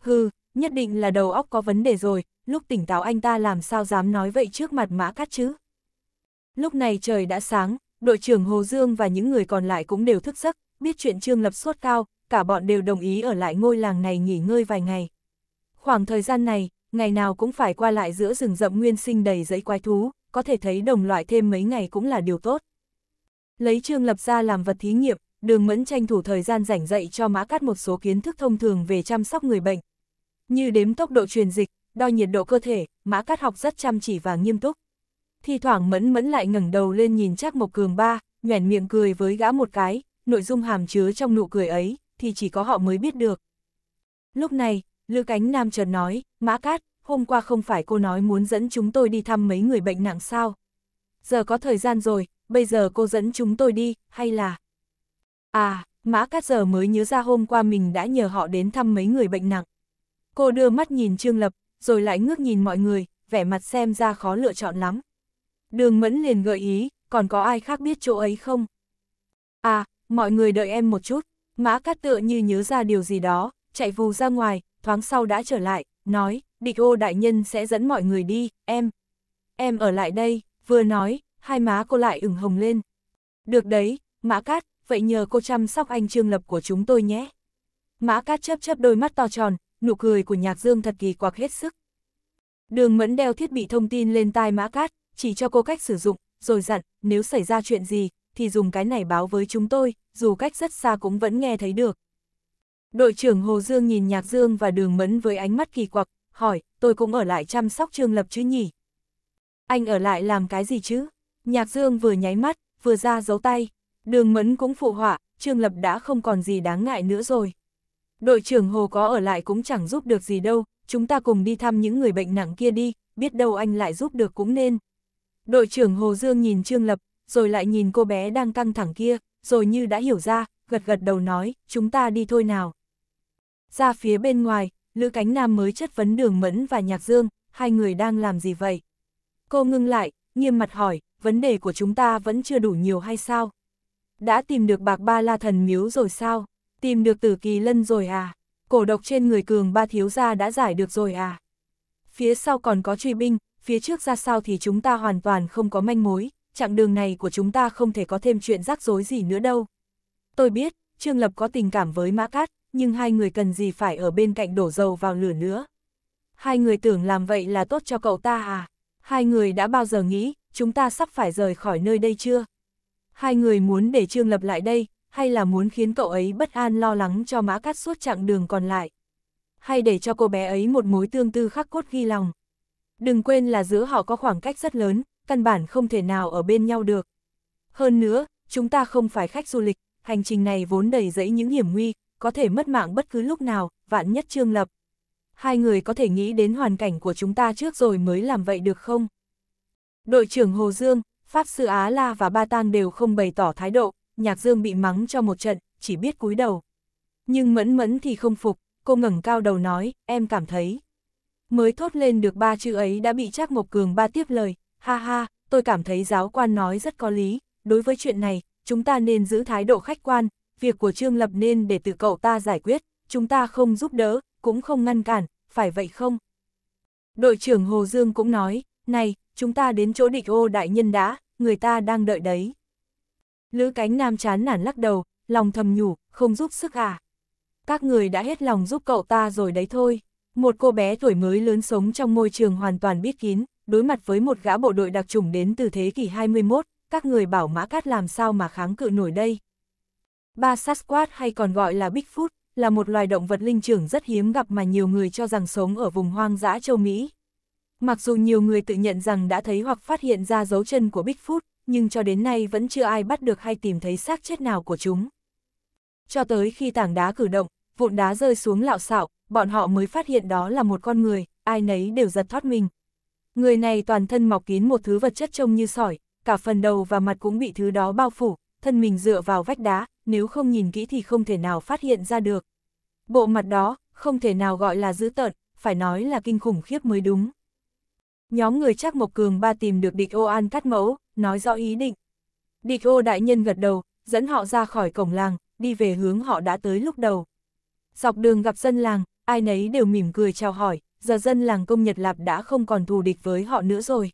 Hừ, nhất định là đầu óc có vấn đề rồi, lúc tỉnh táo anh ta làm sao dám nói vậy trước mặt mã cắt chứ? Lúc này trời đã sáng, đội trưởng Hồ Dương và những người còn lại cũng đều thức giấc, biết chuyện Trương Lập sốt cao, cả bọn đều đồng ý ở lại ngôi làng này nghỉ ngơi vài ngày. Khoảng thời gian này, ngày nào cũng phải qua lại giữa rừng rậm nguyên sinh đầy dãy quái thú, có thể thấy đồng loại thêm mấy ngày cũng là điều tốt. Lấy Trương Lập ra làm vật thí nghiệm, Đường Mẫn tranh thủ thời gian rảnh dạy cho Mã Cát một số kiến thức thông thường về chăm sóc người bệnh. Như đếm tốc độ truyền dịch, đo nhiệt độ cơ thể, Mã Cát học rất chăm chỉ và nghiêm túc thi thoảng mẫn mẫn lại ngẩng đầu lên nhìn chắc Mộc Cường ba, nhoẻn miệng cười với gã một cái, nội dung hàm chứa trong nụ cười ấy, thì chỉ có họ mới biết được. Lúc này, lư Cánh Nam trần nói, Mã Cát, hôm qua không phải cô nói muốn dẫn chúng tôi đi thăm mấy người bệnh nặng sao? Giờ có thời gian rồi, bây giờ cô dẫn chúng tôi đi, hay là... À, Mã Cát giờ mới nhớ ra hôm qua mình đã nhờ họ đến thăm mấy người bệnh nặng. Cô đưa mắt nhìn Trương Lập, rồi lại ngước nhìn mọi người, vẻ mặt xem ra khó lựa chọn lắm. Đường Mẫn liền gợi ý, còn có ai khác biết chỗ ấy không? À, mọi người đợi em một chút, mã cát tựa như nhớ ra điều gì đó, chạy vù ra ngoài, thoáng sau đã trở lại, nói, địch ô đại nhân sẽ dẫn mọi người đi, em. Em ở lại đây, vừa nói, hai má cô lại ửng hồng lên. Được đấy, mã cát, vậy nhờ cô chăm sóc anh trương lập của chúng tôi nhé. Mã cát chấp chấp đôi mắt to tròn, nụ cười của nhạc dương thật kỳ quặc hết sức. Đường mẫn đeo thiết bị thông tin lên tai mã cát, chỉ cho cô cách sử dụng, rồi dặn, nếu xảy ra chuyện gì, thì dùng cái này báo với chúng tôi, dù cách rất xa cũng vẫn nghe thấy được. Đội trưởng Hồ Dương nhìn Nhạc Dương và Đường Mẫn với ánh mắt kỳ quặc, hỏi, tôi cũng ở lại chăm sóc Trương Lập chứ nhỉ? Anh ở lại làm cái gì chứ? Nhạc Dương vừa nháy mắt, vừa ra giấu tay. Đường Mẫn cũng phụ họa, Trương Lập đã không còn gì đáng ngại nữa rồi. Đội trưởng Hồ có ở lại cũng chẳng giúp được gì đâu, chúng ta cùng đi thăm những người bệnh nặng kia đi, biết đâu anh lại giúp được cũng nên. Đội trưởng Hồ Dương nhìn Trương Lập, rồi lại nhìn cô bé đang căng thẳng kia, rồi như đã hiểu ra, gật gật đầu nói, chúng ta đi thôi nào. Ra phía bên ngoài, Lữ Cánh Nam mới chất vấn Đường Mẫn và Nhạc Dương, hai người đang làm gì vậy? Cô ngưng lại, nghiêm mặt hỏi, vấn đề của chúng ta vẫn chưa đủ nhiều hay sao? Đã tìm được bạc ba la thần miếu rồi sao? Tìm được tử kỳ lân rồi à? Cổ độc trên người cường ba thiếu gia đã giải được rồi à? Phía sau còn có truy binh, phía trước ra sao thì chúng ta hoàn toàn không có manh mối, chặng đường này của chúng ta không thể có thêm chuyện rắc rối gì nữa đâu. Tôi biết, Trương Lập có tình cảm với Mã Cát, nhưng hai người cần gì phải ở bên cạnh đổ dầu vào lửa nữa. Hai người tưởng làm vậy là tốt cho cậu ta à? Hai người đã bao giờ nghĩ, chúng ta sắp phải rời khỏi nơi đây chưa? Hai người muốn để Trương Lập lại đây, hay là muốn khiến cậu ấy bất an lo lắng cho Mã Cát suốt chặng đường còn lại? Hay để cho cô bé ấy một mối tương tư khắc cốt ghi lòng? Đừng quên là giữa họ có khoảng cách rất lớn, căn bản không thể nào ở bên nhau được. Hơn nữa, chúng ta không phải khách du lịch, hành trình này vốn đầy rẫy những hiểm nguy, có thể mất mạng bất cứ lúc nào, vạn nhất trương lập. Hai người có thể nghĩ đến hoàn cảnh của chúng ta trước rồi mới làm vậy được không? Đội trưởng Hồ Dương, Pháp Sư Á La và Ba Tang đều không bày tỏ thái độ, Nhạc Dương bị mắng cho một trận, chỉ biết cúi đầu. Nhưng Mẫn Mẫn thì không phục, cô ngẩng cao đầu nói, em cảm thấy. Mới thốt lên được ba chữ ấy đã bị Trác Mộc Cường ba tiếp lời, ha ha, tôi cảm thấy giáo quan nói rất có lý, đối với chuyện này, chúng ta nên giữ thái độ khách quan, việc của Trương Lập nên để tự cậu ta giải quyết, chúng ta không giúp đỡ, cũng không ngăn cản, phải vậy không? Đội trưởng Hồ Dương cũng nói, này, chúng ta đến chỗ địch ô đại nhân đã, người ta đang đợi đấy. Lữ cánh nam chán nản lắc đầu, lòng thầm nhủ, không giúp sức à. Các người đã hết lòng giúp cậu ta rồi đấy thôi. Một cô bé tuổi mới lớn sống trong môi trường hoàn toàn biết kín, đối mặt với một gã bộ đội đặc trùng đến từ thế kỷ 21, các người bảo Mã Cát làm sao mà kháng cự nổi đây. Ba Sasquatch hay còn gọi là Bigfoot, là một loài động vật linh trưởng rất hiếm gặp mà nhiều người cho rằng sống ở vùng hoang dã châu Mỹ. Mặc dù nhiều người tự nhận rằng đã thấy hoặc phát hiện ra dấu chân của Bigfoot, nhưng cho đến nay vẫn chưa ai bắt được hay tìm thấy xác chết nào của chúng. Cho tới khi tảng đá cử động, vụn đá rơi xuống lạo xạo, bọn họ mới phát hiện đó là một con người, ai nấy đều giật thoát mình. Người này toàn thân mọc kín một thứ vật chất trông như sỏi, cả phần đầu và mặt cũng bị thứ đó bao phủ, thân mình dựa vào vách đá, nếu không nhìn kỹ thì không thể nào phát hiện ra được. Bộ mặt đó, không thể nào gọi là dữ tợn, phải nói là kinh khủng khiếp mới đúng. Nhóm người chắc Mộc Cường ba tìm được địch ô an cắt mẫu, nói rõ ý định. Địch ô đại nhân gật đầu, dẫn họ ra khỏi cổng làng, đi về hướng họ đã tới lúc đầu. Dọc đường gặp dân làng, ai nấy đều mỉm cười chào hỏi, giờ dân làng công Nhật Lạp đã không còn thù địch với họ nữa rồi.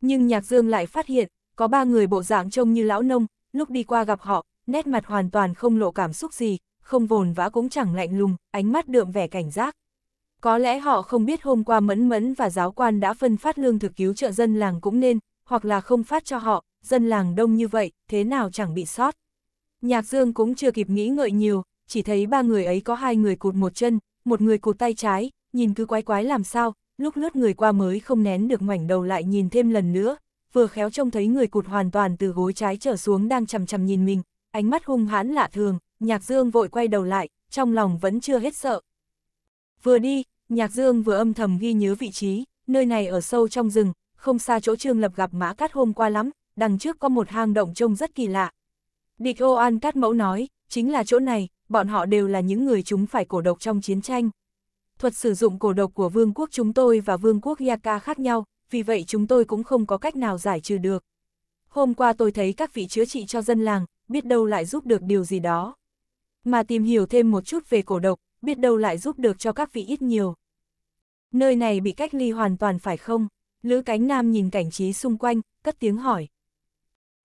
Nhưng Nhạc Dương lại phát hiện, có ba người bộ dạng trông như lão nông, lúc đi qua gặp họ, nét mặt hoàn toàn không lộ cảm xúc gì, không vồn vã cũng chẳng lạnh lùng, ánh mắt đượm vẻ cảnh giác. Có lẽ họ không biết hôm qua Mẫn Mẫn và giáo quan đã phân phát lương thực cứu trợ dân làng cũng nên, hoặc là không phát cho họ, dân làng đông như vậy, thế nào chẳng bị sót. Nhạc Dương cũng chưa kịp nghĩ ngợi nhiều, chỉ thấy ba người ấy có hai người cụt một chân, một người cụt tay trái, nhìn cứ quái quái làm sao, lúc lướt người qua mới không nén được ngoảnh đầu lại nhìn thêm lần nữa, vừa khéo trông thấy người cụt hoàn toàn từ gối trái trở xuống đang chầm chầm nhìn mình, ánh mắt hung hãn lạ thường, Nhạc Dương vội quay đầu lại, trong lòng vẫn chưa hết sợ. Vừa đi, Nhạc Dương vừa âm thầm ghi nhớ vị trí, nơi này ở sâu trong rừng, không xa chỗ Trương Lập gặp Mã Cát hôm qua lắm, đằng trước có một hang động trông rất kỳ lạ. Địch Ô An Cát Mẫu nói, chính là chỗ này, bọn họ đều là những người chúng phải cổ độc trong chiến tranh. Thuật sử dụng cổ độc của vương quốc chúng tôi và vương quốc Yaka khác nhau, vì vậy chúng tôi cũng không có cách nào giải trừ được. Hôm qua tôi thấy các vị chữa trị cho dân làng, biết đâu lại giúp được điều gì đó. Mà tìm hiểu thêm một chút về cổ độc, biết đâu lại giúp được cho các vị ít nhiều. Nơi này bị cách ly hoàn toàn phải không? Lữ cánh nam nhìn cảnh trí xung quanh, cất tiếng hỏi.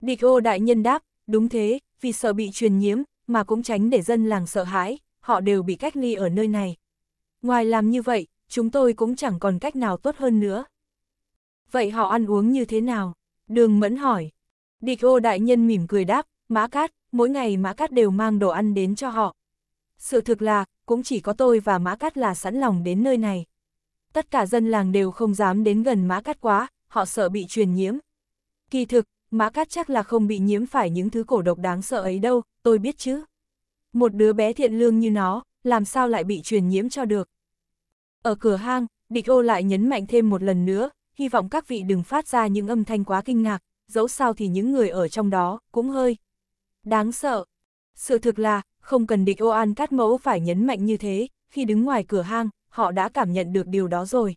Địch ô đại nhân đáp, đúng thế, vì sợ bị truyền nhiễm, mà cũng tránh để dân làng sợ hãi, họ đều bị cách ly ở nơi này. Ngoài làm như vậy, chúng tôi cũng chẳng còn cách nào tốt hơn nữa. Vậy họ ăn uống như thế nào? Đường Mẫn hỏi. Địch ô đại nhân mỉm cười đáp, Mã Cát, mỗi ngày Mã Cát đều mang đồ ăn đến cho họ. Sự thực là, cũng chỉ có tôi và Mã Cát là sẵn lòng đến nơi này. Tất cả dân làng đều không dám đến gần Mã Cát quá, họ sợ bị truyền nhiễm. Kỳ thực, Mã Cát chắc là không bị nhiễm phải những thứ cổ độc đáng sợ ấy đâu, tôi biết chứ. Một đứa bé thiện lương như nó, làm sao lại bị truyền nhiễm cho được. Ở cửa hang, địch ô lại nhấn mạnh thêm một lần nữa, hy vọng các vị đừng phát ra những âm thanh quá kinh ngạc, dẫu sao thì những người ở trong đó cũng hơi đáng sợ. Sự thực là, không cần địch ô an cát mẫu phải nhấn mạnh như thế, khi đứng ngoài cửa hang, họ đã cảm nhận được điều đó rồi.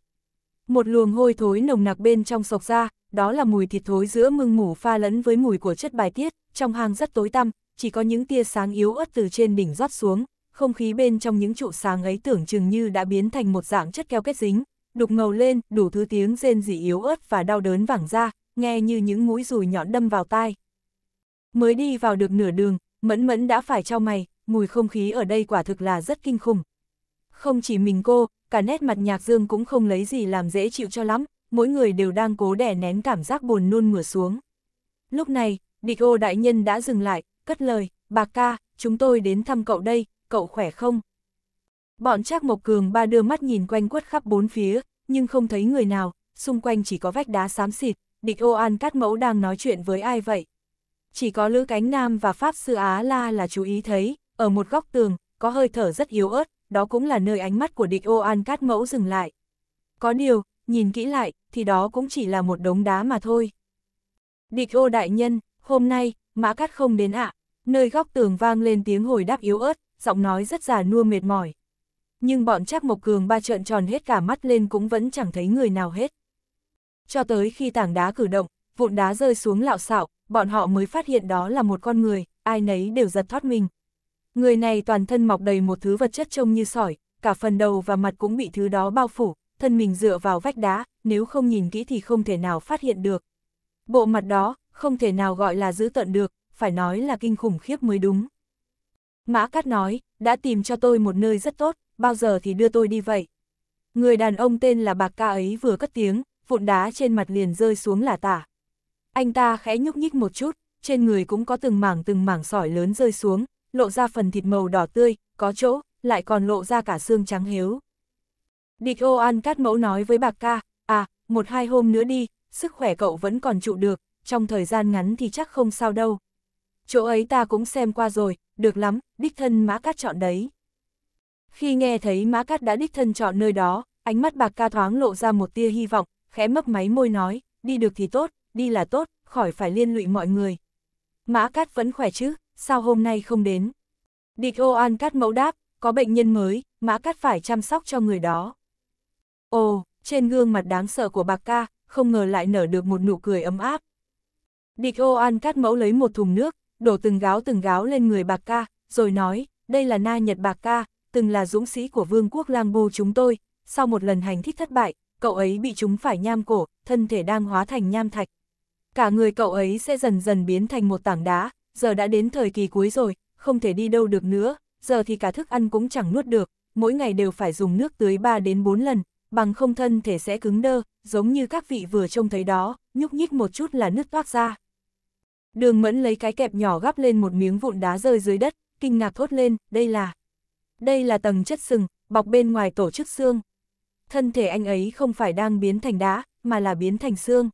Một luồng hôi thối nồng nặc bên trong sộc ra, đó là mùi thịt thối giữa mưng mủ pha lẫn với mùi của chất bài tiết, trong hang rất tối tăm, chỉ có những tia sáng yếu ớt từ trên đỉnh rót xuống, không khí bên trong những trụ sáng ấy tưởng chừng như đã biến thành một dạng chất keo kết dính, đục ngầu lên, đủ thứ tiếng rên rỉ yếu ớt và đau đớn vẳng ra, nghe như những mũi dùi nhọn đâm vào tai. Mới đi vào được nửa đường, mẫn mẫn đã phải trao mày, mùi không khí ở đây quả thực là rất kinh khủng. Không chỉ mình cô, cả nét mặt nhạc dương cũng không lấy gì làm dễ chịu cho lắm, mỗi người đều đang cố đè nén cảm giác buồn nôn mửa xuống. Lúc này, địch ô đại nhân đã dừng lại, cất lời, bà ca, chúng tôi đến thăm cậu đây, cậu khỏe không? Bọn Trác Mộc Cường ba đưa mắt nhìn quanh quất khắp bốn phía, nhưng không thấy người nào, xung quanh chỉ có vách đá xám xịt, địch ô an cát mẫu đang nói chuyện với ai vậy? Chỉ có Lữ Cánh Nam và Pháp Sư Á La là chú ý thấy, ở một góc tường, có hơi thở rất yếu ớt, đó cũng là nơi ánh mắt của địch ô an cát mẫu dừng lại. Có điều, nhìn kỹ lại, thì đó cũng chỉ là một đống đá mà thôi. Địch ô đại nhân, hôm nay, mã cắt không đến ạ, à, nơi góc tường vang lên tiếng hồi đáp yếu ớt, giọng nói rất già nua mệt mỏi. Nhưng bọn chắc Mộc Cường ba trợn tròn hết cả mắt lên cũng vẫn chẳng thấy người nào hết. Cho tới khi tảng đá cử động, vụn đá rơi xuống lạo xạo, bọn họ mới phát hiện đó là một con người, ai nấy đều giật thoát mình. Người này toàn thân mọc đầy một thứ vật chất trông như sỏi, cả phần đầu và mặt cũng bị thứ đó bao phủ, thân mình dựa vào vách đá, nếu không nhìn kỹ thì không thể nào phát hiện được. Bộ mặt đó, không thể nào gọi là giữ tận được, phải nói là kinh khủng khiếp mới đúng. Mã Cát nói, đã tìm cho tôi một nơi rất tốt, bao giờ thì đưa tôi đi vậy. Người đàn ông tên là Bạc Ca ấy vừa cất tiếng, vụn đá trên mặt liền rơi xuống là tả. Anh ta khẽ nhúc nhích một chút, trên người cũng có từng mảng từng mảng sỏi lớn rơi xuống, lộ ra phần thịt màu đỏ tươi, có chỗ, lại còn lộ ra cả xương trắng hiếu. Địch ô an cát mẫu nói với bạc ca, à, một hai hôm nữa đi, sức khỏe cậu vẫn còn trụ được, trong thời gian ngắn thì chắc không sao đâu chỗ ấy ta cũng xem qua rồi, được lắm, đích thân Mã Cát chọn đấy. Khi nghe thấy Mã Cát đã đích thân chọn nơi đó, ánh mắt bạc ca thoáng lộ ra một tia hy vọng, khẽ mấp máy môi nói, đi được thì tốt, đi là tốt, khỏi phải liên lụy mọi người. Mã Cát vẫn khỏe chứ, sao hôm nay không đến? Địch ô an Cát mẫu đáp, có bệnh nhân mới, Mã Cát phải chăm sóc cho người đó. Ồ, trên gương mặt đáng sợ của bạc ca, không ngờ lại nở được một nụ cười ấm áp. Địch ô an Cát mẫu lấy một thùng nước, đổ từng gáo từng gáo lên người bạc ca, rồi nói, đây là na nhật bạc ca, từng là dũng sĩ của vương quốc lang bu chúng tôi, sau một lần hành thích thất bại, cậu ấy bị chúng phải nham cổ, thân thể đang hóa thành nham thạch. Cả người cậu ấy sẽ dần dần biến thành một tảng đá, giờ đã đến thời kỳ cuối rồi, không thể đi đâu được nữa, giờ thì cả thức ăn cũng chẳng nuốt được, mỗi ngày đều phải dùng nước tưới 3 đến 4 lần, bằng không thân thể sẽ cứng đơ, giống như các vị vừa trông thấy đó, nhúc nhích một chút là nước toát ra. Đường mẫn lấy cái kẹp nhỏ gắp lên một miếng vụn đá rơi dưới đất, kinh ngạc thốt lên, đây là... Đây là tầng chất sừng, bọc bên ngoài tổ chức xương. Thân thể anh ấy không phải đang biến thành đá, mà là biến thành xương.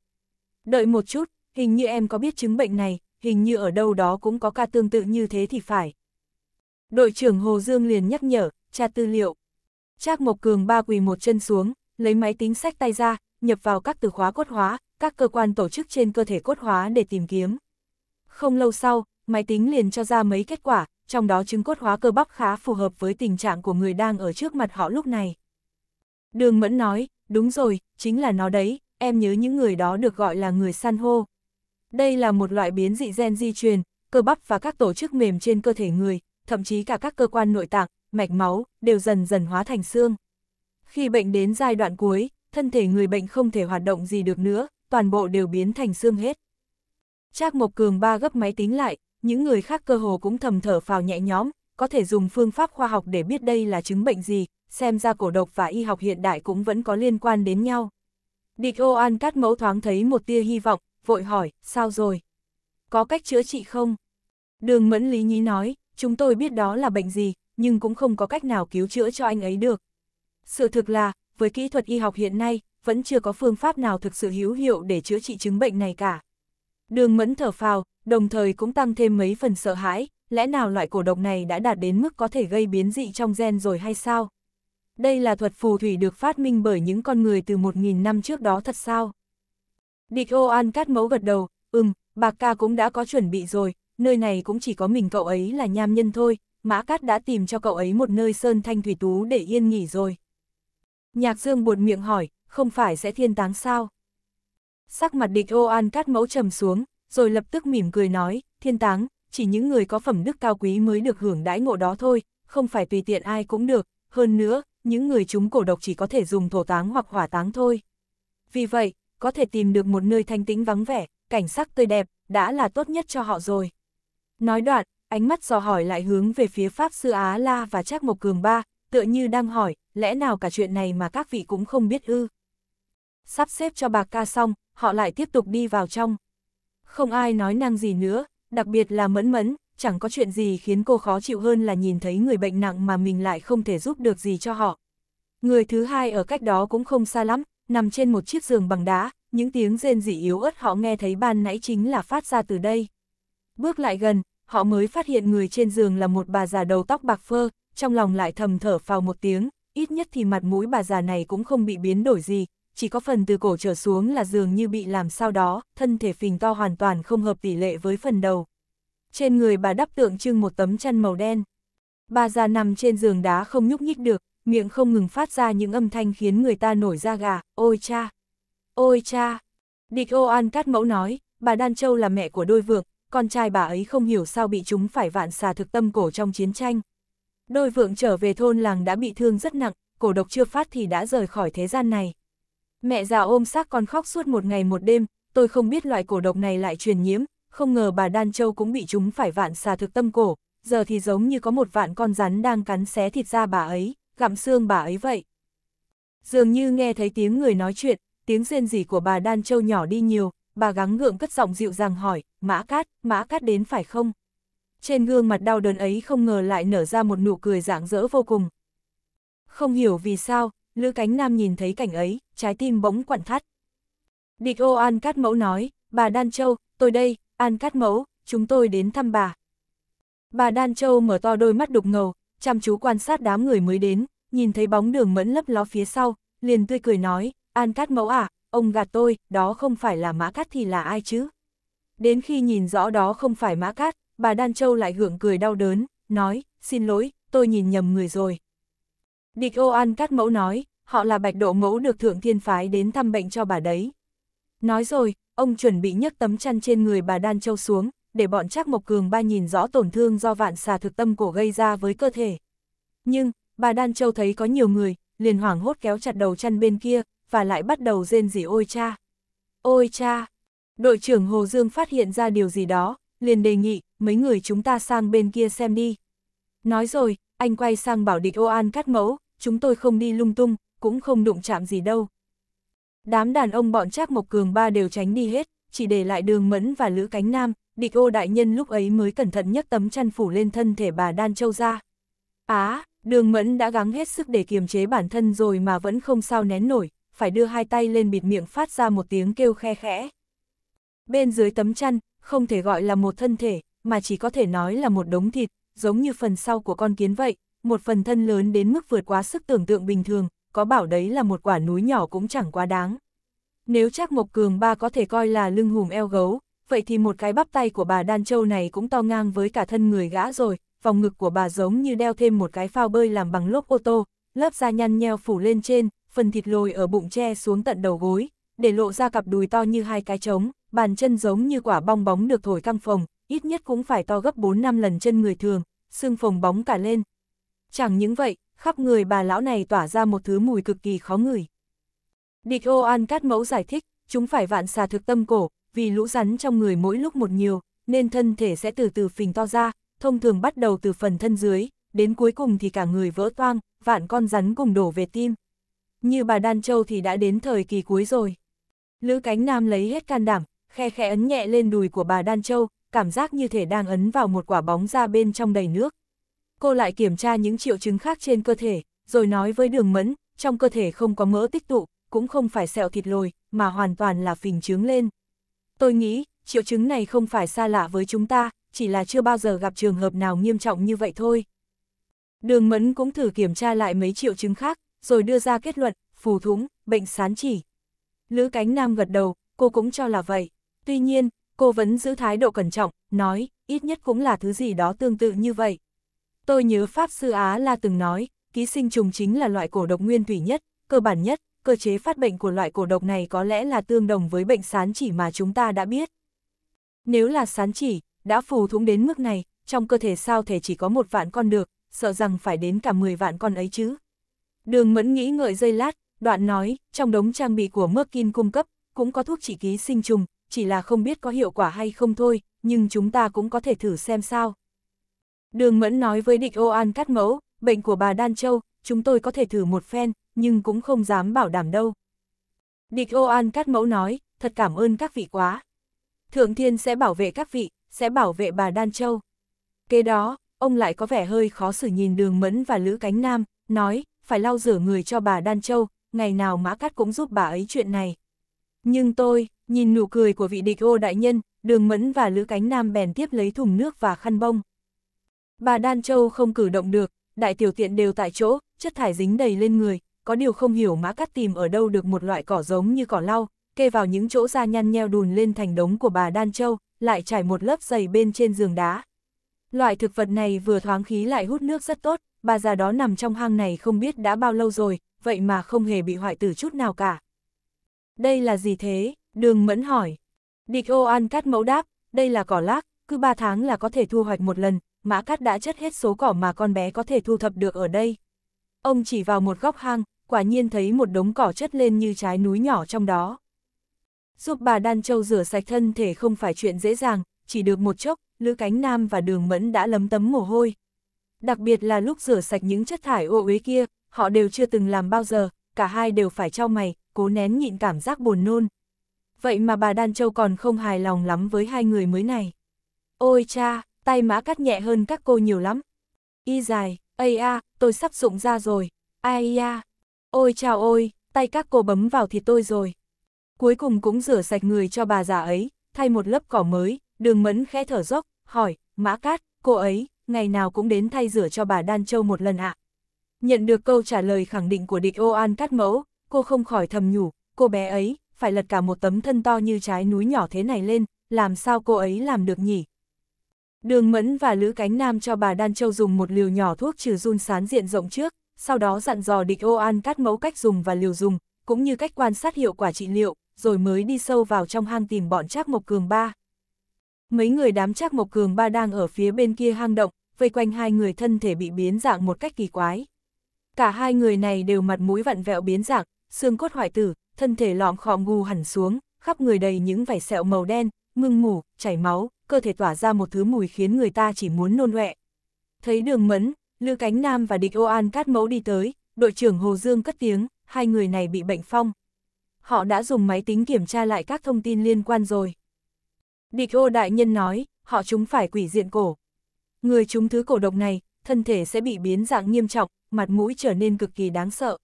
Đợi một chút, hình như em có biết chứng bệnh này, hình như ở đâu đó cũng có ca tương tự như thế thì phải. Đội trưởng Hồ Dương liền nhắc nhở, tra tư liệu. Trác Mộc Cường ba quỳ một chân xuống, lấy máy tính sách tay ra, nhập vào các từ khóa cốt hóa, các cơ quan tổ chức trên cơ thể cốt hóa để tìm kiếm. Không lâu sau, máy tính liền cho ra mấy kết quả, trong đó chứng cốt hóa cơ bắp khá phù hợp với tình trạng của người đang ở trước mặt họ lúc này. Đường Mẫn nói, đúng rồi, chính là nó đấy, em nhớ những người đó được gọi là người san hô. Đây là một loại biến dị gen di truyền, cơ bắp và các tổ chức mềm trên cơ thể người, thậm chí cả các cơ quan nội tạng, mạch máu, đều dần dần hóa thành xương. Khi bệnh đến giai đoạn cuối, thân thể người bệnh không thể hoạt động gì được nữa, toàn bộ đều biến thành xương hết. Trác Mộc Cường ba gấp máy tính lại, những người khác cơ hồ cũng thầm thở phào nhẹ nhõm, có thể dùng phương pháp khoa học để biết đây là chứng bệnh gì, xem ra cổ độc và y học hiện đại cũng vẫn có liên quan đến nhau. Địch ô an cắt mẫu thoáng thấy một tia hy vọng, vội hỏi, sao rồi? Có cách chữa trị không? Đường Mẫn Lý Nhí nói, chúng tôi biết đó là bệnh gì, nhưng cũng không có cách nào cứu chữa cho anh ấy được. Sự thực là, với kỹ thuật y học hiện nay, vẫn chưa có phương pháp nào thực sự hữu hiệu để chữa trị chứng bệnh này cả. Đường mẫn thở phào, đồng thời cũng tăng thêm mấy phần sợ hãi, lẽ nào loại cổ độc này đã đạt đến mức có thể gây biến dị trong gen rồi hay sao? Đây là thuật phù thủy được phát minh bởi những con người từ 1.000 năm trước đó thật sao? Địch ô an cát mẫu gật đầu, ừm, bà ca cũng đã có chuẩn bị rồi, nơi này cũng chỉ có mình cậu ấy là nham nhân thôi, mã cát đã tìm cho cậu ấy một nơi sơn thanh thủy tú để yên nghỉ rồi. Nhạc dương buồn miệng hỏi, không phải sẽ thiên táng sao? Sắc mặt địch ô an cát mẫu trầm xuống, rồi lập tức mỉm cười nói, thiên táng, chỉ những người có phẩm đức cao quý mới được hưởng đãi ngộ đó thôi, không phải tùy tiện ai cũng được, hơn nữa, những người chúng cổ độc chỉ có thể dùng thổ táng hoặc hỏa táng thôi. Vì vậy, có thể tìm được một nơi thanh tĩnh vắng vẻ, cảnh sắc tươi đẹp, đã là tốt nhất cho họ rồi. Nói đoạn, ánh mắt dò hỏi lại hướng về phía Pháp Sư Á La và Trác Mộc Cường Ba, tựa như đang hỏi, lẽ nào cả chuyện này mà các vị cũng không biết ư? sắp xếp cho bà ca xong, họ lại tiếp tục đi vào trong. Không ai nói năng gì nữa, đặc biệt là mẫn mẫn, chẳng có chuyện gì khiến cô khó chịu hơn là nhìn thấy người bệnh nặng mà mình lại không thể giúp được gì cho họ. Người thứ hai ở cách đó cũng không xa lắm, nằm trên một chiếc giường bằng đá, những tiếng rên rỉ yếu ớt họ nghe thấy ban nãy chính là phát ra từ đây. Bước lại gần, họ mới phát hiện người trên giường là một bà già đầu tóc bạc phơ, trong lòng lại thầm thở phào một tiếng, ít nhất thì mặt mũi bà già này cũng không bị biến đổi gì, chỉ có phần từ cổ trở xuống là dường như bị làm sao đó, thân thể phình to hoàn toàn không hợp tỷ lệ với phần đầu. Trên người bà đắp tượng trưng một tấm chăn màu đen. Bà già nằm trên giường đá không nhúc nhích được, miệng không ngừng phát ra những âm thanh khiến người ta nổi da gà, ôi cha, ôi cha. Địch ô an cát mẫu nói, bà Đan Châu là mẹ của đôi vượng, con trai bà ấy không hiểu sao bị chúng phải vạn xà thực tâm cổ trong chiến tranh. Đôi vượng trở về thôn làng đã bị thương rất nặng, cổ độc chưa phát thì đã rời khỏi thế gian này. Mẹ già ôm xác con khóc suốt một ngày một đêm, tôi không biết loại cổ độc này lại truyền nhiễm, không ngờ bà Đan Châu cũng bị chúng phải vạn xà thực tâm cổ, giờ thì giống như có một vạn con rắn đang cắn xé thịt da bà ấy, gặm xương bà ấy vậy. Dường như nghe thấy tiếng người nói chuyện, tiếng rên rỉ của bà Đan Châu nhỏ đi nhiều, bà gắng ngượng cất giọng dịu dàng hỏi, mã cát, mã cát đến phải không? Trên gương mặt đau đớn ấy không ngờ lại nở ra một nụ cười rạng rỡ vô cùng. Không hiểu vì sao, Lư Cánh Nam nhìn thấy cảnh ấy, trái tim bỗng quặn thắt. Địch ô An Cát Mẫu nói, bà Đan Châu, tôi đây, An Cát Mẫu, chúng tôi đến thăm bà. Bà Đan Châu mở to đôi mắt đục ngầu, chăm chú quan sát đám người mới đến, nhìn thấy bóng đường mẫn lấp ló phía sau, liền tươi cười nói, An Cát Mẫu à, ông gạt tôi, đó không phải là Mã Cát thì là ai chứ? Đến khi nhìn rõ đó không phải Mã Cát, bà Đan Châu lại hưởng cười đau đớn, nói, xin lỗi, tôi nhìn nhầm người rồi. Địch ô an cắt mẫu nói, họ là bạch độ mẫu được thượng thiên phái đến thăm bệnh cho bà đấy. Nói rồi, ông chuẩn bị nhấc tấm chăn trên người bà Đan Châu xuống, để bọn Trác Mộc Cường ba nhìn rõ tổn thương do vạn xà thực tâm cổ gây ra với cơ thể. Nhưng, bà Đan Châu thấy có nhiều người, liền hoảng hốt kéo chặt đầu chăn bên kia, và lại bắt đầu rên rỉ ôi cha. Ôi cha! Đội trưởng Hồ Dương phát hiện ra điều gì đó, liền đề nghị, mấy người chúng ta sang bên kia xem đi. Nói rồi, anh quay sang bảo địch ô an cắt mẫu, chúng tôi không đi lung tung, cũng không đụng chạm gì đâu. Đám đàn ông bọn Trác Mộc Cường ba đều tránh đi hết, chỉ để lại đường mẫn và lữ cánh nam, địch ô đại nhân lúc ấy mới cẩn thận nhấc tấm chăn phủ lên thân thể bà Đan Châu ra. Á, đường mẫn đã gắng hết sức để kiềm chế bản thân rồi mà vẫn không sao nén nổi, phải đưa hai tay lên bịt miệng phát ra một tiếng kêu khe khẽ. Bên dưới tấm chăn, không thể gọi là một thân thể, mà chỉ có thể nói là một đống thịt, giống như phần sau của con kiến vậy, một phần thân lớn đến mức vượt quá sức tưởng tượng bình thường, có bảo đấy là một quả núi nhỏ cũng chẳng quá đáng. Nếu chắc Mộc Cường ba có thể coi là lưng hùm eo gấu, vậy thì một cái bắp tay của bà Đan Châu này cũng to ngang với cả thân người gã rồi, vòng ngực của bà giống như đeo thêm một cái phao bơi làm bằng lốp ô tô, lớp da nhăn nheo phủ lên trên, phần thịt lồi ở bụng che xuống tận đầu gối, để lộ ra cặp đùi to như hai cái trống, bàn chân giống như quả bong bóng được thổi căng phồng, ít nhất cũng phải to gấp 4 năm lần chân người thường, xương phồng bóng cả lên, Chẳng những vậy, khắp người bà lão này tỏa ra một thứ mùi cực kỳ khó ngửi. Địch ô an cát mẫu giải thích, chúng phải vạn xà thực tâm cổ, vì lũ rắn trong người mỗi lúc một nhiều, nên thân thể sẽ từ từ phình to ra, thông thường bắt đầu từ phần thân dưới, đến cuối cùng thì cả người vỡ toang, vạn con rắn cùng đổ về tim. Như bà Đan Châu thì đã đến thời kỳ cuối rồi. Lữ cánh nam lấy hết can đảm, khe khẽ ấn nhẹ lên đùi của bà Đan Châu, cảm giác như thể đang ấn vào một quả bóng ra bên trong đầy nước cô lại kiểm tra những triệu chứng khác trên cơ thể, rồi nói với đường mẫn, trong cơ thể không có mỡ tích tụ, cũng không phải sẹo thịt lồi, mà hoàn toàn là phình trướng lên. Tôi nghĩ, triệu chứng này không phải xa lạ với chúng ta, chỉ là chưa bao giờ gặp trường hợp nào nghiêm trọng như vậy thôi. Đường mẫn cũng thử kiểm tra lại mấy triệu chứng khác, rồi đưa ra kết luận, phù thúng, bệnh sán chỉ. Lữ cánh nam gật đầu, cô cũng cho là vậy. Tuy nhiên, cô vẫn giữ thái độ cẩn trọng, nói, ít nhất cũng là thứ gì đó tương tự như vậy. Tôi nhớ Pháp Sư Á La từng nói, ký sinh trùng chính là loại cổ độc nguyên thủy nhất, cơ bản nhất, cơ chế phát bệnh của loại cổ độc này có lẽ là tương đồng với bệnh sán chỉ mà chúng ta đã biết. Nếu là sán chỉ, đã phù thủng đến mức này, trong cơ thể sao thể chỉ có một vạn con được, sợ rằng phải đến cả 10 vạn con ấy chứ. Đường mẫn nghĩ ngợi dây lát, đoạn nói, trong đống trang bị của Merkin cung cấp, cũng có thuốc trị ký sinh trùng, chỉ là không biết có hiệu quả hay không thôi, nhưng chúng ta cũng có thể thử xem sao. Đường Mẫn nói với địch ô an cắt mẫu, bệnh của bà Đan Châu, chúng tôi có thể thử một phen, nhưng cũng không dám bảo đảm đâu. Địch ô an cắt mẫu nói, thật cảm ơn các vị quá. Thượng Thiên sẽ bảo vệ các vị, sẽ bảo vệ bà Đan Châu. Kế đó, ông lại có vẻ hơi khó xử nhìn đường Mẫn và Lữ Cánh Nam, nói, phải lau rửa người cho bà Đan Châu, ngày nào Mã cắt cũng giúp bà ấy chuyện này. Nhưng tôi, nhìn nụ cười của vị địch ô đại nhân, đường Mẫn và Lữ Cánh Nam bèn tiếp lấy thùng nước và khăn bông. Bà Đan Châu không cử động được, đại tiểu tiện đều tại chỗ, chất thải dính đầy lên người, có điều không hiểu mã cắt tìm ở đâu được một loại cỏ giống như cỏ lau, kê vào những chỗ da nhăn nheo đùn lên thành đống của bà Đan Châu, lại trải một lớp dày bên trên giường đá. Loại thực vật này vừa thoáng khí lại hút nước rất tốt, bà già đó nằm trong hang này không biết đã bao lâu rồi, vậy mà không hề bị hoại tử chút nào cả. Đây là gì thế? Đường Mẫn hỏi. Địch ô an cắt mẫu đáp, đây là cỏ lác, cứ 3 tháng là có thể thu hoạch một lần, Mã Cát đã chất hết số cỏ mà con bé có thể thu thập được ở đây. Ông chỉ vào một góc hang, quả nhiên thấy một đống cỏ chất lên như trái núi nhỏ trong đó. Giúp bà Đan Châu rửa sạch thân thể không phải chuyện dễ dàng, chỉ được một chốc, Lữ Cánh Nam và Đường Mẫn đã lấm tấm mồ hôi. Đặc biệt là lúc rửa sạch những chất thải ô uế kia, họ đều chưa từng làm bao giờ, cả hai đều phải trao mày, cố nén nhịn cảm giác buồn nôn. Vậy mà bà Đan Châu còn không hài lòng lắm với hai người mới này. Ôi cha, tay mã cắt nhẹ hơn các cô nhiều lắm. Y dài, ây a, tôi sắp sụng ra rồi, ai a, ôi chào ôi, tay các cô bấm vào thì tôi rồi. Cuối cùng cũng rửa sạch người cho bà già ấy, thay một lớp cỏ mới, đường mẫn khẽ thở dốc, hỏi, mã cát, cô ấy, ngày nào cũng đến thay rửa cho bà Đan Châu một lần ạ. Nhận được câu trả lời khẳng định của địch ô an cắt mẫu, cô không khỏi thầm nhủ, cô bé ấy, phải lật cả một tấm thân to như trái núi nhỏ thế này lên, làm sao cô ấy làm được nhỉ? Đường Mẫn và Lữ Cánh Nam cho bà Đan Châu dùng một liều nhỏ thuốc trừ run sán diện rộng trước, sau đó dặn dò địch ô an cắt mẫu cách dùng và liều dùng, cũng như cách quan sát hiệu quả trị liệu, rồi mới đi sâu vào trong hang tìm bọn Trác Mộc Cường Ba. Mấy người đám Trác Mộc Cường Ba đang ở phía bên kia hang động, vây quanh hai người thân thể bị biến dạng một cách kỳ quái. Cả hai người này đều mặt mũi vặn vẹo biến dạng, xương cốt hoại tử, thân thể lõm khọm gù hẳn xuống, khắp người đầy những vảy sẹo màu đen, mưng mủ, chảy máu, cơ thể tỏa ra một thứ mùi khiến người ta chỉ muốn nôn ọe. Thấy đường mẫn, Lư Cánh Nam và địch ô an cát mẫu đi tới, đội trưởng Hồ Dương cất tiếng, hai người này bị bệnh phong. Họ đã dùng máy tính kiểm tra lại các thông tin liên quan rồi. Địch ô đại nhân nói, họ chúng phải quỷ diện cổ. Người chúng thứ cổ độc này, thân thể sẽ bị biến dạng nghiêm trọng, mặt mũi trở nên cực kỳ đáng sợ.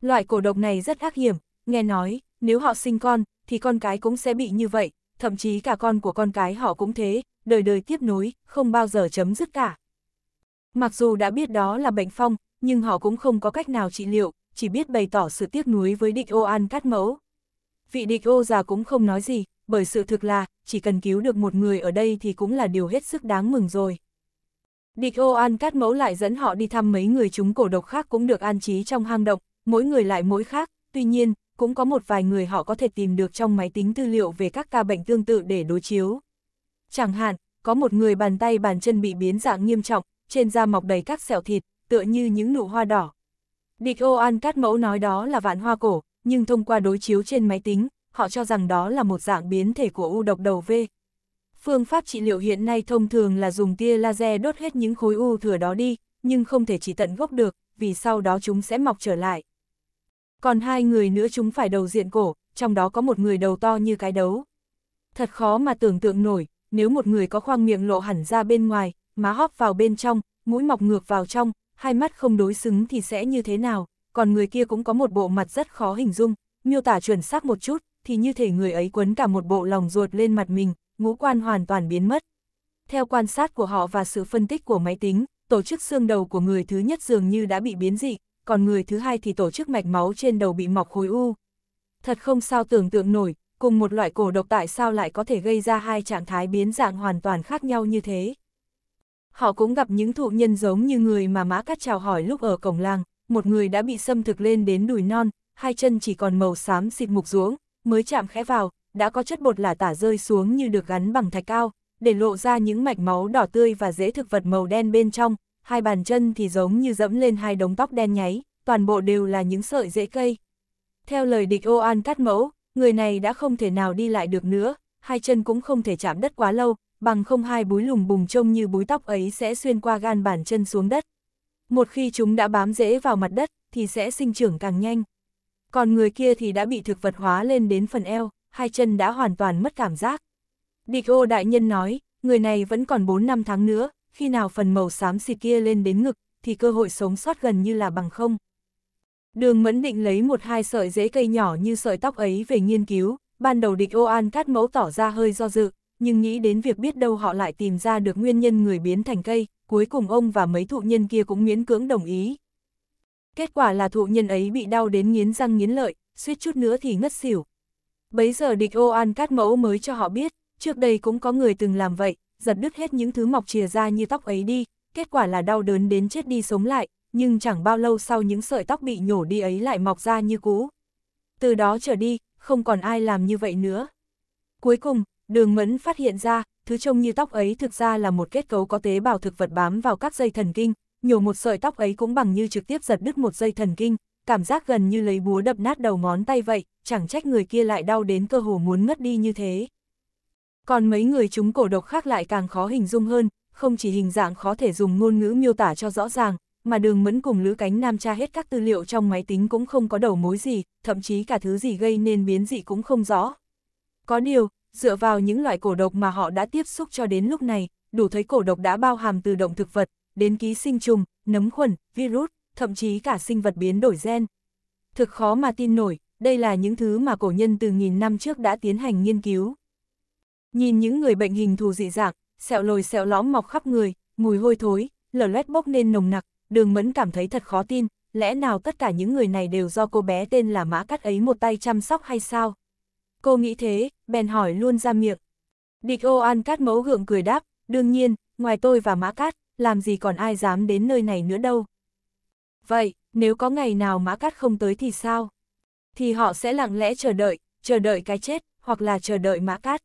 Loại cổ độc này rất ác hiểm, nghe nói, nếu họ sinh con, thì con cái cũng sẽ bị như vậy, thậm chí cả con của con cái họ cũng thế, đời đời tiếp nối, không bao giờ chấm dứt cả. Mặc dù đã biết đó là bệnh phong, nhưng họ cũng không có cách nào trị liệu, chỉ biết bày tỏ sự tiếc nuối với địch ô an cắt mẫu. Vị địch ô già cũng không nói gì, bởi sự thực là, chỉ cần cứu được một người ở đây thì cũng là điều hết sức đáng mừng rồi. Địch ô an cát mẫu lại dẫn họ đi thăm mấy người chúng cổ độc khác cũng được an trí trong hang động, mỗi người lại mỗi khác, tuy nhiên, cũng có một vài người họ có thể tìm được trong máy tính tư liệu về các ca bệnh tương tự để đối chiếu. Chẳng hạn, có một người bàn tay bàn chân bị biến dạng nghiêm trọng, trên da mọc đầy các sẹo thịt, tựa như những nụ hoa đỏ. Địch ô an cát mẫu nói đó là vạn hoa cổ, nhưng thông qua đối chiếu trên máy tính, họ cho rằng đó là một dạng biến thể của u độc đầu V. Phương pháp trị liệu hiện nay thông thường là dùng tia laser đốt hết những khối u thừa đó đi, nhưng không thể chỉ tận gốc được, vì sau đó chúng sẽ mọc trở lại còn hai người nữa chúng phải đầu diện cổ, trong đó có một người đầu to như cái đấu. Thật khó mà tưởng tượng nổi, nếu một người có khoang miệng lộ hẳn ra bên ngoài, má hóp vào bên trong, mũi mọc ngược vào trong, hai mắt không đối xứng thì sẽ như thế nào, còn người kia cũng có một bộ mặt rất khó hình dung, miêu tả chuẩn xác một chút, thì như thể người ấy quấn cả một bộ lòng ruột lên mặt mình, ngũ quan hoàn toàn biến mất. Theo quan sát của họ và sự phân tích của máy tính, tổ chức xương đầu của người thứ nhất dường như đã bị biến dị, còn người thứ hai thì tổ chức mạch máu trên đầu bị mọc khối u. Thật không sao tưởng tượng nổi, cùng một loại cổ độc tại sao lại có thể gây ra hai trạng thái biến dạng hoàn toàn khác nhau như thế. Họ cũng gặp những thụ nhân giống như người mà Mã Cát chào hỏi lúc ở cổng làng, một người đã bị xâm thực lên đến đùi non, hai chân chỉ còn màu xám xịt mục ruống, mới chạm khẽ vào, đã có chất bột lả tả rơi xuống như được gắn bằng thạch cao, để lộ ra những mạch máu đỏ tươi và dễ thực vật màu đen bên trong, hai bàn chân thì giống như dẫm lên hai đống tóc đen nháy, toàn bộ đều là những sợi rễ cây. Theo lời địch ô an cắt mẫu, người này đã không thể nào đi lại được nữa, hai chân cũng không thể chạm đất quá lâu, bằng không hai búi lùng bùng trông như búi tóc ấy sẽ xuyên qua gan bàn chân xuống đất. Một khi chúng đã bám rễ vào mặt đất, thì sẽ sinh trưởng càng nhanh. Còn người kia thì đã bị thực vật hóa lên đến phần eo, hai chân đã hoàn toàn mất cảm giác. Địch ô đại nhân nói, người này vẫn còn 4 năm tháng nữa, khi nào phần màu xám xịt kia lên đến ngực, thì cơ hội sống sót gần như là bằng không. Đường mẫn định lấy một hai sợi rễ cây nhỏ như sợi tóc ấy về nghiên cứu, ban đầu địch ô an cát mẫu tỏ ra hơi do dự, nhưng nghĩ đến việc biết đâu họ lại tìm ra được nguyên nhân người biến thành cây, cuối cùng ông và mấy thụ nhân kia cũng miễn cưỡng đồng ý. Kết quả là thụ nhân ấy bị đau đến nghiến răng nghiến lợi, suýt chút nữa thì ngất xỉu. Bấy giờ địch ô an cát mẫu mới cho họ biết, trước đây cũng có người từng làm vậy, giật đứt hết những thứ mọc chìa ra như tóc ấy đi, kết quả là đau đớn đến chết đi sống lại, nhưng chẳng bao lâu sau những sợi tóc bị nhổ đi ấy lại mọc ra như cũ. Từ đó trở đi, không còn ai làm như vậy nữa. Cuối cùng, đường mẫn phát hiện ra, thứ trông như tóc ấy thực ra là một kết cấu có tế bào thực vật bám vào các dây thần kinh, nhổ một sợi tóc ấy cũng bằng như trực tiếp giật đứt một dây thần kinh, cảm giác gần như lấy búa đập nát đầu ngón tay vậy, chẳng trách người kia lại đau đến cơ hồ muốn ngất đi như thế. Còn mấy người chúng cổ độc khác lại càng khó hình dung hơn, không chỉ hình dạng khó thể dùng ngôn ngữ miêu tả cho rõ ràng, mà đường mẫn cùng lữ cánh nam tra hết các tư liệu trong máy tính cũng không có đầu mối gì, thậm chí cả thứ gì gây nên biến dị cũng không rõ. Có điều, dựa vào những loại cổ độc mà họ đã tiếp xúc cho đến lúc này, đủ thấy cổ độc đã bao hàm từ động thực vật, đến ký sinh trùng, nấm khuẩn, virus, thậm chí cả sinh vật biến đổi gen. Thực khó mà tin nổi, đây là những thứ mà cổ nhân từ nghìn năm trước đã tiến hành nghiên cứu. Nhìn những người bệnh hình thù dị dạng, sẹo lồi sẹo lõm mọc khắp người, mùi hôi thối, lở loét bốc nên nồng nặc, đường mẫn cảm thấy thật khó tin, lẽ nào tất cả những người này đều do cô bé tên là Mã Cắt ấy một tay chăm sóc hay sao? Cô nghĩ thế, bèn hỏi luôn ra miệng. Địch ô an cát mẫu gượng cười đáp, đương nhiên, ngoài tôi và Mã Cát, làm gì còn ai dám đến nơi này nữa đâu. Vậy, nếu có ngày nào Mã Cát không tới thì sao? Thì họ sẽ lặng lẽ chờ đợi, chờ đợi cái chết, hoặc là chờ đợi Mã Cát.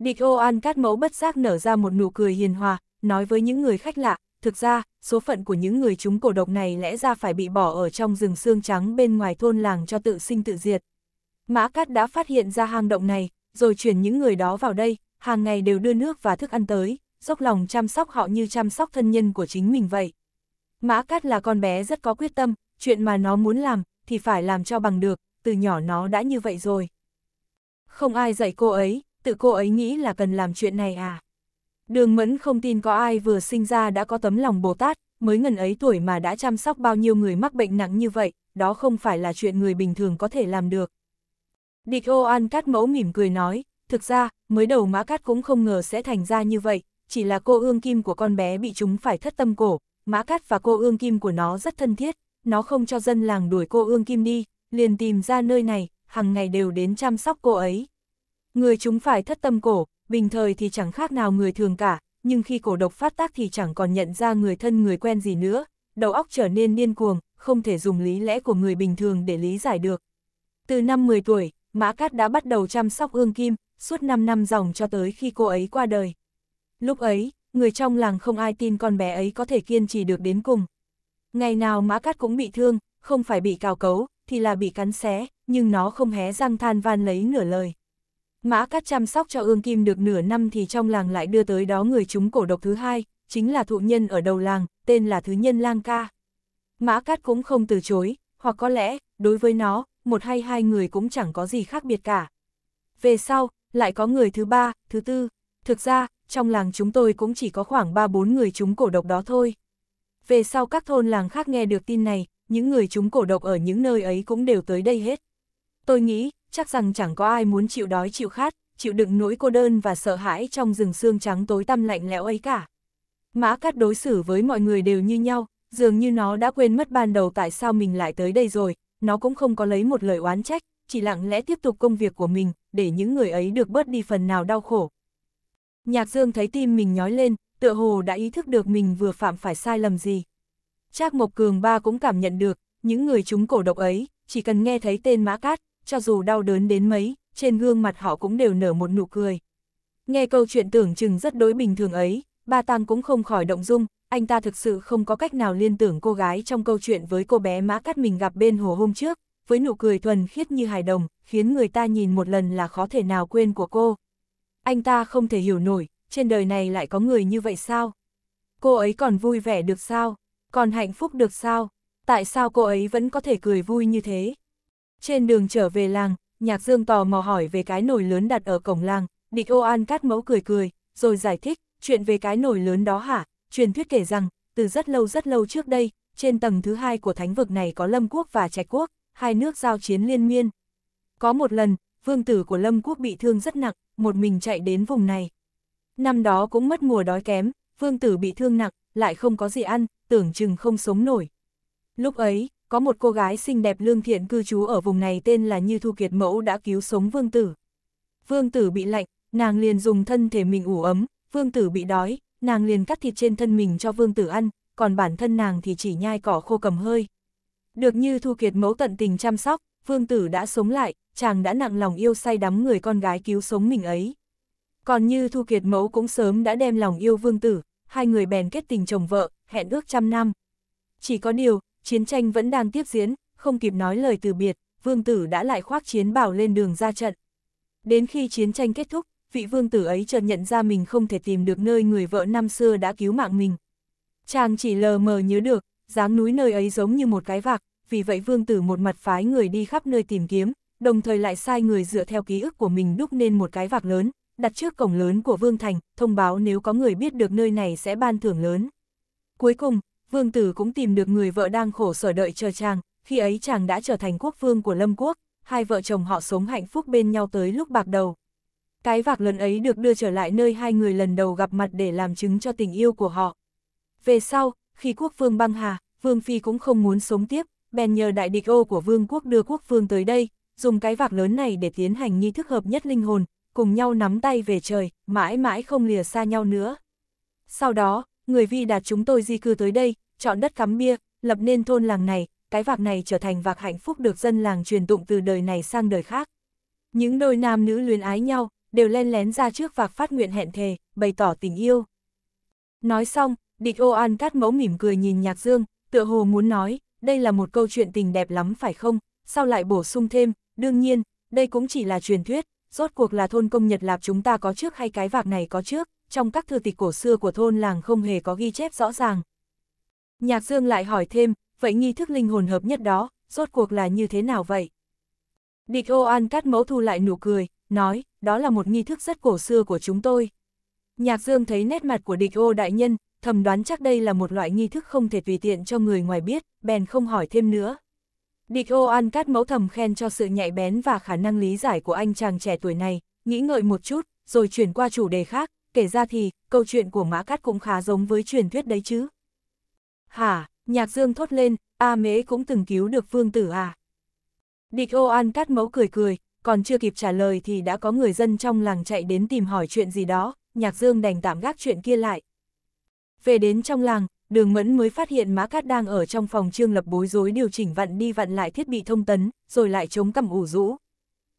Địch ô an cát mẫu bất giác nở ra một nụ cười hiền hòa, nói với những người khách lạ, thực ra, số phận của những người chúng cổ độc này lẽ ra phải bị bỏ ở trong rừng xương trắng bên ngoài thôn làng cho tự sinh tự diệt. Mã Cát đã phát hiện ra hang động này, rồi chuyển những người đó vào đây, hàng ngày đều đưa nước và thức ăn tới, dốc lòng chăm sóc họ như chăm sóc thân nhân của chính mình vậy. Mã Cát là con bé rất có quyết tâm, chuyện mà nó muốn làm thì phải làm cho bằng được, từ nhỏ nó đã như vậy rồi. Không ai dạy cô ấy, tự cô ấy nghĩ là cần làm chuyện này à? Đường Mẫn không tin có ai vừa sinh ra đã có tấm lòng Bồ Tát, mới ngần ấy tuổi mà đã chăm sóc bao nhiêu người mắc bệnh nặng như vậy, đó không phải là chuyện người bình thường có thể làm được. Địch ô an cát mẫu mỉm cười nói, thực ra, mới đầu mã cát cũng không ngờ sẽ thành ra như vậy, chỉ là cô ương kim của con bé bị chúng phải thất tâm cổ, mã cát và cô ương kim của nó rất thân thiết, nó không cho dân làng đuổi cô ương kim đi, liền tìm ra nơi này, hàng ngày đều đến chăm sóc cô ấy. Người chúng phải thất tâm cổ, bình thời thì chẳng khác nào người thường cả, nhưng khi cổ độc phát tác thì chẳng còn nhận ra người thân người quen gì nữa, đầu óc trở nên điên cuồng, không thể dùng lý lẽ của người bình thường để lý giải được. Từ năm 10 tuổi, Mã Cát đã bắt đầu chăm sóc ương kim, suốt 5 năm dòng cho tới khi cô ấy qua đời. Lúc ấy, người trong làng không ai tin con bé ấy có thể kiên trì được đến cùng. Ngày nào Mã Cát cũng bị thương, không phải bị cào cấu, thì là bị cắn xé, nhưng nó không hé răng than van lấy nửa lời. Mã Cát chăm sóc cho ương kim được nửa năm thì trong làng lại đưa tới đó người chúng cổ độc thứ hai, chính là thụ nhân ở đầu làng, tên là Thứ Nhân Lang Ca. Mã Cát cũng không từ chối, hoặc có lẽ, đối với nó, một hay hai người cũng chẳng có gì khác biệt cả. Về sau, lại có người thứ ba, thứ tư. Thực ra, trong làng chúng tôi cũng chỉ có khoảng 3-4 người chúng cổ độc đó thôi. Về sau các thôn làng khác nghe được tin này, những người chúng cổ độc ở những nơi ấy cũng đều tới đây hết. Tôi nghĩ, chắc rằng chẳng có ai muốn chịu đói chịu khát, chịu đựng nỗi cô đơn và sợ hãi trong rừng xương trắng tối tăm lạnh lẽo ấy cả. Mã Cát đối xử với mọi người đều như nhau, dường như nó đã quên mất ban đầu tại sao mình lại tới đây rồi, nó cũng không có lấy một lời oán trách, chỉ lặng lẽ tiếp tục công việc của mình, để những người ấy được bớt đi phần nào đau khổ. Nhạc Dương thấy tim mình nhói lên, tựa hồ đã ý thức được mình vừa phạm phải sai lầm gì. Trác Mộc Cường Ba cũng cảm nhận được, những người chúng cổ độc ấy, chỉ cần nghe thấy tên Mã Cát, cho dù đau đớn đến mấy, trên gương mặt họ cũng đều nở một nụ cười. Nghe câu chuyện tưởng chừng rất đối bình thường ấy, ba Tăng cũng không khỏi động dung, anh ta thực sự không có cách nào liên tưởng cô gái trong câu chuyện với cô bé mã cắt mình gặp bên hồ hôm trước, với nụ cười thuần khiết như hài đồng, khiến người ta nhìn một lần là khó thể nào quên của cô. Anh ta không thể hiểu nổi, trên đời này lại có người như vậy sao? Cô ấy còn vui vẻ được sao? Còn hạnh phúc được sao? Tại sao cô ấy vẫn có thể cười vui như thế? Trên đường trở về làng, Nhạc Dương tò mò hỏi về cái nồi lớn đặt ở cổng làng, địch ô an cát mẫu cười cười, rồi giải thích, chuyện về cái nồi lớn đó hả, truyền thuyết kể rằng, từ rất lâu rất lâu trước đây, trên tầng thứ hai của thánh vực này có Lâm Quốc và Trạch Quốc, hai nước giao chiến liên miên. Có một lần, vương tử của Lâm Quốc bị thương rất nặng, một mình chạy đến vùng này. Năm đó cũng mất mùa đói kém, vương tử bị thương nặng, lại không có gì ăn, tưởng chừng không sống nổi. Lúc ấy, có một cô gái xinh đẹp lương thiện cư trú ở vùng này tên là Như Thu Kiệt Mẫu đã cứu sống vương tử. Vương tử bị lạnh, nàng liền dùng thân thể mình ủ ấm, vương tử bị đói, nàng liền cắt thịt trên thân mình cho vương tử ăn, còn bản thân nàng thì chỉ nhai cỏ khô cầm hơi. Được Như Thu Kiệt Mẫu tận tình chăm sóc, vương tử đã sống lại, chàng đã nặng lòng yêu say đắm người con gái cứu sống mình ấy. Còn Như Thu Kiệt Mẫu cũng sớm đã đem lòng yêu vương tử, hai người bèn kết tình chồng vợ, hẹn ước trăm năm. Chỉ có điều, chiến tranh vẫn đang tiếp diễn, không kịp nói lời từ biệt, vương tử đã lại khoác chiến bảo lên đường ra trận. Đến khi chiến tranh kết thúc, vị vương tử ấy chợt nhận ra mình không thể tìm được nơi người vợ năm xưa đã cứu mạng mình. Chàng chỉ lờ mờ nhớ được, dáng núi nơi ấy giống như một cái vạc, vì vậy vương tử một mặt phái người đi khắp nơi tìm kiếm, đồng thời lại sai người dựa theo ký ức của mình đúc nên một cái vạc lớn, đặt trước cổng lớn của vương thành, thông báo nếu có người biết được nơi này sẽ ban thưởng lớn. Cuối cùng, vương tử cũng tìm được người vợ đang khổ sở đợi chờ chàng, khi ấy chàng đã trở thành quốc vương của Lâm Quốc, hai vợ chồng họ sống hạnh phúc bên nhau tới lúc bạc đầu. Cái vạc lần ấy được đưa trở lại nơi hai người lần đầu gặp mặt để làm chứng cho tình yêu của họ. Về sau, khi quốc vương băng hà, vương phi cũng không muốn sống tiếp, bèn nhờ đại địch ô của vương quốc đưa quốc vương tới đây, dùng cái vạc lớn này để tiến hành nghi thức hợp nhất linh hồn, cùng nhau nắm tay về trời, mãi mãi không lìa xa nhau nữa. Sau đó, người vi đạt chúng tôi di cư tới đây, chọn đất cắm bia, lập nên thôn làng này, cái vạc này trở thành vạc hạnh phúc được dân làng truyền tụng từ đời này sang đời khác. Những đôi nam nữ luyến ái nhau, đều len lén ra trước vạc phát nguyện hẹn thề, bày tỏ tình yêu. Nói xong, địch ô an cắt mẫu mỉm cười nhìn nhạc dương, tựa hồ muốn nói, đây là một câu chuyện tình đẹp lắm phải không, sao lại bổ sung thêm, đương nhiên, đây cũng chỉ là truyền thuyết, rốt cuộc là thôn công Nhật Lạp chúng ta có trước hay cái vạc này có trước, trong các thư tịch cổ xưa của thôn làng không hề có ghi chép rõ ràng. Nhạc Dương lại hỏi thêm, vậy nghi thức linh hồn hợp nhất đó, rốt cuộc là như thế nào vậy? Địch ô an cắt mẫu thu lại nụ cười, nói, đó là một nghi thức rất cổ xưa của chúng tôi. Nhạc Dương thấy nét mặt của địch ô đại nhân, thầm đoán chắc đây là một loại nghi thức không thể tùy tiện cho người ngoài biết, bèn không hỏi thêm nữa. Địch ô an cắt mẫu thầm khen cho sự nhạy bén và khả năng lý giải của anh chàng trẻ tuổi này, nghĩ ngợi một chút, rồi chuyển qua chủ đề khác, kể ra thì, câu chuyện của Mã Cát cũng khá giống với truyền thuyết đấy chứ. Hả, nhạc dương thốt lên, A à Mễ cũng từng cứu được vương tử à. Địch ô an cát mẫu cười cười, còn chưa kịp trả lời thì đã có người dân trong làng chạy đến tìm hỏi chuyện gì đó, nhạc dương đành tạm gác chuyện kia lại. Về đến trong làng, đường mẫn mới phát hiện Mã Cát đang ở trong phòng trương lập bối rối điều chỉnh vặn đi vặn lại thiết bị thông tấn, rồi lại chống cầm ủ rũ,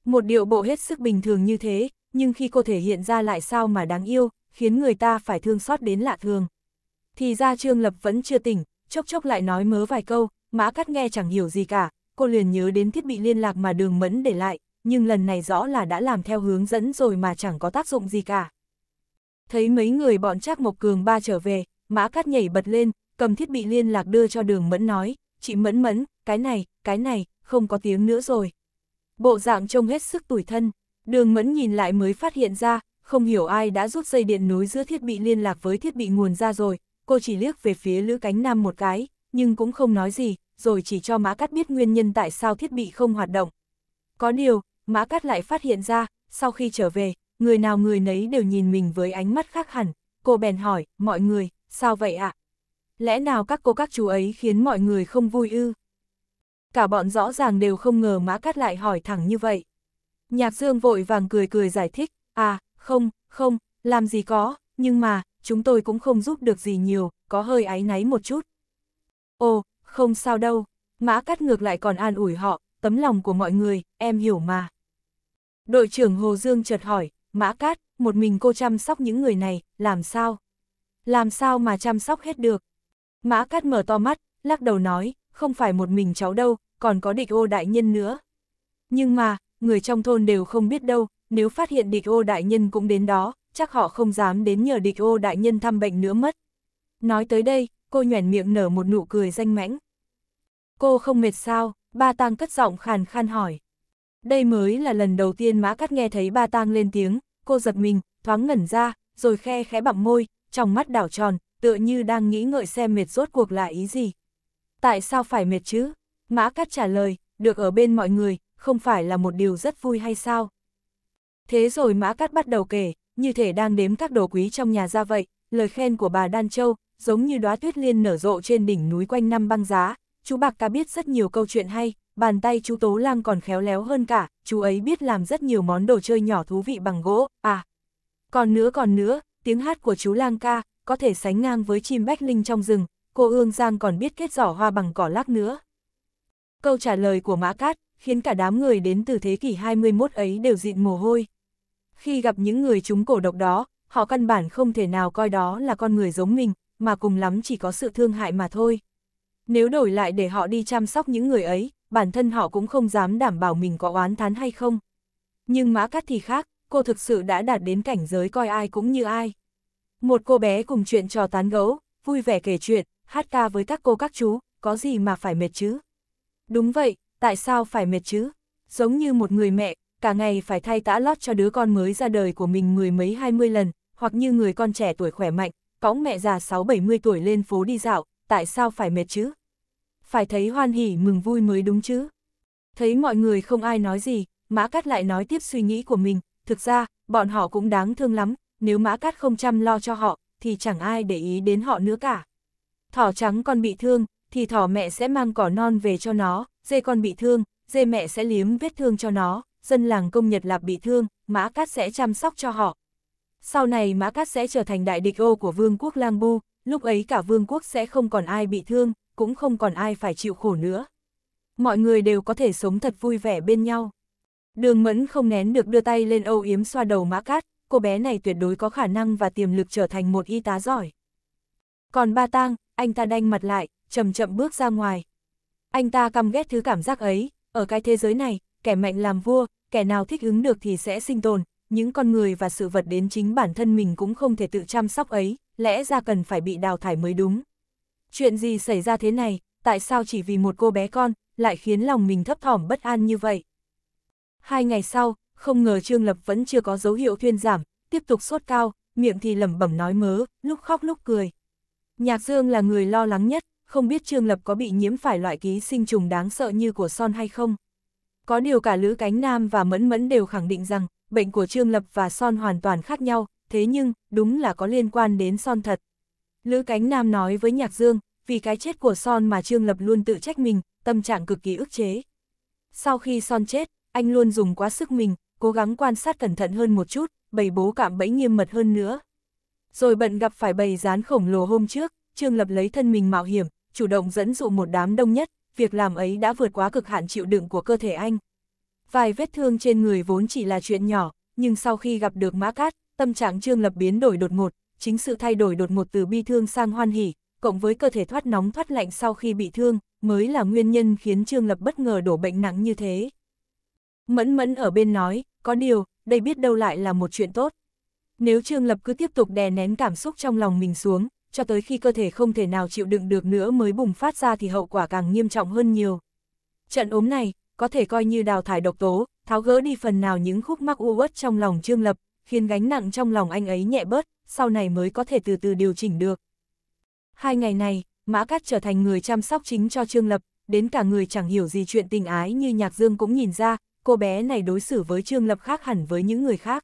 một điệu bộ hết sức bình thường như thế, nhưng khi cô thể hiện ra lại sao mà đáng yêu, khiến người ta phải thương xót đến lạ thường. Thì ra Trương Lập vẫn chưa tỉnh, chốc chốc lại nói mớ vài câu, Mã Cát nghe chẳng hiểu gì cả, cô liền nhớ đến thiết bị liên lạc mà Đường Mẫn để lại, nhưng lần này rõ là đã làm theo hướng dẫn rồi mà chẳng có tác dụng gì cả. Thấy mấy người bọn Trác Mộc Cường ba trở về, Mã Cát nhảy bật lên, cầm thiết bị liên lạc đưa cho Đường Mẫn nói, chị Mẫn Mẫn, cái này, cái này, không có tiếng nữa rồi bộ dạng trông hết sức tủi thân, đường mẫn nhìn lại mới phát hiện ra, không hiểu ai đã rút dây điện nối giữa thiết bị liên lạc với thiết bị nguồn ra rồi, cô chỉ liếc về phía Lữ Cánh Nam một cái, nhưng cũng không nói gì, rồi chỉ cho Mã Cát biết nguyên nhân tại sao thiết bị không hoạt động. Có điều, Mã Cát lại phát hiện ra, sau khi trở về, người nào người nấy đều nhìn mình với ánh mắt khác hẳn, cô bèn hỏi, mọi người, sao vậy ạ? Lẽ nào các cô các chú ấy khiến mọi người không vui ư? cả bọn rõ ràng đều không ngờ Mã Cát lại hỏi thẳng như vậy. Nhạc Dương vội vàng cười cười giải thích, à, không, không, làm gì có, nhưng mà, chúng tôi cũng không giúp được gì nhiều, có hơi áy náy một chút. Ồ, không sao đâu, Mã Cát ngược lại còn an ủi họ, tấm lòng của mọi người, em hiểu mà. Đội trưởng Hồ Dương chợt hỏi, Mã Cát, một mình cô chăm sóc những người này, làm sao? Làm sao mà chăm sóc hết được? Mã Cát mở to mắt, lắc đầu nói, không phải một mình cháu đâu, còn có địch ô đại nhân nữa. Nhưng mà, người trong thôn đều không biết đâu, nếu phát hiện địch ô đại nhân cũng đến đó, chắc họ không dám đến nhờ địch ô đại nhân thăm bệnh nữa mất. Nói tới đây, cô nhoẻn miệng nở một nụ cười danh mãnh. Cô không mệt sao, ba tang cất giọng khàn khan hỏi. Đây mới là lần đầu tiên Mã cắt nghe thấy ba tang lên tiếng, cô giật mình, thoáng ngẩn ra, rồi khe khẽ bặm môi, trong mắt đảo tròn, tựa như đang nghĩ ngợi xem mệt rốt cuộc là ý gì tại sao phải mệt chứ? Mã Cát trả lời, được ở bên mọi người, không phải là một điều rất vui hay sao? Thế rồi Mã Cát bắt đầu kể, như thể đang đếm các đồ quý trong nhà ra vậy, lời khen của bà Đan Châu, giống như đóa tuyết liên nở rộ trên đỉnh núi quanh năm băng giá, chú Bạc Ca biết rất nhiều câu chuyện hay, bàn tay chú Tố Lang còn khéo léo hơn cả, chú ấy biết làm rất nhiều món đồ chơi nhỏ thú vị bằng gỗ, à. Còn nữa còn nữa, tiếng hát của chú Lang ca, có thể sánh ngang với chim bách linh trong rừng, cô ương Giang còn biết kết giỏ hoa bằng cỏ lác nữa. Câu trả lời của Mã Cát khiến cả đám người đến từ thế kỷ 21 ấy đều dịn mồ hôi. Khi gặp những người chúng cổ độc đó, họ căn bản không thể nào coi đó là con người giống mình, mà cùng lắm chỉ có sự thương hại mà thôi. Nếu đổi lại để họ đi chăm sóc những người ấy, bản thân họ cũng không dám đảm bảo mình có oán thán hay không. Nhưng Mã Cát thì khác, cô thực sự đã đạt đến cảnh giới coi ai cũng như ai. Một cô bé cùng chuyện trò tán gẫu, vui vẻ kể chuyện, hát ca với các cô các chú, có gì mà phải mệt chứ? Đúng vậy, tại sao phải mệt chứ? Giống như một người mẹ, cả ngày phải thay tã lót cho đứa con mới ra đời của mình mười mấy hai mươi lần, hoặc như người con trẻ tuổi khỏe mạnh, cõng mẹ già sáu bảy mươi tuổi lên phố đi dạo, tại sao phải mệt chứ? Phải thấy hoan hỉ mừng vui mới đúng chứ? Thấy mọi người không ai nói gì, Mã Cát lại nói tiếp suy nghĩ của mình, thực ra, bọn họ cũng đáng thương lắm, nếu Mã Cát không chăm lo cho họ, thì chẳng ai để ý đến họ nữa cả. Thỏ trắng con bị thương, thì thỏ mẹ sẽ mang cỏ non về cho nó, dê con bị thương, dê mẹ sẽ liếm vết thương cho nó, dân làng công Nhật Lạp bị thương, Mã Cát sẽ chăm sóc cho họ. Sau này Mã Cát sẽ trở thành đại địch ô của vương quốc Lang Bu, lúc ấy cả vương quốc sẽ không còn ai bị thương, cũng không còn ai phải chịu khổ nữa. Mọi người đều có thể sống thật vui vẻ bên nhau. Đường Mẫn không nén được đưa tay lên âu yếm xoa đầu Mã Cát, cô bé này tuyệt đối có khả năng và tiềm lực trở thành một y tá giỏi. Còn Ba Tang, anh ta đanh mặt lại, chậm chậm bước ra ngoài. Anh ta căm ghét thứ cảm giác ấy, ở cái thế giới này, kẻ mạnh làm vua, kẻ nào thích ứng được thì sẽ sinh tồn, những con người và sự vật đến chính bản thân mình cũng không thể tự chăm sóc ấy, lẽ ra cần phải bị đào thải mới đúng. Chuyện gì xảy ra thế này, tại sao chỉ vì một cô bé con, lại khiến lòng mình thấp thỏm bất an như vậy? Hai ngày sau, không ngờ Trương Lập vẫn chưa có dấu hiệu thuyên giảm, tiếp tục sốt cao, miệng thì lẩm bẩm nói mớ, lúc khóc lúc cười. Nhạc Dương là người lo lắng nhất, không biết Trương Lập có bị nhiễm phải loại ký sinh trùng đáng sợ như của Son hay không. Có điều cả Lữ Cánh Nam và Mẫn Mẫn đều khẳng định rằng, bệnh của Trương Lập và Son hoàn toàn khác nhau, thế nhưng, đúng là có liên quan đến Son thật. Lữ Cánh Nam nói với Nhạc Dương, vì cái chết của Son mà Trương Lập luôn tự trách mình, tâm trạng cực kỳ ức chế. Sau khi Son chết, anh luôn dùng quá sức mình, cố gắng quan sát cẩn thận hơn một chút, bày bố cảm bẫy nghiêm mật hơn nữa, rồi bận gặp phải bầy rán khổng lồ hôm trước, Trương Lập lấy thân mình mạo hiểm, chủ động dẫn dụ một đám đông nhất, việc làm ấy đã vượt quá cực hạn chịu đựng của cơ thể anh. Vài vết thương trên người vốn chỉ là chuyện nhỏ, nhưng sau khi gặp được Mã Cát, tâm trạng Trương Lập biến đổi đột ngột, chính sự thay đổi đột ngột từ bi thương sang hoan hỉ, cộng với cơ thể thoát nóng thoát lạnh sau khi bị thương, mới là nguyên nhân khiến Trương Lập bất ngờ đổ bệnh nặng như thế. Mẫn mẫn ở bên nói, có điều, đây biết đâu lại là một chuyện tốt. Nếu Trương Lập cứ tiếp tục đè nén cảm xúc trong lòng mình xuống, cho tới khi cơ thể không thể nào chịu đựng được nữa mới bùng phát ra thì hậu quả càng nghiêm trọng hơn nhiều. Trận ốm này, có thể coi như đào thải độc tố, tháo gỡ đi phần nào những khúc mắc u uất trong lòng Trương Lập, khiến gánh nặng trong lòng anh ấy nhẹ bớt, sau này mới có thể từ từ điều chỉnh được. Hai ngày này, Mã Cát trở thành người chăm sóc chính cho Trương Lập, đến cả người chẳng hiểu gì chuyện tình ái như Nhạc Dương cũng nhìn ra, cô bé này đối xử với Trương Lập khác hẳn với những người khác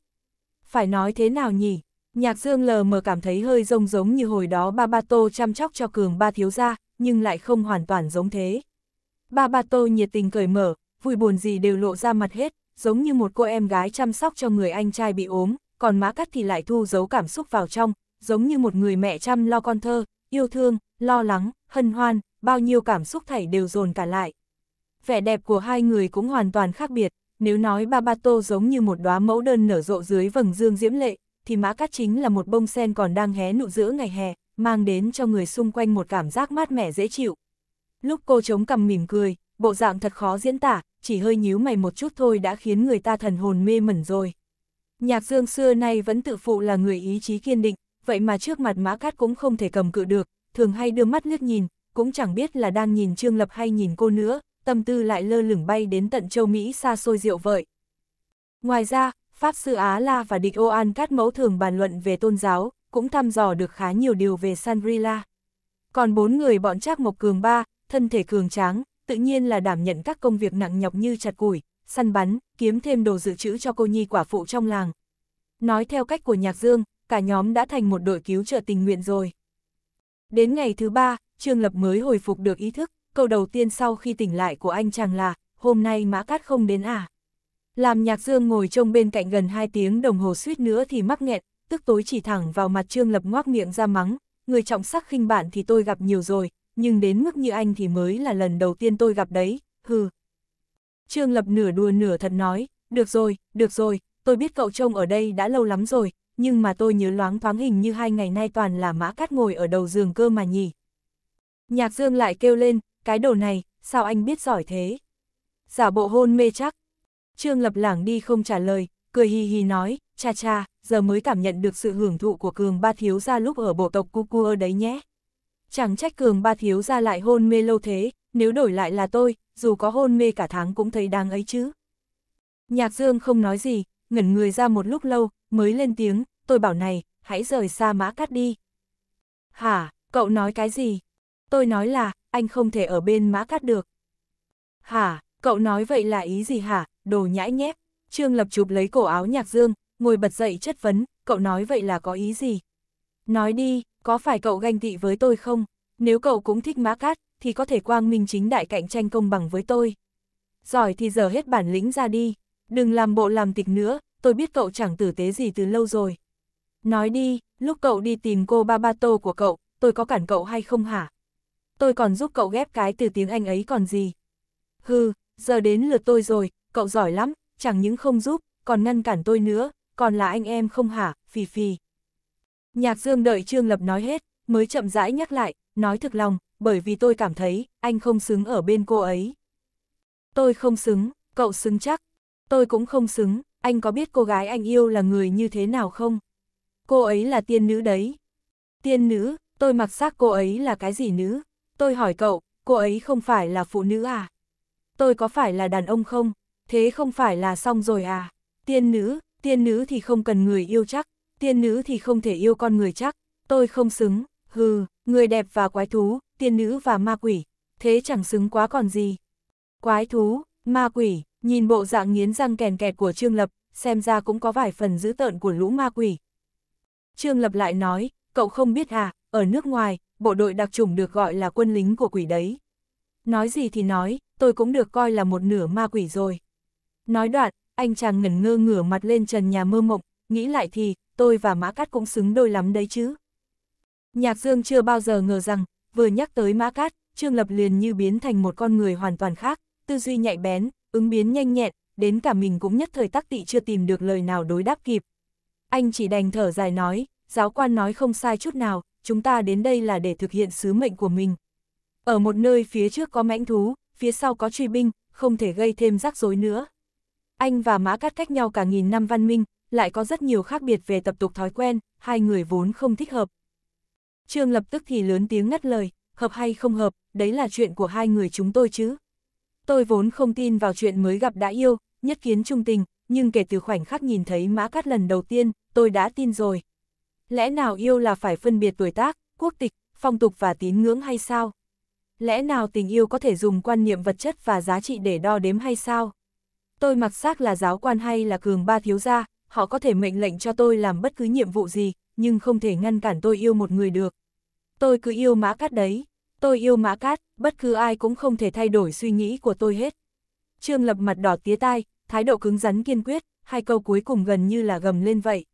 phải nói thế nào nhỉ? Nhạc Dương lờ mờ cảm thấy hơi rông giống như hồi đó ba ba tô chăm chóc cho cường ba thiếu gia, nhưng lại không hoàn toàn giống thế. Ba ba tô nhiệt tình cởi mở, vui buồn gì đều lộ ra mặt hết, giống như một cô em gái chăm sóc cho người anh trai bị ốm, còn mã cắt thì lại thu giấu cảm xúc vào trong, giống như một người mẹ chăm lo con thơ, yêu thương, lo lắng, hân hoan, bao nhiêu cảm xúc thảy đều dồn cả lại. Vẻ đẹp của hai người cũng hoàn toàn khác biệt, nếu nói Babato giống như một đóa mẫu đơn nở rộ dưới vầng dương diễm lệ, thì Mã Cát chính là một bông sen còn đang hé nụ giữa ngày hè, mang đến cho người xung quanh một cảm giác mát mẻ dễ chịu. Lúc cô chống cằm mỉm cười, bộ dạng thật khó diễn tả, chỉ hơi nhíu mày một chút thôi đã khiến người ta thần hồn mê mẩn rồi. Nhạc Dương xưa nay vẫn tự phụ là người ý chí kiên định, vậy mà trước mặt Mã Cát cũng không thể cầm cự được, thường hay đưa mắt liếc nhìn, cũng chẳng biết là đang nhìn Trương Lập hay nhìn cô nữa, tâm tư lại lơ lửng bay đến tận châu Mỹ xa xôi diệu vợi. Ngoài ra, Pháp sư Á La và địch ô an cát mẫu thường bàn luận về tôn giáo, cũng thăm dò được khá nhiều điều về Sanrila. Còn bốn người bọn Trác Mộc Cường ba, thân thể cường tráng, tự nhiên là đảm nhận các công việc nặng nhọc như chặt củi, săn bắn, kiếm thêm đồ dự trữ cho cô nhi quả phụ trong làng. Nói theo cách của Nhạc Dương, cả nhóm đã thành một đội cứu trợ tình nguyện rồi. Đến ngày thứ ba, Trương Lập mới hồi phục được ý thức, câu đầu tiên sau khi tỉnh lại của anh chàng là, hôm nay Mã Cát không đến à? Làm nhạc dương ngồi trông bên cạnh gần 2 tiếng đồng hồ suýt nữa thì mắc nghẹn, tức tối chỉ thẳng vào mặt Trương Lập ngoác miệng ra mắng, người trọng sắc khinh bạn thì tôi gặp nhiều rồi, nhưng đến mức như anh thì mới là lần đầu tiên tôi gặp đấy, hừ. Trương Lập nửa đùa nửa thật nói, được rồi, được rồi, tôi biết cậu trông ở đây đã lâu lắm rồi, nhưng mà tôi nhớ loáng thoáng hình như hai ngày nay toàn là mã cát ngồi ở đầu giường cơ mà nhỉ. Nhạc dương lại kêu lên, cái đồ này, sao anh biết giỏi thế? Giả bộ hôn mê chắc. Trương Lập Lảng đi không trả lời, cười hì hì nói, cha cha, giờ mới cảm nhận được sự hưởng thụ của cường ba thiếu gia lúc ở bộ tộc Cucua đấy nhé. Chẳng trách cường ba thiếu gia lại hôn mê lâu thế, nếu đổi lại là tôi, dù có hôn mê cả tháng cũng thấy đáng ấy chứ. Nhạc Dương không nói gì, ngẩn người ra một lúc lâu, mới lên tiếng, tôi bảo này, hãy rời xa mã cắt đi. Hả, cậu nói cái gì? Tôi nói là, anh không thể ở bên mã cắt được. Hả, cậu nói vậy là ý gì hả, đồ nhãi nhép. Trương Lập chụp lấy cổ áo nhạc dương, ngồi bật dậy chất vấn, cậu nói vậy là có ý gì? Nói đi, có phải cậu ganh tị với tôi không? Nếu cậu cũng thích mã cát, thì có thể quang minh chính đại cạnh tranh công bằng với tôi. Giỏi thì giờ hết bản lĩnh ra đi, đừng làm bộ làm tịch nữa, tôi biết cậu chẳng tử tế gì từ lâu rồi. Nói đi, lúc cậu đi tìm cô Babato của cậu, tôi có cản cậu hay không hả? tôi còn giúp cậu ghép cái từ tiếng Anh ấy còn gì. Hừ, giờ đến lượt tôi rồi, cậu giỏi lắm, chẳng những không giúp, còn ngăn cản tôi nữa, còn là anh em không hả, phì phì. Nhạc Dương đợi Trương Lập nói hết, mới chậm rãi nhắc lại, nói thực lòng, bởi vì tôi cảm thấy, anh không xứng ở bên cô ấy. Tôi không xứng, cậu xứng chắc. Tôi cũng không xứng, anh có biết cô gái anh yêu là người như thế nào không? Cô ấy là tiên nữ đấy. Tiên nữ, tôi mặc xác cô ấy là cái gì nữ? Tôi hỏi cậu, cô ấy không phải là phụ nữ à? Tôi có phải là đàn ông không? Thế không phải là xong rồi à? Tiên nữ, tiên nữ thì không cần người yêu chắc, tiên nữ thì không thể yêu con người chắc, tôi không xứng, hừ, người đẹp và quái thú, tiên nữ và ma quỷ, thế chẳng xứng quá còn gì. Quái thú, ma quỷ, nhìn bộ dạng nghiến răng kèn kẹt của Trương Lập, xem ra cũng có vài phần dữ tợn của lũ ma quỷ. Trương Lập lại nói, cậu không biết à, ở nước ngoài, bộ đội đặc chủng được gọi là quân lính của quỷ đấy. Nói gì thì nói, tôi cũng được coi là một nửa ma quỷ rồi. Nói đoạn, anh chàng ngẩn ngơ ngửa mặt lên trần nhà mơ mộng, nghĩ lại thì, tôi và Mã Cát cũng xứng đôi lắm đấy chứ. Nhạc Dương chưa bao giờ ngờ rằng, vừa nhắc tới Mã Cát, Trương Lập liền như biến thành một con người hoàn toàn khác, tư duy nhạy bén, ứng biến nhanh nhẹn, đến cả mình cũng nhất thời tắc tị chưa tìm được lời nào đối đáp kịp. Anh chỉ đành thở dài nói, giáo quan nói không sai chút nào, chúng ta đến đây là để thực hiện sứ mệnh của mình. Ở một nơi phía trước có mãnh thú, phía sau có truy binh, không thể gây thêm rắc rối nữa. Anh và Mã Cát cách nhau cả nghìn năm văn minh, lại có rất nhiều khác biệt về tập tục thói quen, hai người vốn không thích hợp. Trương lập tức thì lớn tiếng ngắt lời, hợp hay không hợp, đấy là chuyện của hai người chúng tôi chứ. Tôi vốn không tin vào chuyện mới gặp đã yêu, nhất kiến trung tình, nhưng kể từ khoảnh khắc nhìn thấy Mã Cát lần đầu tiên, tôi đã tin rồi, Lẽ nào yêu là phải phân biệt tuổi tác, quốc tịch, phong tục và tín ngưỡng hay sao? Lẽ nào tình yêu có thể dùng quan niệm vật chất và giá trị để đo đếm hay sao? Tôi mặc xác là giáo quan hay là cường ba thiếu gia, họ có thể mệnh lệnh cho tôi làm bất cứ nhiệm vụ gì, nhưng không thể ngăn cản tôi yêu một người được. Tôi cứ yêu mã cát đấy, tôi yêu mã cát, bất cứ ai cũng không thể thay đổi suy nghĩ của tôi hết. Trương lập mặt đỏ tía tai, thái độ cứng rắn kiên quyết, hai câu cuối cùng gần như là gầm lên vậy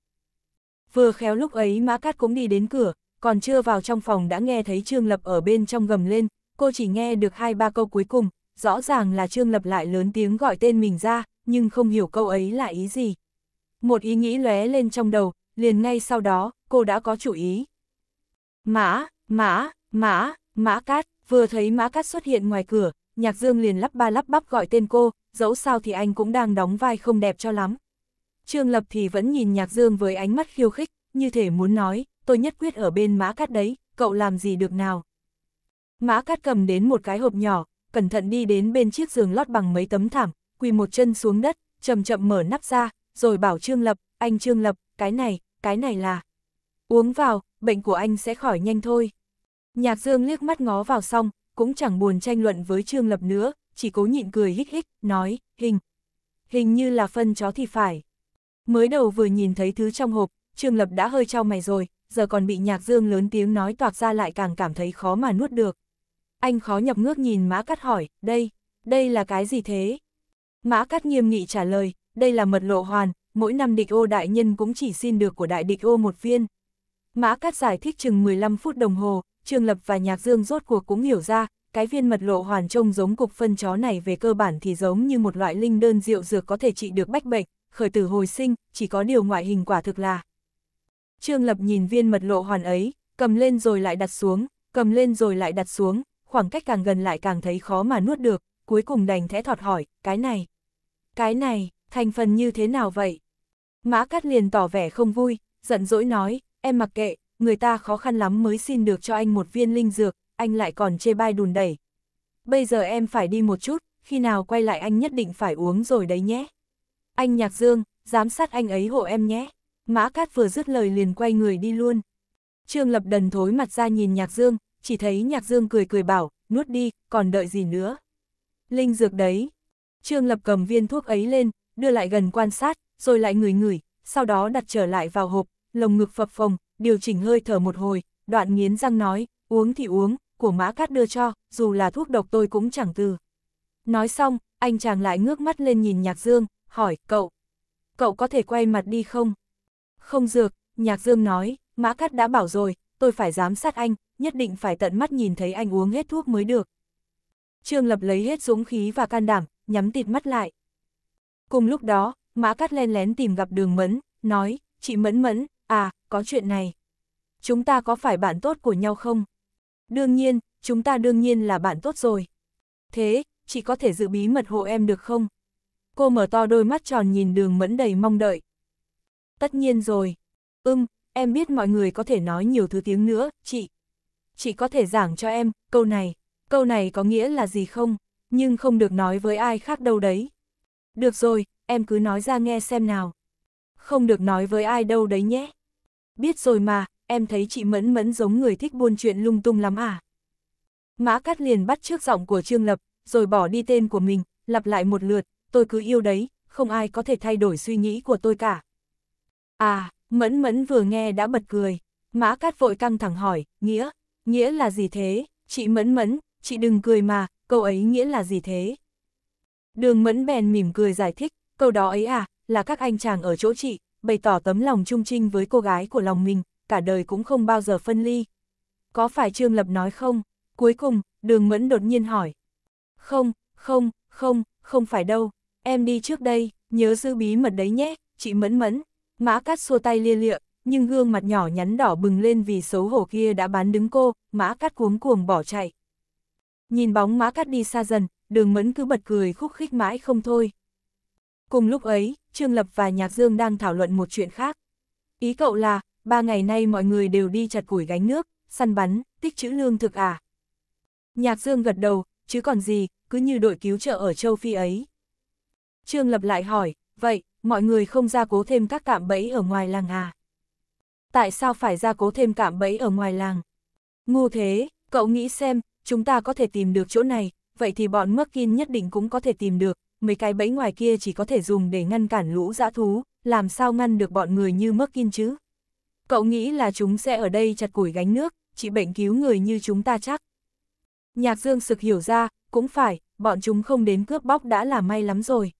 vừa khéo lúc ấy Mã Cát cũng đi đến cửa, còn chưa vào trong phòng đã nghe thấy Trương Lập ở bên trong gầm lên, cô chỉ nghe được hai ba câu cuối cùng, rõ ràng là Trương Lập lại lớn tiếng gọi tên mình ra, nhưng không hiểu câu ấy là ý gì. Một ý nghĩ lóe lên trong đầu, liền ngay sau đó, cô đã có chủ ý. Mã, mã, mã, mã cát, vừa thấy mã cát xuất hiện ngoài cửa, nhạc dương liền lắp ba lắp bắp gọi tên cô, dẫu sao thì anh cũng đang đóng vai không đẹp cho lắm, Trương Lập thì vẫn nhìn Nhạc Dương với ánh mắt khiêu khích, như thể muốn nói, tôi nhất quyết ở bên Mã Cát đấy, cậu làm gì được nào. Mã Cát cầm đến một cái hộp nhỏ, cẩn thận đi đến bên chiếc giường lót bằng mấy tấm thảm, quỳ một chân xuống đất, chậm chậm mở nắp ra, rồi bảo Trương Lập, anh Trương Lập, cái này, cái này là... Uống vào, bệnh của anh sẽ khỏi nhanh thôi. Nhạc Dương liếc mắt ngó vào xong, cũng chẳng buồn tranh luận với Trương Lập nữa, chỉ cố nhịn cười hích hích, nói, hình. Hình như là phân chó thì phải. Mới đầu vừa nhìn thấy thứ trong hộp, Trương Lập đã hơi trao mày rồi, giờ còn bị Nhạc Dương lớn tiếng nói toạc ra lại càng cảm thấy khó mà nuốt được. Anh khó nhập ngước nhìn Mã Cắt hỏi, đây, đây là cái gì thế? Mã Cắt nghiêm nghị trả lời, đây là mật lộ hoàn, mỗi năm địch ô đại nhân cũng chỉ xin được của đại địch ô một viên. Mã Cát giải thích chừng 15 phút đồng hồ, Trương Lập và Nhạc Dương rốt cuộc cũng hiểu ra, cái viên mật lộ hoàn trông giống cục phân chó này về cơ bản thì giống như một loại linh đơn rượu dược có thể trị được bách bệnh, khởi tử hồi sinh, chỉ có điều ngoại hình quả thực là. Trương Lập nhìn viên mật lộ hoàn ấy, cầm lên rồi lại đặt xuống, cầm lên rồi lại đặt xuống, khoảng cách càng gần lại càng thấy khó mà nuốt được, cuối cùng đành thẽ thọt hỏi, cái này, cái này, thành phần như thế nào vậy? Mã Cát liền tỏ vẻ không vui, giận dỗi nói, em mặc kệ, người ta khó khăn lắm mới xin được cho anh một viên linh dược, anh lại còn chê bai đùn đẩy. Bây giờ em phải đi một chút, khi nào quay lại anh nhất định phải uống rồi đấy nhé. Anh Nhạc Dương, giám sát anh ấy hộ em nhé. Mã Cát vừa dứt lời liền quay người đi luôn. Trương Lập Đần thối mặt ra nhìn Nhạc Dương, chỉ thấy Nhạc Dương cười cười bảo, nuốt đi, còn đợi gì nữa. Linh dược đấy. Trương Lập cầm viên thuốc ấy lên, đưa lại gần quan sát, rồi lại ngửi ngửi, sau đó đặt trở lại vào hộp, lồng ngực phập phồng, điều chỉnh hơi thở một hồi, đoạn nghiến răng nói, uống thì uống, của Mã Cát đưa cho, dù là thuốc độc tôi cũng chẳng từ. Nói xong, anh chàng lại ngước mắt lên nhìn Nhạc Dương, hỏi, cậu, cậu có thể quay mặt đi không? Không dược, Nhạc Dương nói, Mã Cát đã bảo rồi, tôi phải giám sát anh, nhất định phải tận mắt nhìn thấy anh uống hết thuốc mới được. Trương Lập lấy hết dũng khí và can đảm, nhắm tịt mắt lại. Cùng lúc đó, Mã Cát len lén tìm gặp đường Mẫn, nói, chị Mẫn Mẫn, à, có chuyện này. Chúng ta có phải bạn tốt của nhau không? Đương nhiên, chúng ta đương nhiên là bạn tốt rồi. Thế, chị có thể giữ bí mật hộ em được không? cô mở to đôi mắt tròn nhìn đường mẫn đầy mong đợi. Tất nhiên rồi. Ưm, em biết mọi người có thể nói nhiều thứ tiếng nữa, chị. Chị có thể giảng cho em, câu này, câu này có nghĩa là gì không, nhưng không được nói với ai khác đâu đấy. Được rồi, em cứ nói ra nghe xem nào. Không được nói với ai đâu đấy nhé. Biết rồi mà, em thấy chị Mẫn Mẫn giống người thích buôn chuyện lung tung lắm à. Mã Cát liền bắt trước giọng của Trương Lập, rồi bỏ đi tên của mình, lặp lại một lượt, tôi cứ yêu đấy, không ai có thể thay đổi suy nghĩ của tôi cả. À, mẫn mẫn vừa nghe đã bật cười, mã cát vội căng thẳng hỏi, nghĩa, nghĩa là gì thế, chị mẫn mẫn, chị đừng cười mà, câu ấy nghĩa là gì thế? Đường mẫn bèn mỉm cười giải thích, câu đó ấy à, là các anh chàng ở chỗ chị, bày tỏ tấm lòng trung trinh với cô gái của lòng mình, cả đời cũng không bao giờ phân ly. Có phải Trương Lập nói không? Cuối cùng, đường mẫn đột nhiên hỏi. Không, không, không, không phải đâu, Em đi trước đây, nhớ giữ bí mật đấy nhé, chị mẫn mẫn. Mã Cát xua tay lia lịa, nhưng gương mặt nhỏ nhắn đỏ bừng lên vì xấu hổ kia đã bán đứng cô, Mã Cát cuống cuồng bỏ chạy. Nhìn bóng Mã Cát đi xa dần, đường mẫn cứ bật cười khúc khích mãi không thôi. Cùng lúc ấy, Trương Lập và Nhạc Dương đang thảo luận một chuyện khác. Ý cậu là, ba ngày nay mọi người đều đi chặt củi gánh nước, săn bắn, tích chữ lương thực à. Nhạc Dương gật đầu, chứ còn gì, cứ như đội cứu trợ ở châu Phi ấy. Trương Lập lại hỏi, vậy, mọi người không ra cố thêm các cạm bẫy ở ngoài làng à? Tại sao phải ra cố thêm cạm bẫy ở ngoài làng? Ngu thế, cậu nghĩ xem, chúng ta có thể tìm được chỗ này, vậy thì bọn Merkin nhất định cũng có thể tìm được, mấy cái bẫy ngoài kia chỉ có thể dùng để ngăn cản lũ dã thú, làm sao ngăn được bọn người như Merkin chứ? Cậu nghĩ là chúng sẽ ở đây chặt củi gánh nước, chỉ bệnh cứu người như chúng ta chắc. Nhạc Dương sực hiểu ra, cũng phải, bọn chúng không đến cướp bóc đã là may lắm rồi.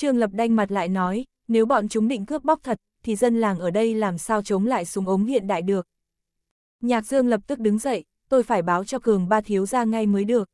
Trương Lập đanh mặt lại nói, nếu bọn chúng định cướp bóc thật, thì dân làng ở đây làm sao chống lại súng ống hiện đại được. Nhạc Dương lập tức đứng dậy, tôi phải báo cho Cường ba thiếu ra ngay mới được.